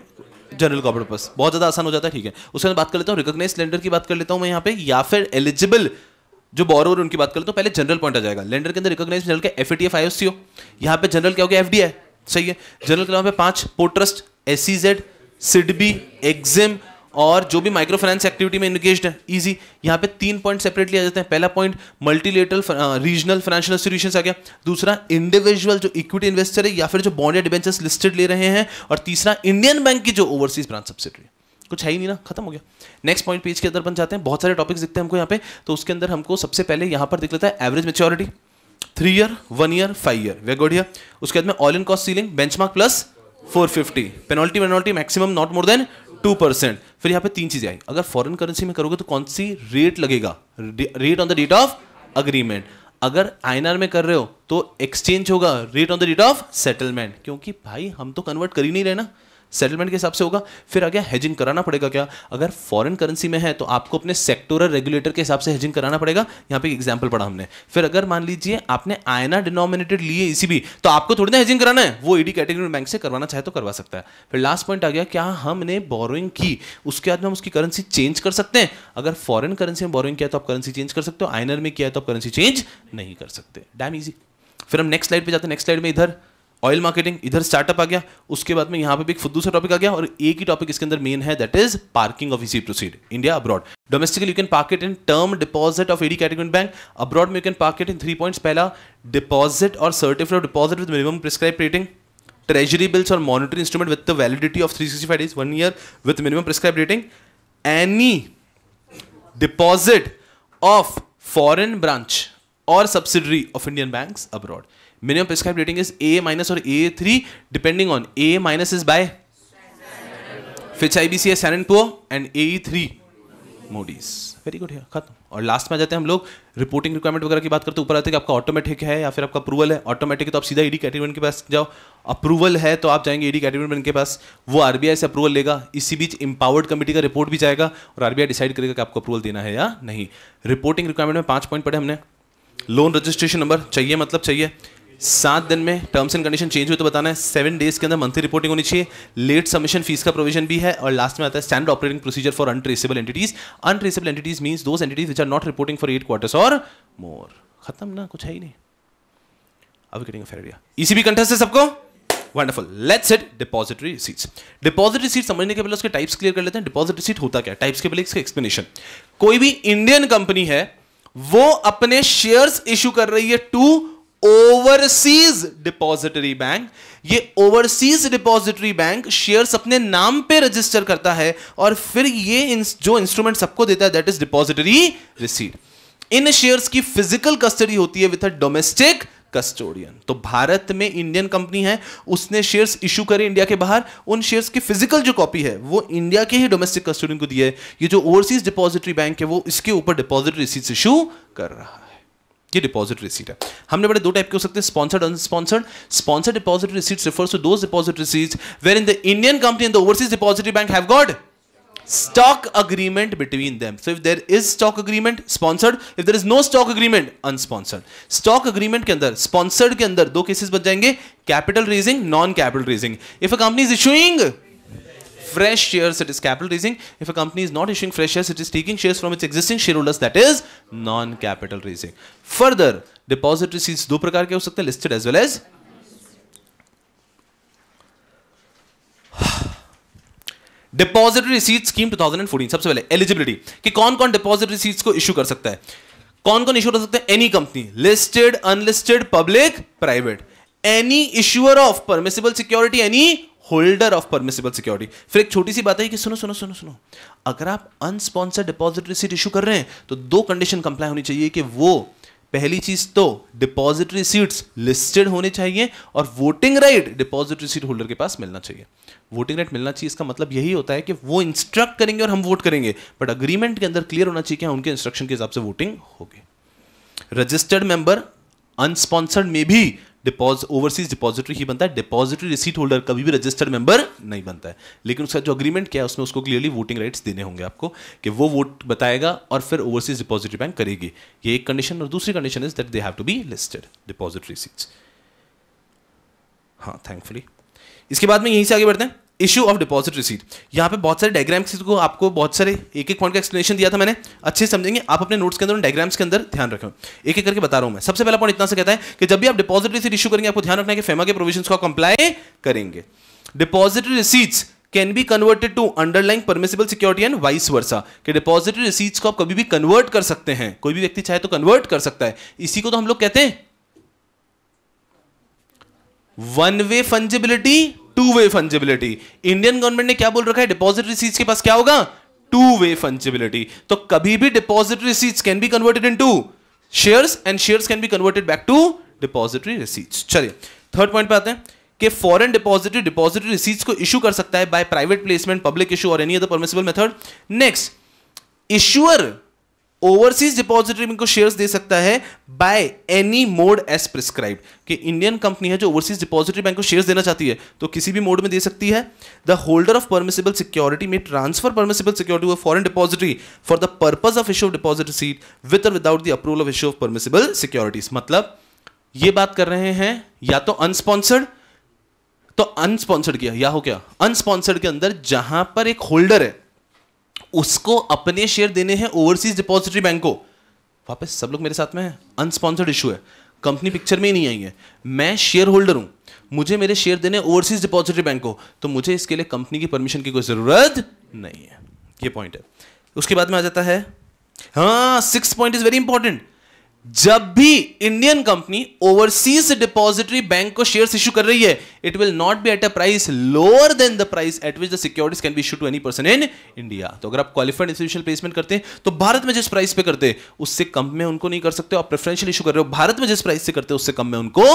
general corporate purpose बहुत ज्यादा आसान हो जाता है ठीक है उसके बाद बात कर लेता हूँ रिकोगनाइज लेंडर की बात कर लेता हूँ मैं यहाँ पे या फिर एलिजिबल जो बोरोवर उनकी बात कर लेता हूँ पहले जनरल पॉइंट आ जाएगा लेंडर के अंदर रिकोगनाइज जनरल का F A T F I S C O यहाँ पे जनरल क्या हो गया एफ डी आई सही है जनरल के नाम पे पांच port S C Z SIDBI EXIM और जो भी माइक्रो फाइनेंस एक्टिविटी में इंगेज है इजी यहाँ पे तीन पॉइंट सेपरेटली आ जाते हैं पहला point multilateral regional financial institution आ गया दूसरा इंडिविजुअल जो इक्विटी इन्वेस्टर है या फिर जो बॉन्ड एडवेंचर्स लिस्टेड ले रहे हैं और तीसरा इंडियन बैंक की जो ओवरसीज ब्रांच सब्सिडरी कुछ है ही नहीं ना खत्म हो गया नेक्स्ट पॉइंट पेज के अंदर बन जाते हैं बहुत सारे टॉपिक्स दिखते हैं हमको यहाँ पे तो उसके अंदर हमको सबसे पहले यहाँ पर दिख लेता है average maturity three year one year five year वे गुड ईयर उसके बाद में all in cost ceiling benchmark plus 450 penalty penalty maximum not more than two percent फिर यहाँ पे तीन चीजें आई अगर फॉरेन करेंसी में करोगे तो कौन सी रेट लगेगा rate on the date of agreement अगर आईएनआर में कर रहे हो तो एक्सचेंज होगा rate on the date of settlement क्योंकि भाई हम तो कन्वर्ट कर ही नहीं रहे ना सेटलमेंट के हिसाब से होगा फिर आ गया हेजिंग कराना पड़ेगा क्या अगर फॉरेन करेंसी में है तो आपको अपने सेक्टोरल रेगुलेटर के हिसाब से हेजिंग कराना पड़ेगा यहाँ पे एग्जाम्पल पढ़ा हमने फिर अगर मान लीजिए आपने आयना डिनोमिनेटेड लिए इसी भी तो आपको थोड़ी ना हेजिंग कराना है वो ईडी कैटेगरी बैंक से करवाना चाहे तो करवा सकता है फिर लास्ट पॉइंट आ गया क्या हमने बोरोइंग की उसके बाद में हम उसकी करेंसी चेंज कर सकते हैं अगर फॉरन करेंसी में बोरोइंग किया तो आप करेंसी चेंज कर सकते हो आयनर में किया तो आप करेंसी चेंज नहीं कर सकते डैम ईजी फिर हम नेक्स्ट स्लाइड पे जाते हैं नेक्स्ट स्लाइड में इधर ऑयल मार्केटिंग इधर स्टार्टअप आ गया उसके बाद में यहाँ पे भी एक दूसरा टॉपिक आ गया और एक ही टॉपिक इसके अंदर मेन है दैट इज पार्किंग ऑफ इसी proceed India abroad domestically you can park it in term deposit of AD category bank abroad में you can park it in three point पहला डिपॉजिट और certificate of deposit with minimum prescribe rating treasury bills और monetary instrument with the validity of three sixty five days one year with minimum prescribe rating any deposit of foreign branch और subsidiary of Indian bank abroad minimum prescribe rating is A minus और A three depending on A minus is by Fitch I B C S and P and A three Moody's very good खत्म और last में जाते हैं हम लोग reporting requirement वगैरह की बात करते हैं ऊपर आते हैं कि आपका ऑटोमेटिक है या फिर आपका अप्रूवल है ऑटोमेटिक है तो आप सीधा ईडी e कैटेगरी के पास जाओ अप्रूवल है तो आप जाएंगे ईडी e कैटेगरी के पास वो आरबीआई से अप्रूवल लेगा इसी बीच इंपावर्ड कमेटी का रिपोर्ट भी जाएगा और आरबीआई डिसाइड करेगा कि आपको अप्रूवल देना है या नहीं रिपोर्टिंग रिक्वायरमेंट में पाँच पॉइंट पढ़े हमने लोन रजिस्ट्रेशन नंबर चाहिए मतलब चाहिए सात दिन में टर्म्स एंड कंडीशन चेंज हुए तो बताना है सेवन डेज के अंदर मंथली रिपोर्टिंग होनी चाहिए लेट सबमिशन फीस का प्रोविजन भी है और लास्ट में आता है standard operating procedure for untraceable entities untraceable entities means दो entities which are not reporting for eight quarters और मोर खत्म ना कुछ है ही नहीं अब गेटिंग कंटेस्ट है सबको wonderful let's set depository receipts deposit receipt समझने के पहले उसके टाइप्स क्लियर कर लेते हैं डिपॉजिट रिसीट होता क्या टाइप्स के पहले इसका एक्सप्लेनेशन कोई भी इंडियन कंपनी है वो अपने शेयर्स इशू कर रही है टू ओवरसीज डिपॉजिटरी बैंक ये ओवरसीज डिपॉजिटरी बैंक शेयर्स अपने नाम पे रजिस्टर करता है और फिर ये जो इंस्ट्रूमेंट सबको देता है दैट इज डिपॉजिटरी रिसीट इन शेयर्स की फिजिकल कस्टडी होती है विथ अ डोमेस्टिक कस्टोडियन तो भारत में इंडियन कंपनी है उसने शेयर्स इशू करे इंडिया के बाहर उन शेयर्स की फिजिकल जो कॉपी है वो इंडिया के ही डोमेस्टिक कस्टोडियन को दी है ये जो ओवरसीज डिपॉजिटरी बैंक है वो इसके ऊपर डिपॉजिटरी रिसीट्स इशू कर रहा है ये डिपॉजिट रिसीट है हमने बड़े दो टाइप के हो सकते हैं sponsored unsponsored sponsored deposit receipt refers to deposit receipt wherein the Indian company and the overseas depository bank have got stock agreement between them so if there is stock agreement sponsored if there is no stock agreement unsponsored stock agreement के अंदर sponsored के अंदर दो cases बच जाएंगे capital raising non capital raising if a company is issuing fresh shares, it is capital raising. If a company is not issuing fresh shares, it is taking shares from its existing shareholders, that is non-capital raising. Further, deposit receipts do prakar ke ho sakte listed as well as deposit receipt scheme 2014 सबसे पहले eligibility कि कौन कौन deposit receipts को issue कर सकता है कौन कौन इशू कर सकते हैं any company listed unlisted public private any issuer of permissible security any holder of permissible security फिर एक छोटी सी बात है कि सुनो सुनो सुनो सुनो अगर आप अनस्पॉन्सर्ड डिपॉजिट रिसीट इशू कर रहे हैं तो दो कंडीशन कंप्लाई होनी चाहिए कि वो पहली चीज तो डिपॉजिट सीट्स लिस्टेड होने चाहिए और voting right deposit receipt holder के पास मिलना चाहिए वोटिंग राइट मिलना चाहिए इसका मतलब यही होता है कि वो इंस्ट्रक्ट करेंगे और हम वोट करेंगे बट अग्रीमेंट के अंदर क्लियर होना चाहिए कि हाँ, उनके इंस्ट्रक्शन के हिसाब से वोटिंग होगी रजिस्टर्ड मेंबर अनस्पॉन्सर्ड में भी डिपॉज ओवरसीज डिपॉजिटरी ही बनता है डिपॉजिटरी रिसीट होल्डर कभी भी रजिस्टर्ड मेंबर नहीं बनता है लेकिन उसका जो अग्रीमेंट क्या है उसमें उसको क्लियरली वोटिंग राइट्स देने होंगे आपको कि वो वोट बताएगा और फिर ओवरसीज डिपॉजिटरी बैंक करेगी ये एक कंडीशन और दूसरी condition is that they have to be listed depository receipts हाँ थैंकफुली इसके बाद में यहीं से आगे बढ़ते हैं इशू ऑफ डिपॉजिट रिसीट यहाँ पे बहुत सारे डायग्राम्स को आपको बहुत सारे एक एक पॉइंट का एक्सप्लेनेशन दिया था मैंने अच्छे समझेंगे आप अपने नोट्स के अंदर डायग्राम्स के अंदर ध्यान रखें एक एक करके बता रहा हूँ मैं सबसे पहला पॉइंट इतना से कहता है कि जब भी आप डिपॉजिट रिसीट इशू करेंगे आपको ध्यान रखना है कि फेमा के प्रोविजन को कंप्लाई करेंगे deposit receipts can be converted to underlying permissible security and vice versa कि डिपॉजिट रिसीट्स को आप कभी भी कन्वर्ट कर सकते हैं कोई भी व्यक्ति चाहे तो कन्वर्ट कर सकता है इसी को तो हम लोग कहते हैं one way fungibility two way fungibility Indian government ने क्या बोल रखा है डिपॉजिट सीट्स के पास क्या होगा टू वे फंजिबिलिटी तो कभी भी deposit receipts can be converted into share and share can be converted back to depository receipts चलिए थर्ड पॉइंट पे आते हैं कि फॉरेन डिपॉजिटरी डिपॉजिटरी रिसीट्स को इशू कर सकता है by private placement public issue और any other permissible method next issuer overseas depository में को शेयर्स दे सकता है by any mode as prescribe कि इंडियन कंपनी है जो ओवरसीज डिपॉजिटरी बैंक को शेयर्स देना चाहती है तो किसी भी मोड में दे सकती है the holder of permissible security में transfer permissible security of foreign depository for the purpose of issue of deposit receipt with और without the approval of issue of permissible securities मतलब ये बात कर रहे हैं या तो अनस्पॉन्सर्ड तो अनस्पॉन्सर्ड किया या हो क्या अनस्पॉन्सर्ड के अंदर जहां पर एक होल्डर है उसको अपने शेयर देने हैं ओवरसीज डिपॉजिटरी बैंक को वापस सब लोग मेरे साथ में है अनस्पॉन्सर्ड इशू है कंपनी पिक्चर में ही नहीं आई है मैं शेयर होल्डर हूं मुझे मेरे शेयर देने ओवरसीज डिपॉजिटरी बैंक को तो मुझे इसके लिए कंपनी की परमिशन की कोई ज़रूरत नहीं है ये पॉइंट है उसके बाद में आ जाता है हाँ six point is very important जब भी Indian company overseas depository bank को शेयर्स इशू कर रही है it will not be at a price lower than the price at which the securities can be issue to any person in India तो अगर आप qualified institution placement करते हैं तो भारत में जिस प्राइस पे करते हैं उससे कम में उनको नहीं कर सकते हो आप प्रेफरेंशियल इशू कर रहे हो भारत में जिस प्राइस से करते हो उससे कम में उनको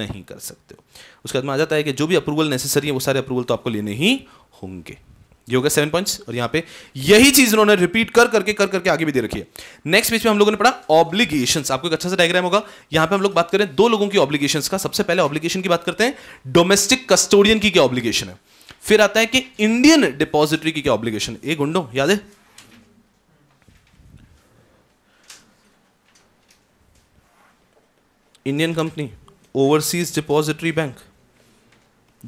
नहीं कर सकते हो उसके बाद में आ जाता है कि जो भी अप्रूवल नेसेसरी है वो सारे अप्रूवल तो आपको लेने ही होंगे ये होगा सेवन पॉइंट्स और यहाँ पे यही चीज इन्होंने रिपीट कर करके कर करके आगे भी दे रखी है नेक्स्ट पेज पे हम लोगों ने पढ़ा ऑब्लिगेशन आपको एक अच्छा सा डायग्राम होगा यहाँ पे हम लोग बात करें दो लोगों की ऑब्लिगेशन का सबसे पहले ऑब्लिगेशन की बात करते हैं डोमेस्टिक कस्टोडियन की क्या ऑब्लिगेशन है फिर आता है कि इंडियन डिपॉजिटरी की क्या ऑब्लिगेशन ए गुंडो याद है Indian company overseas depository bank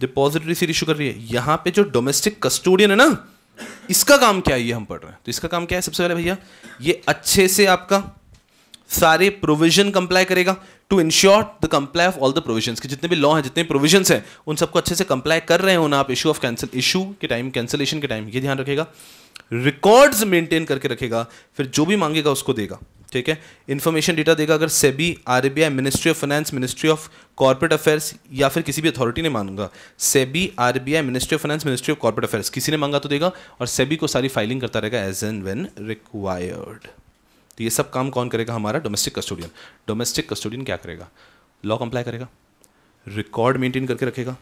depository सीरीज इशू कर रही है यहाँ पे जो डोमेस्टिक कस्टोडियन है ना इसका काम क्या है ये हम पढ़ रहे हैं तो इसका काम क्या है सबसे पहले भैया ये अच्छे से आपका सारे प्रोविजन कंप्लाई करेगा to ensure the comply of all the provision के जितने भी लॉ हैं जितने प्रोविजन हैं उन सबको अच्छे से कंप्लाई कर रहे हो ना आप इशू ऑफ कैंसिल इशू के टाइम कैंसिलेशन के टाइम ये ध्यान रखेगा रिकॉर्ड्स मेंटेन करके रखेगा फिर जो भी मांगेगा उसको देगा ठीक है इन्फॉर्मेशन डेटा देगा अगर SEBI RBI ministry of finance ministry of corporate affairs या फिर किसी भी अथॉरिटी ने मांगा SEBI RBI ministry of finance ministry of corporate affairs किसी ने मांगा तो देगा और सेबी को सारी फाइलिंग करता रहेगा एज एन वेन रिक्वायर्ड तो ये सब काम कौन करेगा हमारा डोमेस्टिक कस्टोडियन डोमेस्टिक कस्टोडियन क्या करेगा लॉ कंप्लाई करेगा रिकॉर्ड मेंटेन करके रखेगा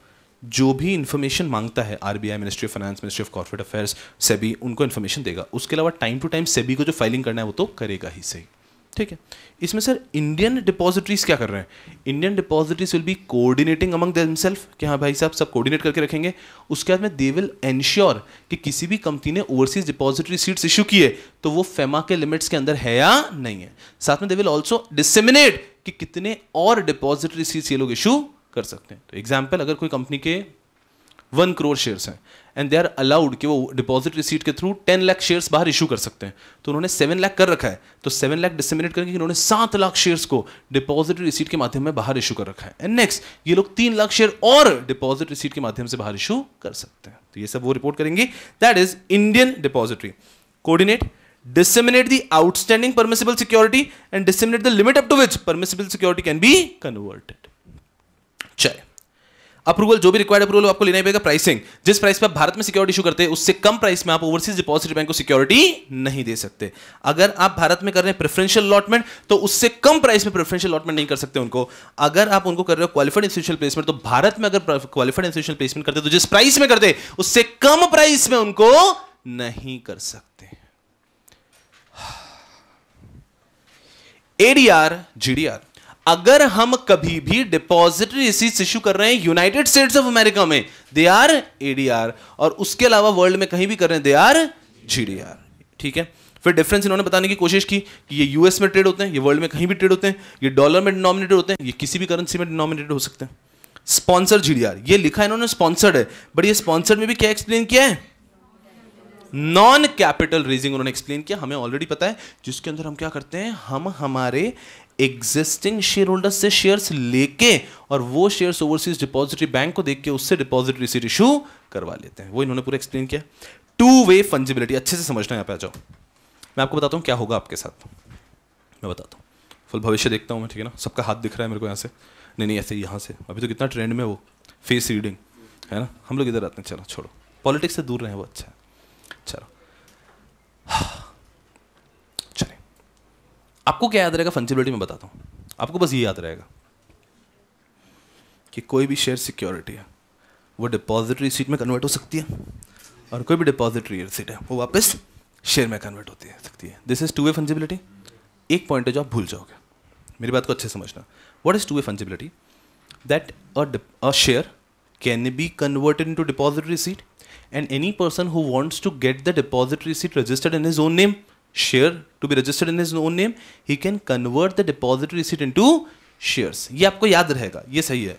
जो भी इन्फॉर्मेशन मांगता है RBI ministry of finance ministry of corporate affairs SEBI उनको इन्फॉर्मेशन देगा उसके अलावा टाइम टू टाइम सेबी को जो फाइलिंग करना है वो तो करेगा ही सही ठीक है इसमें सर इंडियन डिपॉजिटरीज क्या कर रहे हैं Indian depositories will be coordinating among themselves कि हाँ भाई साहब सब कोऑर्डिनेट करके रखेंगे उसके बाद में दे विल एंश्योर कि किसी भी कंपनी ने ओवरसीज डिपॉजिटरी सीट्स इशू किए तो वो फेमा के लिमिट्स के अंदर है या नहीं है साथ में दे विल ऑल्सो डिसमिनेट कि कितने और डिपॉजिटरी सीट्स ये लोग इशू कर सकते हैं तो एग्जाम्पल अगर कोई कंपनी के वन करोड़ शेयर्स हैं एंड दे आर अलाउड कि वो डिपॉजिट रिसीट के थ्रू टेन लाख शेयर्स बाहर इशू कर सकते हैं तो उन्होंने सेवन लाख कर रखा है तो सेवन लाख डिसमिनेट कि उन्होंने सात लाख शेयर्स को डिपॉजिट रिसीट के माध्यम में बाहर इशू कर रखा है एंड नेक्स्ट ये लोग तीन लाख शेयर और डिपॉजिट रिसीट के माध्यम से बाहर इशू कर सकते हैं तो ये सब वो रिपोर्ट करेंगे that is Indian depository coordinate disseminate the outstanding permissible security and disseminate the limit up to which permissible security can be converted Chai. Approval जो भी रिक्वायर्ड अप्रूवल आपको लेना पड़ेगा प्राइसिंग जिस प्राइस पर भारत में सिक्योरिटी इशू करते हैं उससे कम प्राइस में आप ओवरसीज डिपॉजिट बैंक को सिक्योरिटी नहीं दे सकते अगर आप भारत में कर रहे हैं प्रेफरेंशियल अलॉटमेंट तो उससे कम प्राइस में प्रेफरेंशियल अलॉटमेंट नहीं कर सकते उनको अगर आप उनको कर रहे हो क्वालिफाइड इंस्टीट्यूशन प्लेसमेंट तो भारत में अगर क्वालिफाइड इंस्टीट्यूशन प्लेसमेंट करते तो जिस प्राइस में करते उससे कम प्राइस में उनको नहीं कर सकते एडीआर जीडीआर अगर हम कभी भी डिपॉजिटरी रिसीट्स इश्यू कर रहे हैं यूनाइटेड स्टेट्स ऑफ अमेरिका में दे आर एडीआर और उसके अलावा वर्ल्ड में कहीं भी कर रहे हैं दे आर जीडीआर ठीक है फिर डिफरेंस इन्होंने बताने की कोशिश की कि ये यूएस में ट्रेड होते हैं ये वर्ल्ड में कहीं भी ट्रेड होते हैं ये डॉलर में डिनोमिनेटेड होते हैं ये किसी भी करेंसी में डिनोमिनेटेड हो सकते हैं स्पॉन्सर जीडीआर ये लिखा इन्होंने स्पॉन्सर्ड है बट ये स्पॉन्सर्ड में भी क्या एक्सप्लेन किया है नॉन कैपिटल रेजिंग उन्होंने एक्सप्लेन किया हमें ऑलरेडी पता है जिसके अंदर हम क्या करते हैं हम हमारे एग्जिस्टिंग शेयर होल्डर्स से शेयर्स लेके और वो शेयर्स ओवरसीज डिपॉजिटरी बैंक को देख के उससे डिपॉजिटरी सीट इशू करवा लेते हैं वो इन्होंने पूरा एक्सप्लेन किया टू वे फंजिबिलिटी अच्छे से समझना यहाँ पे आ जाओ मैं आपको बताता हूँ क्या होगा आपके साथ मैं बताता हूँ फुल भविष्य देखता हूँ मैं ठीक है ना सबका हाथ दिख रहा है मेरे को यहाँ से नहीं नहीं ऐसे यहाँ से अभी तो कितना ट्रेंड में वो फेस रीडिंग है ना हम लोग इधर आते हैं चलो छोड़ो पॉलिटिक्स से दूर रहें वो अच्छा है चलो आपको क्या याद रहेगा फंसिबिलिटी में बताता हूँ आपको बस ये याद रहेगा कि कोई भी शेयर सिक्योरिटी है वो डिपॉजिटरी सीट में कन्वर्ट हो सकती है और कोई भी डिपॉजिटरी सीट है वो वापस शेयर में कन्वर्ट होती है सकती है this is two way fungibility एक पॉइंट है जो आप भूल जाओगे मेरी बात को अच्छे समझना what is two way fungibility that a share can be converted into depository receipt and any person who wants to get the depository receipt registered in his own name share to be registered in own name he can convert the the receipt into shares ये आपको याद रहेगा ये सही है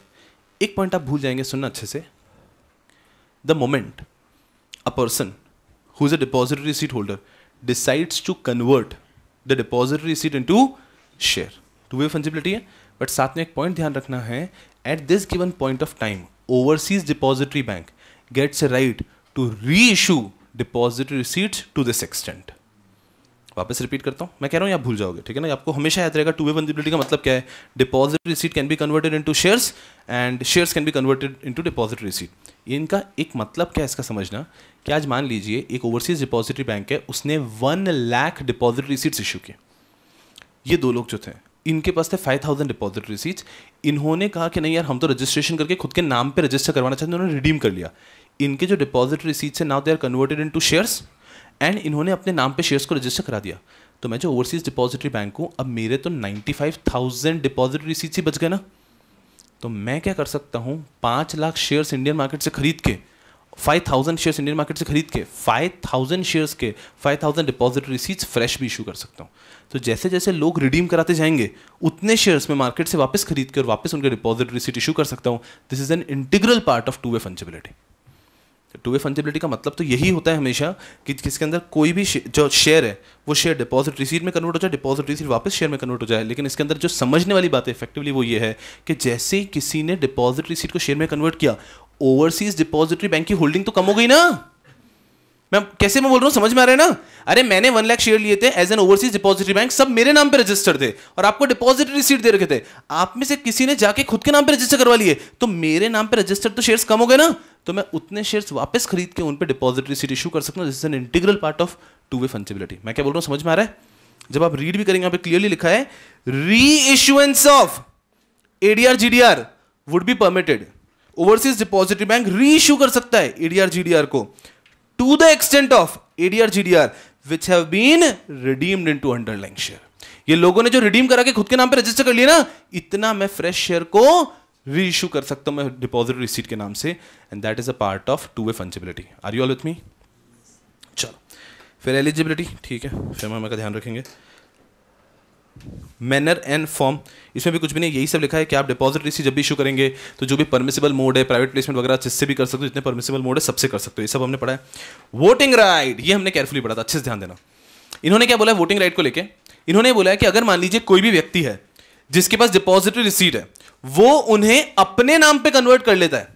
एक point आप भूल जाएंगे सुनना अच्छे से the moment a person who is a depository receipt holder decides to convert the depository receipt to share two way fungibility है बट साथ में एक पॉइंट ध्यान रखना है at this given point of time overseas depository bank gets right to reissue depository receipt to this extent वापस repeat करता हूँ मैं कह रहा हूँ आप भूल जाओगे ठीक है ना आपको हमेशा याद रहेगा टू वे वंजिबिलिटी का मतलब क्या है deposit receipt can be converted into shares and shares can be converted to deposit receipt इनका एक मतलब क्या है इसका समझना कि आज मान लीजिए एक ओवरसीज डिपॉजिटरी बैंक है उसने one lakh deposit receipts issue किए ये दो लोग जो थे इनके पास थे फाइव थाउजेंड डिपॉजिट रिसीट्स इन्होंने कहा कि नहीं यार हम तो रजिस्ट्रेशन करके खुद के नाम पे रजिस्टर करवाना चाहते हैं उन्होंने रिडीम कर लिया इनके जो डिपॉजिट रिसीट्स है now they are converted into shares and इन्होंने अपने नाम पे शेयर्स को रजिस्टर करा दिया तो मैं जो ओवरसीज डिपॉजिटरी बैंक हूँ अब मेरे तो ninety five thousand depository receipts ही बच गए ना तो मैं क्या कर सकता हूँ पाँच लाख शेयर्स इंडियन मार्केट से खरीद के five thousand shares Indian market से खरीद के फाइव थाउजेंड शेयर्स के five thousand deposit receipts fresh भी इशू कर सकता हूँ तो जैसे जैसे लोग रिडीम कराते जाएंगे उतने शेयर्स में मार्केट से वापस खरीद के और वापस उनके डिपॉजिट रिसीट इशू कर सकता हूँ this is an integral part of two way fungibility two way fungibility का मतलब तो यही होता है हमेशा कि किसके अंदर कोई भी शे, जो शेयर है वो शेयर डिपॉजिट रिसीट में कन्वर्ट हो जाए डिपॉजिट रिसीट वापस शेयर में कन्वर्ट हो जाए लेकिन इसके अंदर जो समझने वाली बात है इफेक्टिवली वो ये है कि जैसे ही किसी ने डिपॉजिट रिसीट को शेयर में कन्वर्ट किया ओवरसीज डिपॉजिटरी बैंक की होल्डिंग तो कम हो गई ना मैं कैसे मैं बोल रहा हूँ समझ में आ रहा है ना अरे मैंने वन लाख शेयर लिए थे as an overseas depository bank सब मेरे नाम पे रजिस्टर थे और आपको डिपॉजिट रिसीट दे रखे थे आप में से किसी ने जाके खुद के नाम पे रजिस्टर करवा लिए तो मेरे नाम पे रजिस्टर तो शेयर्स कम हो गए ना तो मैं उतने शेयर्स वापस खरीद के उन पर डिपॉजिटरी सीट इशू कर सकता हूँ this is an integral part of two way fungibility मैं क्या बोल रहा हूँ समझ में आ रहा है जब आप रीड भी करेंगे यहाँ पे क्लियरली लिखा है reissuance of ADR GDR would be permitted overseas depository bank reissue कर सकता है एडीआर जीडीआर को to the extent of ADR GDR which have been redeemed into underline share ये लोगों ने जो रिडीम करा के खुद के नाम पे रजिस्टर कर लिया ना इतना मैं फ्रेश शेयर को री इशू कर सकता हूँ मैं डिपॉजिट रिसीट के नाम से and that is a part of two way fungibility are you all with me चलो फिर एलिजिबिलिटी ठीक है फिर हम का ध्यान रखेंगे मैनर एंड फॉर्म इसमें भी कुछ भी नहीं यही सब लिखा है कि आप डिपॉजिट रिसी जब भी इशू करेंगे तो जो भी परमिसिबल मोड है प्राइवेट प्लेसमेंट वगैरह जिससे भी कर सकते हो जितने परमिसिबल मोड है सबसे कर सकते हो ये सब हमने पढ़ा है वोटिंग राइट ये हमने केयरफुली पढ़ा था अच्छे से ध्यान देना इन्होंने क्या बोला है वोटिंग राइट को लेकर इन्होंने बोला है कि अगर मान लीजिए कोई भी व्यक्ति है जिसके पास डिपॉजिटरी रिसीट है वो उन्हें अपने नाम पे कन्वर्ट कर लेता है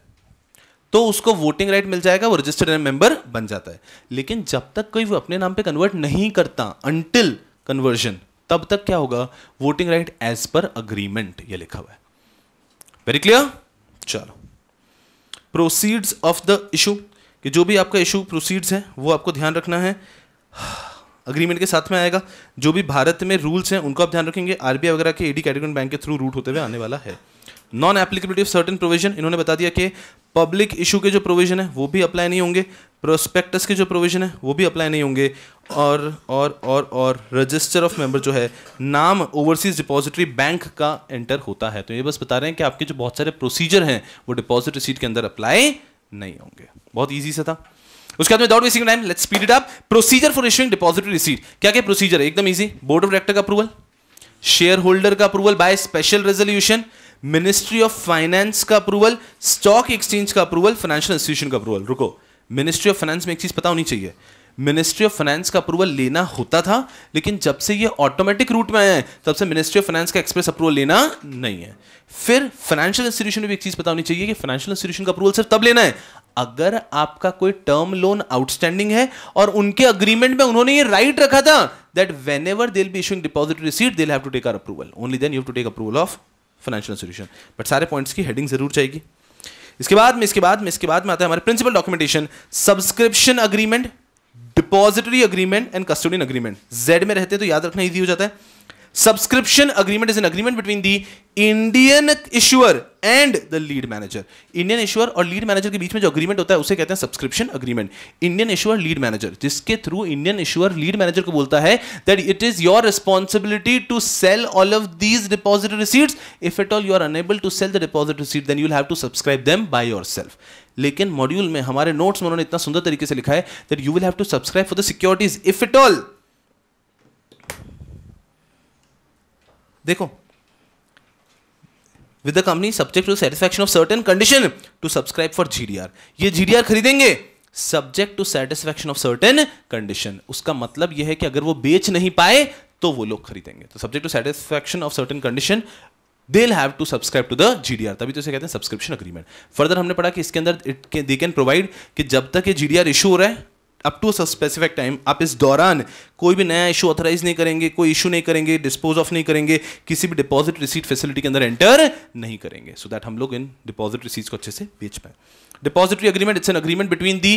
तो उसको वोटिंग राइट मिल जाएगा वो रजिस्टर्ड मेंबर बन जाता है लेकिन जब तक कोई वो अपने नाम पे कन्वर्ट नहीं करता अंटिल कन्वर्जन तब तक क्या होगा वोटिंग राइट एज पर अग्रीमेंट ये लिखा हुआ है वेरी क्लियर चलो प्रोसीड्स ऑफ द इशू कि जो भी आपका इशू प्रोसीड्स है वो आपको ध्यान रखना है अग्रीमेंट के साथ में आएगा जो भी भारत में रूल्स हैं उनको आप ध्यान रखेंगे आरबीआई वगैरह के एडी कैटेगरी बैंक के थ्रू रूट होते हुए आने वाला है non applicability of certain provision इन्होंने बता दिया कि पब्लिक इशू के जो प्रोविजन है वो भी अप्लाई नहीं होंगे प्रोस्पेक्टस के जो प्रोविजन है वो भी अप्लाई नहीं होंगे और और और और रजिस्टर ऑफ मेंबर जो है नाम ओवरसीज डिपॉजिटरी बैंक का एंटर होता है तो ये बस बता रहे हैं कि आपके जो बहुत सारे प्रोसीजर हैं वो डिपॉजिट रिसीट के अंदर अप्लाई नहीं होंगे बहुत ईजी से था उसके बाद में without wasting time let's speed it up procedure for issuing depository receipt क्या क्या प्रोसीजर है एकदम इजी बोर्ड ऑफ डायरेक्टर का अप्रूवल शेयर होल्डर का approval by special resolution ministry of finance का अप्रूवल स्टॉक एक्सचेंज का अप्रूवल फाइनेंशियल इंस्टीट्यूशन का approval रुको मिनिस्ट्री ऑफ फाइनेंस में एक चीज पता होनी चाहिए मिनिस्ट्री ऑफ फाइनेंस का अप्रूवल लेना होता था लेकिन जब से ये ऑटोमेटिक रूट में आया है तब से मिनिस्ट्री ऑफ फाइनेंस का एक्सप्रेस अप्रूवल लेना नहीं है फिर फाइनेंशियल इंस्टीट्यूशन भी एक चीज बतानी चाहिए कि फाइनेंशियल इंस्टीट्यूशन का अप्रूवल सिर्फ तब लेना है अगर आपका कोई टर्म लोन आउटस्टैंडिंग है और उनके अग्रीमेंट में उन्होंने ये राइट रखा था that whenever they'll be issuing deposit receipt they'll have to take our approval only then you to take approval of financial institution but सारे पॉइंट्स की हेडिंग जरूर चाहिए इसके बाद में इसके बाद में इसके बाद में आता है हमारे principal documentation subscription agreement depository agreement and custodian agreement जेड में रहते तो याद रखना ईजी हो जाता है subscription agreement is an agreement between the Indian issuer and the lead manager Indian issuer और लीड मैनेजर के बीच में जो अग्रीमेंट होता है उसे कहते हैं subscription agreement Indian issuer lead manager जिसके through Indian issuer lead manager को बोलता है that it is your responsibility to sell all of these deposit receipts if at all you are unable to sell the deposit receipt then you have to subscribe them by yourself लेकिन module में हमारे notes में उन्होंने इतना सुंदर तरीके से लिखा है that you will have to subscribe for the securities if it all देखो with the company subject to satisfaction of certain condition to subscribe for GDR ये जीडीआर खरीदेंगे subject to satisfaction of certain condition उसका मतलब यह है कि अगर वो बेच नहीं पाए तो वो लोग खरीदेंगे तो subject to satisfaction of certain condition they'll have to subscribe to the GDR तभी तो इसे कहते हैं सब्सक्रिप्शन अग्रीमेंट फर्दर हमने पढ़ा कि इसके अंदर इट दे कैन प्रोवाइड कि जब तक ये जीडीआर इशू हो रहा है अप टू स्पेसिफिक टाइम आप इस दौरान कोई भी नया इशू ऑथराइज नहीं करेंगे कोई इशू नहीं करेंगे डिस्पोज ऑफ नहीं करेंगे किसी भी डिपॉजिट रिसीट फैसिलिटी के अंदर एंटर नहीं करेंगे सो so दैट हम लोग इन डिपॉजिट रिसीट को अच्छे से बेच पाए depository agreement it's an agreement between the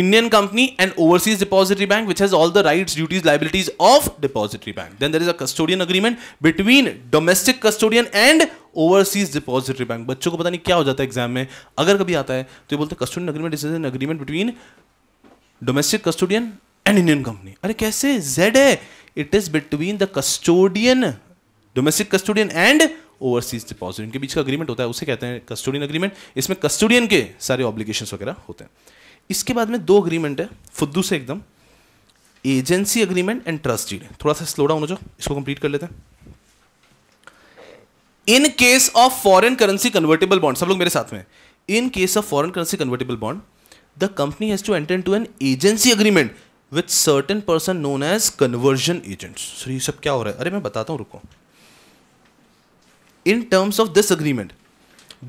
Indian company and overseas depository bank which has all the rights duties liabilities of depository bank then there is a custodian agreement between domestic custodian and overseas depository bank बच्चों को पता नहीं क्या हो जाता है exam में अगर कभी आता है तो ये बोलते custodian agreement is an agreement between domestic custodian and Indian company. अरे कैसे Z है It is between the custodian, domestic custodian and overseas deposit इनके बीच का अग्रीमेंट होता है उसे कहते हैं कस्टोडियन अग्रीमेंट इसमें कस्टोडियन के सारे ऑब्लिगेशन वगैरह होते हैं इसके बाद में दो अग्रीमेंट है फुद्दू से एकदम एजेंसी अग्रीमेंट एंड डीड थोड़ा सा स्लो डाउन हो जाओ इसको कंप्लीट कर लेते हैं in case of foreign currency convertible bond सब लोग मेरे साथ में in case of foreign currency convertible bond the company has to enter to an agency agreement with certain person known as conversion agent sir ये सब क्या हो रहा है अरे मैं बताता हूँ रुको in terms of this agreement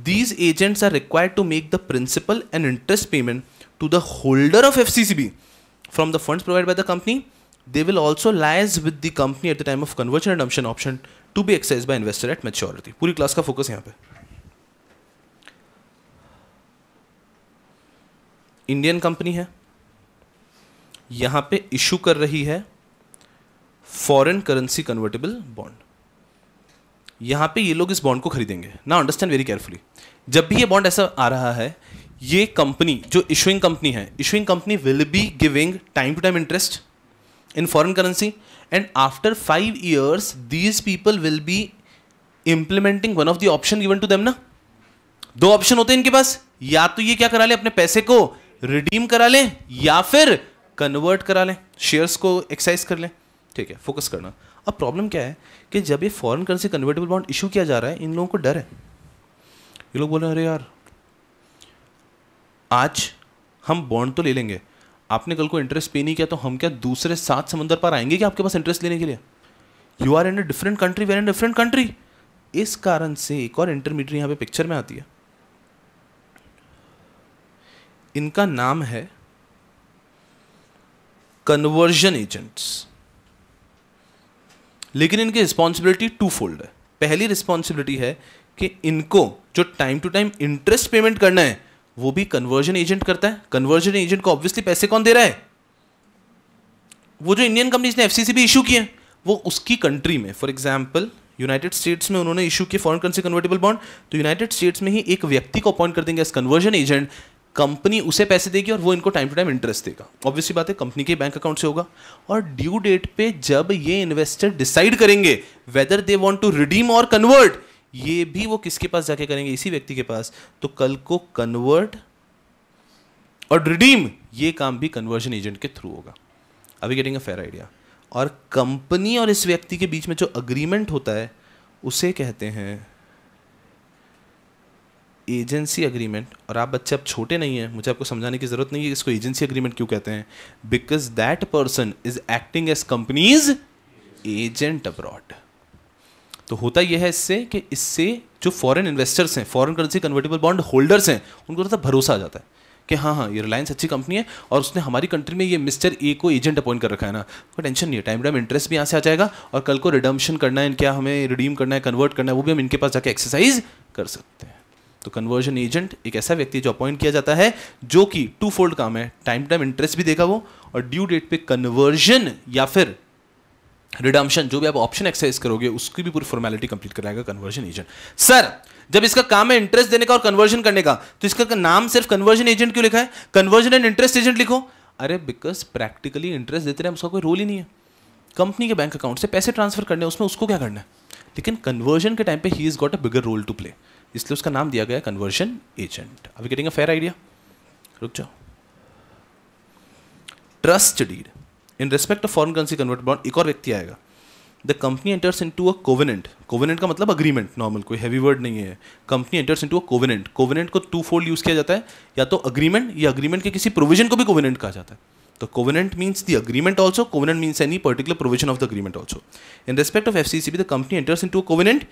these agents are required to make the principal and interest payment to the holder of F C C B from the fund provide by the company they will also liaise with the company at the time of conversion and option option to be excise by investor at maturity पूरी class का focus यहाँ पे Indian company है यहां पे issue कर रही है फॉरेन करेंसी कन्वर्टेबल बॉन्ड यहां पे ये लोग इस बॉन्ड को खरीदेंगे ना अंडरस्टैंड वेरी केयरफुली जब भी ये बॉन्ड ऐसा आ रहा है ये कंपनी जो इशुइंग कंपनी है issuing company will be giving time to time interest in foreign currency and after five years these people will be implementing one of the option given to them ना दो option होते हैं इनके पास या तो ये क्या करा ले अपने पैसे को रिडीम करा ले या फिर कन्वर्ट करा लें शेयर्स को एक्साइज कर लें ठीक है फोकस करना अब प्रॉब्लम क्या है कि जब ये foreign currency convertible bond issue किया जा रहा है इन लोगों को डर है ये लोग बोल रहे हैं अरे यार आज हम बॉन्ड तो ले लेंगे आपने कल को इंटरेस्ट पे नहीं किया तो हम क्या दूसरे सात समंदर पर आएंगे क्या आपके पास इंटरेस्ट लेने के लिए you are in a different country where in different country इस कारण से एक और इंटरमीडिएट यहाँ पे पिक्चर में आती है इनका नाम है कन्वर्जन एजेंट्स लेकिन इनकी रिस्पॉन्सिबिलिटी टू फोल्ड है पहली रिस्पॉन्सिबिलिटी है कि इनको जो time to time interest payment करना है वो भी कन्वर्जन एजेंट करता है कन्वर्जन एजेंट को ऑब्वियसली पैसे कौन दे रहा है वो जो इंडियन कंपनीज ने एफ सी सी भी इशू किए वो उसकी कंट्री में फॉर एग्जाम्पल यूनाइटेड स्टेट्स में उन्होंने इशू किए फॉरन करेंसी कन्वर्टेबल बॉन्ड तो यूनाइटेड स्टेट्स में ही एक व्यक्ति को अपॉइंट कर देंगे एज कन्वर्जन एजेंट कंपनी उसे पैसे देगी और वो इनको टाइम टू टाइम इंटरेस्ट देगा ऑब्वियसली बात है कंपनी के बैंक अकाउंट से होगा और ड्यू डेट पे जब ये इन्वेस्टर डिसाइड करेंगे whether they want to redeem or convert ये भी वो किसके पास जाके करेंगे इसी व्यक्ति के पास तो कल को कन्वर्ट और रिडीम ये काम भी कन्वर्जन एजेंट के थ्रू होगा अभी गेटिंग अ फेयर आइडिया और कंपनी और इस व्यक्ति के बीच में जो अग्रीमेंट होता है उसे कहते हैं एजेंसी अग्रीमेंट और आप बच्चे अब छोटे नहीं हैं मुझे आपको समझाने की ज़रूरत नहीं है इसको एजेंसी अग्रीमेंट क्यों कहते हैं because that person is acting as company's agent abroad तो होता यह है इससे कि इससे जो फॉरेन इन्वेस्टर्स हैं foreign currency convertible bond holders हैं उनको थोड़ा सा भरोसा आ जाता है कि हाँ हाँ ये रिलायंस अच्छी कंपनी है और उसने हमारी कंट्री में ये मिस्टर ए को एजेंट अपॉइंट कर रखा है ना कोई टेंशन नहीं है टाइम टाइम इंटरेस्ट भी यहाँ से आ जाएगा और कल को रिडम्शन करना है क्या हमें रिडीम करना है कन्वर्ट करना है वो भी हम इनके पास जाके एक्सरसाइज कर सकते हैं तो कन्वर्जन एजेंट एक ऐसा व्यक्ति जो अपॉइंट किया जाता है जो कि टू फोल्ड काम है टाइम टाइम इंटरेस्ट भी देगा वो और ड्यू डेट पे कन्वर्जन या फिर रिडम्पशन जो भी आप ऑप्शन एक्सरसाइज करोगे उसकी भी पूरी फॉर्मेलिटी कंप्लीट कराएगा कन्वर्जन एजेंट सर जब इसका काम है इंटरेस्ट देने का और कन्वर्जन करने का तो इसका नाम सिर्फ कन्वर्जन एजेंट क्यों लिखा है कन्वर्जन एंड इंटरेस्ट एजेंट लिखो अरे बिकॉज प्रैक्टिकली इंटरेस्ट देते रहे उसका कोई रोल ही नहीं है कंपनी के बैंक अकाउंट से पैसे ट्रांसफर करने उसमें उसको क्या करना है लेकिन कन्वर्जन के टाइम पे ही is got a bigger role to play इसलिए उसका नाम दिया गया कन्वर्जन एजेंट अभी गेटिंग अ फेयर आइडिया रुक जाओ trust deed in respect of foreign currency convert bond एक और व्यक्ति आएगा the company enters into a covenant covenant का मतलब अग्रीमेंट नॉर्मल कोई हैवी वर्ड नहीं है company enters into a covenant covenant को टू फोल्ड यूज़ किया जाता है या तो अग्रीमेंट या अग्रीमेंट के किसी प्रोविजन को भी कोविनेंट कहा जाता है तो covenant means the agreement also covenant means any particular provision of the agreement also in respect of F C C B the company enters into a covenant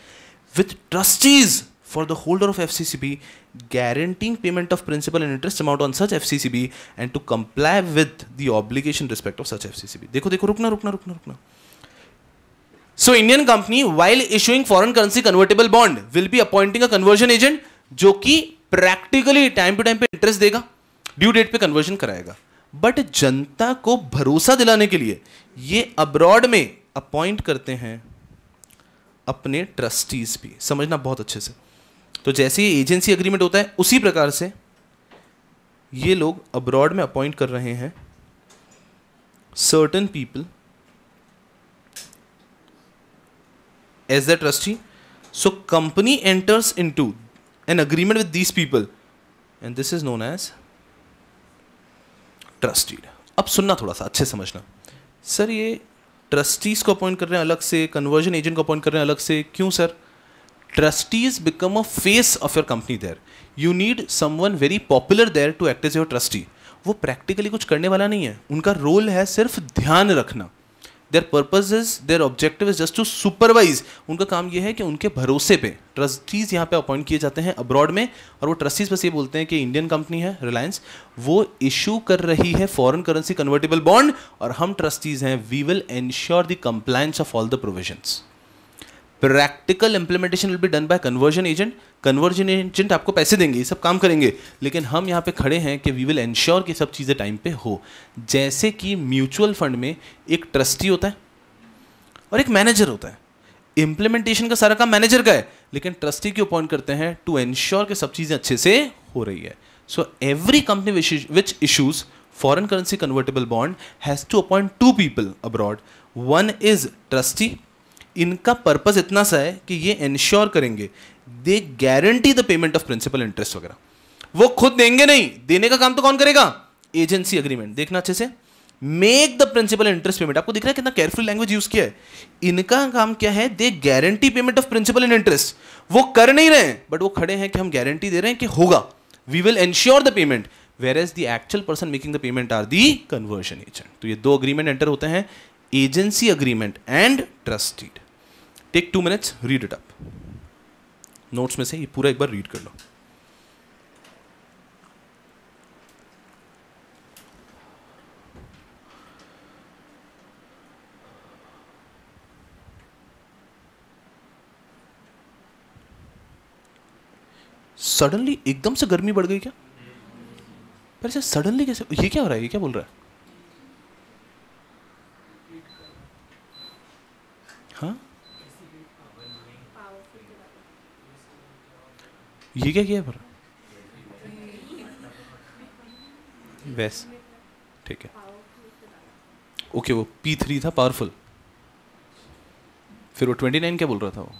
with trustees for the holder of FCCB guaranteeing payment of principal and interest amount on such FCCB and to comply with the obligation respect of such FCCB. देखो देखो रुकना रुकना रुकना रुकना So Indian company while issuing foreign currency convertible bond will be appointing a conversion agent जो कि practically time to time pay interest देगा due date पे कन्वर्जन कराएगा बट जनता को भरोसा दिलाने के लिए ये अब्रॉड में अपॉइंट करते हैं अपने ट्रस्टीज भी समझना बहुत अच्छे से तो जैसे ही एजेंसी अग्रीमेंट होता है उसी प्रकार से ये लोग अब्रॉड में अपॉइंट कर रहे हैं certain people as the trustee so company enters into an agreement with these people and this is known as trust deed अब सुनना थोड़ा सा अच्छे समझना सर ये ट्रस्टीज़ को अपॉइंट कर रहे हैं अलग से कन्वर्जन एजेंट को अपॉइंट कर रहे हैं अलग से क्यों sir trustees become a face of your company there you need someone very popular there to act as your trustee वो प्रैक्टिकली कुछ करने वाला नहीं है उनका रोल है सिर्फ ध्यान रखना their purpose is their objective is just to supervise उनका काम यह है कि उनके भरोसे पे ट्रस्टीज यहाँ पे अपॉइंट किए जाते हैं अब्रॉड में और वो ट्रस्टीज बस ये बोलते हैं कि इंडियन कंपनी है रिलायंस वो इशू कर रही है फॉरेन करेंसी कन्वर्टेबल बॉन्ड और हम ट्रस्टीज हैं we will ensure the compliance of all the provisions practical implementation will be done by conversion agent conversion agent आपको पैसे देंगे ये सब काम करेंगे लेकिन हम यहाँ पे खड़े हैं कि वी विल एंश्योर कि सब चीज़ें टाइम पे हो जैसे कि म्यूचुअल फंड में एक ट्रस्टी होता है और एक मैनेजर होता है इम्प्लीमेंटेशन का सारा काम मैनेजर का है लेकिन ट्रस्टी क्यों अपॉइंट करते हैं टू एंश्योर कि सब चीज़ें अच्छे से हो रही है so every company which issues foreign currency convertible bond has to appoint two people abroad one is trustee इनका पर्पज़ इतना सा है कि ये इंश्योर करेंगे they guarantee the payment of principal interest वगैरह वो खुद देंगे नहीं देने का काम तो कौन करेगा एजेंसी अग्रीमेंट देखना अच्छे से make the principal interest payment आपको दिख रहा है कितना केयरफुल लैंग्वेज यूज किया है इनका काम क्या है they guarantee payment of principal and interest वो कर नहीं रहे हैं बट वो खड़े हैं कि हम गारंटी दे रहे हैं कि होगा we will ensure the payment where as the actual person making the payment are the conversion agent तो ये दो अग्रीमेंट एंटर होते हैं agency agreement and trust deed take two minutes read it up notes में से ये पूरा एक बार रीड कर लो सडनली एकदम से गर्मी बढ़ गई क्या पर सडनली कैसे ये क्या हो रहा है ये क्या बोल रहा है ये क्या किया पर वैस ठीक है ओके वो पी थ्री था पावरफुल फिर वो ट्वेंटी नाइन क्या बोल रहा था वो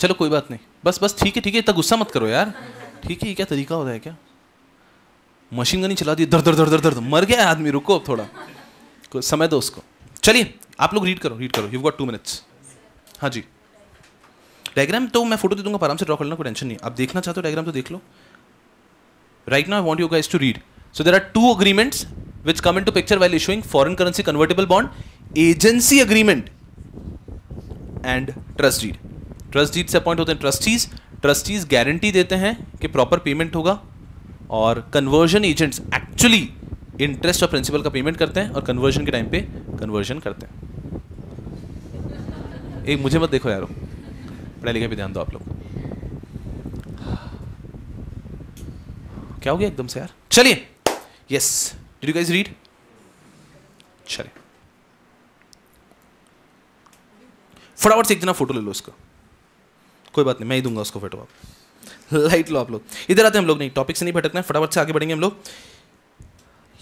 चलो कोई बात नहीं बस बस ठीक है ठीक है इतना गुस्सा मत करो यार ठीक है ये क्या तरीका होता है क्या मशीन गन ही चला दी दर दर दर दर दर मर गया आदमी रुको अब थोड़ा समय दो उसको चलिए आप लोग रीड करो रीड करो यू गॉट टू मिनट्स हाँ जी डायग्राम तो मैं फोटो दे दूंगा आराम से ड्रॉ कर लेना कोई टेंशन नहीं आप देखना चाहते हो डायग्राम तो देख लो right now I want you guys to read so there are two agreements which come into picture well issuing foreign currency convertible bond agency agreement and trust deed trust deed से appoint होते हैं trustees trustees guarantee देते हैं कि proper payment होगा और conversion agents actually interest और principal का पेमेंट करते हैं और कन्वर्जन के टाइम पे कन्वर्जन करते हैं एक मुझे मत देखो यारो पढ़ाई लिखाई पे ध्यान दो आप लोग क्या हो गया एकदम से यार चलिए yes did you guys read चलिए फटाफट से एक जना फोटो ले लो उसका कोई बात नहीं मैं ही दूंगा उसको फोटो आप लाइट लो आप लोग इधर आते हैं हम लोग नहीं टॉपिक से नहीं भटकना है फटाफट से आगे बढ़ेंगे हम लोग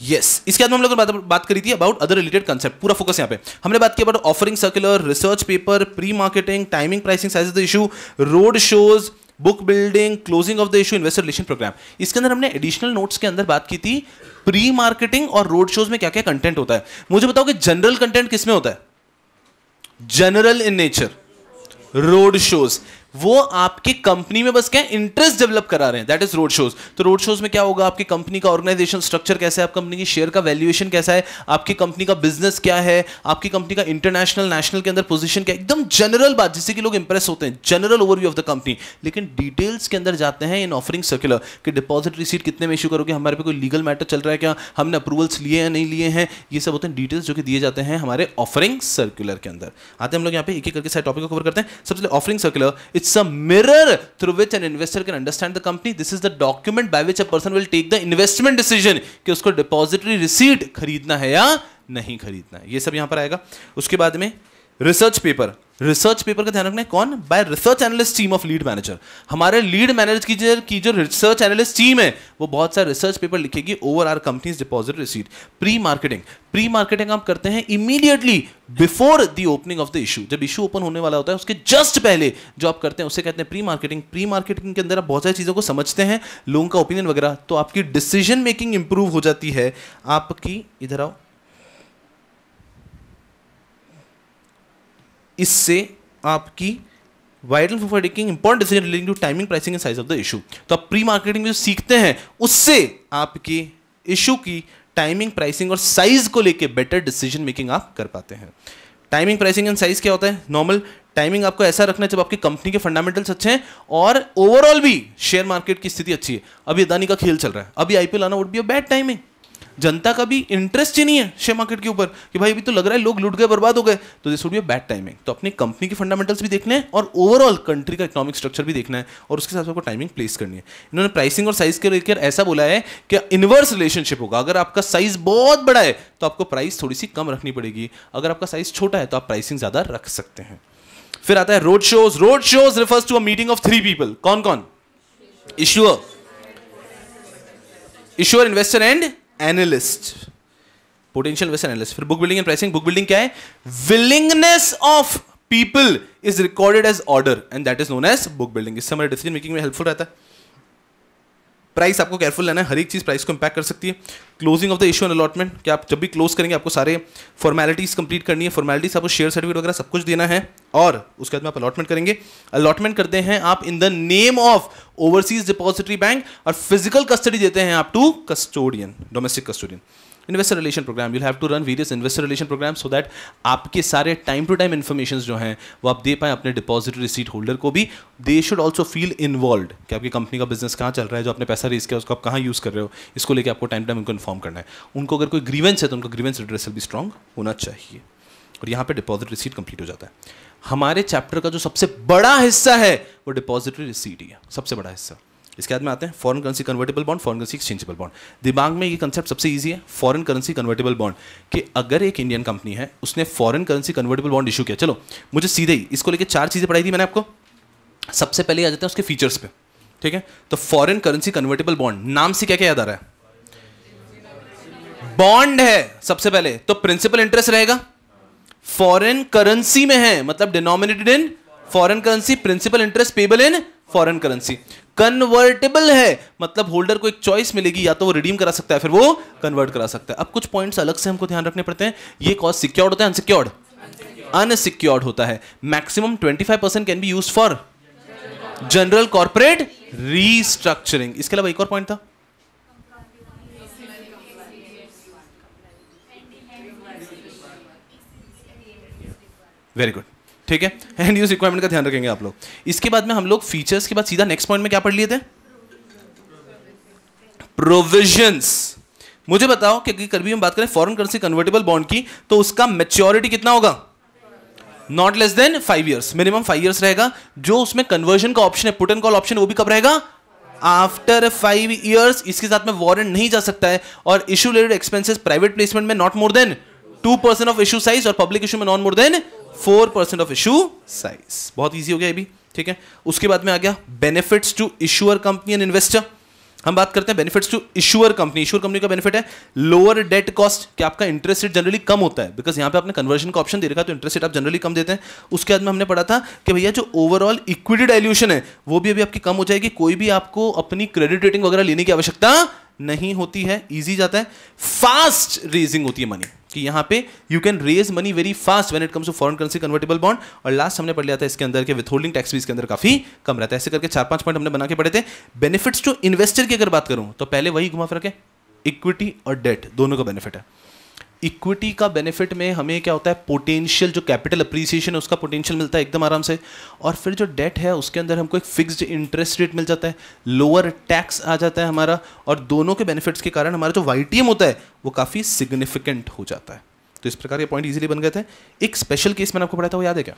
यस yes. इसके बाद में हम लोगों ने बात करी थी अबाउट अदर रिलेटेड कंसेप्ट पूरा फोकस यहाँ पे हमने बात की about offering circular research paper pre marketing timing pricing size of the issue road shows book building closing of the issue investor relation program इसके अंदर हमने एडिशनल नोट्स के अंदर बात की थी प्री मार्केटिंग और रोड शोज में क्या क्या कंटेंट होता है मुझे बताओ कि जनरल कंटेंट किसमें होता है general in nature road shows वो आपकी कंपनी में बस क्या इंटरेस्ट डेवलप करा रहे हैं दैट इज रोड शोज तो रोड शोज में क्या होगा आपकी कंपनी का ऑर्गेनाइजेशन स्ट्रक्चर कैसा है आप कंपनी की शेयर का वैल्यूएशन कैसा है आपकी कंपनी का बिजनेस क्या है आपकी कंपनी का इंटरनेशनल नेशनल के अंदर पोजिशन क्या एकदम जनरल बात जिससे कि लोग इंप्रेस होते हैं general overview of the company लेकिन डिटेल्स के अंदर जाते हैं इन ऑफरिंग सर्कुलर कि डिपॉजिट रिसीट कितने में इशू करोगे हमारे पे कोई लीगल मैटर चल रहा है क्या हमने अप्रूवल्स लिए या नहीं लिए हैं ये सब होते हैं डिटेल्स जो कि दिए जाते हैं हमारे ऑफरिंग सर्कुलर के अंदर आते हैं हम लोग यहाँ पे एक एक करके सारे टॉपिक को कवर करते हैं सबसे पहले offering circular it's It's a mirror through which an investor can understand the company. This is the document by which a person will take the investment decision कि उसको डिपॉजिटरी रिसीट खरीदना है या नहीं खरीदना है ये सब यहां पर आएगा उसके बाद में रिसर्च पेपर रिसर्च पेपर का ध्यान रखना है कौन by research analyst team of lead manager हमारे लीड मैनेजर की जो की जो रिसर्च एनालिस्ट टीम है वो बहुत सारे रिसर्च पेपर लिखेगी over our companies deposit receipt pre marketing pre marketing आप करते हैं immediately before the opening of the issue जब इशू ओपन होने वाला होता है उसके जस्ट पहले जो आप करते हैं उसे कहते हैं प्री मार्केटिंग प्री मार्केटिंग के अंदर आप बहुत सारी चीज़ों को समझते हैं लोगों का ओपिनियन वगैरह तो आपकी डिसीजन मेकिंग इंप्रूव हो जाती है आपकी इधर आओ इससे आपकी viral for taking important decision relating to timing pricing and size of the issue तो आप प्री मार्केटिंग में जो सीखते हैं उससे आपके इशू की टाइमिंग प्राइसिंग और साइज को लेके बेटर डिसीजन मेकिंग आप कर पाते हैं टाइमिंग प्राइसिंग एंड साइज क्या होता है नॉर्मल टाइमिंग आपको ऐसा रखना है जब आपकी कंपनी के फंडामेंटल्स अच्छे हैं और ओवरऑल भी शेयर मार्केट की स्थिति अच्छी है अभी अदानी का खेल चल रहा है अभी आईपीएल आना would be a bad timing जनता का भी इंटरेस्ट ही नहीं है शेयर मार्केट के ऊपर कि भाई अभी तो लग रहा है लोग लूट गए बर्बाद हो गए तो this would be bad timing तो अपनी कंपनी के फंडामेंटल्स भी देखने हैं और ओवरऑल कंट्री का इकोनॉमिक स्ट्रक्चर भी देखना है और उसके साथ आपको टाइमिंग प्लेस करनी है इन्होंने प्राइसिंग और साइज के लेकर ऐसा बोला है कि इनवर्स रिलेशनशिप होगा अगर आपका साइज बहुत बड़ा है तो आपको प्राइस थोड़ी सी कम रखनी पड़ेगी अगर आपका साइज छोटा है तो आप प्राइसिंग ज्यादा रख सकते हैं फिर आता है road shows road shows refers to a meeting of three people कौन कौन issuer issuer investor and analyst potential west analyst फिर book building and pricing book building क्या है willingness of people is recorded as order and that is known as book building इससे हमारे decision making में helpful रहता है price आपको careful लेना है हर एक चीज़ प्राइस को इम्पैक्ट कर सकती है closing of the issue and allotment कि आप जब भी क्लोज करेंगे आपको सारे फॉर्मेलिटीज़ कंप्लीट करनी है फॉर्मेलिटीज़ आपको शेयर सर्टिफिकेट वगैरह सब कुछ देना है और उसके बाद में आप अलॉटमेंट करेंगे अलॉटमेंट करते हैं आप in the name of overseas depository bank और फिजिकल कस्टडी देते हैं आप to custodian domestic custodian investor relation program you have to run various investor relation program so that आपके सारे टाइम टू टाइम इन्फॉर्मेशन जो हैं वो आप दे पाए अपने डिपॉजिट रिसीट होल्डर को भी they should also feel involve कि आपकी कंपनी का बिजनेस कहाँ चल रहा है जो आपने पैसा रेस किया उसको आप कहाँ यूज़ कर रहे हो इसको लेकर आपको टाइम टाइम उनको इन्फॉर्म करना है उनको अगर कोई ग्रीवेंस है तो उनका ग्रीवेंस एड्रेसल भी स्ट्रॉन्ग होना चाहिए और यहाँ पर डिपॉजिट रिसीट कंप्लीट हो जाता है हमारे चैप्टर का जो सबसे बड़ा हिस्सा है वो डिपॉजिटरी रिसीट ही है सबसे बड़ा हिस्सा इसके बाद में आते हैं foreign currency convertible bond foreign currency exchangeable bond दिमाग में ये कंसेप्ट सबसे ईजी है फॉरन करेंसी कन्वर्टेबल बॉन्ड कि अगर एक इंडियन कंपनी है उसने foreign currency convertible bond issue किया चलो मुझे सीधे ही इसको लेकर चार चीज़ें पढ़ाई थी मैंने आपको सबसे पहले आ जाते हैं उसके फीचर्स पर ठीक है तो फॉरन करेंसी कन्वर्टेबल बॉन्ड नाम से क्या क्या याद आ रहा है बॉन्ड है सबसे पहले तो प्रिंसिपल इंटरेस्ट रहेगा फॉरेन करेंसी में है मतलब denominated in foreign currency principal interest payable in foreign currency convertible है मतलब होल्डर को एक चॉइस मिलेगी या तो वो रिडीम करा सकता है फिर वो कन्वर्ट करा सकता है अब कुछ पॉइंट्स अलग से हमको ध्यान रखने पड़ते हैं ये कॉस्ट सिक्योर्ड होता है अनसिक्योर्ड अनसिक्योर्ड होता है maximum 25 percent can be use for general corporate restructuring इसके अलावा एक और पॉइंट था वेरी गुड ठीक है एंड यूज रिक्वायरमेंट का ध्यान रखेंगे आप लोग इसके बाद में हम लोग फीचर्स के बाद सीधा नेक्स्ट पॉइंट में क्या पढ़ लिए थे प्रोविजंस मुझे बताओ कि कभी हम बात करें फॉरेन करेंसी कन्वर्टेबल बॉन्ड की तो उसका मेच्योरिटी कितना होगा not less than five years minimum five years रहेगा जो उसमें कन्वर्जन का ऑप्शन है पुट एंड कॉल ऑप्शन वो भी कब रहेगा आफ्टर फाइव ईयर्स इसके साथ में वॉरेंट नहीं जा सकता है और issue related expenses private placement में not more than two percent of issue size और पब्लिक इशू में not more than four percent of issue size बहुत ईजी हो गया अभी ठीक है उसके बाद में आ गया benefits to issuer company and investor हम बात करते हैं benefits to issuer company issuer company का बेनिफिट है लोअर डेट कॉस्ट कि आपका इंटरेस्ट रेट जनरली कम होता है बिकॉज यहाँ पे आपने कन्वर्जन का ऑप्शन दे रखा है तो इंटरेस्ट रेट आप जनरली कम देते हैं उसके बाद में हमने पढ़ा था कि भैया जो ओवरऑल इक्विटी डायल्यूशन है वो भी अभी आपकी कम हो जाएगी कोई भी आपको अपनी क्रेडिट रेटिंग वगैरह लेने की आवश्यकता नहीं होती है इजी जाता है फास्ट रेजिंग होती है मनी कि यहां पे you can raise money very fast when it comes to foreign currency convertible bond और लास्ट हमने पढ़ लिया था इसके अंदर के विथहोल्डिंग टैक्स भी इसके अंदर काफी कम रहता है ऐसे करके चार पांच पॉइंट हमने बना के पढ़े थे बेनिफिट्स टू इन्वेस्टर की अगर बात करूं तो पहले वही घुमा फिर के इक्विटी और डेट दोनों का बेनिफिट है इक्विटी का बेनिफिट में हमें क्या होता है पोटेंशियल जो कैपिटल अप्रिसिएशन है उसका पोटेंशियल मिलता है एकदम आराम से और फिर जो डेट है उसके अंदर हमको एक फिक्स्ड इंटरेस्ट रेट मिल जाता है लोअर टैक्स आ जाता है हमारा और दोनों के बेनिफिट्स के कारण हमारा जो वाई होता है वो काफ़ी सिग्निफिकेंट हो जाता है तो इस प्रकार ये पॉइंट ईजिली बन गए थे एक स्पेशल केस मैंने आपको पढ़ाया था वो याद है क्या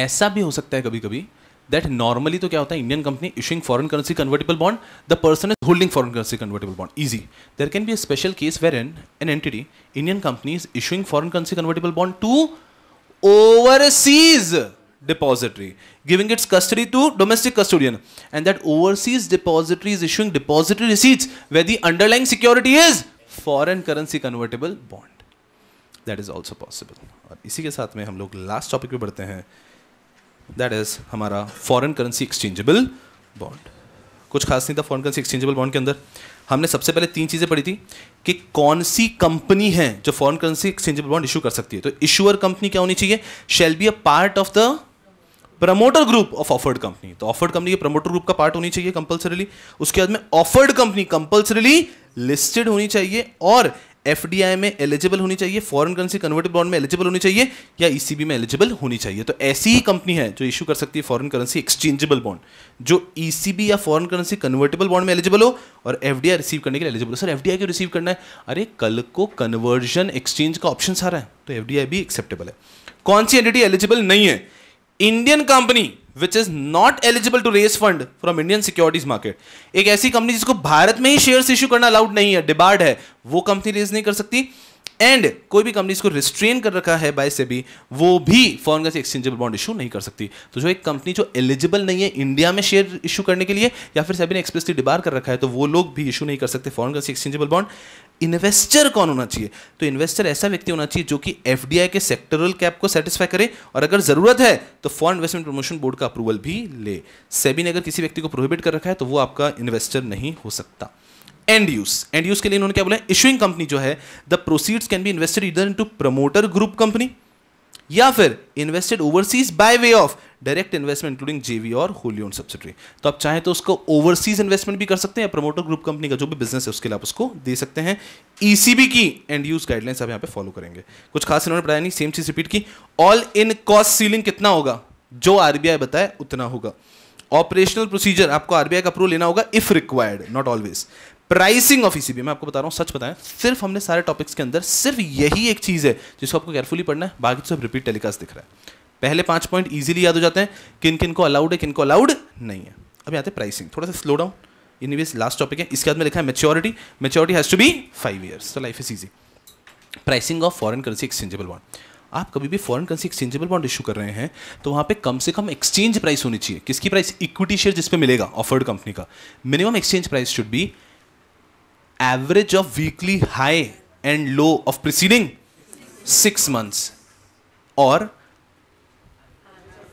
ऐसा भी हो सकता है कभी कभी that normally तो क्या होता है Indian company issuing foreign currency convertible bond the person is holding foreign currency convertible bond easy there can be a special case wherein an entity Indian company is issuing foreign currency convertible bond to overseas depository giving its custody to domestic custodian and that overseas depository is issuing depository receipts where the underlying security is foreign currency convertible bond that is also possible और इसी के साथ में हम लोग last topic पे बढ़ते हैं दैट इज हमारा फॉरेन करेंसी एक्सचेंजेबल बॉन्ड कुछ खास नहीं था फॉरेन करेंसी एक्सचेंजेबल बॉन्ड के अंदर हमने सबसे पहले तीन चीज़ें पढ़ी थी कि कौन सी कंपनी है जो foreign currency exchangeable bond issue कर सकती है तो इशूअर कंपनी क्या होनी चाहिए shall be a part of the promoter group of offered company तो ऑफर्ड कंपनी के प्रमोटर ग्रुप का पार्ट होनी चाहिए कंपलसरीली उसके बाद में ऑफर्ड कंपनी कंपलसरीली लिस्टेड होनी चाहिए और एफ में एलिजिबल होनी चाहिए फॉरन करेंसी कन्वर्टेड बॉन्ड में एलिजिबल होनी चाहिए या ई e में एलिजिबल होनी चाहिए तो ऐसी ही कंपनी है जो इशू कर सकती है फॉरन करेंसी एक्सचेंजेबल बॉन्ड जो ई e या फॉरन करेंसी कन्वर्टेबल बॉन्ड में एलिजिबल हो और एफ रिसीव करने के लिए एलिजिबल हो सर एफ क्यों रिसीव करना है अरे कल को कन्वर्जन एक्सचेंज का ऑप्शन सारा है तो एफ भी एक्सेप्टेबल है कौन सी एंटिटी एलिजिबल नहीं है Indian company which is not eligible to raise fund from Indian securities market एक ऐसी कंपनी जिसको भारत में ही शेयर इशू करना अलाउड नहीं है डिबार्ड है वो कंपनी रेज नहीं कर सकती एंड कोई भी कंपनी इसको रिस्ट्रेन कर रखा है बाय से भी वो भी foreign currency exchangeable bond issue नहीं कर सकती तो जो एक कंपनी जो एलिजिबल नहीं है इंडिया में शेयर इशू करने के लिए या फिर सभी ने एक्सप्रेसली डिबार कर रखा है तो वो लोग भी इशू नहीं कर सकते foreign currency exchangeable bond investor कौन होना चाहिए तो इन्वेस्टर ऐसा व्यक्ति होना चाहिए जो कि एफ के सेक्टरल कैप को सेटिस्फाई करे और अगर ज़रूरत है तो फॉरन इन्वेस्टमेंट प्रमोशन बोर्ड का अप्रूवल भी ले सेबी ने अगर किसी व्यक्ति को प्रोहिबिट कर रखा है तो वो आपका इन्वेस्टर नहीं हो सकता एंड यूज एंड यूज के लिए इन्होंने क्या बोला इशुइंग कंपनी जो है the proceeds can be invested इधर इन प्रमोटर ग्रुप कंपनी या फिर invested overseas by way of direct investment including JV और होली ओन सब्सिडरी तो आप चाहें तो उसको ओवरसीज इन्वेस्टमेंट भी कर सकते हैं या प्रमोटर ग्रुप कंपनी का जो भी बिजनेस है उसके लिए आप उसको दे सकते हैं ईसीबी e की एंड यूज गाइडलाइंस आप यहाँ पे फॉलो करेंगे कुछ खास इन्होंने बताया नहीं सेम चीज रिपीट की ऑल इन कॉस्ट सीलिंग कितना होगा जो आरबीआई बताए उतना होगा ऑपरेशनल प्रोसीजर आपको आरबीआई का अप्रूव लेना होगा if required not always pricing of ECB मैं आपको बता रहा हूँ सच बताएं सिर्फ हमने सारे टॉपिक्स के अंदर सिर्फ यही एक चीज है जिसको आपको केयरफुली पढ़ना है बाकी तो सब रिपीट टेलीकास्ट दिख रहा है पहले पांच पॉइंट ईजिली याद हो जाते हैं किन किन को अलाउड है किन को अलाउड नहीं है अब आते हैं प्राइसिंग थोड़ा सा slow down in ways last topic है इसके बाद में लिखा है maturity maturity has to be five years तो life is easy pricing of foreign currency exchangeable bond आप कभी भी foreign currency exchangeable bond issue कर रहे हैं तो वहाँ पे कम से कम एक्सचेंज प्राइस होनी चाहिए किसकी प्राइस इक्विटी शेयर जिसपे मिलेगा ऑफर्ड कंपनी का minimum exchange price should be average of weekly high and low of preceding six months और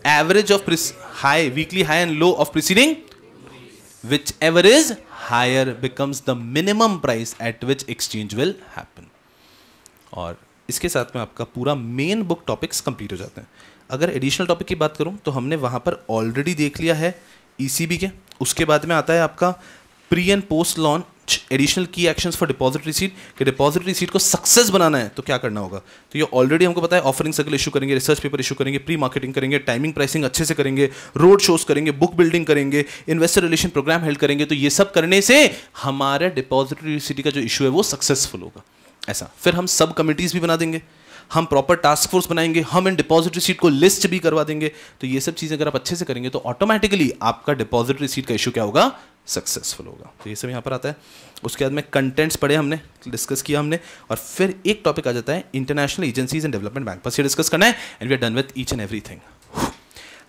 average of high weekly high and low of preceding whichever is higher becomes the minimum price at which exchange will happen और इसके साथ में आपका पूरा main book topics complete हो जाते हैं अगर एडिशनल टॉपिक की बात करूं तो हमने वहां पर ऑलरेडी देख लिया है ईसीबी के उसके बाद में आता है आपका प्री एंड पोस्ट लॉन कुछ additional key actions for deposit receipt कि डिपॉजिट रिसीट को सक्सेस बनाना है तो क्या करना होगा तो ये ऑलरेडी हमको पता है ऑफरिंग सर्कल इशू करेंगे रिसर्च पेपर इशू करेंगे प्री मार्केटिंग करेंगे टाइमिंग प्राइसिंग अच्छे से करेंगे रोड शोज करेंगे बुक बिल्डिंग करेंगे इन्वेस्टर रिलेशन प्रोग्राम हेल्ड करेंगे तो ये सब करने से हमारे डिपॉजिट रिसीट का जो इशू है वो सक्सेसफुल होगा ऐसा फिर हम सब कमिटीज़ भी बना देंगे हम प्रॉपर टास्क फोर्स बनाएंगे हम इन डिपॉजिट रिसीट को लिस्ट भी करवा देंगे तो ये सब चीज़ें अगर आप अच्छे से करेंगे तो ऑटोमेटिकली आपका डिपॉजिट रिसीट का इशू क्या होगा सक्सेसफुल होगा तो ये सब यहाँ पर आता है उसके बाद में कंटेंट्स पढ़े हमने डिस्कस किया हमने और फिर एक टॉपिक आ जाता है international agencies and development bank बस ये डिस्कस करना है and we are done with each and every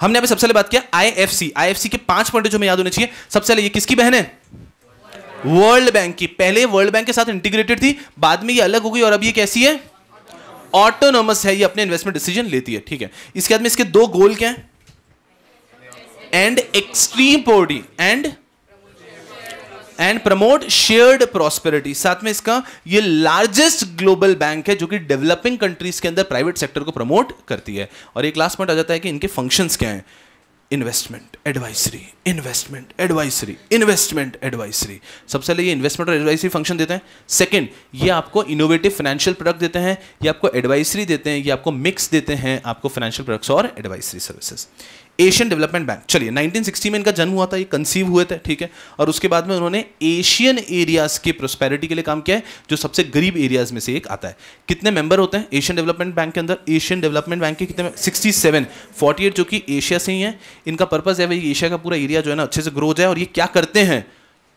हमने अभी सबसे पहले बात किया आईएफसी आईएफसी के पांच पॉइंट जो हमें याद होने चाहिए सबसे पहले ये किसकी बहन है वर्ल्ड बैंक की पहले वर्ल्ड बैंक के साथ इंटीग्रेटेड थी बाद में ये अलग हो गई और अब ये कैसी है ऑटोनोमस है ये अपने इन्वेस्टमेंट डिसीजन लेती है ठीक है इसके बाद में इसके दो गोल क्या है and extreme poverty and and promote shared prosperity साथ में इसका ये लार्जेस्ट ग्लोबल बैंक है जो कि डेवलपिंग कंट्रीज के अंदर प्राइवेट सेक्टर को प्रमोट करती है और एक लास्ट पॉइंट आ जाता है कि इनके फंक्शंस क्या हैं investment advisory investment advisory investment advisory सबसे पहले ये इन्वेस्टमेंट और एडवाइसरी फंक्शन देते हैं सेकंड ये आपको इनोवेटिव फाइनेंशियल प्रोडक्ट देते हैं ये आपको एडवाइसरी देते हैं ये आपको मिक्स देते हैं आपको फाइनेंशियल प्रोडक्ट्स और advisory services Asian development bank चलिए 1960 में इनका जन्म हुआ था ये कंसीव हुए थे ठीक है और उसके बाद में उन्होंने एशियन एरियाज के प्रोस्पेरिटी के लिए काम किया है जो सबसे गरीब एरियाज में से एक आता है कितने मेंबर होते हैं एशियन डेवलपमेंट बैंक के अंदर एशियन डेवलपमेंट बैंक के कितने सिक्सटी सेवन फोर्टी जो कि एशिया से ही है इनका पर्पज़ है भाई एशिया का पूरा एरिया जो है ना अच्छे से ग्रो जाए और ये क्या करते हैं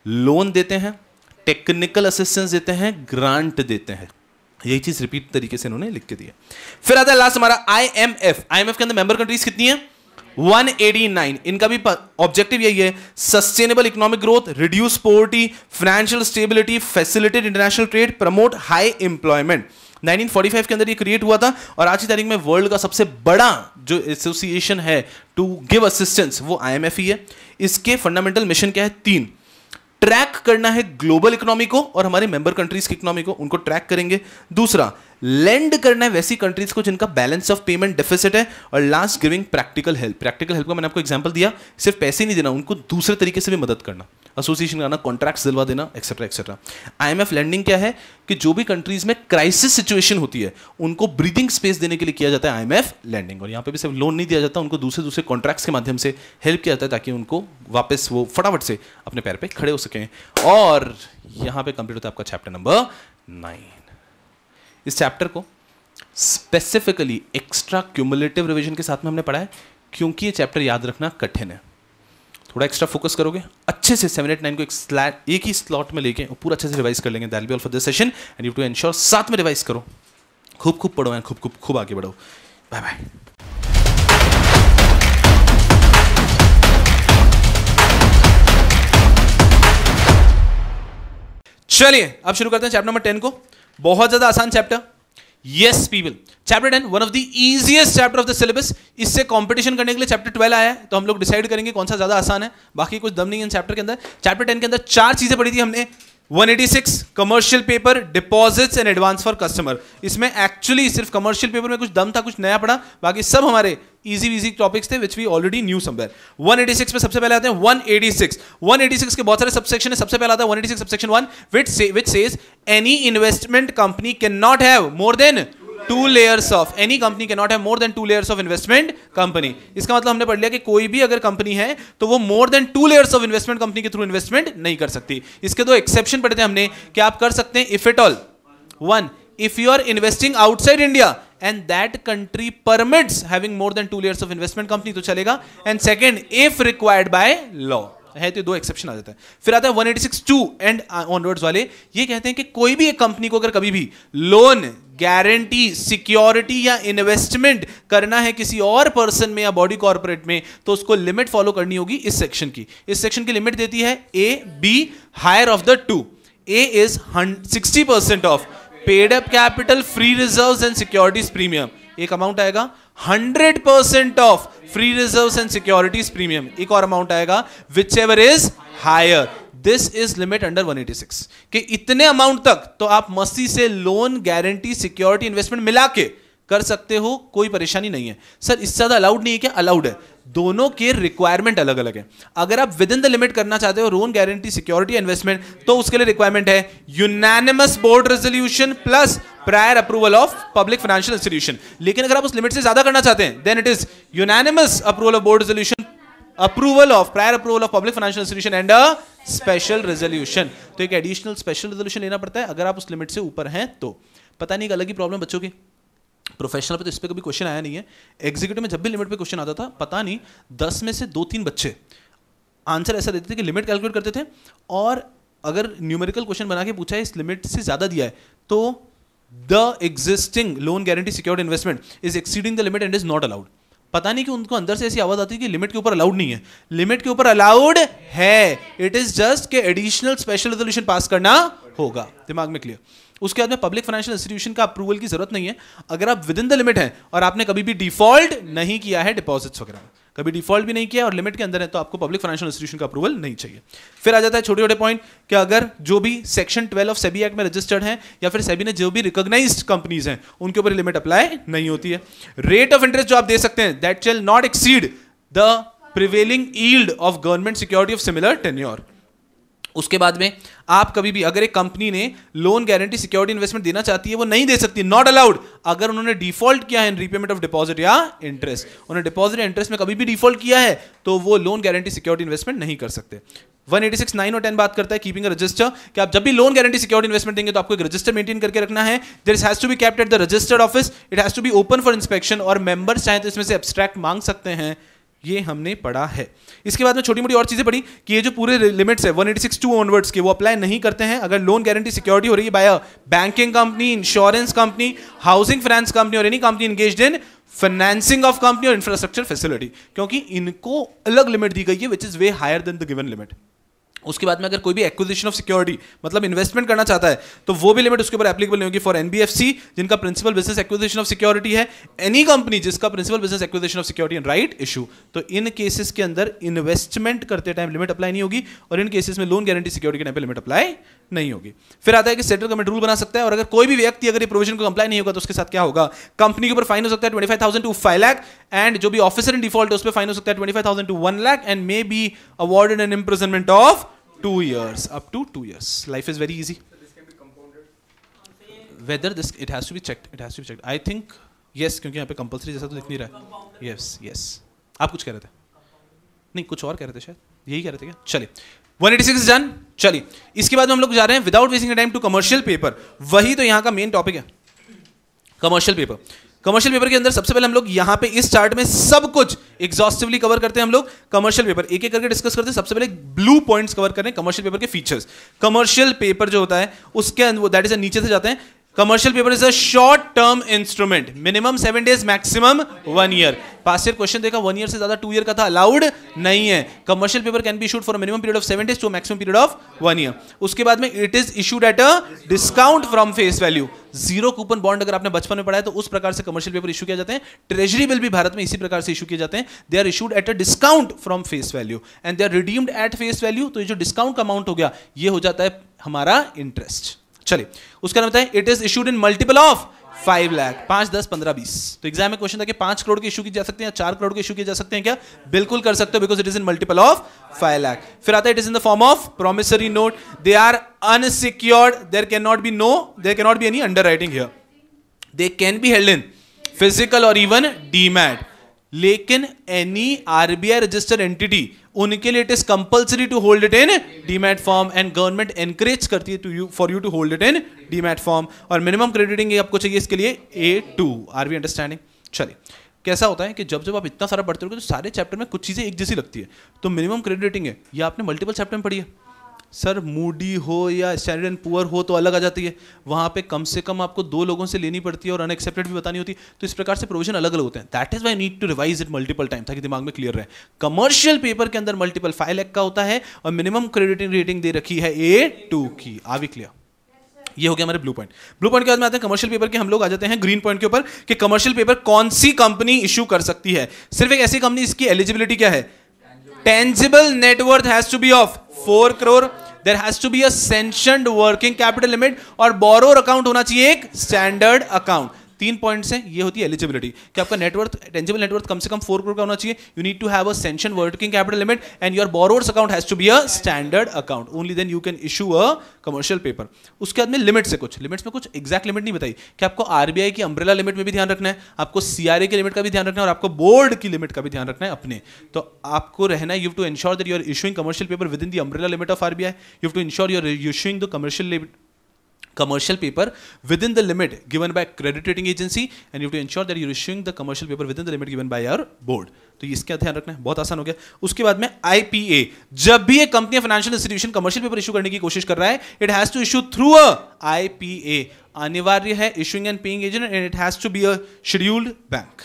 लोन देते हैं टेक्निकल असिस्टेंस देते हैं ग्रांट देते हैं यही चीज रिपीट तरीके से इन्होंने लिख के दिया फिर आता है लास्ट हमारा I I M F M F के अंदर मेंबर कंट्रीज कितनी है 189 इनका भी ऑब्जेक्टिव यही है sustainable economic growth reduce poverty financial stability facilitate international trade promote high employment 1945 के अंदर ये क्रिएट हुआ था और आज की तारीख में वर्ल्ड का सबसे बड़ा जो एसोसिएशन है टू गिव असिस्टेंस वो आईएमएफ ही है इसके फंडामेंटल मिशन क्या है तीन ट्रैक करना है ग्लोबल इकोनॉमी को और हमारे मेंबर कंट्रीज की इकोनॉमी को उनको ट्रैक करेंगे दूसरा लेंड करना है वैसी कंट्रीज को जिनका बैलेंस ऑफ पेमेंट डेफिसिट है और last giving practical help practical help का मैंने आपको एग्जाम्पल दिया सिर्फ पैसे नहीं देना उनको दूसरे तरीके से भी मदद करना एसोसिएशन करना कॉन्ट्रैक्ट दिलवा देना एक्सेट्रा एक्सेट्रा आईएमएफ लैंडिंग क्या है कि जो भी कंट्रीज में क्राइसिस सिचुएशन होती है उनको ब्रीदिंग स्पेस देने के लिए किया जाता है आई एफ लैंडिंग और यहाँ पे भी सिर्फ लोन नहीं दिया जाता उनको दूसरे दूसरे कॉन्ट्रैक्ट्स के माध्यम से हेल्प किया जाता है ताकि उनको वापस वो फटाफट से अपने पैर पर खड़े हो सकें और यहाँ पे कंप्लीट होता है आपका चैप्टर नंबर नाइन इस चैप्टर को स्पेसिफिकली एक्स्ट्रा क्यूमुलेटिव रिविजन के साथ में हमने पढ़ा है क्योंकि ये चैप्टर याद रखना कठिन है थोड़ा एक्स्ट्रा फोकस करोगे अच्छे से सेवन एट नाइन को एक स्लैट एक ही स्लॉट में लेके और पूरा अच्छे से रिवाइज कर लेंगे that'll be all for this session and you to ensure साथ में रिवाइज करो खूब खूब पढ़ो एंड खूब खूब खूब आगे बढ़ो बाय बाय चलिए अब शुरू करते हैं चैप्टर नंबर टेन को बहुत ज्यादा आसान chapter yes people chapter ten one of the easiest chapter of the syllabus इससे कंपटीशन करने के लिए चैप्टर ट्वेल्व आया है तो हम लोग डिसाइड करेंगे कौन सा ज्यादा आसान है बाकी कुछ दम नहीं है चैप्टर के अंदर चैप्टर टेन के अंदर चार चीजें पढ़ी थी हमने 186 commercial paper deposits and advance for customer इसमें एक्चुअली सिर्फ कमर्शियल पेपर में कुछ दम था कुछ नया पड़ा बाकी सब हमारे इजी इजी टॉपिक्स थे which we already knew somewhere 186 में सबसे पहले आते हैं 186 186 के बहुत सारे सबसेक्शन है सबसे पहला आता है 186 सबसेक्शन 1 व्हिच से which says any investment company can not have more than two layers of any company के नॉट है more than two layers of investment company इसका मतलब हमने पढ़ लिया कि कोई भी अगर कंपनी है तो वो more than two layers of investment company के थ्रू इन्वेस्टमेंट नहीं कर सकती इसके दो एक्सेप्शन पढ़े थे हमने कि आप कर सकते हैं if at all one if you are investing outside India and that country permits having more than two layers of investment company तो चलेगा and second if required by law है तो दो एक्सेप्शन आ जाता है फिर आता है 186 टू एंड ऑनवर्ड्स वाले ये कहते हैं कि कोई भी एक कंपनी को अगर कभी भी लोन गारंटी सिक्योरिटी या इन्वेस्टमेंट करना है किसी और पर्सन में या बॉडी कॉर्पोरेट में तो उसको लिमिट फॉलो करनी होगी इस सेक्शन की इस सेक्शन की लिमिट देती है A B higher of the two A is sixty percent of paid up capital free reserve and securities premium एक अमाउंट आएगा hundred percent of free reserve and securities premium एक और amount आएगा which ever is higher this is limit under 186 कि इतने amount तक तो आप मसी से लोन गारंटी सिक्योरिटी इन्वेस्टमेंट मिला के कर सकते हो कोई परेशानी नहीं है सर इससे ज़्यादा अलाउड नहीं है क्या अलाउड है दोनों के रिक्वायरमेंट अलग अलग है अगर आप विद इन द लिमिट करना चाहते हो लोन गारंटी सिक्योरिटी इन्वेस्टमेंट तो उसके लिए रिक्वायरमेंट है unanimous board resolution plus prior approval of public financial institution लेकिन अगर आप उस लिमिट से ज्यादा करना चाहते हैं then it is unanimous approval of board resolution approval of prior approval of public financial institution and a special resolution तो एक एडिशनल स्पेशल रेजोल्यूशन लेना पड़ता है अगर आप उस लिमिट से ऊपर हैं तो पता नहीं एक अलग ही प्रॉब्लम बच्चों की प्रोफेशनल पे तो इस पर कभी क्वेश्चन आया नहीं है एग्जीक्यूटिव में जब भी लिमिट पे क्वेश्चन आता था पता नहीं दस में से दो तीन बच्चे आंसर ऐसा देते थे कि लिमिट कैलकुलेट करते थे और अगर न्यूमेरिकल क्वेश्चन बना के पूछा है इस लिमिट से ज़्यादा दिया है तो the existing loan guarantee secured investment is exceeding the limit and is not allowed पता नहीं कि उनको अंदर से ऐसी आवाज़ आती है कि लिमिट के ऊपर अलाउड नहीं है लिमिट के ऊपर अलाउड है इट इज़ जस्ट के एडिशनल स्पेशल रेजोल्यूशन पास करना होगा दिमाग में क्लियर उसके बाद में पब्लिक फाइनेंशियल इंस्टीट्यूशन का अप्रूवल की जरूरत नहीं है अगर आप विद इन द लिमिट हैं और आपने कभी भी डिफॉल्ट नहीं किया है डिपॉजिट्स वगैरह कभी डिफॉल्ट भी नहीं किया और लिमिट के अंदर है तो आपको पब्लिक फाइनेंशियल इंस्टीट्यूशन का अप्रूवल नहीं चाहिए फिर आ जाता है छोटे छोटे पॉइंट कि अगर जो भी section twelve of SEBI act में रजिस्टर्ड है या फिर सेबी ने जो भी रिकोगनाइज कंपनीज हैं उनके ऊपर लिमिट अप्लाई नहीं होती है रेट ऑफ इंटरेस्ट जो आप दे सकते हैं that shall not exceed the prevailing yield of government security of similar tenure उसके बाद में आप कभी भी अगर एक कंपनी ने लोन गारंटी सिक्योरिटी इन्वेस्टमेंट देना चाहती है वो नहीं दे सकती नॉट अलाउड अगर उन्होंने डिफॉल्ट किया है इन रीपेमेंट ऑफ डिपॉजिट या इंटरेस्ट उन्होंने डिपॉजिट या इंटरेस्ट में कभी भी डिफॉल्ट किया है तो वो लोन गारंटी सिक्योरिटी इन्वेस्टमेंट नहीं कर सकते 186 नाइन और टेन बात करता है कीपिंग रजिस्टर कि आप जब भी लोन गारंटी सिक्योरिटी इन्वेस्टमेंट देंगे तो आपको एक रजिस्टर मेंटेन करके रखना है there has to be kept at the registered office it has to be open for inspection और मेंबर्स चाहे तो इसमें से एब्स्ट्रैक्ट मांग सकते हैं ये हमने पढ़ा है इसके बाद में छोटी मोटी और चीज़ें पढ़ी कि ये जो पूरे लिमिट्स है सिक्स टू ऑनवर्ड्स के वो अप्लाई नहीं करते हैं अगर लोन गारंटी सिक्योरिटी हो रही है by a banking company insurance company housing finance company और any company engage in financing of company और इंफ्रास्ट्रक्चर फैसिलिटी क्योंकि इनको अलग लिमिट दी गई है which is way higher than the given limit उसके बाद में अगर कोई भी एक्विजिशन ऑफ सिक्योरिटी मतलब इन्वेस्टमेंट करना चाहता है तो वो भी लिमिट उसके ऊपर एप्लीकेबल नहीं होगी फॉर एनबीएफसी जिनका principal business acquisition of security है एनी कंपनी जिसका principal business acquisition of security and right issue तो इन केसेस के अंदर इन्वेस्टमेंट करते टाइम लिमिट अप्लाई नहीं होगी और इन केसेस में लोन गारंटी सिक्योरिटी के टाइम पर लिमिट अप्लाई नहीं होगी फिर आता है कि सेंट्रल गवर्नमेंट रूल बना सकता है और अगर कोई भी व्यक्ति अगर ये प्रोविजन को कंप्लाई नहीं होगा तो उसके साथ क्या होगा कंपनी के ऊपर फाइन हो सकता है twenty five to five lakh and जो भी ऑफिसर इन डिफॉल्ट है उस पर फाइन हो सकता है twenty five thousand to one lakh and may be award an imprisonment of two years up to two years life is very easy whether this it has to be checked it has to be checked I think yes क्योंकि यहाँ पे compulsory जैसा तो दिख नहीं रहा है yes yes आप कुछ कह रहे थे नहीं कुछ और कह रहे थे शायद यही कह रहे थे क्या चलिए वन एटी सिक्स डन चलिए इसके बाद हम लोग जा रहे हैं without wasting time to commercial paper वही तो यहां का मेन टॉपिक है कमर्शियल पेपर कमर्शियल पेपर के अंदर सबसे पहले हम लोग यहां पे इस चार्ट में सब कुछ एग्जॉस्टिवली कवर करते हैं हम लोग कमर्शियल पेपर एक एक करके डिस्कस करते हैं सबसे पहले ब्लू पॉइंट्स कवर करें कमर्शियल पेपर के फीचर्स कमर्शियल पेपर जो होता है उसके अंदर दैट इज नीचे से जाते हैं commercial paper is a short term instrument minimum seven days maximum one year past year question देखा वन ईयर से ज्यादा टू ईयर का था अलाउड नहीं है commercial paper can be issued for minimum period of seven days to maximum period of one year उसके बाद में it is issued at a discount from face value zero coupon bond अगर आपने बचपन में पढ़ाया तो उस प्रकार से कमर्शियल पेपर इशू किया जाते हैं ट्रेजरी बिल भी भारत में इसी प्रकार से इशू किए जाते हैं they are issued at a discount from face value and they are redeemed at face value तो ये जो डिस्काउंट अमाउंट हो गया ये हो जाता है हमारा इंटरेस्ट चलिए उसका नाम बताएं it is issued in multiple of five lakh पांच दस पंद्रह बीस तो एग्जाम में क्वेश्चन था कि पांच करोड़ के इशू किए जा सकते हैं चार करोड़ के इशू किए जा सकते हैं क्या बिल्कुल कर सकते हो because it is in multiple of five lakh फिर आता है it is in the form of promissory note they are unsecured there can not be no there can not be any underwriting here they can be held in physical और even demat लेकिन any RBI registered entity उनके लिए it is compulsory to hold it in demat form and government encourage करती है you for you to hold it in demat form और minimum crediting आपको चाहिए इसके लिए ए टू आरबी अंडरस्टैंडिंग चलिए कैसा होता है कि जब जब आप इतना सारा पढ़ते हो तो सारे चैप्टर में कुछ चीज़ें एक जैसी लगती है तो मिनिमम क्रेडिटिंग है या आपने मल्टीपल चैप्टर में पढ़ी है सर मूडी हो या स्टैंडर्ड एंड पुअर हो तो अलग आ जाती है वहाँ पे कम से कम आपको दो लोगों से लेनी पड़ती है और अनएक्सेप्टेड भी बतानी होती है तो इस प्रकार से प्रोविजन अलग अलग होते हैं that is why need to revise it multiple time ताकि दिमाग में क्लियर रहे कमर्शियल पेपर के अंदर मल्टीपल फाइव लैक का होता है और मिनिमम क्रेडिट रेटिंग दे रखी है ए टू की आवी क्लियर ये हो गया हमारे ब्लू पॉइंट ब्लू पॉइंट के बाद में आते हैं कमर्शियल पेपर के हम लोग आ जाते हैं ग्रीन पॉइंट के ऊपर कि कमर्शियल पेपर कौन सी कंपनी इशू कर सकती है सिर्फ एक ऐसी कंपनी इसकी एलिजिबिलिटी क्या है tangible net worth has to be of four crore there has to be a sanctioned working capital limit और बोरोर अकाउंट होना चाहिए एक स्टैंडर्ड अकाउंट तीन पॉइंट है ये होती है एलिजिबिलिटी कि आपका नेटवर्थ टेंजिबल नेटवर्थ कम से कम फोर करोड़ का होना चाहिए you need to have a sanction working capital limit and your borrowers account has to be a standard account only then you can issue a commercial paper उसके बाद में limit से कुछ limits में कुछ एक्जैक्ट लिमिट नहीं बताई कि आपको आरबीआई की अम्ब्रेला लिमिट में भी ध्यान रखना है आपको सीआरए की लिमिट का भी ध्यान रखना है और आपको बोर्ड की लिमिट का भी ध्यान रखना है अपने तो आपको रहना you to ensure that you are issuing commercial paper within the umbrella limit of RBI you to ensure you are issuing the commercial limit commercial paper within the limit given by credit rating agency and you have to ensure that you are issuing the commercial paper within the limit given by your board तो इसका ध्यान रखना है बहुत आसान हो गया उसके बाद में आईपीए जब भी एक company financial institution commercial paper issue करने की कोशिश कर रहा है it has to issue through a IPA अनिवार्य है issuing and paying agent and it has to be a scheduled bank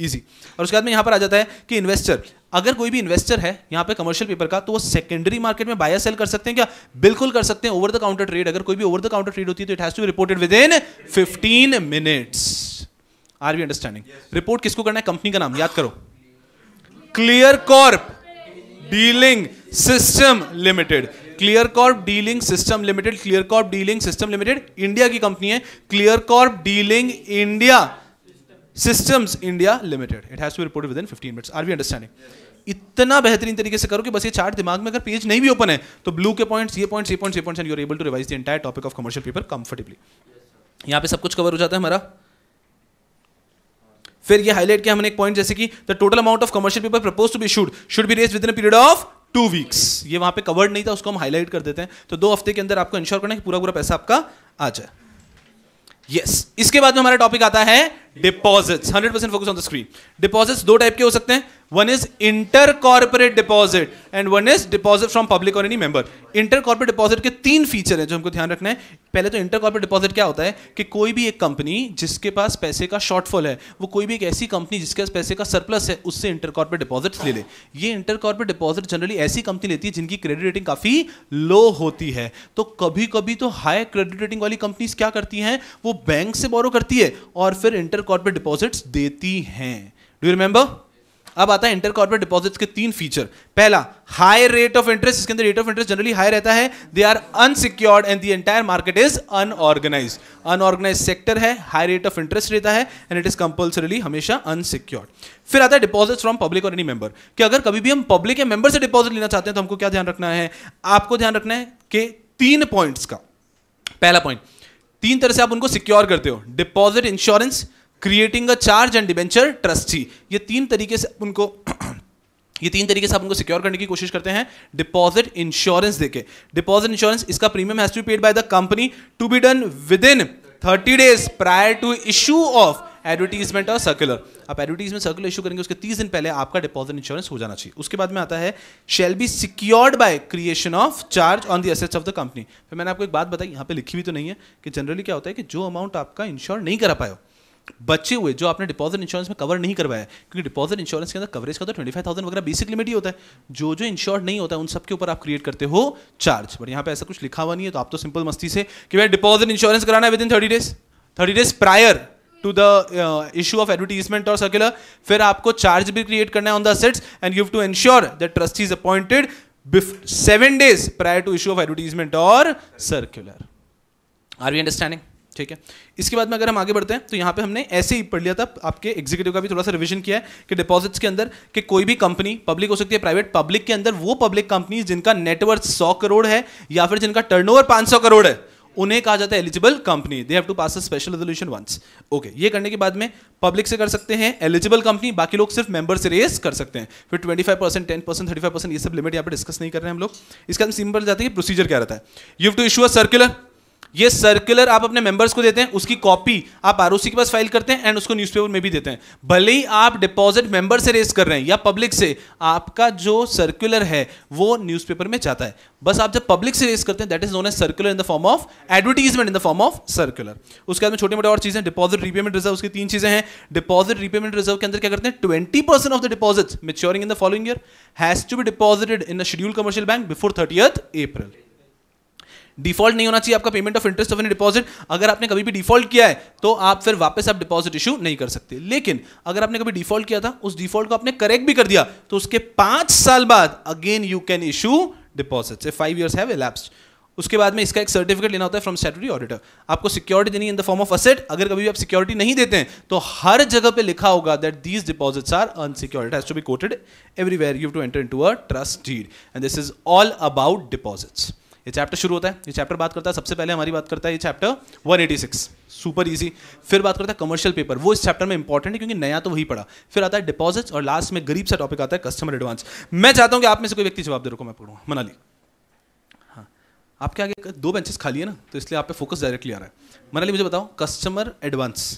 easy और उसके बाद में यहाँ पर आ जाता है कि इन्वेस्टर अगर कोई भी इन्वेस्टर है यहाँ पे कमर्शियल पेपर का तो वो सेकेंडरी मार्केट में बायर सेल कर सकते हैं क्या बिल्कुल कर सकते हैं ओवर द काउंटर ट्रेड अगर कोई भी ओवर द काउंटर ट्रेड होती है तो it has to reported within fifteen minutes are we understanding report किसको करना है कंपनी का नाम याद करो Clearcorp Dealing System Limited Clearcorp Dealing System Limited Clearcorp Dealing System Limited India की कंपनी है Clearcorp Dealing India Systems India Limited it has to report within fifteen minutes are we understanding इतना बेहतरीन तरीके से करो कि बस ये चार्ट दिमाग में अगर पेज नहीं भी ओपन है तो ब्लू के पॉइंट्स ये पॉइंट्स ये पॉइंट्स ये points and you are able to revise the entire topic of commercial paper comfortably यहाँ पे सब कुछ कवर हो जाता है हमारा फिर ये हाईलाइट किया हमने एक पॉइंट जैसे कि the total amount of commercial paper propose to be should should be raise within period of two weeks ये वहां पे कवर्ड नहीं था उसको हम हाईलाइट कर देते हैं तो दो हफ्ते के अंदर आपको इंश्योर करना है कि पूरा पूरा पैसा आपका आ जाए यस yes. इसके बाद में हमारा टॉपिक आता है deposits 100% focus on the screen deposits दो टाइप के हो सकते हैं one is inter corporate deposit and one is deposit from public और any member inter corporate deposit के तीन फीचर हैं जो हमको ध्यान रखना है पहले तो इंटर कॉर्पोरेट डिपॉजिट क्या होता है कि कोई भी एक कंपनी जिसके पास पैसे का शॉर्टफॉल है वो कोई भी एक ऐसी कंपनी जिसके पास पैसे का सरप्लस है उससे इंटर कॉर्पोरेट डिपॉजिट ले ले ये इंटर कॉर्पोरेट डिपॉजिट जनरली ऐसी कंपनी लेती है जिनकी क्रेडिट रेटिंग काफ़ी लो होती है तो कभी कभी तो हाई क्रेडिट रेटिंग वाली कंपनीज क्या करती हैं वो बैंक से बोरो करती है और फिर इंटर कॉर्पोरेट डिपॉजिट्स देती हैं डू यू रिमेंबर अब आता है इंटर कॉर्पोरेट डिपॉजिट्स के तीन फीचर पहला हाई रेट ऑफ इंटरेस्ट इसके अंदर rate of interest generally high रहता है they are unsecured and the entire market is unorganised unorganised sector है हाई रेट ऑफ इंटरेस्ट रहता है एंड इट इज कंपल्सरली हमेशा अनसिक्योर्ड फिर आता है डिपॉजिट फ्रॉम पब्लिक और एनी मेंबर कि अगर कभी भी हम पब्लिक या मेंबर से डिपॉजिट लेना चाहते हैं तो हमको क्या ध्यान रखना है आपको ध्यान रखना है कि तीन पॉइंट्स का पहला पॉइंट तीन तरह से आप उनको सिक्योर करते हो deposit insurance creating a charge and debenture trustee ये तीन तरीके से उनको ये तीन तरीके से आप उनको सिक्योर करने की कोशिश करते हैं डिपॉजिट इंश्योरेंस देके डिपॉजिट इंश्योरेंस इसका premium has to paid by the company to be done within thirty days prior to issue of advertisement और सर्कुलर आप एडवर्टीजमेंट सर्कुलर इशू करेंगे उसके तीस दिन पहले आपका डिपॉजिट इंश्योरेंस हो जाना चाहिए उसके बाद में आता है shall be secured by creation of charge on the assets of the company फिर मैंने आपको एक बात बताई यहाँ पे लिखी हुई तो नहीं है कि जनरली क्या होता है कि जो अमाउंट आपका इंश्योर नहीं करा पाए बचे हुए जो आपने डिपॉजिट इंश्योरेंस में कवर नहीं करवाया क्योंकि डिपॉजिट इंश्योरेंस के अंदर कवरेज का तो ट्वेंटी फाइव थाउजेंड वगैरह बेसिक लिमिट ही होता है जो जो इंश्योर नहीं होता है उन सबके ऊपर आप क्रिएट करते हो चार्ज बट यहाँ पे ऐसा कुछ लिखा हुआ नहीं है तो आप तो सिंपल मस्ती से कि भाई डिपॉजिट इंश्योरेंस कराना है within thirty days thirty days prior to the issue of advertisement और सर्कुलर फिर आपको चार्ज भी क्रिएट करना है on the assets and you to ensure that trust is appointed seven days prior to issue of advertisement और circular are we understanding ठीक है इसके बाद में अगर हम आगे बढ़ते हैं तो यहाँ पे हमने ऐसे ही पढ़ लिया था आपके एग्जीक्यूटिव का भी थोड़ा सा रिविजन किया है कि डिपॉजिट्स के अंदर कि कोई भी कंपनी पब्लिक हो सकती है प्राइवेट पब्लिक के अंदर वो पब्लिक कंपनी जिनका नेटवर्थ सौ करोड़ है या फिर जिनका टर्न ओवर करोड़ है उन्हें कहा जाता है eligible company they have to pass a special resolution once okay ये करने के बाद में पब्लिक से कर सकते हैं एलिजिबल कंपनी बाकी लोग सिर्फ मेंबर से रेस कर सकते हैं फिर 25 percent ten percent thirty five percent ये सब लिमिट यहाँ पर डिस्कस नहीं कर रहे हैं हम लोग इसके बाद सिंपल जाते हैं कि प्रोसीजर क्या रहता है you have to issue a circular ये सर्कुलर आप अपने मेंबर्स को देते हैं उसकी कॉपी आप आर के पास फाइल करते हैं एंड उसको न्यूज़पेपर में भी देते हैं भले ही आप डिपॉजिट मेंबर से रेस कर रहे हैं या पब्लिक से आपका जो सर्कुलर है वो न्यूज़पेपर में जाता है बस आप जब पब्लिक से रेस करते हैं that is known as circular in the form of advertisement in the form of circular उसके बाद में छोटे मोटे और चीज़ें डिपॉजिट रिपेमेंट रिजर्व उसकी तीन चीज़ें हैं डिपॉजिट रिपेमेंट रिजर्व के अंदर क्या करते हैं twenty percent of the deposit maturing in the following year has to be deposited in a schedule commercial bank before thirty April default नहीं होना चाहिए आपका payment of interest of an deposit अगर आपने कभी भी डिफॉल्ट किया है तो आप फिर वापस आप डिपॉजिट इशू नहीं कर सकते लेकिन अगर आपने कभी डिफॉल्ट किया था उस डिफॉल्ट को आपने करेक्ट भी कर दिया तो उसके पांच साल बाद again you can issue deposit five years have elapsed उसके बाद में इसका एक सर्टिफिकेट लेना होता है फ्रॉम स्टैटरी ऑडिटर आपको सिक्योरिटी देनी in the form of asset अगर कभी भी आप सिक्योरिटी नहीं देते हैं तो हर जगह पे लिखा होगा that these deposits are unsecured has to be quoted everywhere you to enter into a trust deed and this is all about deposits ये चैप्टर शुरू होता है ये चैप्टर बात करता है सबसे पहले हमारी बात करता है ये चैप्टर 186 सुपर इजी फिर बात करता है कमर्शियल पेपर वो इस चैप्टर में इंपॉर्टेंट है क्योंकि नया तो वही पढ़ा फिर आता है डिपॉजिट्स और लास्ट में गरीब सा टॉपिक आता है कस्टमर एडवांस मैं चाहता हूँ कि आप में से कोई व्यक्ति जवाब दे रखो मैं पढ़ूँ मनाली हाँ आपके आगे दो बेंचेस खाली है ना तो इसलिए आप पे फोकस डायरेक्टली आ रहा है मनाली मुझे बताओ कस्टमर एडवांस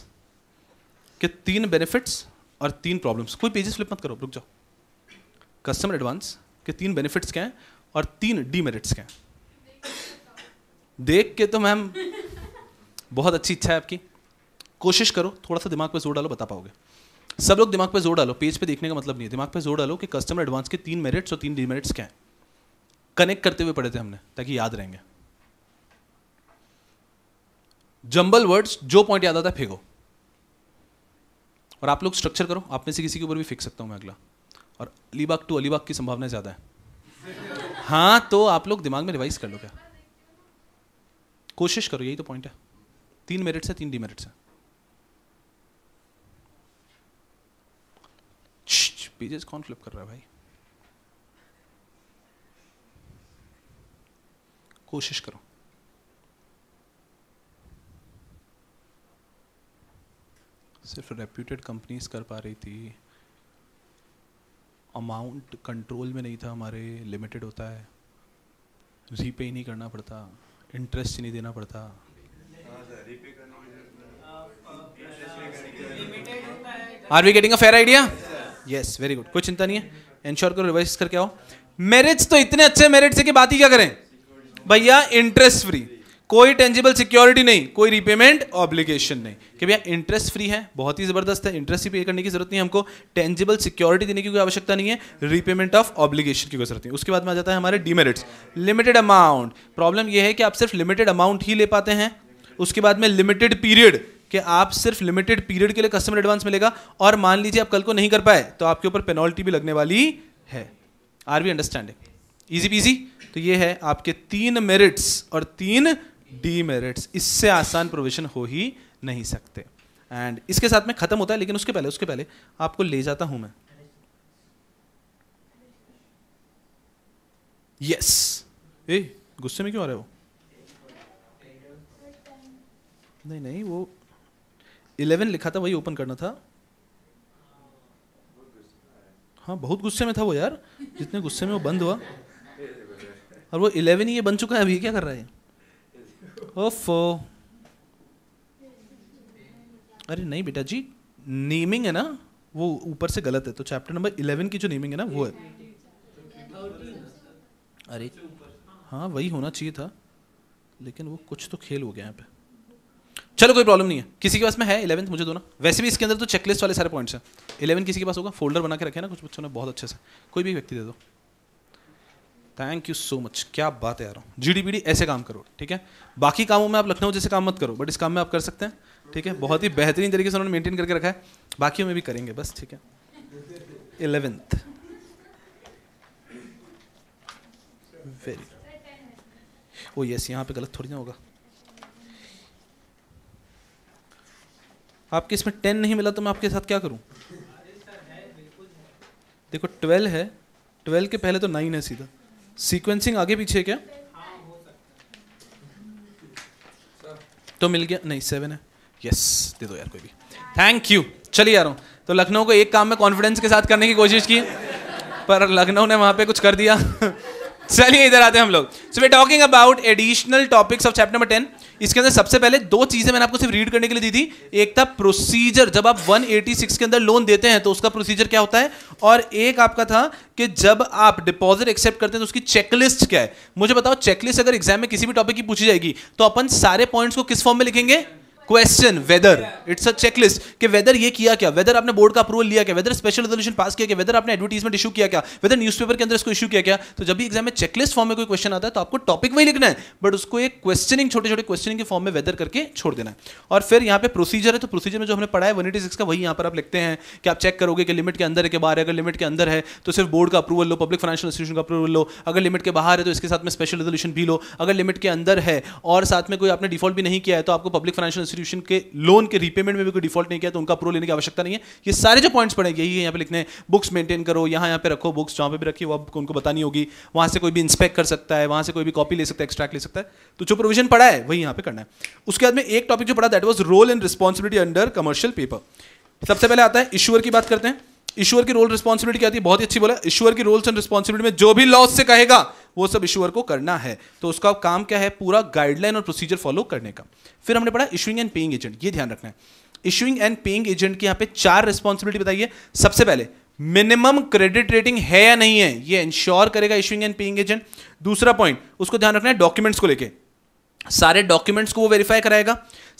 के तीन बेनिफिट्स और तीन प्रॉब्लम्स कोई पेजेस फ्लिप मत करो रुक जाओ कस्टमर एडवांस के तीन बेनिफिट्स क्या हैं और तीन डीमेरिट्स क्या हैं देख के तो मैम बहुत अच्छी इच्छा है आपकी कोशिश करो थोड़ा सा दिमाग पर जोर डालो बता पाओगे सब लोग दिमाग पर जोर डालो पेज पे देखने का मतलब नहीं है दिमाग पर जोर डालो कि कस्टमर एडवांस के तीन मेरिट्स और तीन डीमेरिट्स क्या हैं कनेक्ट करते हुए पढ़े थे हमने ताकि याद रहेंगे जंबल वर्ड्स जो पॉइंट याद आता है फेंको और आप लोग स्ट्रक्चर करो आप में से किसी के ऊपर भी फेंक सकता हूँ मैं अगला और अलीबाग टू अलीबाग की संभावना ज़्यादा है हाँ तो आप लोग दिमाग में रिवाइज कर लो क्या कोशिश करो यही तो पॉइंट है तीन मेरिट्स है तीन डीमेरिट्स है पेजेस कौन फ्लिप कर रहा है भाई कोशिश करो सिर्फ रेप्यूटेड कंपनीज कर पा रही थी अमाउंट कंट्रोल में नहीं था हमारे लिमिटेड होता है रीपे ही नहीं करना पड़ता इंटरेस्ट नहीं देना पड़ता are we getting a fair idea yes very good कोई चिंता नहीं है इंश्योर करो रिवाइज करके आओ मेरिट्स तो इतने अच्छे मेरिट्स है कि बात ही क्या करें भैया इंटरेस्ट फ्री कोई टेंजिबल सिक्योरिटी नहीं कोई रिपेमेंट ऑब्लिगेशन नहीं कि भैया इंटरेस्ट फ्री है बहुत ही ज़बरदस्त है इंटरेस्ट ही पे करने की जरूरत नहीं हमको टेंजिबल सिक्योरिटी देने की कोई आवश्यकता नहीं है रिपेमेंट ऑफ ऑब्लिगेशन की कोई जरूरत नहीं उसके बाद में आ जाता है हमारे डिमेरिट्स लिमिटेड अमाउंट प्रॉब्लम यह है कि आप सिर्फ लिमिटेड अमाउंट ही ले पाते हैं उसके बाद में लिमिटेड पीरियड कि आप सिर्फ लिमिटेड पीरियड के लिए कस्टमर एडवांस मिलेगा और मान लीजिए आप कल को नहीं कर पाए तो आपके ऊपर पेनल्टी भी लगने वाली है are we understanding easy peasy तो ये है आपके तीन मेरिट्स और तीन डीमेरिट्स इससे आसान प्रोविजन हो ही नहीं सकते एंड इसके साथ में ख़त्म होता है लेकिन उसके पहले उसके पहले आपको ले जाता हूं मैं यस ए गुस्से में क्यों आ रहे हो नहीं नहीं वो इलेवन लिखा था वही ओपन करना था हाँ बहुत गुस्से में था वो यार जितने गुस्से में वो बंद हुआ और वो इलेवन ही ये बन चुका है अभी क्या कर रहा है ओफो अरे नहीं बेटा जी नेमिंग है ना वो ऊपर से गलत है तो चैप्टर नंबर इलेवन की जो नेमिंग है ना वो है अरे हाँ वही होना चाहिए था लेकिन वो कुछ तो खेल हो गया यहाँ पे चलो कोई प्रॉब्लम नहीं है किसी के पास में है इलेवंथ मुझे दो ना वैसे भी इसके अंदर तो चेकलिस्ट वाले सारे पॉइंट्स हैं इलेवन किसी के पास होगा फोल्डर बना के रखे ना कुछ बच्चों ने बहुत अच्छे से कोई भी व्यक्ति दे दो थैंक यू सो मच क्या बात है यार डी ऐसे काम करो ठीक है बाकी कामों में आप लखनऊ जैसे काम मत करो बट इस काम में आप कर सकते हैं ठीक है बहुत ही बेहतरीन तरीके से उन्होंने मेंटेन करके रखा है बाकी में भी करेंगे बस ठीक है इलेवेंथ वेरी ओ यस यहाँ पे गलत थोड़ी ना होगा आपके इसमें टेन नहीं मिला तो मैं आपके साथ क्या करूँ देखो ट्वेल्व है ट्वेल्व के पहले तो नाइन है सीधा सीक्वेंसिंग आगे पीछे क्या तो मिल गया नहीं सेवन है यस दे दो यार कोई भी थैंक यू चलिए यार तो लखनऊ को एक काम में कॉन्फिडेंस के साथ करने की कोशिश की पर लखनऊ ने वहां पे कुछ कर दिया चलिए इधर आते हैं हम लोग so we talking about additional topics of chapter number ten इसके अंदर सबसे पहले दो चीज़ें मैंने आपको सिर्फ रीड करने के लिए दी थी एक था प्रोसीजर जब आप 186 के अंदर लोन देते हैं तो उसका प्रोसीजर क्या होता है और एक आपका था कि जब आप डिपॉजिट एक्सेप्ट करते हैं तो उसकी चेकलिस्ट क्या है मुझे बताओ चेकलिस्ट अगर एग्जाम में किसी भी टॉपिक की पूछी जाएगी तो अपन सारे पॉइंट्स को किस फॉर्म में लिखेंगे question whether it's a checklist कि वेदर ये किया क्या वेदर आपने बोर्ड का अप्रूवल लिया क्या वेदर स्पेशल रेजोल्यूशन पास किया क्या वेदर आपने एडवर्टीजमेंट इशू किया क्या वेदर न्यूज़पेपर के अंदर इसको इशू किया क्या तो जब भी एग्जाम में चेकलिस्ट फॉर्म में कोई क्वेश्चन आता है तो आपको टॉपिक वही लिखना है बट उसको एक क्वेश्चनिंग छोटे छोटे क्वेश्चनिंग के फॉर्म में वेदर करके छोड़ देना है और फिर यहाँ पे प्रोसीजर है तो प्रोसीजर में जो हमने पढ़ा है वन का वही यहाँ पर आप लिखते हैं कि आप चेक करोगे कि लिमिट के अंदर है कि बाहर है अगर लिमिट के अंदर है तो सिर्फ बोर्ड का अप्रूवल लो पब्लिक फाइनेंशियल इंस्टीट्यूशन का अप्रूवल लो अगर लिमिट के बाहर है तो इसके साथ में स्पेशल रेजोल्यूशन भी लो अगर लिमिट के अंदर है और साथ में कोई आपने डिफॉल्ट भी नहीं किया है तो आपको पब्लिक फाइनेंशियल इंस्टीट्यूशन के लोन के रीपेमेंट में भी कोई डिफॉल्ट नहीं किया तो उनका प्रो लेने की आवश्यकता नहीं है ये सारे जो पॉइंट्स पड़ेंगे यही यहाँ पे लिखने बुक्स मेंटेन करो यहाँ यहाँ पे रखो बुक्स जहाँ पे भी रखी वो आपको तो उनको बतानी होगी वहाँ से कोई भी इंस्पेक्ट कर सकता है वहाँ से कोई भी कॉपी ले सकता है एक्स्ट्रैक्ट ले सकता है तो जो प्रोविजन पड़ा है वही यहाँ पे करना है उसके बाद में एक टॉपिक जो पढ़ा that was role and responsibility under commercial paper सबसे पहले आता है इशूअर की बात करते हैं ईश्वर की रोल रिस्पॉन्सिबिलिटी क्या थी बहुत ही अच्छी बोला ईश्वर की रोल्स एंड रिस्पॉन्सिबिलिटी में जो भी लॉ उससे कहेगा वो सब ईश्वर को करना है तो उसका काम क्या है पूरा गाइडलाइन और प्रोसीजर फॉलो करने का फिर हमने पढ़ा इशूइंग एंड पेइंग एजेंट ये ध्यान रखना है इशूइंग एंड पेइंग एजेंट की यहाँ पे चार रिस्पॉन्सिबिलिटी बताइए सबसे पहले मिनिमम क्रेडिट रेटिंग है या नहीं है ये इंश्योर करेगा इशूइंग एंड पेइंग एजेंट दूसरा पॉइंट उसको ध्यान रखना है डॉक्यूमेंट्स को लेकर सारे डॉक्यूमेंट्स को वो वेरीफाई कराएगा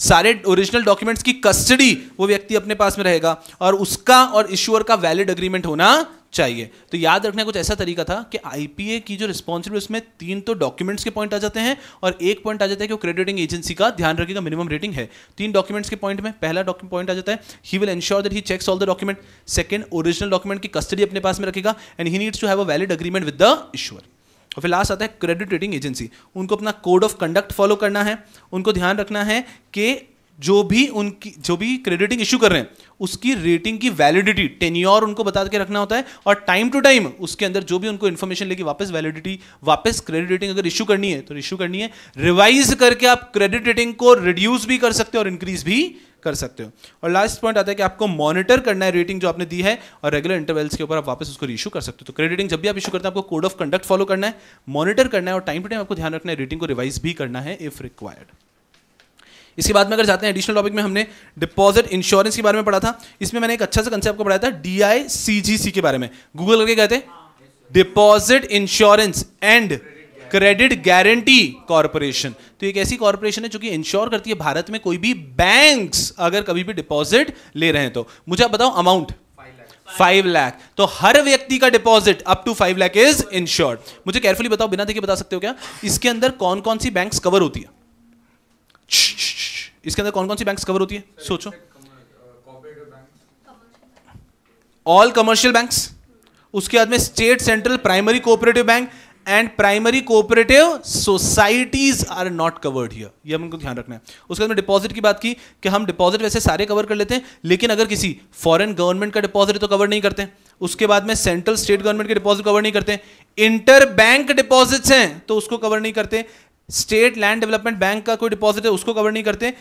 सारे ओरिजिनल डॉक्यूमेंट्स की कस्टडी वो व्यक्ति अपने पास में रहेगा और उसका और इश्योर का वैलिड अग्रीमेंट होना चाहिए तो याद रखना कुछ ऐसा तरीका था कि आईपीए की जो रिस्पॉन्सिबिलिटी उसमें तीन तो डॉक्यूमेंट्स के पॉइंट आ जाते हैं और एक पॉइंट आ जाता है कि वो क्रेडिटिंग एजेंसी का ध्यान रखेगा मिनिमम तो रेटिंग है तीन डॉक्यूमेंट्स के पॉइंट में पहला पॉइंट आ जाता है he will ensure that he checks all the document second original document की कस्टडी अपने पास में रखेगा and he needs to have a valid agreement with the issuer और फिर लास्ट आता है क्रेडिट रेटिंग एजेंसी उनको अपना कोड ऑफ कंडक्ट फॉलो करना है उनको ध्यान रखना है कि जो भी उनकी जो भी क्रेडिटिंग इश्यू कर रहे हैं उसकी रेटिंग की वैलिडिटी टेन्योर उनको बता के रखना होता है और टाइम टू टाइम उसके अंदर जो भी उनको इन्फॉर्मेशन लेके वापस वैलिडिटी वापस क्रेडिट रेटिंग अगर इशू करनी है तो इशू करनी है रिवाइज करके आप क्रेडिट रेटिंग को रिड्यूस भी कर सकते हैं और इंक्रीज भी कर सकते हो और लास्ट पॉइंट आता है कि आपको मॉनिटर करना है रेटिंग जो आपने दी है और रेगुलर इंटरवल्स के ऊपर आप वापस उसको इशू कर सकते हो तो क्रेडिटिंग जब भी आप इशू करते हैं आपको कोड ऑफ कंडक्ट फॉलो करना है मॉनिटर करना है और टाइम टू टाइम आपको ध्यान रखना है रेटिंग को रिवाइज भी करना है इफ रिक्वायर्ड इसके बाद में अगर जाते हैं एडिशनल टॉपिक में हमने डिपॉजिट इंश्योरेंस के बारे में पढ़ा था इसमें मैंने एक अच्छा सा कंसेप्ट को पढ़ाया था डी आई सी जी सी के बारे में गूगल करके कहते हैं deposit insurance and credit guarantee corporation तो एक ऐसी कॉरपोरेशन है जो कि इंश्योर करती है भारत में कोई भी बैंक अगर कभी भी डिपॉजिट ले रहे हैं तो मुझे आप बताओ अमाउंट फाइव लाख तो हर व्यक्ति का deposit up to five lakh is insured मुझे केयरफुली बताओ बिना देखे बता सकते हो क्या इसके अंदर कौन कौन सी बैंक कवर होती है इसके अंदर कौन कौन सी बैंक कवर होती है सोचो ऑल कमर्शियल बैंक्स उसके बाद में state central primary cooperative bank and primary cooperative societies are not covered here ये हमको ध्यान रखना है उसके बाद डिपॉजिट की बात की कि हम डिपॉजिट वैसे सारे कवर कर लेते हैं लेकिन अगर किसी फॉरेन गवर्नमेंट का डिपॉजिट तो कवर नहीं करते उसके बाद में सेंट्रल स्टेट गवर्नमेंट के डिपॉजिट कवर नहीं करते इंटर बैंक डिपॉजिट हैं तो उसको कवर नहीं करते स्टेट लैंड डेवलपमेंट बैंक का कोई डिपॉजिट है उसको कवर नहीं करते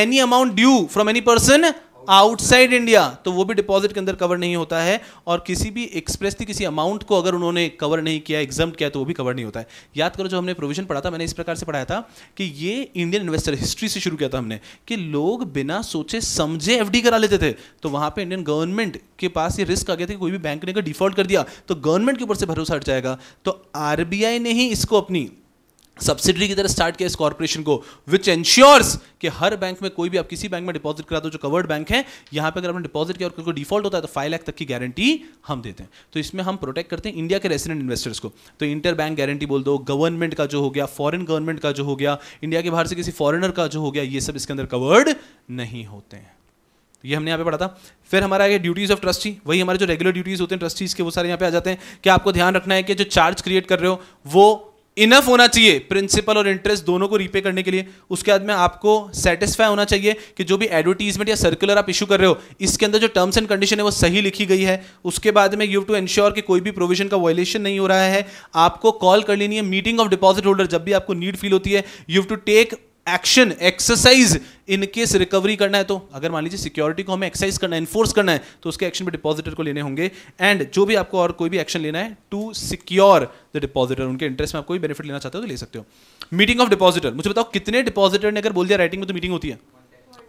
any amount due from any person outside India तो वो भी डिपॉजिट के अंदर कवर नहीं होता है और किसी भी एक्सप्रेस की किसी अमाउंट को अगर उन्होंने कवर नहीं किया एग्जाम किया तो वो भी कवर नहीं होता है याद करो जो हमने प्रोविजन पढ़ा था मैंने इस प्रकार से पढ़ाया था कि ये इंडियन इन्वेस्टर हिस्ट्री से शुरू किया था हमने कि लोग बिना सोचे समझे एफ करा लेते थे तो वहाँ पर इंडियन गवर्नमेंट के पास ये रिस्क आ गया था कि कोई भी बैंक ने अगर डिफॉल्ट कर दिया तो गवर्नमेंट के ऊपर से भरोसा हट जाएगा तो आर ने ही इसको अपनी सब्सिडरी की तरह स्टार्ट किया इस कॉर्पोरेशन को विच एंश्योर्स कि हर बैंक में कोई भी आप किसी बैंक में डिपॉजिट करा दो जो कवर्ड बैंक है यहां पे अगर आपने डिपॉजिट किया और कोई डिफॉल्ट होता है तो फाइव लाख तक की गारंटी हम देते हैं तो इसमें हम प्रोटेक्ट करते हैं इंडिया के रेसिडेंट इन्वेस्टर्स को तो इंटर बैंक गारंटी बोल दो गवर्नमेंट का जो हो गया फॉरन गवर्नमेंट का जो हो गया इंडिया के बाहर से किसी फॉरनर का जो हो गया ये सब इसके अंदर कवर्ड नहीं होते हैं तो ये हमने यहाँ पे पढ़ा था फिर हमारा ये ड्यूटीज ऑफ ट्रस्टी वही हमारे जो रेगुलर ड्यूटीज होते हैं ट्रस्टीज के वो सारे यहाँ पे आ जाते हैं कि आपको ध्यान रखना है कि जो चार्ज क्रिएट कर रहे हो वो इनफ होना चाहिए प्रिंसिपल और इंटरेस्ट दोनों को रीपे करने के लिए उसके बाद में आपको सेटिस्फाई होना चाहिए कि जो भी एडवर्टीजमेंट या सर्कुलर आप इशू कर रहे हो इसके अंदर जो टर्म्स एंड कंडीशन है वो सही लिखी गई है उसके बाद में यू टू एंश्योर कि कोई भी प्रोविजन का वायलेशन नहीं हो रहा है आपको कॉल कर लेनी है मीटिंग ऑफ डिपॉजिट होल्डर जब भी आपको नीड फील होती है you to take action exercise in case recovery करना है तो अगर मान लीजिए सिक्योरिटी को हमें एक्सरसाइज करना है इन्फोर्स करना है तो उसके एक्शन पर डिपॉजिटर को लेने होंगे एंड जो भी आपको और कोई भी एक्शन लेना है टू सिक्योर द डिपॉजिटर उनके इंटरेस्ट में आप कोई बेनिफिट लेना चाहते हो तो ले सकते हो मीटिंग ऑफ डिपॉजिटर मुझे बताओ कितने डिपॉजिटर ने अगर बोल दिया राइटिंग में तो मीटिंग होती है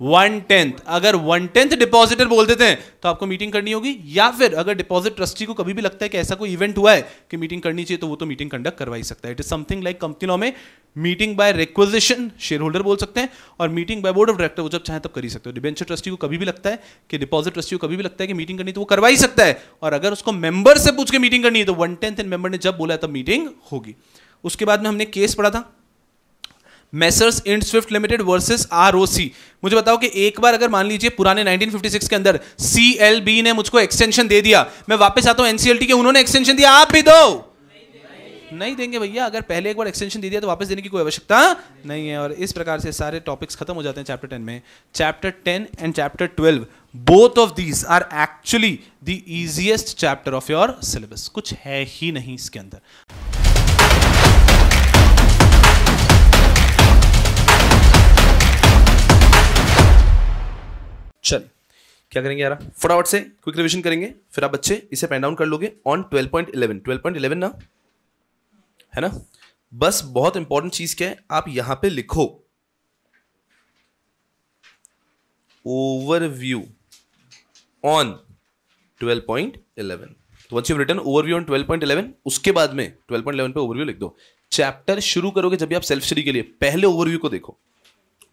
वन टेंथ अगर वन टेंथ डिपॉजिटर बोल देते हैं तो आपको मीटिंग करनी होगी या फिर अगर डिपॉजिट ट्रस्टी को कभी भी लगता है कि ऐसा कोई इवेंट हुआ है कि मीटिंग करनी चाहिए तो वो तो मीटिंग कंडक्ट करवाई सकता है it is something like company law में meeting by requisition share holder बोल सकते हैं और meeting by board of director वो जब चाहे तब कर ही सकते हो डिबेंचर ट्रस्टी को कभी भी लगता है कि डिपॉजिट ट्रस्टी को कभी भी लगता है कि मीटिंग करनी तो वो करवा ही सकता है और अगर उसको मेंबर से पूछ के मीटिंग करनी है तो वन टेंथ इन मेंबर ने जब बोला तब मीटिंग होगी उसके बाद में हमने केस पढ़ा था messrs Ind Swift limited versus ROC मुझे बताओ कि एक बार अगर मान लीजिए पुराने 1956 के अंदर सीएलबी ने मुझको एक्सटेंशन दे दिया मैं वापस आता हूं एनसीएलटी के उन्होंने एक्सटेंशन दिया आप भी दो नहीं देंगे भैया अगर पहले एक बार एक्सटेंशन दे दिया तो वापस देने की कोई आवश्यकता नहीं।, नहीं है और इस प्रकार से सारे टॉपिक्स खत्म हो जाते हैं चैप्टर टेन में chapter ten and chapter twelve both of these are actually the easiest chapter of your syllabus कुछ है ही नहीं इसके अंदर चल क्या करेंगे यार फटाफट से क्विक रिविजन करेंगे फिर आप बच्चे इसे पेन डाउन कर लोगे on twelve point eleven twelve point eleven ना है ना बस बहुत इंपॉर्टेंट चीज क्या है आप यहां पे लिखो ओवरव्यू ऑन 12.11 तो once you return overview on 12.11 उसके बाद में 12.11 पे ओवरव्यू लिख दो चैप्टर शुरू करोगे जब भी आप सेल्फ स्टडी के लिए पहले ओवरव्यू को देखो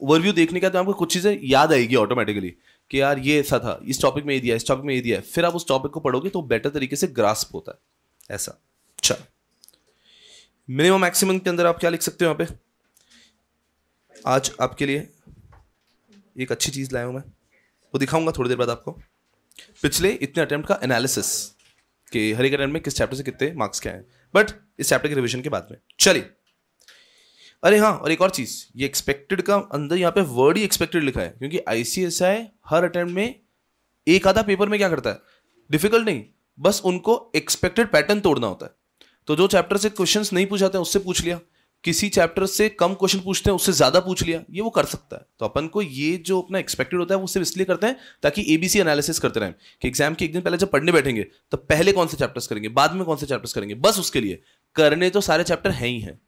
ओवरव्यू देखने के तो आपको कुछ चीजें याद आएगी ऑटोमेटिकली कि यार ये ऐसा था इस टॉपिक में ये दिया इस टॉपिक में ये दिया फिर आप उस टॉपिक को पढ़ोगे तो बेटर तरीके से ग्रास्प होता है ऐसा अच्छा मिनिमम मैक्सिमम के अंदर आप क्या लिख सकते हो यहाँ पे आज आपके लिए एक अच्छी चीज़ लाया हूँ मैं वो दिखाऊंगा थोड़ी देर बाद आपको पिछले इतने अटैम्प्ट का एनालिसिस कि हर एक अटैम्प्ट में किस चैप्टर से कितने मार्क्स के आए बट इस चैप्टर के रिविजन के बाद में चलिए अरे हाँ और एक और चीज़ ये एक्सपेक्टेड का अंदर यहाँ पे वर्ड ही एक्सपेक्टेड लिखा है क्योंकि आईसीएसआई हर अटेम्प्ट में एक आधा पेपर में क्या करता है डिफिकल्ट नहीं बस उनको एक्सपेक्टेड पैटर्न तोड़ना होता है तो जो चैप्टर से क्वेश्चन नहीं पूछाते हैं उससे पूछ लिया किसी चैप्टर से कम क्वेश्चन पूछते हैं उससे ज्यादा पूछ लिया ये वो कर सकता है तो अपन को ये जो अपना एक्सपेक्टेड होता है वो सिर्फ इसलिए करते हैं ताकि एबीसी एनालिसिस करते रहें कि एग्जाम के एक दिन पहले जब पढ़ने बैठेंगे तो पहले कौन से चैप्टर्स करेंगे बाद में कौन से चैप्टर्स करेंगे बस उसके लिए करने तो सारे चैप्टर हैं ही हैं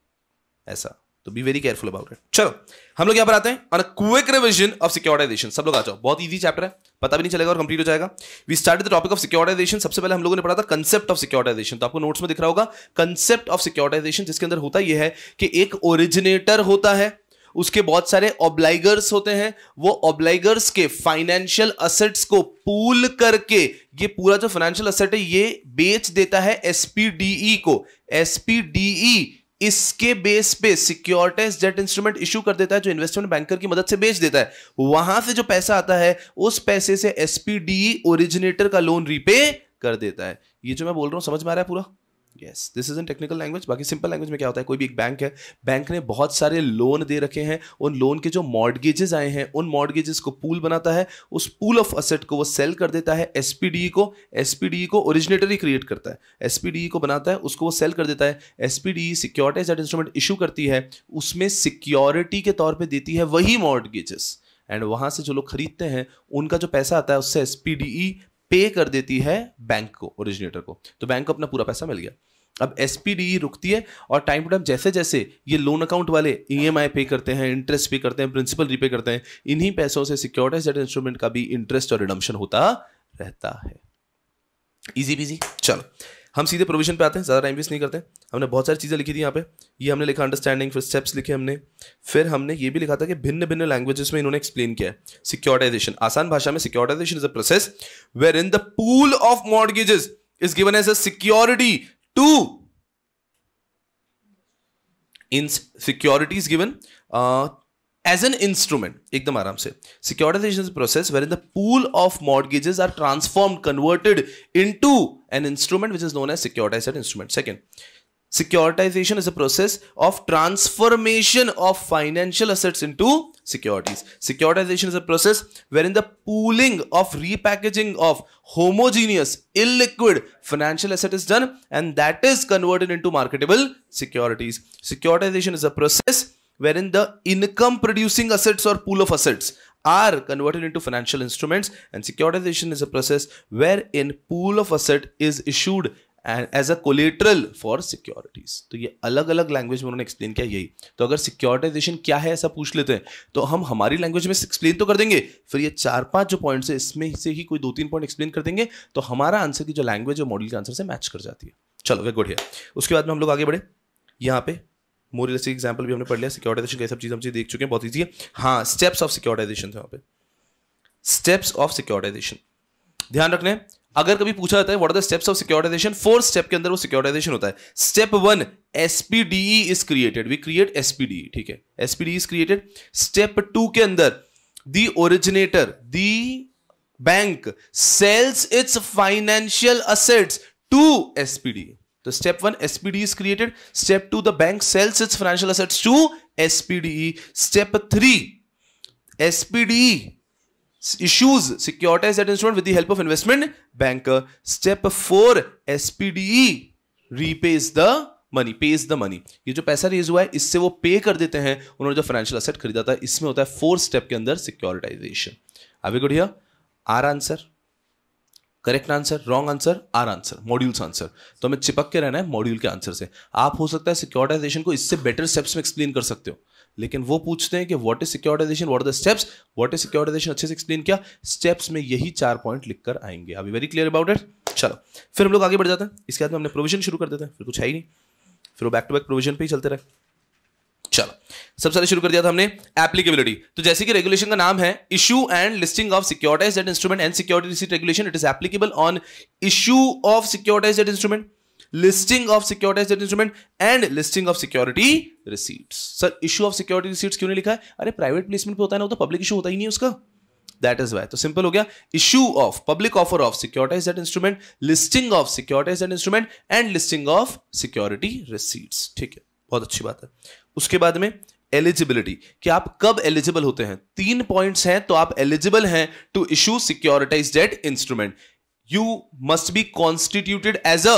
ऐसा तो be very careful about it चलो हम लोग यहां पर आते हैं on quick revision of securitisation सब लोग आ जाओ बहुत ईजी चैप्टर है पता भी नहीं चलेगा और कंप्लीट हो जाएगा we start the topic of securitisation सबसे पहले हम लोगों ने पढ़ा था कंसेप्ट ऑफ सिक्योरिटाइजेशन तो आपको नोट्स में दिख रहा होगा कंसेप्ट ऑफ सिक्योरिटाइजेशन जिसके अंदर होता यह है कि एक ओरिजिनेटर होता है उसके बहुत सारे ऑब्लाइगर्स होते हैं वो ऑब्लाइगर्स के फाइनेंशियल असेट्स को पूल करके ये पूरा जो फाइनेंशियल असेट है ये बेच देता है एसपीडीई e को एसपीडीई इसके बेस पे सिक्योरिटाइज डेट इंस्ट्रूमेंट इश्यू कर देता है जो इन्वेस्टमेंट बैंकर की मदद से बेच देता है वहां से जो पैसा आता है उस पैसे से एसपीडी ओरिजिनेटर e का लोन रीपे कर देता है ये जो मैं बोल रहा हूं समझ में आ रहा है पूरा yes this is in technical language बाकी सिंपल लैंग्वेज में क्या होता है कोई भी एक बैंक है बैंक ने बहुत सारे लोन दे रखे हैं उन लोन के जो मॉडगेजेस आए हैं उन मॉडगेजेस को पूल बनाता है उस पूल ऑफ असेट को वो सेल कर देता है एस e को एस e को ओरिजिनेटरी क्रिएट करता है एस e को बनाता है उसको वो सेल कर देता है S securities at instrument issue करती है उसमें सिक्योरिटी के तौर पर देती है वही मॉडगेजेस एंड वहाँ से जो लोग खरीदते हैं उनका जो पैसा आता है उससे एस पे कर देती है बैंक को ओरिजिनेटर को तो बैंक को अपना पूरा पैसा मिल गया अब एस रुकती है और टाइम टू टाइम जैसे जैसे ये लोन अकाउंट वाले ई e पे करते हैं इंटरेस्ट पे करते हैं प्रिंसिपल रीपे करते हैं इन्हीं पैसों से सिक्योरिटाइज इंस्ट्रूमेंट का भी इंटरेस्ट और रिडम्शन होता रहता है इजी बिजी चलो हम सीधे प्रोविजन पे आते हैं ज़्यादा टाइम वेस्ट नहीं करते हमने बहुत सारी चीज़ें लिखी थी यहाँ पे ये हमने लिखा अंडरस्टैंडिंग फिर स्टेप्स लिखे हमने फिर हमने ये भी लिखा था कि भिन्न भिन्न लैंग्वेजेस में इन्होंने एक्सप्लेन किया है सिक्योरिटाइजेशन आसान भाषा में securitisation is a process wherein the pool of mortgages is given as a security Two, in securities given uh, as an instrument ekdam aaram se securitization is a process wherein the pool of mortgages are transformed converted into an instrument which is known as securitized instrument second securitization is a process of transformation of financial assets into securities. Securitization is a process wherein the pooling of repackaging of homogeneous, illiquid financial asset is done and that is converted into marketable securities. Securitization is a process wherein the income producing assets or pool of assets are converted into financial instruments and securitization is a process wherein pool of asset is issued and as a collateral for securities तो ये अलग अलग language में उन्होंने explain किया यही तो अगर सिक्योरिटाइजेशन क्या है ऐसा पूछ लेते हैं तो हम हमारी लैंग्वेज में एक्सप्लेन तो कर देंगे फिर ये चार पांच जो पॉइंट्स है इसमें से ही कोई दो तीन पॉइंट एक्सप्लेन कर देंगे तो हमारा आंसर की जो लैंग्वेज है मॉडल के आंसर से मैच कर जाती है चलो वे गुड है उसके बाद में हम लोग आगे बढ़े यहाँ पे मोरलेस एग्जाम्पल भी हमने पढ़ लिया सिक्योरिटाइजेशन का सब चीज़ हम चीज़ देख चुके हैं बहुत ईजी है हाँ स्टेप्स ऑफ सिक्योरिटाइजेशन यहाँ पे स्टेप्स ऑफ सिक्योरिटाइजेशन ध्यान रखना अगर कभी पूछा जाता है what are the steps of securitisation four step के अंदर वो सिक्योरिटाइजेशन होता है step one SPDE is created we create SPD ठीक है SPD is created step two के अंदर the originator the bank sells its financial assets to SPD तो step one SPD is created step two the bank sells its financial assets to SPD step three SPD issues securitise that instrument with the help of investment banker step 4 spde repays the money pays the money ये जो पैसा raise हुआ है इससे वो पे कर देते हैं उन्होंने जो फाइनेंशियल असेट खरीदा था इसमें होता है फोर स्टेप के अंदर सिक्योरिटाइजेशन अभी good are answer correct answer wrong answer are answer modules answer तो हमें चिपक के रहना है मॉड्यूल के आंसर से आप हो सकता है सिक्योरिटाइजेशन को इससे बेटर स्टेप्स में एक्सप्लेन कर सकते हो लेकिन वो पूछते हैं कि what is securitisation what are the steps what is securitisation अच्छे से एक्सप्लेन किया स्टेप्स में यही चार पॉइंट लिखकर आएंगे अभी वेरी क्लियर अबाउट इट चलो फिर हम लोग आगे बढ़ जाते हैं इसके बाद में हमने प्रोविजन शुरू कर देते हैं फिर कुछ है ही नहीं फिर वो बैक टू बैक प्रोविजन पे ही चलते रहे चलो सबसे पहले शुरू कर दिया था हमने एप्लीकेबिलिटी तो जैसे कि रेगुलेशन का नाम है issue and listing of securitise instrument and security regulation it is applicable on issue of securitise instrument listing of securitise instrument and listing of security receipt sir issue of security receipt क्यों नहीं लिखा है अरे private placement पे होता है ना वो तो पब्लिक इशू होता ही नहीं उसका दैट इज वाई तो सिंपल हो गया issue of public offer of securitise that instrument listing of securitise that instrument and listing of security receipt ठीक है बहुत अच्छी बात है उसके बाद में एलिजिबिलिटी कि आप कब एलिजिबल होते हैं तीन पॉइंट्स हैं तो आप एलिजिबल हैं to issue securitise debt instrument you must be constituted as a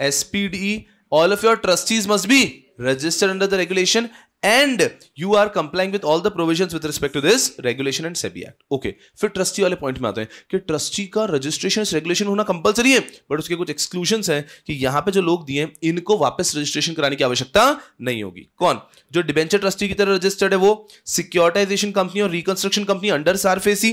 SPDE, all of your trustees must be registered under the regulation and you are complying with all the provision with respect to this regulation and SEBI act okay फिर trustee वाले point में आते हैं कि trustee का registration regulation होना compulsory है but उसके कुछ exclusions है कि यहां पे जो लोग दिए इनको वापस रजिस्ट्रेशन कराने की आवश्यकता नहीं होगी कौन जो डिबेंचर ट्रस्टी की तरह रजिस्टर्ड है वो सिक्योरिटाइजेशन कंपनी और reconstruction company under SARFAESI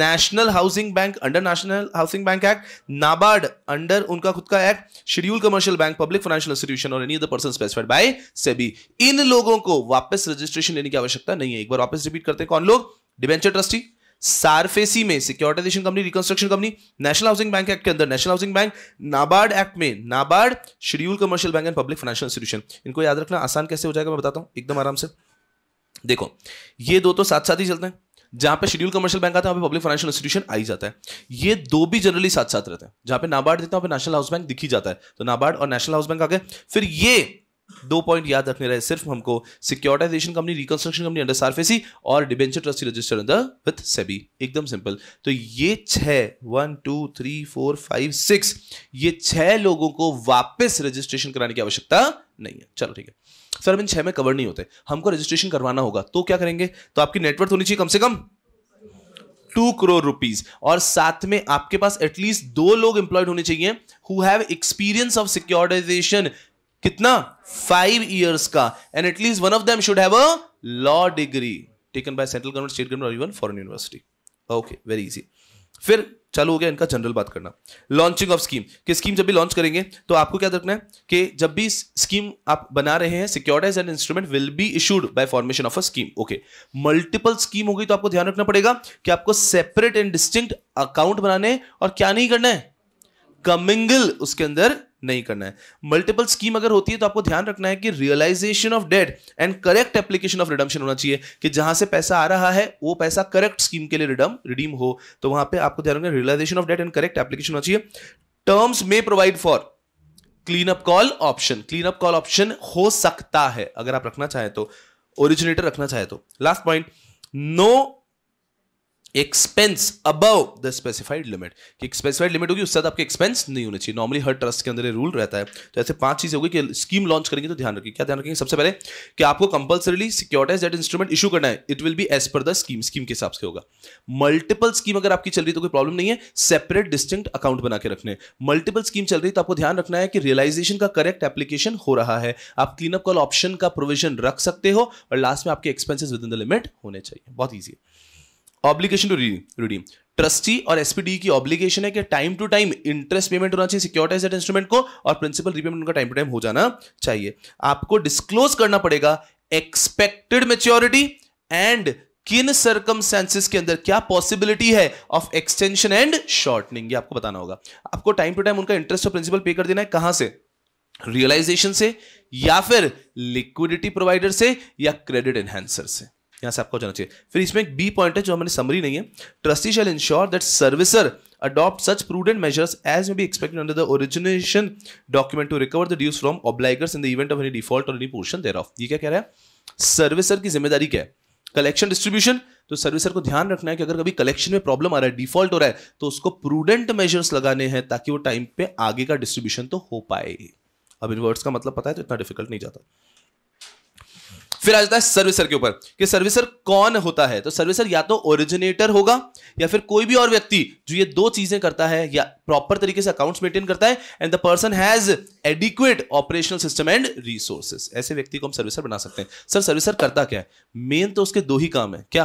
national housing bank under national housing bank act NABARD under उनका खुद का act schedule commercial bank public financial institution और any other person specified by SEBI इन लोगों को वापस रजिस्ट्रेशन लेने की आवश्यकता नहीं है एक बार वापस रिपीट करते हैं कौन लोग डिबेंचर ट्रस्टी सारफेसी में securitisation company reconstruction company national housing bank act के अंदर national housing bank NABARD act में NABARD schedule commercial bank and public financial institution इनको याद रखना आसान कैसे हो जाएगा मैं बताता हूं एकदम आराम से देखो ये दो तो साथ साथ ही चलते हैं जहां पे शेड्यूल कमर्शियल बैंक आता है वहां पे पब्लिक फाइनेंशियल इंस्टीट्यूशन आई जाता है ये दो भी जनरली साथ साथ रहते हैं जहां पे नाबार्ड देता है वहां पे नेशनल हाउस बैंक दिखी जाता है तो नाबार्ड और नेशनल हाउस बैंक आ गए फिर ये दो पॉइंट याद रखने रहे सिर्फ हमको securitisation company reconstruction company under SARFAESI और debenture trustee register under with SEBI एकदम सिंपल तो ये छह one two three four five six ये छह लोगों को वापस रजिस्ट्रेशन कराने की आवश्यकता नहीं है चलो ठीक है सर हम इन छह में कवर नहीं होते हमको रजिस्ट्रेशन करवाना होगा तो क्या करेंगे तो आपकी नेटवर्क होनी चाहिए कम से कम टू करोड़ रुपीज और साथ में आपके पास एटलीस्ट दो लोग इंप्लॉयड होने चाहिए who have experience of securitisation कितना फाइव ईयर्स का and at least one of them should have a law degree taken by central government state government और even foreign university okay very easy फिर चालू हो गया इनका जनरल बात करना लॉन्चिंग ऑफ स्कीम कि स्कीम जब भी लॉन्च करेंगे तो आपको क्या रखना है कि जब भी स्कीम आप बना रहे हैं securitised and instrument will be issued by formation of a scheme okay multiple scheme होगी तो आपको ध्यान रखना पड़ेगा कि आपको सेपरेट एंड डिस्टिंक्ट अकाउंट बनाने और क्या नहीं करना है कमिंगल उसके अंदर नहीं करना है मल्टीपल स्कीम अगर होती है तो आपको ध्यान रखना है कि realisation of debt and correct application of redemption होना चाहिए कि जहां से पैसा आ रहा है वो पैसा करेक्ट स्कीम के लिए रिडम रिडीम हो तो वहां पे आपको ध्यान रखना realisation of debt and correct application होना चाहिए टर्म्स में provide for clean up call option clean up call option हो सकता है अगर आप रखना चाहें तो ओरिजिनेटर रखना चाहे तो last point no expense above the specified limit कि स्पेसिफाइड लिमिट होगी उससे आपके एक्सपेंस नहीं होने चाहिए नॉर्मली हर ट्रस्ट के अंदर रूल रहता है तो ऐसे पांच चीजें होगी कि स्कीम लॉन्च करेंगे तो ध्यान रखिए क्या ध्यान रखेंगे सबसे पहले कि आपको compulsory securitised that instrument issue करना है it will be as per the scheme scheme के हिसाब से होगा मल्टीपल स्कीम अगर आपकी चल रही तो कोई प्रॉब्लम नहीं है सेपरेट डिस्टिंक्ट अकाउंट बना के रखने मल्टीपल स्कीम चल रही तो आपको ध्यान रखना है कि रियलाइजेशन का करेक्ट एप्लीकेशन हो रहा है आप क्लीनअप कॉल ऑप्शन का प्रोविजन रख सकते हो और लास्ट में आपके expenses within the limit होने चाहिए बहुत ईजी है ऑब्लिगेशन टू रिडीम ट्रस्टी और एसपीडी की ऑब्लिगेशन है कि time to time interest payment होना चाहिए सिक्योरिटाइज इंस्ट्रूमेंट को और प्रिंसिपल रीपेमेंट उनका टाइम टू टाइम हो जाना चाहिए आपको डिस्क्लोज करना पड़ेगा एक्सपेक्टेड मेच्योरिटी एंड किन सर्कमस्टेंसेस के अंदर क्या पॉसिबिलिटी है ऑफ एक्सटेंशन एंड शॉर्टनिंग ये आपको बताना होगा आपको टाइम टू टाइम उनका इंटरेस्ट और प्रिंसिपल पे कर देना है कहां से रियलाइजेशन से या फिर लिक्विडिटी प्रोवाइडर से या क्रेडिट एनहेंसर से यहां से आपको जाना चाहिए फिर इसमें एक बी पॉइंट है जो हमारी समरी नहीं है trustee shall ensure that servicer adopt such prudent measures as may expected under the origination document to recover the dues from obligors in the event of any default और any portion thereof ये क्या कह रहा है सर्विसर की जिम्मेदारी क्या है कलेक्शन डिस्ट्रीब्यूशन तो सर्विसर को ध्यान रखना है कि अगर कभी कलेक्शन में प्रॉब्लम आ रहा है डिफॉल्ट हो रहा है तो उसको प्रूडेंट मेजर्स लगाने हैं ताकि वो टाइम पे आगे का डिस्ट्रीब्यूशन तो हो पाए अब इन वर्ड्स का मतलब पता है तो इतना डिफिकल्ट नहीं जाता फिर आ जाता है सर्विसर के ऊपर कि सर्विसर कौन होता है तो सर्विसर या तो ओरिजिनेटर होगा या फिर कोई भी और व्यक्ति जो ये दो चीजें करता है या प्रॉपर तरीके से अकाउंट्स मेंटेन करता है and the person has adequate operational system and resources ऐसे व्यक्ति को हम सर्विसर बना सकते हैं सर सर्विसर करता क्या है मेन तो उसके दो ही काम है क्या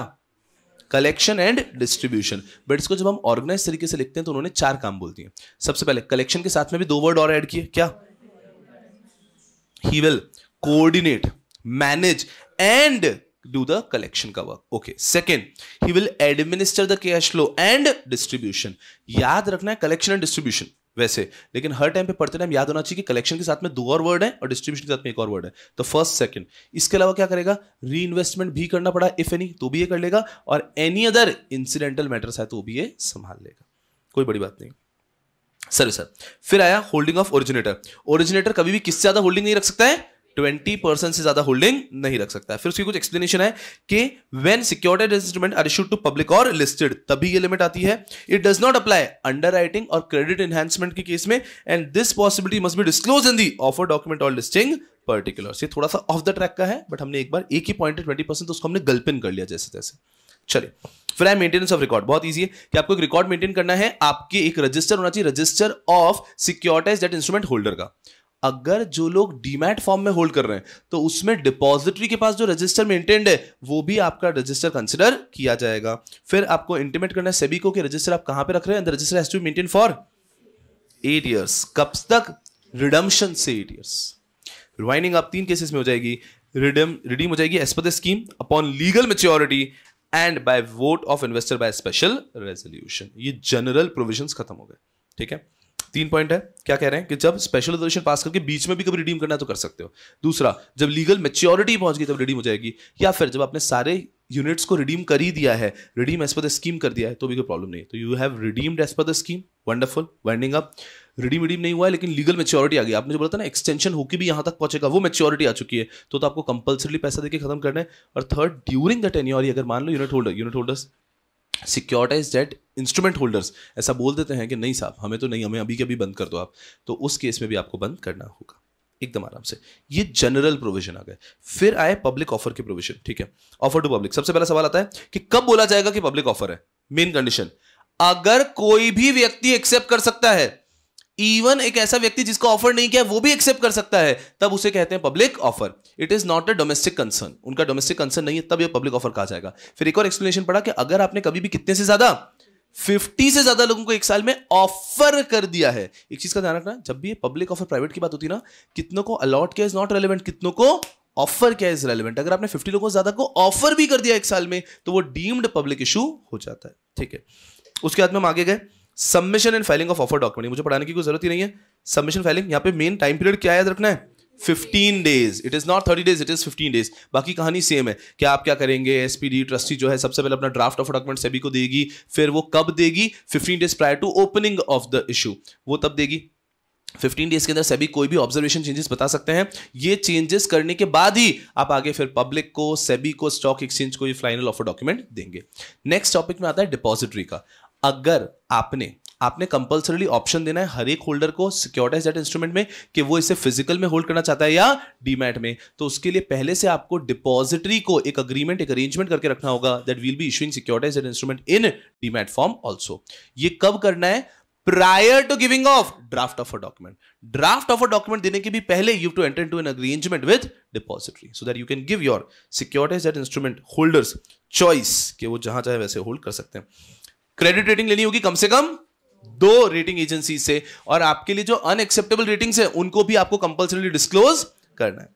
कलेक्शन एंड डिस्ट्रीब्यूशन बट इसको जब हम ऑर्गेनाइज तरीके से लिखते हैं तो उन्होंने चार काम बोल दिए सबसे पहले कलेक्शन के साथ में भी दो वर्ड और ऐड किए क्या he will coordinate manage and do the collection का work okay second he will administer the cash flow and distribution याद रखना है कलेक्शन एंड डिस्ट्रीब्यूशन वैसे लेकिन हर टाइम पे पढ़ते टाइम याद होना चाहिए कि कलेक्शन के साथ में दो और वर्ड है और डिस्ट्रीब्यूशन के साथ में एक और वर्ड है तो फर्स्ट सेकंड इसके अलावा क्या करेगा री इन्वेस्टमेंट भी करना पड़ा इफ एनी तो भी ये कर लेगा और एनी अदर इंसिडेंटल मैटर्स है तो भी ये संभाल लेगा कोई बड़ी बात नहीं सर सर फिर आया होल्डिंग ऑफ ओरिजिनेटर ओरिजिनेटर कभी भी किससे ज्यादा होल्डिंग नहीं रख सकता है ट्वेंटी परसेंट से ज्यादा होल्डिंग नहीं रख सकता है फिर उसकी कुछ एक्सप्लेनेशन है कि when securitised instrument are issued to public और लिस्टेड तभी ये लिमिट आती है it does not apply underwriting और क्रेडिट एनहेंसमेंट के केस में and this possibility must be disclose in the offer document और लिस्टिंग पर्टिकुलर ये थोड़ा सा ऑफ द ट्रैक का है बट हमने एक बार एक ही पॉइंट ट्वेंटी परसेंट तो उसको हमने गल्पिन कर लिया जैसे तैसे चलिए फिर आई मेंटेनेंस ऑफ रिकॉर्ड बहुत इजी है कि आपको एक रिकॉर्ड मेंटेन करना है आपके एक रजिस्टर होना चाहिए register of securitise that instrument holder का अगर जो लोग डीमैट फॉर्म में होल्ड कर रहे हैं तो उसमें डिपॉजिटरी के पास जो रजिस्टर मेंटेन्ड है वो भी आपका रजिस्टर कंसिडर किया जाएगा फिर आपको इंटीमेट करना है सेबी को कि रजिस्टर आप कहां पे रख रहे हैं register has to maintain for eight years कब तक रिडम्शन से एट ईयर्स रिवाइंडिंग आप तीन केसेस में हो जाएगी रिडम रिडीम हो जाएगी as per the scheme upon legal maturity and by vote of investor by special resolution ये जनरल प्रोविजन खत्म हो गए ठीक है तीन पॉइंट है क्या कह रहे हैं कि जब स्पेशल रिजोल्यूशन पास करके बीच में भी कभी रिडीम करना है तो कर सकते हो दूसरा जब लीगल मेच्योरिटी पहुंच गई तब रिडीम हो जाएगी या फिर जब आपने सारे यूनिट्स को रिडीम कर ही दिया है redeem as per the scheme कर दिया है तो भी कोई प्रॉब्लम नहीं तो you have redeemed as per the scheme wonderful winding up redeem redeem नहीं हुआ है लेकिन लीगल मेच्योरिटी आ गई आपने जो बोला था ना एक्सटेंशन होकर भी यहाँ तक पहुंचेगा वो मेच्योरिटी आ चुकी है तो, तो आपको कंपलसरी पैसा देकर खत्म करना है और थर्ड ड्यूरिंग द टेन्योरी अगर मान लो unit holder unit holders securitised debt instrument holders ऐसा बोल देते हैं कि नहीं साहब हमें तो नहीं हमें अभी के अभी बंद कर दो आप तो उस केस में भी आपको बंद करना होगा एकदम आराम से ये जनरल प्रोविजन आ गए फिर आए पब्लिक ऑफर के प्रोविजन ठीक है ऑफर टू पब्लिक सबसे पहला सवाल आता है कि कब बोला जाएगा कि पब्लिक ऑफर है मेन कंडीशन अगर कोई भी व्यक्ति एक्सेप्ट कर सकता है इवन एक ऐसा व्यक्ति जिसको ऑफर नहीं किया वो भी एक्सेप्ट कर सकता है तब उसे कहते हैं public offer it is not a domestic concern उनका डोमेस्टिक कंसर्न नहीं है तब ये पब्लिक ऑफर कहा जाएगा फिर एक और एक्सप्लेनेशन पड़ा कि अगर आपने कभी भी कितने से ज्यादा 50 से ज्यादा लोगों को एक साल में ऑफर कर दिया है एक चीज का ध्यान रखना जब भी ये पब्लिक ऑफर प्राइवेट की बात होती है ना कितनों को अलॉट किया इज नॉट रेलिवेंट कितनों को ऑफर क्या इज रेलिवेंट अगर आपने 50 लोगों से ज्यादा को ऑफर भी कर दिया एक साल में तो वो डीम्ड पब्लिक इशू हो जाता है ठीक है उसके बाद में हम आगे गए submission and filing of offer document मुझे पढ़ाने की कोई जरूरत ही नहीं है सबमिशन फाइलिंग यहाँ पे मेन टाइम पीरियड क्या याद रखना है fifteen days it is not thirty days it is fifteen days बाकी कहानी सेम है क्या आप क्या करेंगे एस पी डी ट्रस्टी जो है सबसे पहले अपना ड्राफ्ट ऑफ डॉक्यूमेंट सभी को देगी फिर वो कब देगी fifteen days prior to opening of the issue वो तब देगी 15 डेज के अंदर सभी कोई भी ऑब्जर्वेशन चेंजेस बता सकते हैं ये चेंजेस करने के बाद ही आप आगे फिर पब्लिक को सेबी को स्टॉक एक्सचेंज को ये फाइनल ऑफर डॉक्यूमेंट देंगे नेक्स्ट टॉपिक में आता है डिपॉजिटरी का अगर आपने आपने कंपलसरली ऑप्शन देना है हर एक होल्डर को सिक्योरिटाइज डेट इंस्ट्रूमेंट में कि वो इसे फिजिकल में होल्ड करना चाहता है या डीमैट में तो उसके लिए पहले से आपको डिपॉजिटरी को एक अग्रीमेंट एक अरेंजमेंट करके रखना होगा that will be issuing securitised debt instrument in demat form also ये कब करना है prior to giving of draft of a document draft of a document देने के भी पहले you to enter to an agreement with depository so that you can give your securitised debt instrument holders choice कि वो जहां चाहे वैसे hold कर सकते हैं क्रेडिट रेटिंग लेनी होगी कम से कम दो रेटिंग एजेंसी से और आपके लिए जो अनएक्सेप्टेबल रेटिंग्स है उनको भी आपको कंपल्सरी डिस्क्लोज करना है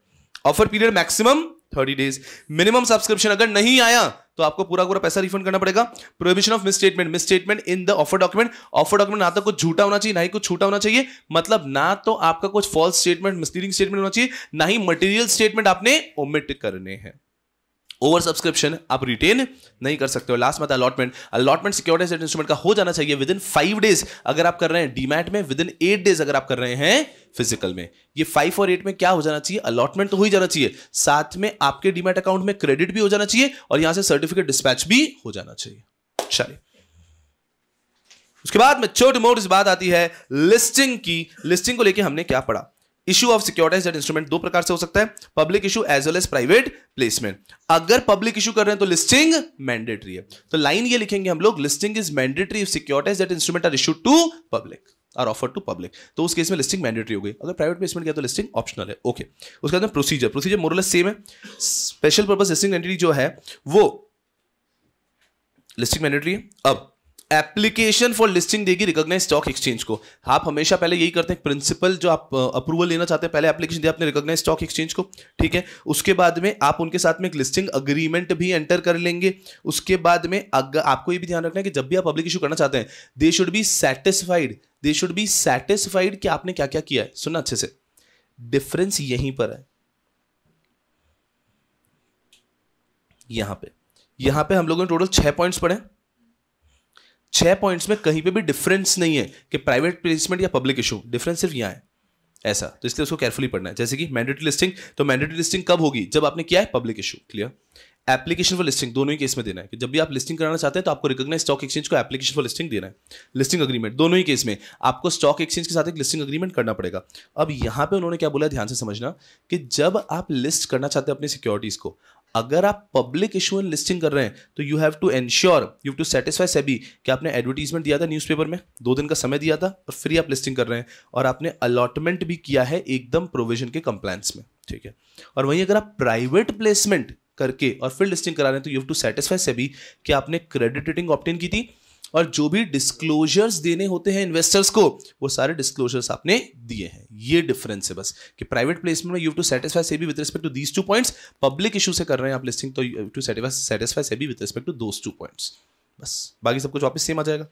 offer period maximum thirty days minimum subscription अगर नहीं आया तो आपको पूरा पूरा पैसा रिफंड करना पड़ेगा provision of misstatement misstatement in the offer document offer document ना तो कुछ झूठा होना चाहिए ना ही कुछ छूटा होना चाहिए मतलब ना तो आपका कुछ फॉल्स स्टेटमेंट मिसलीडिंग स्टेटमेंट होना चाहिए ना ही मटेरियल स्टेटमेंट आपने ओमिट करने हैं ओवर सब्सक्रिप्शन आप रिटेन नहीं कर सकते हो लास्ट मत अलॉटमेंट अलॉटमेंट सिक्योरिटी इंस्ट्रूमेंट का हो जाना चाहिए विद इन फाइव डेज अगर आप कर रहे हैं डीमैट में विद इन एट डेज अगर आप कर रहे हैं फिजिकल में ये फाइव और एट में क्या हो जाना चाहिए अलॉटमेंट तो हो ही जाना चाहिए साथ में आपके डीमैट अकाउंट में क्रेडिट भी हो जाना चाहिए और यहां से सर्टिफिकेट डिस्पैच भी हो जाना चाहिए चलिए उसके बाद में छोट मोट बात आती है लिस्टिंग की लिस्टिंग को लेकर हमने क्या पढ़ा इशू ऑफ सिक्योरिटाइज इंस्ट्रूमेंट दो प्रकार से हो सकता है public issue as well as private placement अगर पब्लिक इशू कर रहे हैं तो लिस्टिंग मैंडेटरी है तो लाइन ये लिखेंगे हम लोग listing is mandatory if securitised that instrument are issue to public are offer to public तो उस केस में लिस्टिंग मैंडेटरी हो गई अगर प्राइवेट प्लेसमेंट किया तो लिस्टिंग ऑप्शनल है ओके उसके बाद प्रोसीजर प्रोसीजर मोरल सेम है स्पेशल पर्पज लिस्टिंग एंटिटी जो है वो लिस्टिंग मैंडेटरी है अब एप्लीकेशन फॉर लिस्टिंग देगी रिकॉग्नाइज स्टॉक एक्सचेंज को आप हमेशा पहले यही करते हैं प्रिंसिपल जो आप अप्रूवल लेना चाहते हैं पहले एप्लीकेशन दिया आपने रिकॉग्नाइज स्टॉक एक्सचेंज को ठीक है उसके बाद में आप उनके साथ में एक लिस्टिंग अग्रीमेंट भी एंटर कर लेंगे उसके बाद में अग, आपको ये भी ध्यान रखना है कि जब भी आप पब्लिक इशू करना चाहते हैं they should be satisfied they should be satisfied कि आपने क्या क्या किया है सुनना अच्छे से डिफरेंस यहीं पर है यहां पे यहां पे हम लोगों ने टोटल छह पॉइंट्स पढ़े छह पॉइंट्स में कहीं पे भी डिफरेंस नहीं है कि प्राइवेट प्लेसमेंट या पब्लिक इशू डिफरेंस सिर्फ यहाँ है ऐसा तो इसलिए उसको केयरफुली पढ़ना है जैसे कि मैंडेटरी लिस्टिंग तो मैंडेटरी लिस्टिंग कब होगी जब आपने किया है public issue clear application for listing दोनों ही केस में देना है कि जब भी आप लिस्टिंग कराना चाहते हैं तो आपको रिकॉग्नाइज स्टॉक एक्सचेंज को एप्लीकेशन फॉर लिस्टिंग देना है लिस्टिंग अग्रीमेंट दोनों ही केस में आपको स्टॉक एक्सचेंज के साथ एक लिस्टिंग अग्रीमेंट करना पड़ेगा अब यहाँ पे उन्होंने क्या बोला ध्यान से समझना कि जब आप लिस्ट करना चाहते हैं अपनी सिक्योरिटीज़ को अगर आप पब्लिक एंड लिस्टिंग कर रहे हैं तो you have to ensure you have to satisfy SEBI कि आपने एडवर्टीजमेंट दिया था न्यूज़पेपर में दो दिन का समय दिया था और फ्री आप लिस्टिंग कर रहे हैं और आपने अलॉटमेंट भी किया है एकदम प्रोविजन के कंप्लाइंस में ठीक है और वहीं अगर आप प्राइवेट प्लेसमेंट करके और फिर लिस्टिंग करा रहे हैं तो you have to satisfy SEBI कि आपने क्रेडिट रेटिंग ऑप्टेन की थी और जो भी डिस्क्लोजर्स देने होते हैं इन्वेस्टर्स को वो सारे डिस्क्लोजर्स आपने दिए हैं ये डिफरेंस है बस कि प्राइवेट प्लेसमेंट में यू टू सेटिस्फाई से भी with respect to these two points public issue से कर रहे हैं आप लिस्टिंग तो यू टू सेटिस्फाई से भी with respect to those two points बस बाकी सब कुछ वापस सेम आ जाएगा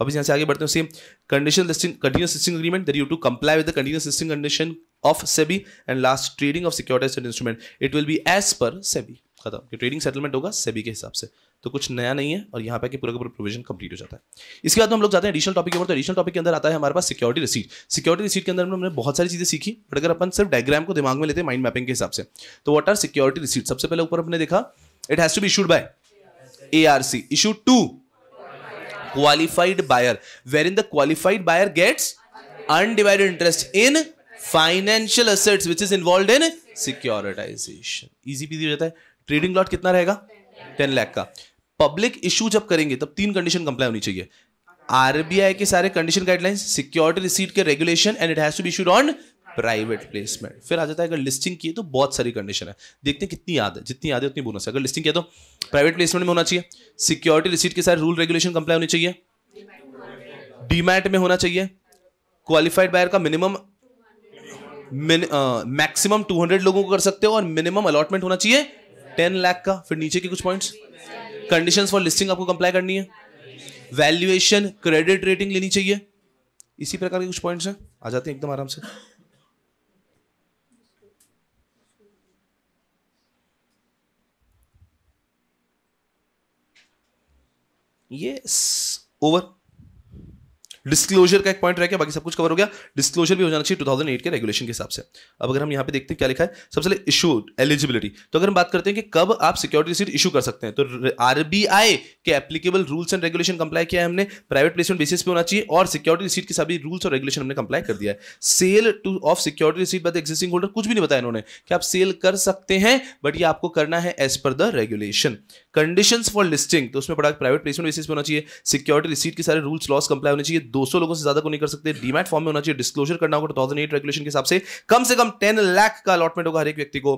वापस यहाँ से आगे बढ़ते हैं same condition listing continuous listing agreement that you to comply with the continuous listing condition of SEBI and last trading of securities instrument it will be as per SEBI खत्म ट्रेडिंग सेटलमेंट होगा सेबी के हिसाब से तो कुछ नया नहीं है और यहाँ पे पूरा पूरा प्रोविजन कंप्लीट हो जाता है इसके बाद हम लोग जाते हैं एडिशनल टॉपिक के ऊपर तो एडिशनल टॉपिक के अंदर आता है हमारे पास सिक्योरिटी रिसीट सिक्योरिटी रिसीट के अंदर हमने बहुत सारी चीज़ें सीखी बट अगर अपन सिर्फ डायग्राम को दिमाग में लेते हैं माइंड मैपिंग के हिसाब से तो वट आर सिक्योरिटी रिसीट सबसे पहले ऊपर हमने देखा it has be issued by A R C issue to qualified buyer wherein the qualified buyer gets undivided interest in financial assets which is involve in securitisation easy peasy हो जाता है trading lot कितना रहेगा ten lakh का public issue जब करेंगे तब तीन कंडीशन कंप्लाई होनी चाहिए आरबीआई के सारे कंडीशन गाइडलाइंस सिक्योरिटी रिसीट के regulation and it has to be issued on private placement फिर आ जाता है अगर लिस्टिंग की तो बहुत सारी कंडीशन है देखते हैं कितनी याद है जितनी याद है उतनी बोनस है अगर लिस्टिंग किया तो प्राइवेट प्लेसमेंट में होना चाहिए सिक्योरिटी रिसीट के सारे रूल रेगुलेशन कंप्लाई होनी चाहिए डीमैट में होना चाहिए क्वालिफाइड बायर का मिनिमम मैक्सिमम टू हंड्रेड लोगों को कर सकते हो और मिनिमम अलॉटमेंट होना चाहिए टेन लाख का फिर नीचे के कुछ पॉइंट्स कंडीशंस फॉर लिस्टिंग आपको कंप्लाई करनी है वैल्यूएशन क्रेडिट रेटिंग लेनी चाहिए इसी प्रकार के कुछ पॉइंट्स हैं आ जाते हैं एकदम आराम से ये ओवर डिस्क्लोजर का एक पॉइंट रह गया बाकी सब कुछ कवर हो गया डिस्क्लोजर भी हो जाना चाहिए 2008 के रेगुलेशन के हिसाब से अब अगर हम यहाँ पे देखते हैं क्या लिखा है सबसे पहले इशू एलिजिबिलिटी तो अगर हम बात करते हैं कि कब आप सिक्योरिटी सीट इशू कर सकते हैं तो आरबीआई के applicable rules and regulation comply किया है हमने प्राइवेट प्लेसमेंट बेसिस पे होना चाहिए और सिक्योरिटी रिसीट के सभी रूल्स और रेगुलेशन हमने कंप्लाई कर दिया है sale to of security receipt by existing holder कुछ भी नहीं बताया इन्होंने कि आप सेल कर सकते हैं बट ये आपको करना है as per the regulation condition for listing तो उसमें पड़ा प्राइवेट प्लेसमेंट बेसिस पे होना चाहिए सिक्योरिटी रिसीट के सारे रूल्स लॉस कंप्लाई होने चाहिए 200 लोगों से ज्यादा को नहीं कर सकते डीमैट फॉर्म में होना चाहिए डिस्क्लोजर करना होगा टू थाउजेंड रेगुलेशन के हिसाब से कम से कम टेन लाख का अलॉटमेंट होगा हर एक व्यक्ति को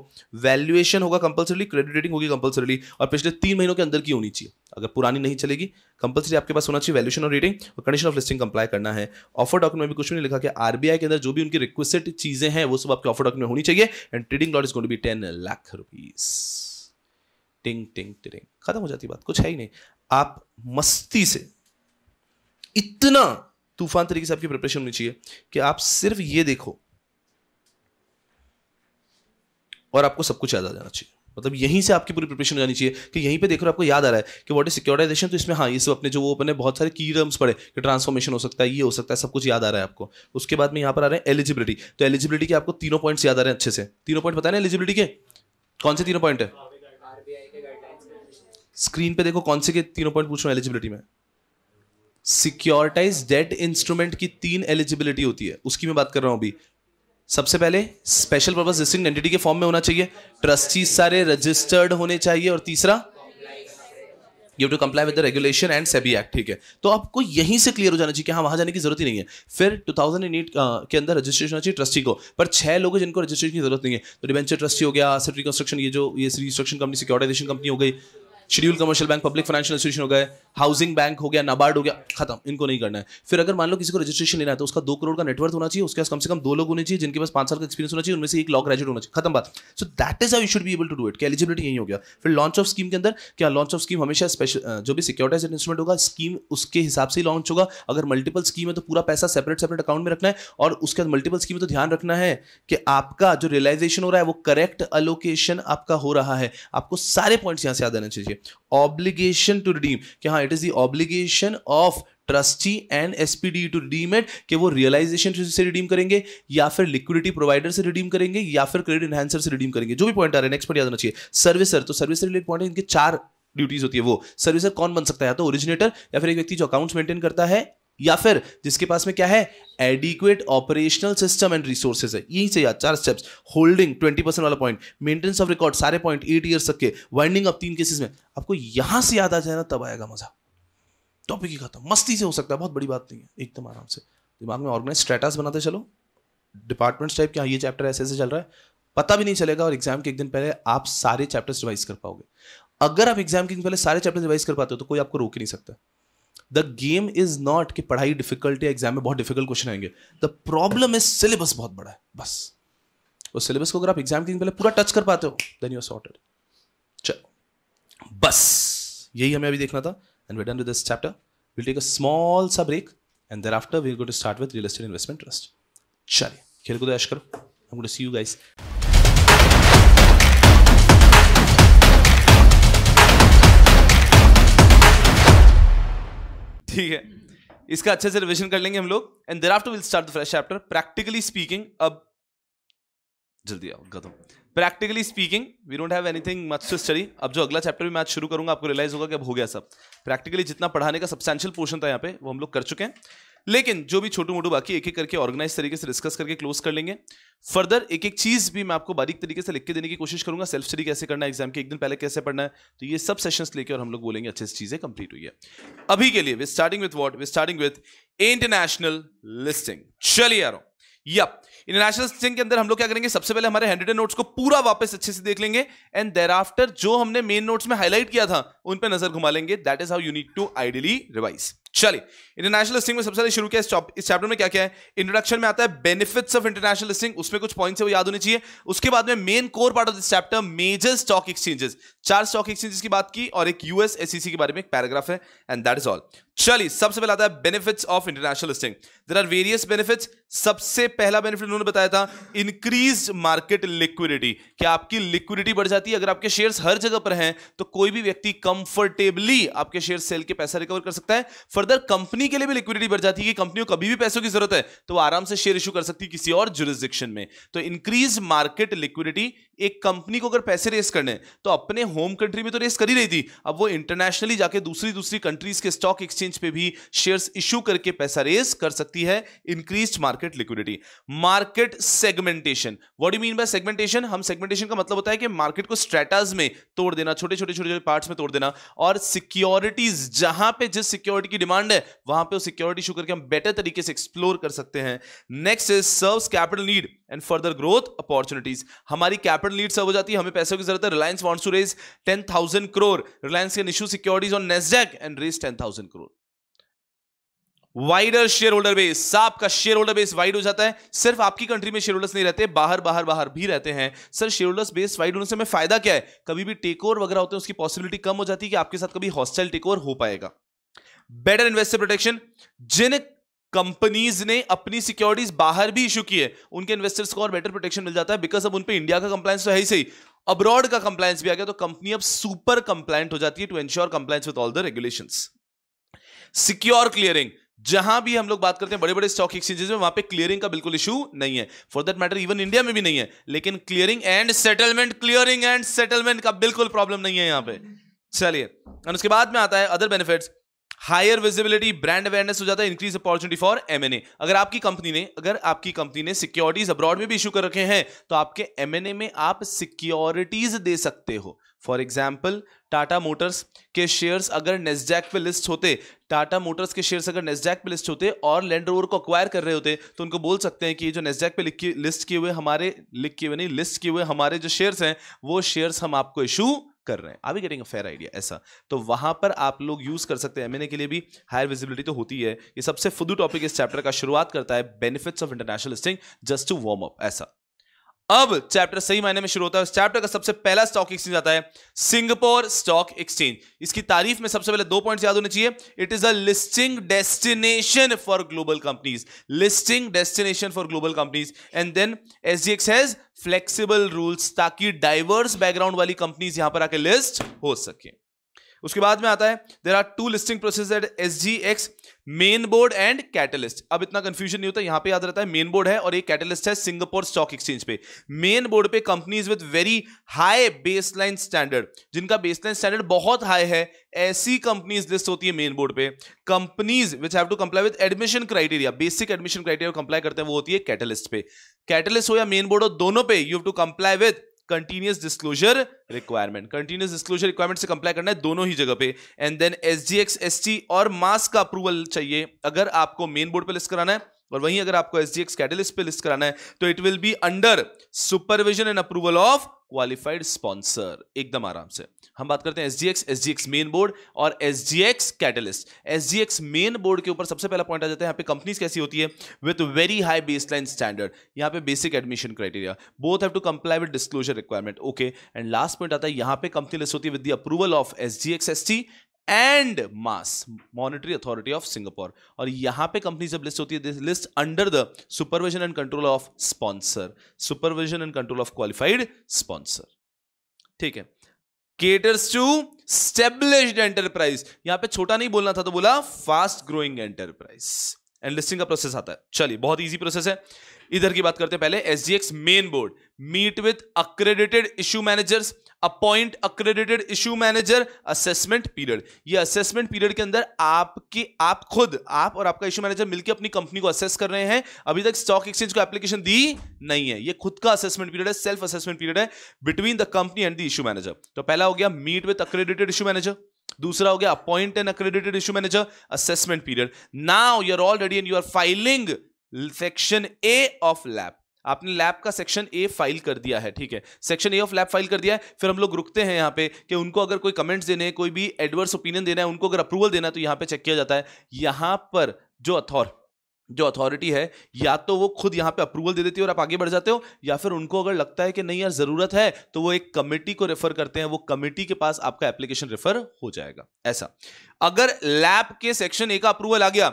वैल्युएशन होगा कंपलसरी क्रेडिट रेटिंग होगी कंपलसरी और पिछले तीन महीनों के अंदर की होनी चाहिए अगर पुरानी नहीं चलेगी कंपलसरी आपके पास होना चाहिए वैल्यूशन और रेटिंग और कंडीशन ऑफ लिस्टिंग कंप्लाई करना है ऑफर डॉक्यूमेंट में भी कुछ भी नहीं लिखा कि आरबीआई के अंदर जो भी उनकी रिक्वेस्टेड चीजें हैं वो सब आपके ऑफर डॉक्यूमेंट होनी चाहिए and trading lot is going to be ten lakh rupees टिंग टिंग टिंग खत्म हो जाती बात कुछ है ही नहीं आप मस्ती से इतना तूफान तरीके से आपकी प्रिपरेशन होनी चाहिए कि आप सिर्फ ये देखो और आपको सब कुछ याद आ जाना चाहिए मतलब यहीं से आपकी पूरी प्रिपरेशन हो जानी चाहिए कि यहीं पे देख रहे आपको याद आ रहा है कि वॉट इज सिक्योराइजेशन तो इसमें हाँ ये सब अपने जो वो अपने बहुत सारे की टर्म्स पड़े कि ट्रांसफॉर्मेशन हो सकता है ये हो सकता है सब कुछ याद आ रहा है आपको उसके बाद में यहाँ पर आ रहे हैं एलिजिबिलिटी तो एलिजिबिलिटी के आपको तीनों पॉइंट्स याद आ रहे हैं अच्छे से तीनों पॉइंट पता है ना एलिजिबिलिटी के कौन से तीनों पॉइंट है स्क्रीन पे देखो कौन से के तीनों पॉइंट पूछ रहा हूँ एलिजिबिलिटी में सिक्योरिटाइज डेट इंस्ट्रूमेंट की तीन एलिजिबिलिटी होती है उसकी मैं बात कर रहा हूं अभी सबसे पहले स्पेशल पर्पज लिस्टिंग एंटिटी के फॉर्म में होना चाहिए ट्रस्टी सारे रजिस्टर्ड होने चाहिए और तीसरा you to comply with the regulation and SEBI act ठीक है तो आपको यहीं से क्लियर हो जाना चाहिए कि हाँ वहां जाने की जरूरत ही नहीं है फिर टू थाउजेंड एंड एट के अंदर रजिस्ट्रेशन होना चाहिए ट्रस्टी को पर छह लोग जिनको रजिस्ट्रेशन की जरूरत नहीं है तो डिवेंचर ट्रस्टी हो गया एसेट रिकंस्ट्रक्शन ये जो ये रिस्ट्रक्शन कंपनी सिक्योरिटाइजेशन कंपनी हो गई schedule commercial bank public financial institution हो गए हाउसिंग बैंक हो गया नबार्ड हो गया खत्म इनको नहीं करना है फिर अगर मान लो किसी को रजिस्ट्रेशन लेना है तो उसका दो करोड़ का नेटवर्क होना चाहिए उसके पास कम से कम दो लोग होने चाहिए जिनके पास पांच साल का एक्सपीरियंस होना चाहिए उनमें से एक लॉ ग्रेजुएट होना चाहिए खत्म बात so that is I should be able to do it eligibility यही हो गया फिर लॉन्च ऑफ स्कीम के अंदर क्या लॉन्च ऑफ स्कीम हमेशा स्पेशल जो भी सिक्योरिटाइज इंस्ट्रूमेंट होगा स्कीम उसके हिसाब से ही लॉन्च होगा अगर मल्टीपल स्कीम है तो पूरा पैसा सेपरेट सेपरेट अकाउंट में रखना है और उसके बाद मल्टीपल स्कीम तो ध्यान रखना है कि आपका जो रियलाइजेशन हो रहा है वो करेक्ट अलोकेशन आपका हो रहा है आपको सारे पॉइंट्स यहाँ से याद आना चाहिए करेंगे ऑब्लिगेशन टू रिडीम कि हाँ it is the obligation of trustee and S P D to redeem it कि वो रियलाइजेशन से रिडीम करेंगे या फिर लिक्विडिटी प्रोवाइडर से रिडीम करेंगे या फिर क्रेडिट एनहांसर से रिडीम करेंगे जो भी पॉइंट आ रहे हैं नेक्स्ट पॉइंट याद होना चाहिए सर्विसर तो सर्विस रिलेटेड पॉइंट इनके चार ड्यूटीज होती है वो सर्विसर कौन बन सकता है या तो ओरिजिनेटर या फिर एक व्यक्ति जो अकाउंट्स मेंटेन करता है या फिर जिसके पास में क्या है adequate operational system and resources है यही से यार चार स्टेप्स होल्डिंग ट्वेंटी परसेंट वाला पॉइंट मेंटेनेंस ऑफ रिकॉर्ड सारे पॉइंट एट ईयर्स तक के वाइंडिंग अप तीन केसेस में आपको यहां से याद आ जाए ना तब आएगा मजा टॉपिक ही खत्म मस्ती से हो सकता है बहुत बड़ी बात नहीं है एकदम आराम से दिमाग में ऑर्गेनाइज स्टेटस बनाते चलो डिपार्टमेंट्स टाइप के हाँ ये चैप्टर ऐसे ऐसे चल रहा है पता भी नहीं चलेगा और एग्जाम के एक दिन पहले आप सारे चैप्टर्स रिवाइज कर पाओगे अगर आप एग्जाम के दिन पहले सारे चैप्टर्स रिवाइज कर पाते हो तो कोई आपको रोक ही नहीं सकता द गेम इज नॉट कि पढ़ाई डिफिकल्ट है एग्जाम में बहुत डिफिकल्ट क्वेश्चन आएंगे द प्रॉब्लम इज सिलेबस बहुत बड़ा है बस उस सिलेबस को अगर आप एग्जाम के दिन पहले पूरा टच कर पाते हो देन यू आर सॉर्टेड चलो बस यही हमें अभी देखना था and we done with this chapter will take a small सा break and thereafter we go to start with real estate investment trust चलिए खेल को तो ऐश करो I to see you guys ठीक है इसका अच्छे से रिविजन कर लेंगे हम लोग and thereafter will start the fresh chapter practically speaking अब जल्दी आओ गदम practically speaking we don't have anything much to study अब जो अगला चैप्टर भी मैं आज शुरू करूंगा आपको रियलाइज होगा कि अब हो गया सब प्रैक्टिकली जितना पढ़ाने का सब्सटेंशियल पोर्शन था यहाँ पे वो हम लोग कर चुके हैं लेकिन जो भी छोटू मोटू बाकी एक एक करके ऑर्गेनाइज तरीके से डिस्कस करके क्लोज कर लेंगे फर्दर एक एक चीज भी मैं आपको बारीक तरीके से लिख के देने की कोशिश करूंगा सेल्फ स्टडी कैसे करना है एग्जाम के एक दिन पहले कैसे पढ़ना है तो ये सब सेशंस लेके और हम लोग बोलेंगे अच्छे से चीजें कंप्लीट हुई है अभी के लिए we starting with what we starting with international listing चलिए यारो यप इंटरनेशनल के अंदर हम लोग क्या करेंगे सबसे पहले हमारे हैंड नोट्स को पूरा वापस अच्छे से देख लेंगे एंड देर आफ्टर जो हमने मेन नोट्स में हाईलाइट किया था उन पर नजर घुमा लेंगे that is how you need to ideally revise चलिए इंटरनेशनल लिस्टिंग में सबसे पहले शुरू किया इस, इस चैप्टर में क्या क्या है इंट्रोडक्शन में आता है बेनिफिट्स ऑफ इंटरनेशनल लिस्टिंग उसमें कुछ पॉइंट्स है वो याद होने चाहिए उसके बाद में main core part of this chapter major stock exchanges चार स्टॉक एक्सचेंजेस की बात की और एक यूएस एसईसी e के बारे में एक पैराग्राफ है एंड दैट इज ऑल चलिए सबसे पहले आता है benefits of international listing there are various benefits सबसे पहला बेनिफिट उन्होंने बताया था इंक्रीज मार्केट लिक्विडिटी क्या आपकी लिक्विडिटी बढ़ जाती है अगर आपके शेयर्स हर जगह पर हैं तो कोई भी व्यक्ति कंफर्टेबली आपके शेयर सेल के पैसा रिकवर कर सकता है फॉर फर्दर कंपनी के लिए भी लिक्विडिटी बढ़ जाती है कि कंपनी को कभी भी पैसों की जरूरत है तो आराम से शेयर इशू कर सकती है किसी और जुरिस्डिक्शन में तो इंक्रीज मार्केट लिक्विडिटी एक कंपनी को अगर पैसे रेस करने तो अपने होम कंट्री में तो रेस कर ही रही थी अब वो इंटरनेशनली जाके दूसरी दूसरी कंट्रीज के स्टॉक एक्सचेंज पे भी शेयर्स इश्यू करके पैसा रेस कर सकती है increase market liquidity market segmentation what you mean by segmentation हम सेगमेंटेशन का मतलब होता है कि मार्केट को स्ट्रेटाज में तोड़ देना छोटे छोटे छोटे छोटे पार्ट्स में तोड़ देना और सिक्योरिटीज जहां पे जिस सिक्योरिटी की डिमांड है वहां पे सिक्योरिटी इशू करके हम बेटर तरीके से एक्सप्लोर कर सकते हैं next is serve capital need and further growth opportunities हमारी कैपिटल कैपिटल लीड सब हो जाती है हमें पैसों की जरूरत है Reliance wants to raise ten thousand crore Reliance can issue securities on Nasdaq and raise ten thousand crore wider shareholder base साप का शेयर होल्डर बेस वाइड हो जाता है सिर्फ आपकी कंट्री में शेयर होल्डर्स नहीं रहते बाहर बाहर बाहर भी रहते हैं sir shareholders base wide होने से हमें फायदा क्या है कभी भी टेक ओवर वगैरह होते हैं उसकी पॉसिबिलिटी कम हो जाती है कि आपके साथ कभी हॉस्टल टेक ओवर हो पाएगा बेटर इन्वेस्टर प्रोटेक्शन जिन कंपनीज ने अपनी सिक्योरिटीज बाहर भी इशू की है उनके इन्वेस्टर्स को और बेटर प्रोटेक्शन मिल जाता है बिकॉज अब उन पर इंडिया का कंप्लायंस तो है ही सही अब्रॉड का कंप्लायंस भी आ गया तो कंपनी अब सुपर कंप्लायंट हो जाती है to ensure compliance with all the regulation secure clearing जहां भी हम लोग बात करते हैं बड़े बड़े स्टॉक एक्सचेंजेस में वहां पे क्लियरिंग का बिल्कुल इशू नहीं है for that matter even India में भी नहीं है लेकिन clearing and settlement clearing and settlement का बिल्कुल प्रॉब्लम नहीं है यहां पे चलिए और उसके बाद में आता है other benefits higher visibility brand awareness हो जाता है इंक्रीज अपॉर्चुनिटी फॉर ए अगर आपकी कंपनी ने अगर आपकी कंपनी ने सिक्योरिटीज अब्रॉड में भी इशू कर रखे हैं तो आपके ए में आप सिक्योरिटीज दे सकते हो फॉर एग्जाम्पल टाटा मोटर्स के शेयर्स अगर नेस्डैक पे लिस्ट होते टाटा मोटर्स के शेयर्स अगर नेस्डैक पे लिस्ट होते और लैंड रोवर को अक्वायर कर रहे होते तो उनको बोल सकते हैं कि जो नेस्डैक पे लिख के लिस्ट किए हुए हमारे लिख किए हुए नहीं लिस्ट किए हुए हमारे जो शेयर्स हैं वो शेयर्स हम आपको इशू कर रहे हैं I we getting a fair idea ऐसा तो वहां पर आप लोग यूज कर सकते हैं एमएनए के लिए भी हायर विजिबिलिटी तो होती है ये सबसे फुदू टॉपिक इस चैप्टर का शुरुआत करता है benefits of international listing just to warm up ऐसा अब चैप्टर सही मायने में शुरू होता है इस चैप्टर का सबसे पहला स्टॉक एक्सचेंज आता है सिंगापुर स्टॉक एक्सचेंज इसकी तारीफ में सबसे पहले दो पॉइंट्स याद होने चाहिए it is a listing destination for global companies listing destination for global companies and then S D X has flexible rules ताकि डाइवर्स बैकग्राउंड वाली कंपनीज यहां पर आके लिस्ट हो सके उसके बाद में आता है there are two listing process at S G X main board and catalyst अब इतना कंफ्यूजन नहीं होता यहां पे याद रहता है मेन बोर्ड है और एक कैटलिस्ट है सिंगापुर स्टॉक एक्सचेंज पे मेन बोर्ड पे companies with very high baseline standard जिनका बेसलाइन स्टैंडर्ड बहुत हाई है ऐसी कंपनीज लिस्ट होती है मेन बोर्ड पे companies which have to comply with admission criteria basic admission criteria comply करते हैं वो होती है कैटलिस्ट पे कैटलिस्ट हो या मेन बोर्ड हो दोनों पे you have to comply with continuous disclosure requirement continuous disclosure requirement से कंप्लाई करना है दोनों ही जगह पे and then S G X S T और मास का अप्रूवल चाहिए अगर आपको मेन बोर्ड पे लिस्ट कराना है और वहीं अगर आपको एस जी एक्स कैटलिस्ट पे लिस्ट कराना है तो it will be under supervision and approval of qualified sponsor एकदम आराम से हम बात करते हैं एसजीएक्स एसजीएक्स मेन बोर्ड और SGX catalyst SGX main board के ऊपर सबसे पहला पॉइंट आ जाता है यहाँ पे कंपनीज कैसी होती है with very high baseline standard यहाँ पे basic admission criteria both have to comply with disclosure requirement okay and last point आता है यहाँ पे कंपनी लिस्ट होती है with the approval of S G S T and MAS monetary authority of Singapore और यहां पे कंपनी जब लिस्ट होती है this list under the supervision and control of sponsor supervision and control of qualified sponsor ठीक है caters to established enterprise यहां पे छोटा नहीं बोलना था तो बोला fast growing enterprise and listing का प्रोसेस आता है चलिए बहुत इजी प्रोसेस है इधर की बात करते हैं पहले S X main board meet with accredited issue managers appoint accredited issue manager assessment period ये असेसमेंट पीरियड के अंदर आपके आप खुद आप और आपका इश्यू मैनेजर मिलकर अपनी कंपनी को असेस कर रहे हैं अभी तक स्टॉक एक्सचेंज को एप्लीकेशन दी नहीं है ये खुद का असेसमेंट पीरियड है सेल्फ असेसमेंट पीरियड है between the company and the issue manager तो पहला हो गया meet with accredited issue manager दूसरा हो गया appoint an accredited issue manager assessment period now you are already and you are filing section A of lab आपने lab का section A file कर दिया है ठीक है section A of lab file कर दिया है फिर हम लोग रुकते हैं यहां पे कि उनको अगर कोई कमेंट्स देने कोई भी एडवर्स ओपिनियन देना है उनको अगर अप्रूवल देना है तो यहां पे चेक किया जाता है यहां पर जो अथॉर जो अथॉरिटी है या तो वो खुद यहाँ पे अप्रूवल दे देती है और आप आगे बढ़ जाते हो या फिर उनको अगर लगता है कि नहीं यार ज़रूरत है तो वो एक कमेटी को रेफर करते हैं वो कमेटी के पास आपका एप्लीकेशन रेफर हो जाएगा ऐसा अगर लैब के सेक्शन ए का अप्रूवल आ गया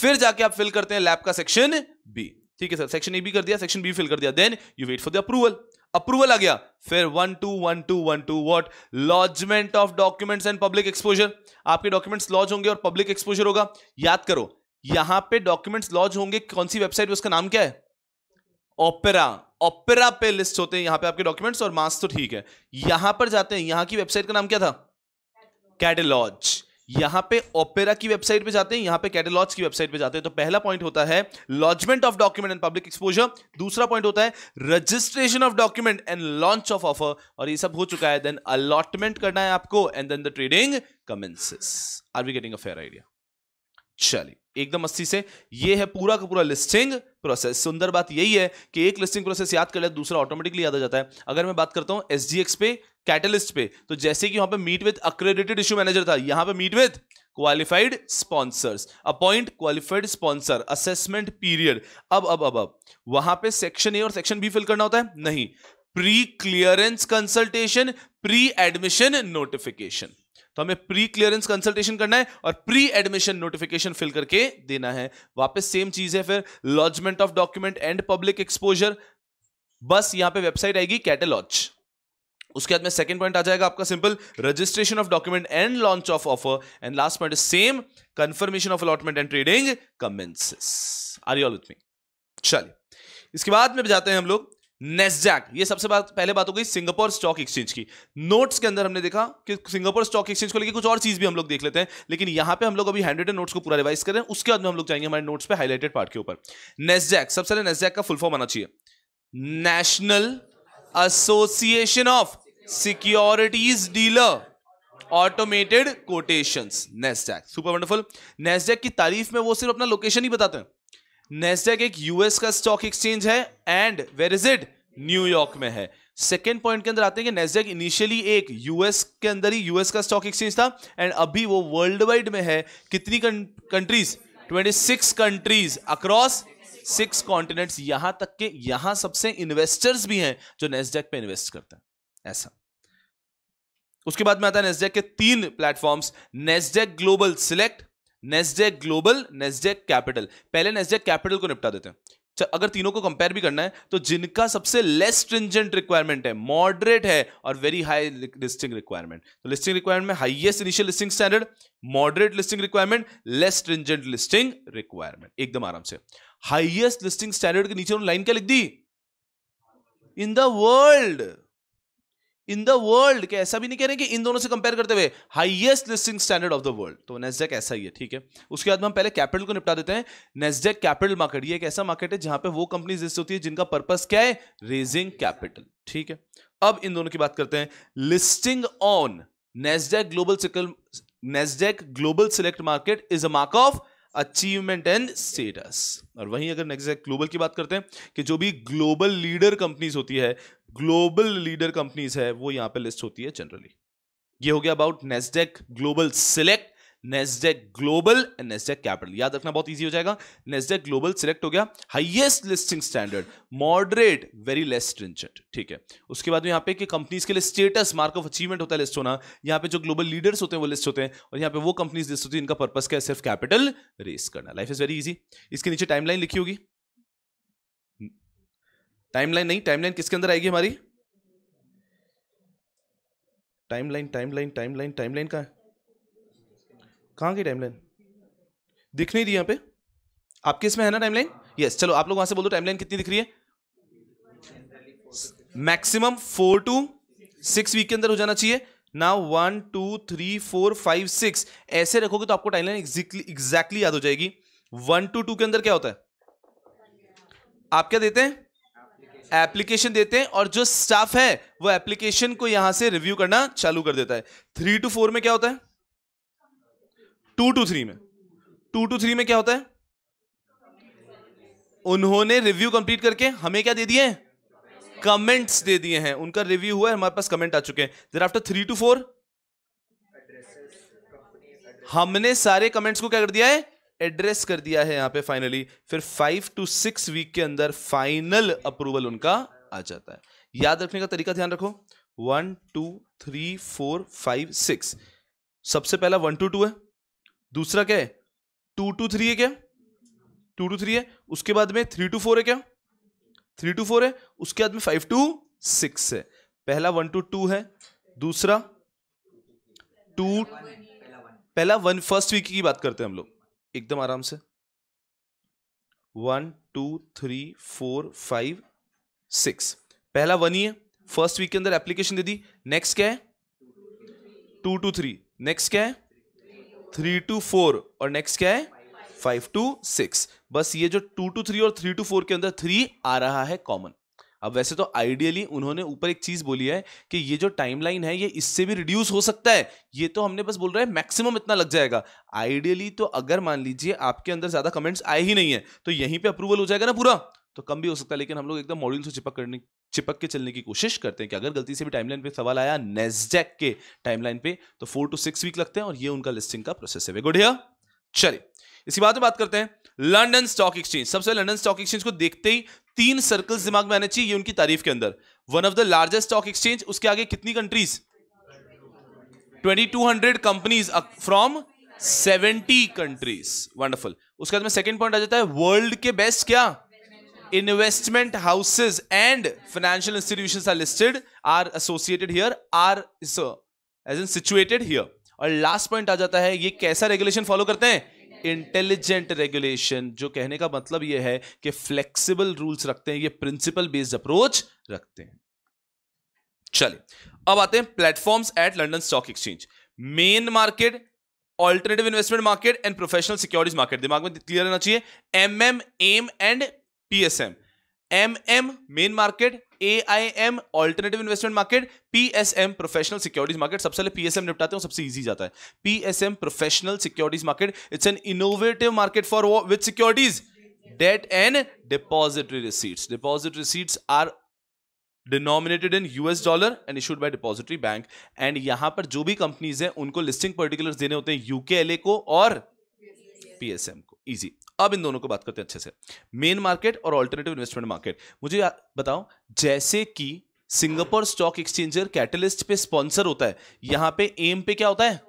फिर जाके आप फिल करते हैं लैब का सेक्शन बी ठीक है सर सेक्शन ए भी कर दिया सेक्शन बी फिल कर दिया then you wait for the approval approval आ गया फिर one two one two one two what lodgement of documents and public exposure आपके डॉक्यूमेंट्स लॉज होंगे और पब्लिक एक्सपोजर होगा याद करो यहां पे डॉक्यूमेंट्स लॉन्च होंगे कौन सी वेबसाइट उसका नाम क्या है ओपेरा ओपेरा पे लिस्ट होते हैं यहां पे आपके डॉक्यूमेंट्स और मास्क तो ठीक है यहां पर जाते हैं यहां की वेबसाइट का नाम क्या था कैटेलॉज यहां पे ओपेरा की वेबसाइट पे जाते हैं यहां पे कैटेलॉज की वेबसाइट पे जाते हैं तो पहला पॉइंट होता है lodgement of document and public exposure दूसरा पॉइंट होता है registration of document and launch of offer और ये सब हो चुका है देन अलॉटमेंट करना है आपको and then the trading commences are we getting a fair idea चलिए एकदम अस्सी से ये है पूरा का पूरा लिस्टिंग प्रोसेस सुंदर बात यही है कि एक लिस्टिंग प्रोसेस याद कर ले दूसरा ऑटोमेटिकली याद आ जाता है अगर मैं बात करता हूं एस पे कैटलिस्ट पे तो जैसे कि यहां पे meet with accredited issue manager था यहां पे meet with qualified sponsors appoint qualified sponsor assessment period अब अब अब अब वहां पे सेक्शन ए और सेक्शन बी फिल करना होता है नहीं pre clearance consultation pre admission notification तो हमें प्री क्लियरेंस कंसल्टेशन करना है और प्री एडमिशन नोटिफिकेशन फिल करके देना है वापस सेम चीज है फिर lodgement of document and public exposure बस यहां पे वेबसाइट आएगी कैटेलॉज उसके बाद में सेकंड पॉइंट आ जाएगा आपका simple registration of document and launch of offer and last point same confirmation of allotment and trading commences are you all with me चलिए इसके बाद में जाते हैं हम लोग नेस्जैक ये सबसे बात पहले बात हो गई सिंगापुर स्टॉक एक्सचेंज की नोट्स के अंदर हमने देखा कि सिंगापुर स्टॉक एक्सचेंज को लेकर कुछ और चीज भी हम लोग देख लेते हैं लेकिन यहां पे हम लोग अभी हैंड्रेड नोट्स को पूरा रिवाइज करें उसके बाद में हम लोग जाएंगे हमारे नोट्स पे हाईलाइटेड पार्ट के ऊपर नेस्जैक सबसे पहले नेस्जैक का फुलफॉर्म आना चाहिए national association of securities dealer automated quotation Nasdaq super wonderful Nasdaq की तारीफ में वो सिर्फ अपना लोकेशन ही बताते हैं नेस्डेक एक यूएस का स्टॉक एक्सचेंज है and where is it New York में है सेकेंड पॉइंट के अंदर आते हैं कि इनिशियली एक यूएस के अंदर ही यूएस का स्टॉक एक्सचेंज था एंड अभी वो वर्ल्ड वाइड में है कितनी countries 26 countries across six continents यहां तक के यहां सबसे इन्वेस्टर्स भी हैं जो नेस्डेक पे इन्वेस्ट करते हैं ऐसा उसके बाद में आता है नेस्डेक के तीन platforms Nasdaq global select Nasdaq global Nasdaq capital पहले नेस्डेक कैपिटल को निपटा देते हैं अच्छा, अगर तीनों को कंपेयर भी करना है तो जिनका सबसे लेस स्ट्रिंजेंट रिक्वायरमेंट है मॉडरेट है और वेरी हाई लिस्टिंग रिक्वायरमेंट तो लिस्टिंग रिक्वायरमेंट में highest initial listing standard moderate listing requirement less stringent listing requirement एकदम आराम से हाईएस्ट लिस्टिंग स्टैंडर्ड के नीचे उन्होंने लाइन क्या लिख दी in the world in the world के ऐसा भी नहीं कह रहे कि इन दोनों से कंपेयर करते हुए highest listing standard of the world तो नेस्डेक ऐसा ही है ठीक है उसके बाद हम पहले कैपिटल को निपटा देते हैं नेस्डेक कैपिटल मार्केट ये एक ऐसा मार्केट है जहां पे वो कंपनीज लिस्ट होती है जिनका पर्पस क्या है रेजिंग कैपिटल ठीक है अब इन दोनों की बात करते हैं listing on Nasdaq global select Nasdaq global select market is a mark of achievement and status और वहीं अगर नेक्स्ट ग्लोबल की बात करते हैं कि जो भी ग्लोबल लीडर कंपनीज होती है ग्लोबल लीडर कंपनीज है वो यहां पे लिस्ट होती है जनरली ये हो गया about Nasdaq global select Nasdaq global and Nasdaq capital याद रखना बहुत ईजी हो जाएगा नेस्डेक ग्लोबल सिलेक्ट हो गया highest listing standard moderate very less stringent ठीक है उसके बाद यहाँ पे कि कंपनीज के लिए स्टेटस मार्क ऑफ अचीवमेंट होता है लिस्ट होना यहाँ पे जो ग्लोबल लीडर्स होते हैं वो लिस्ट होते हैं और यहाँ पे वो कंपनीज लिस्ट होती है इनका पर्पज क्या है सिर्फ कैपिटल रेस करना लाइफ इज वेरी ईजी इसके नीचे टाइमलाइन लिखी होगी टाइमलाइन नहीं टाइमलाइन किसके अंदर आएगी हमारी टाइमलाइन टाइमलाइन टाइमलाइन टाइमलाइन का है कहाँ की टाइमलाइन दिख नहीं रही यहाँ पे आपके इसमें है ना टाइमलाइन यस yes, चलो आप लोग वहां से बोलो टाइमलाइन कितनी दिख रही है maximum four to six week के अंदर हो जाना चाहिए ना one two three four five six ऐसे रखोगे तो आपको टाइमलाइन एग्जैक्टली एग्जैक्टली याद हो जाएगी वन टू टू के अंदर क्या होता है आप क्या देते हैं एप्लीकेशन देते हैं और जो स्टाफ है वो एप्लीकेशन को यहां से रिव्यू करना चालू कर देता है थ्री टू फोर में क्या होता है टू टू थ्री में टू टू थ्री में क्या होता है उन्होंने रिव्यू कंप्लीट करके हमें क्या दे दिए कमेंट्स दे दिए हैं उनका रिव्यू हुआ है हमारे पास कमेंट आ चुके हैं आफ्टर थ्री टू फोर हमने सारे कमेंट्स को क्या कर दिया है एड्रेस कर दिया है यहां पे फाइनली फिर फाइव टू सिक्स वीक के अंदर फाइनल अप्रूवल उनका आ जाता है याद रखने का तरीका ध्यान रखो one two three four five six सबसे पहला वन टू टू है दूसरा क्या है टू टू थ्री है क्या टू टू थ्री है उसके बाद में थ्री टू फोर है क्या थ्री टू फोर है उसके बाद में फाइव टू सिक्स है पहला वन टू टू है दूसरा टू पहला वन फर्स्ट वीक की बात करते हैं हम लोग एकदम आराम से one two three four five six पहला वन ही है फर्स्ट वीक के अंदर एप्लीकेशन दे दी नेक्स्ट क्या है टू टू थ्री नेक्स्ट क्या है थ्री टू फोर और नेक्स्ट क्या है फाइव टू सिक्स बस ये जो टू टू थ्री और थ्री टू फोर के अंदर थ्री आ रहा है कॉमन अब वैसे तो आइडियली उन्होंने ऊपर एक चीज बोली है कि ये जो टाइमलाइन है ये इससे भी रिड्यूस हो सकता है ये तो हमने बस बोल रहा है मैक्सिमम इतना लग जाएगा आइडियली तो अगर मान लीजिए आपके अंदर ज्यादा कमेंट्स आए ही नहीं है तो यहीं पे अप्रूवल हो जाएगा ना पूरा तो कम भी हो सकता है लेकिन हम लोग एकदम मॉड्यूल से चिपक करने चिपक के चलने की कोशिश करते हैं कि अगर गलती से भी टाइमलाइन पे सवाल आया नेस्डेक के टाइमलाइन पे तो फोर टू सिक्स वीक लगते हैं और ये उनका लिस्टिंग का प्रोसेस है गुड हेयर चलिए इसी बात में बात करते हैं लंडन स्टॉक एक्सचेंज सबसे लंडन स्टॉक एक्सचेंज को देखते ही तीन सर्कल्स दिमाग में आने चाहिए उनकी तारीफ के अंदर one of the largest stock exchange उसके आगे कितनी countries 2200 companies from 70 countries wonderful उसके बाद में सेकंड पॉइंट आ जाता है वर्ल्ड के बेस्ट क्या investment houses and financial institution are listed are associated here are as in situated here और लास्ट पॉइंट आ जाता है ये कैसा रेगुलेशन फॉलो करते हैं इंटेलिजेंट रेगुलेशन जो कहने का मतलब ये है कि फ्लेक्सिबल रूल्स रखते हैं ये प्रिंसिपल बेस्ड अप्रोच रखते हैं चलिए अब आते हैं platforms at London stock exchange main market alternative investment market and professional securities market दिमाग में क्लियर रहना चाहिए M M M and PSM M M main market A I M alternative investment market PSM professional securities market सबसे पहले PSM निपटाते हैं सबसे easy जाता है PSM professional securities market it's an innovative market for with securities debt and depository receipts deposit receipts are denominated in US dollar and issued by depository bank and यहां पर जो भी कंपनीज हैं उनको लिस्टिंग पर्टिकुलर देने होते हैं UK L A को और पीएसएम ईजी अब इन दोनों को बात करते हैं अच्छे से मेन मार्केट और ऑल्टरनेटिव इन्वेस्टमेंट मार्केट मुझे बताओ जैसे कि सिंगापुर स्टॉक एक्सचेंजर कैटलिस्ट पे स्पॉन्सर होता है यहां पे एम पे क्या होता है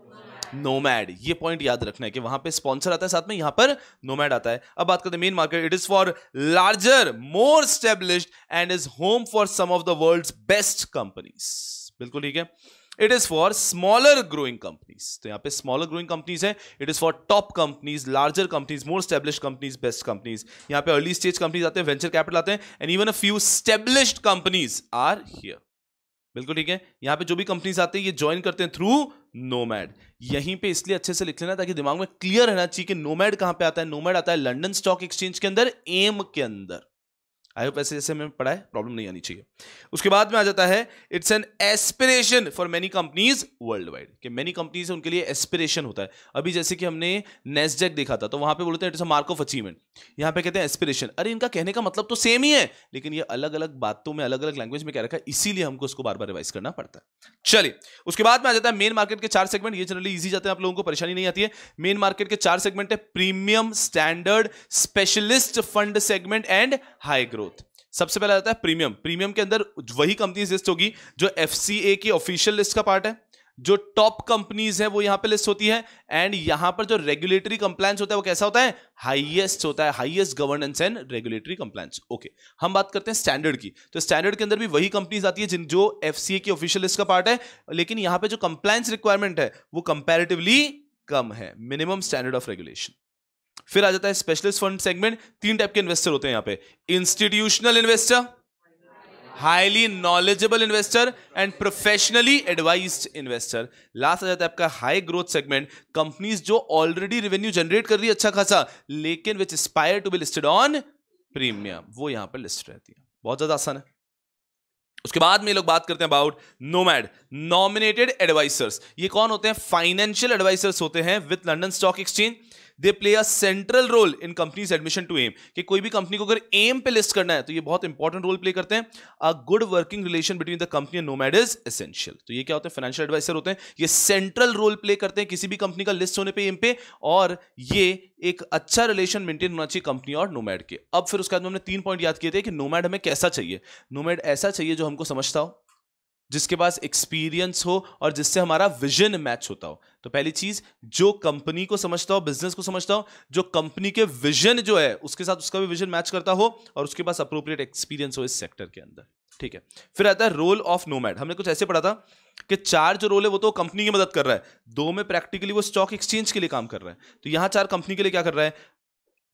नोमैड ये पॉइंट याद रखना है कि वहां पे स्पॉन्सर आता है साथ में यहां पर नोमैड आता है अब बात करते हैं main market it is for larger more establish and is home for some of the world best companies बिल्कुल ठीक है it is for smaller growing companies तो यहां पे स्मॉलर ग्रोइंग कंपनीज है it is for top companies larger companies more establish companies best companies यहां पे early stage companies आते हैं वेंचर कैपिटल आते हैं and even a few establish companies are here बिल्कुल ठीक है यहां पे जो भी कंपनीज आते हैं ये ज्वाइन करते हैं थ्रू नोमैड यहीं पे इसलिए अच्छे से लिख लेना ताकि दिमाग में क्लियर रहना चाहिए कि नोमैड कहां पे आता है नोमैड आता है लंडन स्टॉक एक्सचेंज के अंदर एम के अंदर आई होप ऐसे जैसे मैंने पढ़ा है प्रॉब्लम नहीं आनी चाहिए उसके बाद में आ जाता है it's an aspiration for many companies world wide कि मेनी कंपनीज उनके लिए एस्पिरेशन होता है अभी जैसे कि हमने नेस्डेक देखा था तो वहां पे बोलते हैं it's a mark of achievement यहां पे कहते हैं एस्पिरेशन अरे इनका कहने का मतलब तो सेम ही है लेकिन ये अलग अलग बातों में अलग अलग लैंग्वेज में कह रखा है इसीलिए हमको इसको बार बार रिवाइज करना पड़ता है चलिए उसके बाद में आ जाता है मेन मार्केट के चार सेगमेंट ये जनरली ईजी जाते हैं आप लोगों को परेशानी नहीं आती है मेन मार्केट के चार सेगमेंट है premium standard specialist fund segment and high growth सबसे पहला आता है प्रीमियम प्रीमियम के अंदर वही कंपनीज लिस्ट होगी जो एफ की ऑफिशियल लिस्ट का पार्ट है जो टॉप कंपनीज है वो यहां पे लिस्ट होती है एंड यहां पर जो रेगुलेटरी कंप्लायंस होता है वो कैसा होता है हाईएस्ट होता है highest governance and regulatory compliance okay हम बात करते हैं स्टैंडर्ड की तो स्टैंडर्ड के अंदर भी वही कंपनीज आती है जिन जो एफसीए की ऑफिशियल लिस्ट का पार्ट है लेकिन यहां पर जो कंप्लायंस रिक्वायरमेंट है वो कंपेरेटिवली कम है मिनिमम स्टैंडर्ड ऑफ रेगुलेशन फिर आ जाता है स्पेशलिस्ट फंड सेगमेंट तीन टाइप के इन्वेस्टर होते हैं यहां पे institutional investor highly knowledgeable investor and professionally advise investor last आ जाता है आपका हाई ग्रोथ सेगमेंट कंपनीज जो ऑलरेडी रेवेन्यू जनरेट कर रही है अच्छा खासा लेकिन which aspire to be listed on premium वो यहां पर लिस्ट रहती है बहुत ज्यादा आसान है उसके बाद में लोग बात करते हैं अबाउट नोमैड नॉमिनेटेड एडवाइसर्स ये कौन होते हैं फाइनेंशियल एडवाइसर्स होते हैं with London stock exchange they play a central role in companies admission to AIM कि कोई भी कंपनी को अगर एम पे लिस्ट करना है तो ये बहुत इंपॉर्टेंट रोल प्ले करते हैं a good working relation between the company and nomad is essential तो ये क्या होते हैं फाइनेंशियल एडवाइजर होते हैं ये सेंट्रल रोल प्ले करते हैं किसी भी कंपनी का लिस्ट होने पर एम पे और ये एक अच्छा रिलेशन मेंटेन होना चाहिए कंपनी और नोमैड के अब फिर उसके बाद में हमने तीन पॉइंट याद किए थे कि नोमैड हमें कैसा चाहिए नोमैड ऐसा चाहिए जो हमको समझता हो जिसके पास एक्सपीरियंस हो और जिससे हमारा विजन मैच होता हो तो पहली चीज जो कंपनी को समझता हो बिजनेस को समझता हो जो कंपनी के विजन जो है उसके साथ उसका भी विजन मैच करता हो और उसके पास अप्रोप्रिएट एक्सपीरियंस हो इस सेक्टर के अंदर ठीक है फिर आता है रोल ऑफ नोमैड हमने कुछ ऐसे पढ़ा था कि चार जो रोल है वो तो कंपनी की मदद कर रहा है दो में प्रैक्टिकली वो स्टॉक एक्सचेंज के लिए काम कर रहा है तो यहाँ चार कंपनी के लिए क्या कर रहा है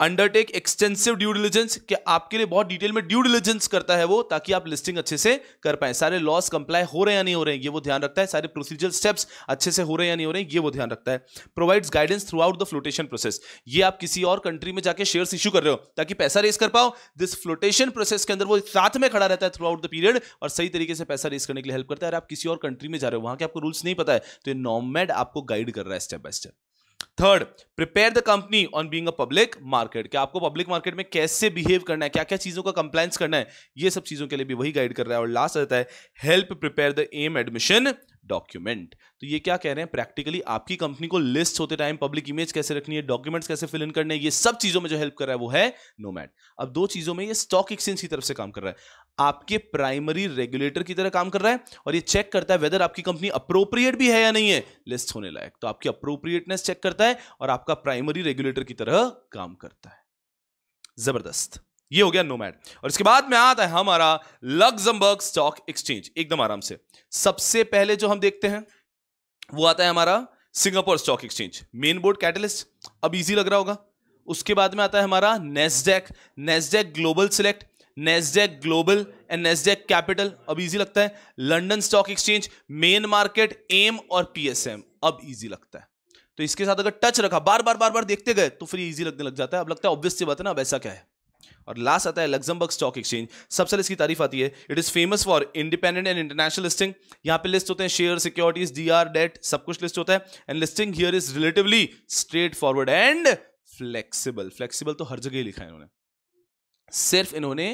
अंडरटेक एक्सटेंसिव ड्यू डिलीजेंस कि आपके लिए बहुत डिटेल में ड्यू डिलीजेंस करता है वो ताकि आप लिस्टिंग अच्छे से कर पाए सारे लॉस कंप्लाई हो रहे या नहीं हो रहे हैं ये वो ध्यान रखता है सारे प्रोसीजर स्टेप्स अच्छे से हो रहे या नहीं हो रहे हैं ये वो ध्यान रखता है provides guidance throughout the flotation process ये आप किसी और कंट्री में जाकर शेयर्स इशू कर रहे हो ताकि पैसा रेस कर पाओ दिस फ्लोटेशन प्रोसेस के अंदर वो साथ में खड़ा रहता है थ्रू आउट द पीरियड और सही तरीके से पैसा रेस करने के लिए हेल्प करता है अगर आप किसी और कंट्री में जा रहे हो वहां के आपको रूल्स नहीं पता है तो ये नॉमेड आपको गाइड कर रहा है step by step third prepare the company on being a public market क्या आपको पब्लिक मार्केट में कैसे बिहेव करना है क्या क्या चीज़ों का कंप्लाइंस करना है ये सब चीज़ों के लिए भी वही गाइड कर रहा है और लास्ट रहता है help prepare the AIM admission document तो ये क्या कह रहे हैं प्रैक्टिकली आपकी कंपनी को लिस्ट होते टाइम पब्लिक इमेज कैसे रखनी है डॉक्यूमेंट्स कैसे फिल इन करने ये सब चीज़ों में जो हेल्प कर रहा है वो है नोमैट अब दो चीज़ों में ये स्टॉक एक्सचेंज की तरफ से काम कर रहा है आपके प्राइमरी रेगुलेटर की तरह काम कर रहा है और ये चेक करता है वेदर आपकी कंपनी अप्रोप्रिएट भी है या नहीं है लिस्ट होने लायक तो आपकी अप्रोप्रिएटनेस चेक करता है और आपका प्राइमरी रेगुलेटर की तरह काम करता है जबरदस्त ये हो गया नोमैड और इसके बाद में आता है हमारा लग्जमबर्ग स्टॉक एक्सचेंज एकदम आराम से सबसे पहले जो हम देखते हैं वो आता है हमारा Singapore stock exchange main board catalyst अब इजी लग रहा होगा उसके बाद में आता है हमारा Nasdaq Nasdaq global select Nasdaq global and Nasdaq capital अब इजी लगता है London stock exchange main market AIM और पीएसएम अब इजी लगता है तो इसके साथ अगर टच रखा बार बार बार बार देखते गए तो फिर इजी लगने लग जाता है अब लगता है ऑब्वियस बात है ना अब ऐसा क्या है और लास्ट आता है लग्जमबर्ग स्टॉक एक्सचेंज सबसे इसकी तारीफ आती है it is famous for independent and international listing यहाँ पे लिस्ट होते हैं share securities D R debt सब कुछ लिस्ट होता है and listing here is relatively straightforward and flexible flexible तो हर जगह लिखा है इन्होंने सिर्फ इन्होंने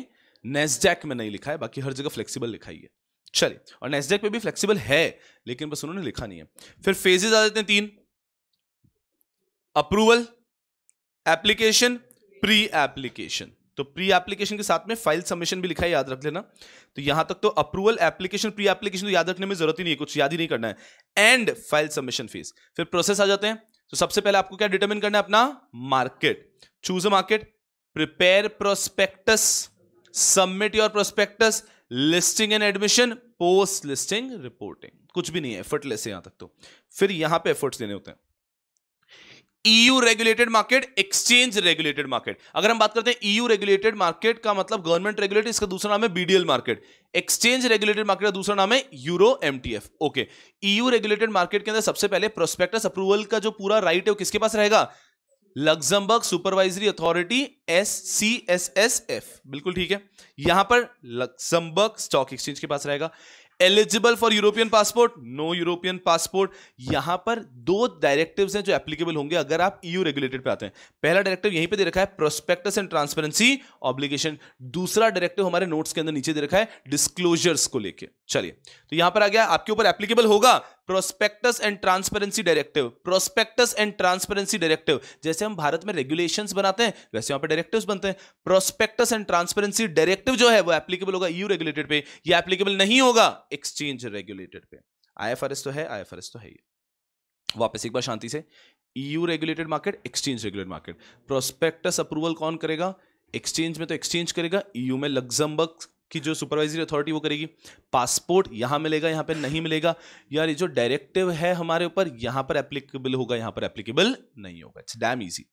नेस्डेक में नहीं लिखा है बाकी हर जगह फ्लेक्सिबल लिखा ही है चलिए और नेस्डेक में भी फ्लेक्सिबल है लेकिन बस उन्होंने लिखा नहीं है फिर फेजेज आ जाते हैं तीन अप्रूवल एप्लीकेशन प्री एप्लीकेशन तो प्री एप्लीकेशन के साथ में फाइल सबमिशन भी लिखा है याद रख लेना तो यहां तक तो अप्रूवल एप्लीकेशन प्री एप्लीकेशन तो याद रखने में जरूरत ही नहीं है कुछ याद ही नहीं करना है एंड फाइल सबमिशन फीस फिर प्रोसेस आ जाते हैं तो सबसे पहले आपको क्या डिटरमिन करना है अपना market choose a market prepare prospectus submit your prospectus listing and admission post listing reporting कुछ भी नहीं है एफर्टलेस यहां तक तो फिर यहां पे एफर्ट्स देने होते हैं EU regulated market exchange regulated market अगर हम बात करते हैं ईयू रेगुलेटेड मार्केट का मतलब गवर्नमेंट रेगुलेटेड इसका दूसरा नाम है BDL market exchange regulated market का दूसरा नाम है Euro MTF okay EU regulated market के अंदर सबसे पहले प्रोस्पेक्टस अप्रूवल का जो पूरा राइट है वो किसके पास रहेगा Luxembourg supervisory authority S C S S F बिल्कुल ठीक है यहां पर लग्जमबर्ग स्टॉक एक्सचेंज के पास रहेगा eligible for European passport no European passport यहां पर दो डायरेक्टिव्स हैं जो एप्लीकेबल होंगे अगर आप ईयू e रेगुलेटेड पे आते हैं पहला डायरेक्टिव यहीं पे दे रखा है प्रोस्पेक्टस एंड ट्रांसपेरेंसी ऑब्लिगेशन दूसरा डायरेक्टिव हमारे नोट्स के अंदर नीचे दे रखा है डिस्क्लोजर्स को लेकर चलिए तो यहां पर आ गया आपके ऊपर एप्लीकेबल होगा prospectus and transparency directive prospectus and transparency directive जैसे हम भारत में रेगुलेशंस बनाते हैं वैसे वहां पे डायरेक्टिव्स बनते हैं प्रोस्पेक्टस एंड ट्रांसपेरेंसी डायरेक्टिव जो है वो एप्लीकेबल होगा यू e रेगुलेटेड पे या एप्लीकेबल नहीं होगा एक्सचेंज रेगुलेटेड पे आई तो है आई तो है ये वापस एक बार शांति से EU regulated market exchange regulated market prospectus approval कौन करेगा एक्सचेंज में तो एक्सचेंज करेगा ईयू e में लग्जमबर्ग कि जो सुपरवाइजरी अथॉरिटी वो करेगी पासपोर्ट यहाँ मिलेगा यहाँ पे नहीं मिलेगा यार ये जो डायरेक्टिव है हमारे ऊपर यहाँ पर एप्लीकेबल होगा यहाँ पर एप्लीकेबल नहीं होगा इट्स डैम ईजी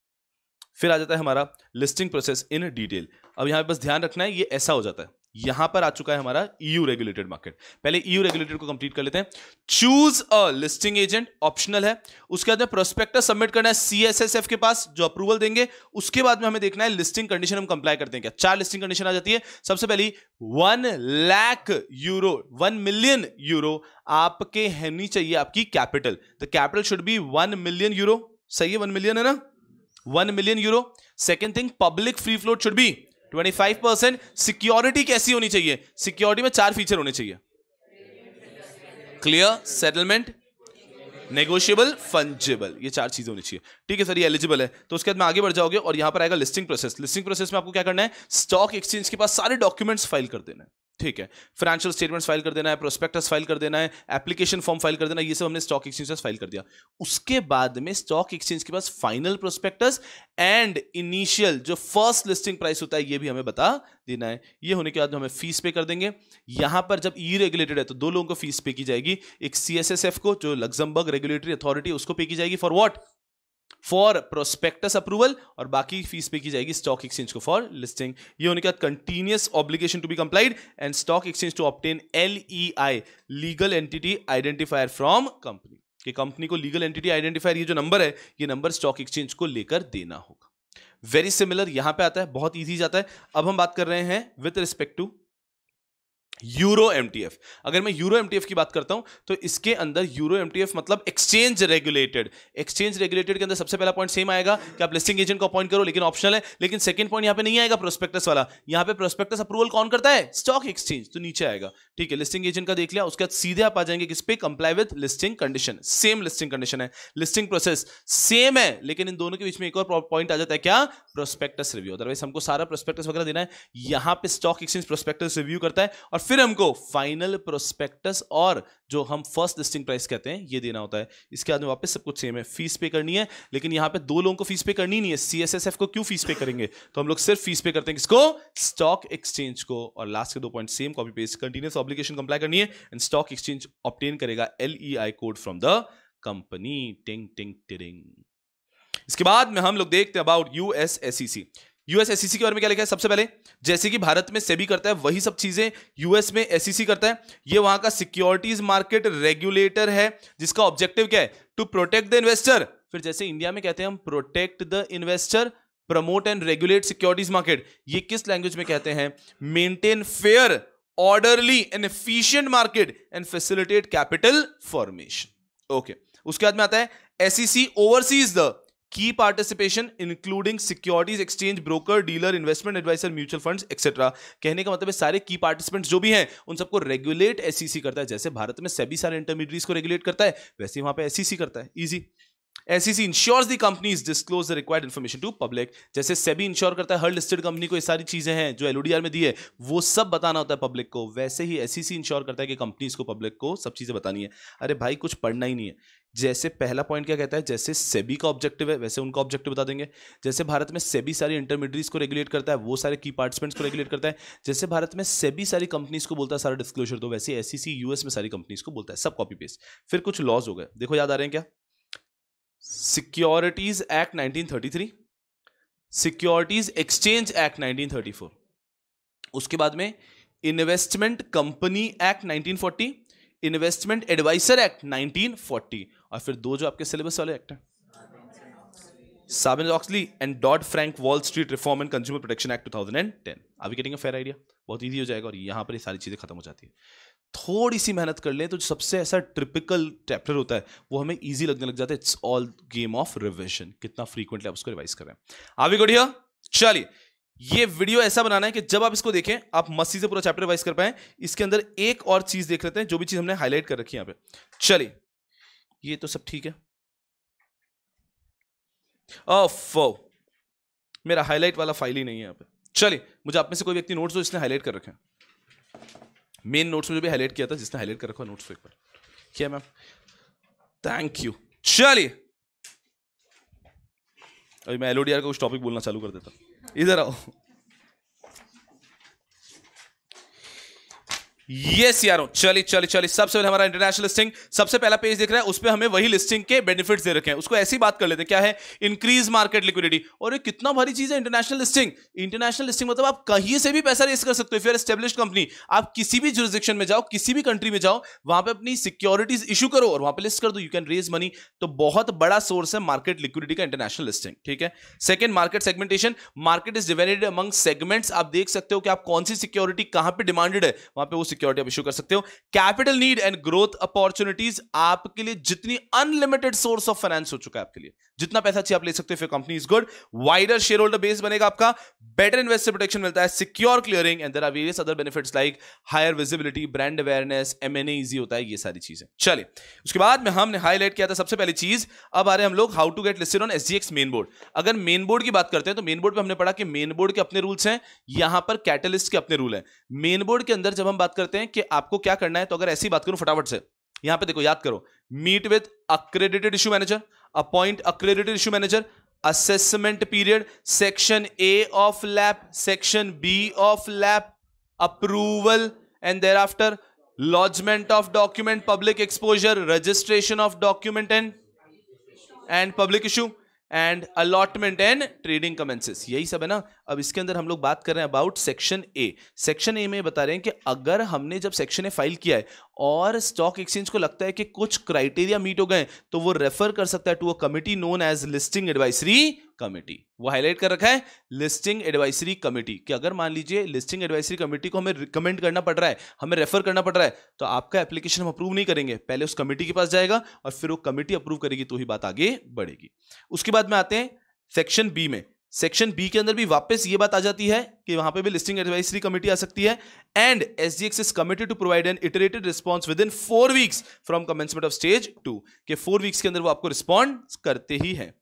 फिर आ जाता है हमारा लिस्टिंग प्रोसेस इन डिटेल अब यहाँ पे बस ध्यान रखना है ये ऐसा हो जाता है यहां पर आ चुका है हमारा ईयू रेगुलेटेड मार्केट पहले ईयू e रेगुलेटेड को कंप्लीट कर लेते हैं choose a listing agent optional है उसके बाद में प्रोस्पेक्टर सबमिट करना है सीएसएसएफ के पास जो अप्रूवल देंगे उसके बाद में हमें देखना है लिस्टिंग कंडीशन हम कंप्लाई करते हैं क्या चार लिस्टिंग कंडीशन आ जाती है सबसे पहली one lakh euro one million euro आपके हैनी चाहिए आपकी capital the capital should be one million euro सही है वन मिलियन है ना one million euro second thing public free float should be twenty five percent security कैसी होनी चाहिए सिक्योरिटी में चार फीचर होने चाहिए क्लियर सेटलमेंट नेगोशियबल फंजेबल ये चार चीजें होनी चाहिए ठीक है सर ये एलिजिबल है तो उसके बाद में आगे बढ़ जाओगे और यहां पर आएगा लिस्टिंग प्रोसेस लिस्टिंग प्रोसेस में आपको क्या करना है स्टॉक एक्सचेंज के पास सारे डॉक्यूमेंट्स फाइल कर देना है ठीक है फाइनेंशियल स्टेटमेंट्स फाइल कर देना है प्रोस्पेक्टस फाइल कर देना है एप्लीकेशन फॉर्म फाइल कर देना ये सब हमने स्टॉक एक्सचेंज फाइल कर दिया उसके बाद में स्टॉक एक्सचेंज के पास फाइनल प्रोस्पेक्टस एंड इनिशियल जो फर्स्ट लिस्टिंग प्राइस होता है ये भी हमें बता देना है ये होने के बाद हमें फीस पे कर देंगे यहां पर जब ई रेगुलेटेड है तो दो लोगों को फीस पे की जाएगी एक सी को जो लग्जमबर्ग रेगुलेटरी अथॉरिटी उसको पे की जाएगी for what for prospectus approval और बाकी फीस पे की जाएगी स्टॉक एक्सचेंज को फॉर लिस्टिंग ये होने का continuous obligation to be complied and stock exchange to obtain L E I legal entity identifier from company कि कंपनी को लीगल एंटिटी आइडेंटिफायर ये जो नंबर है ये नंबर स्टॉक एक्सचेंज को लेकर देना होगा वेरी सिमिलर यहां पे आता है बहुत ईजी जाता है अब हम बात कर रहे हैं with respect to Euro M अगर मैं यूरो एम की बात करता हूं तो इसके अंदर यूरो एम मतलब एक्सचेंज रेगुलेटेड एक्सचेंज रेगुलेटेड के अंदर सबसे पहला पॉइंट सेम आएगा कि आप लिस्टिंग एजेंट को अपॉइंट करो लेकिन ऑप्शनल है लेकिन सेकंड पॉइंट यहां पे नहीं आएगा प्रोस्पेक्टस वाला यहां पे प्रोस्पेक्टस अप्रूवल कौन करता है स्टॉक एक्सचेंज तो नीचे आएगा ठीक है लिस्टिंग एजेंट का देख लिया उसके बाद सीधे आप आ जाएंगे किस पे comply with listing condition same listing condition है लिस्टिंग प्रोसेस सेम है लेकिन इन दोनों के बीच में एक और पॉइंट आ जाता है क्या प्रोस्पेक्टस रिव्यू अदरवाइज हमको सारा प्रोस्पेक्टस वगैरह देना है यहां पर स्टॉक एक्सचेंज प्रोस्पेक्टस रिव्यू करता है और फिर हमको फाइनल प्रोस्पेक्टस और जो हम फर्स्ट लिस्टिंग प्राइस कहते हैं ये देना होता है इसके बाद में वापस सब कुछ सेम है फीस पे करनी है लेकिन यहां पे दो लोगों को फीस पे करनी नहीं है सीएसएसएफ को क्यों फीस पे करेंगे तो हम लोग सिर्फ फीस पे करते हैं किसको स्टॉक एक्सचेंज को और लास्ट के दो point same copy paste continuous obligation comply करनी है एंड स्टॉक एक्सचेंज ऑप्टेन करेगा L code from the company टिंग टिंग टिंग इसके बाद में हम लोग देखते हैं अबाउट यूएसएससी यूएस e के बारे में क्या लिखा है सबसे पहले जैसे कि भारत में सेबी करता है वही सब चीजें यूएस में एस e करता है ये वहां का सिक्योरिटीज मार्केट रेगुलेटर है जिसका ऑब्जेक्टिव क्या है टू प्रोटेक्ट द इन्वेस्टर फिर जैसे इंडिया में कहते हैं हम protect the investor promote and regulate securities market ये किस लैंग्वेज में कहते हैं maintain fair orderly and efficient market and facilitate capital formation okay उसके बाद में आता है SC oversees the key participation including securities exchange broker dealer investment advisor mutual funds etcetera कहने का मतलब है सारे की पार्टिसिपेंट्स जो भी हैं उन सबको रेगुलेट एसईसी e करता है जैसे भारत में सभी सारे इंटरमीडिएट्स को रेगुलेट करता है वैसे वहां पर एसईसी करता है easy SEC ensures the companies disclose the required information to public जैसे सेबी इंश्योर e करता है हर लिस्टेड कंपनी को ये सारी चीजें हैं जो एलओडीआर में दी है वो सब बताना होता है पब्लिक को वैसे ही एसईसी इंश्योर e करता है कि कंपनीज को पब्लिक को सब चीजें बतानी है अरे भाई कुछ पढ़ना ही नहीं है जैसे पहला पॉइंट क्या कहता है जैसे सेबी का ऑब्जेक्टिव है वैसे उनका ऑब्जेक्टिव बता देंगे जैसे भारत में सेबी सारी इंटरमीडियट्स को रेगुलेट करता है वो सारे की पार्टिसिपेंट्स को रेगुलेट करता है जैसे भारत में सेबी सारी कंपनीज को बोलता है सारा डिस्क्लोजर दो वैसे एस यूएस e में सारी कंपनीज को बोलता है सब कॉपी पेस्ट फिर कुछ लॉज हो गए देखो याद आ रहे हैं क्या securities act nineteen securities exchange act nineteen उसके बाद में investment company act nineteen investment adviser act 1940 और फिर दो जो आपके सिलेबस वाले एक्ट हैं Sarbanes Oxley and Dodd Frank Wall Street reform and consumer protection act 2010 अभी गेटिंग फेयर आइडिया बहुत ईजी हो जाएगा और यहाँ पर ये सारी चीज़ें खत्म हो जाती है थोड़ी सी मेहनत कर लें तो सबसे ऐसा ट्रिपिकल चैप्टर होता है वो हमें ईजी लगने लग जाता है it's all game of revision कितना फ्रीक्वेंटली आप उसको रिवाइज कर रहे हैं आवी गुड चलिए ये वीडियो ऐसा बनाना है कि जब आप इसको देखें आप मस्ती से पूरा चैप्टर रिवाइज कर पाएं इसके अंदर एक और चीज देख लेते हैं जो भी चीज हमने हाईलाइट कर रखी है यहाँ पे चलिए ये तो सब ठीक है ओफो मेरा हाईलाइट वाला फाइल ही नहीं है यहाँ पे चलिए मुझे आप में से कोई व्यक्ति नोट्स हो जिसने हाईलाइट कर रखे मेन नोट्स में जो भी हाईलाइट किया था जिसने हाईलाइट कर रखा नोट्स एक बार क्या मैम थैंक यू चलिए अभी मैं एलओडीआर का कुछ टॉपिक बोलना चालू कर देता इधर आओ यस यारो चलिए चलिए चलिए सबसे पहले हमारा इंटरनेशनल लिस्टिंग सबसे पहला पेज दिख रहा है उस पर हमें वही लिस्टिंग के बेनिफिट्स दे रखे हैं उसको ऐसी बात कर लेते हैं क्या है इंक्रीज मार्केट लिक्विडिटी और ये कितना भारी चीज है इंटरनेशनल लिस्टिंग इंटरनेशनल लिस्टिंग मतलब आप कहीं से भी पैसा रेस कर सकते हो फिर एस्टेब्लिश कंपनी आप किसी भी जुरिस्डिक्शन में जाओ किसी भी कंट्री में जाओ वहां पर अपनी सिक्योरिटीज इशू करो और वहां पर लिस्ट कर दो यू कैन रेज मनी तो बहुत बड़ा सोर्स है मार्केट लिक्विडिटी का इंटरनेशनल लिस्टिंग ठीक है second market segmentation market is divided among segments आप देख सकते हो कि आप कौन सी सिक्योरिटी कहां पर डिमांडेड है वहां पर वो सिक्योरिटी आप इशू कर सकते हो capital need and growth opportunities आपके लिए जितनी अनलिमिटेड सोर्स ऑफ फाइनेंस हो चुका है आपके लिए जितना पैसा चाहिए आप ले सकते हो company is good wider shareholder base बनेगा आपका बेटर इन्वेस्टर प्रोटेक्शन मिलता है secure clearing and there are various other benefit like higher visibility brand awareness M N होता है ये सारी चीजें चलिए उसके बाद में हमने हाईलाइट किया था सबसे पहली चीज अब आ रहे हम लोग how to get listed on SGX main board अगर मेन बोर्ड की बात करते हैं तो मेन बोर्ड पर हमने पढ़ा कि मेन बोर्ड के अपने रूल्स हैं यहां पर कैटलिस्ट के अपने रूल है मेन बोर्ड के अंदर जब हम बात करते करते हैं कि आपको क्या करना है तो अगर ऐसी बात करूं फटाफट से यहां पे देखो याद करो meet with accredited issue manager appoint accredited issue manager assessment period section A of LAP section B of LAP approval and thereafter lodgement of document public exposure registration of document and and public issue and allotment and trading commences यही सब है ना अब इसके अंदर हम लोग बात कर रहे हैं about section A section A में बता रहे हैं कि अगर हमने जब सेक्शन ए फाइल किया है और स्टॉक एक्सचेंज को लगता है कि कुछ क्राइटेरिया मीट हो गए तो वो रेफर कर सकता है to a committee known as listing advisory committee वो हाईलाइट कर रखा है लिस्टिंग एडवाइसरी कमेटी कि अगर मान लीजिए लिस्टिंग एडवाइसरी कमेटी को हमें रिकमेंड करना पड़ रहा है हमें रेफर करना पड़ रहा है तो आपका एप्लीकेशन हम अप्रूव नहीं करेंगे पहले उस कमेटी के पास जाएगा और फिर वो कमेटी अप्रूव करेगी तो ही बात आगे बढ़ेगी उसके बाद में आते हैं सेक्शन बी में सेक्शन बी के अंदर भी वापस ये बात आ जाती है कि वहां पे भी लिस्टिंग एडवाइजरी कमेटी आ सकती है and S D X is committed to provide an iterated response within four weeks from commencement of stage two के फोर वीक्स के अंदर वो आपको रिस्पॉन्ड करते ही है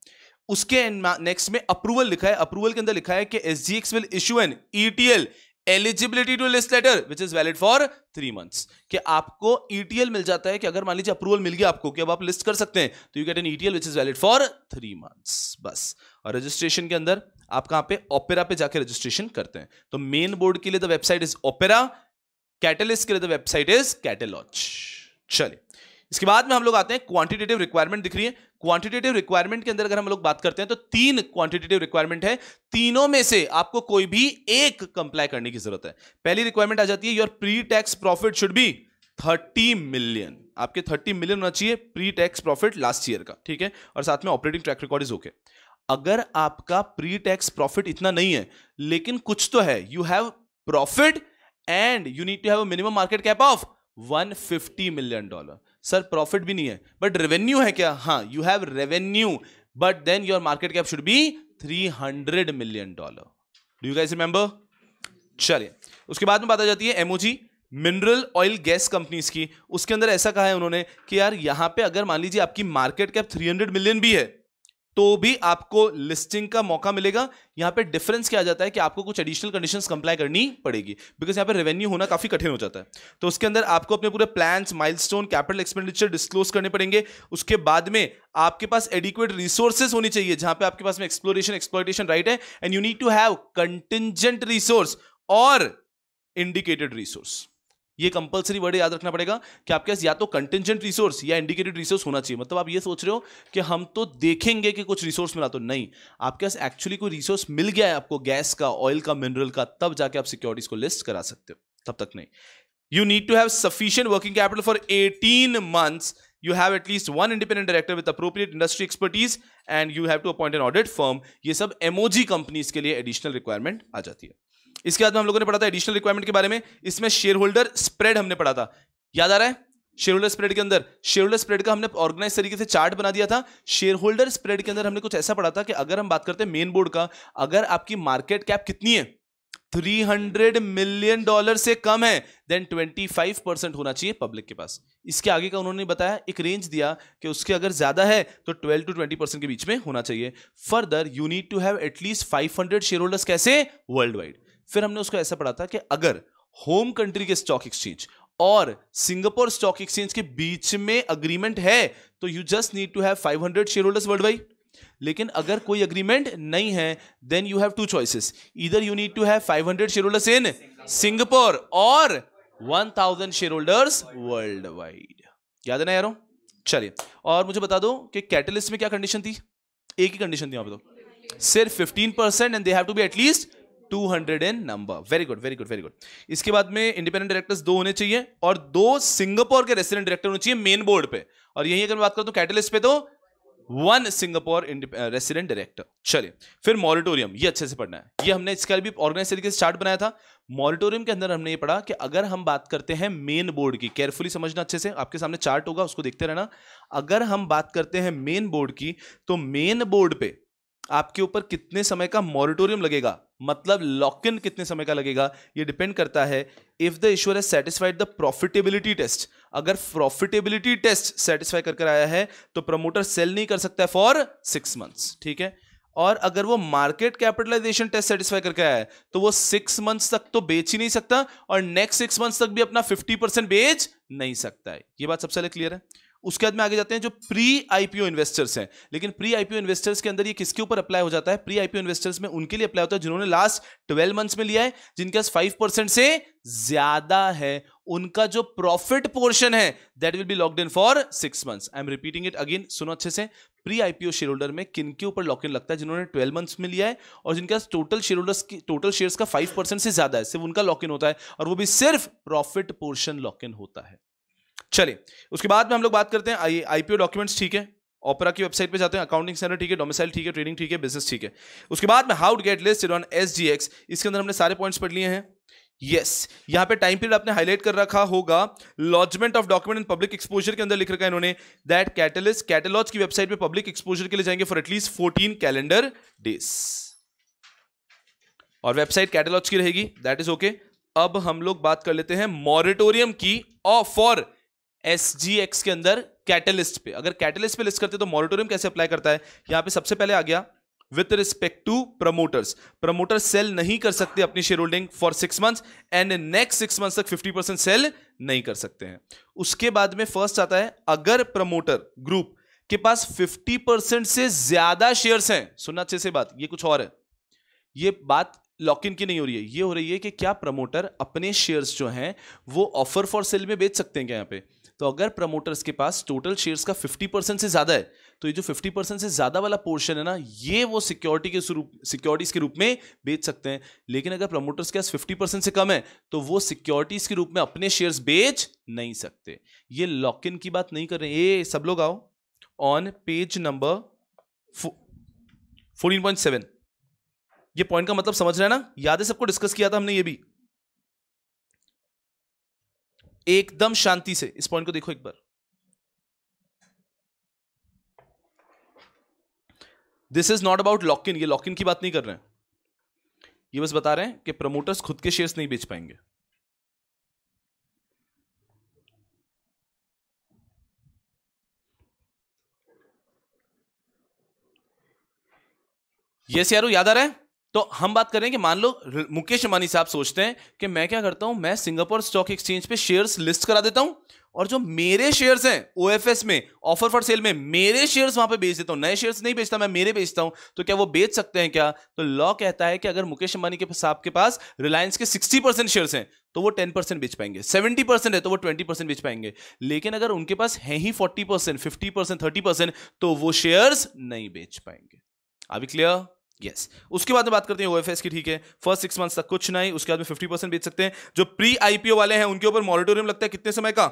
उसके नेक्स्ट में अप्रूवल लिखा है अप्रूवल के अंदर लिखा है कि S X will issue an ETL eligibility to list letter which is valid for three months कि आपको ईटीएल e मिल जाता है कि अगर मान लीजिए अप्रूवल मिल गया आपको कि अब आप लिस्ट कर सकते हैं तो you get an ETL which is valid for three months बस और रजिस्ट्रेशन के अंदर आप कहां पे ओपेरा पे जाके रजिस्ट्रेशन करते हैं तो मेन बोर्ड के लिए the website is opera catalyst के लिए द वेबसाइट इज कैटेलॉज चलिए इसके बाद में हम लोग आते हैं क्वांटिटेटिव रिक्वायरमेंट दिख रही है क्वांटिटेटिव रिक्वायरमेंट के अंदर अगर हम लोग बात करते हैं तो तीन क्वांटिटेटिव रिक्वायरमेंट है तीनों में से आपको कोई भी एक कंप्लाई करने की जरूरत है पहली रिक्वायरमेंट आ जाती है your pre tax profit should be thirty million आपके थर्टी मिलियन होना चाहिए pre tax profit last year का ठीक है और साथ में operating track record is okay अगर आपका प्री टैक्स प्रॉफिट इतना नहीं है लेकिन कुछ तो है you have profit and you need to have minimum market cap of 150 million dollar sir profit भी नहीं है बट रेवेन्यू है क्या हाँ you have revenue but then your market cap should be three hundred million dollar do you guys remember चलिए उसके बाद में बात आ जाती है MOG mineral oil gas companies की उसके अंदर ऐसा कहा है उन्होंने कि यार यहाँ पे अगर मान लीजिए आपकी मार्केट कैप 300 मिलियन भी है तो भी आपको लिस्टिंग का मौका मिलेगा यहां पे डिफरेंस क्या आ जाता है कि आपको कुछ एडिशनल कंडीशंस कंप्लाई करनी पड़ेगी बिकॉज यहां पे रेवेन्यू होना काफी कठिन हो जाता है तो उसके अंदर आपको अपने पूरे plan milestone capital expenditure disclose करने पड़ेंगे उसके बाद में आपके पास एडिक्वेट रिसोर्सेज होनी चाहिए जहां पे आपके पास में एक्सप्लोरेशन एक्सप्लोटेशन राइट है and you need to have contingent resource और इंडिकेटेड रिसोर्स ये कंपलसरी वर्ड याद रखना पड़ेगा कि आपके पास या तो कंटेंजेंट रिसोर्स या इंडिकेटेड रिसोर्स होना चाहिए मतलब आप ये सोच रहे हो कि हम तो देखेंगे कि कुछ रिसोर्स मिला तो नहीं आपके पास एक्चुअली कोई रिसोर्स मिल गया है आपको गैस का ऑयल का मिनरल का तब जाके आप सिक्योरिटीज को लिस्ट करा सकते हो तब तक नहीं you need to have sufficient working capital for eighteen months you have at least one independent director with appropriate industry expertise and you have to appoint an audit firm ये सब MOG companies के लिए additional requirement आ जाती है इसके बाद में हम लोगों ने पढ़ा था एडिशनल रिक्वायरमेंट के बारे में इसमें शेयर होल्डर स्प्रेड हमने पढ़ा था याद आ रहा है शेयर होल्डर स्प्रेड के अंदर शेयर होल्डर स्प्रेड का हमने ऑर्गेनाइज तरीके से चार्ट बना दिया था शेयर होल्डर स्प्रेड के अंदर हमने कुछ ऐसा पढ़ा था कि अगर हम बात करते हैं मेन बोर्ड का अगर आपकी मार्केट कैप कितनी है 300 मिलियन डॉलर से कम है देन 25 परसेंट होना चाहिए पब्लिक के पास इसके आगे का उन्होंने बताया एक रेंज दिया कि उसके अगर ज्यादा है तो 12 टू 20 परसेंट के बीच में होना चाहिए further you need to have at least 500 share holders कैसे वर्ल्ड वाइड फिर हमने उसको ऐसा पढ़ा था कि अगर होम कंट्री के स्टॉक एक्सचेंज और सिंगापुर स्टॉक एक्सचेंज के बीच में अग्रीमेंट है तो you just need to have 500 share holders world wide लेकिन अगर कोई अग्रीमेंट नहीं है then you have two choices इधर you need to have 500 share holders in Singapore और 1000 शेयर होल्डर्स वर्ल्ड वाइड याद है ना यारो चलिए और मुझे बता दो कि कैटलिस्ट में क्या कंडीशन थी एक ही कंडीशन थी यहां पे तो सिर्फ 15 percent and they have to be at least two hundred and number very good very good very good इसके बाद में इंडिपेंडेंट डायरेक्टर्स दो होने चाहिए और दो सिंगापुर के रेसिडेंट डायरेक्टर होने चाहिए मेन बोर्ड पे और यही अगर बात करो तो कैटलिस्ट पे तो वन सिंगापुर रेसिडेंट डायरेक्टर चलिए फिर मॉरिटोरियम ये अच्छे से पढ़ना है ये हमने इसके भी ऑर्गेनाइज तरीके से चार्ट बनाया था मॉरिटोरियम के अंदर हमने ये पढ़ा कि अगर हम बात करते हैं मेन बोर्ड की केयरफुली समझना अच्छे से आपके सामने चार्ट होगा उसको देखते रहना अगर हम बात करते हैं मेन बोर्ड की तो मेन बोर्ड पे आपके ऊपर कितने समय का मॉरिटोरियम लगेगा मतलब लॉक इन कितने समय का लगेगा ये डिपेंड करता है if the issuer has satisfied the profitability test अगर प्रॉफिटेबिलिटी टेस्ट सेटिस्फाई कर आया है तो प्रमोटर सेल नहीं कर सकता है फॉर सिक्स मंथ्स ठीक है और अगर वो मार्केट कैपिटलाइजेशन टेस्ट सेटिस्फाई करके आया है तो वो सिक्स मंथ्स तक तो बेच ही नहीं सकता और नेक्स्ट सिक्स मंथ्स तक भी अपना फिफ्टी परसेंट बेच नहीं सकता है ये बात सबसे क्लियर है उसके बाद में आगे जाते हैं जो प्री आईपीओ इन्वेस्टर्स हैं लेकिन प्री आईपीओ इन्वेस्टर्स के अंदर ये किसके ऊपर अप्लाई हो जाता है प्री आईपीओ इन्वेस्टर्स में उनके लिए अप्लाई होता है जिन्होंने लास्ट ट्वेल्व मंथ्स में लिया है जिनके पास फाइव परसेंट से ज्यादा है उनका जो प्रॉफिट पोर्शन है that will be locked in for six months I am repeating it again सुनो अच्छे से प्री आईपीओ शेयर होल्डर में किन के ऊपर लॉक इन लगता है जिन्होंने ट्वेल्व मंथ्स में लिया है और जिनके पास टोटल शेयर होल्डर्स की टोटल शेयर्स का फाइव परसेंट से ज्यादा है सिर्फ उनका लॉक इन होता है और वो भी सिर्फ प्रॉफिट पोर्शन लॉक इन होता है चलिए उसके बाद में हम लोग बात करते हैं आई आईपीओ डॉक्यूमेंट्स ठीक है ओपरा की वेबसाइट पे जाते हैं अकाउंटिंग सेंटर ठीक है डोमिसाइल ठीक है ट्रेडिंग ठीक है बिजनेस ठीक है उसके बाद में how get listed on S इसके अंदर हमने सारे पॉइंट्स पढ़ लिए हैं यस yes. यहां पे टाइम पीरियड आपने हाईलाइट कर रखा होगा lodgement of document and public exposure के अंदर लिख रखा है इन्होंने दैट कैटलिस्ट कैटलॉज की वेबसाइट पे पब्लिक एक्सपोजर के लिए जाएंगे for at least fourteen calendar days और वेबसाइट कैटलॉज की रहेगी दैट इज ओके अब हम लोग बात कर लेते हैं मॉरिटोरियम की फॉर एस जी एक्स के अंदर कैटलिस्ट पे अगर कैटलिस्ट पे लिस्ट करते हैं तो मॉरिटोरियम कैसे अप्लाई करता है यहां पे सबसे पहले आ गया with respect to promoters promoter sell नहीं कर सकते अपनी share holding for six month and next six month तक फिफ्टी परसेंट सेल नहीं कर सकते हैं उसके बाद में फर्स्ट आता है अगर प्रमोटर ग्रुप के पास फिफ्टी परसेंट से ज्यादा शेयर हैं सुनना अच्छे से बात ये कुछ और है ये बात लॉक इन की नहीं हो रही है ये हो रही है कि क्या प्रमोटर अपने शेयर्स जो हैं वो ऑफर फॉर सेल में बेच सकते हैं क्या यहाँ पे तो अगर प्रमोटर्स के पास टोटल शेयर्स का 50 परसेंट से ज़्यादा है तो ये जो 50 परसेंट से ज़्यादा वाला पोर्शन है ना ये वो सिक्योरिटी के रूप सिक्योरिटीज़ के रूप में बेच सकते हैं लेकिन अगर प्रमोटर्स के पास 50 परसेंट से कम है तो वो सिक्योरिटीज़ के रूप में अपने शेयर्स बेच नहीं सकते ये लॉक इन की बात नहीं कर रहे ये सब लोग आओ on page number fourteen point seven ये पॉइंट का मतलब समझ रहे हैं ना याद है सबको डिस्कस किया था हमने ये भी एकदम शांति से इस पॉइंट को देखो एक बार this is not about lock in ये लॉक इन की बात नहीं कर रहे हैं ये बस बता रहे हैं कि प्रमोटर्स खुद के शेयर्स नहीं बेच पाएंगे यस यारो याद आ रहा है तो हम बात करें कि मान लो मुकेश अंबानी साहब सोचते हैं कि मैं क्या करता हूं मैं सिंगापुर स्टॉक एक्सचेंज पे शेयर्स लिस्ट करा देता हूं और जो मेरे शेयर्स हैं ओ में ऑफर फॉर सेल में मेरे शेयर्स वहां पे बेच देता हूं नए शेयर्स नहीं बेचता मैं मेरे बेचता हूं तो क्या वो बेच सकते हैं क्या तो लॉ कहता है कि अगर मुकेश अंबानी के साहब के पास रिलायंस के सिक्सटी परसेंट शेयर्स हैं तो वो टेन परसेंट बेच पाएंगे सेवेंटी परसेंट है तो वो ट्वेंटी परसेंट बेच पाएंगे लेकिन अगर उनके पास है ही forty percent fifty percent thirty percent तो वो शेयर्स नहीं बेच पाएंगे अभी क्लियर यस yes. उसके बाद में बात करते हैं ओएफएस की ठीक है फर्स्ट सिक्स मंथ्स तक कुछ नहीं उसके बाद में फिफ्टी परसेंट बेच सकते हैं जो प्री आईपीओ वाले हैं उनके ऊपर मॉरिटोरियम लगता है कितने समय का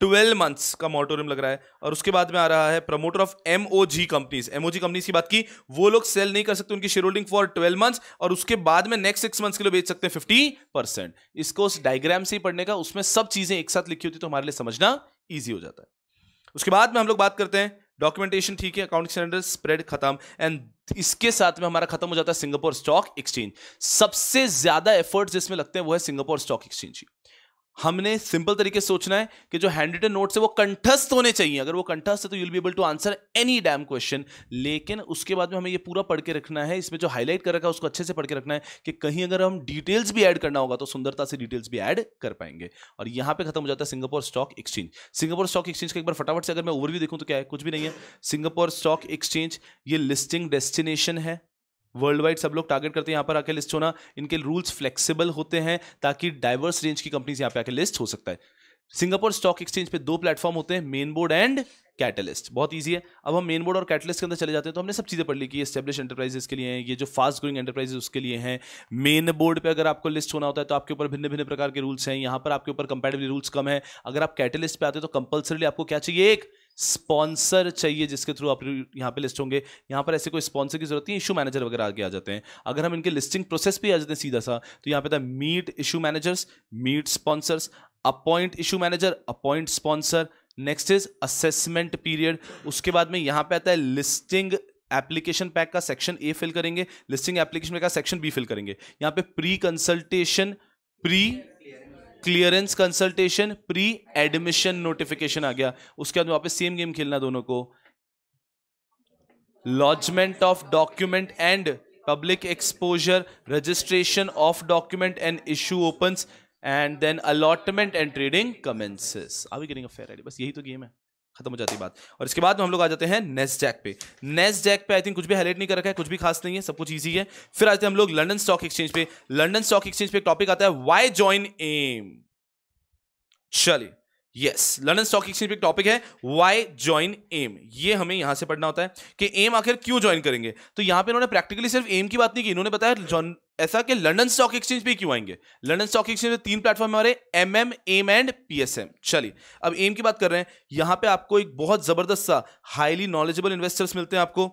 ट्वेल्व मंथ्स का मॉरिटोरियम लग रहा है और उसके बाद में आ रहा है promoter of MOG companies MOG companies की बात की वो लोग सेल नहीं कर सकते उनकी share holding for twelve months और उसके बाद में नेक्स्ट सिक्स मंथ्स के लिए बेच सकते हैं फिफ्टी परसेंट इसको उस डायग्राम से ही पढ़ने का उसमें सब चीजें एक साथ लिखी होती तो हमारे लिए समझना ईजी हो जाता है उसके बाद में हम लोग बात करते हैं डॉक्यूमेंटेशन ठीक है अकाउंट सिलेंडर स्प्रेड खत्म एंड इसके साथ में हमारा खत्म हो जाता है सिंगापुर स्टॉक एक्सचेंज सबसे ज्यादा एफर्ट्स इसमें लगते हैं वो है सिंगापुर स्टॉक एक्सचेंज हमने सिंपल तरीके से सोचना है कि जो हैंड रिटन नोट्स है वो कंठस्थ होने चाहिए अगर वो कंठस्थ है तो you'll be able to answer any damn question लेकिन उसके बाद में हमें ये पूरा पढ़ के रखना है इसमें जो हाईलाइट कर रखा है उसको अच्छे से पढ़ के रखना है कि कहीं अगर हम डिटेल्स भी ऐड करना होगा तो सुंदरता से डिटेल्स भी ऐड कर पाएंगे और यहाँ पे खत्म हो जाता है Singapore stock exchange Singapore stock exchange का एक बार फटाफट से अगर मैं ओवरव्यू देखूँ तो क्या है कुछ भी नहीं है सिंगापुर स्टॉक एक्सचेंज ये लिस्टिंग डेस्टिनेशन है वर्ल्ड वाइड सब लोग टारगेट करते हैं यहाँ पर आके लिस्ट होना इनके रूल्स फ्लेक्सिबल होते हैं ताकि डाइवर्स रेंज की कंपनीज यहाँ पे आके लिस्ट हो सकता है सिंगापुर स्टॉक एक्सचेंज पे दो प्लेटफॉर्म होते हैं मेन बोर्ड एंड कैटलिस्ट बहुत ईजी है अब हम मेन बोर्ड और कैटलिस्ट के अंदर चले जाते हैं तो हमने सब चीज़ें पढ़ ली कि स्टेब्लिश एंटरप्राइजेस के लिए हैं ये जो फास्ट ग्रोइंग एंटरप्राइजेस उसके लिए हैं मेन बोर्ड पे अगर आपको लिस्ट होना होता है तो आपके ऊपर भिन्न भिन्न प्रकार के रूल्स हैं यहाँ पर आपके ऊपर कंपेटिवली रूल्स कम है अगर आप कैटलिस्ट पे आते हैं तो कंपलसरीली आपको क्या चाहिए एक स्पॉन्सर चाहिए जिसके थ्रू आप यहाँ पे लिस्ट होंगे यहाँ पर ऐसे कोई स्पॉन्सर की जरूरत नहीं इशू मैनेजर वगैरह आगे आ जाते हैं अगर हम इनके लिस्टिंग प्रोसेस भी आ जाते हैं सीधा सा तो यहाँ पे था meet issue managers meet sponsors appoint issue manager appoint sponsor next is assessment period उसके बाद में यहाँ पे आता है लिस्टिंग एप्लीकेशन पैक का सेक्शन ए फिल करेंगे लिस्टिंग एप्लीकेशन पैक का सेक्शन बी फिल करेंगे यहाँ पे pre consultation pre clearance consultation pre admission notification आ गया उसके बाद वापस सेम गेम खेलना दोनों को lodgement of document and public exposure registration of document and issue open and then allotment and trading commences are getting fair बस यही तो गेम है खत्म हो जाती है बात और इसके बाद में हम लोग आ जाते हैं जैक पे जैक पे आई थिंक कुछ भी हाईलाइट नहीं कर रखा है कुछ भी खास नहीं है सब कुछ ईजी है फिर आते हैं हम लोग लंडन स्टॉक एक्सचेंज पे लंडन स्टॉक एक्सचेंज पे टॉपिक आता है वाई ज्वाइन एम चलिए यस लंडन स्टॉक एक्सचेंज पे एक टॉपिक है वाई ज्वाइन एम ये हमें यहां से पढ़ना होता है कि एम आखिर क्यों ज्वाइन करेंगे तो यहां पे इन्होंने प्रैक्टिकली सिर्फ एम की बात नहीं की इन्होंने बताया ऐसा कि लंडन स्टॉक एक्सचेंज पे क्यों आएंगे लंडन स्टॉक एक्सचेंज पे तीन प्लेटफॉर्म हमारे M M M and P S M चलिए अब एम की बात कर रहे हैं यहां पे आपको एक बहुत जबरदस्त सा हाईली नॉलेजेबल इन्वेस्टर्स मिलते हैं आपको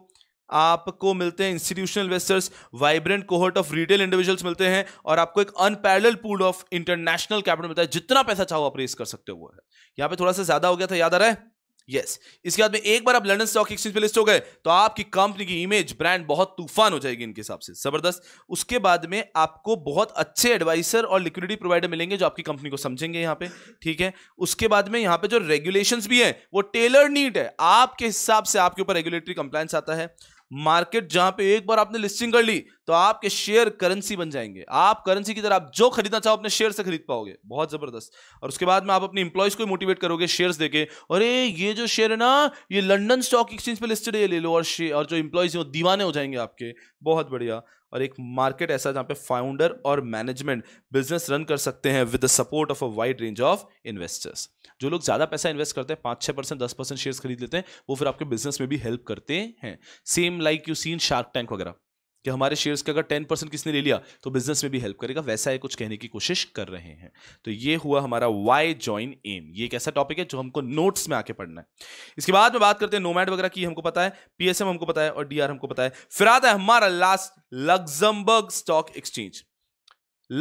आपको मिलते हैं institutional investors vibrant cohort of retail individuals मिलते हैं और आपको एक unparalleled pool of international capital मिलता है जितना पैसा चाहो आप रेस कर सकते हो वो है यहाँ पे थोड़ा सा ज्यादा हो गया था याद आ रहा है यस yes. इसके बाद में एक बार आप लंडन स्टॉक एक्सचेंज पे लिस्ट हो गए तो आपकी कंपनी की इमेज ब्रांड बहुत तूफान हो जाएगी इनके हिसाब से जबरदस्त उसके बाद में आपको बहुत अच्छे एडवाइसर और लिक्विडिटी प्रोवाइडर मिलेंगे जो आपकी कंपनी को समझेंगे यहाँ पे ठीक है उसके बाद में यहाँ पे जो रेगुलेशन भी है वो टेलर नीट है आपके हिसाब से आपके ऊपर रेगुलेटरी कंप्लायंस आता है मार्केट जहां पे एक बार आपने लिस्टिंग कर ली तो आपके शेयर करेंसी बन जाएंगे आप करेंसी की तरह आप जो खरीदना चाहो अपने शेयर से खरीद पाओगे बहुत जबरदस्त और उसके बाद में आप अपने इंप्लॉयज को मोटिवेट करोगे शेयर्स देके अरे ये जो शेयर है ना ये लंडन स्टॉक एक्सचेंज पे लिस्टेड है ये ले लो और और जो इंप्लॉयज है वो दीवाने हो जाएंगे आपके बहुत बढ़िया और एक मार्केट ऐसा जहां पे फाउंडर और मैनेजमेंट बिजनेस रन कर सकते हैं with the support of a wide range of investors जो लोग ज़्यादा पैसा इन्वेस्ट करते हैं पांच छह परसेंट दस परसेंट शेयर खरीद लेते हैं वो फिर आपके बिजनेस में भी हेल्प करते हैं same like you seen shark tank वगैरह कि हमारे शेयर्स के अगर टेन परसेंट किसने ले लिया तो बिजनेस में भी हेल्प करेगा वैसा ही कुछ कहने की कोशिश कर रहे हैं तो ये हुआ हमारा वाई ज्वाइन एम ये एक ऐसा टॉपिक है जो हमको नोट्स में आके पढ़ना है इसके बाद में बात करते हैं नोमैड वगैरह की हमको पता है पीएसएम हमको पता है और डीआर हमको पता है फिर आता है हमारा last Luxembourg stock exchange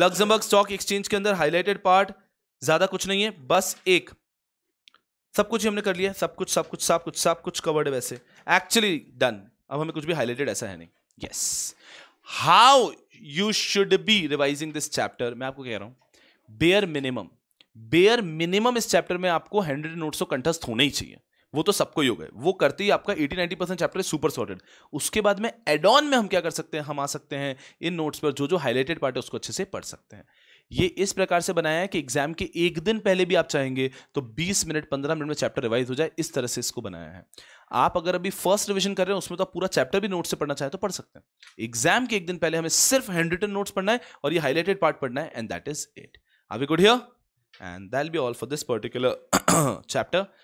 Luxembourg stock exchange के अंदर हाईलाइटेड पार्ट ज्यादा कुछ नहीं है बस एक सब कुछ हमने कर लिया सब कुछ सब कुछ सब कुछ सब कुछ कवर्ड है वैसे एक्चुअली डन अब हमें कुछ भी हाईलाइटेड ऐसा है नहीं yes how you should be revising this chapter मैं आपको कह रहा हूं बेयर मिनिमम बेयर मिनिमम इस चैप्टर में आपको हंड्रेड नोट्स को कंठस्थ होने ही चाहिए वो तो सबको योग है वो करते ही आपका 80 90 परसेंट चैप्टर सुपर सॉर्टेड उसके बाद में एड ऑन में हम क्या कर सकते हैं हम आ सकते हैं इन नोट्स पर जो जो हाईलाइटेड पार्ट है उसको अच्छे से पढ़ सकते हैं ये इस प्रकार से बनाया है कि एग्जाम के एक दिन पहले भी आप चाहेंगे तो 20 मिनट 15 मिनट में चैप्टर रिवाइज हो जाए इस तरह से इसको बनाया है आप अगर अभी फर्स्ट रिविजन कर रहे हैं उसमें तो आप पूरा चैप्टर भी नोट से पढ़ना चाहे तो पढ़ सकते हैं एग्जाम के एक दिन पहले हमें सिर्फ हैंड रिटन नोट्स पढ़ना है और ये हाईलाइटेड पार्ट पढ़ना है and that is it are we good here and that be all for this particular chapter